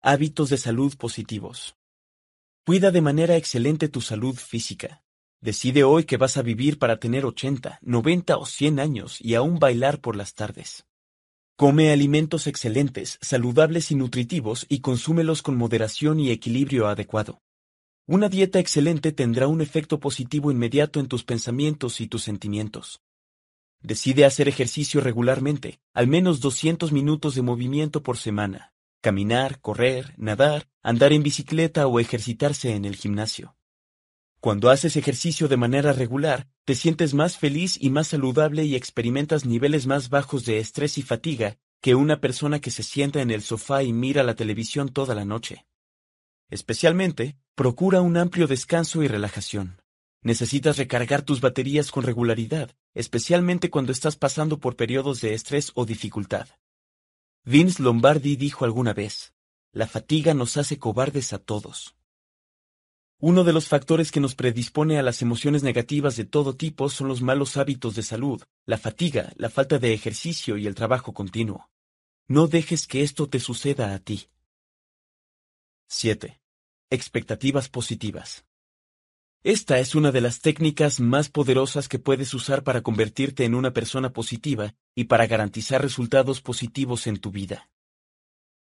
Hábitos de salud positivos. Cuida de manera excelente tu salud física. Decide hoy que vas a vivir para tener 80, 90 o 100 años y aún bailar por las tardes. Come alimentos excelentes, saludables y nutritivos y consúmelos con moderación y equilibrio adecuado. Una dieta excelente tendrá un efecto positivo inmediato en tus pensamientos y tus sentimientos. Decide hacer ejercicio regularmente, al menos 200 minutos de movimiento por semana. Caminar, correr, nadar, andar en bicicleta o ejercitarse en el gimnasio. Cuando haces ejercicio de manera regular, te sientes más feliz y más saludable y experimentas niveles más bajos de estrés y fatiga que una persona que se sienta en el sofá y mira la televisión toda la noche. Especialmente, procura un amplio descanso y relajación. Necesitas recargar tus baterías con regularidad, especialmente cuando estás pasando por periodos de estrés o dificultad. Vince Lombardi dijo alguna vez, la fatiga nos hace cobardes a todos. Uno de los factores que nos predispone a las emociones negativas de todo tipo son los malos hábitos de salud, la fatiga, la falta de ejercicio y el trabajo continuo. No dejes que esto te suceda a ti. 7. Expectativas positivas. Esta es una de las técnicas más poderosas que puedes usar para convertirte en una persona positiva y para garantizar resultados positivos en tu vida.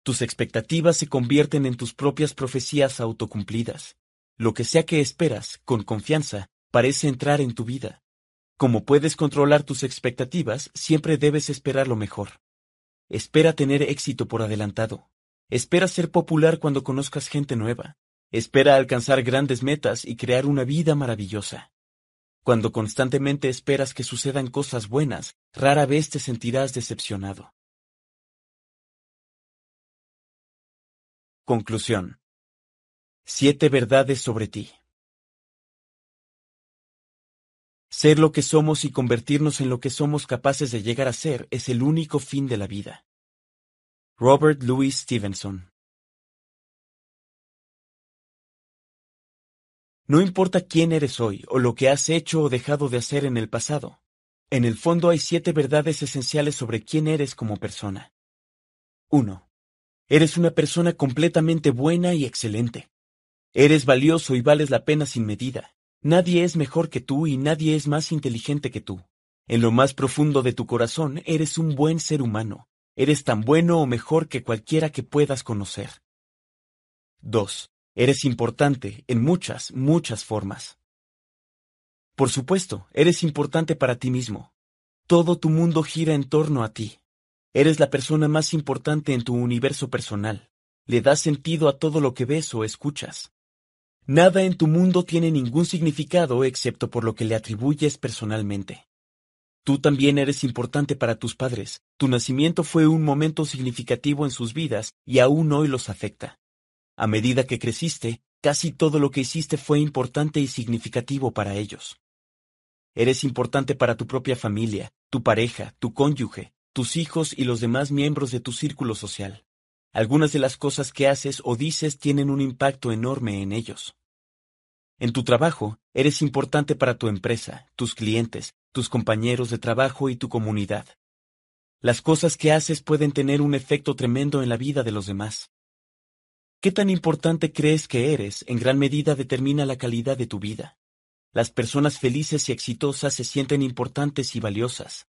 Tus expectativas se convierten en tus propias profecías autocumplidas. Lo que sea que esperas, con confianza, parece entrar en tu vida. Como puedes controlar tus expectativas, siempre debes esperar lo mejor. Espera tener éxito por adelantado. Espera ser popular cuando conozcas gente nueva. Espera alcanzar grandes metas y crear una vida maravillosa. Cuando constantemente esperas que sucedan cosas buenas, rara vez te sentirás decepcionado. Conclusión. Siete verdades sobre ti. Ser lo que somos y convertirnos en lo que somos capaces de llegar a ser es el único fin de la vida. Robert Louis Stevenson No importa quién eres hoy o lo que has hecho o dejado de hacer en el pasado, en el fondo hay siete verdades esenciales sobre quién eres como persona. 1. Eres una persona completamente buena y excelente. Eres valioso y vales la pena sin medida. Nadie es mejor que tú y nadie es más inteligente que tú. En lo más profundo de tu corazón eres un buen ser humano, Eres tan bueno o mejor que cualquiera que puedas conocer. 2. Eres importante en muchas, muchas formas. Por supuesto, eres importante para ti mismo. Todo tu mundo gira en torno a ti. Eres la persona más importante en tu universo personal. Le das sentido a todo lo que ves o escuchas. Nada en tu mundo tiene ningún significado excepto por lo que le atribuyes personalmente. Tú también eres importante para tus padres, tu nacimiento fue un momento significativo en sus vidas y aún hoy los afecta. A medida que creciste, casi todo lo que hiciste fue importante y significativo para ellos. Eres importante para tu propia familia, tu pareja, tu cónyuge, tus hijos y los demás miembros de tu círculo social. Algunas de las cosas que haces o dices tienen un impacto enorme en ellos. En tu trabajo, eres importante para tu empresa, tus clientes, tus compañeros de trabajo y tu comunidad. Las cosas que haces pueden tener un efecto tremendo en la vida de los demás. ¿Qué tan importante crees que eres en gran medida determina la calidad de tu vida? Las personas felices y exitosas se sienten importantes y valiosas.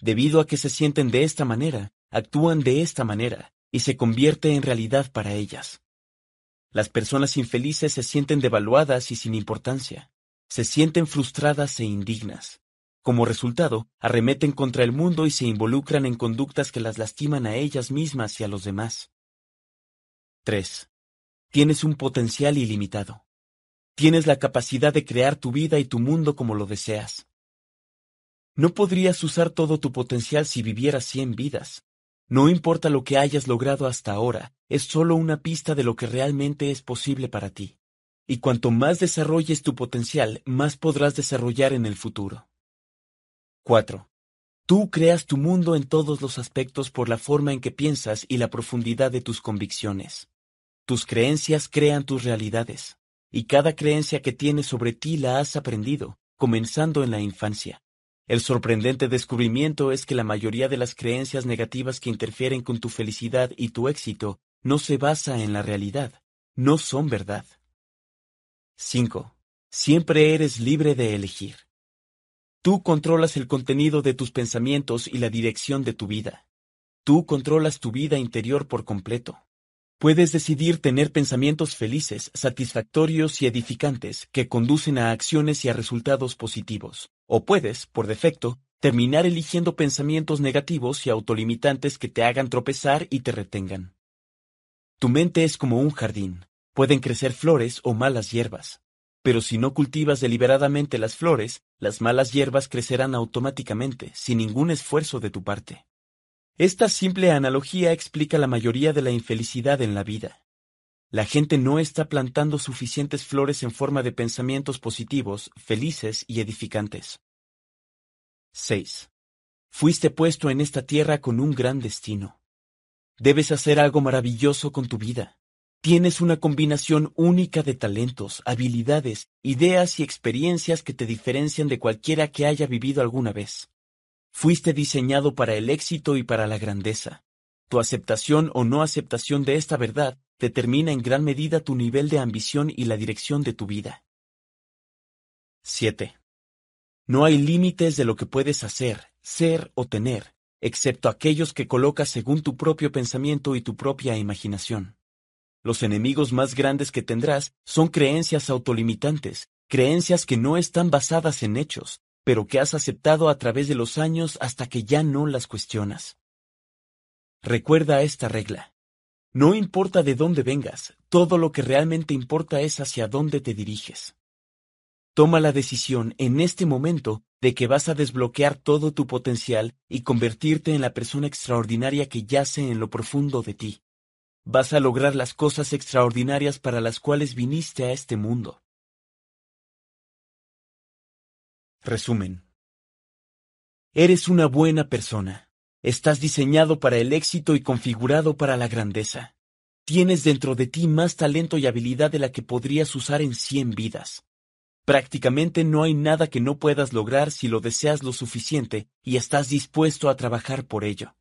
Debido a que se sienten de esta manera, actúan de esta manera, y se convierte en realidad para ellas. Las personas infelices se sienten devaluadas y sin importancia. Se sienten frustradas e indignas. Como resultado, arremeten contra el mundo y se involucran en conductas que las lastiman a ellas mismas y a los demás. 3. Tienes un potencial ilimitado. Tienes la capacidad de crear tu vida y tu mundo como lo deseas. No podrías usar todo tu potencial si vivieras 100 vidas. No importa lo que hayas logrado hasta ahora, es solo una pista de lo que realmente es posible para ti. Y cuanto más desarrolles tu potencial, más podrás desarrollar en el futuro. 4. Tú creas tu mundo en todos los aspectos por la forma en que piensas y la profundidad de tus convicciones. Tus creencias crean tus realidades, y cada creencia que tienes sobre ti la has aprendido, comenzando en la infancia. El sorprendente descubrimiento es que la mayoría de las creencias negativas que interfieren con tu felicidad y tu éxito no se basa en la realidad, no son verdad. 5. Siempre eres libre de elegir. Tú controlas el contenido de tus pensamientos y la dirección de tu vida. Tú controlas tu vida interior por completo. Puedes decidir tener pensamientos felices, satisfactorios y edificantes que conducen a acciones y a resultados positivos. O puedes, por defecto, terminar eligiendo pensamientos negativos y autolimitantes que te hagan tropezar y te retengan. Tu mente es como un jardín. Pueden crecer flores o malas hierbas. Pero si no cultivas deliberadamente las flores, las malas hierbas crecerán automáticamente, sin ningún esfuerzo de tu parte. Esta simple analogía explica la mayoría de la infelicidad en la vida. La gente no está plantando suficientes flores en forma de pensamientos positivos, felices y edificantes. 6. Fuiste puesto en esta tierra con un gran destino. Debes hacer algo maravilloso con tu vida. Tienes una combinación única de talentos, habilidades, ideas y experiencias que te diferencian de cualquiera que haya vivido alguna vez. Fuiste diseñado para el éxito y para la grandeza. Tu aceptación o no aceptación de esta verdad determina en gran medida tu nivel de ambición y la dirección de tu vida. 7. No hay límites de lo que puedes hacer, ser o tener, excepto aquellos que colocas según tu propio pensamiento y tu propia imaginación. Los enemigos más grandes que tendrás son creencias autolimitantes, creencias que no están basadas en hechos, pero que has aceptado a través de los años hasta que ya no las cuestionas. Recuerda esta regla. No importa de dónde vengas, todo lo que realmente importa es hacia dónde te diriges. Toma la decisión en este momento de que vas a desbloquear todo tu potencial y convertirte en la persona extraordinaria que yace en lo profundo de ti vas a lograr las cosas extraordinarias para las cuales viniste a este mundo. Resumen. Eres una buena persona. Estás diseñado para el éxito y configurado para la grandeza. Tienes dentro de ti más talento y habilidad de la que podrías usar en cien vidas. Prácticamente no hay nada que no puedas lograr si lo deseas lo suficiente y estás dispuesto a trabajar por ello.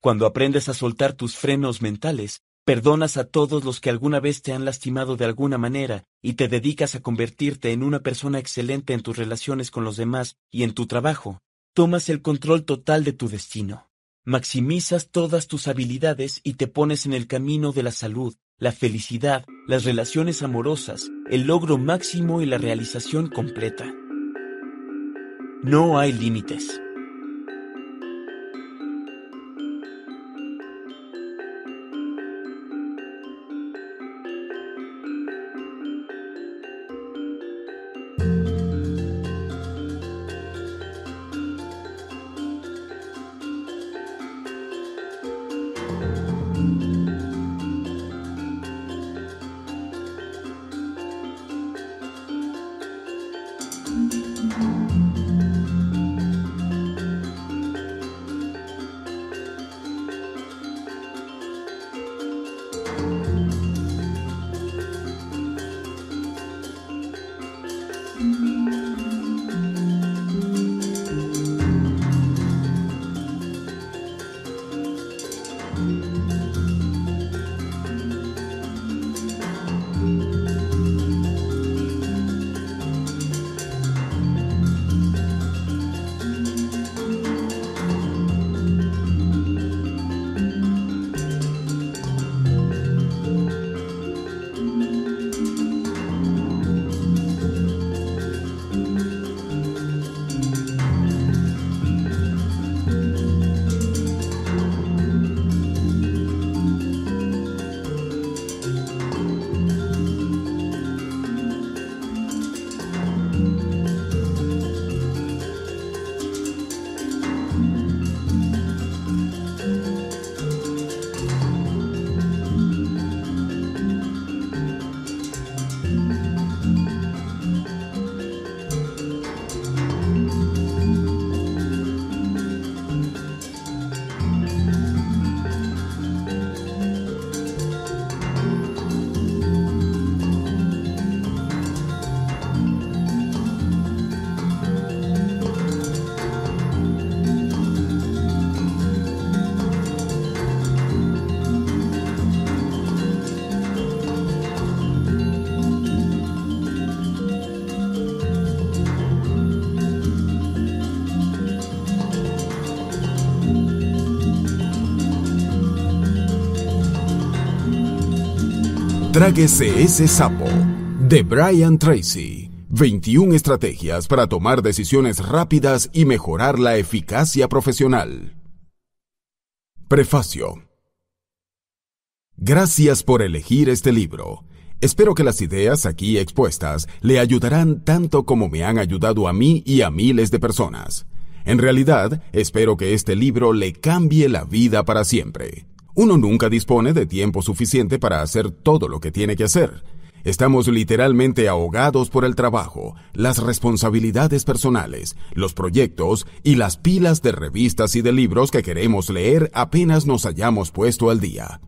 Cuando aprendes a soltar tus frenos mentales, perdonas a todos los que alguna vez te han lastimado de alguna manera y te dedicas a convertirte en una persona excelente en tus relaciones con los demás y en tu trabajo, tomas el control total de tu destino. Maximizas todas tus habilidades y te pones en el camino de la salud, la felicidad, las relaciones amorosas, el logro máximo y la realización completa. No hay límites. Tráguese ese sapo de Brian Tracy. 21 estrategias para tomar decisiones rápidas y mejorar la eficacia profesional. Prefacio. Gracias por elegir este libro. Espero que las ideas aquí expuestas le ayudarán tanto como me han ayudado a mí y a miles de personas. En realidad, espero que este libro le cambie la vida para siempre. Uno nunca dispone de tiempo suficiente para hacer todo lo que tiene que hacer. Estamos literalmente ahogados por el trabajo, las responsabilidades personales, los proyectos y las pilas de revistas y de libros que queremos leer apenas nos hayamos puesto al día.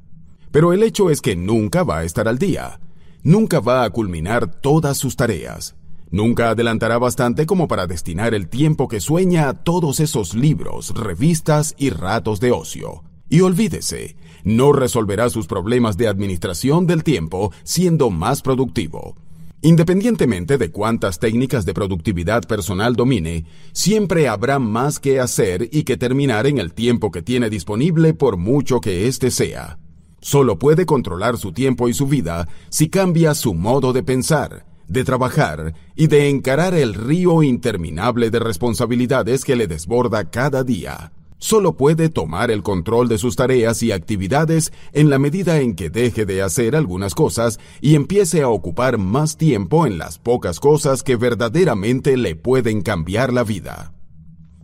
Pero el hecho es que nunca va a estar al día. Nunca va a culminar todas sus tareas. Nunca adelantará bastante como para destinar el tiempo que sueña a todos esos libros, revistas y ratos de ocio. Y olvídese, no resolverá sus problemas de administración del tiempo siendo más productivo. Independientemente de cuántas técnicas de productividad personal domine, siempre habrá más que hacer y que terminar en el tiempo que tiene disponible por mucho que éste sea. Solo puede controlar su tiempo y su vida si cambia su modo de pensar, de trabajar y de encarar el río interminable de responsabilidades que le desborda cada día solo puede tomar el control de sus tareas y actividades en la medida en que deje de hacer algunas cosas y empiece a ocupar más tiempo en las pocas cosas que verdaderamente le pueden cambiar la vida.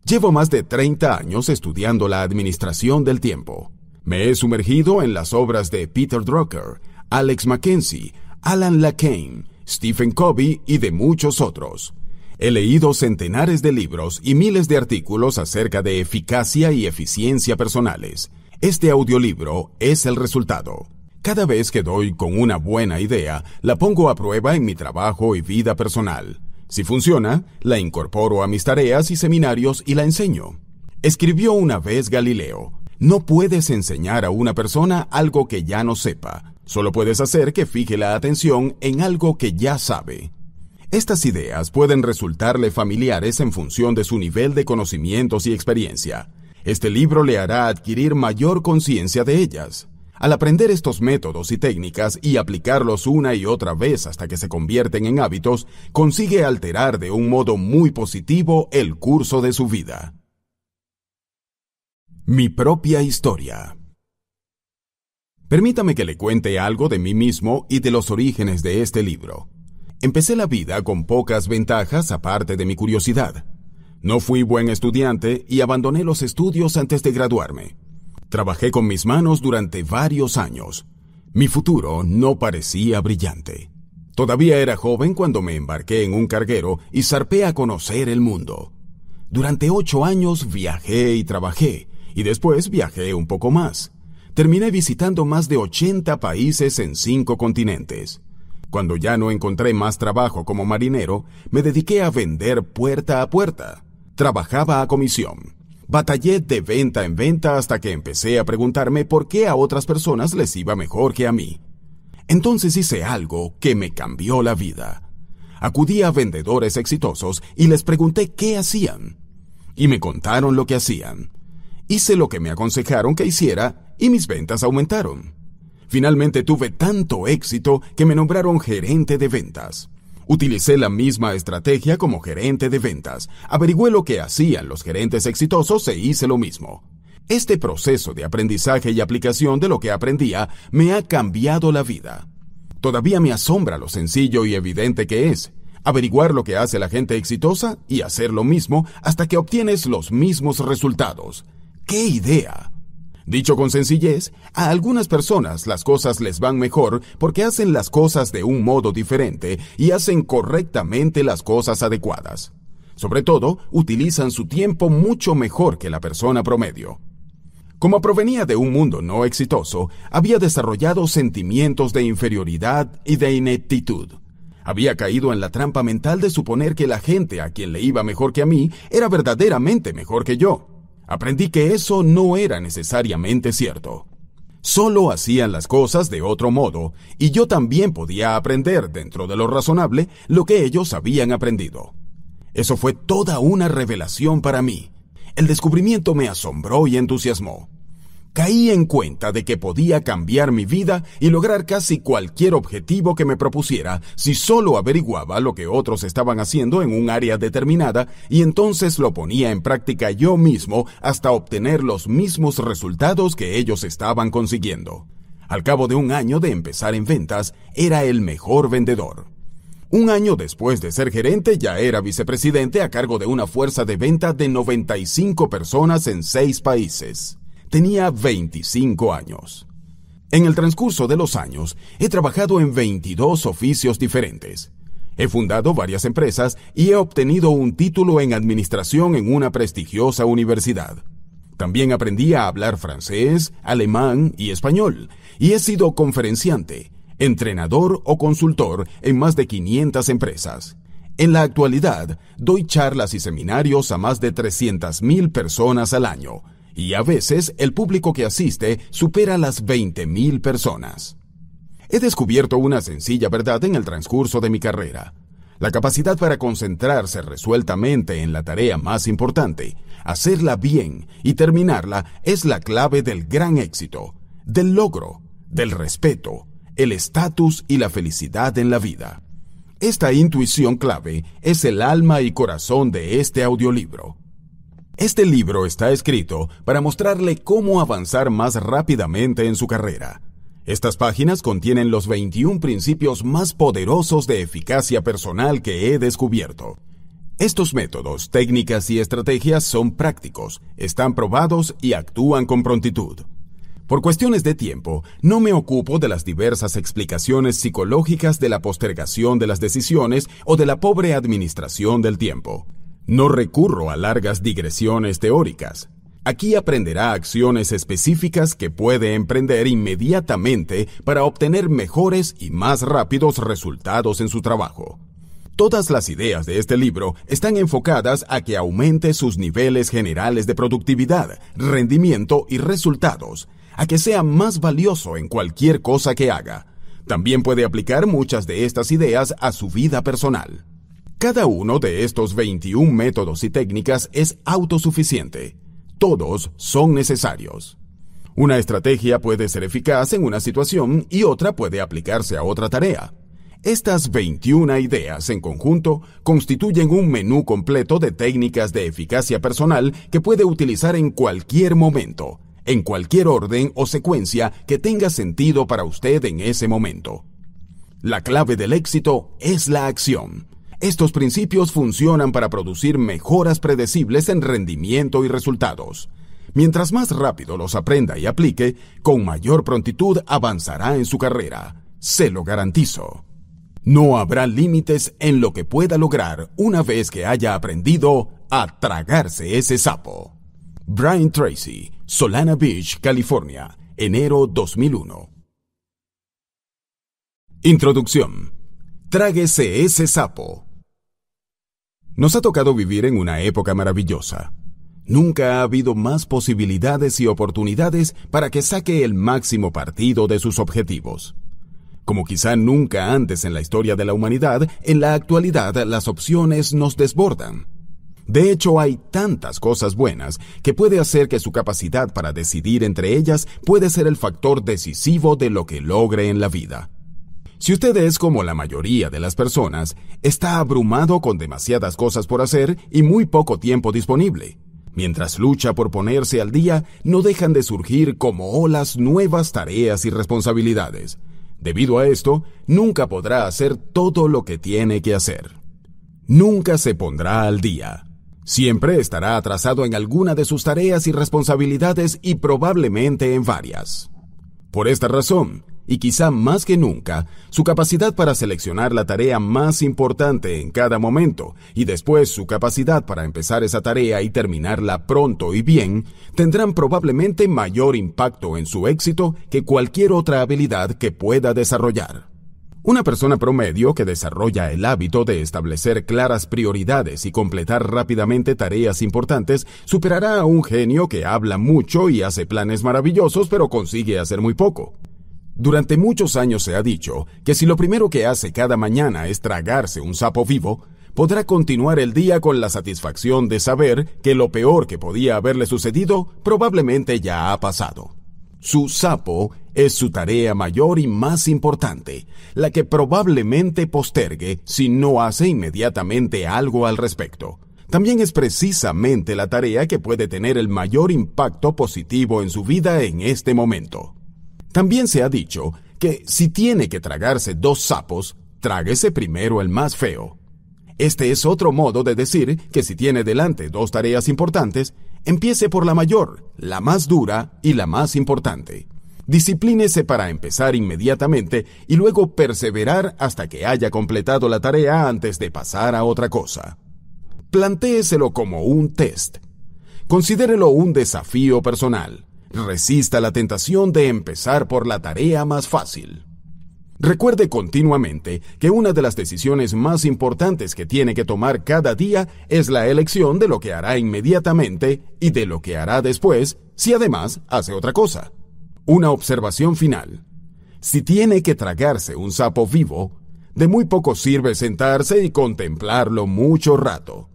Llevo más de 30 años estudiando la administración del tiempo. Me he sumergido en las obras de Peter Drucker, Alex Mackenzie, Alan Lacaine, Stephen Covey y de muchos otros. He leído centenares de libros y miles de artículos acerca de eficacia y eficiencia personales. Este audiolibro es el resultado. Cada vez que doy con una buena idea, la pongo a prueba en mi trabajo y vida personal. Si funciona, la incorporo a mis tareas y seminarios y la enseño. Escribió una vez Galileo, no puedes enseñar a una persona algo que ya no sepa, solo puedes hacer que fije la atención en algo que ya sabe. Estas ideas pueden resultarle familiares en función de su nivel de conocimientos y experiencia. Este libro le hará adquirir mayor conciencia de ellas. Al aprender estos métodos y técnicas y aplicarlos una y otra vez hasta que se convierten en hábitos, consigue alterar de un modo muy positivo el curso de su vida. Mi propia historia. Permítame que le cuente algo de mí mismo y de los orígenes de este libro. Empecé la vida con pocas ventajas aparte de mi curiosidad. No fui buen estudiante y abandoné los estudios antes de graduarme. Trabajé con mis manos durante varios años. Mi futuro no parecía brillante. Todavía era joven cuando me embarqué en un carguero y zarpé a conocer el mundo. Durante ocho años viajé y trabajé, y después viajé un poco más. Terminé visitando más de 80 países en cinco continentes. Cuando ya no encontré más trabajo como marinero, me dediqué a vender puerta a puerta. Trabajaba a comisión. Batallé de venta en venta hasta que empecé a preguntarme por qué a otras personas les iba mejor que a mí. Entonces hice algo que me cambió la vida. Acudí a vendedores exitosos y les pregunté qué hacían. Y me contaron lo que hacían. Hice lo que me aconsejaron que hiciera y mis ventas aumentaron. Finalmente tuve tanto éxito que me nombraron gerente de ventas. Utilicé la misma estrategia como gerente de ventas. Averigüé lo que hacían los gerentes exitosos e hice lo mismo. Este proceso de aprendizaje y aplicación de lo que aprendía me ha cambiado la vida. Todavía me asombra lo sencillo y evidente que es. Averiguar lo que hace la gente exitosa y hacer lo mismo hasta que obtienes los mismos resultados. ¡Qué idea! Dicho con sencillez, a algunas personas las cosas les van mejor porque hacen las cosas de un modo diferente y hacen correctamente las cosas adecuadas. Sobre todo, utilizan su tiempo mucho mejor que la persona promedio. Como provenía de un mundo no exitoso, había desarrollado sentimientos de inferioridad y de ineptitud. Había caído en la trampa mental de suponer que la gente a quien le iba mejor que a mí era verdaderamente mejor que yo aprendí que eso no era necesariamente cierto. Solo hacían las cosas de otro modo, y yo también podía aprender dentro de lo razonable lo que ellos habían aprendido. Eso fue toda una revelación para mí. El descubrimiento me asombró y entusiasmó caí en cuenta de que podía cambiar mi vida y lograr casi cualquier objetivo que me propusiera si solo averiguaba lo que otros estaban haciendo en un área determinada y entonces lo ponía en práctica yo mismo hasta obtener los mismos resultados que ellos estaban consiguiendo. Al cabo de un año de empezar en ventas, era el mejor vendedor. Un año después de ser gerente, ya era vicepresidente a cargo de una fuerza de venta de 95 personas en seis países. Tenía 25 años. En el transcurso de los años, he trabajado en 22 oficios diferentes. He fundado varias empresas y he obtenido un título en administración en una prestigiosa universidad. También aprendí a hablar francés, alemán y español, y he sido conferenciante, entrenador o consultor en más de 500 empresas. En la actualidad, doy charlas y seminarios a más de 300.000 personas al año, y a veces el público que asiste supera las 20.000 personas. He descubierto una sencilla verdad en el transcurso de mi carrera. La capacidad para concentrarse resueltamente en la tarea más importante, hacerla bien y terminarla es la clave del gran éxito, del logro, del respeto, el estatus y la felicidad en la vida. Esta intuición clave es el alma y corazón de este audiolibro. Este libro está escrito para mostrarle cómo avanzar más rápidamente en su carrera. Estas páginas contienen los 21 principios más poderosos de eficacia personal que he descubierto. Estos métodos, técnicas y estrategias son prácticos, están probados y actúan con prontitud. Por cuestiones de tiempo, no me ocupo de las diversas explicaciones psicológicas de la postergación de las decisiones o de la pobre administración del tiempo. No recurro a largas digresiones teóricas. Aquí aprenderá acciones específicas que puede emprender inmediatamente para obtener mejores y más rápidos resultados en su trabajo. Todas las ideas de este libro están enfocadas a que aumente sus niveles generales de productividad, rendimiento y resultados, a que sea más valioso en cualquier cosa que haga. También puede aplicar muchas de estas ideas a su vida personal. Cada uno de estos 21 métodos y técnicas es autosuficiente. Todos son necesarios. Una estrategia puede ser eficaz en una situación y otra puede aplicarse a otra tarea. Estas 21 ideas en conjunto constituyen un menú completo de técnicas de eficacia personal que puede utilizar en cualquier momento, en cualquier orden o secuencia que tenga sentido para usted en ese momento. La clave del éxito es la acción estos principios funcionan para producir mejoras predecibles en rendimiento y resultados. Mientras más rápido los aprenda y aplique, con mayor prontitud avanzará en su carrera. Se lo garantizo. No habrá límites en lo que pueda lograr una vez que haya aprendido a tragarse ese sapo. Brian Tracy, Solana Beach, California, enero 2001. Introducción. Tráguese ese sapo. Nos ha tocado vivir en una época maravillosa. Nunca ha habido más posibilidades y oportunidades para que saque el máximo partido de sus objetivos. Como quizá nunca antes en la historia de la humanidad, en la actualidad las opciones nos desbordan. De hecho, hay tantas cosas buenas que puede hacer que su capacidad para decidir entre ellas puede ser el factor decisivo de lo que logre en la vida. Si usted es como la mayoría de las personas, está abrumado con demasiadas cosas por hacer y muy poco tiempo disponible. Mientras lucha por ponerse al día, no dejan de surgir como olas nuevas tareas y responsabilidades. Debido a esto, nunca podrá hacer todo lo que tiene que hacer. Nunca se pondrá al día. Siempre estará atrasado en alguna de sus tareas y responsabilidades y probablemente en varias. Por esta razón, y quizá más que nunca, su capacidad para seleccionar la tarea más importante en cada momento y después su capacidad para empezar esa tarea y terminarla pronto y bien, tendrán probablemente mayor impacto en su éxito que cualquier otra habilidad que pueda desarrollar. Una persona promedio que desarrolla el hábito de establecer claras prioridades y completar rápidamente tareas importantes superará a un genio que habla mucho y hace planes maravillosos pero consigue hacer muy poco. Durante muchos años se ha dicho que si lo primero que hace cada mañana es tragarse un sapo vivo, podrá continuar el día con la satisfacción de saber que lo peor que podía haberle sucedido probablemente ya ha pasado. Su sapo es su tarea mayor y más importante, la que probablemente postergue si no hace inmediatamente algo al respecto. También es precisamente la tarea que puede tener el mayor impacto positivo en su vida en este momento. También se ha dicho que si tiene que tragarse dos sapos, tráguese primero el más feo. Este es otro modo de decir que si tiene delante dos tareas importantes, empiece por la mayor, la más dura y la más importante. Disciplínese para empezar inmediatamente y luego perseverar hasta que haya completado la tarea antes de pasar a otra cosa. Plantéeselo como un test. Considérelo un desafío personal resista la tentación de empezar por la tarea más fácil. Recuerde continuamente que una de las decisiones más importantes que tiene que tomar cada día es la elección de lo que hará inmediatamente y de lo que hará después si además hace otra cosa. Una observación final. Si tiene que tragarse un sapo vivo, de muy poco sirve sentarse y contemplarlo mucho rato.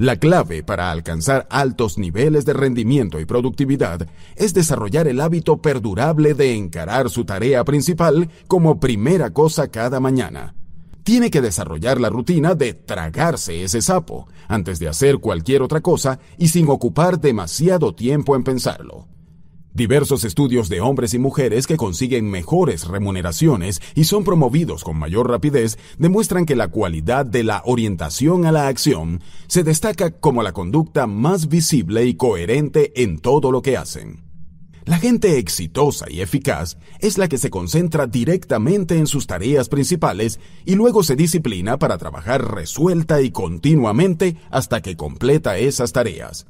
La clave para alcanzar altos niveles de rendimiento y productividad es desarrollar el hábito perdurable de encarar su tarea principal como primera cosa cada mañana. Tiene que desarrollar la rutina de tragarse ese sapo antes de hacer cualquier otra cosa y sin ocupar demasiado tiempo en pensarlo. Diversos estudios de hombres y mujeres que consiguen mejores remuneraciones y son promovidos con mayor rapidez demuestran que la cualidad de la orientación a la acción se destaca como la conducta más visible y coherente en todo lo que hacen. La gente exitosa y eficaz es la que se concentra directamente en sus tareas principales y luego se disciplina para trabajar resuelta y continuamente hasta que completa esas tareas.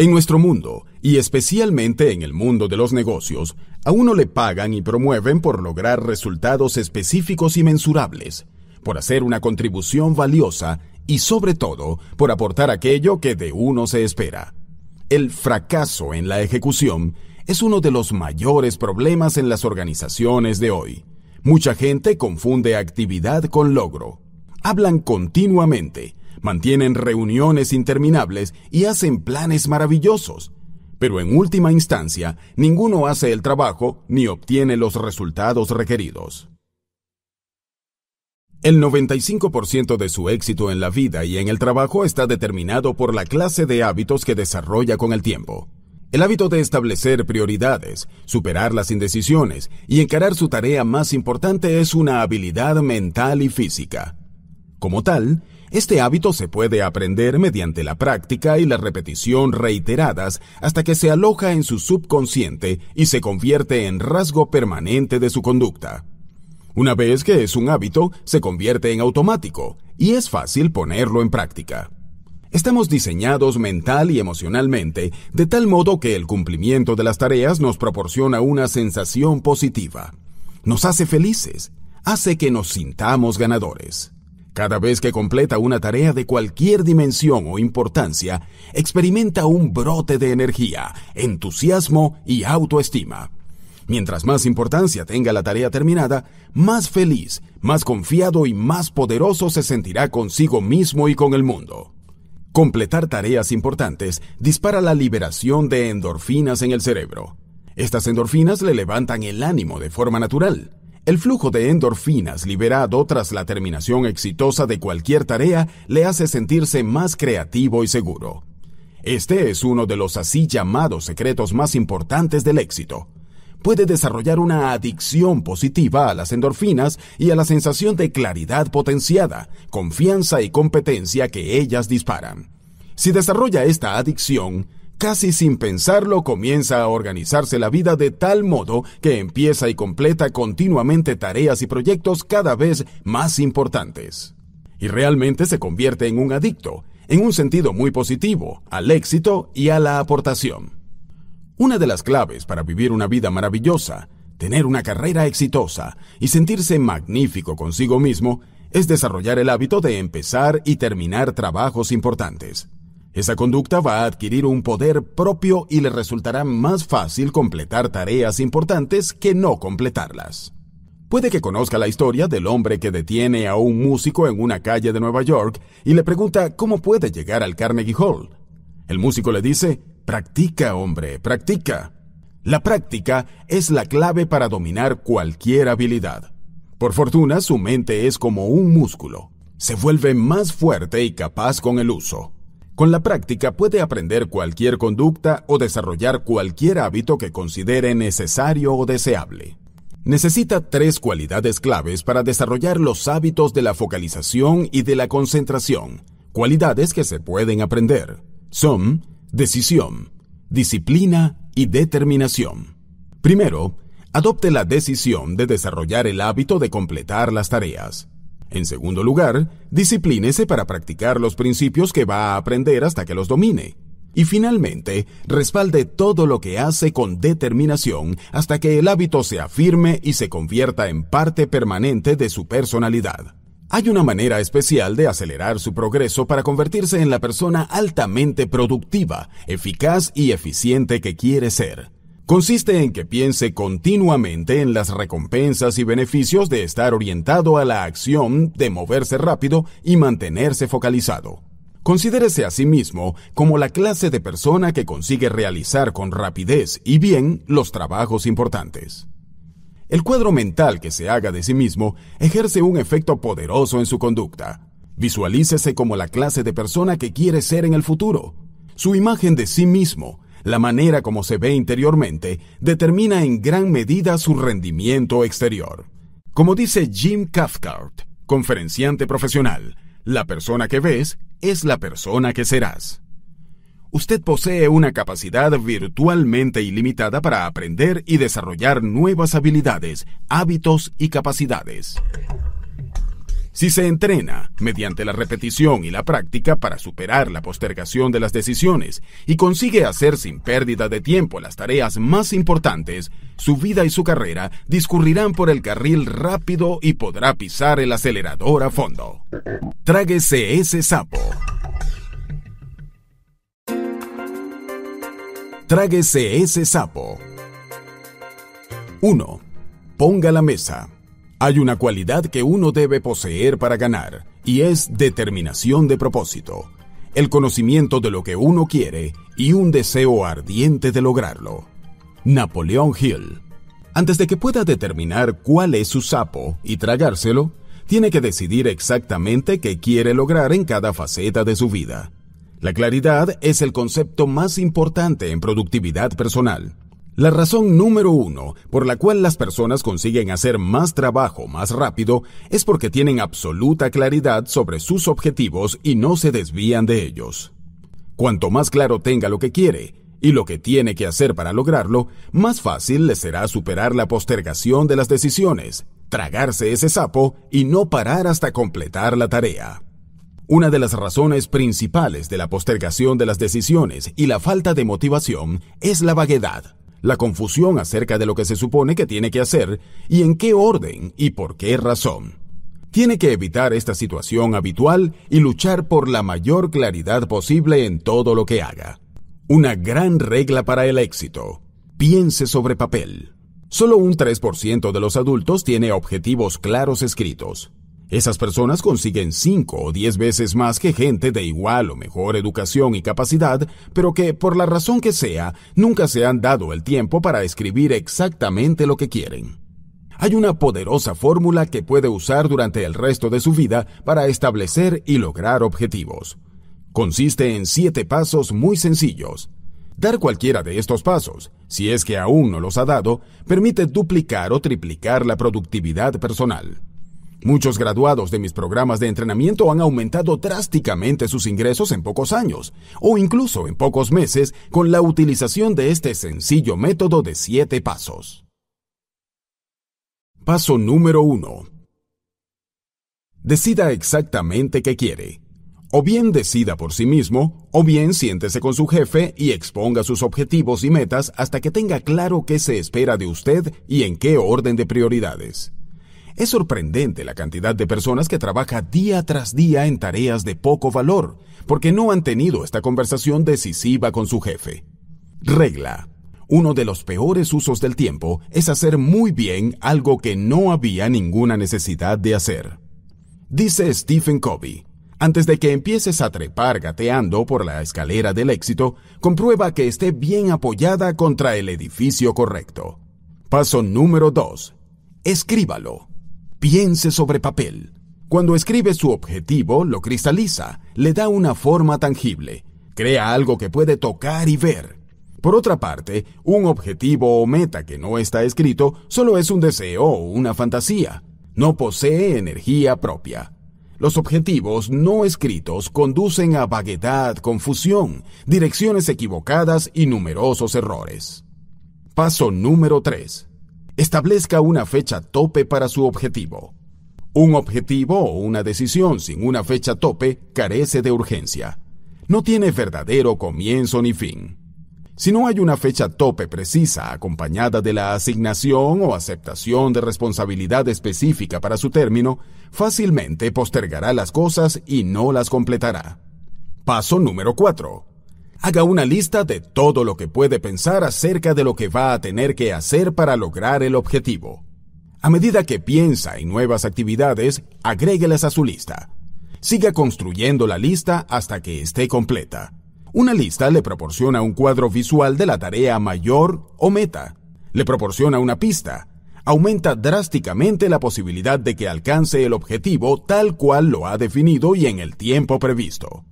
En nuestro mundo, y especialmente en el mundo de los negocios, a uno le pagan y promueven por lograr resultados específicos y mensurables, por hacer una contribución valiosa y sobre todo por aportar aquello que de uno se espera. El fracaso en la ejecución es uno de los mayores problemas en las organizaciones de hoy. Mucha gente confunde actividad con logro. Hablan continuamente mantienen reuniones interminables y hacen planes maravillosos. Pero en última instancia, ninguno hace el trabajo ni obtiene los resultados requeridos. El 95% de su éxito en la vida y en el trabajo está determinado por la clase de hábitos que desarrolla con el tiempo. El hábito de establecer prioridades, superar las indecisiones y encarar su tarea más importante es una habilidad mental y física. Como tal, este hábito se puede aprender mediante la práctica y la repetición reiteradas hasta que se aloja en su subconsciente y se convierte en rasgo permanente de su conducta. Una vez que es un hábito, se convierte en automático y es fácil ponerlo en práctica. Estamos diseñados mental y emocionalmente de tal modo que el cumplimiento de las tareas nos proporciona una sensación positiva. Nos hace felices, hace que nos sintamos ganadores. Cada vez que completa una tarea de cualquier dimensión o importancia, experimenta un brote de energía, entusiasmo y autoestima. Mientras más importancia tenga la tarea terminada, más feliz, más confiado y más poderoso se sentirá consigo mismo y con el mundo. Completar tareas importantes dispara la liberación de endorfinas en el cerebro. Estas endorfinas le levantan el ánimo de forma natural. El flujo de endorfinas liberado tras la terminación exitosa de cualquier tarea le hace sentirse más creativo y seguro. Este es uno de los así llamados secretos más importantes del éxito. Puede desarrollar una adicción positiva a las endorfinas y a la sensación de claridad potenciada, confianza y competencia que ellas disparan. Si desarrolla esta adicción, Casi sin pensarlo comienza a organizarse la vida de tal modo que empieza y completa continuamente tareas y proyectos cada vez más importantes. Y realmente se convierte en un adicto, en un sentido muy positivo, al éxito y a la aportación. Una de las claves para vivir una vida maravillosa, tener una carrera exitosa y sentirse magnífico consigo mismo es desarrollar el hábito de empezar y terminar trabajos importantes. Esa conducta va a adquirir un poder propio y le resultará más fácil completar tareas importantes que no completarlas. Puede que conozca la historia del hombre que detiene a un músico en una calle de Nueva York y le pregunta cómo puede llegar al Carnegie Hall. El músico le dice, practica hombre, practica. La práctica es la clave para dominar cualquier habilidad. Por fortuna, su mente es como un músculo. Se vuelve más fuerte y capaz con el uso. Con la práctica puede aprender cualquier conducta o desarrollar cualquier hábito que considere necesario o deseable. Necesita tres cualidades claves para desarrollar los hábitos de la focalización y de la concentración, cualidades que se pueden aprender. Son decisión, disciplina y determinación. Primero, adopte la decisión de desarrollar el hábito de completar las tareas. En segundo lugar, disciplínese para practicar los principios que va a aprender hasta que los domine. Y finalmente, respalde todo lo que hace con determinación hasta que el hábito se afirme y se convierta en parte permanente de su personalidad. Hay una manera especial de acelerar su progreso para convertirse en la persona altamente productiva, eficaz y eficiente que quiere ser consiste en que piense continuamente en las recompensas y beneficios de estar orientado a la acción, de moverse rápido y mantenerse focalizado. Considérese a sí mismo como la clase de persona que consigue realizar con rapidez y bien los trabajos importantes. El cuadro mental que se haga de sí mismo ejerce un efecto poderoso en su conducta. Visualícese como la clase de persona que quiere ser en el futuro. Su imagen de sí mismo la manera como se ve interiormente determina en gran medida su rendimiento exterior. Como dice Jim Cathcart, conferenciante profesional, la persona que ves es la persona que serás. Usted posee una capacidad virtualmente ilimitada para aprender y desarrollar nuevas habilidades, hábitos y capacidades. Si se entrena mediante la repetición y la práctica para superar la postergación de las decisiones y consigue hacer sin pérdida de tiempo las tareas más importantes, su vida y su carrera discurrirán por el carril rápido y podrá pisar el acelerador a fondo. Tráguese ese sapo. Tráguese ese sapo. 1. Ponga la mesa. Hay una cualidad que uno debe poseer para ganar, y es determinación de propósito, el conocimiento de lo que uno quiere y un deseo ardiente de lograrlo. Napoleón Hill. Antes de que pueda determinar cuál es su sapo y tragárselo, tiene que decidir exactamente qué quiere lograr en cada faceta de su vida. La claridad es el concepto más importante en productividad personal. La razón número uno por la cual las personas consiguen hacer más trabajo más rápido es porque tienen absoluta claridad sobre sus objetivos y no se desvían de ellos. Cuanto más claro tenga lo que quiere y lo que tiene que hacer para lograrlo, más fácil le será superar la postergación de las decisiones, tragarse ese sapo y no parar hasta completar la tarea. Una de las razones principales de la postergación de las decisiones y la falta de motivación es la vaguedad la confusión acerca de lo que se supone que tiene que hacer y en qué orden y por qué razón. Tiene que evitar esta situación habitual y luchar por la mayor claridad posible en todo lo que haga. Una gran regla para el éxito. Piense sobre papel. Solo un 3% de los adultos tiene objetivos claros escritos. Esas personas consiguen 5 o 10 veces más que gente de igual o mejor educación y capacidad, pero que, por la razón que sea, nunca se han dado el tiempo para escribir exactamente lo que quieren. Hay una poderosa fórmula que puede usar durante el resto de su vida para establecer y lograr objetivos. Consiste en siete pasos muy sencillos. Dar cualquiera de estos pasos, si es que aún no los ha dado, permite duplicar o triplicar la productividad personal. Muchos graduados de mis programas de entrenamiento han aumentado drásticamente sus ingresos en pocos años, o incluso en pocos meses, con la utilización de este sencillo método de siete pasos. Paso número 1. Decida exactamente qué quiere. O bien decida por sí mismo, o bien siéntese con su jefe y exponga sus objetivos y metas hasta que tenga claro qué se espera de usted y en qué orden de prioridades. Es sorprendente la cantidad de personas que trabaja día tras día en tareas de poco valor, porque no han tenido esta conversación decisiva con su jefe. Regla. Uno de los peores usos del tiempo es hacer muy bien algo que no había ninguna necesidad de hacer. Dice Stephen Covey, antes de que empieces a trepar gateando por la escalera del éxito, comprueba que esté bien apoyada contra el edificio correcto. Paso número 2. Escríbalo. Piense sobre papel. Cuando escribe su objetivo, lo cristaliza, le da una forma tangible, crea algo que puede tocar y ver. Por otra parte, un objetivo o meta que no está escrito solo es un deseo o una fantasía. No posee energía propia. Los objetivos no escritos conducen a vaguedad, confusión, direcciones equivocadas y numerosos errores. Paso número 3 establezca una fecha tope para su objetivo. Un objetivo o una decisión sin una fecha tope carece de urgencia. No tiene verdadero comienzo ni fin. Si no hay una fecha tope precisa acompañada de la asignación o aceptación de responsabilidad específica para su término, fácilmente postergará las cosas y no las completará. Paso número 4. Haga una lista de todo lo que puede pensar acerca de lo que va a tener que hacer para lograr el objetivo. A medida que piensa en nuevas actividades, agréguelas a su lista. Siga construyendo la lista hasta que esté completa. Una lista le proporciona un cuadro visual de la tarea mayor o meta. Le proporciona una pista. Aumenta drásticamente la posibilidad de que alcance el objetivo tal cual lo ha definido y en el tiempo previsto.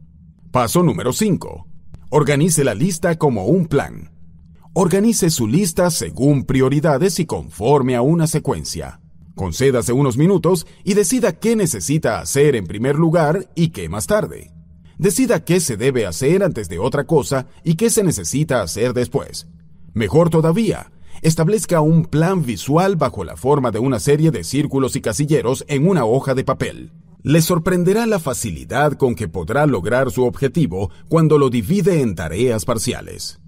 Paso número 5. Organice la lista como un plan. Organice su lista según prioridades y conforme a una secuencia. Concédase unos minutos y decida qué necesita hacer en primer lugar y qué más tarde. Decida qué se debe hacer antes de otra cosa y qué se necesita hacer después. Mejor todavía, establezca un plan visual bajo la forma de una serie de círculos y casilleros en una hoja de papel le sorprenderá la facilidad con que podrá lograr su objetivo cuando lo divide en tareas parciales.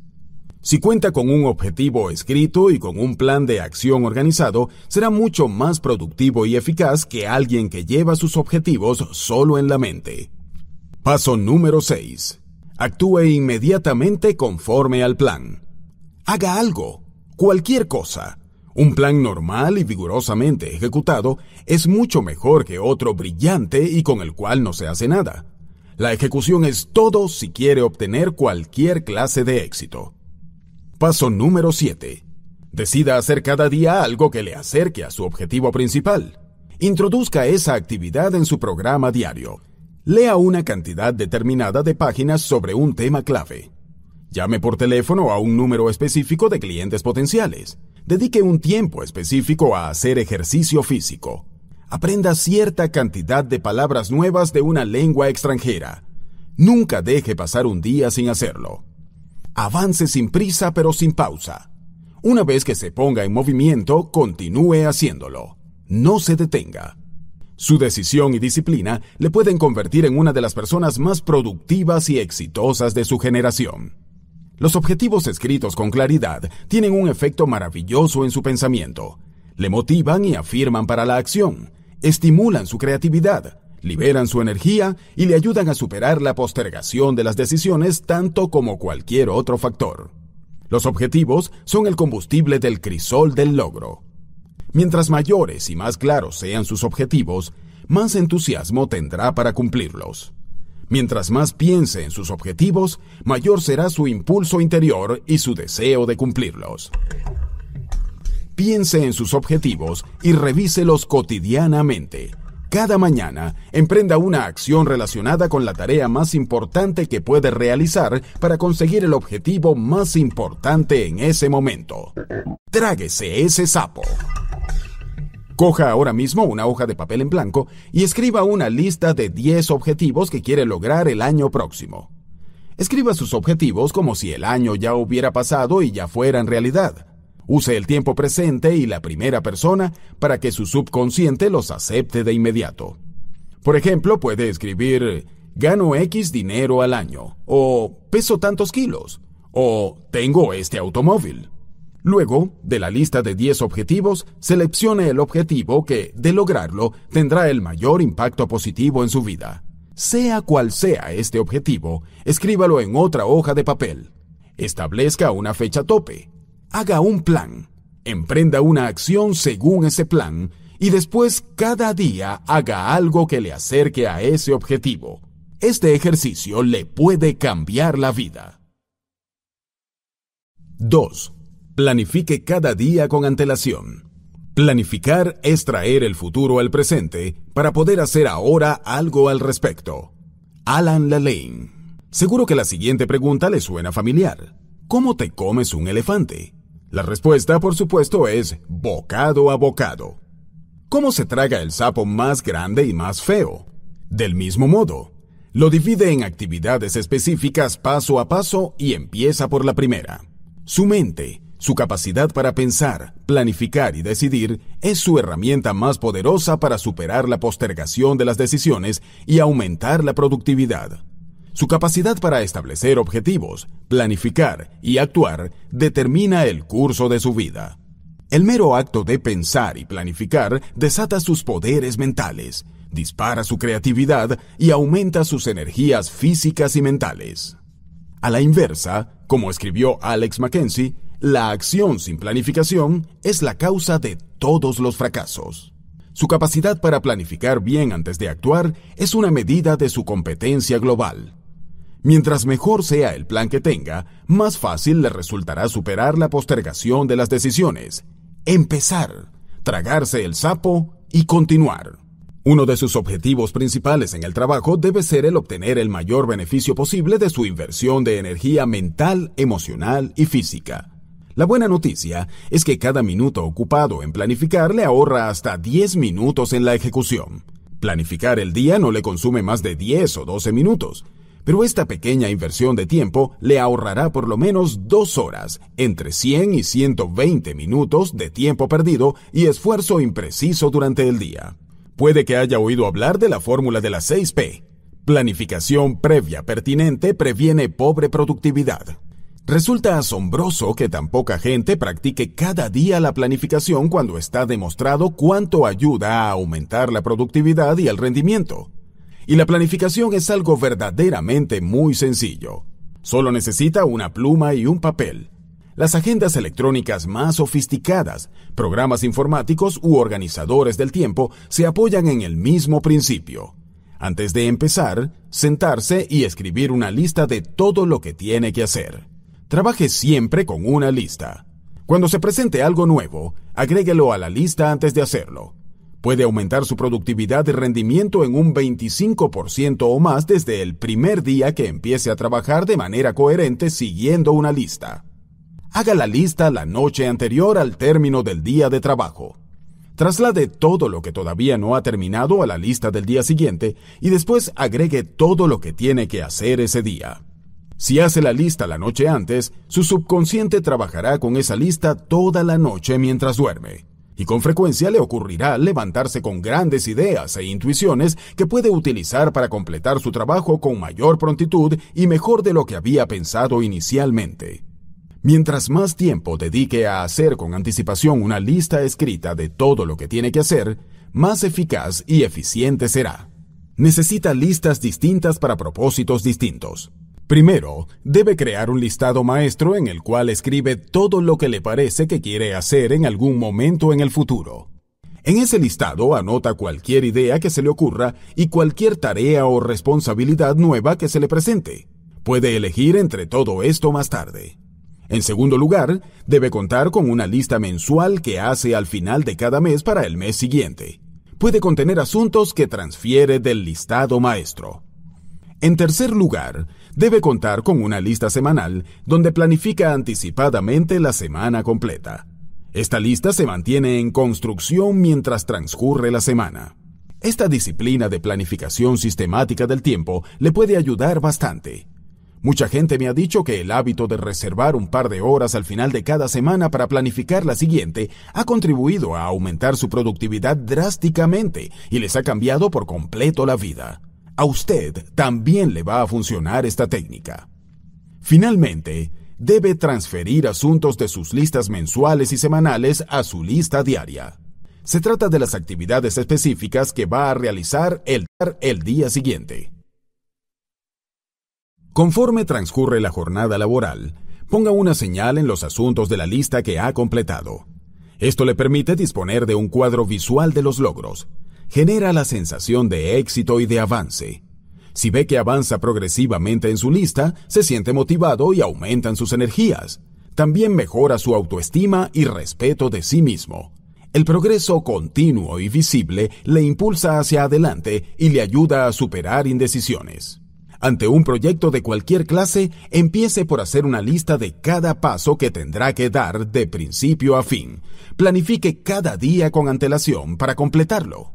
Si cuenta con un objetivo escrito y con un plan de acción organizado, será mucho más productivo y eficaz que alguien que lleva sus objetivos solo en la mente. Paso número 6. Actúe inmediatamente conforme al plan. Haga algo, cualquier cosa, un plan normal y vigorosamente ejecutado es mucho mejor que otro brillante y con el cual no se hace nada. La ejecución es todo si quiere obtener cualquier clase de éxito. Paso número 7. Decida hacer cada día algo que le acerque a su objetivo principal. Introduzca esa actividad en su programa diario. Lea una cantidad determinada de páginas sobre un tema clave. Llame por teléfono a un número específico de clientes potenciales. Dedique un tiempo específico a hacer ejercicio físico. Aprenda cierta cantidad de palabras nuevas de una lengua extranjera. Nunca deje pasar un día sin hacerlo. Avance sin prisa pero sin pausa. Una vez que se ponga en movimiento, continúe haciéndolo. No se detenga. Su decisión y disciplina le pueden convertir en una de las personas más productivas y exitosas de su generación. Los objetivos escritos con claridad tienen un efecto maravilloso en su pensamiento. Le motivan y afirman para la acción, estimulan su creatividad, liberan su energía y le ayudan a superar la postergación de las decisiones tanto como cualquier otro factor. Los objetivos son el combustible del crisol del logro. Mientras mayores y más claros sean sus objetivos, más entusiasmo tendrá para cumplirlos. Mientras más piense en sus objetivos, mayor será su impulso interior y su deseo de cumplirlos. Piense en sus objetivos y revíselos cotidianamente. Cada mañana, emprenda una acción relacionada con la tarea más importante que puede realizar para conseguir el objetivo más importante en ese momento. Tráguese ese sapo. Coja ahora mismo una hoja de papel en blanco y escriba una lista de 10 objetivos que quiere lograr el año próximo. Escriba sus objetivos como si el año ya hubiera pasado y ya fuera en realidad. Use el tiempo presente y la primera persona para que su subconsciente los acepte de inmediato. Por ejemplo, puede escribir gano X dinero al año, o peso tantos kilos, o tengo este automóvil. Luego, de la lista de 10 objetivos, seleccione el objetivo que, de lograrlo, tendrá el mayor impacto positivo en su vida. Sea cual sea este objetivo, escríbalo en otra hoja de papel. Establezca una fecha tope. Haga un plan. Emprenda una acción según ese plan y después cada día haga algo que le acerque a ese objetivo. Este ejercicio le puede cambiar la vida. 2. Planifique cada día con antelación. Planificar es traer el futuro al presente para poder hacer ahora algo al respecto. Alan Lalane. Seguro que la siguiente pregunta le suena familiar. ¿Cómo te comes un elefante? La respuesta, por supuesto, es bocado a bocado. ¿Cómo se traga el sapo más grande y más feo? Del mismo modo, lo divide en actividades específicas paso a paso y empieza por la primera. Su mente, su capacidad para pensar, planificar y decidir es su herramienta más poderosa para superar la postergación de las decisiones y aumentar la productividad. Su capacidad para establecer objetivos, planificar y actuar determina el curso de su vida. El mero acto de pensar y planificar desata sus poderes mentales, dispara su creatividad y aumenta sus energías físicas y mentales. A la inversa, como escribió Alex Mackenzie, la acción sin planificación es la causa de todos los fracasos. Su capacidad para planificar bien antes de actuar es una medida de su competencia global. Mientras mejor sea el plan que tenga, más fácil le resultará superar la postergación de las decisiones, empezar, tragarse el sapo y continuar. Uno de sus objetivos principales en el trabajo debe ser el obtener el mayor beneficio posible de su inversión de energía mental, emocional y física. La buena noticia es que cada minuto ocupado en planificar le ahorra hasta 10 minutos en la ejecución. Planificar el día no le consume más de 10 o 12 minutos, pero esta pequeña inversión de tiempo le ahorrará por lo menos 2 horas, entre 100 y 120 minutos de tiempo perdido y esfuerzo impreciso durante el día. Puede que haya oído hablar de la fórmula de las 6P. Planificación previa pertinente previene pobre productividad. Resulta asombroso que tan poca gente practique cada día la planificación cuando está demostrado cuánto ayuda a aumentar la productividad y el rendimiento. Y la planificación es algo verdaderamente muy sencillo. Solo necesita una pluma y un papel. Las agendas electrónicas más sofisticadas, programas informáticos u organizadores del tiempo se apoyan en el mismo principio. Antes de empezar, sentarse y escribir una lista de todo lo que tiene que hacer. Trabaje siempre con una lista. Cuando se presente algo nuevo, agréguelo a la lista antes de hacerlo. Puede aumentar su productividad y rendimiento en un 25% o más desde el primer día que empiece a trabajar de manera coherente siguiendo una lista. Haga la lista la noche anterior al término del día de trabajo. Traslade todo lo que todavía no ha terminado a la lista del día siguiente y después agregue todo lo que tiene que hacer ese día. Si hace la lista la noche antes, su subconsciente trabajará con esa lista toda la noche mientras duerme. Y con frecuencia le ocurrirá levantarse con grandes ideas e intuiciones que puede utilizar para completar su trabajo con mayor prontitud y mejor de lo que había pensado inicialmente. Mientras más tiempo dedique a hacer con anticipación una lista escrita de todo lo que tiene que hacer, más eficaz y eficiente será. Necesita listas distintas para propósitos distintos. Primero, debe crear un listado maestro en el cual escribe todo lo que le parece que quiere hacer en algún momento en el futuro. En ese listado anota cualquier idea que se le ocurra y cualquier tarea o responsabilidad nueva que se le presente. Puede elegir entre todo esto más tarde. En segundo lugar, debe contar con una lista mensual que hace al final de cada mes para el mes siguiente. Puede contener asuntos que transfiere del listado maestro. En tercer lugar, debe contar con una lista semanal donde planifica anticipadamente la semana completa. Esta lista se mantiene en construcción mientras transcurre la semana. Esta disciplina de planificación sistemática del tiempo le puede ayudar bastante. Mucha gente me ha dicho que el hábito de reservar un par de horas al final de cada semana para planificar la siguiente ha contribuido a aumentar su productividad drásticamente y les ha cambiado por completo la vida a usted también le va a funcionar esta técnica. Finalmente, debe transferir asuntos de sus listas mensuales y semanales a su lista diaria. Se trata de las actividades específicas que va a realizar el, día siguiente. Conforme transcurre la jornada laboral, ponga una señal en los asuntos de la lista que ha completado. Esto le permite disponer de un cuadro visual de los logros, genera la sensación de éxito y de avance. Si ve que avanza progresivamente en su lista, se siente motivado y aumentan sus energías. También mejora su autoestima y respeto de sí mismo. El progreso continuo y visible le impulsa hacia adelante y le ayuda a superar indecisiones. Ante un proyecto de cualquier clase, empiece por hacer una lista de cada paso que tendrá que dar de principio a fin. Planifique cada día con antelación para completarlo.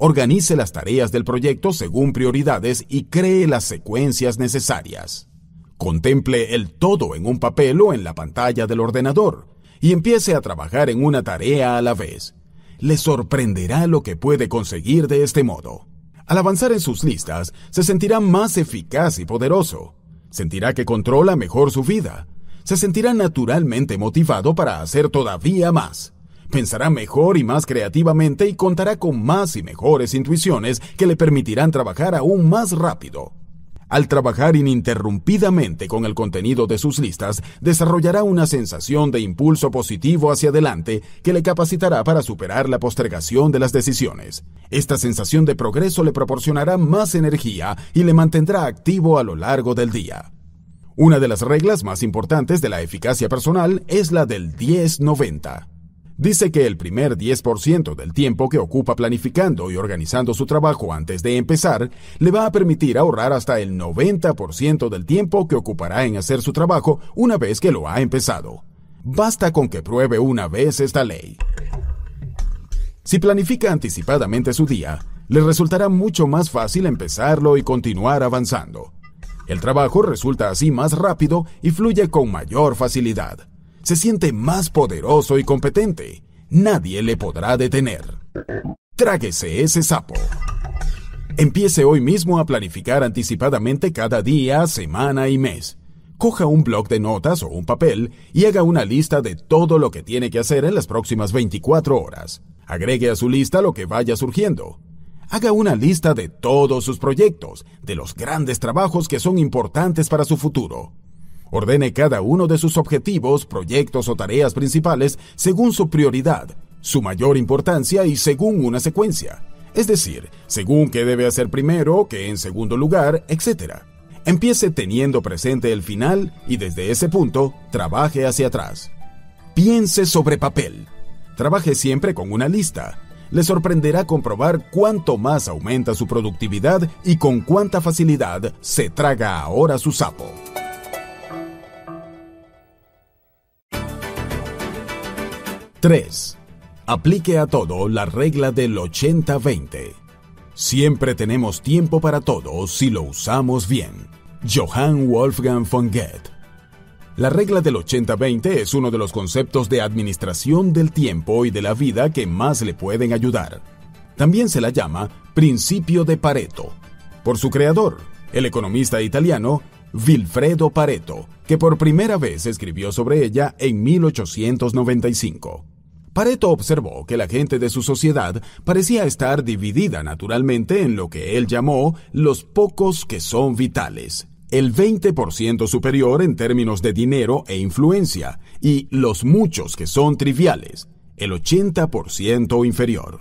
Organice las tareas del proyecto según prioridades y cree las secuencias necesarias. Contemple el todo en un papel o en la pantalla del ordenador y empiece a trabajar en una tarea a la vez. Le sorprenderá lo que puede conseguir de este modo. Al avanzar en sus listas, se sentirá más eficaz y poderoso. Sentirá que controla mejor su vida. Se sentirá naturalmente motivado para hacer todavía más pensará mejor y más creativamente y contará con más y mejores intuiciones que le permitirán trabajar aún más rápido. Al trabajar ininterrumpidamente con el contenido de sus listas, desarrollará una sensación de impulso positivo hacia adelante que le capacitará para superar la postergación de las decisiones. Esta sensación de progreso le proporcionará más energía y le mantendrá activo a lo largo del día. Una de las reglas más importantes de la eficacia personal es la del 10-90 dice que el primer 10% del tiempo que ocupa planificando y organizando su trabajo antes de empezar le va a permitir ahorrar hasta el 90% del tiempo que ocupará en hacer su trabajo una vez que lo ha empezado. Basta con que pruebe una vez esta ley. Si planifica anticipadamente su día, le resultará mucho más fácil empezarlo y continuar avanzando. El trabajo resulta así más rápido y fluye con mayor facilidad se siente más poderoso y competente. Nadie le podrá detener. Tráguese ese sapo. Empiece hoy mismo a planificar anticipadamente cada día, semana y mes. Coja un bloc de notas o un papel y haga una lista de todo lo que tiene que hacer en las próximas 24 horas. Agregue a su lista lo que vaya surgiendo. Haga una lista de todos sus proyectos, de los grandes trabajos que son importantes para su futuro. Ordene cada uno de sus objetivos, proyectos o tareas principales según su prioridad, su mayor importancia y según una secuencia. Es decir, según qué debe hacer primero, qué en segundo lugar, etc. Empiece teniendo presente el final y desde ese punto trabaje hacia atrás. Piense sobre papel. Trabaje siempre con una lista. Le sorprenderá comprobar cuánto más aumenta su productividad y con cuánta facilidad se traga ahora su sapo. 3. Aplique a todo la regla del 80-20. Siempre tenemos tiempo para todo si lo usamos bien. Johann Wolfgang von Goethe. La regla del 80-20 es uno de los conceptos de administración del tiempo y de la vida que más le pueden ayudar. También se la llama principio de Pareto, por su creador, el economista italiano Vilfredo Pareto, que por primera vez escribió sobre ella en 1895. Pareto observó que la gente de su sociedad parecía estar dividida naturalmente en lo que él llamó los pocos que son vitales, el 20% superior en términos de dinero e influencia, y los muchos que son triviales, el 80% inferior.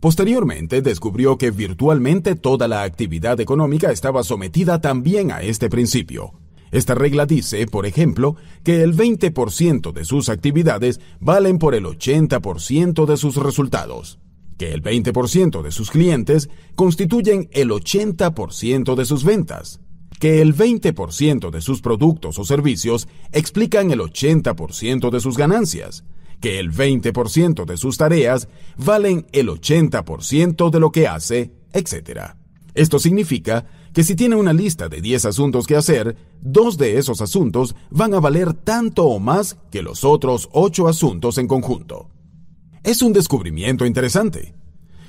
Posteriormente descubrió que virtualmente toda la actividad económica estaba sometida también a este principio. Esta regla dice, por ejemplo, que el 20% de sus actividades valen por el 80% de sus resultados, que el 20% de sus clientes constituyen el 80% de sus ventas, que el 20% de sus productos o servicios explican el 80% de sus ganancias, que el 20% de sus tareas valen el 80% de lo que hace, etc. Esto significa que si tiene una lista de 10 asuntos que hacer, dos de esos asuntos van a valer tanto o más que los otros 8 asuntos en conjunto. Es un descubrimiento interesante.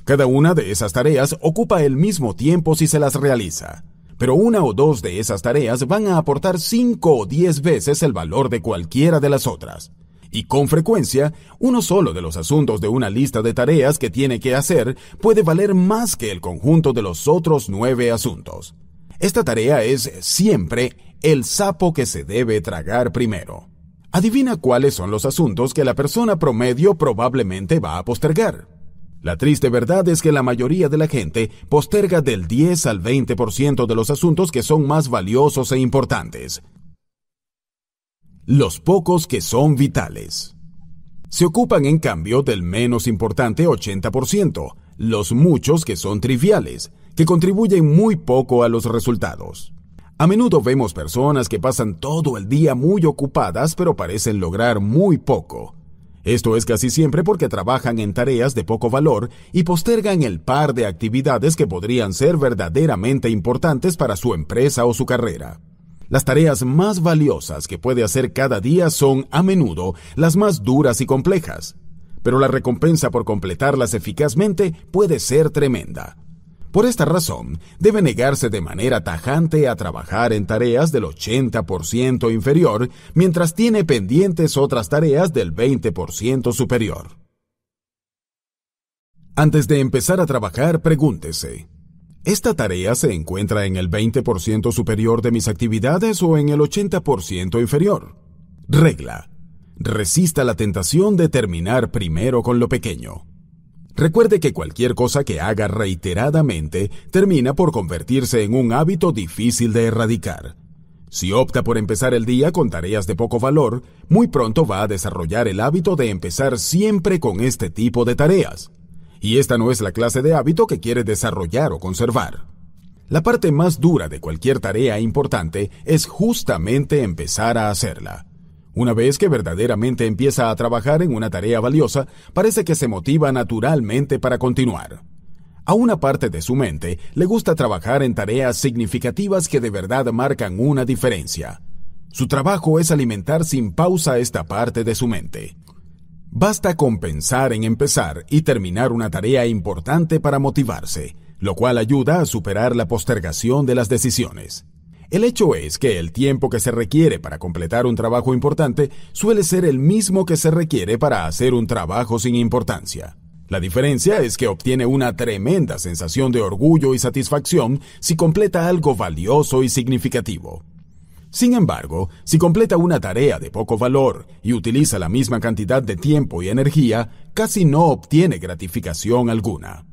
Cada una de esas tareas ocupa el mismo tiempo si se las realiza, pero una o dos de esas tareas van a aportar 5 o 10 veces el valor de cualquiera de las otras. Y con frecuencia, uno solo de los asuntos de una lista de tareas que tiene que hacer puede valer más que el conjunto de los otros nueve asuntos. Esta tarea es siempre el sapo que se debe tragar primero. Adivina cuáles son los asuntos que la persona promedio probablemente va a postergar. La triste verdad es que la mayoría de la gente posterga del 10 al 20% de los asuntos que son más valiosos e importantes los pocos que son vitales. Se ocupan en cambio del menos importante 80%, los muchos que son triviales, que contribuyen muy poco a los resultados. A menudo vemos personas que pasan todo el día muy ocupadas pero parecen lograr muy poco. Esto es casi siempre porque trabajan en tareas de poco valor y postergan el par de actividades que podrían ser verdaderamente importantes para su empresa o su carrera. Las tareas más valiosas que puede hacer cada día son, a menudo, las más duras y complejas, pero la recompensa por completarlas eficazmente puede ser tremenda. Por esta razón, debe negarse de manera tajante a trabajar en tareas del 80% inferior mientras tiene pendientes otras tareas del 20% superior. Antes de empezar a trabajar, pregúntese, esta tarea se encuentra en el 20% superior de mis actividades o en el 80% inferior. Regla. Resista la tentación de terminar primero con lo pequeño. Recuerde que cualquier cosa que haga reiteradamente termina por convertirse en un hábito difícil de erradicar. Si opta por empezar el día con tareas de poco valor, muy pronto va a desarrollar el hábito de empezar siempre con este tipo de tareas y esta no es la clase de hábito que quiere desarrollar o conservar. La parte más dura de cualquier tarea importante es justamente empezar a hacerla. Una vez que verdaderamente empieza a trabajar en una tarea valiosa, parece que se motiva naturalmente para continuar. A una parte de su mente le gusta trabajar en tareas significativas que de verdad marcan una diferencia. Su trabajo es alimentar sin pausa esta parte de su mente. Basta con pensar en empezar y terminar una tarea importante para motivarse, lo cual ayuda a superar la postergación de las decisiones. El hecho es que el tiempo que se requiere para completar un trabajo importante suele ser el mismo que se requiere para hacer un trabajo sin importancia. La diferencia es que obtiene una tremenda sensación de orgullo y satisfacción si completa algo valioso y significativo. Sin embargo, si completa una tarea de poco valor y utiliza la misma cantidad de tiempo y energía, casi no obtiene gratificación alguna.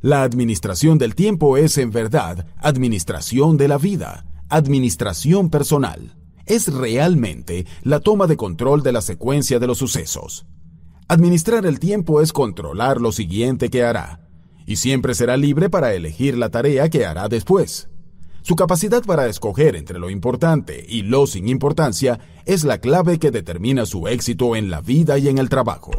La administración del tiempo es en verdad administración de la vida, administración personal. Es realmente la toma de control de la secuencia de los sucesos. Administrar el tiempo es controlar lo siguiente que hará, y siempre será libre para elegir la tarea que hará después. Su capacidad para escoger entre lo importante y lo sin importancia es la clave que determina su éxito en la vida y en el trabajo.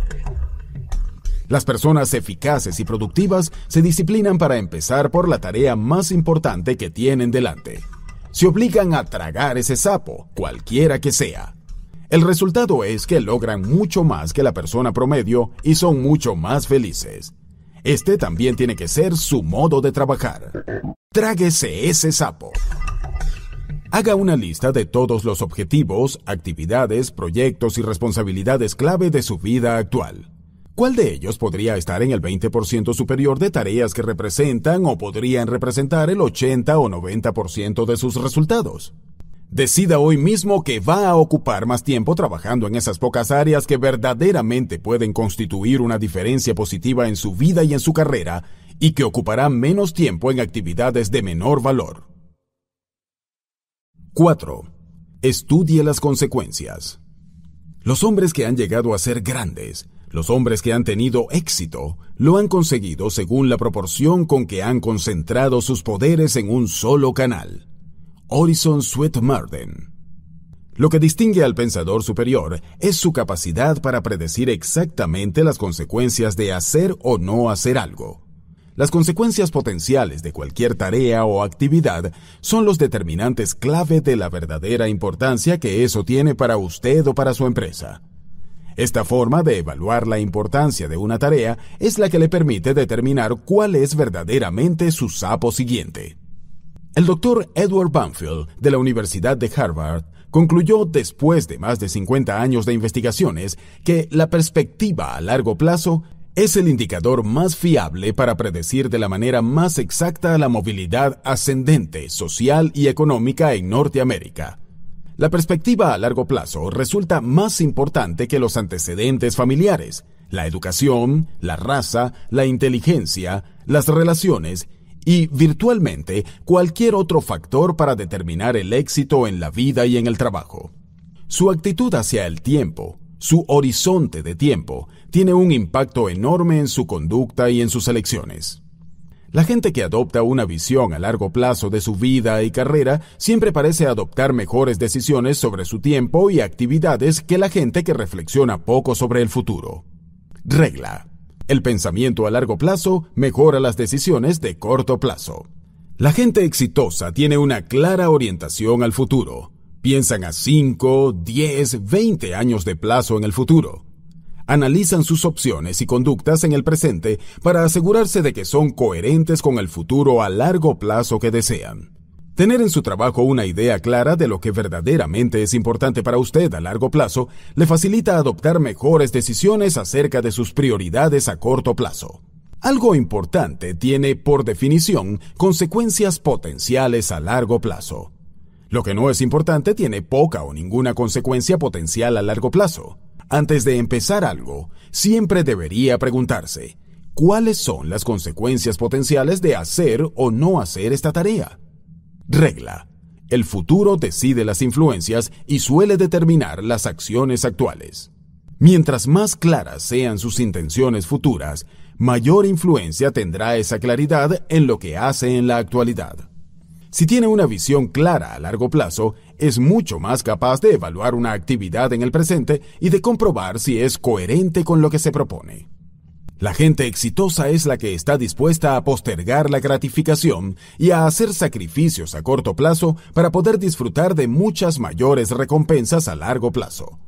Las personas eficaces y productivas se disciplinan para empezar por la tarea más importante que tienen delante. Se obligan a tragar ese sapo, cualquiera que sea. El resultado es que logran mucho más que la persona promedio y son mucho más felices. Este también tiene que ser su modo de trabajar. Tráguese ese sapo. Haga una lista de todos los objetivos, actividades, proyectos y responsabilidades clave de su vida actual. ¿Cuál de ellos podría estar en el 20% superior de tareas que representan o podrían representar el 80 o 90% de sus resultados? Decida hoy mismo que va a ocupar más tiempo trabajando en esas pocas áreas que verdaderamente pueden constituir una diferencia positiva en su vida y en su carrera y que ocupará menos tiempo en actividades de menor valor. 4. Estudie las consecuencias. Los hombres que han llegado a ser grandes, los hombres que han tenido éxito, lo han conseguido según la proporción con que han concentrado sus poderes en un solo canal. Horizon Sweet Marden. Lo que distingue al pensador superior es su capacidad para predecir exactamente las consecuencias de hacer o no hacer algo. Las consecuencias potenciales de cualquier tarea o actividad son los determinantes clave de la verdadera importancia que eso tiene para usted o para su empresa. Esta forma de evaluar la importancia de una tarea es la que le permite determinar cuál es verdaderamente su sapo siguiente. El doctor Edward Banfield, de la Universidad de Harvard, concluyó después de más de 50 años de investigaciones que la perspectiva a largo plazo es el indicador más fiable para predecir de la manera más exacta la movilidad ascendente, social y económica en Norteamérica. La perspectiva a largo plazo resulta más importante que los antecedentes familiares, la educación, la raza, la inteligencia, las relaciones y virtualmente cualquier otro factor para determinar el éxito en la vida y en el trabajo. Su actitud hacia el tiempo, su horizonte de tiempo, tiene un impacto enorme en su conducta y en sus elecciones. La gente que adopta una visión a largo plazo de su vida y carrera siempre parece adoptar mejores decisiones sobre su tiempo y actividades que la gente que reflexiona poco sobre el futuro. Regla. El pensamiento a largo plazo mejora las decisiones de corto plazo. La gente exitosa tiene una clara orientación al futuro. Piensan a 5, 10, 20 años de plazo en el futuro analizan sus opciones y conductas en el presente para asegurarse de que son coherentes con el futuro a largo plazo que desean. Tener en su trabajo una idea clara de lo que verdaderamente es importante para usted a largo plazo le facilita adoptar mejores decisiones acerca de sus prioridades a corto plazo. Algo importante tiene, por definición, consecuencias potenciales a largo plazo. Lo que no es importante tiene poca o ninguna consecuencia potencial a largo plazo. Antes de empezar algo, siempre debería preguntarse, ¿cuáles son las consecuencias potenciales de hacer o no hacer esta tarea? Regla. El futuro decide las influencias y suele determinar las acciones actuales. Mientras más claras sean sus intenciones futuras, mayor influencia tendrá esa claridad en lo que hace en la actualidad. Si tiene una visión clara a largo plazo, es mucho más capaz de evaluar una actividad en el presente y de comprobar si es coherente con lo que se propone. La gente exitosa es la que está dispuesta a postergar la gratificación y a hacer sacrificios a corto plazo para poder disfrutar de muchas mayores recompensas a largo plazo.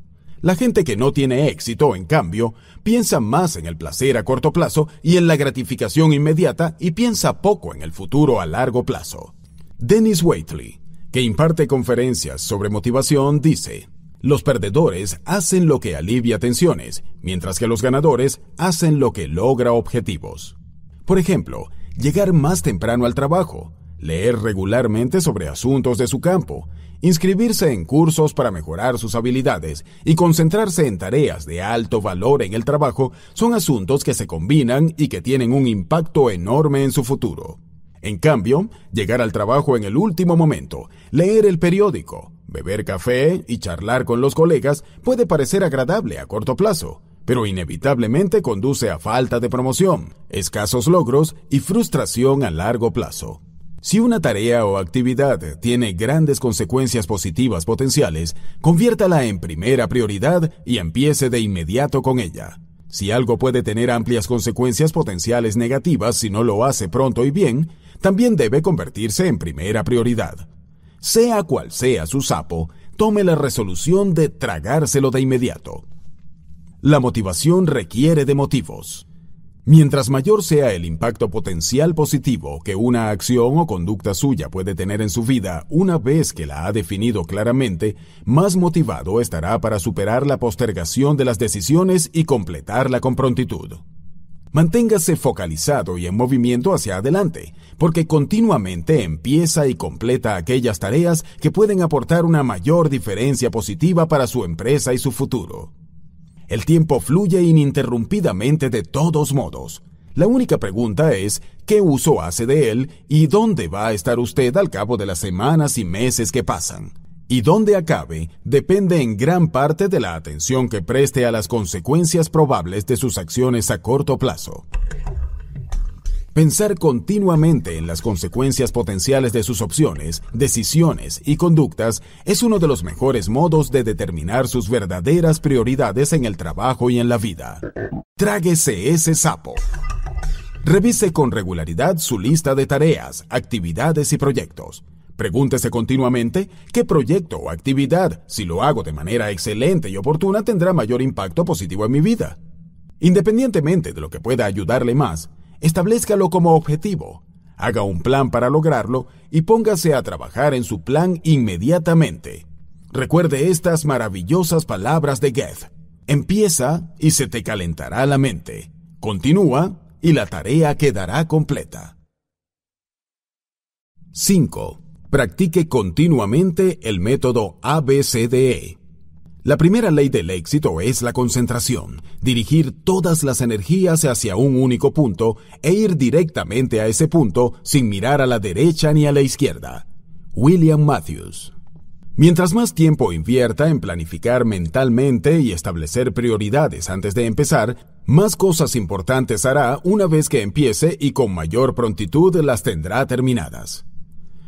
La gente que no tiene éxito, en cambio, piensa más en el placer a corto plazo y en la gratificación inmediata y piensa poco en el futuro a largo plazo. Dennis Waitley, que imparte conferencias sobre motivación, dice, los perdedores hacen lo que alivia tensiones, mientras que los ganadores hacen lo que logra objetivos. Por ejemplo, llegar más temprano al trabajo, leer regularmente sobre asuntos de su campo, inscribirse en cursos para mejorar sus habilidades y concentrarse en tareas de alto valor en el trabajo son asuntos que se combinan y que tienen un impacto enorme en su futuro. En cambio, llegar al trabajo en el último momento, leer el periódico, beber café y charlar con los colegas puede parecer agradable a corto plazo, pero inevitablemente conduce a falta de promoción, escasos logros y frustración a largo plazo. Si una tarea o actividad tiene grandes consecuencias positivas potenciales, conviértala en primera prioridad y empiece de inmediato con ella. Si algo puede tener amplias consecuencias potenciales negativas si no lo hace pronto y bien, también debe convertirse en primera prioridad. Sea cual sea su sapo, tome la resolución de tragárselo de inmediato. La motivación requiere de motivos. Mientras mayor sea el impacto potencial positivo que una acción o conducta suya puede tener en su vida una vez que la ha definido claramente, más motivado estará para superar la postergación de las decisiones y completarla con prontitud. Manténgase focalizado y en movimiento hacia adelante, porque continuamente empieza y completa aquellas tareas que pueden aportar una mayor diferencia positiva para su empresa y su futuro. El tiempo fluye ininterrumpidamente de todos modos. La única pregunta es qué uso hace de él y dónde va a estar usted al cabo de las semanas y meses que pasan y dónde acabe depende en gran parte de la atención que preste a las consecuencias probables de sus acciones a corto plazo. Pensar continuamente en las consecuencias potenciales de sus opciones, decisiones y conductas es uno de los mejores modos de determinar sus verdaderas prioridades en el trabajo y en la vida. Tráguese ese sapo. Revise con regularidad su lista de tareas, actividades y proyectos. Pregúntese continuamente qué proyecto o actividad, si lo hago de manera excelente y oportuna, tendrá mayor impacto positivo en mi vida. Independientemente de lo que pueda ayudarle más, establezcalo como objetivo, haga un plan para lograrlo y póngase a trabajar en su plan inmediatamente. Recuerde estas maravillosas palabras de Geth. Empieza y se te calentará la mente. Continúa y la tarea quedará completa. 5. Practique continuamente el método ABCDE. La primera ley del éxito es la concentración, dirigir todas las energías hacia un único punto e ir directamente a ese punto sin mirar a la derecha ni a la izquierda. William Matthews Mientras más tiempo invierta en planificar mentalmente y establecer prioridades antes de empezar, más cosas importantes hará una vez que empiece y con mayor prontitud las tendrá terminadas.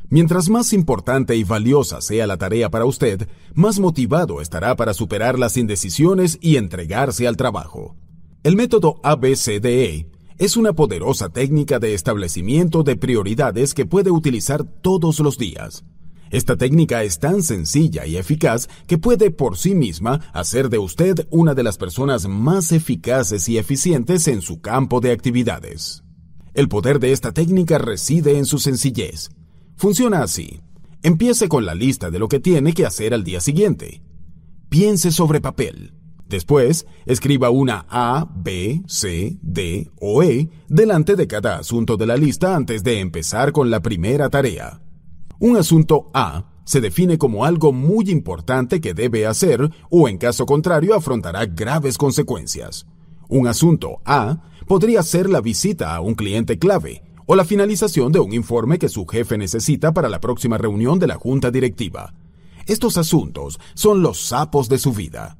Mientras más importante y valiosa sea la tarea para usted, más motivado estará para superar las indecisiones y entregarse al trabajo. El método ABCDE es una poderosa técnica de establecimiento de prioridades que puede utilizar todos los días. Esta técnica es tan sencilla y eficaz que puede por sí misma hacer de usted una de las personas más eficaces y eficientes en su campo de actividades. El poder de esta técnica reside en su sencillez Funciona así. Empiece con la lista de lo que tiene que hacer al día siguiente. Piense sobre papel. Después, escriba una A, B, C, D o E delante de cada asunto de la lista antes de empezar con la primera tarea. Un asunto A se define como algo muy importante que debe hacer o en caso contrario afrontará graves consecuencias. Un asunto A podría ser la visita a un cliente clave, o la finalización de un informe que su jefe necesita para la próxima reunión de la junta directiva. Estos asuntos son los sapos de su vida.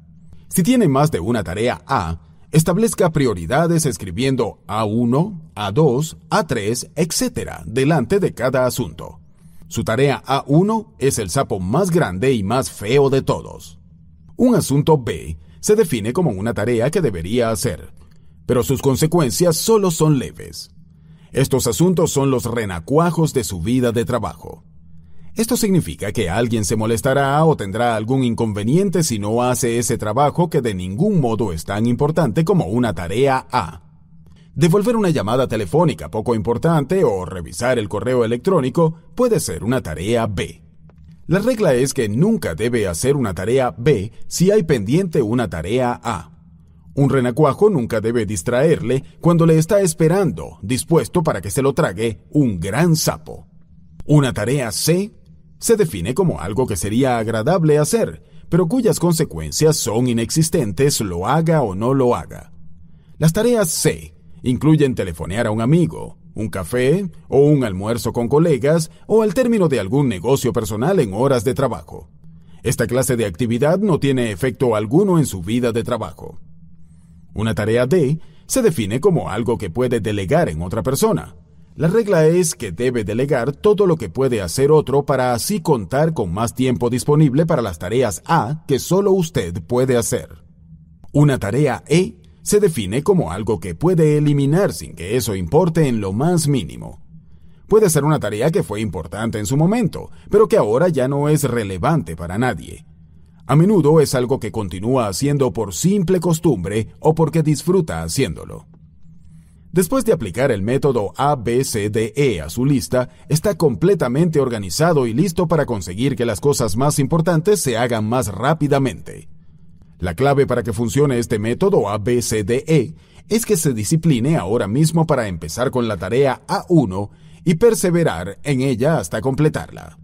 Si tiene más de una tarea A, establezca prioridades escribiendo A1, A2, A3, etc. delante de cada asunto. Su tarea A1 es el sapo más grande y más feo de todos. Un asunto B se define como una tarea que debería hacer, pero sus consecuencias solo son leves. Estos asuntos son los renacuajos de su vida de trabajo. Esto significa que alguien se molestará o tendrá algún inconveniente si no hace ese trabajo que de ningún modo es tan importante como una tarea A. Devolver una llamada telefónica poco importante o revisar el correo electrónico puede ser una tarea B. La regla es que nunca debe hacer una tarea B si hay pendiente una tarea A. Un renacuajo nunca debe distraerle cuando le está esperando, dispuesto para que se lo trague un gran sapo. Una tarea C se define como algo que sería agradable hacer, pero cuyas consecuencias son inexistentes lo haga o no lo haga. Las tareas C incluyen telefonear a un amigo, un café o un almuerzo con colegas o al término de algún negocio personal en horas de trabajo. Esta clase de actividad no tiene efecto alguno en su vida de trabajo. Una tarea D se define como algo que puede delegar en otra persona. La regla es que debe delegar todo lo que puede hacer otro para así contar con más tiempo disponible para las tareas A que solo usted puede hacer. Una tarea E se define como algo que puede eliminar sin que eso importe en lo más mínimo. Puede ser una tarea que fue importante en su momento, pero que ahora ya no es relevante para nadie. A menudo es algo que continúa haciendo por simple costumbre o porque disfruta haciéndolo. Después de aplicar el método ABCDE a su lista, está completamente organizado y listo para conseguir que las cosas más importantes se hagan más rápidamente. La clave para que funcione este método ABCDE es que se discipline ahora mismo para empezar con la tarea A1 y perseverar en ella hasta completarla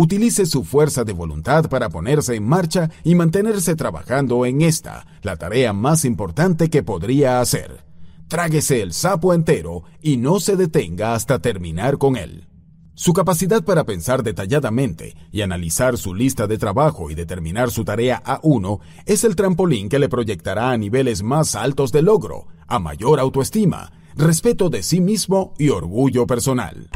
utilice su fuerza de voluntad para ponerse en marcha y mantenerse trabajando en esta, la tarea más importante que podría hacer. Tráguese el sapo entero y no se detenga hasta terminar con él. Su capacidad para pensar detalladamente y analizar su lista de trabajo y determinar su tarea a uno es el trampolín que le proyectará a niveles más altos de logro, a mayor autoestima, respeto de sí mismo y orgullo personal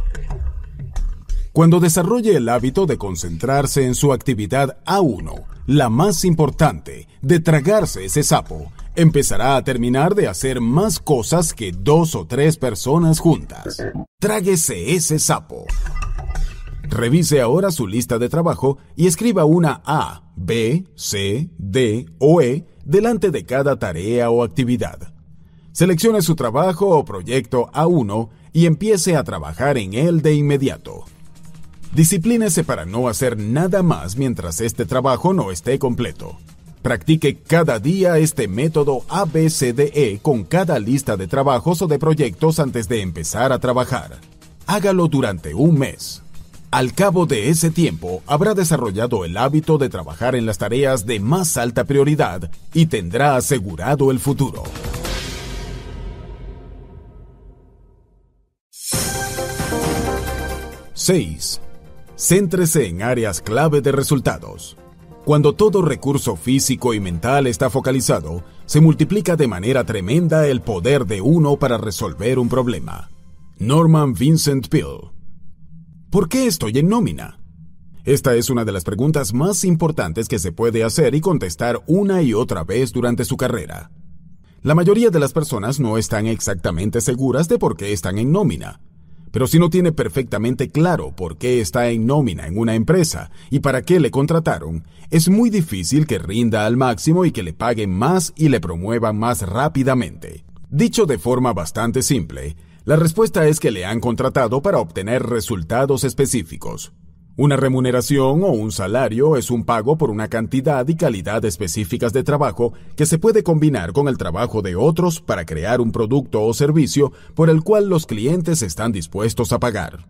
cuando desarrolle el hábito de concentrarse en su actividad A1, la más importante, de tragarse ese sapo, empezará a terminar de hacer más cosas que dos o tres personas juntas. Tráguese ese sapo. Revise ahora su lista de trabajo y escriba una A, B, C, D o E delante de cada tarea o actividad. Seleccione su trabajo o proyecto A1 y empiece a trabajar en él de inmediato. Disciplínese para no hacer nada más mientras este trabajo no esté completo. Practique cada día este método ABCDE con cada lista de trabajos o de proyectos antes de empezar a trabajar. Hágalo durante un mes. Al cabo de ese tiempo, habrá desarrollado el hábito de trabajar en las tareas de más alta prioridad y tendrá asegurado el futuro. 6. Céntrese en áreas clave de resultados. Cuando todo recurso físico y mental está focalizado, se multiplica de manera tremenda el poder de uno para resolver un problema. Norman Vincent Peale. ¿Por qué estoy en nómina? Esta es una de las preguntas más importantes que se puede hacer y contestar una y otra vez durante su carrera. La mayoría de las personas no están exactamente seguras de por qué están en nómina, pero si no tiene perfectamente claro por qué está en nómina en una empresa y para qué le contrataron, es muy difícil que rinda al máximo y que le paguen más y le promuevan más rápidamente. Dicho de forma bastante simple, la respuesta es que le han contratado para obtener resultados específicos. Una remuneración o un salario es un pago por una cantidad y calidad específicas de trabajo que se puede combinar con el trabajo de otros para crear un producto o servicio por el cual los clientes están dispuestos a pagar.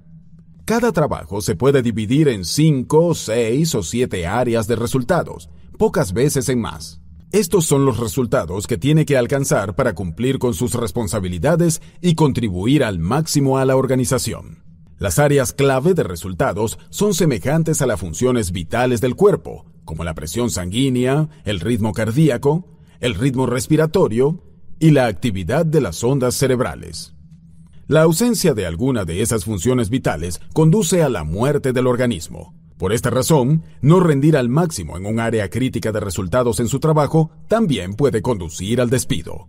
Cada trabajo se puede dividir en 5, 6 o 7 áreas de resultados, pocas veces en más. Estos son los resultados que tiene que alcanzar para cumplir con sus responsabilidades y contribuir al máximo a la organización. Las áreas clave de resultados son semejantes a las funciones vitales del cuerpo, como la presión sanguínea, el ritmo cardíaco, el ritmo respiratorio y la actividad de las ondas cerebrales. La ausencia de alguna de esas funciones vitales conduce a la muerte del organismo. Por esta razón, no rendir al máximo en un área crítica de resultados en su trabajo también puede conducir al despido.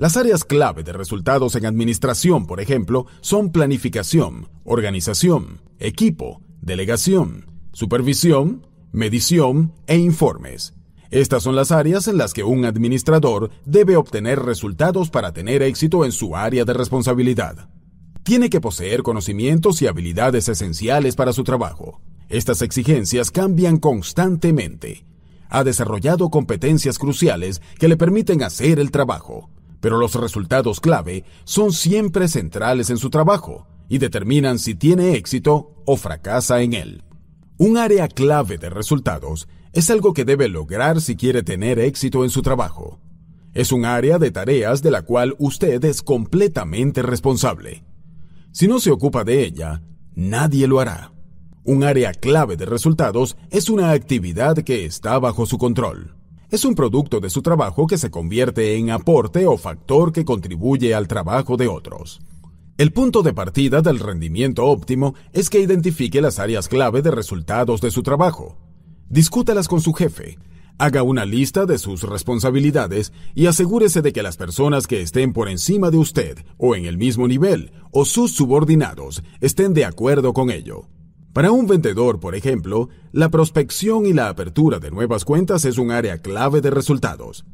Las áreas clave de resultados en administración, por ejemplo, son planificación, organización, equipo, delegación, supervisión, medición e informes. Estas son las áreas en las que un administrador debe obtener resultados para tener éxito en su área de responsabilidad. Tiene que poseer conocimientos y habilidades esenciales para su trabajo. Estas exigencias cambian constantemente. Ha desarrollado competencias cruciales que le permiten hacer el trabajo pero los resultados clave son siempre centrales en su trabajo y determinan si tiene éxito o fracasa en él. Un área clave de resultados es algo que debe lograr si quiere tener éxito en su trabajo. Es un área de tareas de la cual usted es completamente responsable. Si no se ocupa de ella, nadie lo hará. Un área clave de resultados es una actividad que está bajo su control es un producto de su trabajo que se convierte en aporte o factor que contribuye al trabajo de otros. El punto de partida del rendimiento óptimo es que identifique las áreas clave de resultados de su trabajo. Discútalas con su jefe, haga una lista de sus responsabilidades y asegúrese de que las personas que estén por encima de usted o en el mismo nivel o sus subordinados estén de acuerdo con ello. Para un vendedor, por ejemplo, la prospección y la apertura de nuevas cuentas es un área clave de resultados.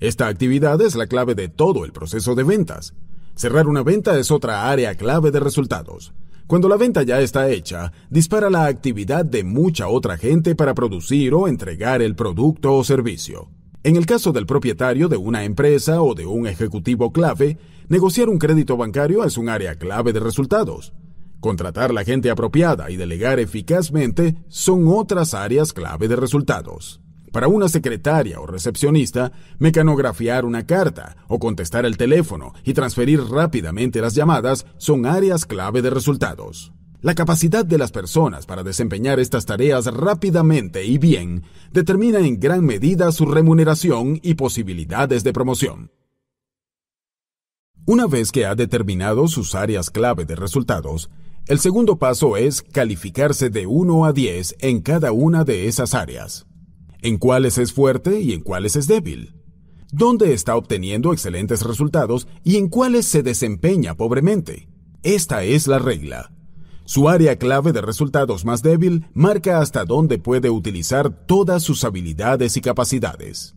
Esta actividad es la clave de todo el proceso de ventas. Cerrar una venta es otra área clave de resultados. Cuando la venta ya está hecha, dispara la actividad de mucha otra gente para producir o entregar el producto o servicio. En el caso del propietario de una empresa o de un ejecutivo clave, negociar un crédito bancario es un área clave de resultados. Contratar la gente apropiada y delegar eficazmente son otras áreas clave de resultados. Para una secretaria o recepcionista, mecanografiar una carta o contestar el teléfono y transferir rápidamente las llamadas son áreas clave de resultados. La capacidad de las personas para desempeñar estas tareas rápidamente y bien determina en gran medida su remuneración y posibilidades de promoción. Una vez que ha determinado sus áreas clave de resultados, el segundo paso es calificarse de 1 a 10 en cada una de esas áreas. En cuáles es fuerte y en cuáles es débil. Dónde está obteniendo excelentes resultados y en cuáles se desempeña pobremente. Esta es la regla. Su área clave de resultados más débil marca hasta dónde puede utilizar todas sus habilidades y capacidades.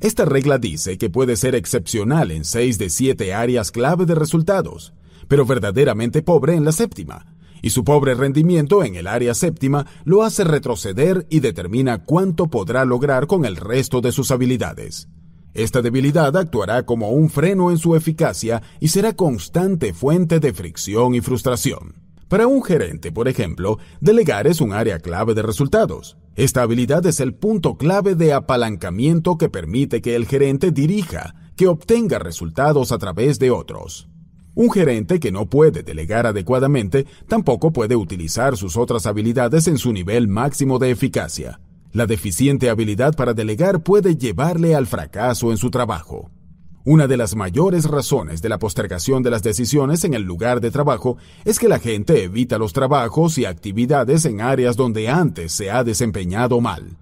Esta regla dice que puede ser excepcional en 6 de 7 áreas clave de resultados, pero verdaderamente pobre en la séptima, y su pobre rendimiento en el área séptima lo hace retroceder y determina cuánto podrá lograr con el resto de sus habilidades. Esta debilidad actuará como un freno en su eficacia y será constante fuente de fricción y frustración. Para un gerente, por ejemplo, delegar es un área clave de resultados. Esta habilidad es el punto clave de apalancamiento que permite que el gerente dirija, que obtenga resultados a través de otros. Un gerente que no puede delegar adecuadamente tampoco puede utilizar sus otras habilidades en su nivel máximo de eficacia. La deficiente habilidad para delegar puede llevarle al fracaso en su trabajo. Una de las mayores razones de la postergación de las decisiones en el lugar de trabajo es que la gente evita los trabajos y actividades en áreas donde antes se ha desempeñado mal.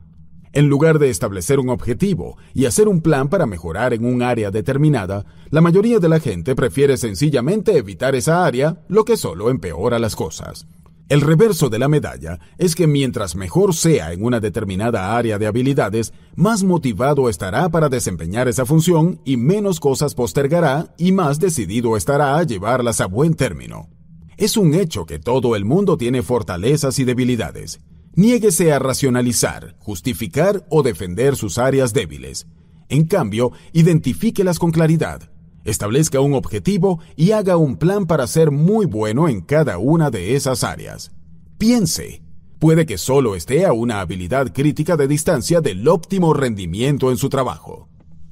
En lugar de establecer un objetivo y hacer un plan para mejorar en un área determinada, la mayoría de la gente prefiere sencillamente evitar esa área, lo que solo empeora las cosas. El reverso de la medalla es que mientras mejor sea en una determinada área de habilidades, más motivado estará para desempeñar esa función y menos cosas postergará y más decidido estará a llevarlas a buen término. Es un hecho que todo el mundo tiene fortalezas y debilidades, Niéguese a racionalizar, justificar o defender sus áreas débiles. En cambio, identifíquelas con claridad. Establezca un objetivo y haga un plan para ser muy bueno en cada una de esas áreas. Piense. Puede que solo esté a una habilidad crítica de distancia del óptimo rendimiento en su trabajo.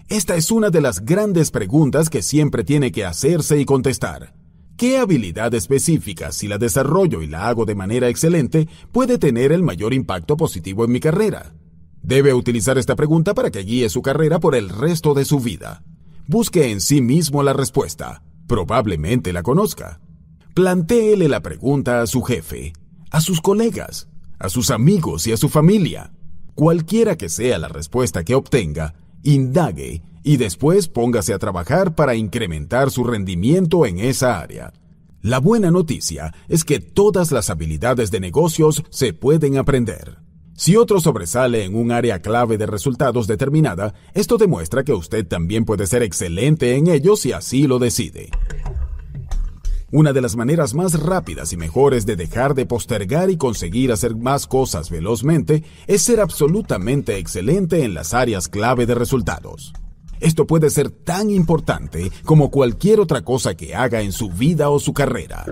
Esta es una de las grandes preguntas que siempre tiene que hacerse y contestar. ¿Qué habilidad específica, si la desarrollo y la hago de manera excelente, puede tener el mayor impacto positivo en mi carrera? Debe utilizar esta pregunta para que guíe su carrera por el resto de su vida. Busque en sí mismo la respuesta. Probablemente la conozca. Plantéele la pregunta a su jefe, a sus colegas, a sus amigos y a su familia. Cualquiera que sea la respuesta que obtenga, indague y después póngase a trabajar para incrementar su rendimiento en esa área. La buena noticia es que todas las habilidades de negocios se pueden aprender. Si otro sobresale en un área clave de resultados determinada, esto demuestra que usted también puede ser excelente en ello si así lo decide. Una de las maneras más rápidas y mejores de dejar de postergar y conseguir hacer más cosas velozmente es ser absolutamente excelente en las áreas clave de resultados. Esto puede ser tan importante como cualquier otra cosa que haga en su vida o su carrera.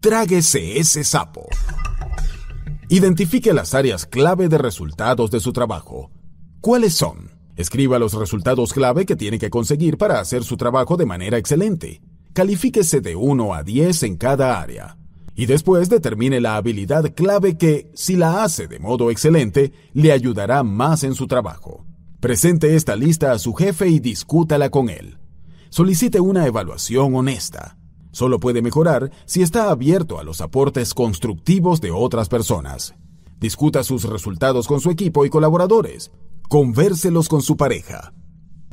Tráguese ese sapo. Identifique las áreas clave de resultados de su trabajo. ¿Cuáles son? Escriba los resultados clave que tiene que conseguir para hacer su trabajo de manera excelente. Califíquese de 1 a 10 en cada área. Y después determine la habilidad clave que, si la hace de modo excelente, le ayudará más en su trabajo. Presente esta lista a su jefe y discútala con él. Solicite una evaluación honesta. Solo puede mejorar si está abierto a los aportes constructivos de otras personas. Discuta sus resultados con su equipo y colaboradores. Convérselos con su pareja.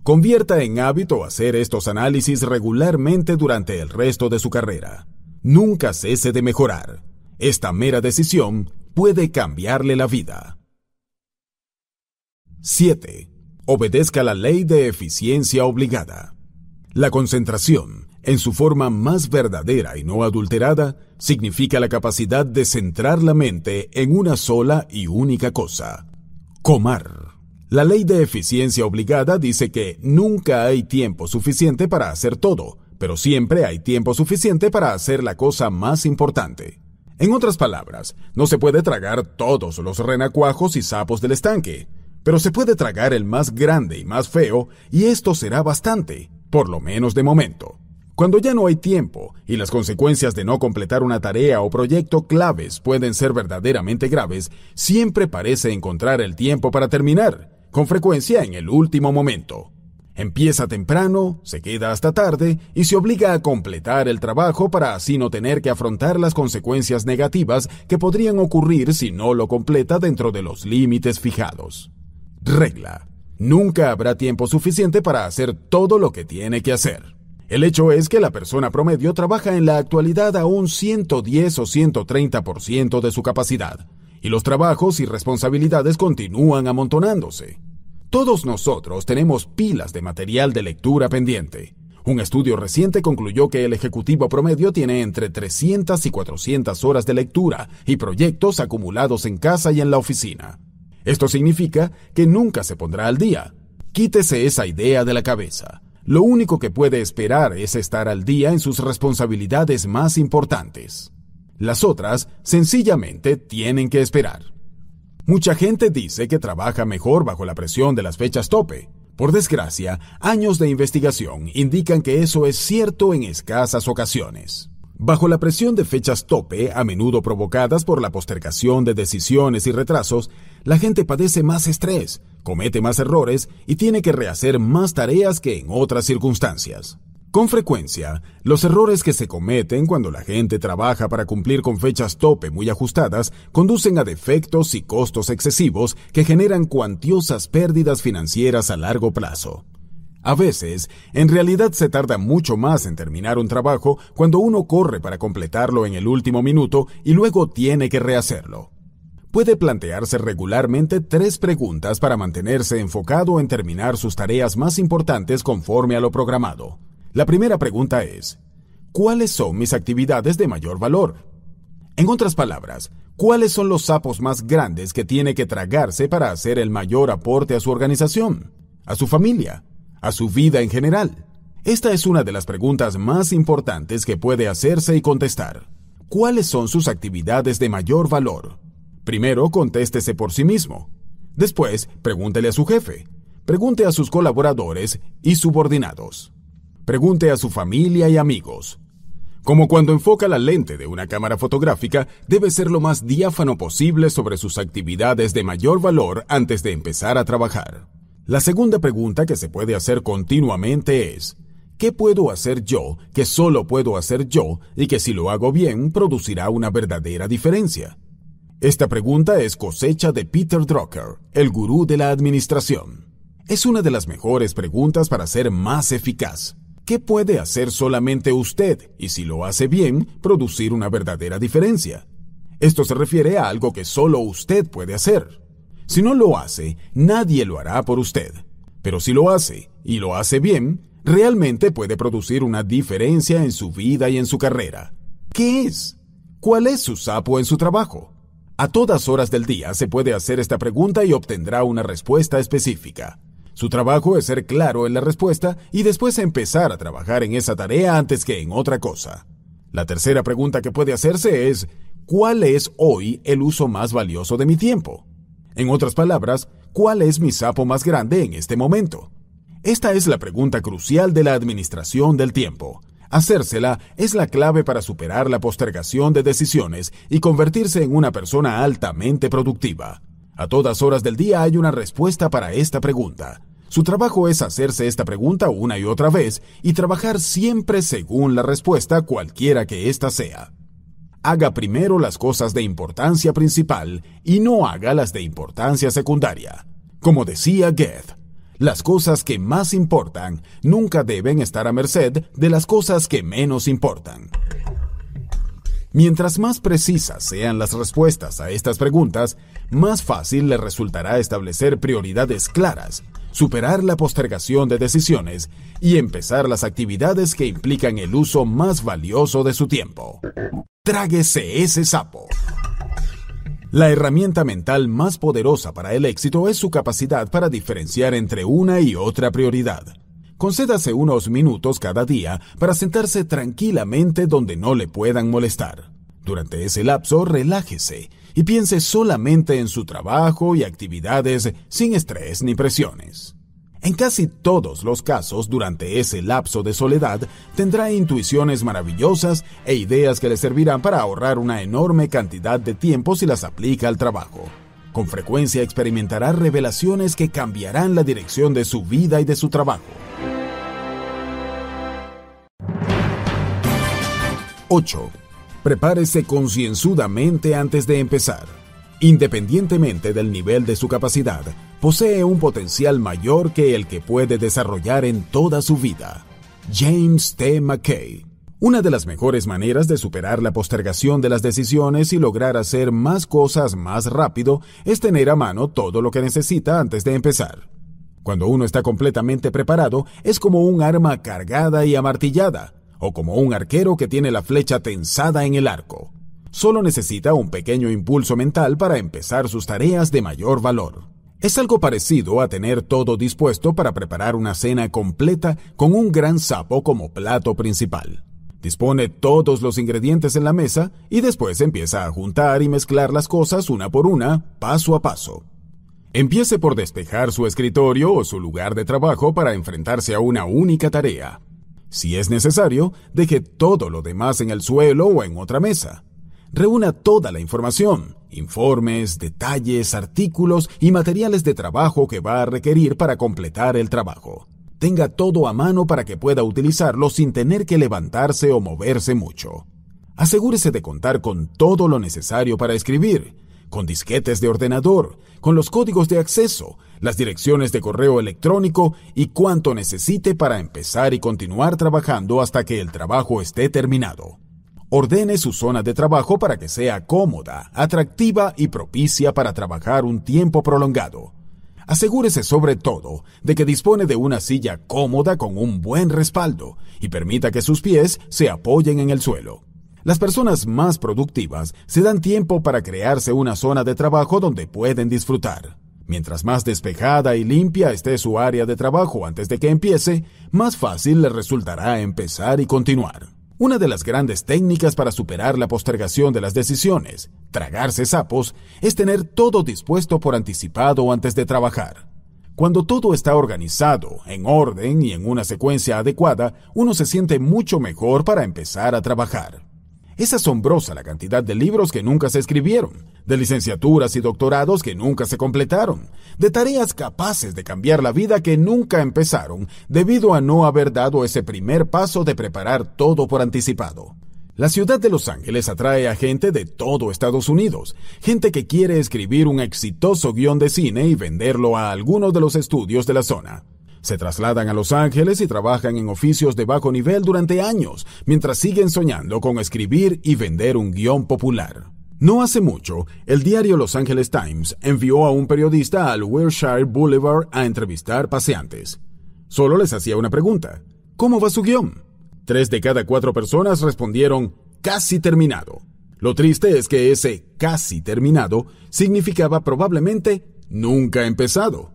Convierta en hábito hacer estos análisis regularmente durante el resto de su carrera. Nunca cese de mejorar. Esta mera decisión puede cambiarle la vida. 7 obedezca la ley de eficiencia obligada. La concentración, en su forma más verdadera y no adulterada, significa la capacidad de centrar la mente en una sola y única cosa. Comar. La ley de eficiencia obligada dice que nunca hay tiempo suficiente para hacer todo, pero siempre hay tiempo suficiente para hacer la cosa más importante. En otras palabras, no se puede tragar todos los renacuajos y sapos del estanque pero se puede tragar el más grande y más feo, y esto será bastante, por lo menos de momento. Cuando ya no hay tiempo y las consecuencias de no completar una tarea o proyecto claves pueden ser verdaderamente graves, siempre parece encontrar el tiempo para terminar, con frecuencia en el último momento. Empieza temprano, se queda hasta tarde y se obliga a completar el trabajo para así no tener que afrontar las consecuencias negativas que podrían ocurrir si no lo completa dentro de los límites fijados. Regla. Nunca habrá tiempo suficiente para hacer todo lo que tiene que hacer. El hecho es que la persona promedio trabaja en la actualidad a un 110 o 130% de su capacidad, y los trabajos y responsabilidades continúan amontonándose. Todos nosotros tenemos pilas de material de lectura pendiente. Un estudio reciente concluyó que el ejecutivo promedio tiene entre 300 y 400 horas de lectura y proyectos acumulados en casa y en la oficina. Esto significa que nunca se pondrá al día. Quítese esa idea de la cabeza. Lo único que puede esperar es estar al día en sus responsabilidades más importantes. Las otras, sencillamente, tienen que esperar. Mucha gente dice que trabaja mejor bajo la presión de las fechas tope. Por desgracia, años de investigación indican que eso es cierto en escasas ocasiones. Bajo la presión de fechas tope, a menudo provocadas por la postergación de decisiones y retrasos, la gente padece más estrés, comete más errores y tiene que rehacer más tareas que en otras circunstancias. Con frecuencia, los errores que se cometen cuando la gente trabaja para cumplir con fechas tope muy ajustadas conducen a defectos y costos excesivos que generan cuantiosas pérdidas financieras a largo plazo. A veces, en realidad se tarda mucho más en terminar un trabajo cuando uno corre para completarlo en el último minuto y luego tiene que rehacerlo puede plantearse regularmente tres preguntas para mantenerse enfocado en terminar sus tareas más importantes conforme a lo programado. La primera pregunta es, ¿cuáles son mis actividades de mayor valor? En otras palabras, ¿cuáles son los sapos más grandes que tiene que tragarse para hacer el mayor aporte a su organización, a su familia, a su vida en general? Esta es una de las preguntas más importantes que puede hacerse y contestar. ¿Cuáles son sus actividades de mayor valor? Primero contéstese por sí mismo. Después, pregúntele a su jefe. Pregunte a sus colaboradores y subordinados. Pregunte a su familia y amigos. Como cuando enfoca la lente de una cámara fotográfica, debe ser lo más diáfano posible sobre sus actividades de mayor valor antes de empezar a trabajar. La segunda pregunta que se puede hacer continuamente es, ¿qué puedo hacer yo que solo puedo hacer yo y que si lo hago bien producirá una verdadera diferencia? Esta pregunta es cosecha de Peter Drucker, el gurú de la administración. Es una de las mejores preguntas para ser más eficaz. ¿Qué puede hacer solamente usted y si lo hace bien, producir una verdadera diferencia? Esto se refiere a algo que solo usted puede hacer. Si no lo hace, nadie lo hará por usted. Pero si lo hace, y lo hace bien, realmente puede producir una diferencia en su vida y en su carrera. ¿Qué es? ¿Cuál es su sapo en su trabajo? A todas horas del día se puede hacer esta pregunta y obtendrá una respuesta específica. Su trabajo es ser claro en la respuesta y después empezar a trabajar en esa tarea antes que en otra cosa. La tercera pregunta que puede hacerse es, ¿cuál es hoy el uso más valioso de mi tiempo? En otras palabras, ¿cuál es mi sapo más grande en este momento? Esta es la pregunta crucial de la administración del tiempo. Hacérsela es la clave para superar la postergación de decisiones y convertirse en una persona altamente productiva. A todas horas del día hay una respuesta para esta pregunta. Su trabajo es hacerse esta pregunta una y otra vez y trabajar siempre según la respuesta cualquiera que ésta sea. Haga primero las cosas de importancia principal y no haga las de importancia secundaria. Como decía Goethe, las cosas que más importan nunca deben estar a merced de las cosas que menos importan. Mientras más precisas sean las respuestas a estas preguntas, más fácil le resultará establecer prioridades claras, superar la postergación de decisiones y empezar las actividades que implican el uso más valioso de su tiempo. Tráguese ese sapo. La herramienta mental más poderosa para el éxito es su capacidad para diferenciar entre una y otra prioridad. Concédase unos minutos cada día para sentarse tranquilamente donde no le puedan molestar. Durante ese lapso, relájese y piense solamente en su trabajo y actividades sin estrés ni presiones. En casi todos los casos, durante ese lapso de soledad, tendrá intuiciones maravillosas e ideas que le servirán para ahorrar una enorme cantidad de tiempo si las aplica al trabajo. Con frecuencia experimentará revelaciones que cambiarán la dirección de su vida y de su trabajo. 8. Prepárese concienzudamente antes de empezar. Independientemente del nivel de su capacidad, posee un potencial mayor que el que puede desarrollar en toda su vida. James T. McKay. Una de las mejores maneras de superar la postergación de las decisiones y lograr hacer más cosas más rápido es tener a mano todo lo que necesita antes de empezar. Cuando uno está completamente preparado, es como un arma cargada y amartillada, o como un arquero que tiene la flecha tensada en el arco. Solo necesita un pequeño impulso mental para empezar sus tareas de mayor valor. Es algo parecido a tener todo dispuesto para preparar una cena completa con un gran sapo como plato principal. Dispone todos los ingredientes en la mesa y después empieza a juntar y mezclar las cosas una por una, paso a paso. Empiece por despejar su escritorio o su lugar de trabajo para enfrentarse a una única tarea. Si es necesario, deje todo lo demás en el suelo o en otra mesa. Reúna toda la información, informes, detalles, artículos y materiales de trabajo que va a requerir para completar el trabajo. Tenga todo a mano para que pueda utilizarlo sin tener que levantarse o moverse mucho. Asegúrese de contar con todo lo necesario para escribir, con disquetes de ordenador, con los códigos de acceso, las direcciones de correo electrónico y cuanto necesite para empezar y continuar trabajando hasta que el trabajo esté terminado. Ordene su zona de trabajo para que sea cómoda, atractiva y propicia para trabajar un tiempo prolongado. Asegúrese sobre todo de que dispone de una silla cómoda con un buen respaldo y permita que sus pies se apoyen en el suelo. Las personas más productivas se dan tiempo para crearse una zona de trabajo donde pueden disfrutar. Mientras más despejada y limpia esté su área de trabajo antes de que empiece, más fácil le resultará empezar y continuar. Una de las grandes técnicas para superar la postergación de las decisiones, tragarse sapos, es tener todo dispuesto por anticipado antes de trabajar. Cuando todo está organizado, en orden y en una secuencia adecuada, uno se siente mucho mejor para empezar a trabajar. Es asombrosa la cantidad de libros que nunca se escribieron, de licenciaturas y doctorados que nunca se completaron, de tareas capaces de cambiar la vida que nunca empezaron debido a no haber dado ese primer paso de preparar todo por anticipado. La ciudad de Los Ángeles atrae a gente de todo Estados Unidos, gente que quiere escribir un exitoso guión de cine y venderlo a algunos de los estudios de la zona. Se trasladan a Los Ángeles y trabajan en oficios de bajo nivel durante años, mientras siguen soñando con escribir y vender un guión popular. No hace mucho, el diario Los Angeles Times envió a un periodista al Wilshire Boulevard a entrevistar paseantes. Solo les hacía una pregunta. ¿Cómo va su guión? Tres de cada cuatro personas respondieron casi terminado. Lo triste es que ese casi terminado significaba probablemente nunca empezado.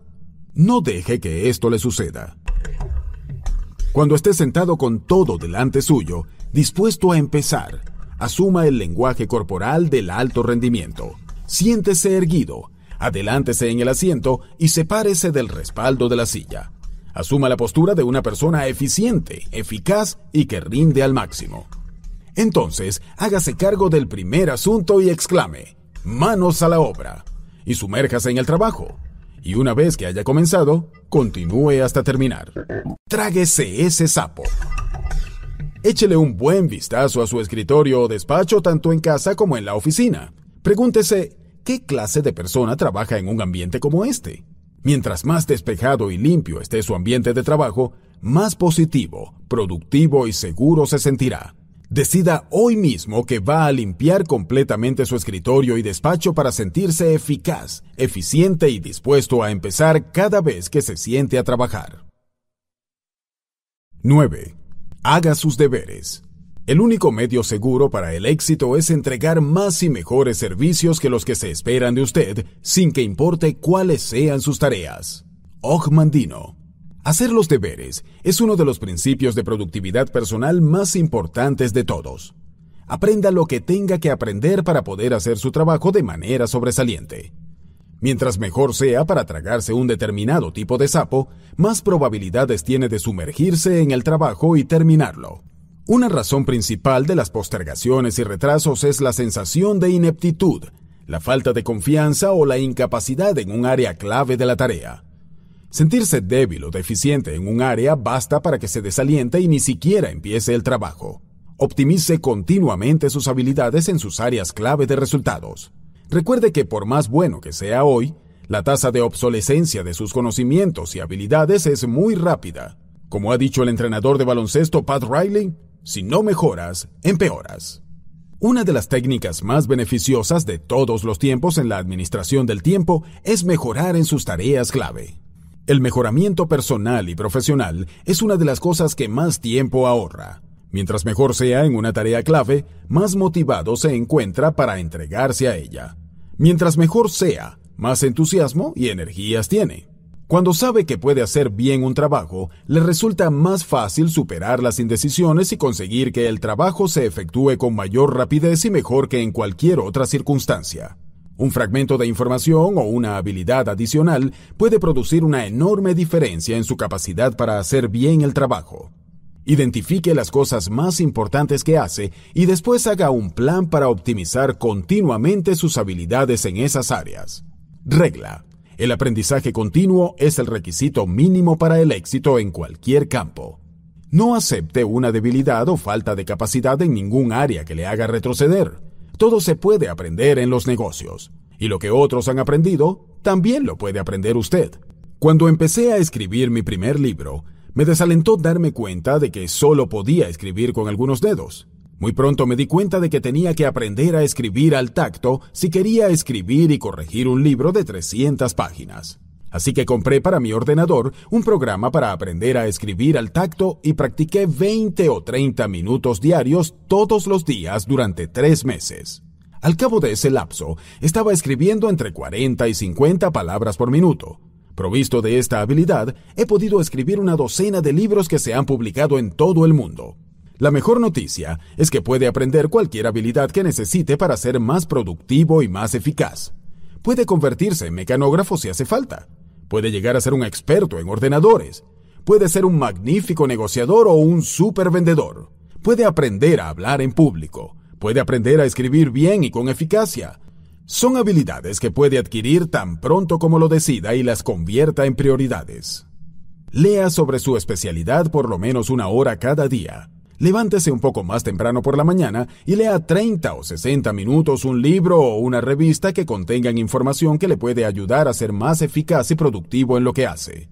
No deje que esto le suceda. Cuando esté sentado con todo delante suyo, dispuesto a empezar, asuma el lenguaje corporal del alto rendimiento. Siéntese erguido, adelántese en el asiento y sepárese del respaldo de la silla. Asuma la postura de una persona eficiente, eficaz y que rinde al máximo. Entonces, hágase cargo del primer asunto y exclame, manos a la obra, y sumérjase en el trabajo y una vez que haya comenzado, continúe hasta terminar. Tráguese ese sapo. Échele un buen vistazo a su escritorio o despacho tanto en casa como en la oficina. Pregúntese, ¿qué clase de persona trabaja en un ambiente como este? Mientras más despejado y limpio esté su ambiente de trabajo, más positivo, productivo y seguro se sentirá. Decida hoy mismo que va a limpiar completamente su escritorio y despacho para sentirse eficaz, eficiente y dispuesto a empezar cada vez que se siente a trabajar. 9. Haga sus deberes. El único medio seguro para el éxito es entregar más y mejores servicios que los que se esperan de usted, sin que importe cuáles sean sus tareas. Ogmandino. Hacer los deberes es uno de los principios de productividad personal más importantes de todos. Aprenda lo que tenga que aprender para poder hacer su trabajo de manera sobresaliente. Mientras mejor sea para tragarse un determinado tipo de sapo, más probabilidades tiene de sumergirse en el trabajo y terminarlo. Una razón principal de las postergaciones y retrasos es la sensación de ineptitud, la falta de confianza o la incapacidad en un área clave de la tarea. Sentirse débil o deficiente en un área basta para que se desaliente y ni siquiera empiece el trabajo. Optimice continuamente sus habilidades en sus áreas clave de resultados. Recuerde que por más bueno que sea hoy, la tasa de obsolescencia de sus conocimientos y habilidades es muy rápida. Como ha dicho el entrenador de baloncesto Pat Riley, si no mejoras, empeoras. Una de las técnicas más beneficiosas de todos los tiempos en la administración del tiempo es mejorar en sus tareas clave. El mejoramiento personal y profesional es una de las cosas que más tiempo ahorra. Mientras mejor sea en una tarea clave, más motivado se encuentra para entregarse a ella. Mientras mejor sea, más entusiasmo y energías tiene. Cuando sabe que puede hacer bien un trabajo, le resulta más fácil superar las indecisiones y conseguir que el trabajo se efectúe con mayor rapidez y mejor que en cualquier otra circunstancia. Un fragmento de información o una habilidad adicional puede producir una enorme diferencia en su capacidad para hacer bien el trabajo. Identifique las cosas más importantes que hace y después haga un plan para optimizar continuamente sus habilidades en esas áreas. Regla. El aprendizaje continuo es el requisito mínimo para el éxito en cualquier campo. No acepte una debilidad o falta de capacidad en ningún área que le haga retroceder todo se puede aprender en los negocios. Y lo que otros han aprendido, también lo puede aprender usted. Cuando empecé a escribir mi primer libro, me desalentó darme cuenta de que solo podía escribir con algunos dedos. Muy pronto me di cuenta de que tenía que aprender a escribir al tacto si quería escribir y corregir un libro de 300 páginas. Así que compré para mi ordenador un programa para aprender a escribir al tacto y practiqué 20 o 30 minutos diarios todos los días durante tres meses. Al cabo de ese lapso, estaba escribiendo entre 40 y 50 palabras por minuto. Provisto de esta habilidad, he podido escribir una docena de libros que se han publicado en todo el mundo. La mejor noticia es que puede aprender cualquier habilidad que necesite para ser más productivo y más eficaz. Puede convertirse en mecanógrafo si hace falta Puede llegar a ser un experto en ordenadores. Puede ser un magnífico negociador o un supervendedor. Puede aprender a hablar en público. Puede aprender a escribir bien y con eficacia. Son habilidades que puede adquirir tan pronto como lo decida y las convierta en prioridades. Lea sobre su especialidad por lo menos una hora cada día levántese un poco más temprano por la mañana y lea 30 o 60 minutos un libro o una revista que contengan información que le puede ayudar a ser más eficaz y productivo en lo que hace.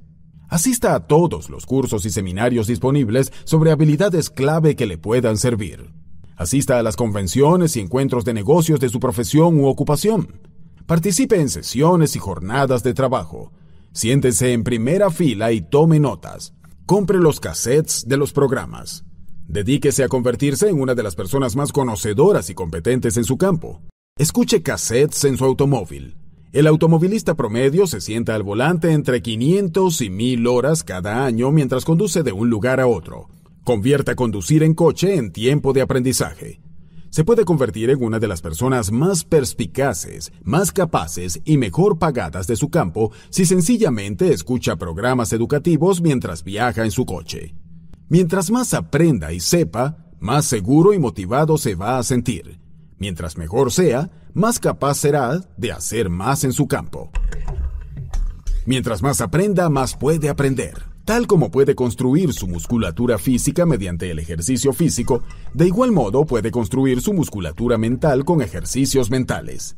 Asista a todos los cursos y seminarios disponibles sobre habilidades clave que le puedan servir. Asista a las convenciones y encuentros de negocios de su profesión u ocupación. Participe en sesiones y jornadas de trabajo. Siéntese en primera fila y tome notas. Compre los cassettes de los programas. Dedíquese a convertirse en una de las personas más conocedoras y competentes en su campo. Escuche cassettes en su automóvil. El automovilista promedio se sienta al volante entre 500 y 1000 horas cada año mientras conduce de un lugar a otro. Convierta conducir en coche en tiempo de aprendizaje. Se puede convertir en una de las personas más perspicaces, más capaces y mejor pagadas de su campo si sencillamente escucha programas educativos mientras viaja en su coche. Mientras más aprenda y sepa, más seguro y motivado se va a sentir. Mientras mejor sea, más capaz será de hacer más en su campo. Mientras más aprenda, más puede aprender. Tal como puede construir su musculatura física mediante el ejercicio físico, de igual modo puede construir su musculatura mental con ejercicios mentales.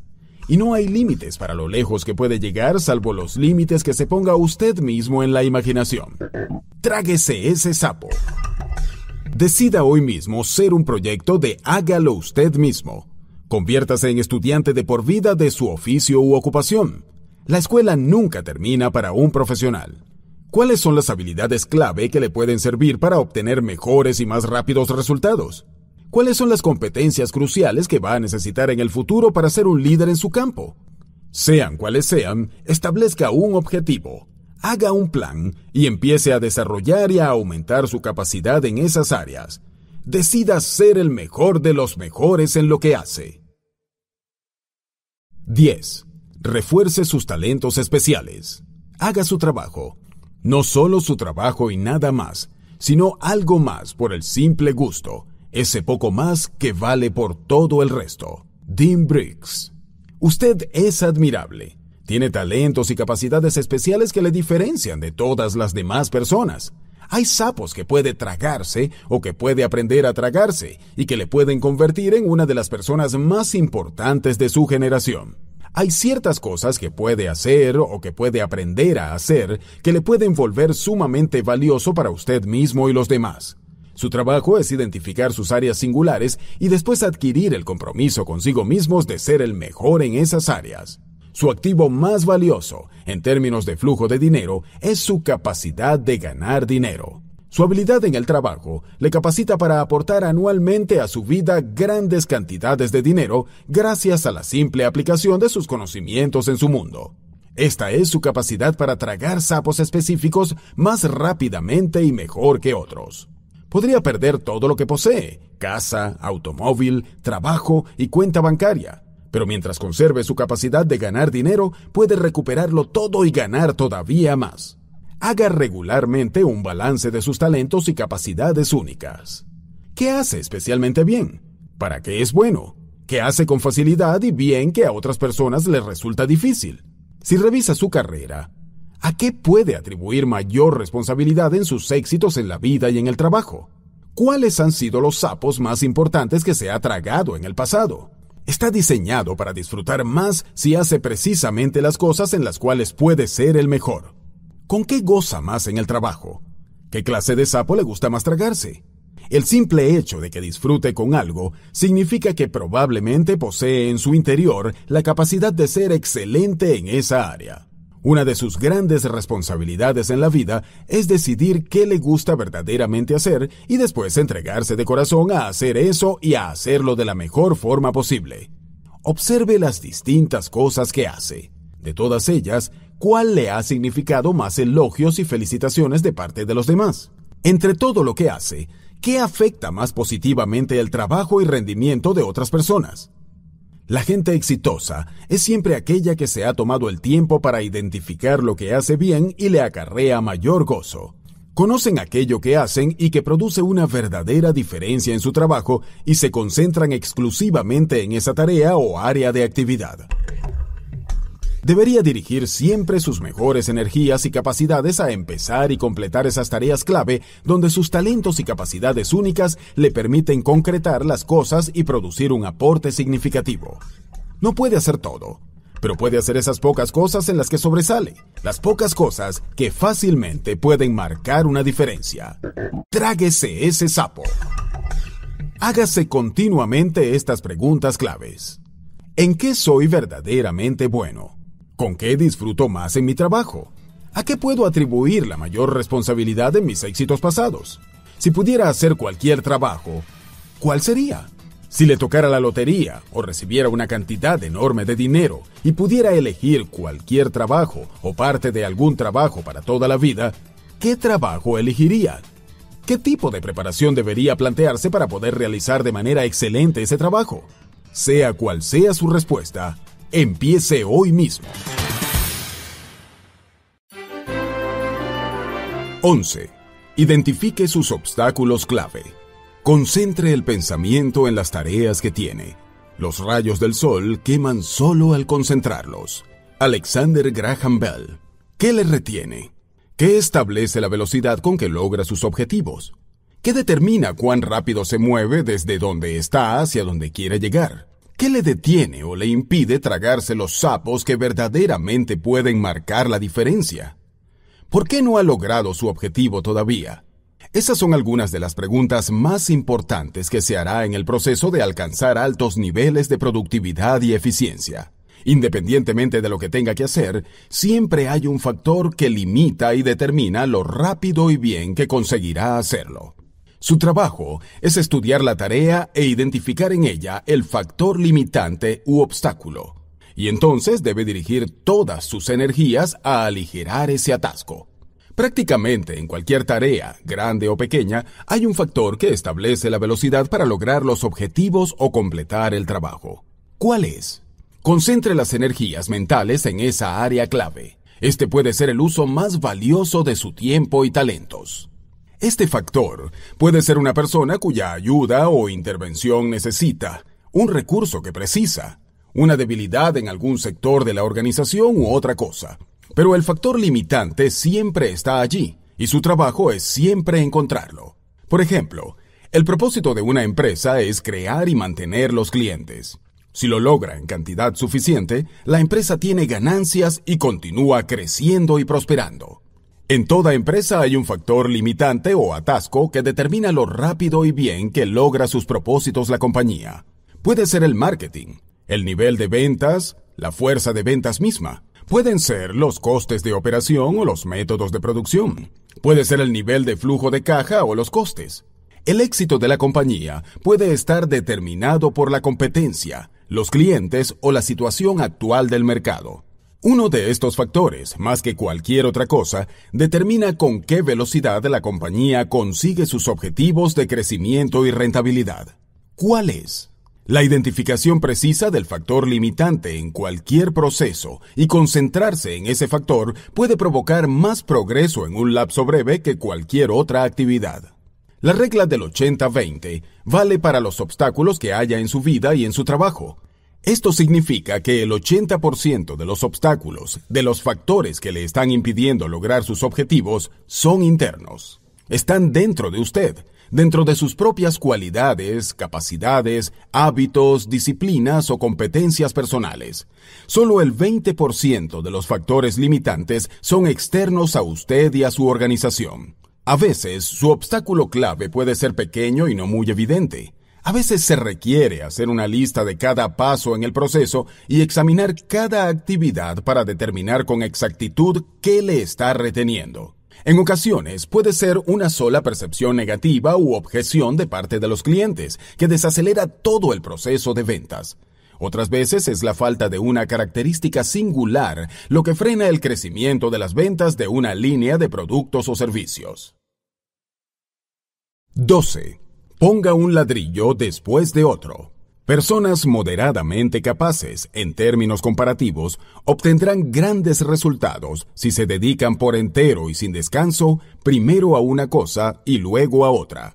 Y no hay límites para lo lejos que puede llegar salvo los límites que se ponga usted mismo en la imaginación. Tráguese ese sapo. Decida hoy mismo ser un proyecto de hágalo usted mismo. Conviértase en estudiante de por vida de su oficio u ocupación. La escuela nunca termina para un profesional. ¿Cuáles son las habilidades clave que le pueden servir para obtener mejores y más rápidos resultados? ¿Cuáles son las competencias cruciales que va a necesitar en el futuro para ser un líder en su campo? Sean cuales sean, establezca un objetivo, haga un plan y empiece a desarrollar y a aumentar su capacidad en esas áreas. Decida ser el mejor de los mejores en lo que hace. 10. Refuerce sus talentos especiales. Haga su trabajo. No solo su trabajo y nada más, sino algo más por el simple gusto ese poco más que vale por todo el resto. Dean Briggs. Usted es admirable. Tiene talentos y capacidades especiales que le diferencian de todas las demás personas. Hay sapos que puede tragarse o que puede aprender a tragarse y que le pueden convertir en una de las personas más importantes de su generación. Hay ciertas cosas que puede hacer o que puede aprender a hacer que le pueden volver sumamente valioso para usted mismo y los demás. Su trabajo es identificar sus áreas singulares y después adquirir el compromiso consigo mismos de ser el mejor en esas áreas. Su activo más valioso, en términos de flujo de dinero, es su capacidad de ganar dinero. Su habilidad en el trabajo le capacita para aportar anualmente a su vida grandes cantidades de dinero gracias a la simple aplicación de sus conocimientos en su mundo. Esta es su capacidad para tragar sapos específicos más rápidamente y mejor que otros. Podría perder todo lo que posee, casa, automóvil, trabajo y cuenta bancaria. Pero mientras conserve su capacidad de ganar dinero, puede recuperarlo todo y ganar todavía más. Haga regularmente un balance de sus talentos y capacidades únicas. ¿Qué hace especialmente bien? ¿Para qué es bueno? ¿Qué hace con facilidad y bien que a otras personas les resulta difícil? Si revisa su carrera, ¿A qué puede atribuir mayor responsabilidad en sus éxitos en la vida y en el trabajo? ¿Cuáles han sido los sapos más importantes que se ha tragado en el pasado? Está diseñado para disfrutar más si hace precisamente las cosas en las cuales puede ser el mejor. ¿Con qué goza más en el trabajo? ¿Qué clase de sapo le gusta más tragarse? El simple hecho de que disfrute con algo significa que probablemente posee en su interior la capacidad de ser excelente en esa área. Una de sus grandes responsabilidades en la vida es decidir qué le gusta verdaderamente hacer y después entregarse de corazón a hacer eso y a hacerlo de la mejor forma posible. Observe las distintas cosas que hace. De todas ellas, ¿cuál le ha significado más elogios y felicitaciones de parte de los demás? Entre todo lo que hace, ¿qué afecta más positivamente el trabajo y rendimiento de otras personas? La gente exitosa es siempre aquella que se ha tomado el tiempo para identificar lo que hace bien y le acarrea mayor gozo. Conocen aquello que hacen y que produce una verdadera diferencia en su trabajo y se concentran exclusivamente en esa tarea o área de actividad debería dirigir siempre sus mejores energías y capacidades a empezar y completar esas tareas clave donde sus talentos y capacidades únicas le permiten concretar las cosas y producir un aporte significativo. No puede hacer todo, pero puede hacer esas pocas cosas en las que sobresale, las pocas cosas que fácilmente pueden marcar una diferencia. Tráguese ese sapo. Hágase continuamente estas preguntas claves. ¿En qué soy verdaderamente bueno? ¿Con qué disfruto más en mi trabajo? ¿A qué puedo atribuir la mayor responsabilidad de mis éxitos pasados? Si pudiera hacer cualquier trabajo, ¿cuál sería? Si le tocara la lotería o recibiera una cantidad enorme de dinero y pudiera elegir cualquier trabajo o parte de algún trabajo para toda la vida, ¿qué trabajo elegiría? ¿Qué tipo de preparación debería plantearse para poder realizar de manera excelente ese trabajo? Sea cual sea su respuesta, Empiece hoy mismo. 11. Identifique sus obstáculos clave. Concentre el pensamiento en las tareas que tiene. Los rayos del sol queman solo al concentrarlos. Alexander Graham Bell. ¿Qué le retiene? ¿Qué establece la velocidad con que logra sus objetivos? ¿Qué determina cuán rápido se mueve desde donde está hacia donde quiere llegar? ¿Qué le detiene o le impide tragarse los sapos que verdaderamente pueden marcar la diferencia? ¿Por qué no ha logrado su objetivo todavía? Esas son algunas de las preguntas más importantes que se hará en el proceso de alcanzar altos niveles de productividad y eficiencia. Independientemente de lo que tenga que hacer, siempre hay un factor que limita y determina lo rápido y bien que conseguirá hacerlo. Su trabajo es estudiar la tarea e identificar en ella el factor limitante u obstáculo, y entonces debe dirigir todas sus energías a aligerar ese atasco. Prácticamente en cualquier tarea, grande o pequeña, hay un factor que establece la velocidad para lograr los objetivos o completar el trabajo. ¿Cuál es? Concentre las energías mentales en esa área clave. Este puede ser el uso más valioso de su tiempo y talentos. Este factor puede ser una persona cuya ayuda o intervención necesita, un recurso que precisa, una debilidad en algún sector de la organización u otra cosa. Pero el factor limitante siempre está allí y su trabajo es siempre encontrarlo. Por ejemplo, el propósito de una empresa es crear y mantener los clientes. Si lo logra en cantidad suficiente, la empresa tiene ganancias y continúa creciendo y prosperando. En toda empresa hay un factor limitante o atasco que determina lo rápido y bien que logra sus propósitos la compañía. Puede ser el marketing, el nivel de ventas, la fuerza de ventas misma. Pueden ser los costes de operación o los métodos de producción. Puede ser el nivel de flujo de caja o los costes. El éxito de la compañía puede estar determinado por la competencia, los clientes o la situación actual del mercado. Uno de estos factores, más que cualquier otra cosa, determina con qué velocidad la compañía consigue sus objetivos de crecimiento y rentabilidad. ¿Cuál es? La identificación precisa del factor limitante en cualquier proceso y concentrarse en ese factor puede provocar más progreso en un lapso breve que cualquier otra actividad. La regla del 80-20 vale para los obstáculos que haya en su vida y en su trabajo, esto significa que el 80% de los obstáculos, de los factores que le están impidiendo lograr sus objetivos, son internos. Están dentro de usted, dentro de sus propias cualidades, capacidades, hábitos, disciplinas o competencias personales. Solo el 20% de los factores limitantes son externos a usted y a su organización. A veces, su obstáculo clave puede ser pequeño y no muy evidente. A veces se requiere hacer una lista de cada paso en el proceso y examinar cada actividad para determinar con exactitud qué le está reteniendo. En ocasiones puede ser una sola percepción negativa u objeción de parte de los clientes que desacelera todo el proceso de ventas. Otras veces es la falta de una característica singular lo que frena el crecimiento de las ventas de una línea de productos o servicios. 12. Ponga un ladrillo después de otro. Personas moderadamente capaces, en términos comparativos, obtendrán grandes resultados si se dedican por entero y sin descanso primero a una cosa y luego a otra.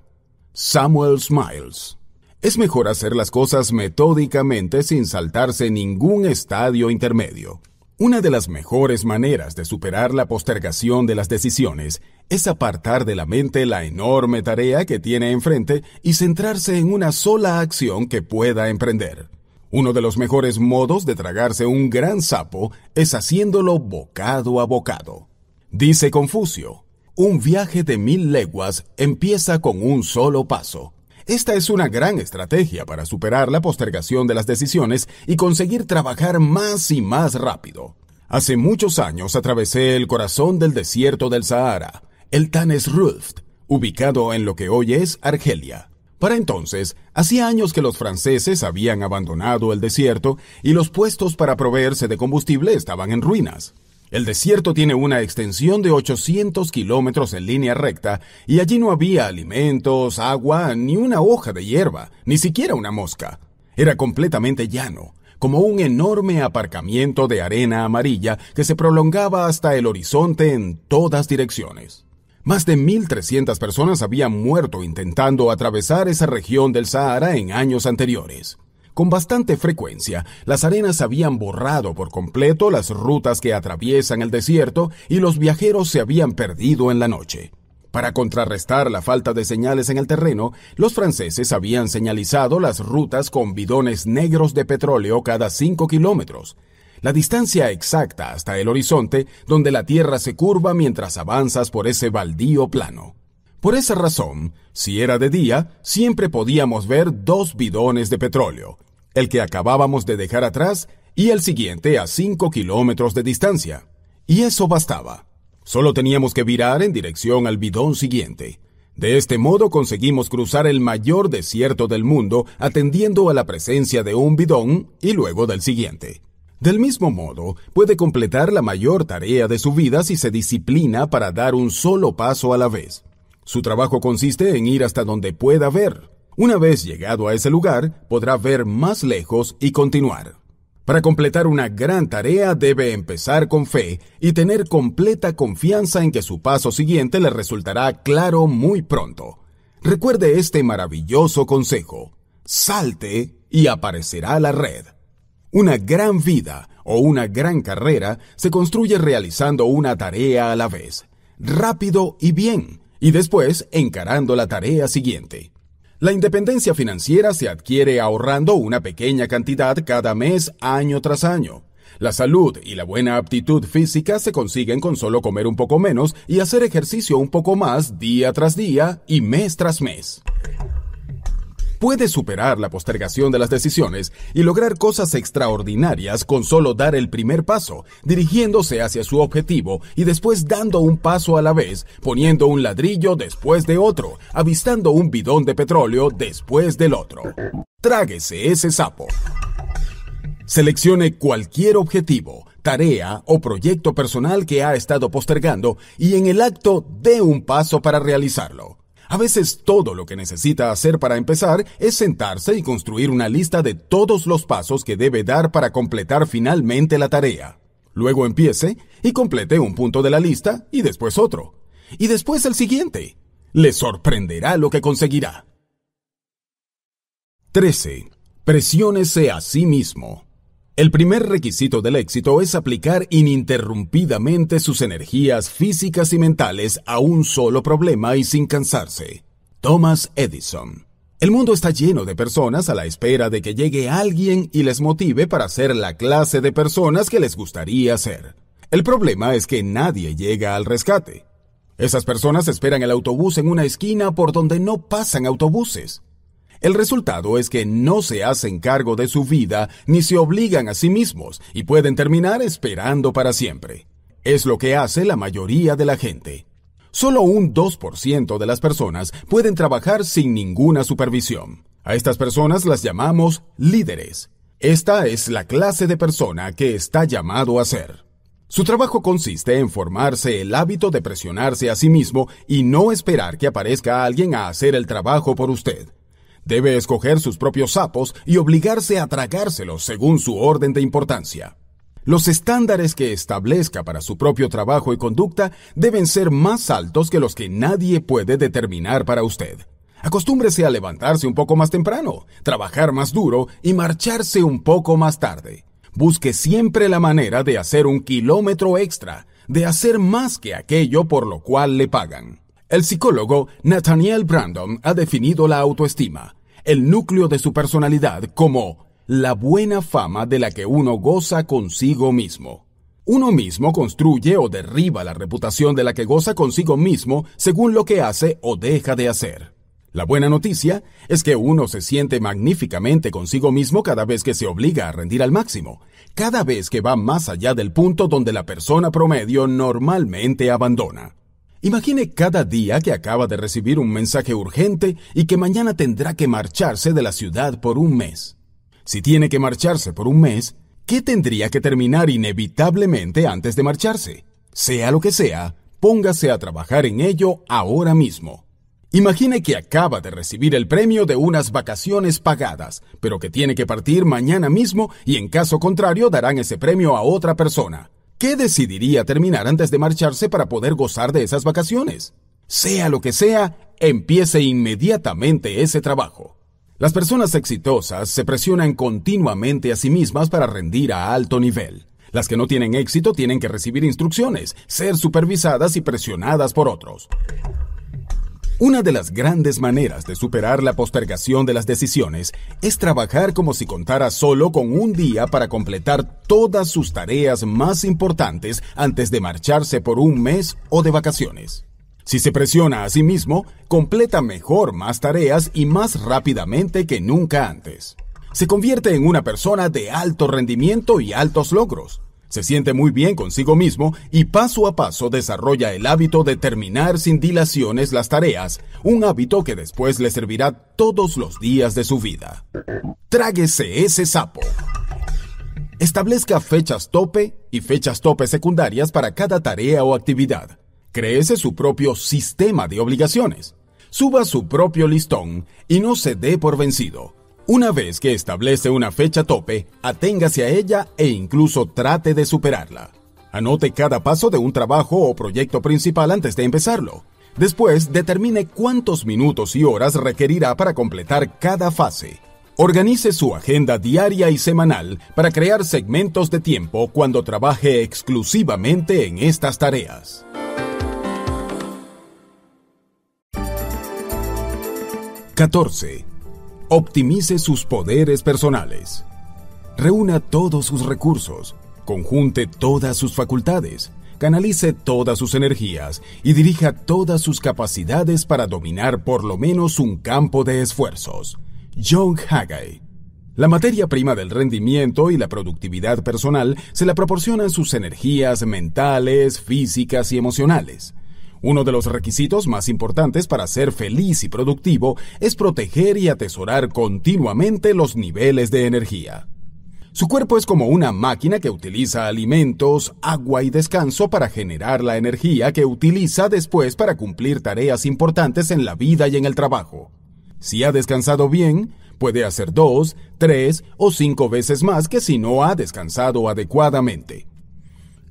Samuel Smiles. Es mejor hacer las cosas metódicamente sin saltarse ningún estadio intermedio. Una de las mejores maneras de superar la postergación de las decisiones es apartar de la mente la enorme tarea que tiene enfrente y centrarse en una sola acción que pueda emprender. Uno de los mejores modos de tragarse un gran sapo es haciéndolo bocado a bocado. Dice Confucio, un viaje de mil leguas empieza con un solo paso, esta es una gran estrategia para superar la postergación de las decisiones y conseguir trabajar más y más rápido. Hace muchos años atravesé el corazón del desierto del Sahara, el Tanes Ruft, ubicado en lo que hoy es Argelia. Para entonces, hacía años que los franceses habían abandonado el desierto y los puestos para proveerse de combustible estaban en ruinas. El desierto tiene una extensión de 800 kilómetros en línea recta y allí no había alimentos, agua, ni una hoja de hierba, ni siquiera una mosca. Era completamente llano, como un enorme aparcamiento de arena amarilla que se prolongaba hasta el horizonte en todas direcciones. Más de 1.300 personas habían muerto intentando atravesar esa región del Sahara en años anteriores. Con bastante frecuencia, las arenas habían borrado por completo las rutas que atraviesan el desierto y los viajeros se habían perdido en la noche. Para contrarrestar la falta de señales en el terreno, los franceses habían señalizado las rutas con bidones negros de petróleo cada 5 kilómetros. La distancia exacta hasta el horizonte, donde la tierra se curva mientras avanzas por ese baldío plano. Por esa razón, si era de día, siempre podíamos ver dos bidones de petróleo, el que acabábamos de dejar atrás y el siguiente a 5 kilómetros de distancia. Y eso bastaba. Solo teníamos que virar en dirección al bidón siguiente. De este modo conseguimos cruzar el mayor desierto del mundo atendiendo a la presencia de un bidón y luego del siguiente. Del mismo modo, puede completar la mayor tarea de su vida si se disciplina para dar un solo paso a la vez. Su trabajo consiste en ir hasta donde pueda ver, una vez llegado a ese lugar, podrá ver más lejos y continuar. Para completar una gran tarea debe empezar con fe y tener completa confianza en que su paso siguiente le resultará claro muy pronto. Recuerde este maravilloso consejo. Salte y aparecerá la red. Una gran vida o una gran carrera se construye realizando una tarea a la vez, rápido y bien, y después encarando la tarea siguiente. La independencia financiera se adquiere ahorrando una pequeña cantidad cada mes, año tras año. La salud y la buena aptitud física se consiguen con solo comer un poco menos y hacer ejercicio un poco más día tras día y mes tras mes puede superar la postergación de las decisiones y lograr cosas extraordinarias con solo dar el primer paso, dirigiéndose hacia su objetivo y después dando un paso a la vez, poniendo un ladrillo después de otro, avistando un bidón de petróleo después del otro. Tráguese ese sapo. Seleccione cualquier objetivo, tarea o proyecto personal que ha estado postergando y en el acto dé un paso para realizarlo. A veces todo lo que necesita hacer para empezar es sentarse y construir una lista de todos los pasos que debe dar para completar finalmente la tarea. Luego empiece y complete un punto de la lista y después otro. Y después el siguiente. Le sorprenderá lo que conseguirá. 13. Presiónese a sí mismo. El primer requisito del éxito es aplicar ininterrumpidamente sus energías físicas y mentales a un solo problema y sin cansarse. Thomas Edison. El mundo está lleno de personas a la espera de que llegue alguien y les motive para ser la clase de personas que les gustaría ser. El problema es que nadie llega al rescate. Esas personas esperan el autobús en una esquina por donde no pasan autobuses. El resultado es que no se hacen cargo de su vida ni se obligan a sí mismos y pueden terminar esperando para siempre. Es lo que hace la mayoría de la gente. Solo un 2% de las personas pueden trabajar sin ninguna supervisión. A estas personas las llamamos líderes. Esta es la clase de persona que está llamado a ser. Su trabajo consiste en formarse el hábito de presionarse a sí mismo y no esperar que aparezca alguien a hacer el trabajo por usted. Debe escoger sus propios sapos y obligarse a tragárselos según su orden de importancia. Los estándares que establezca para su propio trabajo y conducta deben ser más altos que los que nadie puede determinar para usted. Acostúmbrese a levantarse un poco más temprano, trabajar más duro y marcharse un poco más tarde. Busque siempre la manera de hacer un kilómetro extra, de hacer más que aquello por lo cual le pagan. El psicólogo Nathaniel Brandon ha definido la autoestima el núcleo de su personalidad como la buena fama de la que uno goza consigo mismo. Uno mismo construye o derriba la reputación de la que goza consigo mismo según lo que hace o deja de hacer. La buena noticia es que uno se siente magníficamente consigo mismo cada vez que se obliga a rendir al máximo, cada vez que va más allá del punto donde la persona promedio normalmente abandona. Imagine cada día que acaba de recibir un mensaje urgente y que mañana tendrá que marcharse de la ciudad por un mes. Si tiene que marcharse por un mes, ¿qué tendría que terminar inevitablemente antes de marcharse? Sea lo que sea, póngase a trabajar en ello ahora mismo. Imagine que acaba de recibir el premio de unas vacaciones pagadas, pero que tiene que partir mañana mismo y en caso contrario darán ese premio a otra persona. ¿Qué decidiría terminar antes de marcharse para poder gozar de esas vacaciones? Sea lo que sea, empiece inmediatamente ese trabajo. Las personas exitosas se presionan continuamente a sí mismas para rendir a alto nivel. Las que no tienen éxito tienen que recibir instrucciones, ser supervisadas y presionadas por otros. Una de las grandes maneras de superar la postergación de las decisiones es trabajar como si contara solo con un día para completar todas sus tareas más importantes antes de marcharse por un mes o de vacaciones. Si se presiona a sí mismo, completa mejor más tareas y más rápidamente que nunca antes. Se convierte en una persona de alto rendimiento y altos logros se siente muy bien consigo mismo y paso a paso desarrolla el hábito de terminar sin dilaciones las tareas, un hábito que después le servirá todos los días de su vida. Tráguese ese sapo. Establezca fechas tope y fechas tope secundarias para cada tarea o actividad. Créese su propio sistema de obligaciones. Suba su propio listón y no se dé por vencido una vez que establece una fecha tope, aténgase a ella e incluso trate de superarla. Anote cada paso de un trabajo o proyecto principal antes de empezarlo. Después, determine cuántos minutos y horas requerirá para completar cada fase. Organice su agenda diaria y semanal para crear segmentos de tiempo cuando trabaje exclusivamente en estas tareas. ¡14! Optimice sus poderes personales. Reúna todos sus recursos, conjunte todas sus facultades, canalice todas sus energías y dirija todas sus capacidades para dominar por lo menos un campo de esfuerzos. John Haggai La materia prima del rendimiento y la productividad personal se la proporcionan sus energías mentales, físicas y emocionales. Uno de los requisitos más importantes para ser feliz y productivo es proteger y atesorar continuamente los niveles de energía. Su cuerpo es como una máquina que utiliza alimentos, agua y descanso para generar la energía que utiliza después para cumplir tareas importantes en la vida y en el trabajo. Si ha descansado bien, puede hacer dos, tres o cinco veces más que si no ha descansado adecuadamente.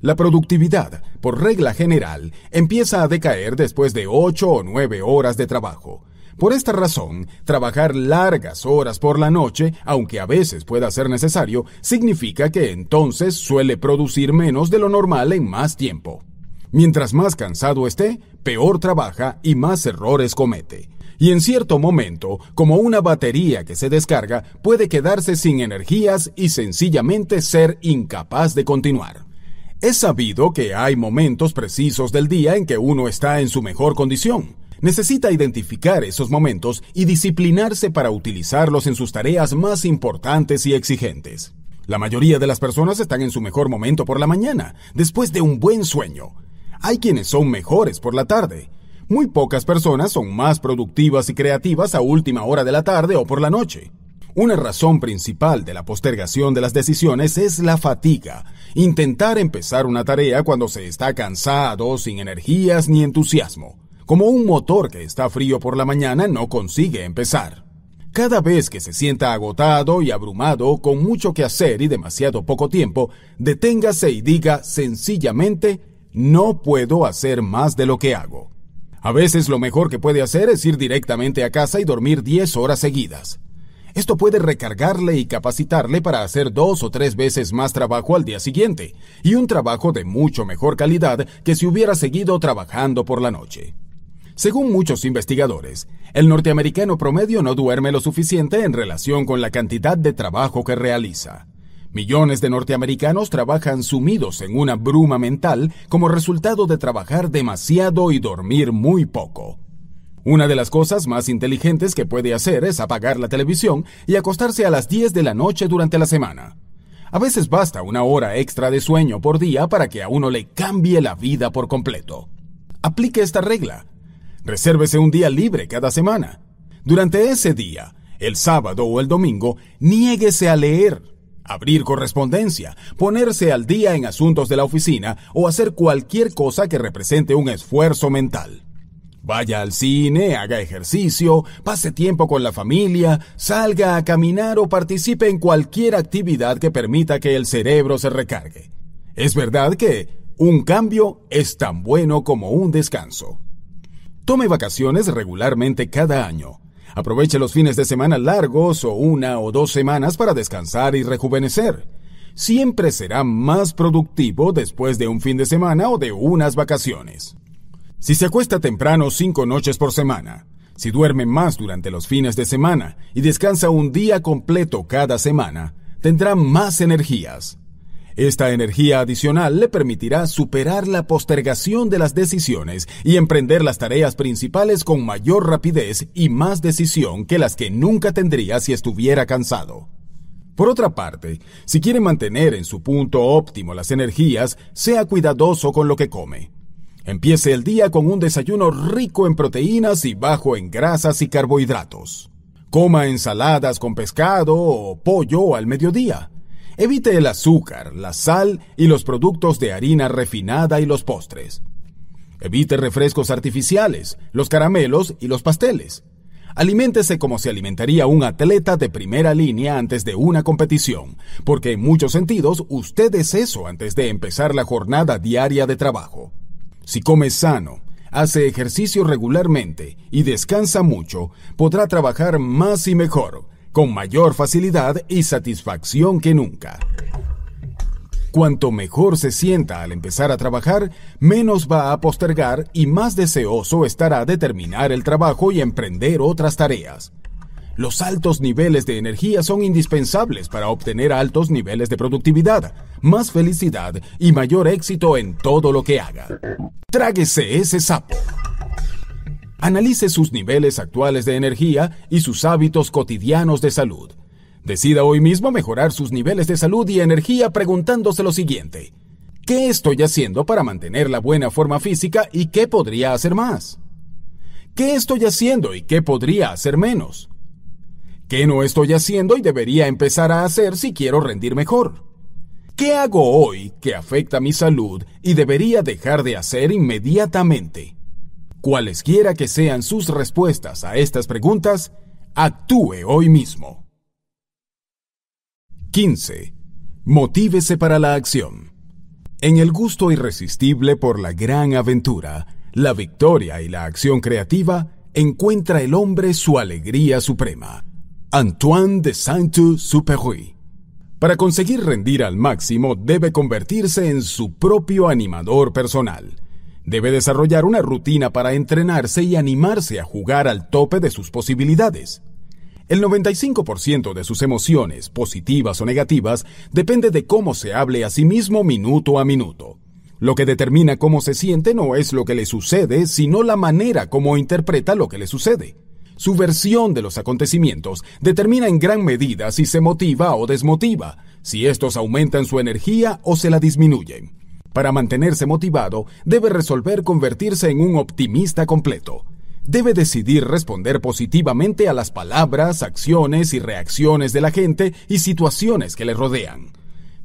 La productividad, por regla general, empieza a decaer después de 8 o 9 horas de trabajo. Por esta razón, trabajar largas horas por la noche, aunque a veces pueda ser necesario, significa que entonces suele producir menos de lo normal en más tiempo. Mientras más cansado esté, peor trabaja y más errores comete. Y en cierto momento, como una batería que se descarga, puede quedarse sin energías y sencillamente ser incapaz de continuar. Es sabido que hay momentos precisos del día en que uno está en su mejor condición. Necesita identificar esos momentos y disciplinarse para utilizarlos en sus tareas más importantes y exigentes. La mayoría de las personas están en su mejor momento por la mañana, después de un buen sueño. Hay quienes son mejores por la tarde. Muy pocas personas son más productivas y creativas a última hora de la tarde o por la noche. Una razón principal de la postergación de las decisiones es la fatiga. Intentar empezar una tarea cuando se está cansado, sin energías ni entusiasmo. Como un motor que está frío por la mañana no consigue empezar. Cada vez que se sienta agotado y abrumado con mucho que hacer y demasiado poco tiempo, deténgase y diga sencillamente, no puedo hacer más de lo que hago. A veces lo mejor que puede hacer es ir directamente a casa y dormir 10 horas seguidas. Esto puede recargarle y capacitarle para hacer dos o tres veces más trabajo al día siguiente, y un trabajo de mucho mejor calidad que si hubiera seguido trabajando por la noche. Según muchos investigadores, el norteamericano promedio no duerme lo suficiente en relación con la cantidad de trabajo que realiza. Millones de norteamericanos trabajan sumidos en una bruma mental como resultado de trabajar demasiado y dormir muy poco. Una de las cosas más inteligentes que puede hacer es apagar la televisión y acostarse a las 10 de la noche durante la semana. A veces basta una hora extra de sueño por día para que a uno le cambie la vida por completo. Aplique esta regla. Resérvese un día libre cada semana. Durante ese día, el sábado o el domingo, niéguese a leer, abrir correspondencia, ponerse al día en asuntos de la oficina o hacer cualquier cosa que represente un esfuerzo mental. Vaya al cine, haga ejercicio, pase tiempo con la familia, salga a caminar o participe en cualquier actividad que permita que el cerebro se recargue. Es verdad que un cambio es tan bueno como un descanso. Tome vacaciones regularmente cada año. Aproveche los fines de semana largos o una o dos semanas para descansar y rejuvenecer. Siempre será más productivo después de un fin de semana o de unas vacaciones. Si se acuesta temprano cinco noches por semana, si duerme más durante los fines de semana y descansa un día completo cada semana, tendrá más energías. Esta energía adicional le permitirá superar la postergación de las decisiones y emprender las tareas principales con mayor rapidez y más decisión que las que nunca tendría si estuviera cansado. Por otra parte, si quiere mantener en su punto óptimo las energías, sea cuidadoso con lo que come. Empiece el día con un desayuno rico en proteínas y bajo en grasas y carbohidratos. Coma ensaladas con pescado o pollo al mediodía. Evite el azúcar, la sal y los productos de harina refinada y los postres. Evite refrescos artificiales, los caramelos y los pasteles. Aliméntese como se alimentaría un atleta de primera línea antes de una competición, porque en muchos sentidos usted es eso antes de empezar la jornada diaria de trabajo. Si come sano, hace ejercicio regularmente y descansa mucho, podrá trabajar más y mejor, con mayor facilidad y satisfacción que nunca. Cuanto mejor se sienta al empezar a trabajar, menos va a postergar y más deseoso estará de terminar el trabajo y emprender otras tareas. Los altos niveles de energía son indispensables para obtener altos niveles de productividad, más felicidad y mayor éxito en todo lo que haga. Tráguese ese sapo. Analice sus niveles actuales de energía y sus hábitos cotidianos de salud. Decida hoy mismo mejorar sus niveles de salud y energía preguntándose lo siguiente. ¿Qué estoy haciendo para mantener la buena forma física y qué podría hacer más? ¿Qué estoy haciendo y qué podría hacer menos? ¿Qué no estoy haciendo y debería empezar a hacer si quiero rendir mejor? ¿Qué hago hoy que afecta mi salud y debería dejar de hacer inmediatamente? Cualesquiera que sean sus respuestas a estas preguntas, actúe hoy mismo. 15. Motívese para la acción. En el gusto irresistible por la gran aventura, la victoria y la acción creativa, encuentra el hombre su alegría suprema. Antoine de Saint-Exupéry. Para conseguir rendir al máximo debe convertirse en su propio animador personal. Debe desarrollar una rutina para entrenarse y animarse a jugar al tope de sus posibilidades. El 95% de sus emociones, positivas o negativas, depende de cómo se hable a sí mismo minuto a minuto. Lo que determina cómo se siente no es lo que le sucede, sino la manera como interpreta lo que le sucede. Su versión de los acontecimientos determina en gran medida si se motiva o desmotiva, si estos aumentan su energía o se la disminuyen. Para mantenerse motivado, debe resolver convertirse en un optimista completo. Debe decidir responder positivamente a las palabras, acciones y reacciones de la gente y situaciones que le rodean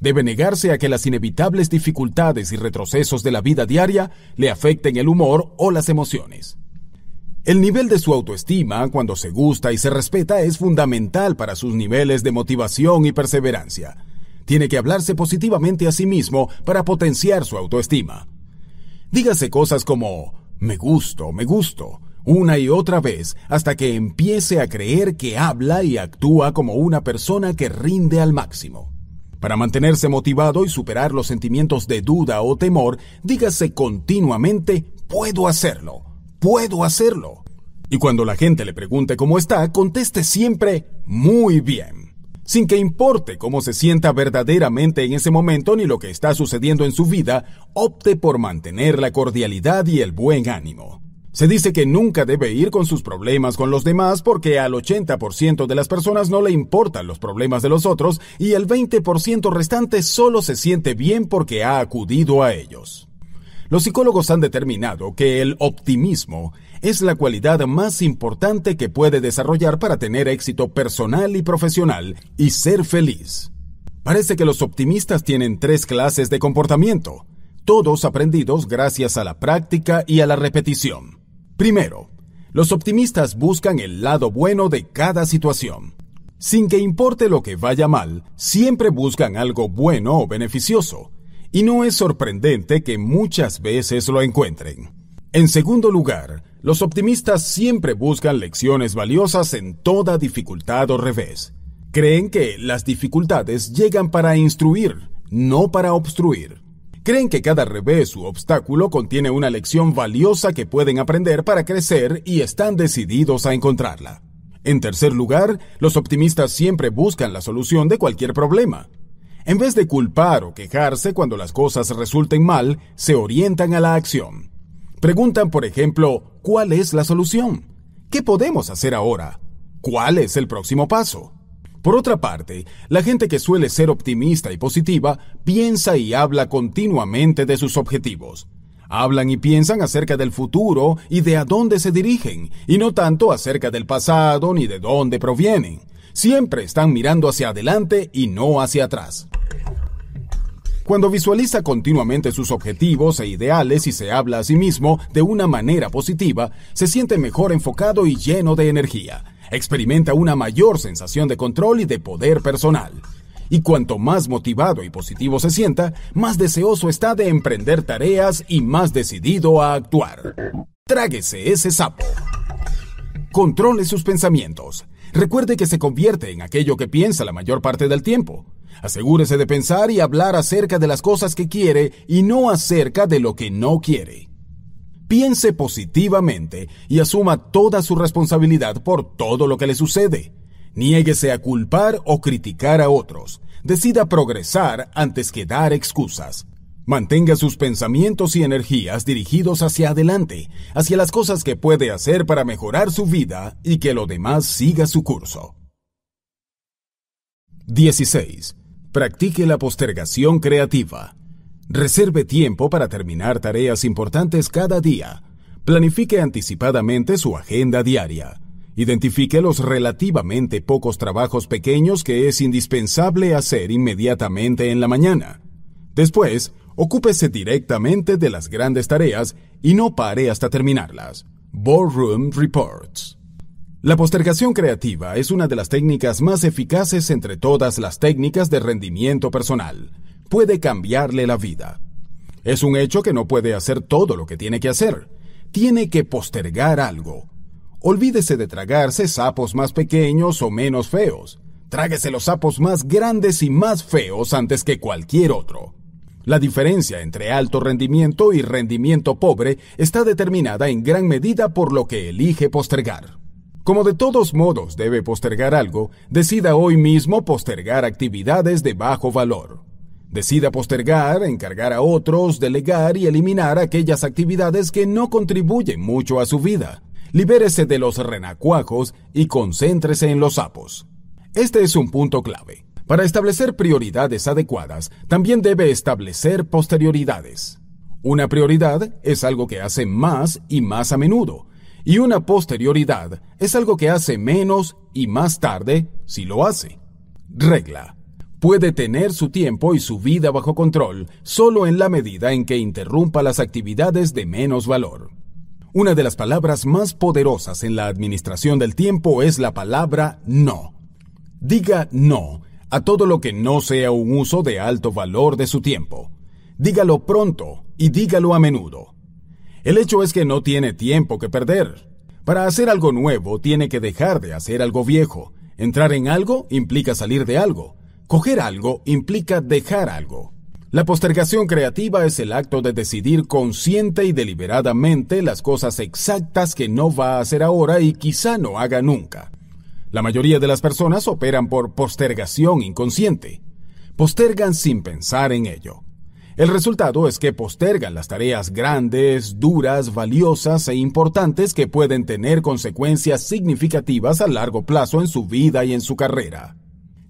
debe negarse a que las inevitables dificultades y retrocesos de la vida diaria le afecten el humor o las emociones. El nivel de su autoestima cuando se gusta y se respeta es fundamental para sus niveles de motivación y perseverancia. Tiene que hablarse positivamente a sí mismo para potenciar su autoestima. Dígase cosas como, me gusto, me gusto, una y otra vez hasta que empiece a creer que habla y actúa como una persona que rinde al máximo. Para mantenerse motivado y superar los sentimientos de duda o temor, dígase continuamente, puedo hacerlo puedo hacerlo. Y cuando la gente le pregunte cómo está, conteste siempre muy bien, sin que importe cómo se sienta verdaderamente en ese momento ni lo que está sucediendo en su vida, opte por mantener la cordialidad y el buen ánimo. Se dice que nunca debe ir con sus problemas con los demás porque al 80% de las personas no le importan los problemas de los otros y el 20% restante solo se siente bien porque ha acudido a ellos. Los psicólogos han determinado que el optimismo es la cualidad más importante que puede desarrollar para tener éxito personal y profesional y ser feliz. Parece que los optimistas tienen tres clases de comportamiento, todos aprendidos gracias a la práctica y a la repetición. Primero, los optimistas buscan el lado bueno de cada situación. Sin que importe lo que vaya mal, siempre buscan algo bueno o beneficioso, y no es sorprendente que muchas veces lo encuentren. En segundo lugar, los optimistas siempre buscan lecciones valiosas en toda dificultad o revés. Creen que las dificultades llegan para instruir, no para obstruir. Creen que cada revés u obstáculo contiene una lección valiosa que pueden aprender para crecer y están decididos a encontrarla. En tercer lugar, los optimistas siempre buscan la solución de cualquier problema. En vez de culpar o quejarse cuando las cosas resulten mal, se orientan a la acción. Preguntan, por ejemplo, ¿cuál es la solución? ¿Qué podemos hacer ahora? ¿Cuál es el próximo paso? Por otra parte, la gente que suele ser optimista y positiva piensa y habla continuamente de sus objetivos. Hablan y piensan acerca del futuro y de a dónde se dirigen, y no tanto acerca del pasado ni de dónde provienen. Siempre están mirando hacia adelante y no hacia atrás. Cuando visualiza continuamente sus objetivos e ideales y se habla a sí mismo de una manera positiva, se siente mejor enfocado y lleno de energía. Experimenta una mayor sensación de control y de poder personal. Y cuanto más motivado y positivo se sienta, más deseoso está de emprender tareas y más decidido a actuar. Tráguese ese sapo. Controle sus pensamientos. Recuerde que se convierte en aquello que piensa la mayor parte del tiempo. Asegúrese de pensar y hablar acerca de las cosas que quiere y no acerca de lo que no quiere. Piense positivamente y asuma toda su responsabilidad por todo lo que le sucede. Niéguese a culpar o criticar a otros. Decida progresar antes que dar excusas. Mantenga sus pensamientos y energías dirigidos hacia adelante, hacia las cosas que puede hacer para mejorar su vida y que lo demás siga su curso. 16. Practique la postergación creativa. Reserve tiempo para terminar tareas importantes cada día. Planifique anticipadamente su agenda diaria. Identifique los relativamente pocos trabajos pequeños que es indispensable hacer inmediatamente en la mañana. Después, Ocúpese directamente de las grandes tareas y no pare hasta terminarlas. Ballroom Reports. La postergación creativa es una de las técnicas más eficaces entre todas las técnicas de rendimiento personal. Puede cambiarle la vida. Es un hecho que no puede hacer todo lo que tiene que hacer. Tiene que postergar algo. Olvídese de tragarse sapos más pequeños o menos feos. Tráguese los sapos más grandes y más feos antes que cualquier otro. La diferencia entre alto rendimiento y rendimiento pobre está determinada en gran medida por lo que elige postergar. Como de todos modos debe postergar algo, decida hoy mismo postergar actividades de bajo valor. Decida postergar, encargar a otros, delegar y eliminar aquellas actividades que no contribuyen mucho a su vida. Libérese de los renacuajos y concéntrese en los sapos. Este es un punto clave. Para establecer prioridades adecuadas, también debe establecer posterioridades. Una prioridad es algo que hace más y más a menudo, y una posterioridad es algo que hace menos y más tarde si lo hace. Regla. Puede tener su tiempo y su vida bajo control solo en la medida en que interrumpa las actividades de menos valor. Una de las palabras más poderosas en la administración del tiempo es la palabra no. Diga no a todo lo que no sea un uso de alto valor de su tiempo. Dígalo pronto y dígalo a menudo. El hecho es que no tiene tiempo que perder. Para hacer algo nuevo tiene que dejar de hacer algo viejo. Entrar en algo implica salir de algo. Coger algo implica dejar algo. La postergación creativa es el acto de decidir consciente y deliberadamente las cosas exactas que no va a hacer ahora y quizá no haga nunca. La mayoría de las personas operan por postergación inconsciente. Postergan sin pensar en ello. El resultado es que postergan las tareas grandes, duras, valiosas e importantes que pueden tener consecuencias significativas a largo plazo en su vida y en su carrera.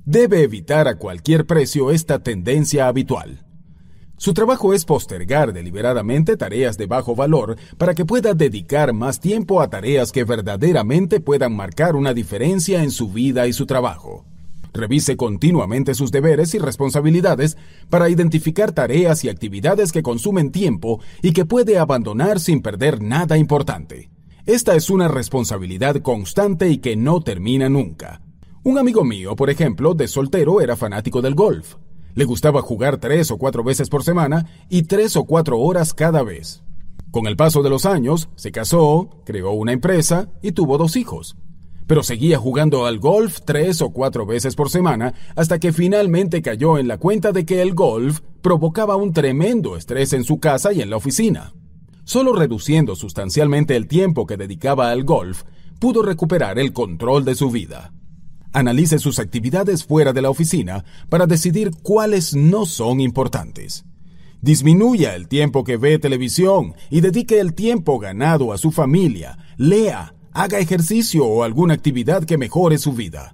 Debe evitar a cualquier precio esta tendencia habitual. Su trabajo es postergar deliberadamente tareas de bajo valor para que pueda dedicar más tiempo a tareas que verdaderamente puedan marcar una diferencia en su vida y su trabajo. Revise continuamente sus deberes y responsabilidades para identificar tareas y actividades que consumen tiempo y que puede abandonar sin perder nada importante. Esta es una responsabilidad constante y que no termina nunca. Un amigo mío, por ejemplo, de soltero era fanático del golf. Le gustaba jugar tres o cuatro veces por semana y tres o cuatro horas cada vez. Con el paso de los años, se casó, creó una empresa y tuvo dos hijos. Pero seguía jugando al golf tres o cuatro veces por semana hasta que finalmente cayó en la cuenta de que el golf provocaba un tremendo estrés en su casa y en la oficina. Solo reduciendo sustancialmente el tiempo que dedicaba al golf, pudo recuperar el control de su vida. Analice sus actividades fuera de la oficina para decidir cuáles no son importantes. Disminuya el tiempo que ve televisión y dedique el tiempo ganado a su familia. Lea, haga ejercicio o alguna actividad que mejore su vida.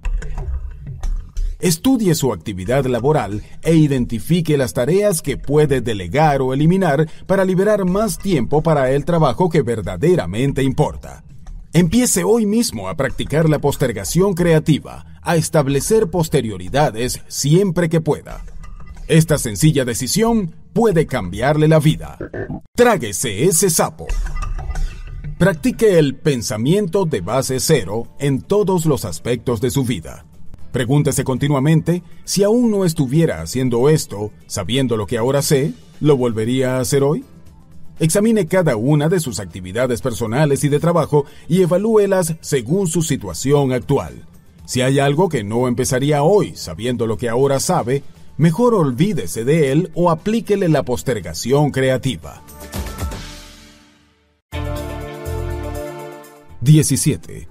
Estudie su actividad laboral e identifique las tareas que puede delegar o eliminar para liberar más tiempo para el trabajo que verdaderamente importa. Empiece hoy mismo a practicar la postergación creativa, a establecer posterioridades siempre que pueda. Esta sencilla decisión puede cambiarle la vida. Tráguese ese sapo. Practique el pensamiento de base cero en todos los aspectos de su vida. Pregúntese continuamente si aún no estuviera haciendo esto, sabiendo lo que ahora sé, ¿lo volvería a hacer hoy? Examine cada una de sus actividades personales y de trabajo y evalúelas según su situación actual. Si hay algo que no empezaría hoy sabiendo lo que ahora sabe, mejor olvídese de él o aplíquele la postergación creativa. 17.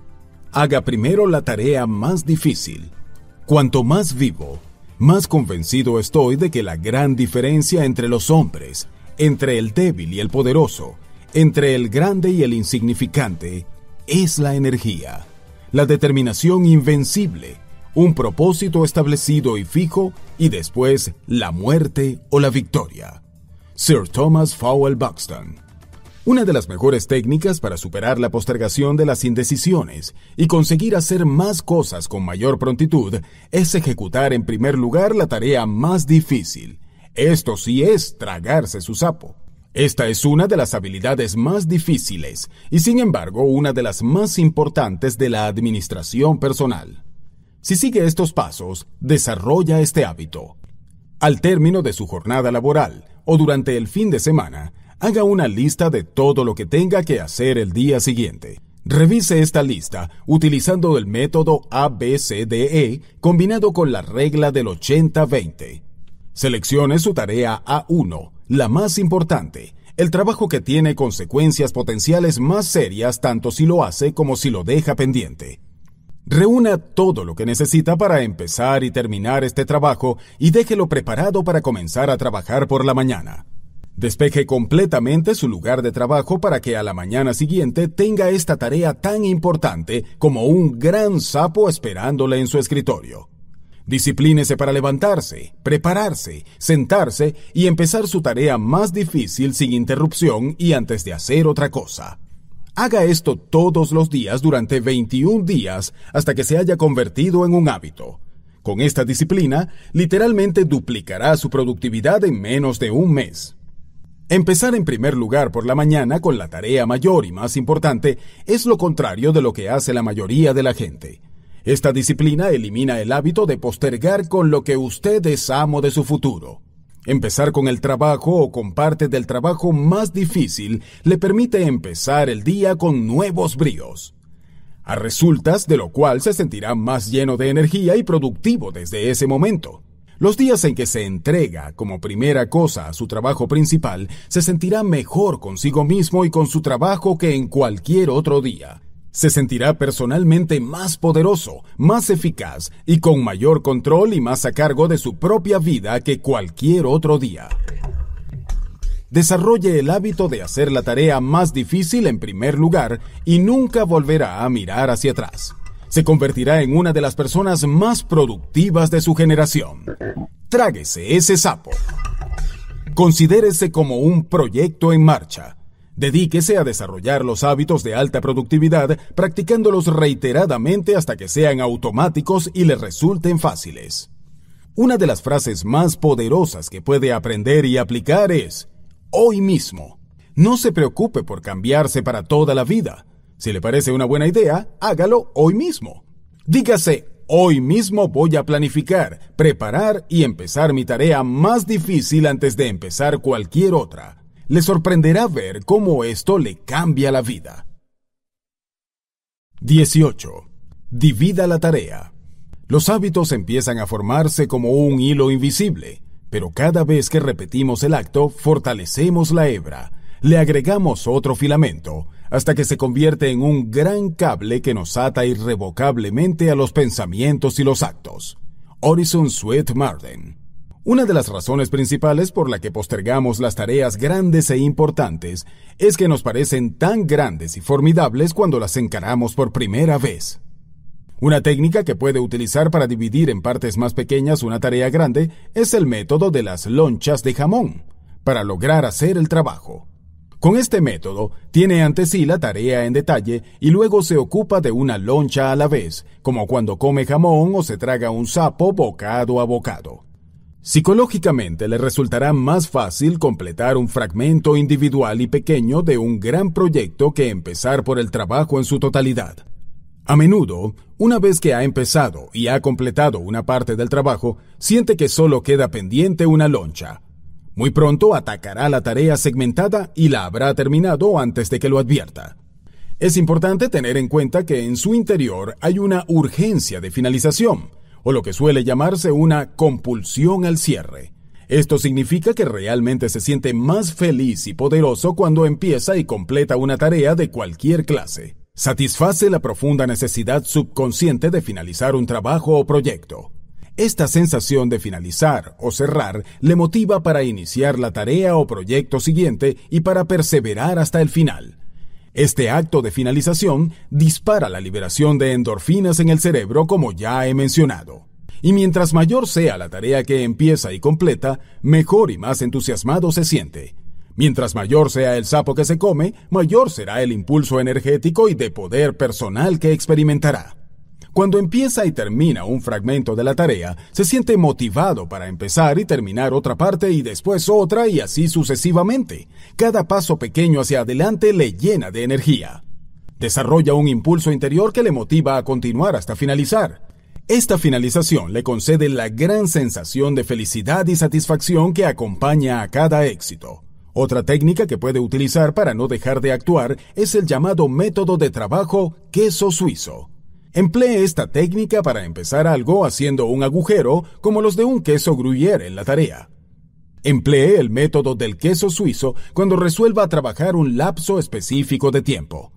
Haga primero la tarea más difícil. Cuanto más vivo, más convencido estoy de que la gran diferencia entre los hombres entre el débil y el poderoso, entre el grande y el insignificante, es la energía, la determinación invencible, un propósito establecido y fijo y después la muerte o la victoria. Sir Thomas Fowell Buxton. Una de las mejores técnicas para superar la postergación de las indecisiones y conseguir hacer más cosas con mayor prontitud es ejecutar en primer lugar la tarea más difícil esto sí es tragarse su sapo. Esta es una de las habilidades más difíciles y sin embargo una de las más importantes de la administración personal. Si sigue estos pasos, desarrolla este hábito. Al término de su jornada laboral o durante el fin de semana, haga una lista de todo lo que tenga que hacer el día siguiente. Revise esta lista utilizando el método ABCDE combinado con la regla del 80-20. Seleccione su tarea A1, la más importante, el trabajo que tiene consecuencias potenciales más serias tanto si lo hace como si lo deja pendiente. Reúna todo lo que necesita para empezar y terminar este trabajo y déjelo preparado para comenzar a trabajar por la mañana. Despeje completamente su lugar de trabajo para que a la mañana siguiente tenga esta tarea tan importante como un gran sapo esperándole en su escritorio. Disciplínese para levantarse, prepararse, sentarse y empezar su tarea más difícil sin interrupción y antes de hacer otra cosa. Haga esto todos los días durante 21 días hasta que se haya convertido en un hábito. Con esta disciplina, literalmente duplicará su productividad en menos de un mes. Empezar en primer lugar por la mañana con la tarea mayor y más importante es lo contrario de lo que hace la mayoría de la gente. Esta disciplina elimina el hábito de postergar con lo que usted es amo de su futuro. Empezar con el trabajo o con parte del trabajo más difícil le permite empezar el día con nuevos bríos. A resultas de lo cual se sentirá más lleno de energía y productivo desde ese momento. Los días en que se entrega como primera cosa a su trabajo principal, se sentirá mejor consigo mismo y con su trabajo que en cualquier otro día. Se sentirá personalmente más poderoso, más eficaz y con mayor control y más a cargo de su propia vida que cualquier otro día. Desarrolle el hábito de hacer la tarea más difícil en primer lugar y nunca volverá a mirar hacia atrás. Se convertirá en una de las personas más productivas de su generación. Tráguese ese sapo. Considérese como un proyecto en marcha Dedíquese a desarrollar los hábitos de alta productividad practicándolos reiteradamente hasta que sean automáticos y le resulten fáciles. Una de las frases más poderosas que puede aprender y aplicar es hoy mismo. No se preocupe por cambiarse para toda la vida. Si le parece una buena idea, hágalo hoy mismo. Dígase, hoy mismo voy a planificar, preparar y empezar mi tarea más difícil antes de empezar cualquier otra le sorprenderá ver cómo esto le cambia la vida. 18. Divida la tarea. Los hábitos empiezan a formarse como un hilo invisible, pero cada vez que repetimos el acto, fortalecemos la hebra, le agregamos otro filamento, hasta que se convierte en un gran cable que nos ata irrevocablemente a los pensamientos y los actos. Horizon Sweet Marden una de las razones principales por la que postergamos las tareas grandes e importantes es que nos parecen tan grandes y formidables cuando las encaramos por primera vez. Una técnica que puede utilizar para dividir en partes más pequeñas una tarea grande es el método de las lonchas de jamón, para lograr hacer el trabajo. Con este método, tiene ante sí la tarea en detalle y luego se ocupa de una loncha a la vez, como cuando come jamón o se traga un sapo bocado a bocado. Psicológicamente le resultará más fácil completar un fragmento individual y pequeño de un gran proyecto que empezar por el trabajo en su totalidad. A menudo, una vez que ha empezado y ha completado una parte del trabajo, siente que solo queda pendiente una loncha. Muy pronto atacará la tarea segmentada y la habrá terminado antes de que lo advierta. Es importante tener en cuenta que en su interior hay una urgencia de finalización, lo que suele llamarse una compulsión al cierre. Esto significa que realmente se siente más feliz y poderoso cuando empieza y completa una tarea de cualquier clase. Satisface la profunda necesidad subconsciente de finalizar un trabajo o proyecto. Esta sensación de finalizar o cerrar le motiva para iniciar la tarea o proyecto siguiente y para perseverar hasta el final. Este acto de finalización dispara la liberación de endorfinas en el cerebro como ya he mencionado. Y mientras mayor sea la tarea que empieza y completa, mejor y más entusiasmado se siente. Mientras mayor sea el sapo que se come, mayor será el impulso energético y de poder personal que experimentará. Cuando empieza y termina un fragmento de la tarea, se siente motivado para empezar y terminar otra parte y después otra y así sucesivamente. Cada paso pequeño hacia adelante le llena de energía. Desarrolla un impulso interior que le motiva a continuar hasta finalizar. Esta finalización le concede la gran sensación de felicidad y satisfacción que acompaña a cada éxito. Otra técnica que puede utilizar para no dejar de actuar es el llamado método de trabajo queso suizo. Emplee esta técnica para empezar algo haciendo un agujero como los de un queso gruyere en la tarea. Emplee el método del queso suizo cuando resuelva trabajar un lapso específico de tiempo.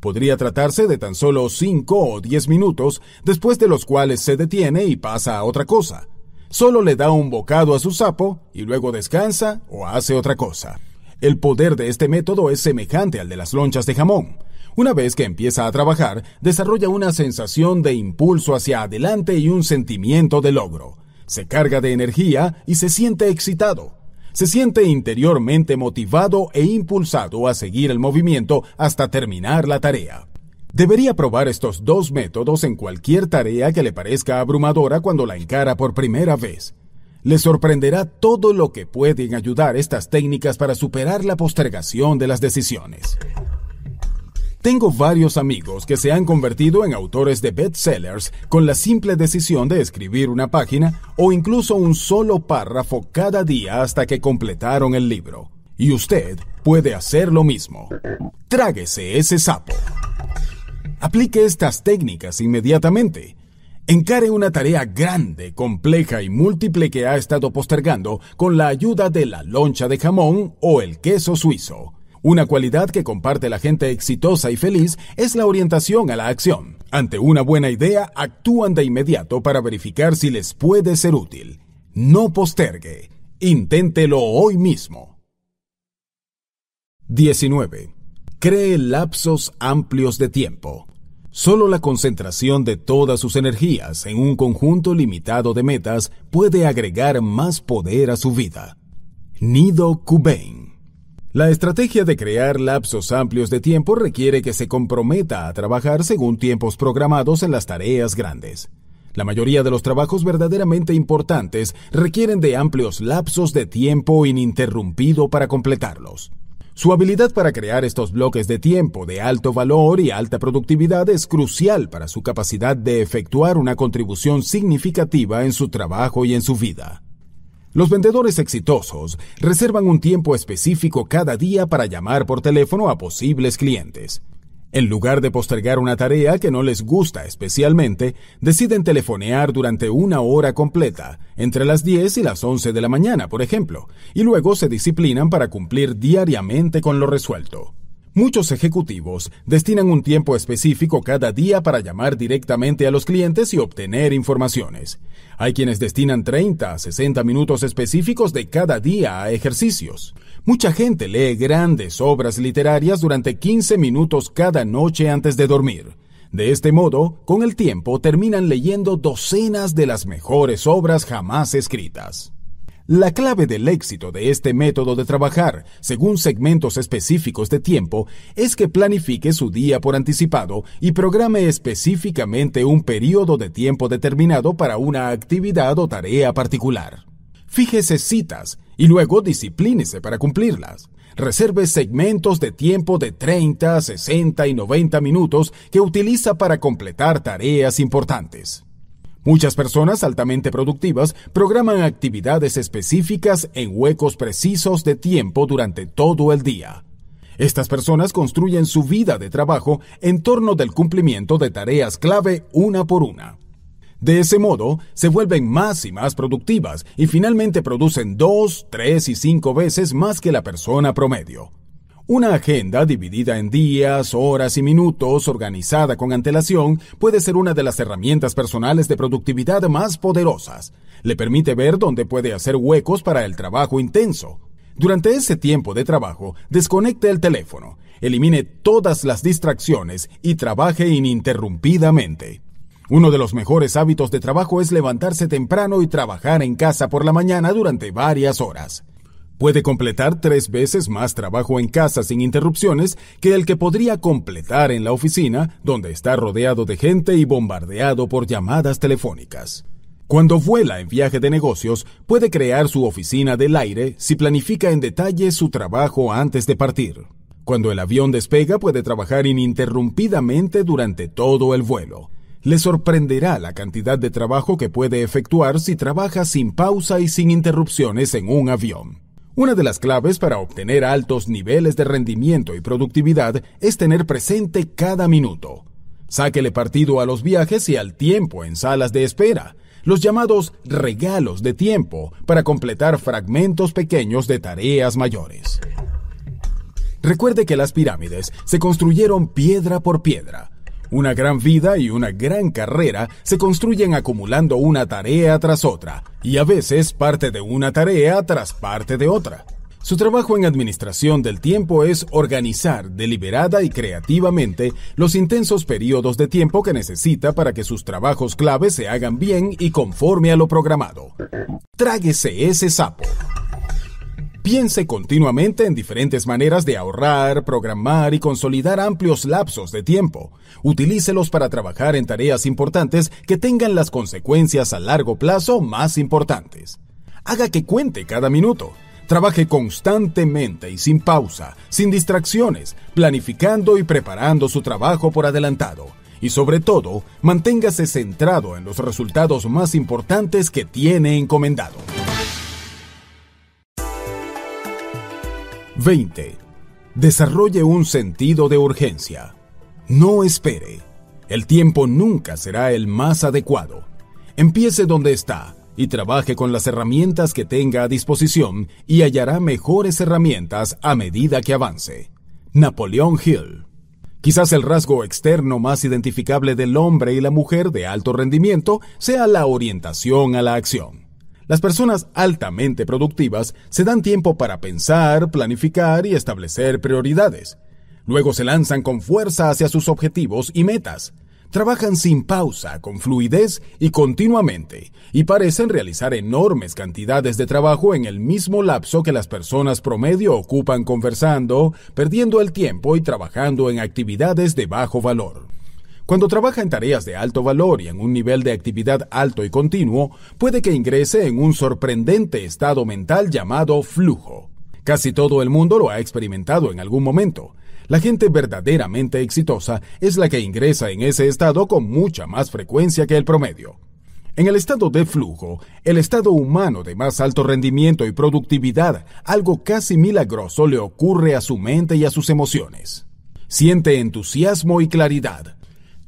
Podría tratarse de tan solo 5 o 10 minutos, después de los cuales se detiene y pasa a otra cosa. Solo le da un bocado a su sapo y luego descansa o hace otra cosa. El poder de este método es semejante al de las lonchas de jamón. Una vez que empieza a trabajar, desarrolla una sensación de impulso hacia adelante y un sentimiento de logro. Se carga de energía y se siente excitado. Se siente interiormente motivado e impulsado a seguir el movimiento hasta terminar la tarea. Debería probar estos dos métodos en cualquier tarea que le parezca abrumadora cuando la encara por primera vez. Le sorprenderá todo lo que pueden ayudar estas técnicas para superar la postergación de las decisiones. Tengo varios amigos que se han convertido en autores de bestsellers con la simple decisión de escribir una página o incluso un solo párrafo cada día hasta que completaron el libro. Y usted puede hacer lo mismo. Tráguese ese sapo. Aplique estas técnicas inmediatamente. Encare una tarea grande, compleja y múltiple que ha estado postergando con la ayuda de la loncha de jamón o el queso suizo. Una cualidad que comparte la gente exitosa y feliz es la orientación a la acción. Ante una buena idea, actúan de inmediato para verificar si les puede ser útil. No postergue. Inténtelo hoy mismo. 19. Cree lapsos amplios de tiempo. Solo la concentración de todas sus energías en un conjunto limitado de metas puede agregar más poder a su vida. Nido Cubain la estrategia de crear lapsos amplios de tiempo requiere que se comprometa a trabajar según tiempos programados en las tareas grandes. La mayoría de los trabajos verdaderamente importantes requieren de amplios lapsos de tiempo ininterrumpido para completarlos. Su habilidad para crear estos bloques de tiempo de alto valor y alta productividad es crucial para su capacidad de efectuar una contribución significativa en su trabajo y en su vida. Los vendedores exitosos reservan un tiempo específico cada día para llamar por teléfono a posibles clientes. En lugar de postergar una tarea que no les gusta especialmente, deciden telefonear durante una hora completa, entre las 10 y las 11 de la mañana, por ejemplo, y luego se disciplinan para cumplir diariamente con lo resuelto. Muchos ejecutivos destinan un tiempo específico cada día para llamar directamente a los clientes y obtener informaciones. Hay quienes destinan 30 a 60 minutos específicos de cada día a ejercicios. Mucha gente lee grandes obras literarias durante 15 minutos cada noche antes de dormir. De este modo, con el tiempo terminan leyendo docenas de las mejores obras jamás escritas. La clave del éxito de este método de trabajar, según segmentos específicos de tiempo, es que planifique su día por anticipado y programe específicamente un periodo de tiempo determinado para una actividad o tarea particular. Fíjese citas y luego disciplínese para cumplirlas. Reserve segmentos de tiempo de 30, 60 y 90 minutos que utiliza para completar tareas importantes. Muchas personas altamente productivas programan actividades específicas en huecos precisos de tiempo durante todo el día. Estas personas construyen su vida de trabajo en torno del cumplimiento de tareas clave una por una. De ese modo, se vuelven más y más productivas y finalmente producen dos, tres y cinco veces más que la persona promedio. Una agenda dividida en días, horas y minutos, organizada con antelación, puede ser una de las herramientas personales de productividad más poderosas. Le permite ver dónde puede hacer huecos para el trabajo intenso. Durante ese tiempo de trabajo, desconecte el teléfono, elimine todas las distracciones y trabaje ininterrumpidamente. Uno de los mejores hábitos de trabajo es levantarse temprano y trabajar en casa por la mañana durante varias horas. Puede completar tres veces más trabajo en casa sin interrupciones que el que podría completar en la oficina, donde está rodeado de gente y bombardeado por llamadas telefónicas. Cuando vuela en viaje de negocios, puede crear su oficina del aire si planifica en detalle su trabajo antes de partir. Cuando el avión despega, puede trabajar ininterrumpidamente durante todo el vuelo. Le sorprenderá la cantidad de trabajo que puede efectuar si trabaja sin pausa y sin interrupciones en un avión. Una de las claves para obtener altos niveles de rendimiento y productividad es tener presente cada minuto. Sáquele partido a los viajes y al tiempo en salas de espera, los llamados regalos de tiempo para completar fragmentos pequeños de tareas mayores. Recuerde que las pirámides se construyeron piedra por piedra, una gran vida y una gran carrera se construyen acumulando una tarea tras otra, y a veces parte de una tarea tras parte de otra. Su trabajo en administración del tiempo es organizar deliberada y creativamente los intensos periodos de tiempo que necesita para que sus trabajos clave se hagan bien y conforme a lo programado. Tráguese ese sapo. Piense continuamente en diferentes maneras de ahorrar, programar y consolidar amplios lapsos de tiempo. Utilícelos para trabajar en tareas importantes que tengan las consecuencias a largo plazo más importantes. Haga que cuente cada minuto. Trabaje constantemente y sin pausa, sin distracciones, planificando y preparando su trabajo por adelantado. Y sobre todo, manténgase centrado en los resultados más importantes que tiene encomendado. 20. Desarrolle un sentido de urgencia. No espere. El tiempo nunca será el más adecuado. Empiece donde está y trabaje con las herramientas que tenga a disposición y hallará mejores herramientas a medida que avance. Napoleón Hill. Quizás el rasgo externo más identificable del hombre y la mujer de alto rendimiento sea la orientación a la acción. Las personas altamente productivas se dan tiempo para pensar, planificar y establecer prioridades. Luego se lanzan con fuerza hacia sus objetivos y metas. Trabajan sin pausa, con fluidez y continuamente, y parecen realizar enormes cantidades de trabajo en el mismo lapso que las personas promedio ocupan conversando, perdiendo el tiempo y trabajando en actividades de bajo valor. Cuando trabaja en tareas de alto valor y en un nivel de actividad alto y continuo, puede que ingrese en un sorprendente estado mental llamado flujo. Casi todo el mundo lo ha experimentado en algún momento. La gente verdaderamente exitosa es la que ingresa en ese estado con mucha más frecuencia que el promedio. En el estado de flujo, el estado humano de más alto rendimiento y productividad, algo casi milagroso le ocurre a su mente y a sus emociones. Siente entusiasmo y claridad,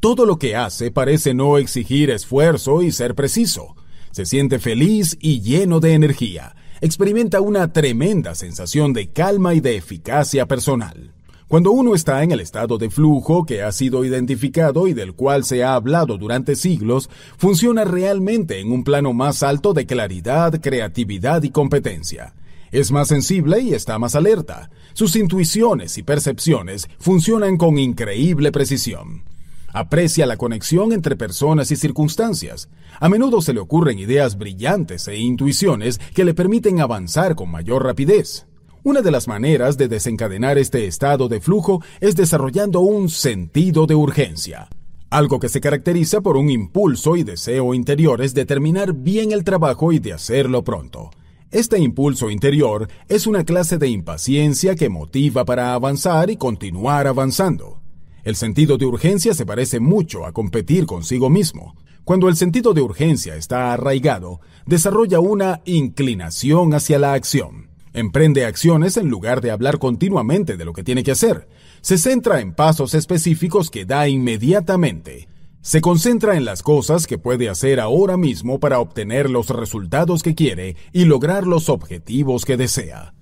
todo lo que hace parece no exigir esfuerzo y ser preciso. Se siente feliz y lleno de energía. Experimenta una tremenda sensación de calma y de eficacia personal. Cuando uno está en el estado de flujo que ha sido identificado y del cual se ha hablado durante siglos, funciona realmente en un plano más alto de claridad, creatividad y competencia. Es más sensible y está más alerta. Sus intuiciones y percepciones funcionan con increíble precisión. Aprecia la conexión entre personas y circunstancias. A menudo se le ocurren ideas brillantes e intuiciones que le permiten avanzar con mayor rapidez. Una de las maneras de desencadenar este estado de flujo es desarrollando un sentido de urgencia, algo que se caracteriza por un impulso y deseo interiores de terminar bien el trabajo y de hacerlo pronto. Este impulso interior es una clase de impaciencia que motiva para avanzar y continuar avanzando. El sentido de urgencia se parece mucho a competir consigo mismo. Cuando el sentido de urgencia está arraigado, desarrolla una inclinación hacia la acción. Emprende acciones en lugar de hablar continuamente de lo que tiene que hacer. Se centra en pasos específicos que da inmediatamente. Se concentra en las cosas que puede hacer ahora mismo para obtener los resultados que quiere y lograr los objetivos que desea.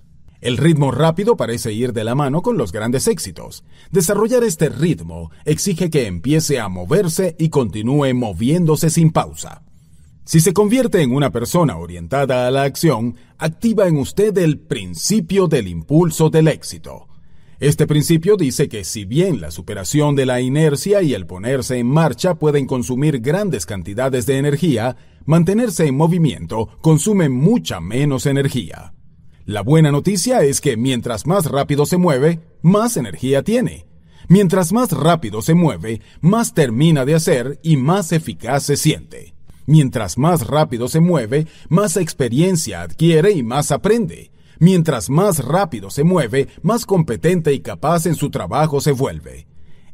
El ritmo rápido parece ir de la mano con los grandes éxitos. Desarrollar este ritmo exige que empiece a moverse y continúe moviéndose sin pausa. Si se convierte en una persona orientada a la acción, activa en usted el principio del impulso del éxito. Este principio dice que si bien la superación de la inercia y el ponerse en marcha pueden consumir grandes cantidades de energía, mantenerse en movimiento consume mucha menos energía. La buena noticia es que mientras más rápido se mueve, más energía tiene. Mientras más rápido se mueve, más termina de hacer y más eficaz se siente. Mientras más rápido se mueve, más experiencia adquiere y más aprende. Mientras más rápido se mueve, más competente y capaz en su trabajo se vuelve.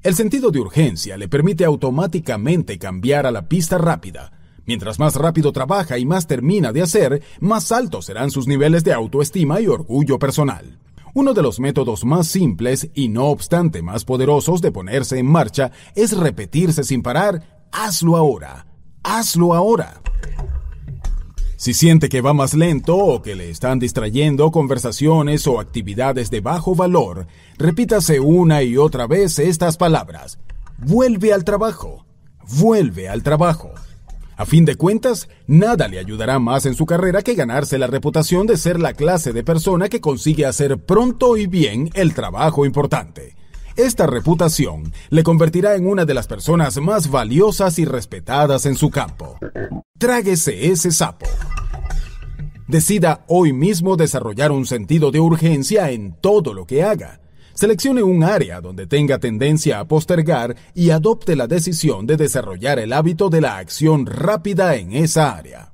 El sentido de urgencia le permite automáticamente cambiar a la pista rápida, Mientras más rápido trabaja y más termina de hacer, más altos serán sus niveles de autoestima y orgullo personal. Uno de los métodos más simples y no obstante más poderosos de ponerse en marcha es repetirse sin parar, hazlo ahora, hazlo ahora. Si siente que va más lento o que le están distrayendo conversaciones o actividades de bajo valor, repítase una y otra vez estas palabras. Vuelve al trabajo, vuelve al trabajo. A fin de cuentas, nada le ayudará más en su carrera que ganarse la reputación de ser la clase de persona que consigue hacer pronto y bien el trabajo importante. Esta reputación le convertirá en una de las personas más valiosas y respetadas en su campo. Tráguese ese sapo. Decida hoy mismo desarrollar un sentido de urgencia en todo lo que haga. Seleccione un área donde tenga tendencia a postergar y adopte la decisión de desarrollar el hábito de la acción rápida en esa área.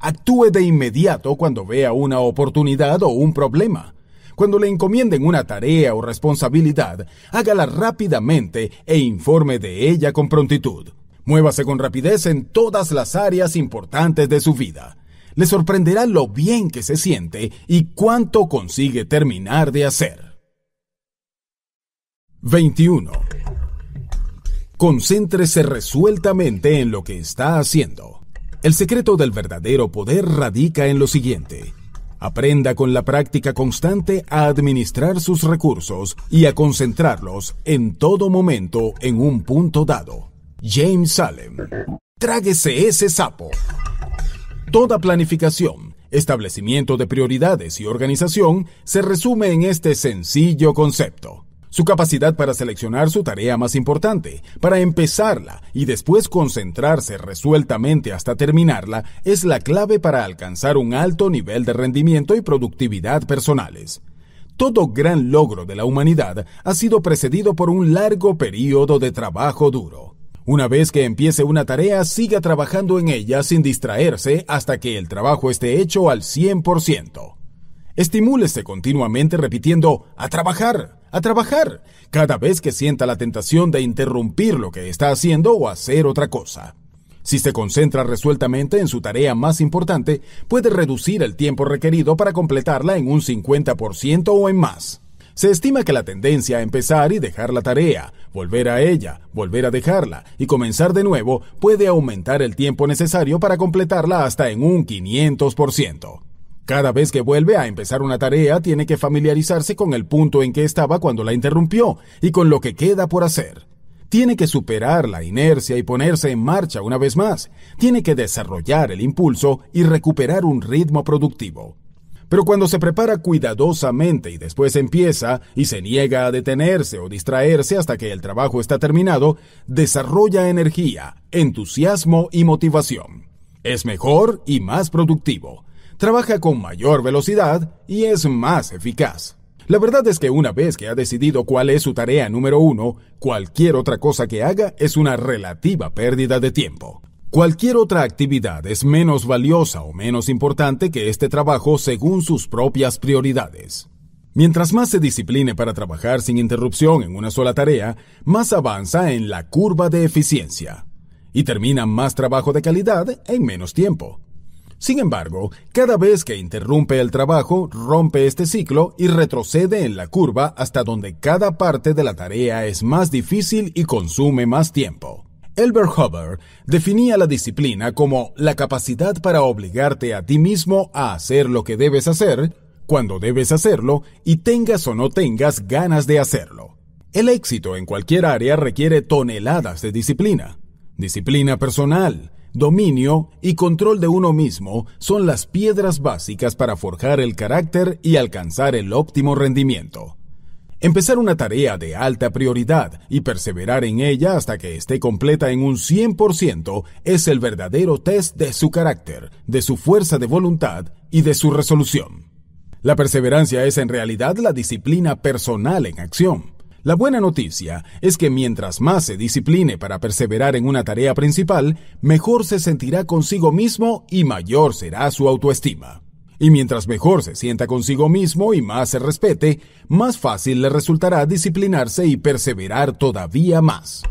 Actúe de inmediato cuando vea una oportunidad o un problema. Cuando le encomienden una tarea o responsabilidad, hágala rápidamente e informe de ella con prontitud. Muévase con rapidez en todas las áreas importantes de su vida. Le sorprenderá lo bien que se siente y cuánto consigue terminar de hacer. 21. Concéntrese resueltamente en lo que está haciendo. El secreto del verdadero poder radica en lo siguiente. Aprenda con la práctica constante a administrar sus recursos y a concentrarlos en todo momento en un punto dado. James Salem. Tráguese ese sapo. Toda planificación, establecimiento de prioridades y organización se resume en este sencillo concepto. Su capacidad para seleccionar su tarea más importante, para empezarla y después concentrarse resueltamente hasta terminarla es la clave para alcanzar un alto nivel de rendimiento y productividad personales. Todo gran logro de la humanidad ha sido precedido por un largo periodo de trabajo duro. Una vez que empiece una tarea, siga trabajando en ella sin distraerse hasta que el trabajo esté hecho al 100%. Estimúlese continuamente repitiendo a trabajar, a trabajar, cada vez que sienta la tentación de interrumpir lo que está haciendo o hacer otra cosa. Si se concentra resueltamente en su tarea más importante, puede reducir el tiempo requerido para completarla en un 50% o en más. Se estima que la tendencia a empezar y dejar la tarea, volver a ella, volver a dejarla y comenzar de nuevo puede aumentar el tiempo necesario para completarla hasta en un 500%. Cada vez que vuelve a empezar una tarea, tiene que familiarizarse con el punto en que estaba cuando la interrumpió y con lo que queda por hacer. Tiene que superar la inercia y ponerse en marcha una vez más. Tiene que desarrollar el impulso y recuperar un ritmo productivo. Pero cuando se prepara cuidadosamente y después empieza y se niega a detenerse o distraerse hasta que el trabajo está terminado, desarrolla energía, entusiasmo y motivación. Es mejor y más productivo trabaja con mayor velocidad y es más eficaz. La verdad es que una vez que ha decidido cuál es su tarea número uno, cualquier otra cosa que haga es una relativa pérdida de tiempo. Cualquier otra actividad es menos valiosa o menos importante que este trabajo según sus propias prioridades. Mientras más se discipline para trabajar sin interrupción en una sola tarea, más avanza en la curva de eficiencia y termina más trabajo de calidad en menos tiempo. Sin embargo, cada vez que interrumpe el trabajo, rompe este ciclo y retrocede en la curva hasta donde cada parte de la tarea es más difícil y consume más tiempo. Elbert Hubbard definía la disciplina como la capacidad para obligarte a ti mismo a hacer lo que debes hacer, cuando debes hacerlo y tengas o no tengas ganas de hacerlo. El éxito en cualquier área requiere toneladas de disciplina. Disciplina personal, dominio y control de uno mismo son las piedras básicas para forjar el carácter y alcanzar el óptimo rendimiento. Empezar una tarea de alta prioridad y perseverar en ella hasta que esté completa en un 100% es el verdadero test de su carácter, de su fuerza de voluntad y de su resolución. La perseverancia es en realidad la disciplina personal en acción. La buena noticia es que mientras más se discipline para perseverar en una tarea principal, mejor se sentirá consigo mismo y mayor será su autoestima. Y mientras mejor se sienta consigo mismo y más se respete, más fácil le resultará disciplinarse y perseverar todavía más.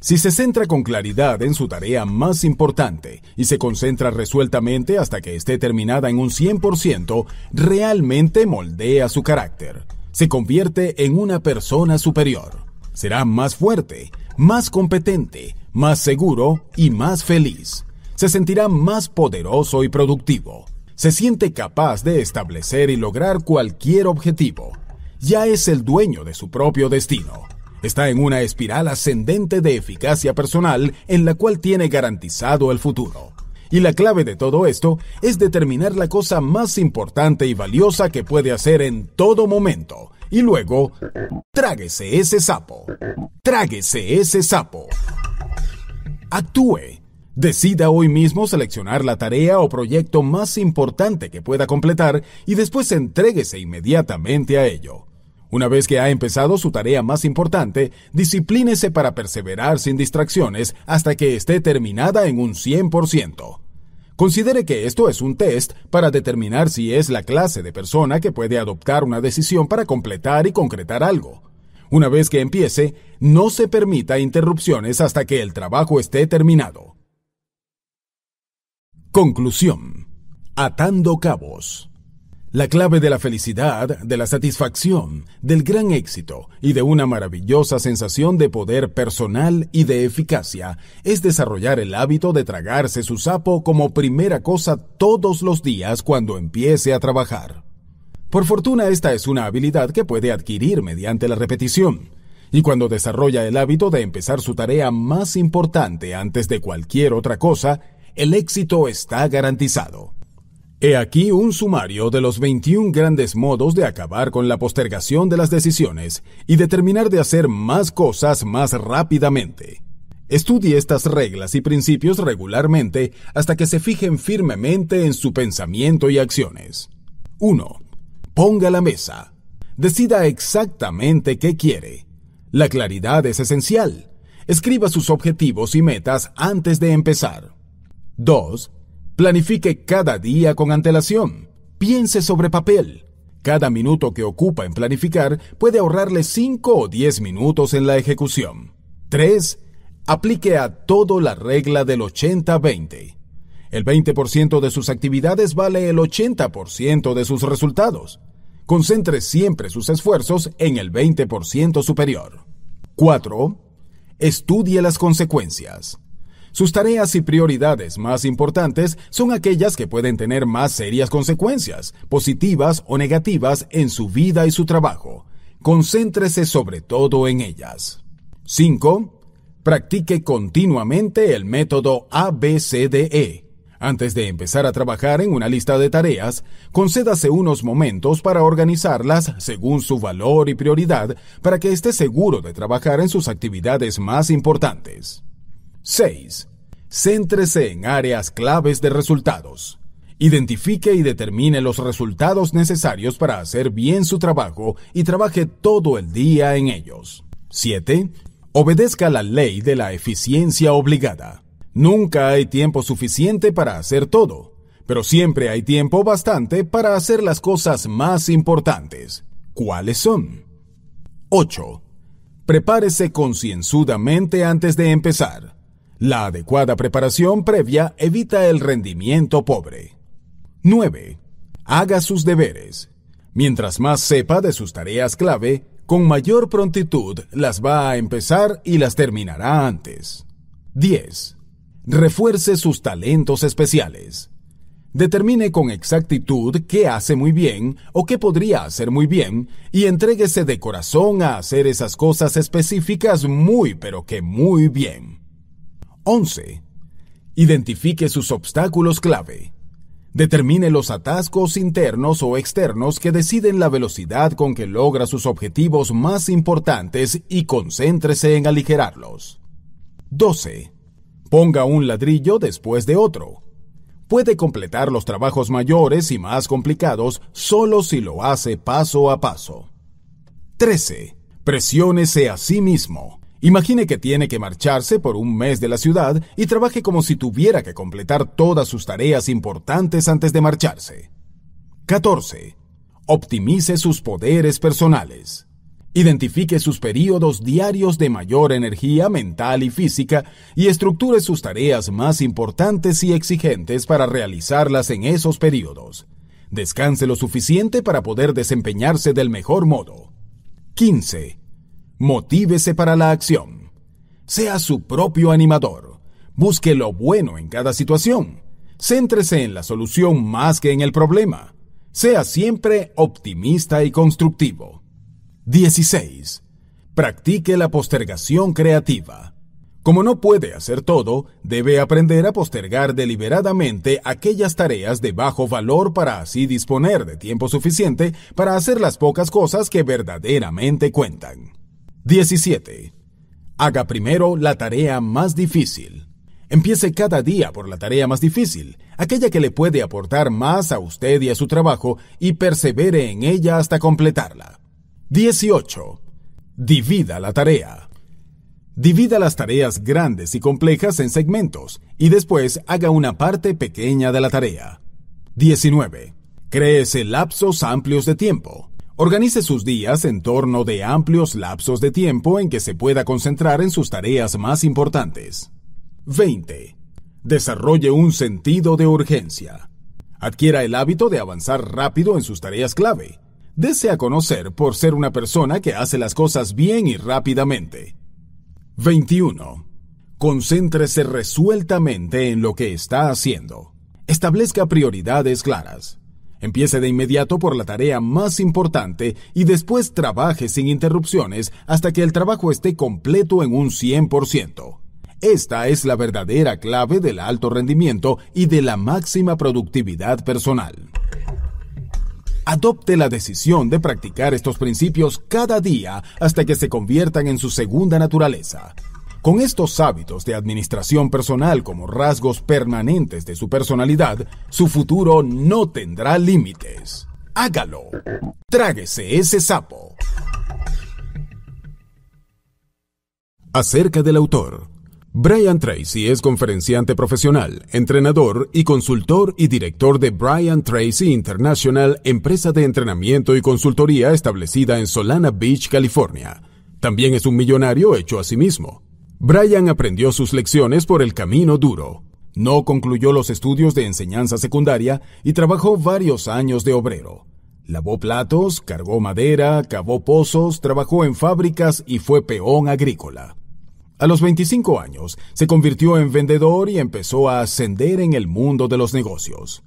Si se centra con claridad en su tarea más importante y se concentra resueltamente hasta que esté terminada en un 100%, realmente moldea su carácter se convierte en una persona superior. Será más fuerte, más competente, más seguro y más feliz. Se sentirá más poderoso y productivo. Se siente capaz de establecer y lograr cualquier objetivo. Ya es el dueño de su propio destino. Está en una espiral ascendente de eficacia personal en la cual tiene garantizado el futuro. Y la clave de todo esto es determinar la cosa más importante y valiosa que puede hacer en todo momento. Y luego, tráguese ese sapo. Tráguese ese sapo. Actúe. Decida hoy mismo seleccionar la tarea o proyecto más importante que pueda completar y después entréguese inmediatamente a ello. Una vez que ha empezado su tarea más importante, disciplínese para perseverar sin distracciones hasta que esté terminada en un 100%. Considere que esto es un test para determinar si es la clase de persona que puede adoptar una decisión para completar y concretar algo. Una vez que empiece, no se permita interrupciones hasta que el trabajo esté terminado. Conclusión. Atando cabos. La clave de la felicidad, de la satisfacción, del gran éxito y de una maravillosa sensación de poder personal y de eficacia es desarrollar el hábito de tragarse su sapo como primera cosa todos los días cuando empiece a trabajar. Por fortuna esta es una habilidad que puede adquirir mediante la repetición, y cuando desarrolla el hábito de empezar su tarea más importante antes de cualquier otra cosa, el éxito está garantizado. He aquí un sumario de los 21 grandes modos de acabar con la postergación de las decisiones y determinar de hacer más cosas más rápidamente. Estudie estas reglas y principios regularmente hasta que se fijen firmemente en su pensamiento y acciones. 1. Ponga la mesa. Decida exactamente qué quiere. La claridad es esencial. Escriba sus objetivos y metas antes de empezar. 2. Planifique cada día con antelación. Piense sobre papel. Cada minuto que ocupa en planificar puede ahorrarle 5 o 10 minutos en la ejecución. 3. Aplique a todo la regla del 80-20. El 20% de sus actividades vale el 80% de sus resultados. Concentre siempre sus esfuerzos en el 20% superior. 4. Estudie las consecuencias. Sus tareas y prioridades más importantes son aquellas que pueden tener más serias consecuencias, positivas o negativas, en su vida y su trabajo. Concéntrese sobre todo en ellas. 5. Practique continuamente el método ABCDE. Antes de empezar a trabajar en una lista de tareas, concédase unos momentos para organizarlas según su valor y prioridad para que esté seguro de trabajar en sus actividades más importantes. 6. Céntrese en áreas claves de resultados. Identifique y determine los resultados necesarios para hacer bien su trabajo y trabaje todo el día en ellos. 7. Obedezca la ley de la eficiencia obligada. Nunca hay tiempo suficiente para hacer todo, pero siempre hay tiempo bastante para hacer las cosas más importantes. ¿Cuáles son? 8. Prepárese concienzudamente antes de empezar. La adecuada preparación previa evita el rendimiento pobre. 9. Haga sus deberes. Mientras más sepa de sus tareas clave, con mayor prontitud las va a empezar y las terminará antes. 10. Refuerce sus talentos especiales. Determine con exactitud qué hace muy bien o qué podría hacer muy bien y entréguese de corazón a hacer esas cosas específicas muy pero que muy bien. 11. Identifique sus obstáculos clave. Determine los atascos internos o externos que deciden la velocidad con que logra sus objetivos más importantes y concéntrese en aligerarlos. 12. Ponga un ladrillo después de otro. Puede completar los trabajos mayores y más complicados solo si lo hace paso a paso. 13. Presiónese a sí mismo. Imagine que tiene que marcharse por un mes de la ciudad y trabaje como si tuviera que completar todas sus tareas importantes antes de marcharse. 14. Optimice sus poderes personales. Identifique sus periodos diarios de mayor energía mental y física y estructure sus tareas más importantes y exigentes para realizarlas en esos periodos. Descanse lo suficiente para poder desempeñarse del mejor modo. 15 Motívese para la acción. Sea su propio animador. Busque lo bueno en cada situación. Céntrese en la solución más que en el problema. Sea siempre optimista y constructivo. 16. Practique la postergación creativa. Como no puede hacer todo, debe aprender a postergar deliberadamente aquellas tareas de bajo valor para así disponer de tiempo suficiente para hacer las pocas cosas que verdaderamente cuentan. 17. Haga primero la tarea más difícil. Empiece cada día por la tarea más difícil, aquella que le puede aportar más a usted y a su trabajo, y persevere en ella hasta completarla. 18. Divida la tarea. Divida las tareas grandes y complejas en segmentos y después haga una parte pequeña de la tarea. 19. Créese lapsos amplios de tiempo. Organice sus días en torno de amplios lapsos de tiempo en que se pueda concentrar en sus tareas más importantes. 20. Desarrolle un sentido de urgencia. Adquiera el hábito de avanzar rápido en sus tareas clave. Desea conocer por ser una persona que hace las cosas bien y rápidamente. 21. Concéntrese resueltamente en lo que está haciendo. Establezca prioridades claras. Empiece de inmediato por la tarea más importante y después trabaje sin interrupciones hasta que el trabajo esté completo en un 100%. Esta es la verdadera clave del alto rendimiento y de la máxima productividad personal. Adopte la decisión de practicar estos principios cada día hasta que se conviertan en su segunda naturaleza. Con estos hábitos de administración personal como rasgos permanentes de su personalidad, su futuro no tendrá límites. Hágalo. Tráguese ese sapo. Acerca del autor. Brian Tracy es conferenciante profesional, entrenador y consultor y director de Brian Tracy International, empresa de entrenamiento y consultoría establecida en Solana Beach, California. También es un millonario hecho a sí mismo. Brian aprendió sus lecciones por el camino duro. No concluyó los estudios de enseñanza secundaria y trabajó varios años de obrero. Lavó platos, cargó madera, cavó pozos, trabajó en fábricas y fue peón agrícola. A los 25 años, se convirtió en vendedor y empezó a ascender en el mundo de los negocios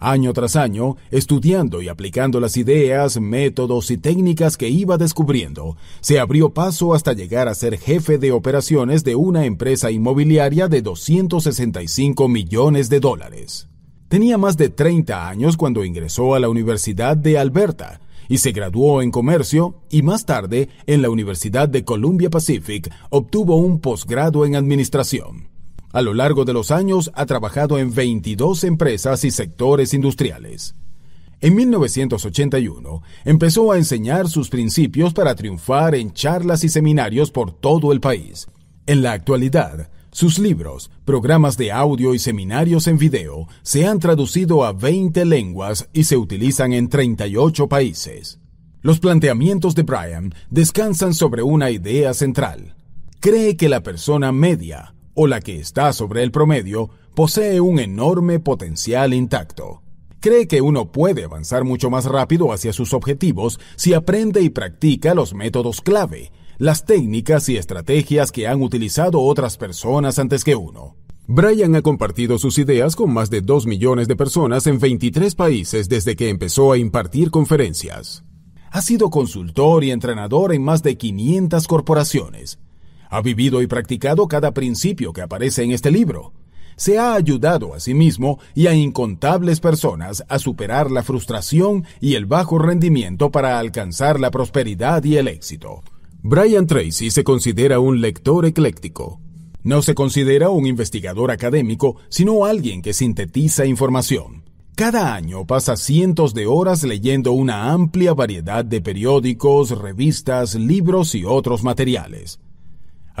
año tras año, estudiando y aplicando las ideas, métodos y técnicas que iba descubriendo, se abrió paso hasta llegar a ser jefe de operaciones de una empresa inmobiliaria de 265 millones de dólares. Tenía más de 30 años cuando ingresó a la Universidad de Alberta y se graduó en comercio y más tarde en la Universidad de Columbia Pacific obtuvo un posgrado en administración. A lo largo de los años ha trabajado en 22 empresas y sectores industriales. En 1981 empezó a enseñar sus principios para triunfar en charlas y seminarios por todo el país. En la actualidad, sus libros, programas de audio y seminarios en video se han traducido a 20 lenguas y se utilizan en 38 países. Los planteamientos de Brian descansan sobre una idea central. Cree que la persona media o la que está sobre el promedio posee un enorme potencial intacto. Cree que uno puede avanzar mucho más rápido hacia sus objetivos si aprende y practica los métodos clave, las técnicas y estrategias que han utilizado otras personas antes que uno. Brian ha compartido sus ideas con más de 2 millones de personas en 23 países desde que empezó a impartir conferencias. Ha sido consultor y entrenador en más de 500 corporaciones ha vivido y practicado cada principio que aparece en este libro. Se ha ayudado a sí mismo y a incontables personas a superar la frustración y el bajo rendimiento para alcanzar la prosperidad y el éxito. Brian Tracy se considera un lector ecléctico. No se considera un investigador académico, sino alguien que sintetiza información. Cada año pasa cientos de horas leyendo una amplia variedad de periódicos, revistas, libros y otros materiales.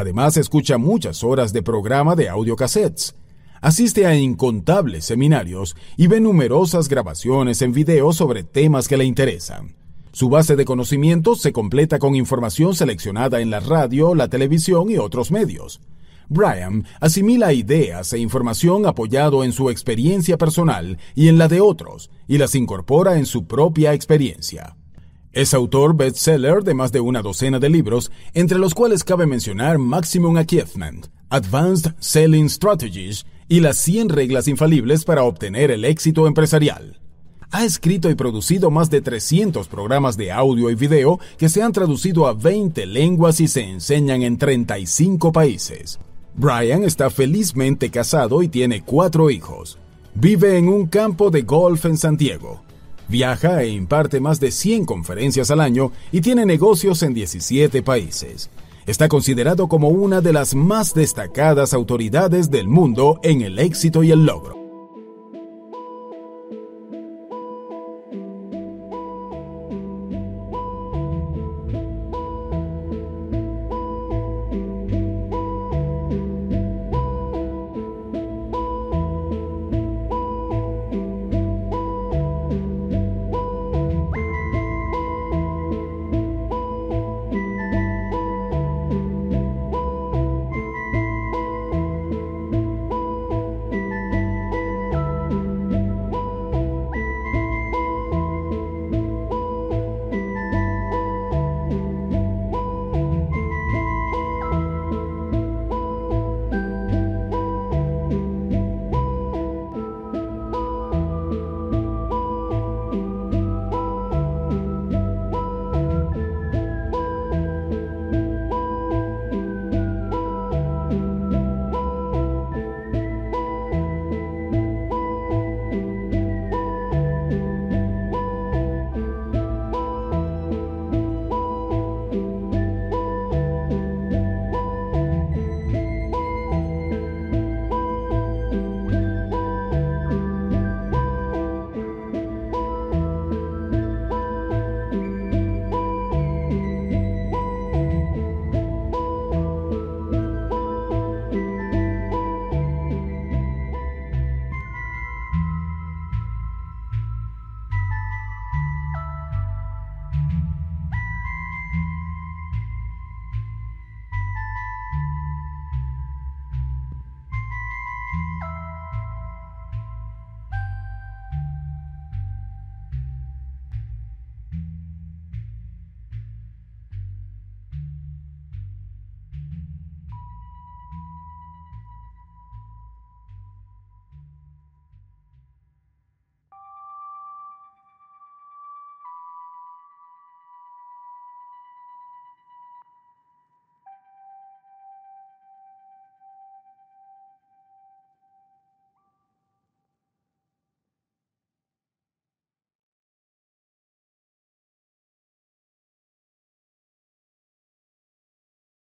Además, escucha muchas horas de programa de audiocassettes. Asiste a incontables seminarios y ve numerosas grabaciones en video sobre temas que le interesan. Su base de conocimientos se completa con información seleccionada en la radio, la televisión y otros medios. Brian asimila ideas e información apoyado en su experiencia personal y en la de otros, y las incorpora en su propia experiencia. Es autor bestseller de más de una docena de libros, entre los cuales cabe mencionar Maximum Achievement, Advanced Selling Strategies y las 100 reglas infalibles para obtener el éxito empresarial. Ha escrito y producido más de 300 programas de audio y video que se han traducido a 20 lenguas y se enseñan en 35 países. Brian está felizmente casado y tiene cuatro hijos. Vive en un campo de golf en Santiago Viaja e imparte más de 100 conferencias al año y tiene negocios en 17 países. Está considerado como una de las más destacadas autoridades del mundo en el éxito y el logro.